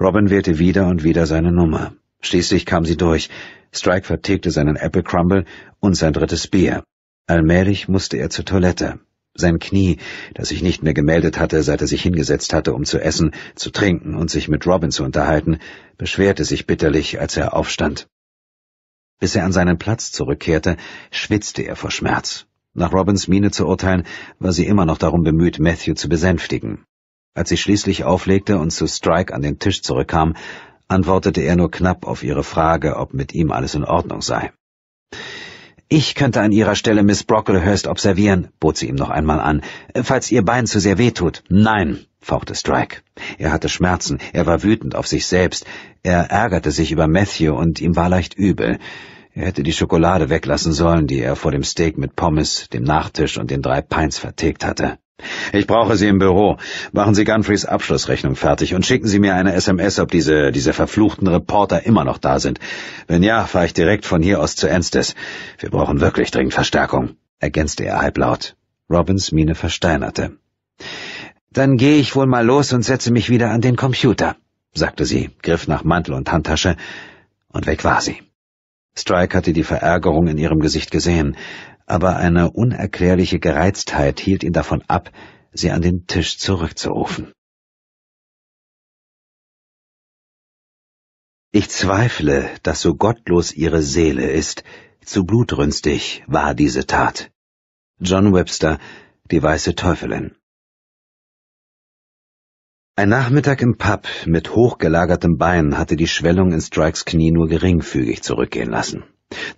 A: Robin wählte wieder und wieder seine Nummer. Schließlich kam sie durch. Strike vertilgte seinen Apple Crumble und sein drittes Bier. Allmählich musste er zur Toilette. Sein Knie, das sich nicht mehr gemeldet hatte, seit er sich hingesetzt hatte, um zu essen, zu trinken und sich mit Robin zu unterhalten, beschwerte sich bitterlich, als er aufstand. Bis er an seinen Platz zurückkehrte, schwitzte er vor Schmerz. Nach Robins Miene zu urteilen, war sie immer noch darum bemüht, Matthew zu besänftigen. Als sie schließlich auflegte und zu Strike an den Tisch zurückkam, antwortete er nur knapp auf ihre Frage, ob mit ihm alles in Ordnung sei. Ich könnte an Ihrer Stelle Miss Brocklehurst observieren, bot sie ihm noch einmal an, äh, falls Ihr Bein zu sehr weh tut. Nein, fauchte Strike. Er hatte Schmerzen, er war wütend auf sich selbst, er ärgerte sich über Matthew und ihm war leicht übel. Er hätte die Schokolade weglassen sollen, die er vor dem Steak mit Pommes, dem Nachtisch und den drei Pints vertilgt hatte. Ich brauche Sie im Büro. Machen Sie Gunfreys Abschlussrechnung fertig und schicken Sie mir eine SMS, ob diese, diese verfluchten Reporter immer noch da sind. Wenn ja, fahre ich direkt von hier aus zu Enstes. Wir brauchen wirklich dringend Verstärkung, ergänzte er halblaut. Robins Miene versteinerte. Dann gehe ich wohl mal los und setze mich wieder an den Computer, sagte sie, griff nach Mantel und Handtasche, und weg war sie. Strike hatte die Verärgerung in ihrem
B: Gesicht gesehen aber eine unerklärliche Gereiztheit hielt ihn davon ab, sie an den Tisch zurückzurufen. Ich zweifle, dass so gottlos ihre Seele ist, zu
A: blutrünstig war diese Tat. John Webster, die weiße Teufelin. Ein Nachmittag im Pub mit hochgelagertem Bein hatte die Schwellung in Strikes Knie nur geringfügig zurückgehen lassen.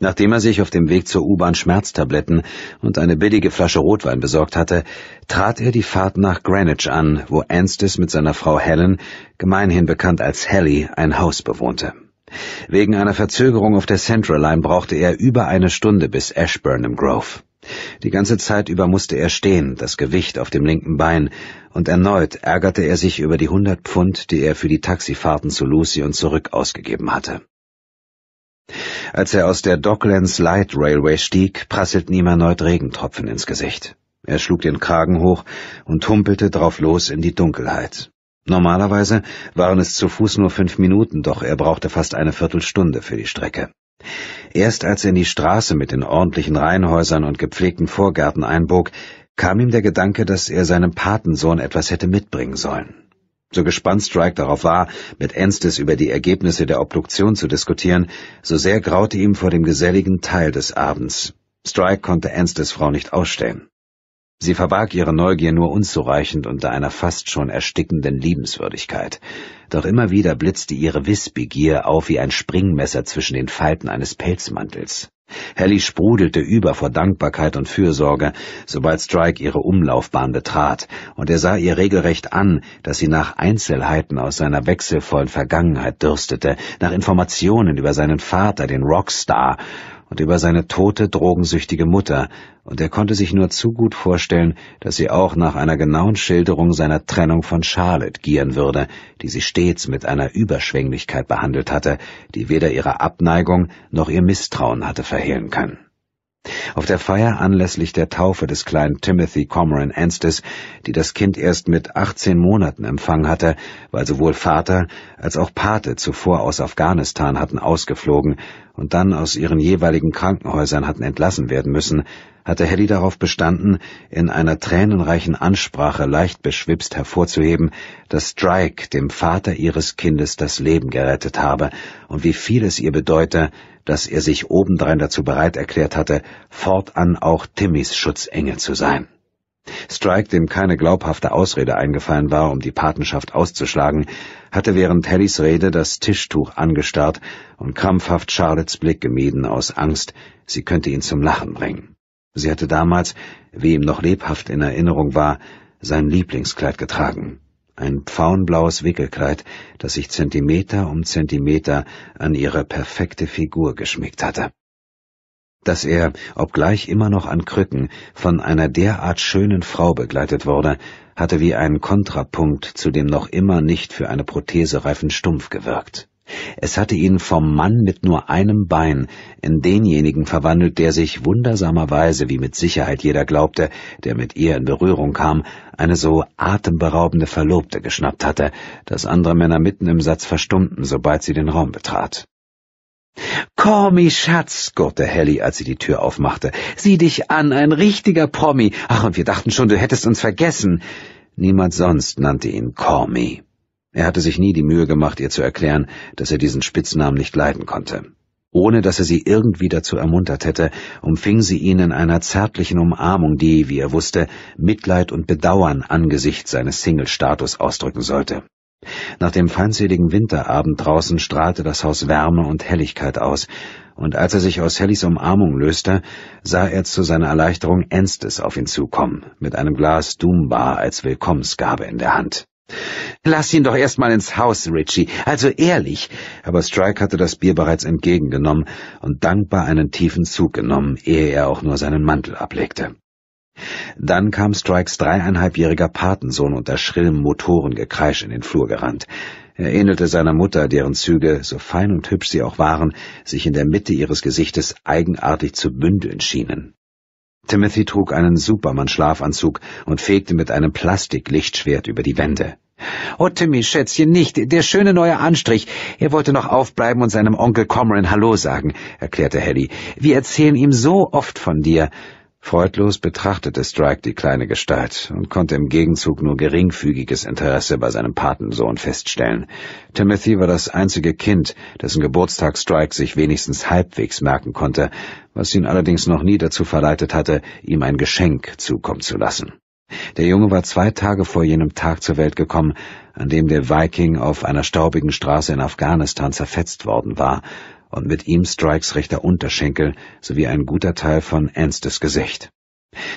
A: Nachdem er sich auf dem Weg zur U-Bahn Schmerztabletten und eine billige Flasche Rotwein besorgt hatte, trat er die Fahrt nach Greenwich an, wo Anstis mit seiner Frau Helen, gemeinhin bekannt als Helly, ein Haus bewohnte. Wegen einer Verzögerung auf der Central Line brauchte er über eine Stunde bis Ashburn im Grove. Die ganze Zeit über musste er stehen, das Gewicht auf dem linken Bein, und erneut ärgerte er sich über die hundert Pfund, die er für die Taxifahrten zu Lucy und zurück ausgegeben hatte. Als er aus der Docklands Light Railway stieg, prasselten ihm erneut Regentropfen ins Gesicht. Er schlug den Kragen hoch und humpelte drauf los in die Dunkelheit. Normalerweise waren es zu Fuß nur fünf Minuten, doch er brauchte fast eine Viertelstunde für die Strecke. Erst als er in die Straße mit den ordentlichen Reihenhäusern und gepflegten Vorgärten einbog, kam ihm der Gedanke, dass er seinem Patensohn etwas hätte mitbringen sollen. So gespannt Strike darauf war, mit Enstis über die Ergebnisse der Obduktion zu diskutieren, so sehr graute ihm vor dem geselligen Teil des Abends. Strike konnte Enstis Frau nicht ausstellen. Sie verbarg ihre Neugier nur unzureichend unter einer fast schon erstickenden Liebenswürdigkeit. Doch immer wieder blitzte ihre Wissbegier auf wie ein Springmesser zwischen den Falten eines Pelzmantels. Hallie sprudelte über vor Dankbarkeit und Fürsorge, sobald Strike ihre Umlaufbahn betrat, und er sah ihr regelrecht an, dass sie nach Einzelheiten aus seiner wechselvollen Vergangenheit dürstete, nach Informationen über seinen Vater, den Rockstar, und über seine tote, drogensüchtige Mutter, und er konnte sich nur zu gut vorstellen, dass sie auch nach einer genauen Schilderung seiner Trennung von Charlotte gieren würde, die sie stets mit einer Überschwänglichkeit behandelt hatte, die weder ihre Abneigung noch ihr Misstrauen hatte verhehlen können. Auf der Feier anlässlich der Taufe des kleinen Timothy Cormoran Anstis, die das Kind erst mit 18 Monaten empfangen hatte, weil sowohl Vater als auch Pate zuvor aus Afghanistan hatten ausgeflogen und dann aus ihren jeweiligen Krankenhäusern hatten entlassen werden müssen, hatte Hedy darauf bestanden, in einer tränenreichen Ansprache leicht beschwipst hervorzuheben, dass Strike dem Vater ihres Kindes das Leben gerettet habe und wie viel es ihr bedeute, dass er sich obendrein dazu bereit erklärt hatte, fortan auch Timmys Schutzengel zu sein. Strike, dem keine glaubhafte Ausrede eingefallen war, um die Patenschaft auszuschlagen, hatte während Hallys Rede das Tischtuch angestarrt und krampfhaft Charlottes Blick gemieden aus Angst, sie könnte ihn zum Lachen bringen. Sie hatte damals, wie ihm noch lebhaft in Erinnerung war, sein Lieblingskleid getragen ein pfauenblaues Wickelkleid, das sich Zentimeter um Zentimeter an ihre perfekte Figur geschmiegt hatte. Dass er, obgleich immer noch an Krücken, von einer derart schönen Frau begleitet wurde, hatte wie ein Kontrapunkt zu dem noch immer nicht für eine Prothese reifen Stumpf gewirkt. Es hatte ihn vom Mann mit nur einem Bein in denjenigen verwandelt, der sich wundersamerweise, wie mit Sicherheit jeder glaubte, der mit ihr in Berührung kam, eine so atemberaubende Verlobte geschnappt hatte, dass andere Männer mitten im Satz verstummten, sobald sie den Raum betrat. Promi, Schatz, gurrte Helly, als sie die Tür aufmachte. Sieh dich an, ein richtiger Promi. Ach, und wir dachten schon, du hättest uns vergessen. Niemand sonst nannte ihn Cormy. Er hatte sich nie die Mühe gemacht, ihr zu erklären, dass er diesen Spitznamen nicht leiden konnte. Ohne dass er sie irgendwie dazu ermuntert hätte, umfing sie ihn in einer zärtlichen Umarmung, die, wie er wusste, Mitleid und Bedauern angesichts seines Single-Status ausdrücken sollte. Nach dem feindseligen Winterabend draußen strahlte das Haus Wärme und Helligkeit aus, und als er sich aus Hellys Umarmung löste, sah er zu seiner Erleichterung Enstes auf ihn zukommen, mit einem Glas Doombar als Willkommensgabe in der Hand. Lass ihn doch erst mal ins Haus, Richie. Also ehrlich. Aber Strike hatte das Bier bereits entgegengenommen und dankbar einen tiefen Zug genommen, ehe er auch nur seinen Mantel ablegte. Dann kam Strikes dreieinhalbjähriger Patensohn unter schrillem Motorengekreisch in den Flur gerannt. Er ähnelte seiner Mutter, deren Züge, so fein und hübsch sie auch waren, sich in der Mitte ihres Gesichtes eigenartig zu bündeln schienen. Timothy trug einen supermann schlafanzug und fegte mit einem Plastiklichtschwert über die Wände. Oh, Timmy, Schätzchen, nicht. Der schöne neue Anstrich. Er wollte noch aufbleiben und seinem Onkel Comran Hallo sagen, erklärte Helly. Wir erzählen ihm so oft von dir. Freudlos betrachtete Strike die kleine Gestalt und konnte im Gegenzug nur geringfügiges Interesse bei seinem Patensohn feststellen. Timothy war das einzige Kind, dessen Geburtstag Strike sich wenigstens halbwegs merken konnte, was ihn allerdings noch nie dazu verleitet hatte, ihm ein Geschenk zukommen zu lassen. Der Junge war zwei Tage vor jenem Tag zur Welt gekommen, an dem der Viking auf einer staubigen Straße in Afghanistan zerfetzt worden war, und mit ihm Strikes rechter Unterschenkel sowie ein guter Teil von Anstes Gesicht.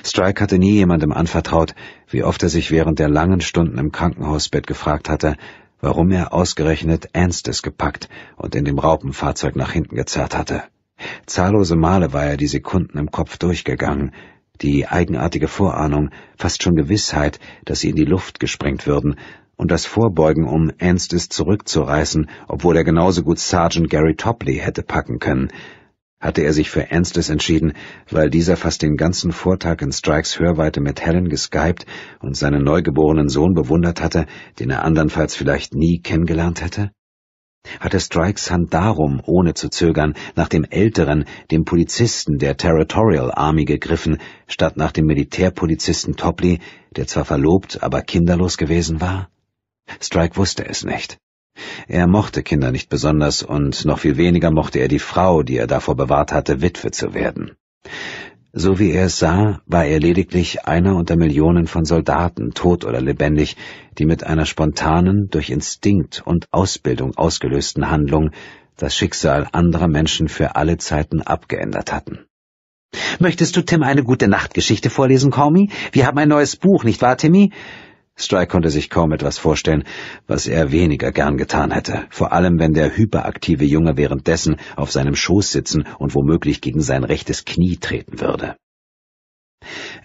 A: Strike hatte nie jemandem anvertraut, wie oft er sich während der langen Stunden im Krankenhausbett gefragt hatte, warum er ausgerechnet Anstes gepackt und in dem Raupenfahrzeug nach hinten gezerrt hatte. Zahllose Male war er die Sekunden im Kopf durchgegangen, die eigenartige Vorahnung, fast schon Gewissheit, dass sie in die Luft gesprengt würden, und das Vorbeugen, um Anstis zurückzureißen, obwohl er genauso gut Sergeant Gary Topley hätte packen können, hatte er sich für Anstis entschieden, weil dieser fast den ganzen Vortag in Strikes Hörweite mit Helen geskypt und seinen neugeborenen Sohn bewundert hatte, den er andernfalls vielleicht nie kennengelernt hätte? Hatte Strikes Hand darum, ohne zu zögern, nach dem älteren, dem Polizisten der Territorial Army gegriffen, statt nach dem Militärpolizisten Topley, der zwar verlobt, aber kinderlos gewesen war? Strike wusste es nicht. Er mochte Kinder nicht besonders und noch viel weniger mochte er die Frau, die er davor bewahrt hatte, Witwe zu werden. So wie er es sah, war er lediglich einer unter Millionen von Soldaten, tot oder lebendig, die mit einer spontanen, durch Instinkt und Ausbildung ausgelösten Handlung das Schicksal anderer Menschen für alle Zeiten abgeändert hatten. Möchtest du Tim eine gute Nachtgeschichte vorlesen, Kaumi? Wir haben ein neues Buch, nicht wahr, Timmy? Strike konnte sich kaum etwas vorstellen, was er weniger gern getan hätte, vor allem wenn der hyperaktive Junge währenddessen auf seinem Schoß sitzen und womöglich gegen sein rechtes Knie treten würde.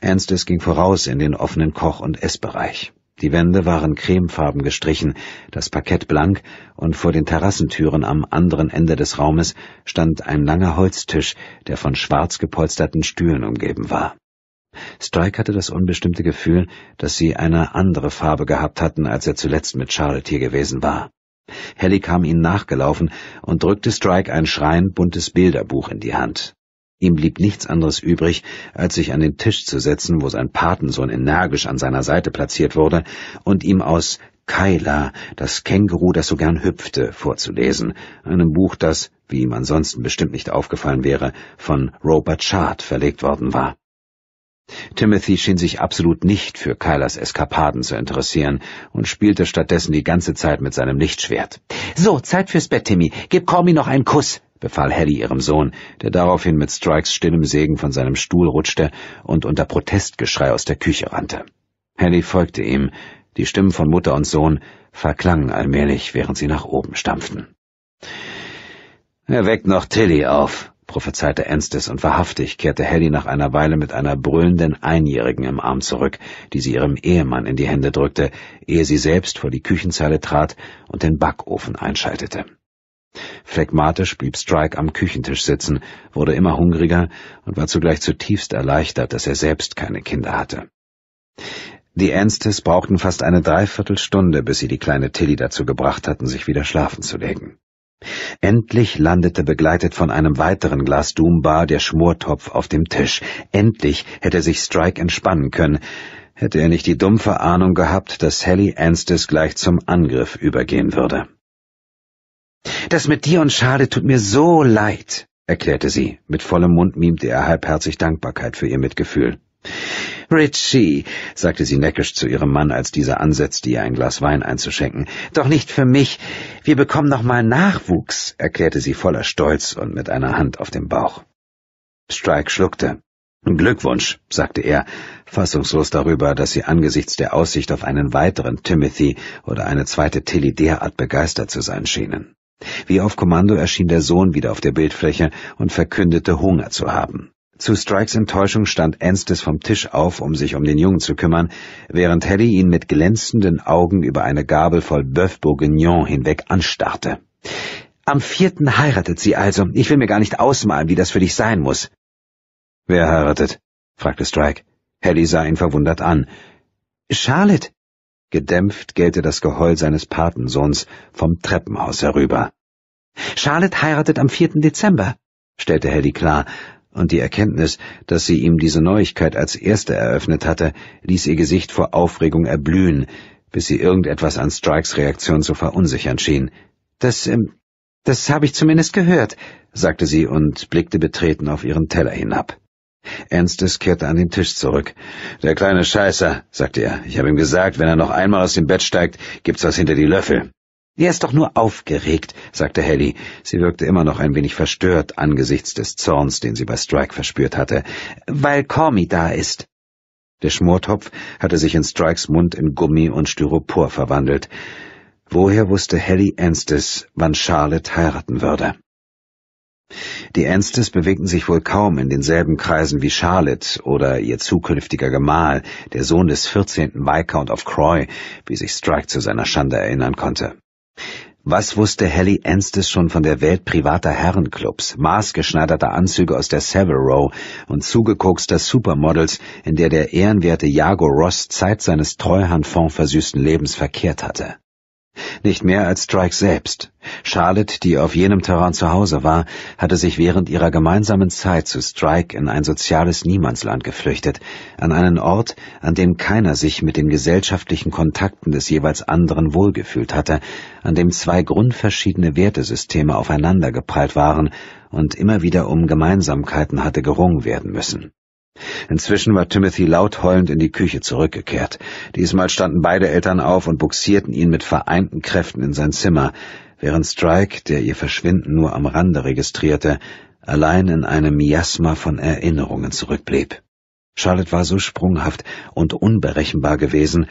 A: Ernstes ging voraus in den offenen Koch- und Essbereich. Die Wände waren cremefarben gestrichen, das Parkett blank, und vor den Terrassentüren am anderen Ende des Raumes stand ein langer Holztisch, der von schwarz gepolsterten Stühlen umgeben war. Strike hatte das unbestimmte Gefühl, dass sie eine andere Farbe gehabt hatten, als er zuletzt mit Charlotte hier gewesen war. Helly kam ihnen nachgelaufen und drückte Strike ein schreiend buntes Bilderbuch in die Hand. Ihm blieb nichts anderes übrig, als sich an den Tisch zu setzen, wo sein Patensohn energisch an seiner Seite platziert wurde, und ihm aus Kaila, das Känguru, das so gern hüpfte, vorzulesen, einem Buch, das, wie ihm ansonsten bestimmt nicht aufgefallen wäre, von Robert Chart verlegt worden war. Timothy schien sich absolut nicht für Kylers Eskapaden zu interessieren und spielte stattdessen die ganze Zeit mit seinem Lichtschwert. So, Zeit fürs Bett, Timmy. Gib Cormie noch einen Kuss, befahl Halley ihrem Sohn, der daraufhin mit Strikes stillem Segen von seinem Stuhl rutschte und unter Protestgeschrei aus der Küche rannte. Halley folgte ihm. Die Stimmen von Mutter und Sohn verklangen allmählich, während sie nach oben stampften. Er weckt noch Tilly auf, prophezeite Enstes, und wahrhaftig kehrte Helly nach einer Weile mit einer brüllenden Einjährigen im Arm zurück, die sie ihrem Ehemann in die Hände drückte, ehe sie selbst vor die Küchenzeile trat und den Backofen einschaltete. Phlegmatisch blieb Strike am Küchentisch sitzen, wurde immer hungriger und war zugleich zutiefst erleichtert, dass er selbst keine Kinder hatte. Die Ernstes brauchten fast eine Dreiviertelstunde, bis sie die kleine Tilly dazu gebracht hatten, sich wieder schlafen zu legen. Endlich landete begleitet von einem weiteren Glas Doombar der Schmortopf auf dem Tisch. Endlich hätte sich Strike entspannen können, hätte er nicht die dumpfe Ahnung gehabt, dass Sally Anstis gleich zum Angriff übergehen würde. Das mit dir und Schade tut mir so leid, erklärte sie. Mit vollem Mund mimte er halbherzig Dankbarkeit für ihr Mitgefühl. Richie, sagte sie neckisch zu ihrem Mann, als dieser ansetzte, ihr ein Glas Wein einzuschenken. Doch nicht für mich. Wir bekommen noch mal Nachwuchs, erklärte sie voller Stolz und mit einer Hand auf dem Bauch. Strike schluckte. Glückwunsch, sagte er, fassungslos darüber, dass sie angesichts der Aussicht auf einen weiteren Timothy oder eine zweite Tilly derart begeistert zu sein schienen. Wie auf Kommando erschien der Sohn wieder auf der Bildfläche und verkündete Hunger zu haben. Zu Strikes Enttäuschung stand Anstis vom Tisch auf, um sich um den Jungen zu kümmern, während Helly ihn mit glänzenden Augen über eine Gabel voll Bœuf Bourguignon hinweg anstarrte. Am vierten heiratet sie also. Ich will mir gar nicht ausmalen, wie das für dich sein muss. Wer heiratet? fragte Strike. Helly sah ihn verwundert an. Charlotte! Gedämpft gellte das Geheul seines Patensohns vom Treppenhaus herüber. Charlotte heiratet am vierten Dezember, stellte Helly klar, und die Erkenntnis, dass sie ihm diese Neuigkeit als erste eröffnet hatte, ließ ihr Gesicht vor Aufregung erblühen, bis sie irgendetwas an Strikes Reaktion zu verunsichern schien. Das, ähm, das habe ich zumindest gehört, sagte sie und blickte betreten auf ihren Teller hinab. Ernstes kehrte an den Tisch zurück. Der kleine Scheißer, sagte er. Ich habe ihm gesagt, wenn er noch einmal aus dem Bett steigt, gibt's was hinter die Löffel. Er ist doch nur aufgeregt, sagte Helly. Sie wirkte immer noch ein wenig verstört angesichts des Zorns, den sie bei Strike verspürt hatte, weil Cormy da ist. Der Schmortopf hatte sich in Strikes Mund in Gummi und Styropor verwandelt. Woher wusste Helly Anstis, wann Charlotte heiraten würde? Die Anstis bewegten sich wohl kaum in denselben Kreisen wie Charlotte oder ihr zukünftiger Gemahl, der Sohn des 14. Viscount of Croy, wie sich Strike zu seiner Schande erinnern konnte. Was wusste Hallie Anstis schon von der Welt privater Herrenclubs, maßgeschneiderter Anzüge aus der Savile Row und zugekokster Supermodels, in der der ehrenwerte Jago Ross Zeit seines treuhandfonds versüßten Lebens verkehrt hatte? Nicht mehr als Strike selbst. Charlotte, die auf jenem Terrain zu Hause war, hatte sich während ihrer gemeinsamen Zeit zu Strike in ein soziales Niemandsland geflüchtet, an einen Ort, an dem keiner sich mit den gesellschaftlichen Kontakten des jeweils anderen wohlgefühlt hatte, an dem zwei grundverschiedene Wertesysteme aufeinandergeprallt waren und immer wieder um Gemeinsamkeiten hatte gerungen werden müssen Inzwischen war Timothy laut heulend in die Küche zurückgekehrt. Diesmal standen beide Eltern auf und buxierten ihn mit vereinten Kräften in sein Zimmer, während Strike, der ihr Verschwinden nur am Rande registrierte, allein in einem Miasma von Erinnerungen zurückblieb. Charlotte war so sprunghaft und unberechenbar gewesen,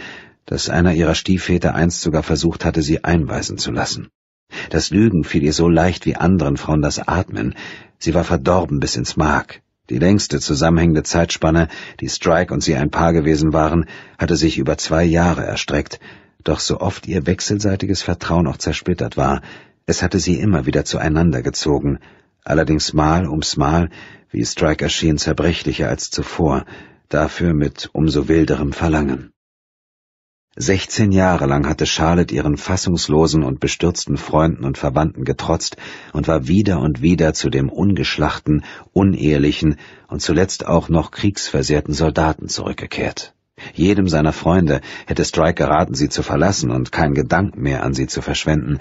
A: dass einer ihrer Stiefväter einst sogar versucht hatte, sie einweisen zu lassen. Das Lügen fiel ihr so leicht wie anderen Frauen das Atmen. Sie war verdorben bis ins Mark. Die längste zusammenhängende Zeitspanne, die Strike und sie ein Paar gewesen waren, hatte sich über zwei Jahre erstreckt, doch so oft ihr wechselseitiges Vertrauen auch zersplittert war, es hatte sie immer wieder zueinander gezogen, allerdings mal ums Mal, wie Strike erschien, zerbrechlicher als zuvor, dafür mit umso wilderem Verlangen. 16 Jahre lang hatte Charlotte ihren fassungslosen und bestürzten Freunden und Verwandten getrotzt und war wieder und wieder zu dem ungeschlachten, unehelichen und zuletzt auch noch kriegsversehrten Soldaten zurückgekehrt. Jedem seiner Freunde hätte Strike geraten, sie zu verlassen und keinen Gedanken mehr an sie zu verschwenden,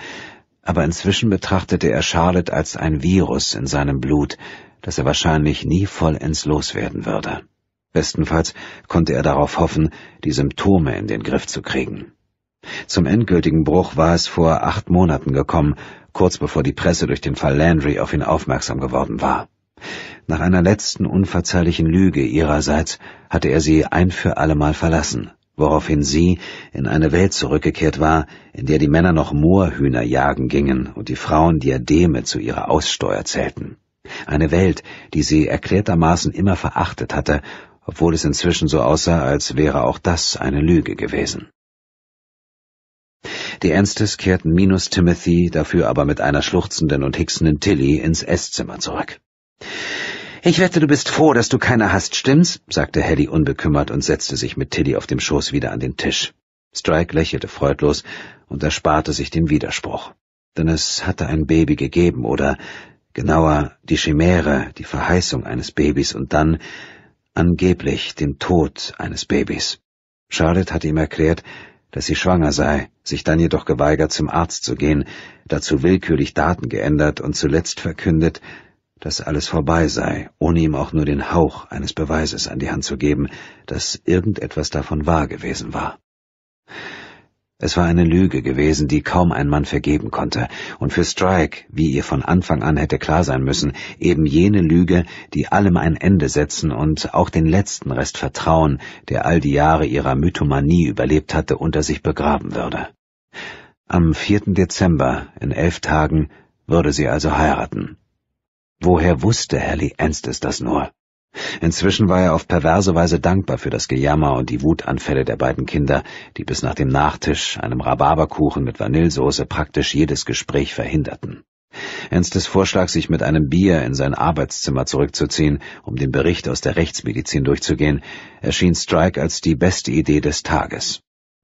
A: aber inzwischen betrachtete er Charlotte als ein Virus in seinem Blut, das er wahrscheinlich nie vollends loswerden würde. Bestenfalls konnte er darauf hoffen, die Symptome in den Griff zu kriegen. Zum endgültigen Bruch war es vor acht Monaten gekommen, kurz bevor die Presse durch den Fall Landry auf ihn aufmerksam geworden war. Nach einer letzten unverzeihlichen Lüge ihrerseits hatte er sie ein für allemal verlassen, woraufhin sie in eine Welt zurückgekehrt war, in der die Männer noch Moorhühner jagen gingen und die Frauen Diademe zu ihrer Aussteuer zählten. Eine Welt, die sie erklärtermaßen immer verachtet hatte obwohl es inzwischen so aussah, als wäre auch das eine Lüge gewesen. Die Ernstes kehrten minus Timothy, dafür aber mit einer schluchzenden und hixenden Tilly ins Esszimmer zurück. Ich wette, du bist froh, dass du keine hast, stimmt's? sagte Hedy unbekümmert und setzte sich mit Tilly auf dem Schoß wieder an den Tisch. Strike lächelte freudlos und ersparte sich den Widerspruch. Denn es hatte ein Baby gegeben oder, genauer, die Chimäre, die Verheißung eines Babys und dann, angeblich dem Tod eines Babys. Charlotte hatte ihm erklärt, dass sie schwanger sei, sich dann jedoch geweigert, zum Arzt zu gehen, dazu willkürlich Daten geändert und zuletzt verkündet, dass alles vorbei sei, ohne ihm auch nur den Hauch eines Beweises an die Hand zu geben, dass irgendetwas davon wahr gewesen war. Es war eine Lüge gewesen, die kaum ein Mann vergeben konnte, und für Strike, wie ihr von Anfang an hätte klar sein müssen, eben jene Lüge, die allem ein Ende setzen und auch den letzten Rest Vertrauen, der all die Jahre ihrer Mythomanie überlebt hatte, unter sich begraben würde. Am 4. Dezember, in elf Tagen, würde sie also heiraten. Woher wusste Harry Ernst das nur? Inzwischen war er auf perverse Weise dankbar für das Gejammer und die Wutanfälle der beiden Kinder, die bis nach dem Nachtisch, einem Rhabarberkuchen mit Vanillesoße, praktisch jedes Gespräch verhinderten. Ernstes Vorschlag, sich mit einem Bier in sein Arbeitszimmer zurückzuziehen, um den Bericht aus der Rechtsmedizin durchzugehen, erschien Strike als die beste Idee des Tages.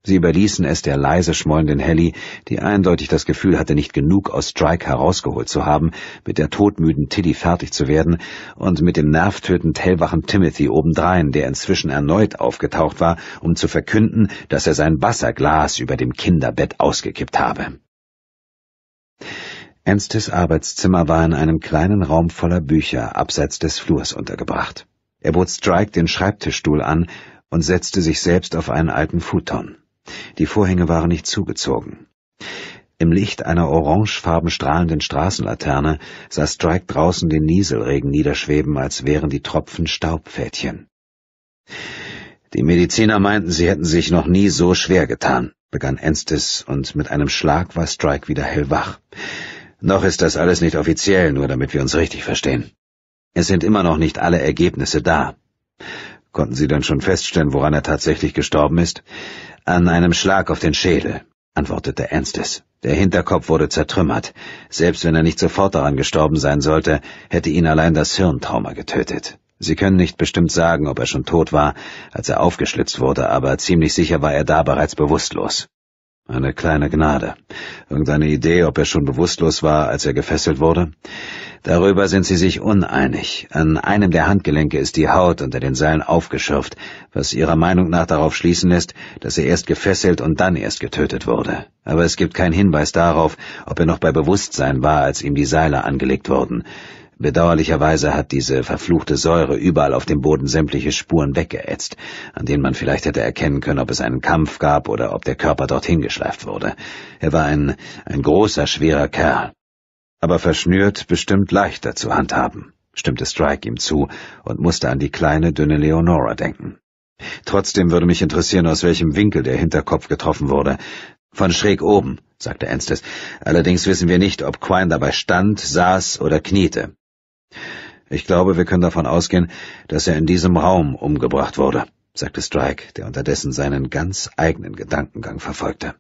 A: Sie überließen es der leise schmollenden Helly, die eindeutig das Gefühl hatte, nicht genug aus Strike herausgeholt zu haben, mit der todmüden Tilly fertig zu werden und mit dem nervtötend hellwachen Timothy obendrein, der inzwischen erneut aufgetaucht war, um zu verkünden, dass er sein Wasserglas über dem Kinderbett ausgekippt habe. Enstes Arbeitszimmer war in einem kleinen Raum voller Bücher abseits des Flurs untergebracht. Er bot Strike den Schreibtischstuhl an und setzte sich selbst auf einen alten Futon. Die Vorhänge waren nicht zugezogen. Im Licht einer orangefarben strahlenden Straßenlaterne sah Strike draußen den Nieselregen niederschweben, als wären die Tropfen Staubfädchen. Die Mediziner meinten, sie hätten sich noch nie so schwer getan, begann Enstes, und mit einem Schlag war Strike wieder hellwach. Noch ist das alles nicht offiziell, nur damit wir uns richtig verstehen. Es sind immer noch nicht alle Ergebnisse da. Konnten Sie denn schon feststellen, woran er tatsächlich gestorben ist? An einem Schlag auf den Schädel, antwortete Ernstes. Der Hinterkopf wurde zertrümmert. Selbst wenn er nicht sofort daran gestorben sein sollte, hätte ihn allein das Hirntrauma getötet. Sie können nicht bestimmt sagen, ob er schon tot war, als er aufgeschlitzt wurde, aber ziemlich sicher war er da bereits bewusstlos. Eine kleine Gnade. Irgendeine Idee, ob er schon bewusstlos war, als er gefesselt wurde? Darüber sind sie sich uneinig. An einem der Handgelenke ist die Haut unter den Seilen aufgeschürft, was ihrer Meinung nach darauf schließen lässt, dass er erst gefesselt und dann erst getötet wurde. Aber es gibt keinen Hinweis darauf, ob er noch bei Bewusstsein war, als ihm die Seile angelegt wurden. Bedauerlicherweise hat diese verfluchte Säure überall auf dem Boden sämtliche Spuren weggeätzt, an denen man vielleicht hätte erkennen können, ob es einen Kampf gab oder ob der Körper dorthin geschleift wurde. Er war ein, ein großer, schwerer Kerl aber verschnürt bestimmt leichter zu handhaben, stimmte Strike ihm zu und musste an die kleine, dünne Leonora denken. Trotzdem würde mich interessieren, aus welchem Winkel der Hinterkopf getroffen wurde. Von schräg oben, sagte Enstes. Allerdings wissen wir nicht, ob Quine dabei stand, saß oder kniete. Ich glaube, wir können davon ausgehen, dass er in diesem Raum umgebracht wurde, sagte Strike, der unterdessen seinen ganz eigenen Gedankengang verfolgte.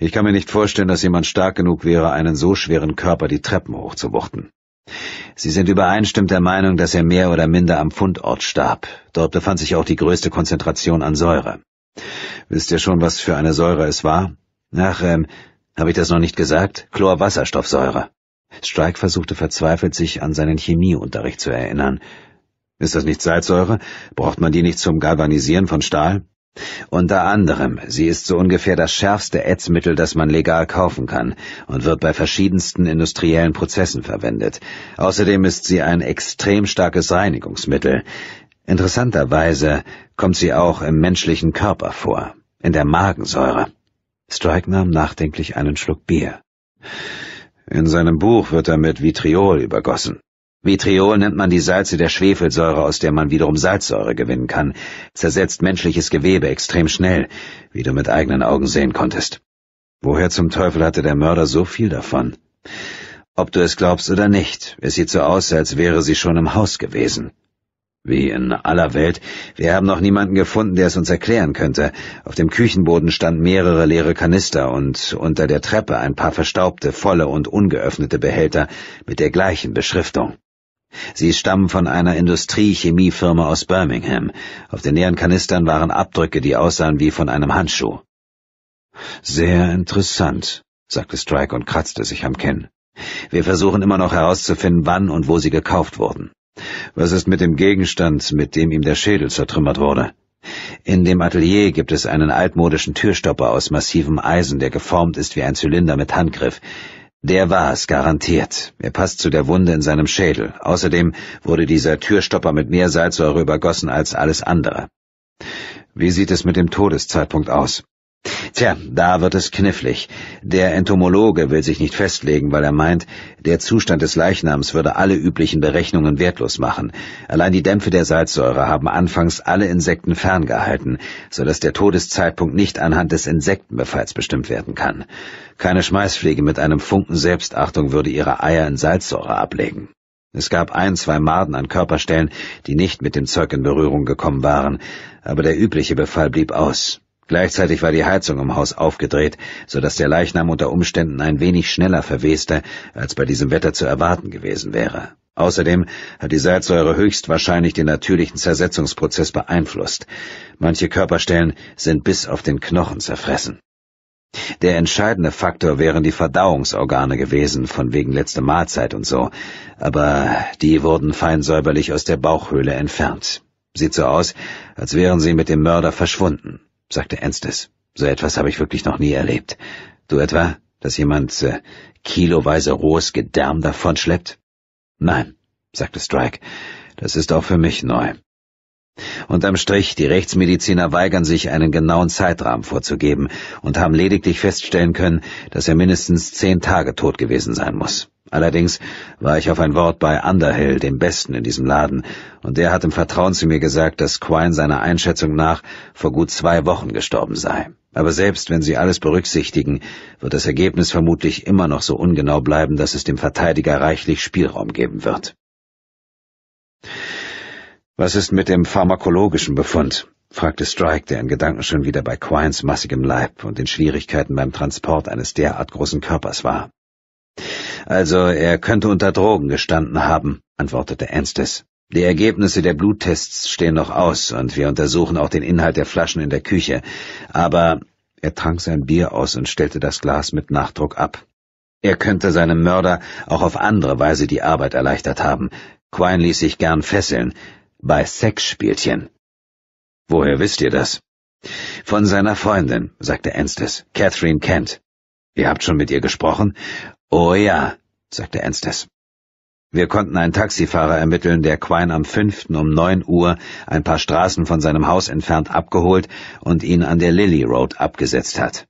A: Ich kann mir nicht vorstellen, dass jemand stark genug wäre, einen so schweren Körper die Treppen hochzuwuchten. Sie sind übereinstimmend der Meinung, dass er mehr oder minder am Fundort starb. Dort befand sich auch die größte Konzentration an Säure. Wisst ihr schon, was für eine Säure es war? Ach, ähm, habe ich das noch nicht gesagt? Chlorwasserstoffsäure. Strike versuchte verzweifelt, sich an seinen Chemieunterricht zu erinnern. Ist das nicht Salzsäure? Braucht man die nicht zum Galvanisieren von Stahl? Unter anderem, sie ist so ungefähr das schärfste Ätzmittel, das man legal kaufen kann und wird bei verschiedensten industriellen Prozessen verwendet. Außerdem ist sie ein extrem starkes Reinigungsmittel. Interessanterweise kommt sie auch im menschlichen Körper vor, in der Magensäure. Strike nahm nachdenklich einen Schluck Bier. In seinem Buch wird er mit Vitriol übergossen. Vitriol nennt man die Salze der Schwefelsäure, aus der man wiederum Salzsäure gewinnen kann, zersetzt menschliches Gewebe extrem schnell, wie du mit eigenen Augen sehen konntest. Woher zum Teufel hatte der Mörder so viel davon? Ob du es glaubst oder nicht, es sieht so aus, als wäre sie schon im Haus gewesen. Wie in aller Welt, wir haben noch niemanden gefunden, der es uns erklären könnte. Auf dem Küchenboden standen mehrere leere Kanister und unter der Treppe ein paar verstaubte, volle und ungeöffnete Behälter mit der gleichen Beschriftung. Sie stammen von einer Industriechemiefirma aus Birmingham. Auf den leeren Kanistern waren Abdrücke, die aussahen wie von einem Handschuh. Sehr interessant, sagte Strike und kratzte sich am Kinn. Wir versuchen immer noch herauszufinden, wann und wo sie gekauft wurden. Was ist mit dem Gegenstand, mit dem ihm der Schädel zertrümmert wurde? In dem Atelier gibt es einen altmodischen Türstopper aus massivem Eisen, der geformt ist wie ein Zylinder mit Handgriff. Der war es, garantiert. Er passt zu der Wunde in seinem Schädel. Außerdem wurde dieser Türstopper mit mehr Salzsäure übergossen als alles andere. Wie sieht es mit dem Todeszeitpunkt aus? Tja, da wird es knifflig. Der Entomologe will sich nicht festlegen, weil er meint, der Zustand des Leichnams würde alle üblichen Berechnungen wertlos machen. Allein die Dämpfe der Salzsäure haben anfangs alle Insekten ferngehalten, so dass der Todeszeitpunkt nicht anhand des Insektenbefalls bestimmt werden kann. Keine Schmeißfliege mit einem Funken Selbstachtung würde ihre Eier in Salzsäure ablegen. Es gab ein, zwei Maden an Körperstellen, die nicht mit dem Zeug in Berührung gekommen waren, aber der übliche Befall blieb aus. Gleichzeitig war die Heizung im Haus aufgedreht, so dass der Leichnam unter Umständen ein wenig schneller verweste, als bei diesem Wetter zu erwarten gewesen wäre. Außerdem hat die Salzsäure höchstwahrscheinlich den natürlichen Zersetzungsprozess beeinflusst. Manche Körperstellen sind bis auf den Knochen zerfressen. Der entscheidende Faktor wären die Verdauungsorgane gewesen, von wegen letzte Mahlzeit und so, aber die wurden feinsäuberlich aus der Bauchhöhle entfernt. Sieht so aus, als wären sie mit dem Mörder verschwunden sagte Ernstes. So etwas habe ich wirklich noch nie erlebt. Du etwa, dass jemand äh, kiloweise rohes Gedärm davonschleppt? Nein, sagte Strike. Das ist auch für mich neu. Unterm Strich, die Rechtsmediziner weigern sich, einen genauen Zeitrahmen vorzugeben und haben lediglich feststellen können, dass er mindestens zehn Tage tot gewesen sein muss. Allerdings war ich auf ein Wort bei Underhill, dem Besten in diesem Laden, und der hat im Vertrauen zu mir gesagt, dass Quine seiner Einschätzung nach vor gut zwei Wochen gestorben sei. Aber selbst wenn Sie alles berücksichtigen, wird das Ergebnis vermutlich immer noch so ungenau bleiben, dass es dem Verteidiger reichlich Spielraum geben wird. Was ist mit dem pharmakologischen Befund? fragte Strike, der in Gedanken schon wieder bei Quines massigem Leib und den Schwierigkeiten beim Transport eines derart großen Körpers war. Also er könnte unter Drogen gestanden haben, antwortete Anstis. Die Ergebnisse der Bluttests stehen noch aus, und wir untersuchen auch den Inhalt der Flaschen in der Küche. Aber er trank sein Bier aus und stellte das Glas mit Nachdruck ab. Er könnte seinem Mörder auch auf andere Weise die Arbeit erleichtert haben. Quine ließ sich gern fesseln. Bei Sexspielchen. Woher wisst ihr das? Von seiner Freundin, sagte Anstis, Catherine Kent. Ihr habt schon mit ihr gesprochen? Oh ja, sagte Enstes. Wir konnten einen Taxifahrer ermitteln, der Quine am 5. um 9 Uhr ein paar Straßen von seinem Haus entfernt abgeholt und ihn an der Lily Road abgesetzt hat.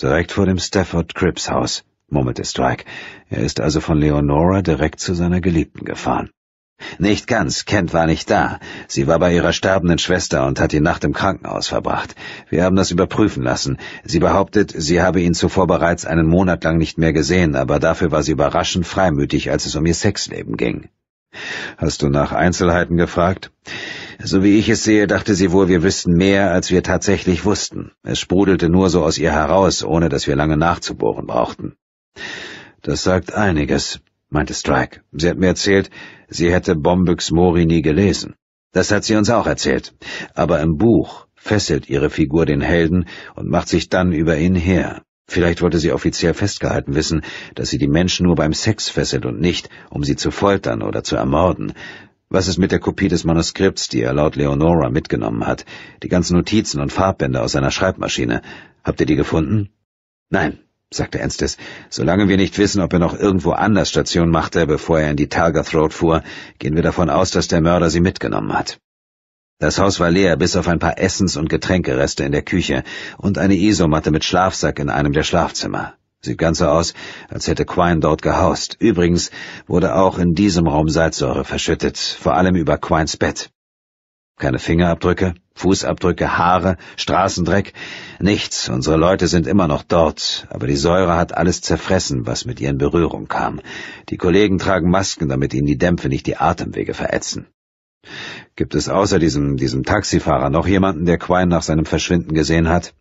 A: Direkt vor dem Stafford Cripps Haus, murmelte Strike. Er ist also von Leonora direkt zu seiner Geliebten gefahren. Nicht ganz, Kent war nicht da. Sie war bei ihrer sterbenden Schwester und hat die Nacht im Krankenhaus verbracht. Wir haben das überprüfen lassen. Sie behauptet, sie habe ihn zuvor bereits einen Monat lang nicht mehr gesehen, aber dafür war sie überraschend freimütig, als es um ihr Sexleben ging. Hast du nach Einzelheiten gefragt? So wie ich es sehe, dachte sie wohl, wir wüssten mehr, als wir tatsächlich wussten. Es sprudelte nur so aus ihr heraus, ohne dass wir lange nachzubohren brauchten. Das sagt einiges, meinte Strike. Sie hat mir erzählt, Sie hätte Bombüchs Mori nie gelesen. Das hat sie uns auch erzählt. Aber im Buch fesselt ihre Figur den Helden und macht sich dann über ihn her. Vielleicht wollte sie offiziell festgehalten wissen, dass sie die Menschen nur beim Sex fesselt und nicht, um sie zu foltern oder zu ermorden. Was ist mit der Kopie des Manuskripts, die er laut Leonora mitgenommen hat? Die ganzen Notizen und Farbbänder aus seiner Schreibmaschine. Habt ihr die gefunden? Nein, sagte Ernstes, solange wir nicht wissen, ob er noch irgendwo anders Station machte, äh, bevor er in die Target Road fuhr, gehen wir davon aus, dass der Mörder sie mitgenommen hat. Das Haus war leer, bis auf ein paar Essens- und Getränkereste in der Küche und eine Isomatte mit Schlafsack in einem der Schlafzimmer. Sieht ganz so aus, als hätte Quine dort gehaust. Übrigens wurde auch in diesem Raum Salzsäure verschüttet, vor allem über Quines Bett. Keine Fingerabdrücke, Fußabdrücke, Haare, Straßendreck, nichts. Unsere Leute sind immer noch dort, aber die Säure hat alles zerfressen, was mit ihr in Berührung kam. Die Kollegen tragen Masken, damit ihnen die Dämpfe nicht die Atemwege verätzen. Gibt es außer diesem, diesem Taxifahrer noch jemanden, der Quine nach seinem Verschwinden gesehen hat?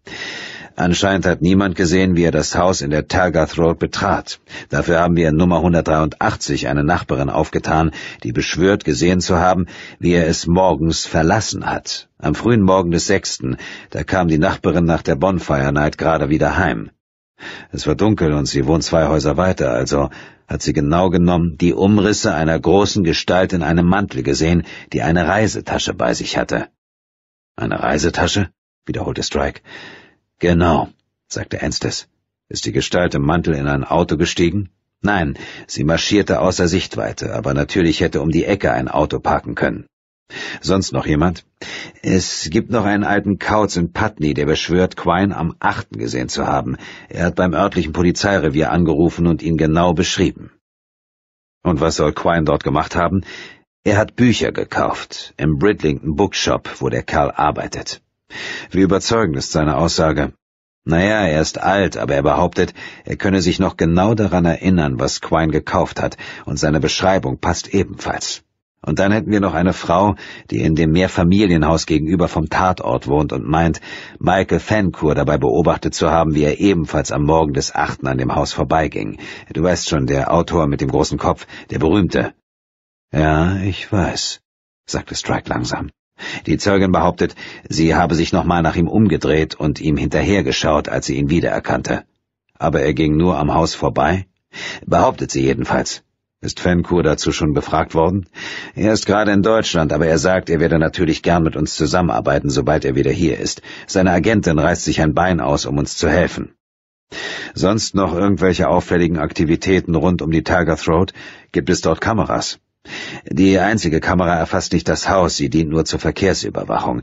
A: Anscheinend hat niemand gesehen, wie er das Haus in der Targath Road betrat. Dafür haben wir in Nummer 183 eine Nachbarin aufgetan, die beschwört, gesehen zu haben, wie er es morgens verlassen hat. Am frühen Morgen des 6. da kam die Nachbarin nach der Bonfire Night gerade wieder heim. Es war dunkel und sie wohnt zwei Häuser weiter, also hat sie genau genommen die Umrisse einer großen Gestalt in einem Mantel gesehen, die eine Reisetasche bei sich hatte. Eine Reisetasche? wiederholte Strike. Genau, sagte Anstis. Ist die Gestalt im Mantel in ein Auto gestiegen? Nein, sie marschierte außer Sichtweite, aber natürlich hätte um die Ecke ein Auto parken können. Sonst noch jemand? Es gibt noch einen alten Kauz in Putney, der beschwört, Quine am 8. gesehen zu haben. Er hat beim örtlichen Polizeirevier angerufen und ihn genau beschrieben. Und was soll Quine dort gemacht haben? Er hat Bücher gekauft, im Bridlington Bookshop, wo der Kerl arbeitet. Wie überzeugend ist seine Aussage? Naja, er ist alt, aber er behauptet, er könne sich noch genau daran erinnern, was Quine gekauft hat, und seine Beschreibung passt ebenfalls. Und dann hätten wir noch eine Frau, die in dem Mehrfamilienhaus gegenüber vom Tatort wohnt und meint, Michael Fancourt dabei beobachtet zu haben, wie er ebenfalls am Morgen des 8. an dem Haus vorbeiging. Du weißt schon, der Autor mit dem großen Kopf, der berühmte. Ja, ich weiß, sagte Strike langsam. Die Zeugin behauptet, sie habe sich nochmal nach ihm umgedreht und ihm hinterhergeschaut, als sie ihn wiedererkannte. Aber er ging nur am Haus vorbei? Behauptet sie jedenfalls. Ist Fenkur dazu schon befragt worden? Er ist gerade in Deutschland, aber er sagt, er werde natürlich gern mit uns zusammenarbeiten, sobald er wieder hier ist. Seine Agentin reißt sich ein Bein aus, um uns zu helfen. Sonst noch irgendwelche auffälligen Aktivitäten rund um die Tiger Throat? Gibt es dort Kameras? Die einzige Kamera erfasst nicht das Haus, sie dient nur zur Verkehrsüberwachung.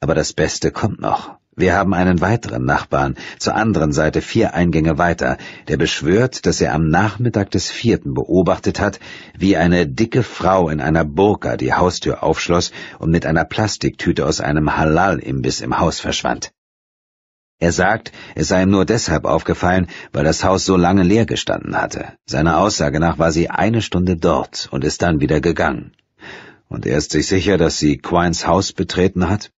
A: Aber das Beste kommt noch. Wir haben einen weiteren Nachbarn, zur anderen Seite vier Eingänge weiter, der beschwört, dass er am Nachmittag des vierten beobachtet hat, wie eine dicke Frau in einer Burka die Haustür aufschloss und mit einer Plastiktüte aus einem Halal-Imbiss im Haus verschwand. Er sagt, es sei ihm nur deshalb aufgefallen, weil das Haus so lange leer gestanden hatte. Seiner Aussage nach war sie eine Stunde dort und ist dann wieder gegangen. Und er ist sich sicher, dass sie Quines Haus betreten hat?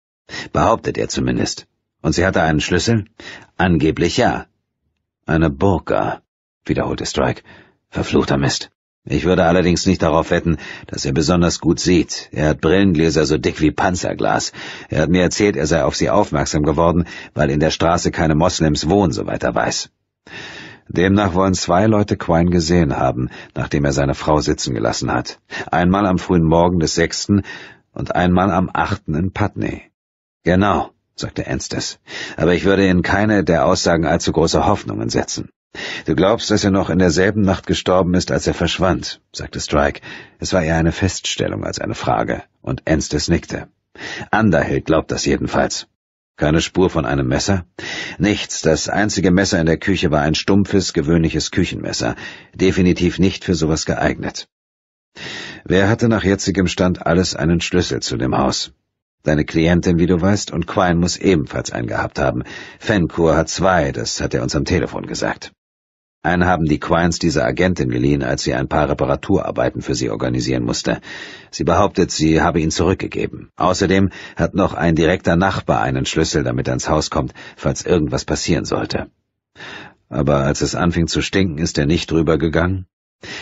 A: Behauptet er zumindest. Und sie hatte einen Schlüssel? Angeblich ja. Eine Burka, wiederholte Strike. Verfluchter Mist. Ich würde allerdings nicht darauf wetten, dass er besonders gut sieht. Er hat Brillengläser so dick wie Panzerglas. Er hat mir erzählt, er sei auf sie aufmerksam geworden, weil in der Straße keine Moslems wohnen, soweit er weiß. Demnach wollen zwei Leute Quine gesehen haben, nachdem er seine Frau sitzen gelassen hat. Einmal am frühen Morgen des sechsten und einmal am achten in Putney. Genau, sagte Enstes. Aber ich würde in keine der Aussagen allzu große Hoffnungen setzen. Du glaubst, dass er noch in derselben Nacht gestorben ist, als er verschwand, sagte Strike. Es war eher eine Feststellung als eine Frage, und Enstes nickte. Underhill glaubt das jedenfalls. Keine Spur von einem Messer? Nichts. Das einzige Messer in der Küche war ein stumpfes, gewöhnliches Küchenmesser. Definitiv nicht für sowas geeignet. Wer hatte nach jetzigem Stand alles einen Schlüssel zu dem Haus? Deine Klientin, wie du weißt, und Quine muss ebenfalls einen gehabt haben. Fancour hat zwei, das hat er uns am Telefon gesagt. Einen haben die Quines dieser Agentin geliehen, als sie ein paar Reparaturarbeiten für sie organisieren musste. Sie behauptet, sie habe ihn zurückgegeben. Außerdem hat noch ein direkter Nachbar einen Schlüssel, damit er ins Haus kommt, falls irgendwas passieren sollte. Aber als es anfing zu stinken, ist er nicht drüber gegangen?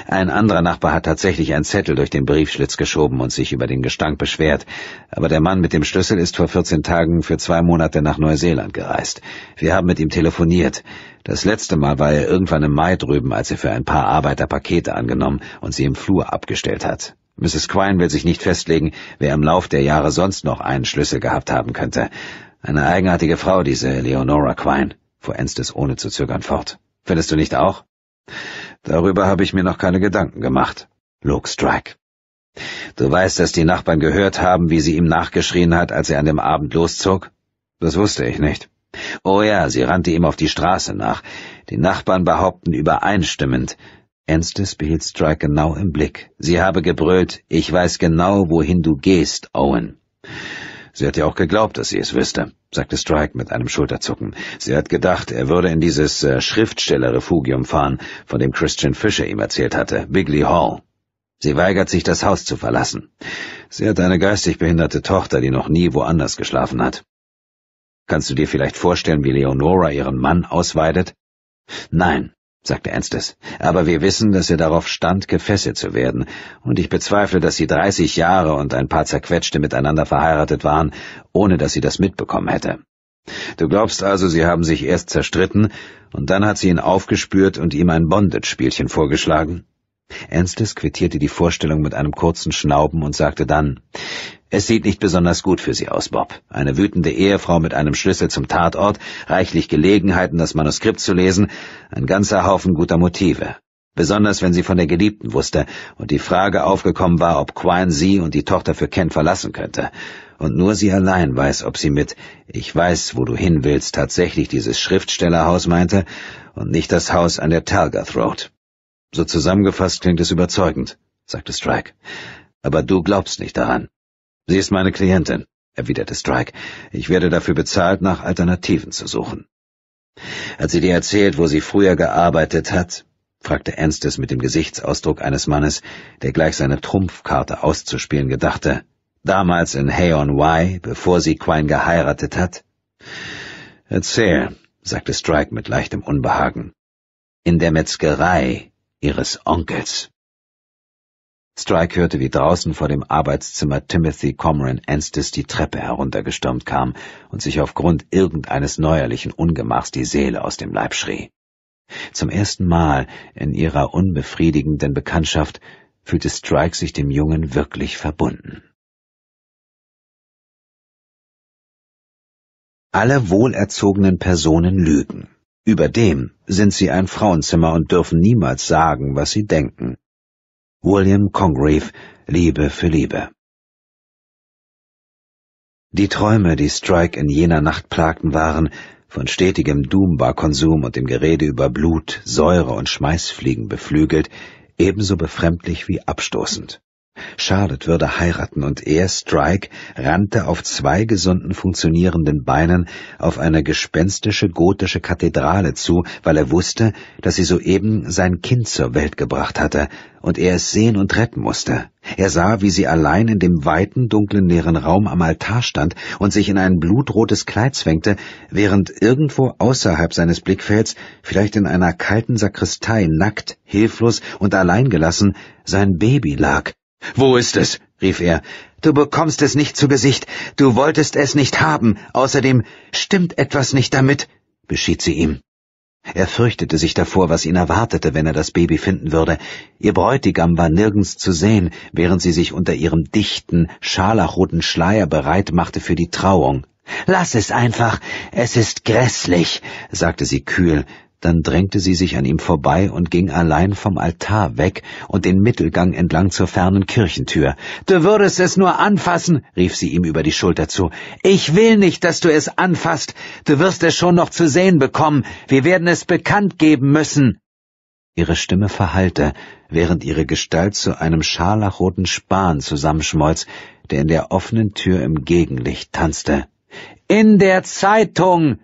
A: Ein anderer Nachbar hat tatsächlich einen Zettel durch den Briefschlitz geschoben und sich über den Gestank beschwert, aber der Mann mit dem Schlüssel ist vor 14 Tagen für zwei Monate nach Neuseeland gereist. Wir haben mit ihm telefoniert. Das letzte Mal war er irgendwann im Mai drüben, als er für ein paar Arbeiter Pakete angenommen und sie im Flur abgestellt hat. Mrs. Quine will sich nicht festlegen, wer im Lauf der Jahre sonst noch einen Schlüssel gehabt haben könnte. Eine eigenartige Frau, diese Leonora Quine, fuhr Enstes ohne zu zögern fort. Findest du nicht auch? Darüber habe ich mir noch keine Gedanken gemacht, log Strike. Du weißt, dass die Nachbarn gehört haben, wie sie ihm nachgeschrien hat, als er an dem Abend loszog? Das wusste ich nicht. Oh ja, sie rannte ihm auf die Straße nach. Die Nachbarn behaupten übereinstimmend. Enstes behielt Strike genau im Blick. Sie habe gebrüllt, ich weiß genau, wohin du gehst, Owen. Sie hat ja auch geglaubt, dass sie es wüsste, sagte Strike mit einem Schulterzucken. Sie hat gedacht, er würde in dieses äh, Schriftstellerrefugium fahren, von dem Christian Fisher ihm erzählt hatte, Bigley Hall. Sie weigert sich, das Haus zu verlassen. Sie hat eine geistig behinderte Tochter, die noch nie woanders geschlafen hat. Kannst du dir vielleicht vorstellen, wie Leonora ihren Mann ausweidet? Nein, sagte Ernstes. Aber wir wissen, dass er darauf stand, gefesselt zu werden, und ich bezweifle, dass sie 30 Jahre und ein paar Zerquetschte miteinander verheiratet waren, ohne dass sie das mitbekommen hätte. Du glaubst also, sie haben sich erst zerstritten, und dann hat sie ihn aufgespürt und ihm ein Bondage-Spielchen vorgeschlagen? Ernstes quittierte die Vorstellung mit einem kurzen Schnauben und sagte dann, es sieht nicht besonders gut für sie aus, Bob. Eine wütende Ehefrau mit einem Schlüssel zum Tatort, reichlich Gelegenheiten, das Manuskript zu lesen, ein ganzer Haufen guter Motive. Besonders wenn sie von der Geliebten wusste und die Frage aufgekommen war, ob Quine sie und die Tochter für Ken verlassen könnte. Und nur sie allein weiß, ob sie mit Ich weiß, wo du hin willst tatsächlich dieses Schriftstellerhaus meinte und nicht das Haus an der Talgath Road. So zusammengefasst klingt es überzeugend, sagte Strike. Aber du glaubst nicht daran. Sie ist meine Klientin, erwiderte Strike. Ich werde dafür bezahlt, nach Alternativen zu suchen. Hat sie dir erzählt, wo sie früher gearbeitet hat? fragte Ernstes mit dem Gesichtsausdruck eines Mannes, der gleich seine Trumpfkarte auszuspielen gedachte. Damals in Heon Y, bevor sie Quine geheiratet hat? Erzähl, sagte Strike mit leichtem Unbehagen. In der Metzgerei ihres Onkels. Strike hörte, wie draußen vor dem Arbeitszimmer Timothy Comran Anstis die Treppe heruntergestürmt kam und sich aufgrund irgendeines neuerlichen Ungemachs die Seele aus dem Leib schrie. Zum ersten Mal in ihrer unbefriedigenden
B: Bekanntschaft fühlte Strike sich dem Jungen wirklich verbunden. Alle wohlerzogenen Personen lügen.
A: Überdem sind sie ein Frauenzimmer und dürfen niemals sagen, was sie denken.
B: William Congreve, Liebe für Liebe. Die Träume, die Strike in jener Nacht plagten, waren, von stetigem
A: Doombar-Konsum und dem Gerede über Blut, Säure und Schmeißfliegen beflügelt, ebenso befremdlich wie abstoßend. Charlotte würde heiraten und er, Strike, rannte auf zwei gesunden funktionierenden Beinen auf eine gespenstische gotische Kathedrale zu, weil er wusste, dass sie soeben sein Kind zur Welt gebracht hatte und er es sehen und retten musste. Er sah, wie sie allein in dem weiten, dunklen, leeren Raum am Altar stand und sich in ein blutrotes Kleid zwängte, während irgendwo außerhalb seines Blickfelds, vielleicht in einer kalten Sakristei, nackt, hilflos und alleingelassen, sein Baby lag, wo ist es? rief er. Du bekommst es nicht zu Gesicht. Du wolltest es nicht haben. Außerdem stimmt etwas nicht damit, beschied sie ihm. Er fürchtete sich davor, was ihn erwartete, wenn er das Baby finden würde. Ihr Bräutigam war nirgends zu sehen, während sie sich unter ihrem dichten, scharlachroten Schleier bereit machte für die Trauung. Lass es einfach. Es ist grässlich, sagte sie kühl, dann drängte sie sich an ihm vorbei und ging allein vom Altar weg und den Mittelgang entlang zur fernen Kirchentür. Du würdest es nur anfassen, rief sie ihm über die Schulter zu. Ich will nicht, dass du es anfasst. Du wirst es schon noch zu sehen bekommen. Wir werden es bekannt geben müssen. Ihre Stimme verhallte, während ihre Gestalt zu einem scharlachroten Span zusammenschmolz, der in der offenen Tür im Gegenlicht tanzte. In der Zeitung!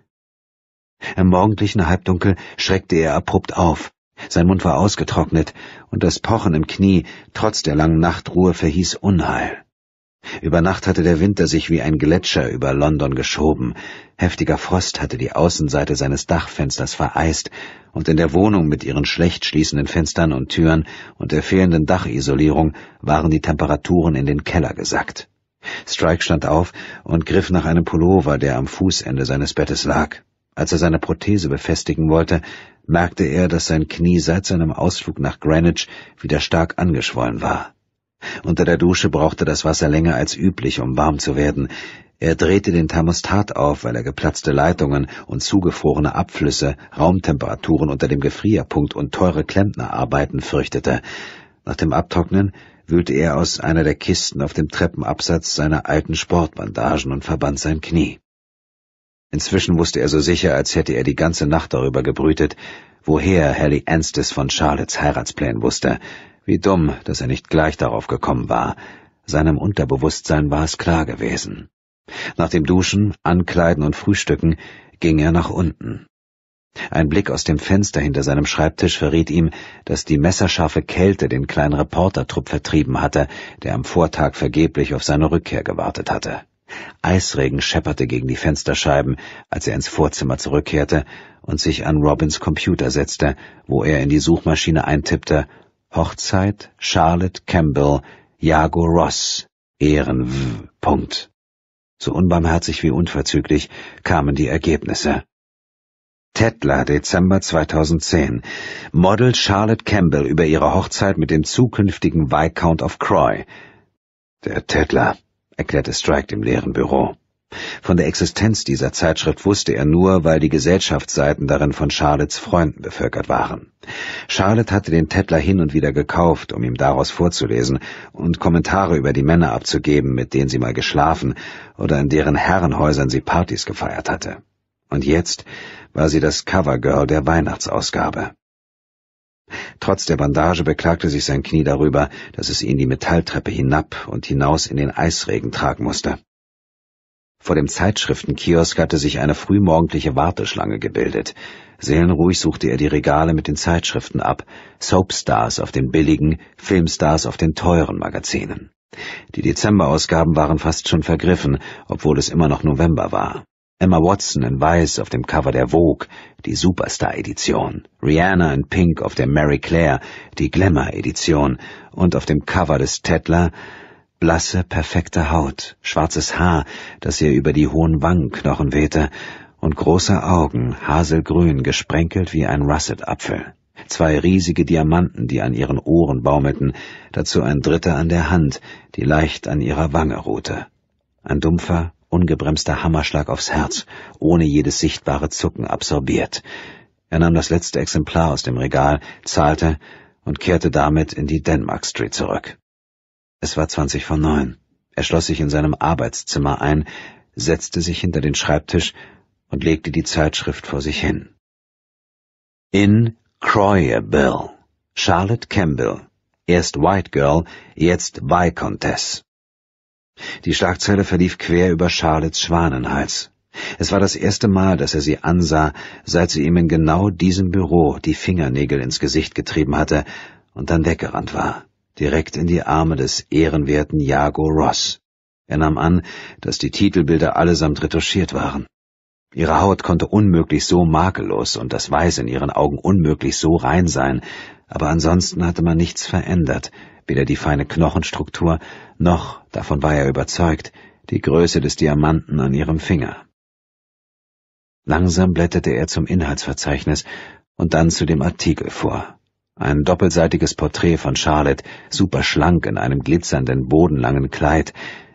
A: Im morgendlichen Halbdunkel schreckte er abrupt auf. Sein Mund war ausgetrocknet, und das Pochen im Knie, trotz der langen Nachtruhe, verhieß Unheil. Über Nacht hatte der Winter sich wie ein Gletscher über London geschoben, heftiger Frost hatte die Außenseite seines Dachfensters vereist, und in der Wohnung mit ihren schlecht schließenden Fenstern und Türen und der fehlenden Dachisolierung waren die Temperaturen in den Keller gesackt. Strike stand auf und griff nach einem Pullover, der am Fußende seines Bettes lag. Als er seine Prothese befestigen wollte, merkte er, dass sein Knie seit seinem Ausflug nach Greenwich wieder stark angeschwollen war. Unter der Dusche brauchte das Wasser länger als üblich, um warm zu werden. Er drehte den Thermostat auf, weil er geplatzte Leitungen und zugefrorene Abflüsse, Raumtemperaturen unter dem Gefrierpunkt und teure Klempnerarbeiten fürchtete. Nach dem Abtrocknen wühlte er aus einer der Kisten auf dem Treppenabsatz seine alten Sportbandagen und verband sein Knie. Inzwischen wusste er so sicher, als hätte er die ganze Nacht darüber gebrütet, woher Harry Anstis von Charlottes Heiratsplänen wusste. Wie dumm, dass er nicht gleich darauf gekommen war. Seinem Unterbewusstsein war es klar gewesen. Nach dem Duschen, Ankleiden und Frühstücken ging er nach unten. Ein Blick aus dem Fenster hinter seinem Schreibtisch verriet ihm, dass die messerscharfe Kälte den kleinen Reportertrupp vertrieben hatte, der am Vortag vergeblich auf seine Rückkehr gewartet hatte. Eisregen schepperte gegen die Fensterscheiben, als er ins Vorzimmer zurückkehrte und sich an Robins Computer setzte, wo er in die Suchmaschine eintippte Hochzeit Charlotte Campbell, Jago Ross, Ehren. Punkt. So unbarmherzig wie unverzüglich kamen die Ergebnisse. Tettler, Dezember 2010. Model Charlotte Campbell über ihre Hochzeit mit dem zukünftigen Viscount of Croy. Der Tettler erklärte Strike dem leeren Büro. Von der Existenz dieser Zeitschrift wusste er nur, weil die Gesellschaftsseiten darin von Charlottes Freunden bevölkert waren. Charlotte hatte den Tettler hin und wieder gekauft, um ihm daraus vorzulesen und Kommentare über die Männer abzugeben, mit denen sie mal geschlafen oder in deren Herrenhäusern sie Partys gefeiert hatte. Und jetzt war sie das Covergirl der Weihnachtsausgabe. Trotz der Bandage beklagte sich sein Knie darüber, dass es ihn die Metalltreppe hinab und hinaus in den Eisregen tragen musste. Vor dem Zeitschriftenkiosk hatte sich eine frühmorgendliche Warteschlange gebildet. Seelenruhig suchte er die Regale mit den Zeitschriften ab, Soapstars auf den billigen, Filmstars auf den teuren Magazinen. Die Dezemberausgaben waren fast schon vergriffen, obwohl es immer noch November war. Emma Watson in Weiß auf dem Cover der Vogue, die Superstar-Edition, Rihanna in Pink auf der Mary Claire, die Glamour-Edition und auf dem Cover des Tettler blasse, perfekte Haut, schwarzes Haar, das ihr über die hohen Wangenknochen wehte und große Augen, haselgrün, gesprenkelt wie ein Russet-Apfel. Zwei riesige Diamanten, die an ihren Ohren baumelten, dazu ein dritter an der Hand, die leicht an ihrer Wange ruhte. Ein dumpfer, ungebremster Hammerschlag aufs Herz, ohne jedes sichtbare Zucken absorbiert. Er nahm das letzte Exemplar aus dem Regal, zahlte und kehrte damit in die Denmark Street zurück. Es war zwanzig vor neun. Er schloss sich in seinem Arbeitszimmer ein, setzte sich hinter den Schreibtisch und legte die Zeitschrift vor sich hin. In Croyable. Charlotte Campbell. Erst White Girl, jetzt Vicontess. Die Schlagzeile verlief quer über Charlottes Schwanenhals. Es war das erste Mal, dass er sie ansah, seit sie ihm in genau diesem Büro die Fingernägel ins Gesicht getrieben hatte und dann weggerannt war, direkt in die Arme des ehrenwerten Jago Ross. Er nahm an, dass die Titelbilder allesamt retuschiert waren. Ihre Haut konnte unmöglich so makellos und das Weiß in ihren Augen unmöglich so rein sein, aber ansonsten hatte man nichts verändert, weder die feine Knochenstruktur, noch, davon war er überzeugt, die Größe des Diamanten an ihrem Finger. Langsam blätterte er zum Inhaltsverzeichnis und dann zu dem Artikel vor. Ein doppelseitiges Porträt von Charlotte, superschlank in einem glitzernden, bodenlangen Kleid,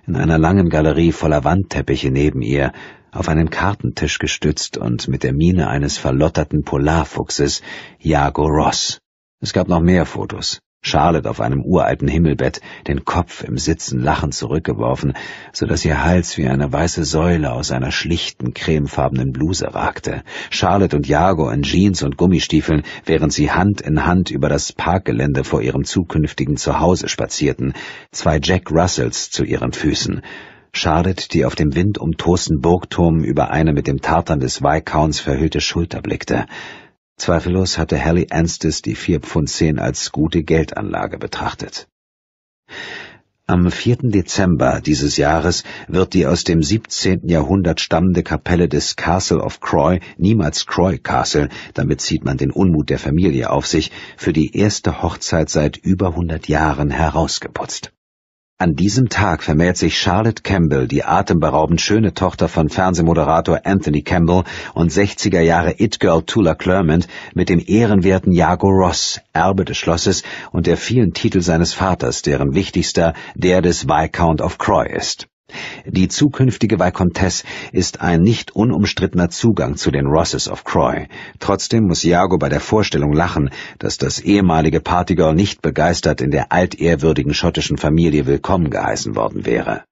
A: in einer langen Galerie voller Wandteppiche neben ihr, auf einen Kartentisch gestützt und mit der Miene eines verlotterten Polarfuchses, Jago Ross. Es gab noch mehr Fotos. Charlotte auf einem uralten Himmelbett, den Kopf im Sitzen lachend zurückgeworfen, so dass ihr Hals wie eine weiße Säule aus einer schlichten, cremefarbenen Bluse ragte. Charlotte und Jago in Jeans und Gummistiefeln, während sie Hand in Hand über das Parkgelände vor ihrem zukünftigen Zuhause spazierten, zwei Jack Russells zu ihren Füßen. Charlotte, die auf dem windumtosten Burgturm über eine mit dem Tartern des Viscounts verhüllte Schulter blickte. Zweifellos hatte Harry Anstis die vier Pfund zehn als gute Geldanlage betrachtet. Am 4. Dezember dieses Jahres wird die aus dem 17. Jahrhundert stammende Kapelle des Castle of Croy, niemals Croy Castle, damit zieht man den Unmut der Familie auf sich, für die erste Hochzeit seit über 100 Jahren herausgeputzt. An diesem Tag vermählt sich Charlotte Campbell, die atemberaubend schöne Tochter von Fernsehmoderator Anthony Campbell und 60er Jahre It-Girl Tula Clermont mit dem ehrenwerten Jago Ross, Erbe des Schlosses und der vielen Titel seines Vaters, deren wichtigster der des Viscount of Croy ist die zukünftige Vicomtesse ist ein nicht unumstrittener Zugang zu den Rosses of Croy. Trotzdem muss Iago bei der Vorstellung lachen, dass das ehemalige Partygirl nicht begeistert in der altehrwürdigen schottischen Familie willkommen geheißen worden wäre.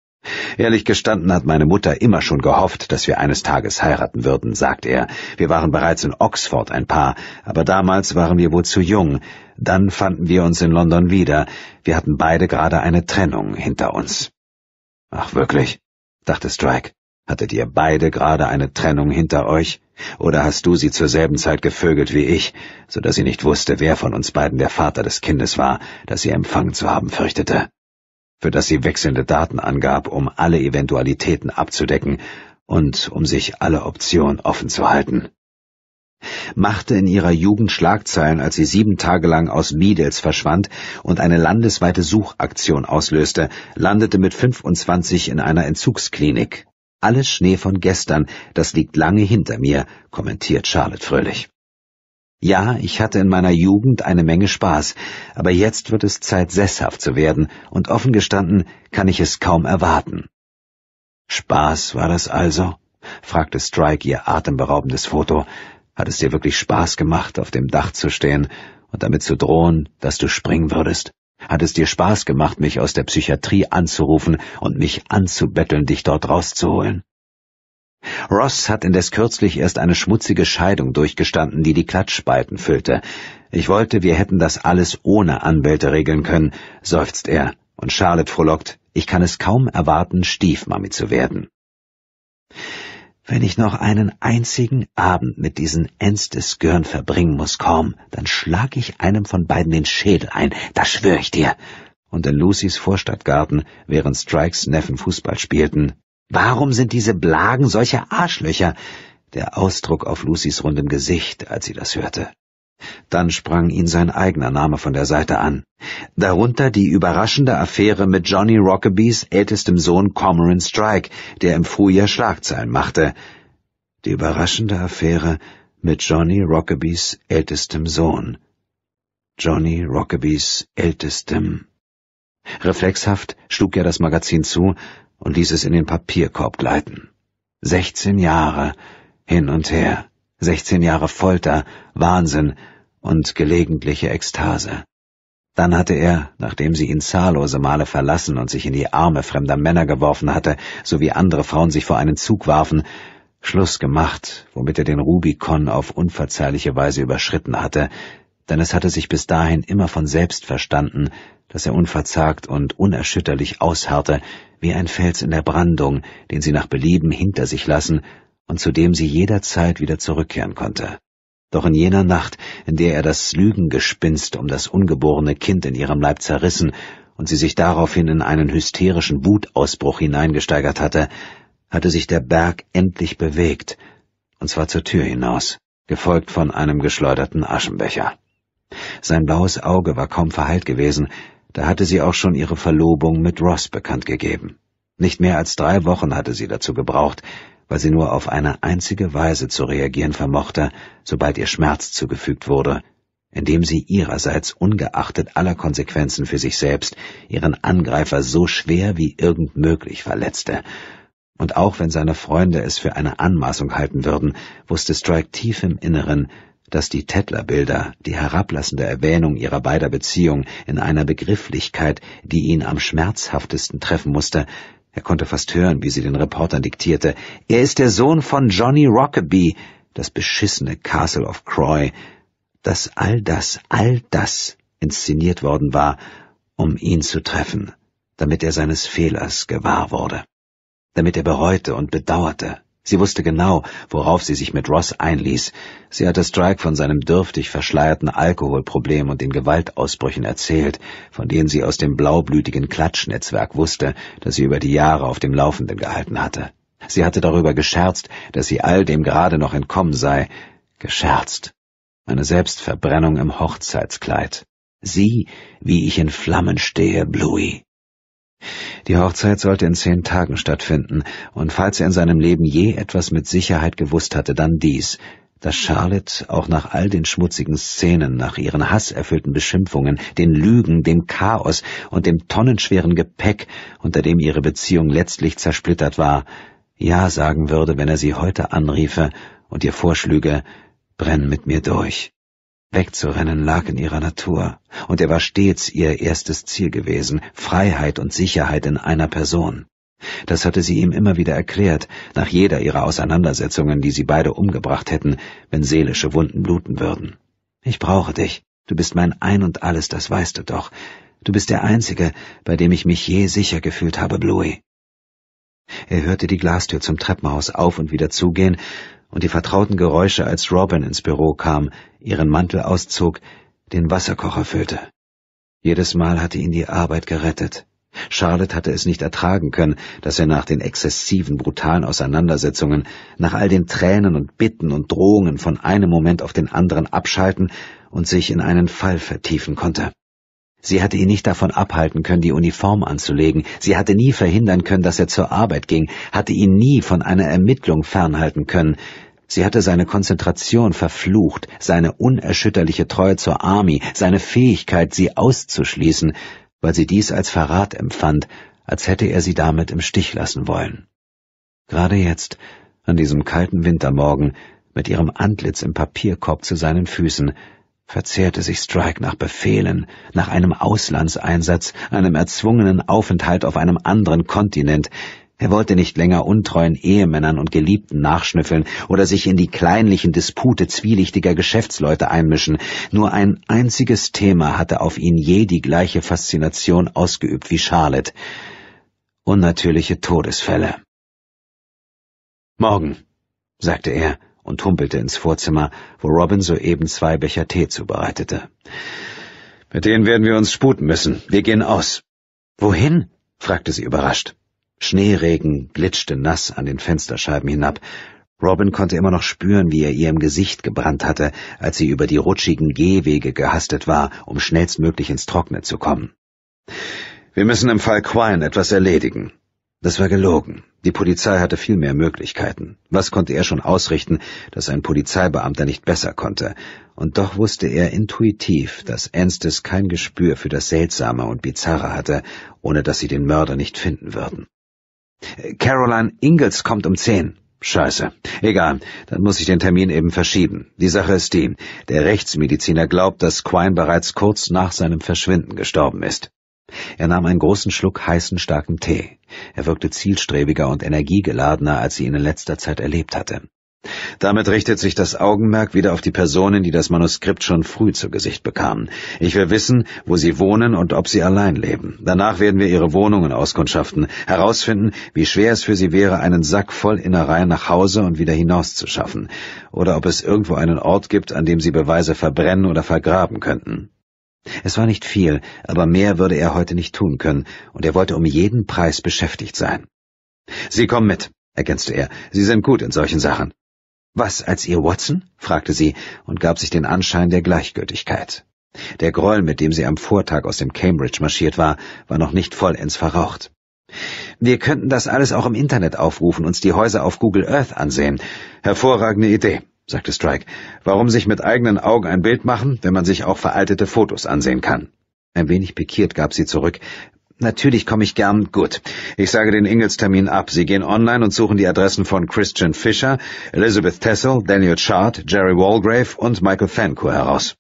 A: Ehrlich gestanden hat meine Mutter immer schon gehofft, dass wir eines Tages heiraten würden, sagt er. Wir waren bereits in Oxford ein Paar, aber damals waren wir wohl zu jung. Dann fanden wir uns in London wieder. Wir hatten beide gerade eine Trennung hinter uns. Ach wirklich, dachte Strike, hattet ihr beide gerade eine Trennung hinter euch? Oder hast du sie zur selben Zeit gevögelt wie ich, so dass sie nicht wusste, wer von uns beiden der Vater des Kindes war, das sie empfangen zu haben fürchtete? Für das sie wechselnde Daten angab, um alle Eventualitäten abzudecken und um sich alle Optionen offen zu halten machte in ihrer Jugend Schlagzeilen, als sie sieben Tage lang aus Miedels verschwand und eine landesweite Suchaktion auslöste, landete mit 25 in einer Entzugsklinik. Alles Schnee von gestern, das liegt lange hinter mir, kommentiert Charlotte fröhlich. Ja, ich hatte in meiner Jugend eine Menge Spaß, aber jetzt wird es Zeit, sesshaft zu werden, und offen gestanden kann ich es kaum erwarten. Spaß war das also? fragte Strike ihr atemberaubendes Foto. Hat es dir wirklich Spaß gemacht, auf dem Dach zu stehen und damit zu drohen, dass du springen würdest? Hat es dir Spaß gemacht, mich aus der Psychiatrie anzurufen und mich anzubetteln, dich dort rauszuholen? Ross hat indes kürzlich erst eine schmutzige Scheidung durchgestanden, die die Klatschspalten füllte. Ich wollte, wir hätten das alles ohne Anwälte regeln können, seufzt er, und Charlotte frohlockt, ich kann es kaum erwarten, Stiefmami zu werden. Wenn ich noch einen einzigen Abend mit diesen Enstes Görn verbringen muss, Korm, dann schlag ich einem von beiden den Schädel ein, das schwör ich dir. Und in Lucys Vorstadtgarten, während Strikes Neffen Fußball spielten. Warum sind diese Blagen solche Arschlöcher? Der Ausdruck auf Lucys rundem Gesicht, als sie das hörte. Dann sprang ihn sein eigener Name von der Seite an. Darunter die überraschende Affäre mit Johnny Rockabys ältestem Sohn Cormoran Strike, der im Frühjahr Schlagzeilen machte. Die überraschende Affäre mit Johnny Rockabys ältestem Sohn. Johnny Rockabys ältestem. Reflexhaft schlug er das Magazin zu und ließ es in den Papierkorb gleiten. Sechzehn Jahre hin und her. 16 Jahre Folter, Wahnsinn und gelegentliche Ekstase. Dann hatte er, nachdem sie ihn zahllose Male verlassen und sich in die Arme fremder Männer geworfen hatte, so wie andere Frauen sich vor einen Zug warfen, Schluss gemacht, womit er den Rubikon auf unverzeihliche Weise überschritten hatte, denn es hatte sich bis dahin immer von selbst verstanden, dass er unverzagt und unerschütterlich ausharrte, wie ein Fels in der Brandung, den sie nach Belieben hinter sich lassen und zu dem sie jederzeit wieder zurückkehren konnte. Doch in jener Nacht, in der er das Lügengespinst um das ungeborene Kind in ihrem Leib zerrissen und sie sich daraufhin in einen hysterischen Wutausbruch hineingesteigert hatte, hatte sich der Berg endlich bewegt, und zwar zur Tür hinaus, gefolgt von einem geschleuderten Aschenbecher. Sein blaues Auge war kaum verheilt gewesen, da hatte sie auch schon ihre Verlobung mit Ross bekannt gegeben. Nicht mehr als drei Wochen hatte sie dazu gebraucht, weil sie nur auf eine einzige Weise zu reagieren vermochte, sobald ihr Schmerz zugefügt wurde, indem sie ihrerseits ungeachtet aller Konsequenzen für sich selbst ihren Angreifer so schwer wie irgend möglich verletzte. Und auch wenn seine Freunde es für eine Anmaßung halten würden, wusste Strike tief im Inneren, dass die Tettler-Bilder die herablassende Erwähnung ihrer beider Beziehung in einer Begrifflichkeit, die ihn am schmerzhaftesten treffen musste, er konnte fast hören, wie sie den Reportern diktierte. Er ist der Sohn von Johnny Rockaby, das beschissene Castle of Croy, dass all das, all das inszeniert worden war, um ihn zu treffen, damit er seines Fehlers gewahr wurde, damit er bereute und bedauerte. Sie wusste genau, worauf sie sich mit Ross einließ. Sie hatte Strike von seinem dürftig verschleierten Alkoholproblem und den Gewaltausbrüchen erzählt, von denen sie aus dem blaublütigen Klatschnetzwerk wusste, das sie über die Jahre auf dem Laufenden gehalten hatte. Sie hatte darüber gescherzt, dass sie all dem gerade noch entkommen sei. Gescherzt. Eine Selbstverbrennung im Hochzeitskleid. Sieh, wie ich in Flammen stehe, Bluey. Die Hochzeit sollte in zehn Tagen stattfinden, und falls er in seinem Leben je etwas mit Sicherheit gewusst hatte, dann dies, dass Charlotte auch nach all den schmutzigen Szenen, nach ihren hasserfüllten Beschimpfungen, den Lügen, dem Chaos und dem tonnenschweren Gepäck, unter dem ihre Beziehung letztlich zersplittert war, Ja sagen würde, wenn er sie heute anriefe und ihr vorschlüge, brenn mit mir durch. Wegzurennen lag in ihrer Natur, und er war stets ihr erstes Ziel gewesen, Freiheit und Sicherheit in einer Person. Das hatte sie ihm immer wieder erklärt, nach jeder ihrer Auseinandersetzungen, die sie beide umgebracht hätten, wenn seelische Wunden bluten würden. Ich brauche dich, du bist mein Ein und alles, das weißt du doch. Du bist der Einzige, bei dem ich mich je sicher gefühlt habe, Bluey. Er hörte die Glastür zum Treppenhaus auf und wieder zugehen und die vertrauten Geräusche, als Robin ins Büro kam, ihren Mantel auszog, den Wasserkocher füllte. Jedes Mal hatte ihn die Arbeit gerettet. Charlotte hatte es nicht ertragen können, dass er nach den exzessiven, brutalen Auseinandersetzungen, nach all den Tränen und Bitten und Drohungen von einem Moment auf den anderen abschalten und sich in einen Fall vertiefen konnte. Sie hatte ihn nicht davon abhalten können, die Uniform anzulegen, sie hatte nie verhindern können, dass er zur Arbeit ging, hatte ihn nie von einer Ermittlung fernhalten können, sie hatte seine Konzentration verflucht, seine unerschütterliche Treue zur Army, seine Fähigkeit, sie auszuschließen, weil sie dies als Verrat empfand, als hätte er sie damit im Stich lassen wollen. Gerade jetzt, an diesem kalten Wintermorgen, mit ihrem Antlitz im Papierkorb zu seinen Füßen, verzehrte sich Strike nach Befehlen, nach einem Auslandseinsatz, einem erzwungenen Aufenthalt auf einem anderen Kontinent. Er wollte nicht länger untreuen Ehemännern und Geliebten nachschnüffeln oder sich in die kleinlichen Dispute zwielichtiger Geschäftsleute einmischen. Nur ein einziges Thema hatte auf ihn je die gleiche Faszination ausgeübt wie Charlotte. Unnatürliche Todesfälle. Morgen, sagte er und humpelte ins Vorzimmer, wo Robin soeben zwei Becher Tee zubereitete. Mit denen werden wir uns sputen müssen. Wir gehen aus. Wohin? fragte sie überrascht. Schneeregen glitschte nass an den Fensterscheiben hinab. Robin konnte immer noch spüren, wie er ihr im Gesicht gebrannt hatte, als sie über die rutschigen Gehwege gehastet war, um schnellstmöglich ins Trockene zu kommen. Wir müssen im Fall Quine etwas erledigen. Das war gelogen. Die Polizei hatte viel mehr Möglichkeiten. Was konnte er schon ausrichten, dass ein Polizeibeamter nicht besser konnte? Und doch wusste er intuitiv, dass Enstes kein Gespür für das Seltsame und Bizarre hatte, ohne dass sie den Mörder nicht finden würden. Caroline Ingalls kommt um zehn. Scheiße. Egal, dann muss ich den Termin eben verschieben. Die Sache ist die, der Rechtsmediziner glaubt, dass Quine bereits kurz nach seinem Verschwinden gestorben ist. Er nahm einen großen Schluck heißen, starken Tee. Er wirkte zielstrebiger und energiegeladener, als sie ihn in letzter Zeit erlebt hatte. Damit richtet sich das Augenmerk wieder auf die Personen, die das Manuskript schon früh zu Gesicht bekamen. Ich will wissen, wo sie wohnen und ob sie allein leben. Danach werden wir ihre Wohnungen auskundschaften, herausfinden, wie schwer es für sie wäre, einen Sack voll Innereien nach Hause und wieder hinaus zu schaffen, oder ob es irgendwo einen Ort gibt, an dem sie Beweise verbrennen oder vergraben könnten. Es war nicht viel, aber mehr würde er heute nicht tun können, und er wollte um jeden Preis beschäftigt sein. Sie kommen mit, ergänzte er. Sie sind gut in solchen Sachen. Was als Ihr Watson? fragte sie und gab sich den Anschein der Gleichgültigkeit. Der Groll, mit dem sie am Vortag aus dem Cambridge marschiert war, war noch nicht vollends verraucht. Wir könnten das alles auch im Internet aufrufen, uns die Häuser auf Google Earth ansehen. Hervorragende Idee, sagte Strike. Warum sich mit eigenen Augen ein Bild machen, wenn man sich auch veraltete Fotos ansehen kann? Ein wenig pikiert gab sie zurück. Natürlich komme ich gern. Gut. Ich sage den ingels termin ab. Sie gehen online und suchen die Adressen von Christian Fischer, Elizabeth Tessel, Daniel Chart, Jerry Walgrave und Michael Fancourt heraus.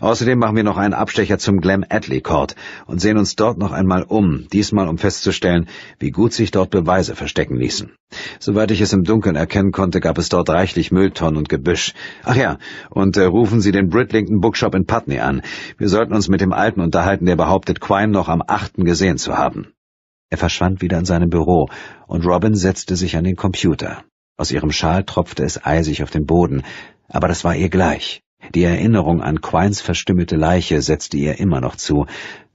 A: Außerdem machen wir noch einen Abstecher zum Glam Adley Court und sehen uns dort noch einmal um, diesmal um festzustellen, wie gut sich dort Beweise verstecken ließen. Soweit ich es im Dunkeln erkennen konnte, gab es dort reichlich Mülltonnen und Gebüsch. Ach ja, und äh, rufen Sie den Britlington Bookshop in Putney an. Wir sollten uns mit dem Alten unterhalten, der behauptet, Quine noch am 8. gesehen zu haben. Er verschwand wieder in seinem Büro, und Robin setzte sich an den Computer. Aus ihrem Schal tropfte es eisig auf den Boden, aber das war ihr gleich. Die Erinnerung an Quines verstümmelte Leiche setzte ihr immer noch zu,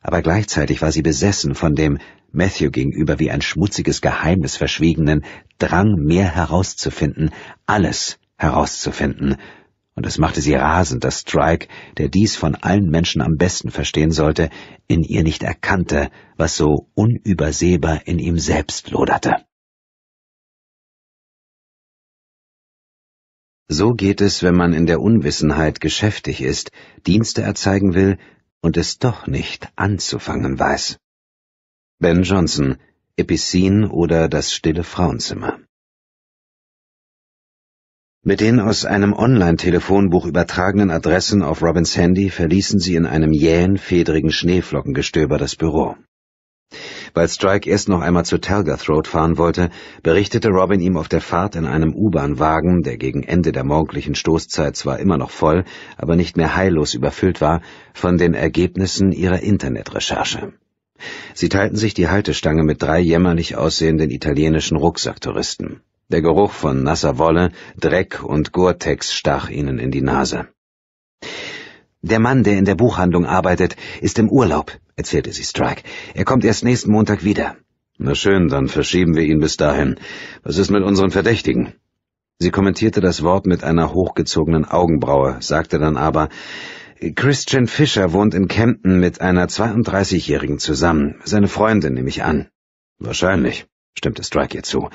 A: aber gleichzeitig war sie besessen von dem Matthew gegenüber wie ein schmutziges Geheimnis verschwiegenen Drang, mehr herauszufinden, alles herauszufinden, und es machte sie rasend, dass Strike, der dies von allen Menschen am besten verstehen sollte, in ihr nicht
B: erkannte, was so unübersehbar in ihm selbst loderte. So geht es, wenn man in der
A: Unwissenheit geschäftig ist, Dienste erzeigen will und es doch nicht anzufangen
B: weiß. Ben Johnson, Epicene oder Das stille Frauenzimmer. Mit den aus einem Online-Telefonbuch
A: übertragenen Adressen auf Robins Handy verließen sie in einem jähen, fedrigen Schneeflockengestöber das Büro. Weil Strike erst noch einmal zu Talga Throat fahren wollte, berichtete Robin ihm auf der Fahrt in einem U-Bahn-Wagen, der gegen Ende der morgendlichen Stoßzeit zwar immer noch voll, aber nicht mehr heillos überfüllt war, von den Ergebnissen ihrer Internetrecherche. Sie teilten sich die Haltestange mit drei jämmerlich aussehenden italienischen Rucksacktouristen. Der Geruch von nasser Wolle, Dreck und Gore-Tex stach ihnen in die Nase. Der Mann, der in der Buchhandlung arbeitet, ist im Urlaub, erzählte sie Strike. Er kommt erst nächsten Montag wieder. Na schön, dann verschieben wir ihn bis dahin. Was ist mit unseren Verdächtigen? Sie kommentierte das Wort mit einer hochgezogenen Augenbraue, sagte dann aber, Christian Fischer wohnt in Kempten mit einer 32-Jährigen zusammen. Seine Freundin nehme ich an. Wahrscheinlich, stimmte Strike ihr zu.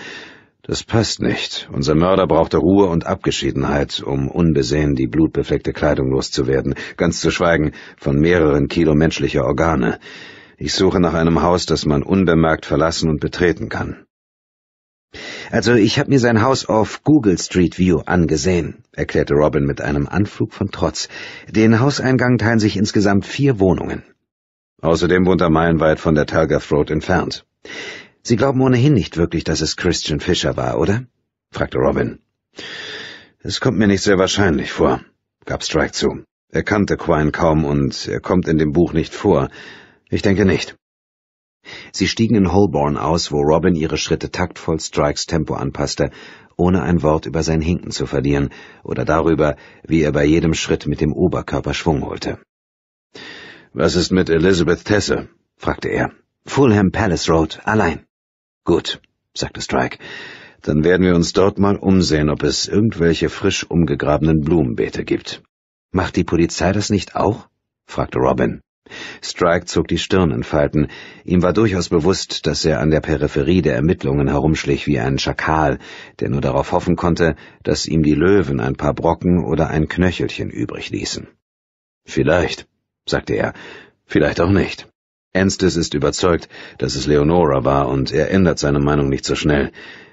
A: Das passt nicht. Unser Mörder brauchte Ruhe und Abgeschiedenheit, um unbesehen die blutbefleckte Kleidung loszuwerden, ganz zu schweigen von mehreren Kilo menschlicher Organe. Ich suche nach einem Haus, das man unbemerkt verlassen und betreten kann. Also, ich habe mir sein Haus auf Google Street View angesehen, erklärte Robin mit einem Anflug von Trotz. Den Hauseingang teilen sich insgesamt vier Wohnungen. Außerdem wohnt er meilenweit von der Talgath Road entfernt. Sie glauben ohnehin nicht wirklich, dass es Christian Fischer war, oder? fragte Robin. Es kommt mir nicht sehr wahrscheinlich vor, gab Strike zu. Er kannte Quine kaum und er kommt in dem Buch nicht vor. Ich denke nicht. Sie stiegen in Holborn aus, wo Robin ihre Schritte taktvoll Strikes Tempo anpasste, ohne ein Wort über sein Hinken zu verlieren oder darüber, wie er bei jedem Schritt mit dem Oberkörper Schwung holte. Was ist mit Elizabeth Tesse? fragte er. Fulham Palace Road, allein. Gut, sagte Strike. Dann werden wir uns dort mal umsehen, ob es irgendwelche frisch umgegrabenen Blumenbeete gibt. Macht die Polizei das nicht auch? fragte Robin. Strike zog die Stirn in Falten. Ihm war durchaus bewusst, dass er an der Peripherie der Ermittlungen herumschlich wie ein Schakal, der nur darauf hoffen konnte, dass ihm die Löwen ein paar Brocken oder ein Knöchelchen übrig ließen. Vielleicht, sagte er, vielleicht auch nicht. Anstis ist überzeugt, dass es Leonora war, und er ändert seine Meinung nicht so schnell.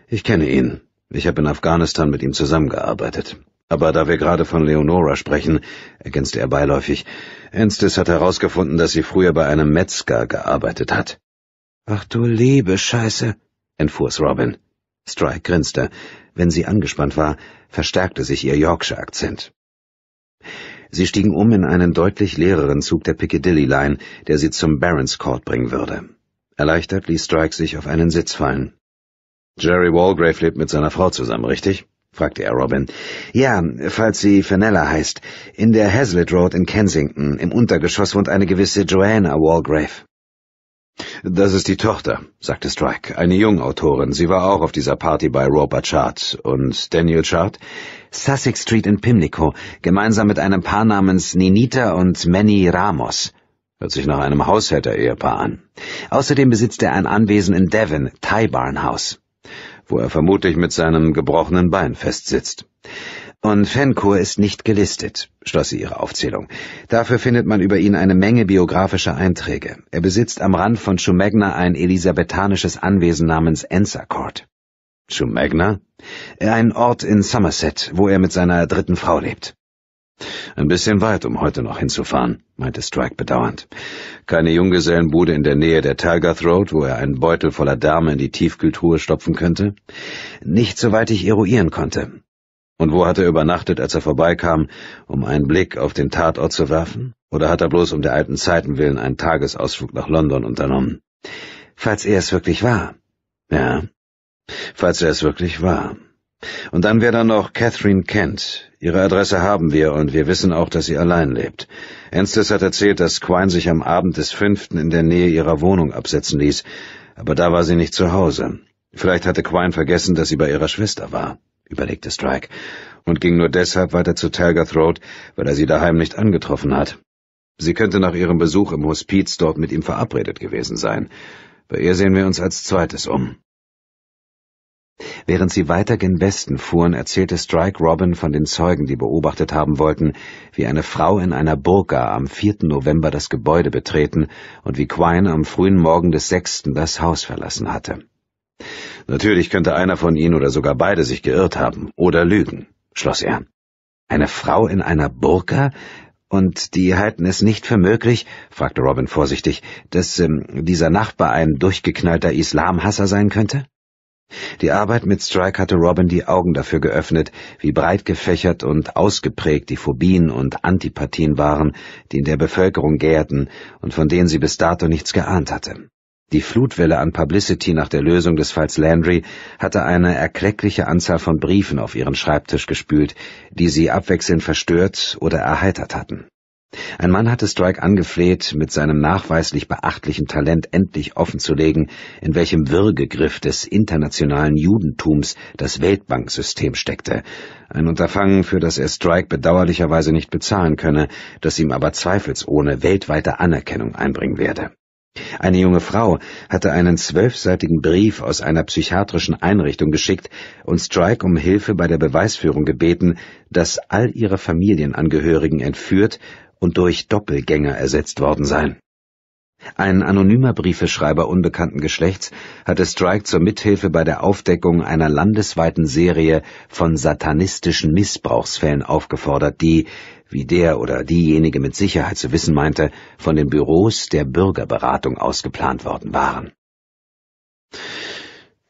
A: Ich kenne ihn. Ich habe in Afghanistan mit ihm zusammengearbeitet. Aber da wir gerade von Leonora sprechen, ergänzte er beiläufig, Anstis hat herausgefunden, dass sie früher bei einem Metzger gearbeitet hat. Ach du liebe Scheiße, entfuhr's Robin. Strike grinste. Wenn sie angespannt war, verstärkte sich ihr Yorkshire-Akzent. Sie stiegen um in einen deutlich leereren Zug der Piccadilly Line, der sie zum Barons Court bringen würde. Erleichtert ließ Strike sich auf einen Sitz fallen. Jerry Walgrave lebt mit seiner Frau zusammen, richtig? fragte er Robin. Ja, falls sie Fenella heißt. In der Hazlitt Road in Kensington, im Untergeschoss wohnt eine gewisse Joanna Walgrave. Das ist die Tochter, sagte Strike, eine Jungautorin. Sie war auch auf dieser Party bei Roper Chart. Und Daniel Chart? Sussex Street in Pimlico, gemeinsam mit einem Paar namens Ninita und Manny Ramos. Hört sich nach einem Haushälter-Ehepaar an. Außerdem besitzt er ein Anwesen in Devon, Tybarn House, wo er vermutlich mit seinem gebrochenen Bein festsitzt. Und Fancour ist nicht gelistet, schloss sie ihre Aufzählung. Dafür findet man über ihn eine Menge biografischer Einträge. Er besitzt am Rand von Schumegna ein elisabethanisches Anwesen namens Ensacourt. Zu Magna? Äh, ein Ort in Somerset, wo er mit seiner dritten Frau lebt. Ein bisschen weit, um heute noch hinzufahren, meinte Strike bedauernd. Keine Junggesellenbude in der Nähe der Talgath Road, wo er einen Beutel voller Dame in die Tiefkühltruhe stopfen könnte? Nicht, soweit ich eruieren konnte. Und wo hat er übernachtet, als er vorbeikam, um einen Blick auf den Tatort zu werfen? Oder hat er bloß um der alten Zeiten willen einen Tagesausflug nach London unternommen? Falls er es wirklich war. Ja, falls er es wirklich war. Und dann wäre da noch Catherine Kent. Ihre Adresse haben wir und wir wissen auch, dass sie allein lebt. Enstes hat erzählt, dass Quine sich am Abend des fünften in der Nähe ihrer Wohnung absetzen ließ, aber da war sie nicht zu Hause. Vielleicht hatte Quine vergessen, dass sie bei ihrer Schwester war, überlegte Strike, und ging nur deshalb weiter zu Talgath Road, weil er sie daheim nicht angetroffen hat. Sie könnte nach ihrem Besuch im Hospiz dort mit ihm verabredet gewesen sein. Bei ihr sehen wir uns als zweites um. Während sie weiter gen Westen fuhren, erzählte Strike Robin von den Zeugen, die beobachtet haben wollten, wie eine Frau in einer Burka am 4. November das Gebäude betreten und wie Quine am frühen Morgen des 6. das Haus verlassen hatte. Natürlich könnte einer von ihnen oder sogar beide sich geirrt haben oder lügen, schloss er. Eine Frau in einer Burka? Und die halten es nicht für möglich, fragte Robin vorsichtig, dass ähm, dieser Nachbar ein durchgeknallter Islamhasser sein könnte? Die Arbeit mit Strike hatte Robin die Augen dafür geöffnet, wie breit gefächert und ausgeprägt die Phobien und Antipathien waren, die in der Bevölkerung gärten und von denen sie bis dato nichts geahnt hatte. Die Flutwelle an Publicity nach der Lösung des Falls Landry hatte eine erkleckliche Anzahl von Briefen auf ihren Schreibtisch gespült, die sie abwechselnd verstört oder erheitert hatten. Ein Mann hatte Strike angefleht, mit seinem nachweislich beachtlichen Talent endlich offenzulegen, in welchem Wirrgegriff des internationalen Judentums das Weltbanksystem steckte. Ein Unterfangen, für das er Strike bedauerlicherweise nicht bezahlen könne, das ihm aber zweifelsohne weltweite Anerkennung einbringen werde. Eine junge Frau hatte einen zwölfseitigen Brief aus einer psychiatrischen Einrichtung geschickt und Strike um Hilfe bei der Beweisführung gebeten, dass all ihre Familienangehörigen entführt und durch Doppelgänger ersetzt worden sein. Ein anonymer Briefeschreiber unbekannten Geschlechts hatte Strike zur Mithilfe bei der Aufdeckung einer landesweiten Serie von satanistischen Missbrauchsfällen aufgefordert, die, wie der oder diejenige mit Sicherheit zu wissen meinte, von den Büros der Bürgerberatung ausgeplant worden waren.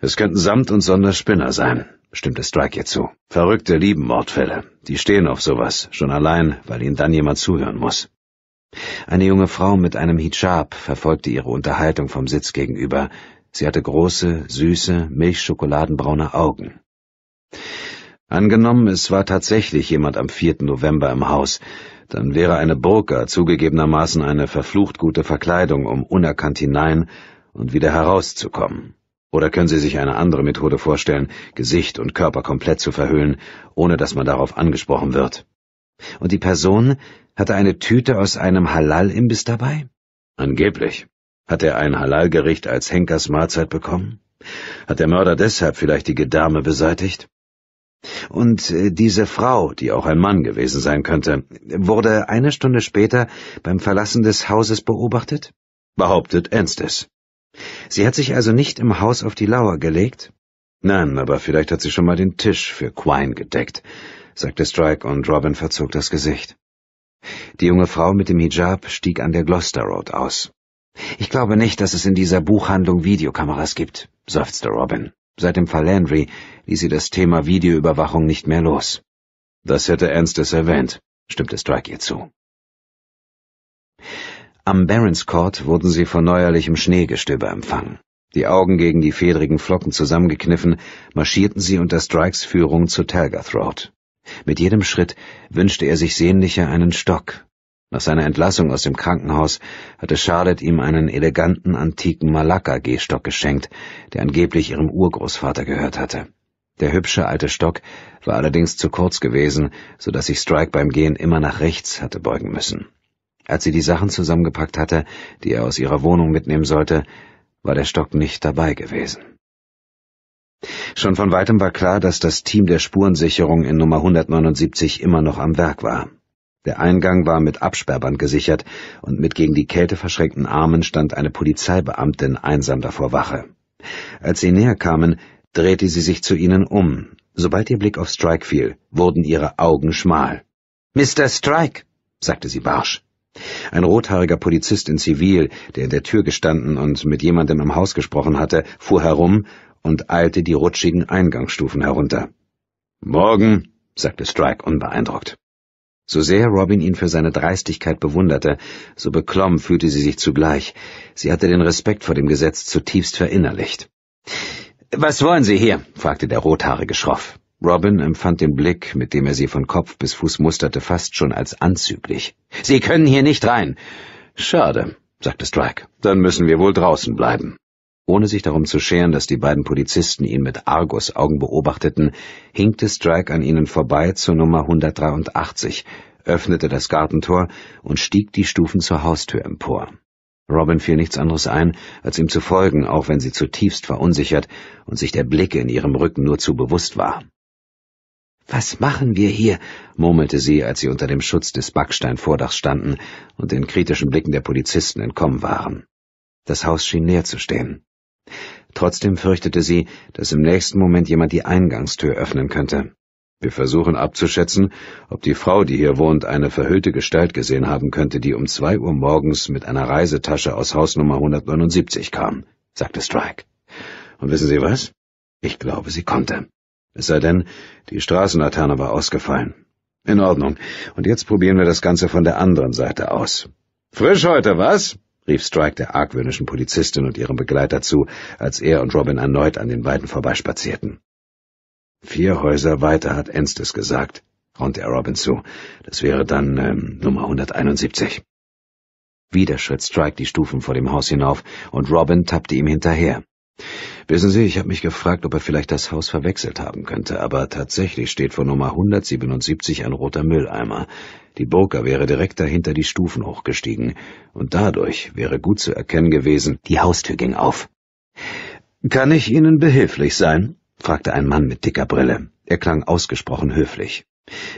A: Es könnten samt und Sonderspinner sein, stimmte Strike ihr zu. Verrückte lieben Mordfälle. Die stehen auf sowas, schon allein, weil ihnen dann jemand zuhören muss. Eine junge Frau mit einem Hijab verfolgte ihre Unterhaltung vom Sitz gegenüber. Sie hatte große, süße, milchschokoladenbraune Augen. Angenommen, es war tatsächlich jemand am 4. November im Haus, dann wäre eine Burka zugegebenermaßen eine verflucht gute Verkleidung, um unerkannt hinein und wieder herauszukommen. Oder können Sie sich eine andere Methode vorstellen, Gesicht und Körper komplett zu verhüllen, ohne dass man darauf angesprochen wird? Und die Person hatte eine Tüte aus einem Halal-Imbiss dabei? Angeblich. Hat er ein Halal-Gericht als Henkers Mahlzeit bekommen? Hat der Mörder deshalb vielleicht die Gedame beseitigt? Und äh, diese Frau, die auch ein Mann gewesen sein könnte, wurde eine Stunde später beim Verlassen des Hauses beobachtet? Behauptet Ernstes. Sie hat sich also nicht im Haus auf die Lauer gelegt? Nein, aber vielleicht hat sie schon mal den Tisch für Quine gedeckt, sagte Strike und Robin verzog das Gesicht. Die junge Frau mit dem Hijab stieg an der Gloucester Road aus. Ich glaube nicht, dass es in dieser Buchhandlung Videokameras gibt, seufzte Robin. Seit dem Fall Landry ließ sie das Thema Videoüberwachung nicht mehr los. Das hätte Ernstes erwähnt, stimmte Strike ihr zu. Am Barons Court wurden sie von neuerlichem Schneegestöber empfangen. Die Augen gegen die fedrigen Flocken zusammengekniffen, marschierten sie unter Strikes Führung zu Talgath Road. Mit jedem Schritt wünschte er sich sehnlicher einen Stock. Nach seiner Entlassung aus dem Krankenhaus hatte Charlotte ihm einen eleganten antiken Malakka-Gehstock geschenkt, der angeblich ihrem Urgroßvater gehört hatte. Der hübsche alte Stock war allerdings zu kurz gewesen, so dass sich Strike beim Gehen immer nach rechts hatte beugen müssen. Als sie die Sachen zusammengepackt hatte, die er aus ihrer Wohnung mitnehmen sollte, war der Stock nicht dabei gewesen. Schon von weitem war klar, dass das Team der Spurensicherung in Nummer 179 immer noch am Werk war. Der Eingang war mit Absperrband gesichert, und mit gegen die Kälte verschränkten Armen stand eine Polizeibeamtin einsam davor Wache. Als sie näher kamen, drehte sie sich zu ihnen um. Sobald ihr Blick auf Strike fiel, wurden ihre Augen schmal. Mr. Strike, sagte sie barsch. Ein rothaariger Polizist in Zivil, der in der Tür gestanden und mit jemandem im Haus gesprochen hatte, fuhr herum und eilte die rutschigen Eingangsstufen herunter. Morgen, sagte Strike unbeeindruckt. So sehr Robin ihn für seine Dreistigkeit bewunderte, so beklommen fühlte sie sich zugleich. Sie hatte den Respekt vor dem Gesetz zutiefst verinnerlicht. Was wollen Sie hier? fragte der Rothaarige schroff. Robin empfand den Blick, mit dem er sie von Kopf bis Fuß musterte, fast schon als anzüglich. Sie können hier nicht rein. Schade, sagte Strike. Dann müssen wir wohl draußen bleiben. Ohne sich darum zu scheren, dass die beiden Polizisten ihn mit Argus-Augen beobachteten, hinkte Strike an ihnen vorbei zur Nummer 183, öffnete das Gartentor und stieg die Stufen zur Haustür empor. Robin fiel nichts anderes ein, als ihm zu folgen, auch wenn sie zutiefst verunsichert und sich der Blicke in ihrem Rücken nur zu bewusst war. Was machen wir hier? murmelte sie, als sie unter dem Schutz des Backsteinvordachs standen und den kritischen Blicken der Polizisten entkommen waren. Das Haus schien leer zu stehen. Trotzdem fürchtete sie, dass im nächsten Moment jemand die Eingangstür öffnen könnte. Wir versuchen abzuschätzen, ob die Frau, die hier wohnt, eine verhüllte Gestalt gesehen haben könnte, die um zwei Uhr morgens mit einer Reisetasche aus Hausnummer 179 kam, sagte Strike. Und wissen Sie was? Ich glaube, sie konnte. Es sei denn, die Straßenlaterne war ausgefallen. In Ordnung. Und jetzt probieren wir das Ganze von der anderen Seite aus. Frisch heute, was? rief Strike der argwöhnischen Polizistin und ihrem Begleiter zu, als er und Robin erneut an den beiden vorbeispazierten. Vier Häuser weiter hat Enstes gesagt, raunte er Robin zu. Das wäre dann ähm, Nummer 171. Wieder schritt Strike die Stufen vor dem Haus hinauf, und Robin tappte ihm hinterher. Wissen Sie, ich habe mich gefragt, ob er vielleicht das Haus verwechselt haben könnte, aber tatsächlich steht vor Nummer 177 ein roter Mülleimer. Die Burka wäre direkt dahinter die Stufen hochgestiegen, und dadurch wäre gut zu erkennen gewesen, die Haustür ging auf. Kann ich Ihnen behilflich sein? fragte ein Mann mit dicker Brille. Er klang ausgesprochen höflich.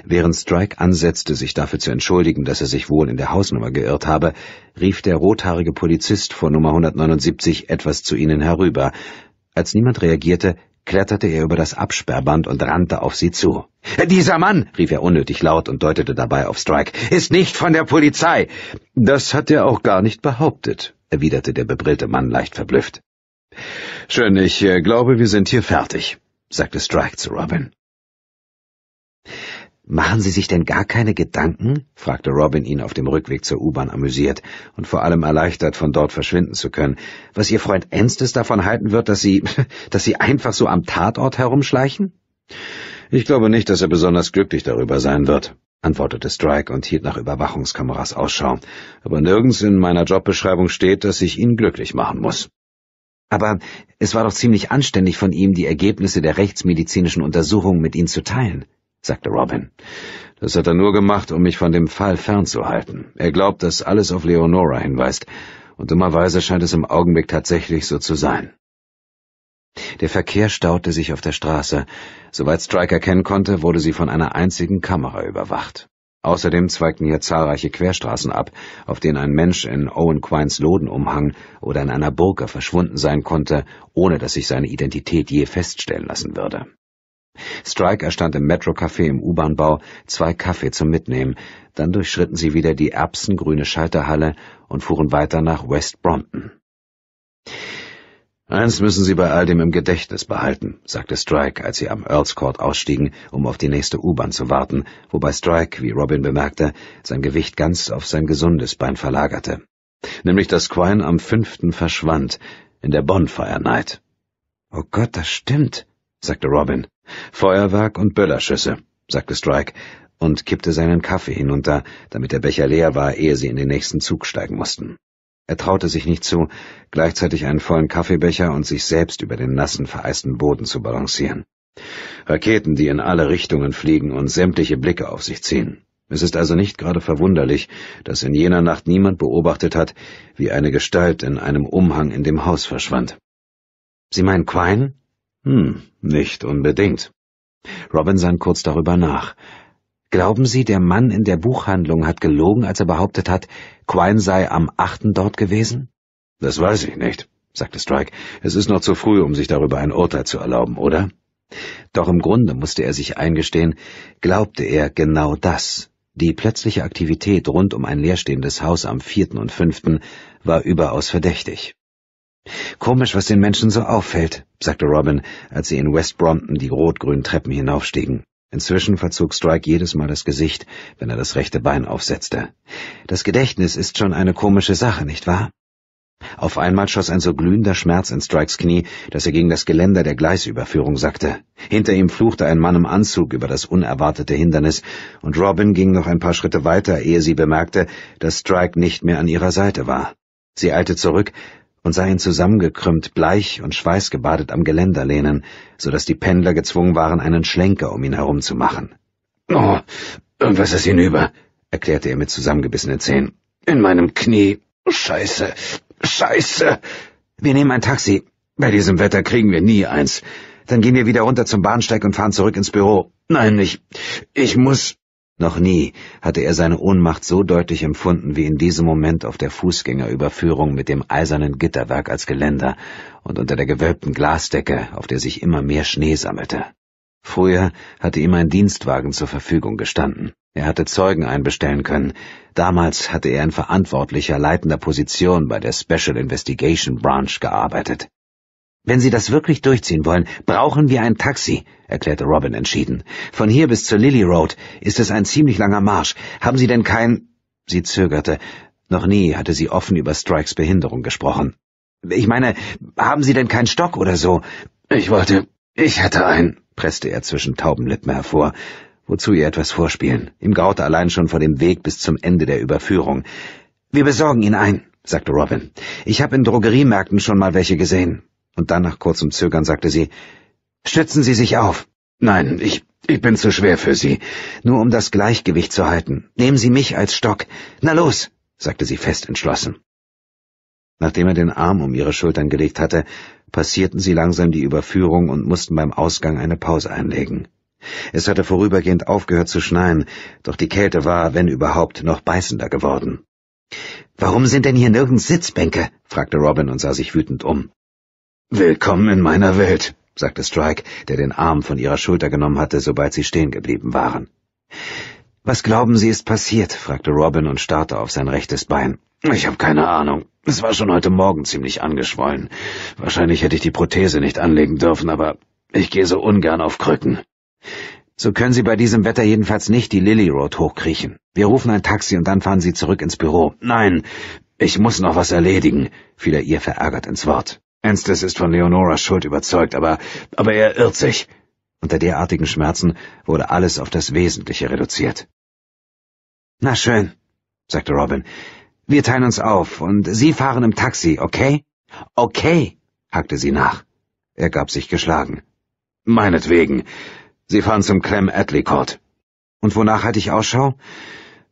A: Während Strike ansetzte, sich dafür zu entschuldigen, dass er sich wohl in der Hausnummer geirrt habe, rief der rothaarige Polizist vor Nummer 179 etwas zu ihnen herüber. Als niemand reagierte, kletterte er über das Absperrband und rannte auf sie zu. Dieser Mann, rief er unnötig laut und deutete dabei auf Strike, ist nicht von der Polizei. Das hat er auch gar nicht behauptet, erwiderte der bebrillte Mann leicht verblüfft. Schön, ich äh, glaube, wir sind hier fertig, sagte Strike zu Robin. Machen Sie sich denn gar keine Gedanken? fragte Robin ihn auf dem Rückweg zur U-Bahn amüsiert und vor allem erleichtert, von dort verschwinden zu können. Was Ihr Freund Enstes davon halten wird, dass Sie, dass Sie einfach so am Tatort herumschleichen? Ich glaube nicht, dass er besonders glücklich darüber sein wird, antwortete Strike und hielt nach Überwachungskameras Ausschau. Aber nirgends in meiner Jobbeschreibung steht, dass ich ihn glücklich machen muss. Aber es war doch ziemlich anständig von ihm, die Ergebnisse der rechtsmedizinischen Untersuchung mit Ihnen zu teilen, sagte Robin. Das hat er nur gemacht, um mich von dem Fall fernzuhalten. Er glaubt, dass alles auf Leonora hinweist, und dummerweise scheint es im Augenblick tatsächlich so zu sein. Der Verkehr staute sich auf der Straße. Soweit Stryker kennen konnte, wurde sie von einer einzigen Kamera überwacht. Außerdem zweigten hier zahlreiche Querstraßen ab, auf denen ein Mensch in Owen Quines Lodenumhang oder in einer Burka verschwunden sein konnte, ohne dass sich seine Identität je feststellen lassen würde. Strike erstand im Metro-Café im U-Bahn-Bau zwei Kaffee zum Mitnehmen, dann durchschritten sie wieder die erbsengrüne Schalterhalle und fuhren weiter nach West Brompton. Eins müssen Sie bei all dem im Gedächtnis behalten, sagte Strike, als sie am Earls Court ausstiegen, um auf die nächste U-Bahn zu warten, wobei Strike, wie Robin bemerkte, sein Gewicht ganz auf sein gesundes Bein verlagerte. Nämlich, dass Quine am fünften verschwand, in der Bonfire Night. Oh Gott, das stimmt, sagte Robin. Feuerwerk und Böllerschüsse, sagte Strike und kippte seinen Kaffee hinunter, damit der Becher leer war, ehe sie in den nächsten Zug steigen mussten. Er traute sich nicht zu, gleichzeitig einen vollen Kaffeebecher und sich selbst über den nassen, vereisten Boden zu balancieren. Raketen, die in alle Richtungen fliegen und sämtliche Blicke auf sich ziehen. Es ist also nicht gerade verwunderlich, dass in jener Nacht niemand beobachtet hat, wie eine Gestalt in einem Umhang in dem Haus verschwand. Sie meinen Quine? Hm, nicht unbedingt. Robin sann kurz darüber nach. Glauben Sie, der Mann in der Buchhandlung hat gelogen, als er behauptet hat, Quine sei am 8. dort gewesen? Das weiß ich nicht, sagte Strike. Es ist noch zu früh, um sich darüber ein Urteil zu erlauben, oder? Doch im Grunde musste er sich eingestehen, glaubte er genau das. Die plötzliche Aktivität rund um ein leerstehendes Haus am 4. und 5. war überaus verdächtig. Komisch, was den Menschen so auffällt, sagte Robin, als sie in West Brompton die rot-grünen Treppen hinaufstiegen. Inzwischen verzog Strike jedes Mal das Gesicht, wenn er das rechte Bein aufsetzte. Das Gedächtnis ist schon eine komische Sache, nicht wahr? Auf einmal schoss ein so glühender Schmerz in Strikes Knie, dass er gegen das Geländer der Gleisüberführung sackte. Hinter ihm fluchte ein Mann im Anzug über das unerwartete Hindernis, und Robin ging noch ein paar Schritte weiter, ehe sie bemerkte, dass Strike nicht mehr an ihrer Seite war. Sie eilte zurück, und sah ihn zusammengekrümmt, bleich und schweißgebadet am Geländer lehnen, so dass die Pendler gezwungen waren, einen Schlenker um ihn herum zu machen. Oh, irgendwas ist hinüber, erklärte er mit zusammengebissenen Zähnen. In meinem Knie. Scheiße. Scheiße. Wir nehmen ein Taxi. Bei diesem Wetter kriegen wir nie eins. Dann gehen wir wieder runter zum Bahnsteig und fahren zurück ins Büro. Nein, ich. Ich muss. Noch nie hatte er seine Ohnmacht so deutlich empfunden wie in diesem Moment auf der Fußgängerüberführung mit dem eisernen Gitterwerk als Geländer und unter der gewölbten Glasdecke, auf der sich immer mehr Schnee sammelte. Früher hatte ihm ein Dienstwagen zur Verfügung gestanden. Er hatte Zeugen einbestellen können. Damals hatte er in verantwortlicher leitender Position bei der Special Investigation Branch gearbeitet. Wenn Sie das wirklich durchziehen wollen, brauchen wir ein Taxi, erklärte Robin entschieden. Von hier bis zur Lily Road ist es ein ziemlich langer Marsch. Haben Sie denn kein... Sie zögerte. Noch nie hatte sie offen über Strikes Behinderung gesprochen. Ich meine, haben Sie denn keinen Stock oder so? Ich wollte... Ich hatte einen, presste er zwischen tauben Lippen hervor. Wozu ihr etwas vorspielen? Im graute allein schon vor dem Weg bis zum Ende der Überführung. Wir besorgen ihn ein, sagte Robin. Ich habe in Drogeriemärkten schon mal welche gesehen. Und dann nach kurzem Zögern sagte sie, Stützen Sie sich auf. Nein, ich, ich bin zu schwer für Sie. Nur um das Gleichgewicht zu halten. Nehmen Sie mich als Stock. Na los, sagte sie fest entschlossen. Nachdem er den Arm um ihre Schultern gelegt hatte, passierten sie langsam die Überführung und mussten beim Ausgang eine Pause einlegen. Es hatte vorübergehend aufgehört zu schneien, doch die Kälte war, wenn überhaupt, noch beißender geworden. Warum sind denn hier nirgends Sitzbänke? fragte Robin und sah sich wütend um. Willkommen in meiner Welt, sagte Strike, der den Arm von ihrer Schulter genommen hatte, sobald sie stehen geblieben waren. Was glauben Sie ist passiert? fragte Robin und starrte auf sein rechtes Bein. Ich habe keine Ahnung. Es war schon heute Morgen ziemlich angeschwollen. Wahrscheinlich hätte ich die Prothese nicht anlegen dürfen, aber ich gehe so ungern auf Krücken. So können Sie bei diesem Wetter jedenfalls nicht die Lily Road hochkriechen. Wir rufen ein Taxi und dann fahren Sie zurück ins Büro. Nein, ich muss noch was erledigen, fiel er ihr verärgert ins Wort. Enstis ist von Leonoras Schuld überzeugt, aber, aber er irrt sich. Unter derartigen Schmerzen wurde alles auf das Wesentliche reduziert. Na schön, sagte Robin. Wir teilen uns auf und Sie fahren im Taxi, okay? Okay, hackte sie nach. Er gab sich geschlagen. Meinetwegen. Sie fahren zum Clem Attlee Court. Und wonach halte ich Ausschau?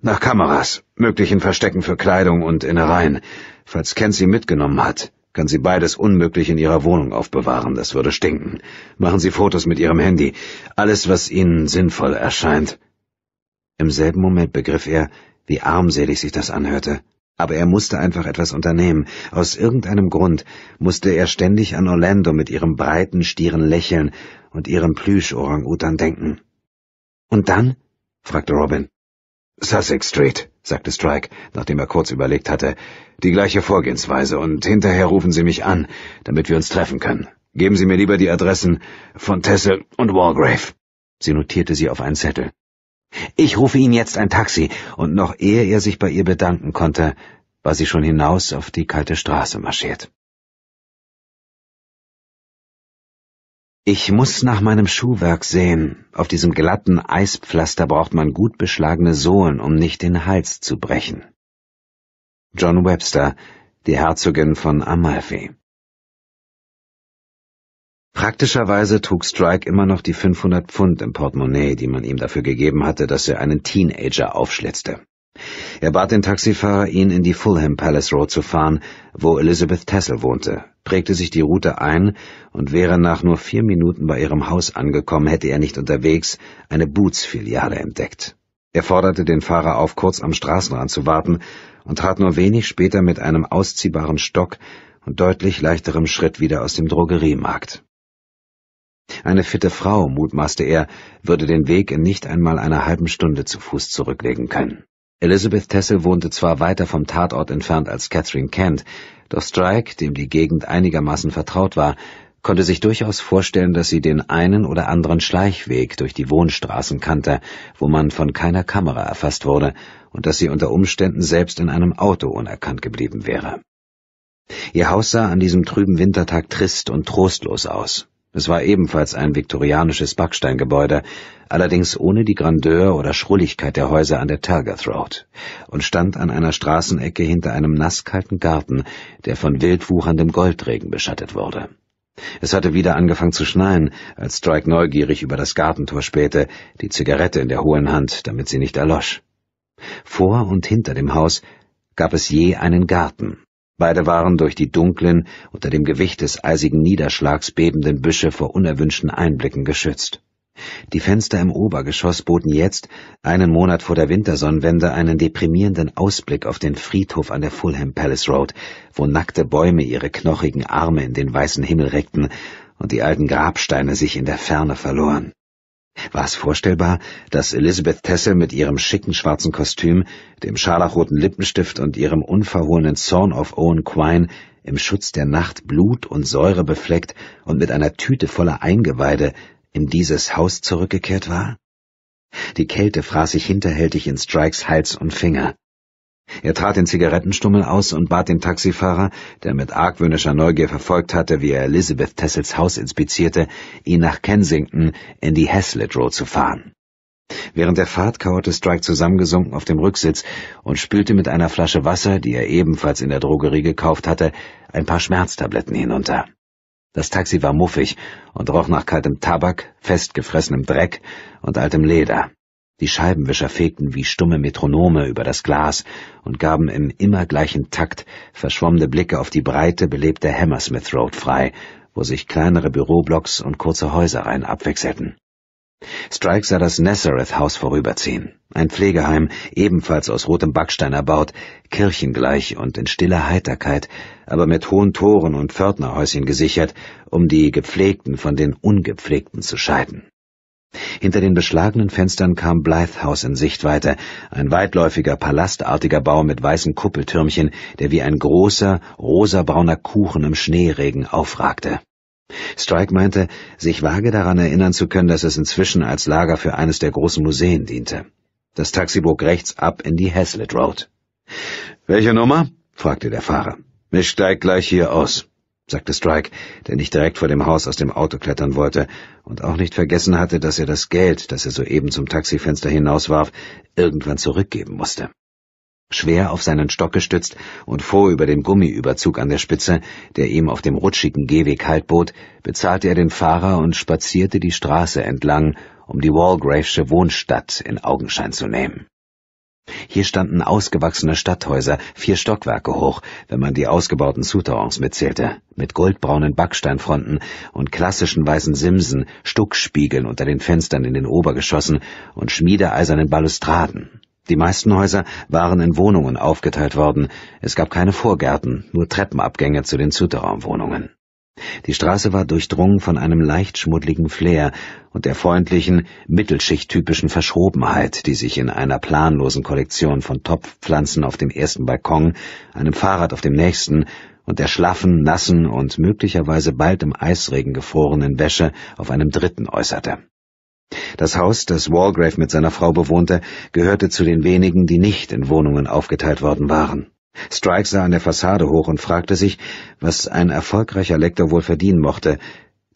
A: Nach Kameras, möglichen Verstecken für Kleidung und Innereien, falls Ken sie mitgenommen hat kann sie beides unmöglich in ihrer Wohnung aufbewahren, das würde stinken. Machen Sie Fotos mit Ihrem Handy, alles, was Ihnen sinnvoll erscheint. Im selben Moment begriff er, wie armselig sich das anhörte. Aber er musste einfach etwas unternehmen. Aus irgendeinem Grund musste er ständig an Orlando mit ihrem breiten, stieren Lächeln und ihrem Plüsch-Orang-Utan denken. Und dann? fragte Robin. Sussex Street, sagte Strike, nachdem er kurz überlegt hatte. Die gleiche Vorgehensweise und hinterher rufen Sie mich an, damit wir uns treffen können. Geben Sie mir lieber die Adressen von Tessel und Walgrave. Sie notierte sie auf einen Zettel. Ich rufe Ihnen jetzt ein Taxi, und noch ehe
B: er sich bei ihr bedanken konnte, war sie schon hinaus auf die kalte Straße marschiert. Ich muss nach meinem Schuhwerk
A: sehen. Auf diesem glatten Eispflaster braucht man gut beschlagene Sohlen, um nicht den Hals
B: zu brechen. John Webster, die Herzogin von Amalfi. Praktischerweise trug Strike immer noch die 500
A: Pfund im Portemonnaie, die man ihm dafür gegeben hatte, dass er einen Teenager aufschlitzte. Er bat den Taxifahrer, ihn in die Fulham Palace Road zu fahren, wo Elizabeth Tessel wohnte, prägte sich die Route ein und wäre nach nur vier Minuten bei ihrem Haus angekommen, hätte er nicht unterwegs eine Bootsfiliale entdeckt. Er forderte den Fahrer auf, kurz am Straßenrand zu warten und trat nur wenig später mit einem ausziehbaren Stock und deutlich leichterem Schritt wieder aus dem Drogeriemarkt. Eine fitte Frau, mutmaßte er, würde den Weg in nicht einmal einer halben Stunde zu Fuß zurücklegen können. Elizabeth Tessel wohnte zwar weiter vom Tatort entfernt als Catherine Kent, doch Strike, dem die Gegend einigermaßen vertraut war, konnte sich durchaus vorstellen, dass sie den einen oder anderen Schleichweg durch die Wohnstraßen kannte, wo man von keiner Kamera erfasst wurde, und dass sie unter Umständen selbst in einem Auto unerkannt geblieben wäre. Ihr Haus sah an diesem trüben Wintertag trist und trostlos aus. Es war ebenfalls ein viktorianisches Backsteingebäude, allerdings ohne die Grandeur oder Schrulligkeit der Häuser an der Talgath Road und stand an einer Straßenecke hinter einem nasskalten Garten, der von wild wucherndem Goldregen beschattet wurde. Es hatte wieder angefangen zu schneien, als Strike neugierig über das Gartentor spähte, die Zigarette in der hohen Hand, damit sie nicht erlosch. Vor und hinter dem Haus gab es je einen Garten, Beide waren durch die dunklen, unter dem Gewicht des eisigen Niederschlags bebenden Büsche vor unerwünschten Einblicken geschützt. Die Fenster im Obergeschoss boten jetzt, einen Monat vor der Wintersonnenwende, einen deprimierenden Ausblick auf den Friedhof an der Fulham Palace Road, wo nackte Bäume ihre knochigen Arme in den weißen Himmel reckten und die alten Grabsteine sich in der Ferne verloren. War es vorstellbar, dass Elizabeth Tessel mit ihrem schicken schwarzen Kostüm, dem scharlachroten Lippenstift und ihrem unverhohlenen Zorn auf Owen Quine im Schutz der Nacht blut- und Säure befleckt und mit einer Tüte voller Eingeweide in dieses Haus zurückgekehrt war? Die Kälte fraß sich hinterhältig in Strikes Hals und Finger. Er trat den Zigarettenstummel aus und bat den Taxifahrer, der mit argwöhnischer Neugier verfolgt hatte, wie er Elizabeth Tessels Haus inspizierte, ihn nach Kensington in die Haslett Road zu fahren. Während der Fahrt kauerte Strike zusammengesunken auf dem Rücksitz und spülte mit einer Flasche Wasser, die er ebenfalls in der Drogerie gekauft hatte, ein paar Schmerztabletten hinunter. Das Taxi war muffig und roch nach kaltem Tabak, festgefressenem Dreck und altem Leder. Die Scheibenwischer fegten wie stumme Metronome über das Glas und gaben im immer gleichen Takt verschwommene Blicke auf die breite, belebte Hammersmith Road frei, wo sich kleinere Büroblocks und kurze Häusereien abwechselten. Strike sah das Nazareth-Haus vorüberziehen, ein Pflegeheim, ebenfalls aus rotem Backstein erbaut, kirchengleich und in stiller Heiterkeit, aber mit hohen Toren und Pförtnerhäuschen gesichert, um die Gepflegten von den Ungepflegten zu scheiden. Hinter den beschlagenen Fenstern kam Blythe House in Sichtweite, ein weitläufiger, palastartiger Bau mit weißen Kuppeltürmchen, der wie ein großer, rosabrauner Kuchen im Schneeregen aufragte. Strike meinte, sich vage daran erinnern zu können, dass es inzwischen als Lager für eines der großen Museen diente. Das Taxi bog rechts ab in die Hazlitt Road. Welche Nummer? fragte der Fahrer. Ich steig gleich hier aus sagte Strike, der nicht direkt vor dem Haus aus dem Auto klettern wollte und auch nicht vergessen hatte, dass er das Geld, das er soeben zum Taxifenster hinauswarf, irgendwann zurückgeben musste. Schwer auf seinen Stock gestützt und vor über dem Gummiüberzug an der Spitze, der ihm auf dem rutschigen Gehweg Halt bot, bezahlte er den Fahrer und spazierte die Straße entlang, um die Walgravesche Wohnstadt in Augenschein zu nehmen. Hier standen ausgewachsene Stadthäuser, vier Stockwerke hoch, wenn man die ausgebauten Souterrains mitzählte, mit goldbraunen Backsteinfronten und klassischen weißen Simsen, Stuckspiegeln unter den Fenstern in den Obergeschossen und schmiedeeisernen Balustraden. Die meisten Häuser waren in Wohnungen aufgeteilt worden, es gab keine Vorgärten, nur Treppenabgänge zu den Souterrainwohnungen die Straße war durchdrungen von einem leicht schmuddligen Flair und der freundlichen, mittelschichttypischen Verschrobenheit, die sich in einer planlosen Kollektion von Topfpflanzen auf dem ersten Balkon, einem Fahrrad auf dem nächsten und der schlaffen, nassen und möglicherweise bald im Eisregen gefrorenen Wäsche auf einem dritten äußerte. Das Haus, das Walgrave mit seiner Frau bewohnte, gehörte zu den wenigen, die nicht in Wohnungen aufgeteilt worden waren. Strike sah an der Fassade hoch und fragte sich, was ein erfolgreicher Lektor wohl verdienen mochte,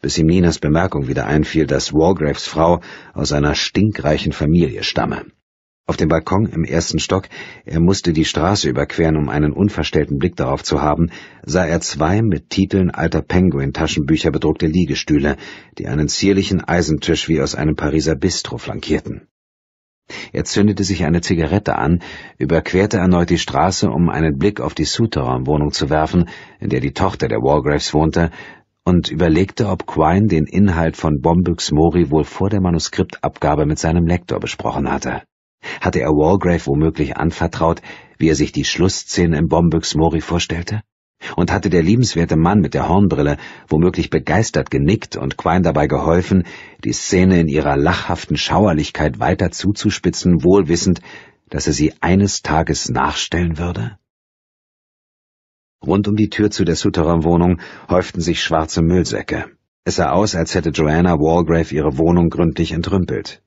A: bis ihm Ninas Bemerkung wieder einfiel, dass Walgraves Frau aus einer stinkreichen Familie stamme. Auf dem Balkon im ersten Stock, er musste die Straße überqueren, um einen unverstellten Blick darauf zu haben, sah er zwei mit Titeln alter Penguin-Taschenbücher bedruckte Liegestühle, die einen zierlichen Eisentisch wie aus einem Pariser Bistro flankierten er zündete sich eine Zigarette an, überquerte erneut die Straße, um einen Blick auf die Souterrain-Wohnung zu werfen, in der die Tochter der Walgraves wohnte, und überlegte, ob Quine den Inhalt von Bombüchs Mori wohl vor der Manuskriptabgabe mit seinem Lektor besprochen hatte. Hatte er Walgrave womöglich anvertraut, wie er sich die Schlussszene im Bombüchs Mori vorstellte? Und hatte der liebenswerte Mann mit der Hornbrille womöglich begeistert genickt und Quine dabei geholfen, die Szene in ihrer lachhaften Schauerlichkeit weiter zuzuspitzen, wohlwissend, dass er sie eines Tages nachstellen würde? Rund um die Tür zu der Souterrain-Wohnung häuften sich schwarze Müllsäcke. Es sah aus, als hätte Joanna Walgrave ihre Wohnung gründlich entrümpelt.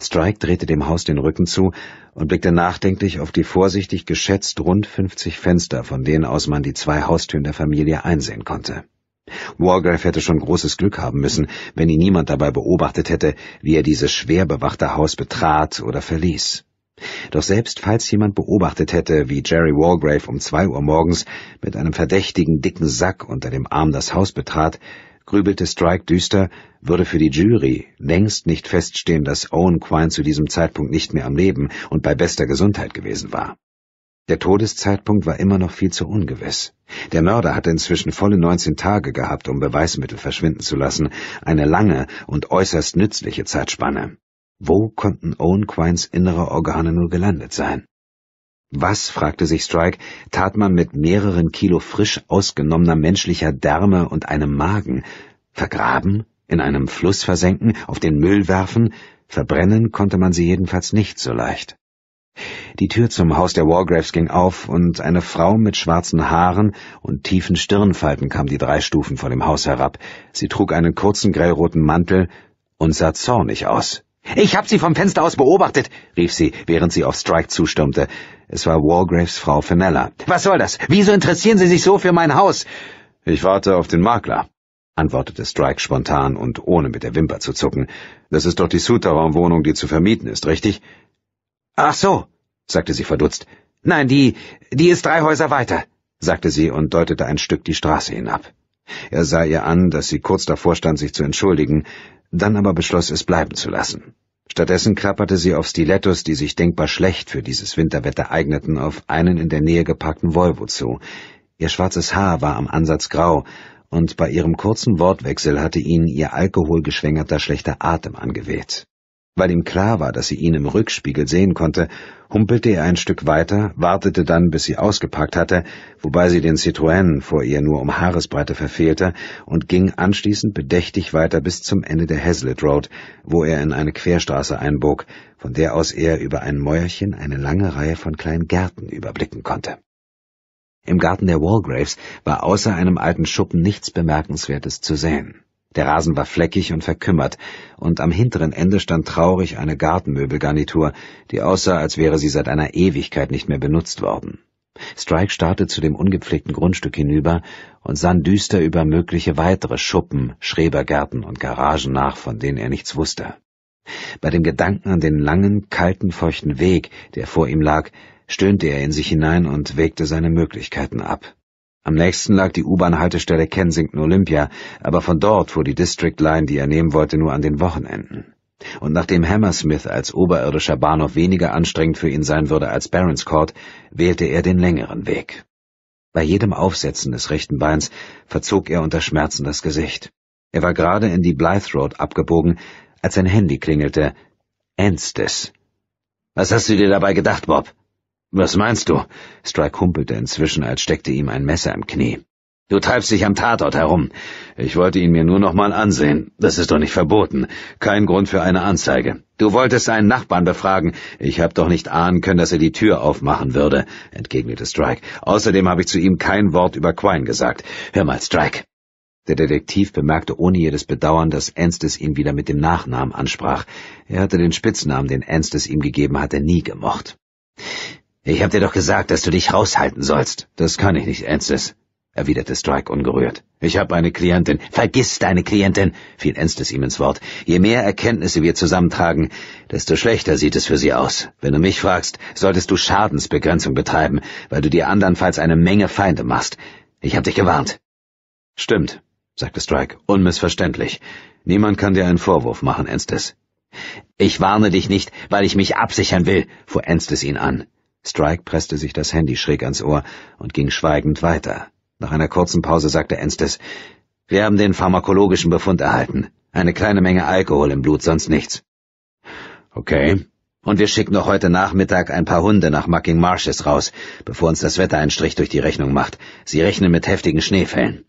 A: Strike drehte dem Haus den Rücken zu und blickte nachdenklich auf die vorsichtig geschätzt rund 50 Fenster, von denen aus man die zwei Haustüren der Familie einsehen konnte. Wargrave hätte schon großes Glück haben müssen, wenn ihn niemand dabei beobachtet hätte, wie er dieses schwer bewachte Haus betrat oder verließ. Doch selbst falls jemand beobachtet hätte, wie Jerry Wargrave um zwei Uhr morgens mit einem verdächtigen dicken Sack unter dem Arm das Haus betrat, grübelte Strike düster, würde für die Jury längst nicht feststehen, dass Owen Quine zu diesem Zeitpunkt nicht mehr am Leben und bei bester Gesundheit gewesen war. Der Todeszeitpunkt war immer noch viel zu ungewiss. Der Mörder hatte inzwischen volle 19 Tage gehabt, um Beweismittel verschwinden zu lassen, eine lange und äußerst nützliche Zeitspanne. Wo konnten Owen Quines innere Organe nur gelandet sein? Was, fragte sich Strike, tat man mit mehreren Kilo frisch ausgenommener menschlicher Därme und einem Magen? Vergraben? In einem Fluss versenken? Auf den Müll werfen? Verbrennen konnte man sie jedenfalls nicht so leicht. Die Tür zum Haus der Wargraves ging auf, und eine Frau mit schwarzen Haaren und tiefen Stirnfalten kam die drei Stufen vor dem Haus herab. Sie trug einen kurzen grellroten Mantel und sah zornig aus. Ich hab sie vom Fenster aus beobachtet, rief sie, während sie auf Strike zustürmte. Es war Wargraves Frau Fenella. Was soll das? Wieso interessieren Sie sich so für mein Haus? Ich warte auf den Makler, antwortete Strike spontan und ohne mit der Wimper zu zucken. Das ist doch die souterrain die zu vermieten ist, richtig? Ach so, sagte sie verdutzt. Nein, die, die ist drei Häuser weiter, sagte sie und deutete ein Stück die Straße hinab. Er sah ihr an, dass sie kurz davor stand, sich zu entschuldigen, dann aber beschloss es bleiben zu lassen. Stattdessen klapperte sie auf Stilettos, die sich denkbar schlecht für dieses Winterwetter eigneten, auf einen in der Nähe geparkten Volvo zu. Ihr schwarzes Haar war am Ansatz grau, und bei ihrem kurzen Wortwechsel hatte ihn ihr alkoholgeschwängerter schlechter Atem angeweht. Weil ihm klar war, dass sie ihn im Rückspiegel sehen konnte, humpelte er ein Stück weiter, wartete dann, bis sie ausgepackt hatte, wobei sie den Citroën vor ihr nur um Haaresbreite verfehlte, und ging anschließend bedächtig weiter bis zum Ende der Hazlet Road, wo er in eine Querstraße einbog, von der aus er über ein Mäuerchen eine lange Reihe von kleinen Gärten überblicken konnte. Im Garten der Walgraves war außer einem alten Schuppen nichts Bemerkenswertes zu sehen. Der Rasen war fleckig und verkümmert, und am hinteren Ende stand traurig eine Gartenmöbelgarnitur, die aussah, als wäre sie seit einer Ewigkeit nicht mehr benutzt worden. Strike starrte zu dem ungepflegten Grundstück hinüber und sah düster über mögliche weitere Schuppen, Schrebergärten und Garagen nach, von denen er nichts wusste. Bei dem Gedanken an den langen, kalten, feuchten Weg, der vor ihm lag, stöhnte er in sich hinein und wägte seine Möglichkeiten ab. Am nächsten lag die U-Bahn-Haltestelle Kensington Olympia, aber von dort fuhr die District Line, die er nehmen wollte, nur an den Wochenenden. Und nachdem Hammersmith als oberirdischer Bahnhof weniger anstrengend für ihn sein würde als Barons Court, wählte er den längeren Weg. Bei jedem Aufsetzen des rechten Beins verzog er unter Schmerzen das Gesicht. Er war gerade in die Blythe Road abgebogen, als sein Handy klingelte. Enstes. Was hast du dir dabei gedacht, Bob? Was meinst du? Strike humpelte inzwischen, als steckte ihm ein Messer im Knie. Du treibst dich am Tatort herum. Ich wollte ihn mir nur noch mal ansehen. Das ist doch nicht verboten. Kein Grund für eine Anzeige. Du wolltest seinen Nachbarn befragen. Ich hab doch nicht ahnen können, dass er die Tür aufmachen würde, entgegnete Strike. Außerdem habe ich zu ihm kein Wort über Quine gesagt. Hör mal, Strike. Der Detektiv bemerkte ohne jedes Bedauern, dass Anstis ihn wieder mit dem Nachnamen ansprach. Er hatte den Spitznamen, den Anstis ihm gegeben hatte, nie gemocht. Ich hab dir doch gesagt, dass du dich raushalten sollst. Das kann ich nicht, Enstes, erwiderte Strike ungerührt. Ich hab eine Klientin. Vergiss deine Klientin, fiel Enstes ihm ins Wort. Je mehr Erkenntnisse wir zusammentragen, desto schlechter sieht es für sie aus. Wenn du mich fragst, solltest du Schadensbegrenzung betreiben, weil du dir andernfalls eine Menge Feinde machst. Ich hab dich gewarnt. Stimmt, sagte Strike, unmissverständlich. Niemand kann dir einen Vorwurf machen, Enstes. Ich warne dich nicht, weil ich mich absichern will, fuhr Enstes ihn an. Strike presste sich das Handy schräg ans Ohr und ging schweigend weiter. Nach einer kurzen Pause sagte Enstes, wir haben den pharmakologischen Befund erhalten. Eine kleine Menge Alkohol im Blut, sonst nichts. Okay. Und wir schicken noch heute Nachmittag ein paar Hunde nach Mucking Marshes raus, bevor uns das Wetter einen Strich durch die Rechnung macht. Sie rechnen mit heftigen Schneefällen.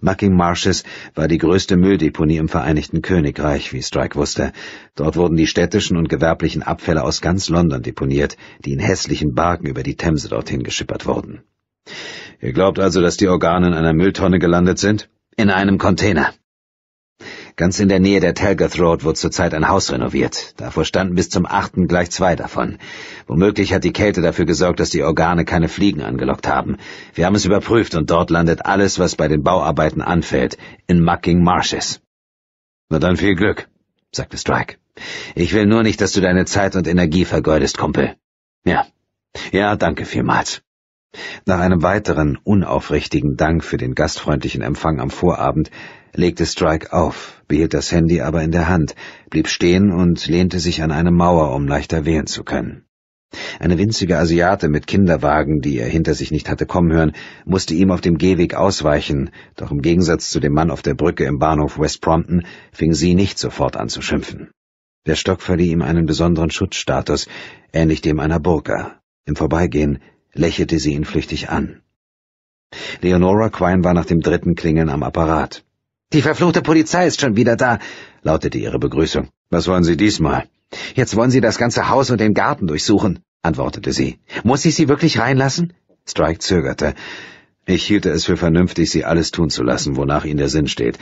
A: Mucking Marshes war die größte Mülldeponie im Vereinigten Königreich, wie Strike wusste. Dort wurden die städtischen und gewerblichen Abfälle aus ganz London deponiert, die in hässlichen Barken über die Themse dorthin geschippert wurden. Ihr glaubt also, dass die Organe in einer Mülltonne gelandet sind? In einem Container. Ganz in der Nähe der Talgott Road wurde zurzeit ein Haus renoviert. Davor standen bis zum 8. gleich zwei davon. Womöglich hat die Kälte dafür gesorgt, dass die Organe keine Fliegen angelockt haben. Wir haben es überprüft und dort landet alles, was bei den Bauarbeiten anfällt, in Mucking Marshes. Na dann viel Glück, sagte Strike. Ich will nur nicht, dass du deine Zeit und Energie vergeudest, Kumpel. Ja. Ja, danke vielmals. Nach einem weiteren unaufrichtigen Dank für den gastfreundlichen Empfang am Vorabend legte Strike auf, behielt das Handy aber in der Hand, blieb stehen und lehnte sich an eine Mauer, um leichter wählen zu können. Eine winzige Asiate mit Kinderwagen, die er hinter sich nicht hatte kommen hören, musste ihm auf dem Gehweg ausweichen, doch im Gegensatz zu dem Mann auf der Brücke im Bahnhof West Prompton fing sie nicht sofort an zu schimpfen. Der Stock verlieh ihm einen besonderen Schutzstatus, ähnlich dem einer Burka. Im Vorbeigehen lächelte sie ihn flüchtig an. Leonora Quine war nach dem dritten Klingeln am Apparat. Die verfluchte Polizei ist schon wieder da, lautete ihre Begrüßung. Was wollen Sie diesmal? Jetzt wollen Sie das ganze Haus und den Garten durchsuchen, antwortete sie. Muss ich Sie wirklich reinlassen? Strike zögerte. Ich hielte es für vernünftig, Sie alles tun zu lassen, wonach Ihnen der Sinn steht.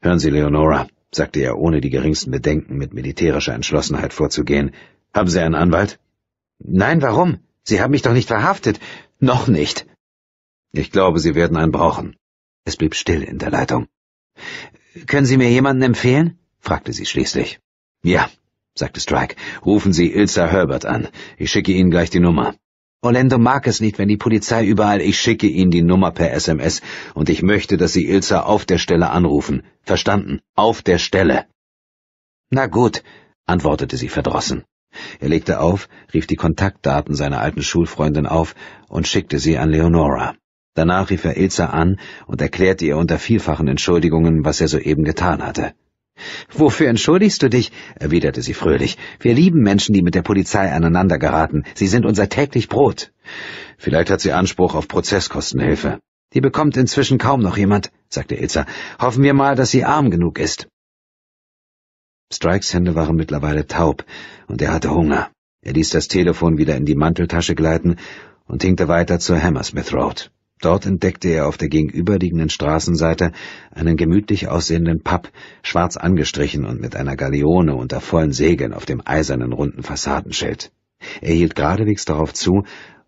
A: Hören Sie, Leonora, sagte er ohne die geringsten Bedenken mit militärischer Entschlossenheit vorzugehen. Haben Sie einen Anwalt? Nein, warum? Sie haben mich doch nicht verhaftet. Noch nicht. Ich glaube, Sie werden einen brauchen. Es blieb still in der Leitung. Können Sie mir jemanden empfehlen? fragte sie schließlich. Ja, sagte Strike. Rufen Sie Ilsa Herbert an. Ich schicke Ihnen gleich die Nummer. Orlando mag es nicht, wenn die Polizei überall, ich schicke Ihnen die Nummer per SMS und ich möchte, dass Sie Ilsa auf der Stelle anrufen. Verstanden? Auf der Stelle. Na gut, antwortete sie verdrossen. Er legte auf, rief die Kontaktdaten seiner alten Schulfreundin auf und schickte sie an Leonora. Danach rief er Ilza an und erklärte ihr unter vielfachen Entschuldigungen, was er soeben getan hatte. Wofür entschuldigst du dich? erwiderte sie fröhlich. Wir lieben Menschen, die mit der Polizei aneinander geraten. Sie sind unser täglich Brot. Vielleicht hat sie Anspruch auf Prozesskostenhilfe. Die bekommt inzwischen kaum noch jemand, sagte Ilza. Hoffen wir mal, dass sie arm genug ist. Strikes Hände waren mittlerweile taub, und er hatte Hunger. Er ließ das Telefon wieder in die Manteltasche gleiten und hinkte weiter zur Hammersmith Road. Dort entdeckte er auf der gegenüberliegenden Straßenseite einen gemütlich aussehenden Pub, schwarz angestrichen und mit einer Galeone unter vollen Segeln auf dem eisernen runden Fassadenschild. Er hielt geradewegs darauf zu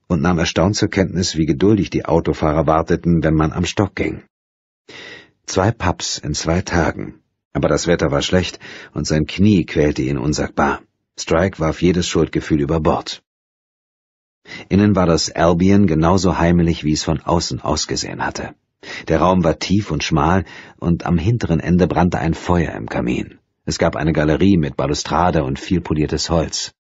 A: und nahm erstaunt zur Kenntnis, wie geduldig die Autofahrer warteten, wenn man am Stock ging. Zwei Pubs in zwei Tagen, aber das Wetter war schlecht und sein Knie quälte ihn unsagbar. Strike warf jedes Schuldgefühl über Bord. Innen war das Albion genauso heimelig, wie es von außen ausgesehen hatte. Der Raum war tief und schmal, und am hinteren Ende brannte ein Feuer im Kamin. Es gab eine Galerie mit Balustrade und viel poliertes Holz.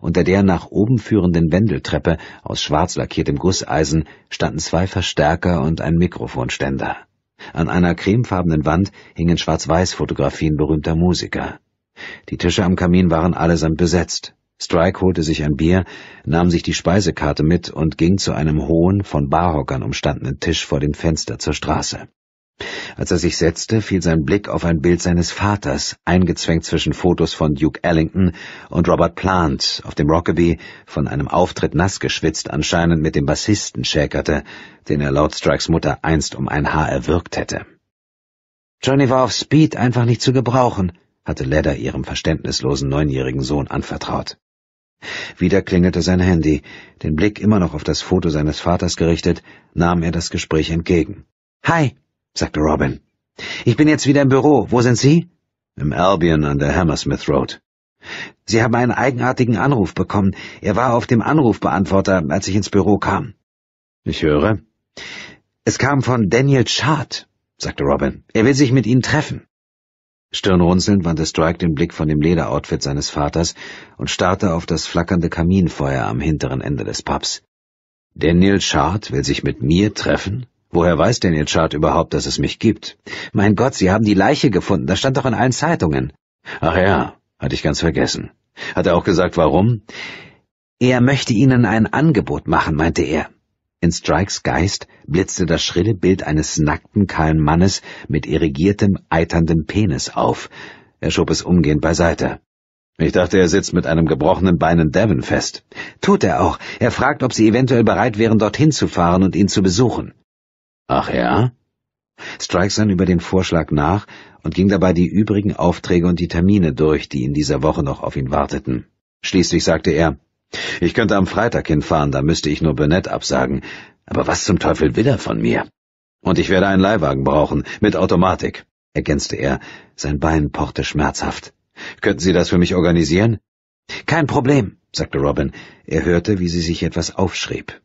A: Unter der nach oben führenden Wendeltreppe aus schwarz lackiertem Gusseisen standen zwei Verstärker und ein Mikrofonständer. An einer cremefarbenen Wand hingen Schwarz-Weiß-Fotografien berühmter Musiker. Die Tische am Kamin waren allesamt besetzt. Strike holte sich ein Bier, nahm sich die Speisekarte mit und ging zu einem hohen, von Barhockern umstandenen Tisch vor dem Fenster zur Straße. Als er sich setzte, fiel sein Blick auf ein Bild seines Vaters, eingezwängt zwischen Fotos von Duke Ellington und Robert Plant, auf dem Rockaby, von einem Auftritt nass geschwitzt anscheinend mit dem Bassisten schäkerte, den er laut Strikes Mutter einst um ein Haar erwürgt hätte. Johnny war auf Speed einfach nicht zu gebrauchen, hatte Ledder ihrem verständnislosen neunjährigen Sohn anvertraut. Wieder klingelte sein Handy. Den Blick immer noch auf das Foto seines Vaters gerichtet, nahm er das Gespräch entgegen. Hi, sagte Robin. Ich bin jetzt wieder im Büro. Wo sind Sie? Im Albion an der Hammersmith Road. Sie haben einen eigenartigen Anruf bekommen. Er war auf dem Anrufbeantworter, als ich ins Büro kam. Ich höre. Es kam von Daniel Chart, sagte Robin. Er will sich mit Ihnen treffen. Stirnrunzelnd wandte Strike den Blick von dem Lederoutfit seines Vaters und starrte auf das flackernde Kaminfeuer am hinteren Ende des Pubs. Daniel Chart will sich mit mir treffen? Woher weiß denn Ihr Chart überhaupt, dass es mich gibt? Mein Gott, Sie haben die Leiche gefunden. Das stand doch in allen Zeitungen. Ach ja, hatte ich ganz vergessen. Hat er auch gesagt, warum? Er möchte Ihnen ein Angebot machen, meinte er. In Strikes Geist blitzte das schrille Bild eines nackten, kahlen Mannes mit irrigiertem, eiterndem Penis auf. Er schob es umgehend beiseite. Ich dachte, er sitzt mit einem gebrochenen Bein in Devon fest. Tut er auch. Er fragt, ob Sie eventuell bereit wären, dorthin zu fahren und ihn zu besuchen. Ach ja? Strike sann über den Vorschlag nach und ging dabei die übrigen Aufträge und die Termine durch, die in dieser Woche noch auf ihn warteten. Schließlich sagte er, ich könnte am Freitag hinfahren, da müsste ich nur Burnett absagen. Aber was zum Teufel will er von mir? Und ich werde einen Leihwagen brauchen, mit Automatik, ergänzte er. Sein Bein pochte schmerzhaft. Könnten Sie das für mich organisieren? Kein Problem, sagte Robin. Er hörte, wie sie sich etwas aufschrieb.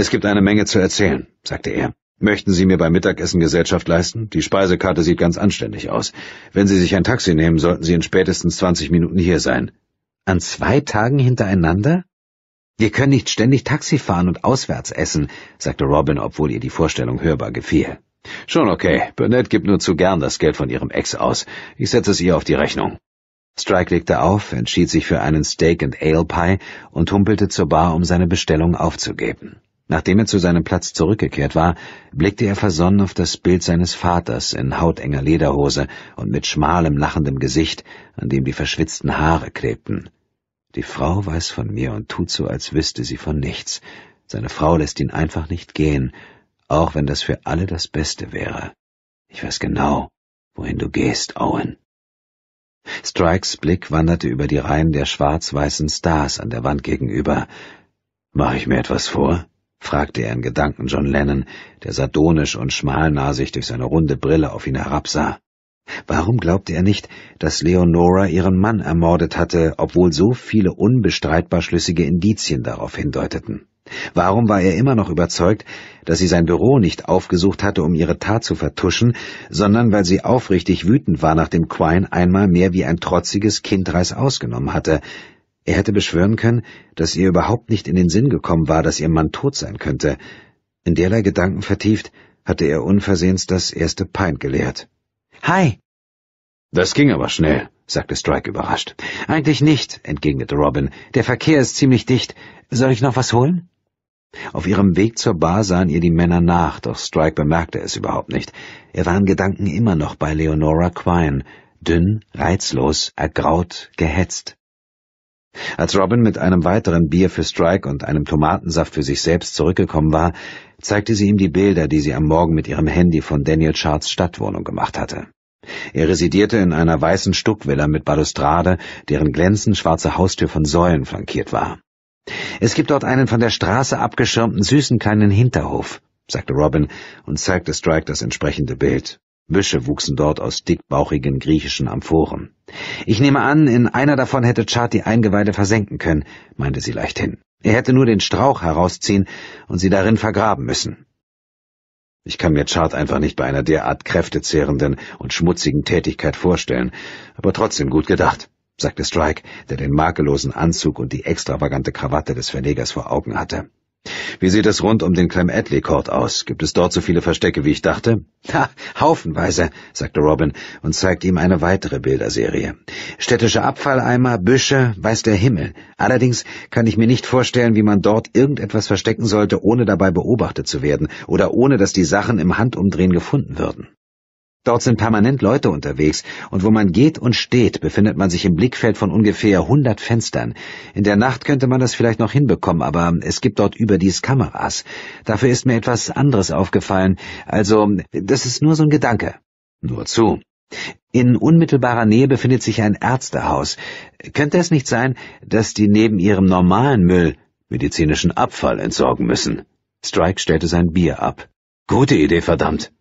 A: Es gibt eine Menge zu erzählen, sagte er. Möchten Sie mir beim Mittagessen Gesellschaft leisten? Die Speisekarte sieht ganz anständig aus. Wenn Sie sich ein Taxi nehmen, sollten Sie in spätestens 20 Minuten hier sein. An zwei Tagen hintereinander? Wir können nicht ständig Taxi fahren und auswärts essen, sagte Robin, obwohl ihr die Vorstellung hörbar gefiel. Schon okay. Burnett gibt nur zu gern das Geld von ihrem Ex aus. Ich setze es ihr auf die Rechnung. Strike legte auf, entschied sich für einen Steak and Ale Pie und humpelte zur Bar, um seine Bestellung aufzugeben. Nachdem er zu seinem Platz zurückgekehrt war, blickte er versonnen auf das Bild seines Vaters in hautenger Lederhose und mit schmalem, lachendem Gesicht, an dem die verschwitzten Haare klebten. Die Frau weiß von mir und tut so, als wüsste sie von nichts. Seine Frau lässt ihn einfach nicht gehen, auch wenn das für alle das Beste wäre. Ich weiß genau, wohin du gehst, Owen. Strikes Blick wanderte über die Reihen der schwarz-weißen Stars an der Wand gegenüber. Mach ich mir etwas vor? fragte er in Gedanken John Lennon, der sardonisch und schmalnasig durch seine runde Brille auf ihn herabsah. Warum glaubte er nicht, dass Leonora ihren Mann ermordet hatte, obwohl so viele unbestreitbar schlüssige Indizien darauf hindeuteten? Warum war er immer noch überzeugt, dass sie sein Büro nicht aufgesucht hatte, um ihre Tat zu vertuschen, sondern weil sie aufrichtig wütend war, nachdem Quine einmal mehr wie ein trotziges Kindreis ausgenommen hatte, er hätte beschwören können, dass ihr überhaupt nicht in den Sinn gekommen war, dass ihr Mann tot sein könnte. In derlei Gedanken vertieft, hatte er unversehens das erste Pint geleert. Hi! Das ging aber schnell, sagte Strike überrascht. Eigentlich nicht, entgegnete Robin. Der Verkehr ist ziemlich dicht. Soll ich noch was holen? Auf ihrem Weg zur Bar sahen ihr die Männer nach, doch Strike bemerkte es überhaupt nicht. Er war in Gedanken immer noch bei Leonora Quine, dünn, reizlos, ergraut, gehetzt. Als Robin mit einem weiteren Bier für Strike und einem Tomatensaft für sich selbst zurückgekommen war, zeigte sie ihm die Bilder, die sie am Morgen mit ihrem Handy von Daniel Charts Stadtwohnung gemacht hatte. Er residierte in einer weißen Stuckvilla mit Balustrade, deren glänzend schwarze Haustür von Säulen flankiert war. Es gibt dort einen von der Straße abgeschirmten süßen kleinen Hinterhof, sagte Robin und zeigte Strike das entsprechende Bild. Büsche wuchsen dort aus dickbauchigen griechischen Amphoren. Ich nehme an, in einer davon hätte Chart die Eingeweide versenken können, meinte sie leichthin. Er hätte nur den Strauch herausziehen und sie darin vergraben müssen. Ich kann mir Chart einfach nicht bei einer derart kräftezehrenden und schmutzigen Tätigkeit vorstellen, aber trotzdem gut gedacht, sagte Strike, der den makellosen Anzug und die extravagante Krawatte des Verlegers vor Augen hatte. Wie sieht es rund um den Clem Adley Court aus? Gibt es dort so viele Verstecke, wie ich dachte? Ha, haufenweise, sagte Robin und zeigt ihm eine weitere Bilderserie. Städtische Abfalleimer, Büsche, weiß der Himmel. Allerdings kann ich mir nicht vorstellen, wie man dort irgendetwas verstecken sollte, ohne dabei beobachtet zu werden oder ohne, dass die Sachen im Handumdrehen gefunden würden. Dort sind permanent Leute unterwegs, und wo man geht und steht, befindet man sich im Blickfeld von ungefähr 100 Fenstern. In der Nacht könnte man das vielleicht noch hinbekommen, aber es gibt dort überdies Kameras. Dafür ist mir etwas anderes aufgefallen. Also, das ist nur so ein Gedanke. Nur zu. In unmittelbarer Nähe befindet sich ein Ärztehaus. Könnte es nicht sein, dass die neben ihrem normalen Müll medizinischen Abfall entsorgen müssen? Strike stellte sein Bier ab. Gute Idee, verdammt.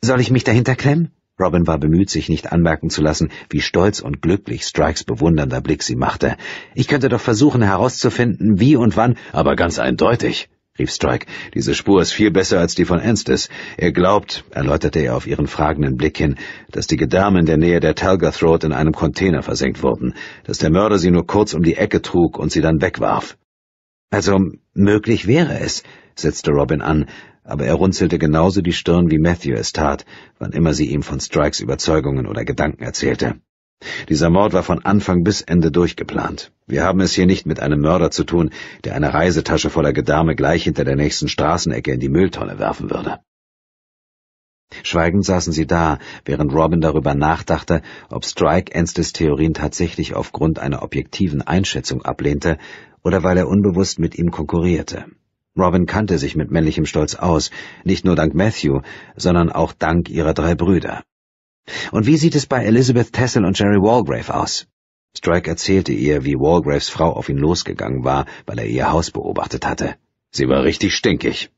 A: Soll ich mich dahinter klemmen? Robin war bemüht, sich nicht anmerken zu lassen, wie stolz und glücklich Strikes bewundernder Blick sie machte. Ich könnte doch versuchen herauszufinden, wie und wann, aber ganz eindeutig, rief Strike. Diese Spur ist viel besser als die von Enstes. Er glaubt, erläuterte er auf ihren fragenden Blick hin, dass die Gedärme in der Nähe der Talgath Road in einem Container versenkt wurden, dass der Mörder sie nur kurz um die Ecke trug und sie dann wegwarf. Also möglich wäre es, setzte Robin an, aber er runzelte genauso die Stirn, wie Matthew es tat, wann immer sie ihm von Strikes Überzeugungen oder Gedanken erzählte. Dieser Mord war von Anfang bis Ende durchgeplant. Wir haben es hier nicht mit einem Mörder zu tun, der eine Reisetasche voller Gedame gleich hinter der nächsten Straßenecke in die Mülltonne werfen würde. Schweigend saßen sie da, während Robin darüber nachdachte, ob Strike Enstys Theorien tatsächlich aufgrund einer objektiven Einschätzung ablehnte oder weil er unbewusst mit ihm konkurrierte. Robin kannte sich mit männlichem Stolz aus, nicht nur dank Matthew, sondern auch dank ihrer drei Brüder. Und wie sieht es bei Elizabeth Tessel und Jerry Walgrave aus? Strike erzählte ihr, wie Walgraves Frau auf ihn losgegangen war, weil er ihr Haus beobachtet hatte. Sie war richtig stinkig.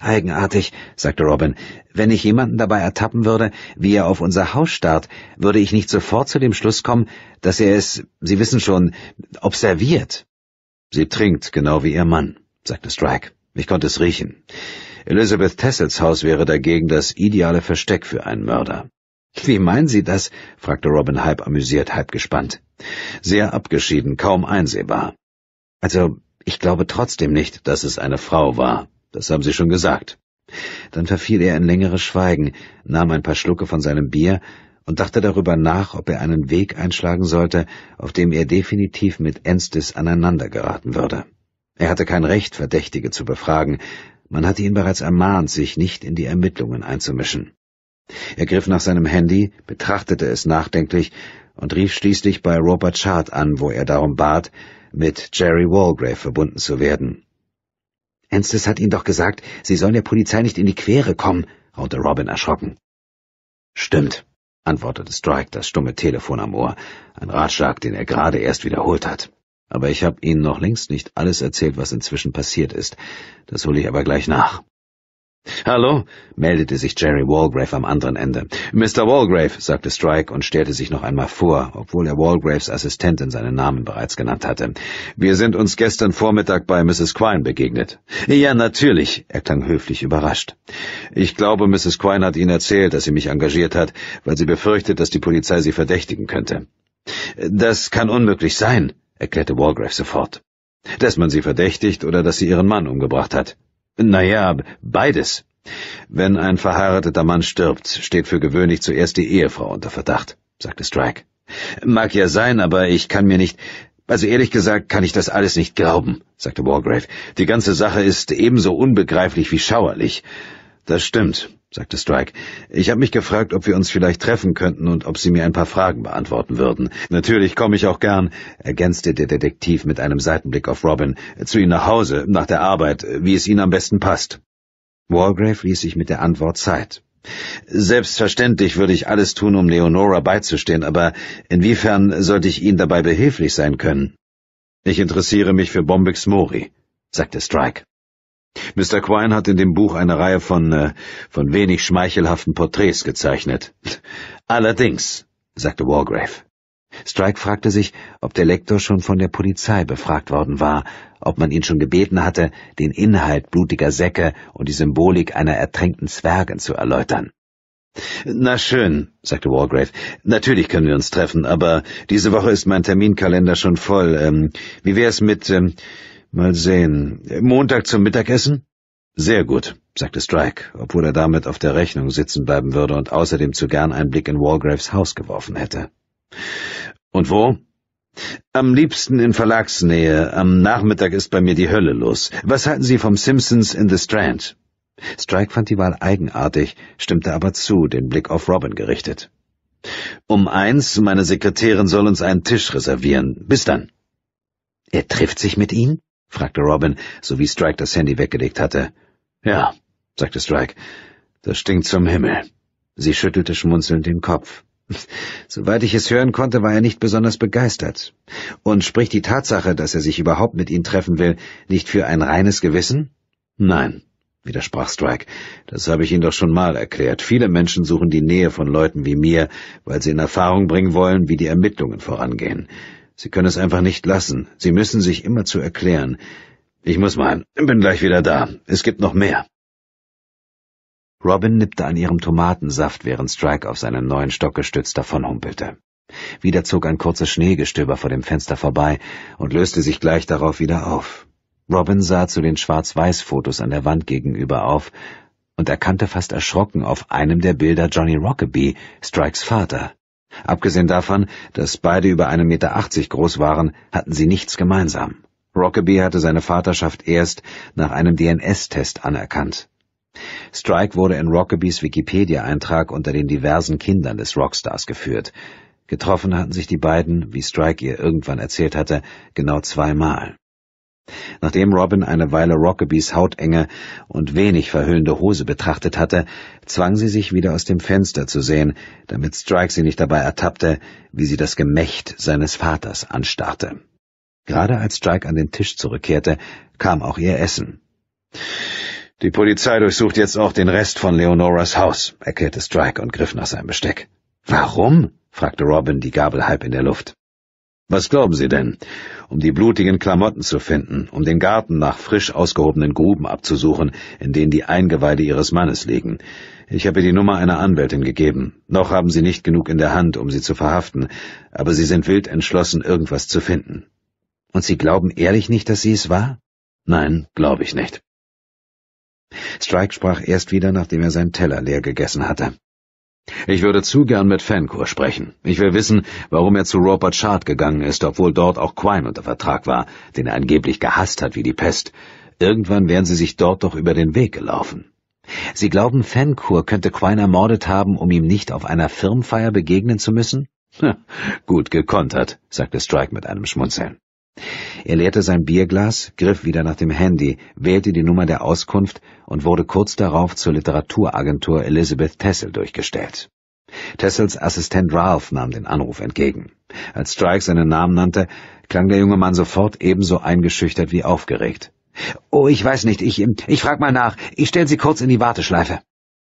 A: Eigenartig, sagte Robin. Wenn ich jemanden dabei ertappen würde, wie er auf unser Haus starrt, würde ich nicht sofort zu dem Schluss kommen, dass er es, Sie wissen schon, observiert. Sie trinkt, genau wie ihr Mann sagte Strike. Ich konnte es riechen. Elizabeth Tessels Haus wäre dagegen das ideale Versteck für einen Mörder. Wie meinen Sie das? fragte Robin halb amüsiert, halb gespannt. Sehr abgeschieden, kaum einsehbar. Also, ich glaube trotzdem nicht, dass es eine Frau war. Das haben Sie schon gesagt. Dann verfiel er in längeres Schweigen, nahm ein paar Schlucke von seinem Bier und dachte darüber nach, ob er einen Weg einschlagen sollte, auf dem er definitiv mit Enstis aneinander geraten würde. Er hatte kein Recht, Verdächtige zu befragen, man hatte ihn bereits ermahnt, sich nicht in die Ermittlungen einzumischen. Er griff nach seinem Handy, betrachtete es nachdenklich und rief schließlich bei Robert Chart an, wo er darum bat, mit Jerry Walgrave verbunden zu werden. Enstes hat Ihnen doch gesagt, Sie sollen der Polizei nicht in die Quere kommen, raunte Robin erschrocken. Stimmt, antwortete Strike das stumme Telefon am Ohr, ein Ratschlag, den er gerade erst wiederholt hat aber ich habe Ihnen noch längst nicht alles erzählt, was inzwischen passiert ist. Das hole ich aber gleich nach. Hallo, meldete sich Jerry Walgrave am anderen Ende. Mr. Walgrave, sagte Strike und stellte sich noch einmal vor, obwohl er Walgraves Assistentin seinen Namen bereits genannt hatte. Wir sind uns gestern Vormittag bei Mrs. Quine begegnet. Ja, natürlich, erklang höflich überrascht. Ich glaube, Mrs. Quine hat Ihnen erzählt, dass sie mich engagiert hat, weil sie befürchtet, dass die Polizei sie verdächtigen könnte. Das kann unmöglich sein, erklärte Walgrave sofort. Dass man sie verdächtigt oder dass sie ihren Mann umgebracht hat. Naja, beides. Wenn ein verheirateter Mann stirbt, steht für gewöhnlich zuerst die Ehefrau unter Verdacht, sagte Strike. Mag ja sein, aber ich kann mir nicht. Also ehrlich gesagt kann ich das alles nicht glauben, sagte Wargrave. Die ganze Sache ist ebenso unbegreiflich wie schauerlich. Das stimmt sagte Strike. Ich habe mich gefragt, ob wir uns vielleicht treffen könnten und ob Sie mir ein paar Fragen beantworten würden. Natürlich komme ich auch gern, ergänzte der Detektiv mit einem Seitenblick auf Robin, zu Ihnen nach Hause, nach der Arbeit, wie es Ihnen am besten passt. Wargrave ließ sich mit der Antwort Zeit. Selbstverständlich würde ich alles tun, um Leonora beizustehen, aber inwiefern sollte ich Ihnen dabei behilflich sein können? Ich interessiere mich für Bombix Mori, sagte Strike. Mr. Quine hat in dem Buch eine Reihe von, äh, von wenig schmeichelhaften Porträts gezeichnet. Allerdings, sagte Wargrave. Strike fragte sich, ob der Lektor schon von der Polizei befragt worden war, ob man ihn schon gebeten hatte, den Inhalt blutiger Säcke und die Symbolik einer ertränkten Zwergen zu erläutern. Na schön, sagte Wargrave. Natürlich können wir uns treffen, aber diese Woche ist mein Terminkalender schon voll. Ähm, wie wär's mit, ähm, Mal sehen. Montag zum Mittagessen? Sehr gut, sagte Strike, obwohl er damit auf der Rechnung sitzen bleiben würde und außerdem zu gern einen Blick in Walgraves Haus geworfen hätte. Und wo? Am liebsten in Verlagsnähe. Am Nachmittag ist bei mir die Hölle los. Was halten Sie vom Simpsons in the Strand? Strike fand die Wahl eigenartig, stimmte aber zu, den Blick auf Robin gerichtet. Um eins, meine Sekretärin soll uns einen Tisch reservieren. Bis dann. Er trifft sich mit Ihnen? fragte Robin, sowie Strike das Handy weggelegt hatte. Ja, sagte Strike, das stinkt zum Himmel. Sie schüttelte schmunzelnd den Kopf. Soweit ich es hören konnte, war er nicht besonders begeistert. Und spricht die Tatsache, dass er sich überhaupt mit Ihnen treffen will, nicht für ein reines Gewissen? Nein, widersprach Strike. Das habe ich Ihnen doch schon mal erklärt. Viele Menschen suchen die Nähe von Leuten wie mir, weil sie in Erfahrung bringen wollen, wie die Ermittlungen vorangehen. Sie können es einfach nicht lassen. Sie müssen sich immer zu erklären. Ich muss mal, bin gleich wieder da. Es gibt noch mehr. Robin nippte an ihrem Tomatensaft, während Strike auf seinen neuen Stock gestützt davonhumpelte. Wieder zog ein kurzes Schneegestöber vor dem Fenster vorbei und löste sich gleich darauf wieder auf. Robin sah zu den Schwarz-Weiß-Fotos an der Wand gegenüber auf und erkannte fast erschrocken auf einem der Bilder Johnny Rockaby, Strikes Vater. Abgesehen davon, dass beide über 1,80 Meter groß waren, hatten sie nichts gemeinsam. Rockaby hatte seine Vaterschaft erst nach einem DNS-Test anerkannt. Strike wurde in Rockabys Wikipedia-Eintrag unter den diversen Kindern des Rockstars geführt. Getroffen hatten sich die beiden, wie Strike ihr irgendwann erzählt hatte, genau zweimal. Nachdem Robin eine Weile Rockabys hautenge und wenig verhüllende Hose betrachtet hatte, zwang sie sich wieder aus dem Fenster zu sehen, damit Strike sie nicht dabei ertappte, wie sie das Gemächt seines Vaters anstarrte. Gerade als Strike an den Tisch zurückkehrte, kam auch ihr Essen. Die Polizei durchsucht jetzt auch den Rest von Leonoras Haus, erklärte Strike und griff nach seinem Besteck. Warum? fragte Robin, die Gabel halb in der Luft. Was glauben Sie denn? um die blutigen Klamotten zu finden, um den Garten nach frisch ausgehobenen Gruben abzusuchen, in denen die Eingeweide ihres Mannes liegen. Ich habe die Nummer einer Anwältin gegeben. Noch haben sie nicht genug in der Hand, um sie zu verhaften, aber sie sind wild entschlossen, irgendwas zu finden. Und Sie glauben ehrlich nicht, dass sie es war? Nein, glaube ich nicht. Strike sprach erst wieder, nachdem er seinen Teller leer gegessen hatte. Ich würde zu gern mit Fancourt sprechen. Ich will wissen, warum er zu Robert Chart gegangen ist, obwohl dort auch Quine unter Vertrag war, den er angeblich gehasst hat wie die Pest. Irgendwann wären sie sich dort doch über den Weg gelaufen. Sie glauben, Fancourt könnte Quine ermordet haben, um ihm nicht auf einer Firmenfeier begegnen zu müssen? Ha, gut gekontert, sagte Strike mit einem Schmunzeln. Er leerte sein Bierglas, griff wieder nach dem Handy, wählte die Nummer der Auskunft und wurde kurz darauf zur Literaturagentur Elizabeth Tessel durchgestellt. Tessels Assistent Ralph nahm den Anruf entgegen. Als Strike seinen Namen nannte, klang der junge Mann sofort ebenso eingeschüchtert wie aufgeregt. Oh, ich weiß nicht, ich, ich frag mal nach, ich stell Sie kurz in die Warteschleife.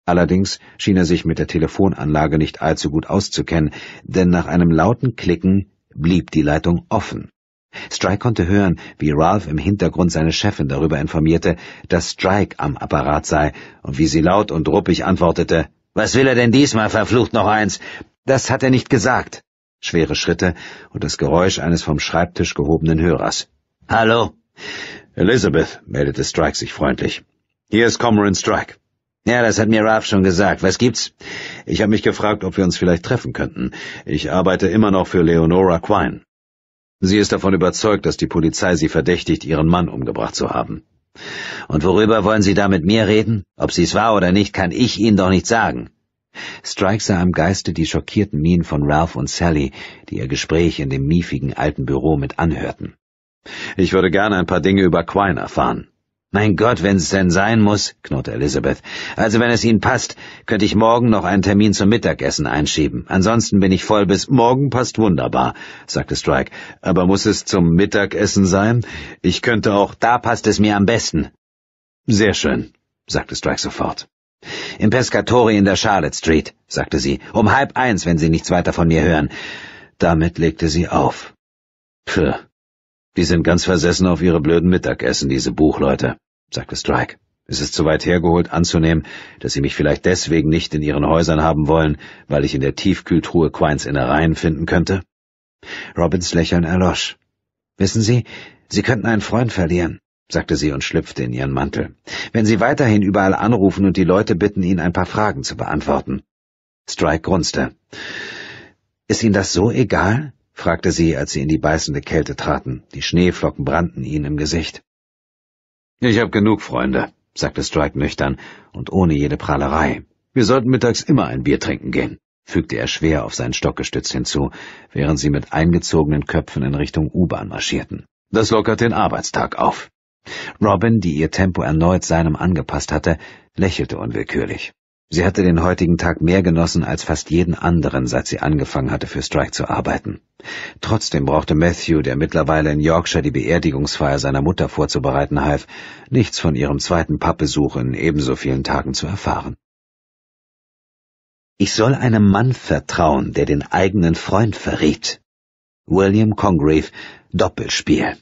A: Allerdings schien er sich mit der Telefonanlage nicht allzu gut auszukennen, denn nach einem lauten Klicken blieb die Leitung offen. Strike konnte hören, wie Ralph im Hintergrund seine Chefin darüber informierte, dass Strike am Apparat sei und wie sie laut und ruppig antwortete, Was will er denn diesmal, verflucht noch eins? Das hat er nicht gesagt. Schwere Schritte und das Geräusch eines vom Schreibtisch gehobenen Hörers. Hallo? Elizabeth, meldete Strike sich freundlich. Hier ist Comrade Strike. Ja, das hat mir Ralph schon gesagt. Was gibt's? Ich habe mich gefragt, ob wir uns vielleicht treffen könnten. Ich arbeite immer noch für Leonora Quine. Sie ist davon überzeugt, dass die Polizei sie verdächtigt, ihren Mann umgebracht zu haben. Und worüber wollen Sie da mit mir reden? Ob sie es war oder nicht, kann ich Ihnen doch nicht sagen. Strike sah im Geiste die schockierten Mienen von Ralph und Sally, die ihr Gespräch in dem miefigen alten Büro mit anhörten. Ich würde gerne ein paar Dinge über Quine erfahren. Mein Gott, wenn's denn sein muss, knurrte Elisabeth. Also wenn es Ihnen passt, könnte ich morgen noch einen Termin zum Mittagessen einschieben. Ansonsten bin ich voll bis morgen passt wunderbar, sagte Strike. Aber muss es zum Mittagessen sein? Ich könnte auch, da passt es mir am besten. Sehr schön, sagte Strike sofort. Im Pescatori in der Charlotte Street, sagte sie, um halb eins, wenn Sie nichts weiter von mir hören. Damit legte sie auf. Pff, die sind ganz versessen auf ihre blöden Mittagessen, diese Buchleute sagte Strike. Es ist zu weit hergeholt anzunehmen, dass Sie mich vielleicht deswegen nicht in Ihren Häusern haben wollen, weil ich in der Tiefkühltruhe Quines Innereien finden könnte? Robins Lächeln erlosch. Wissen Sie, Sie könnten einen Freund verlieren, sagte sie und schlüpfte in ihren Mantel, wenn Sie weiterhin überall anrufen und die Leute bitten, Ihnen ein paar Fragen zu beantworten. Strike grunzte. Ist Ihnen das so egal? fragte sie, als sie in die beißende Kälte traten. Die Schneeflocken brannten ihnen im Gesicht. Ich habe genug Freunde, sagte Strike nüchtern und ohne jede Prahlerei. Wir sollten mittags immer ein Bier trinken gehen, fügte er schwer auf seinen Stock gestützt hinzu, während sie mit eingezogenen Köpfen in Richtung U-Bahn marschierten. Das lockert den Arbeitstag auf. Robin, die ihr Tempo erneut seinem angepasst hatte, lächelte unwillkürlich. Sie hatte den heutigen Tag mehr genossen als fast jeden anderen, seit sie angefangen hatte, für Strike zu arbeiten. Trotzdem brauchte Matthew, der mittlerweile in Yorkshire die Beerdigungsfeier seiner Mutter vorzubereiten half, nichts von ihrem zweiten Pappbesuch in ebenso vielen Tagen zu erfahren. Ich
B: soll einem Mann vertrauen, der den eigenen Freund verriet. William Congreve, Doppelspiel.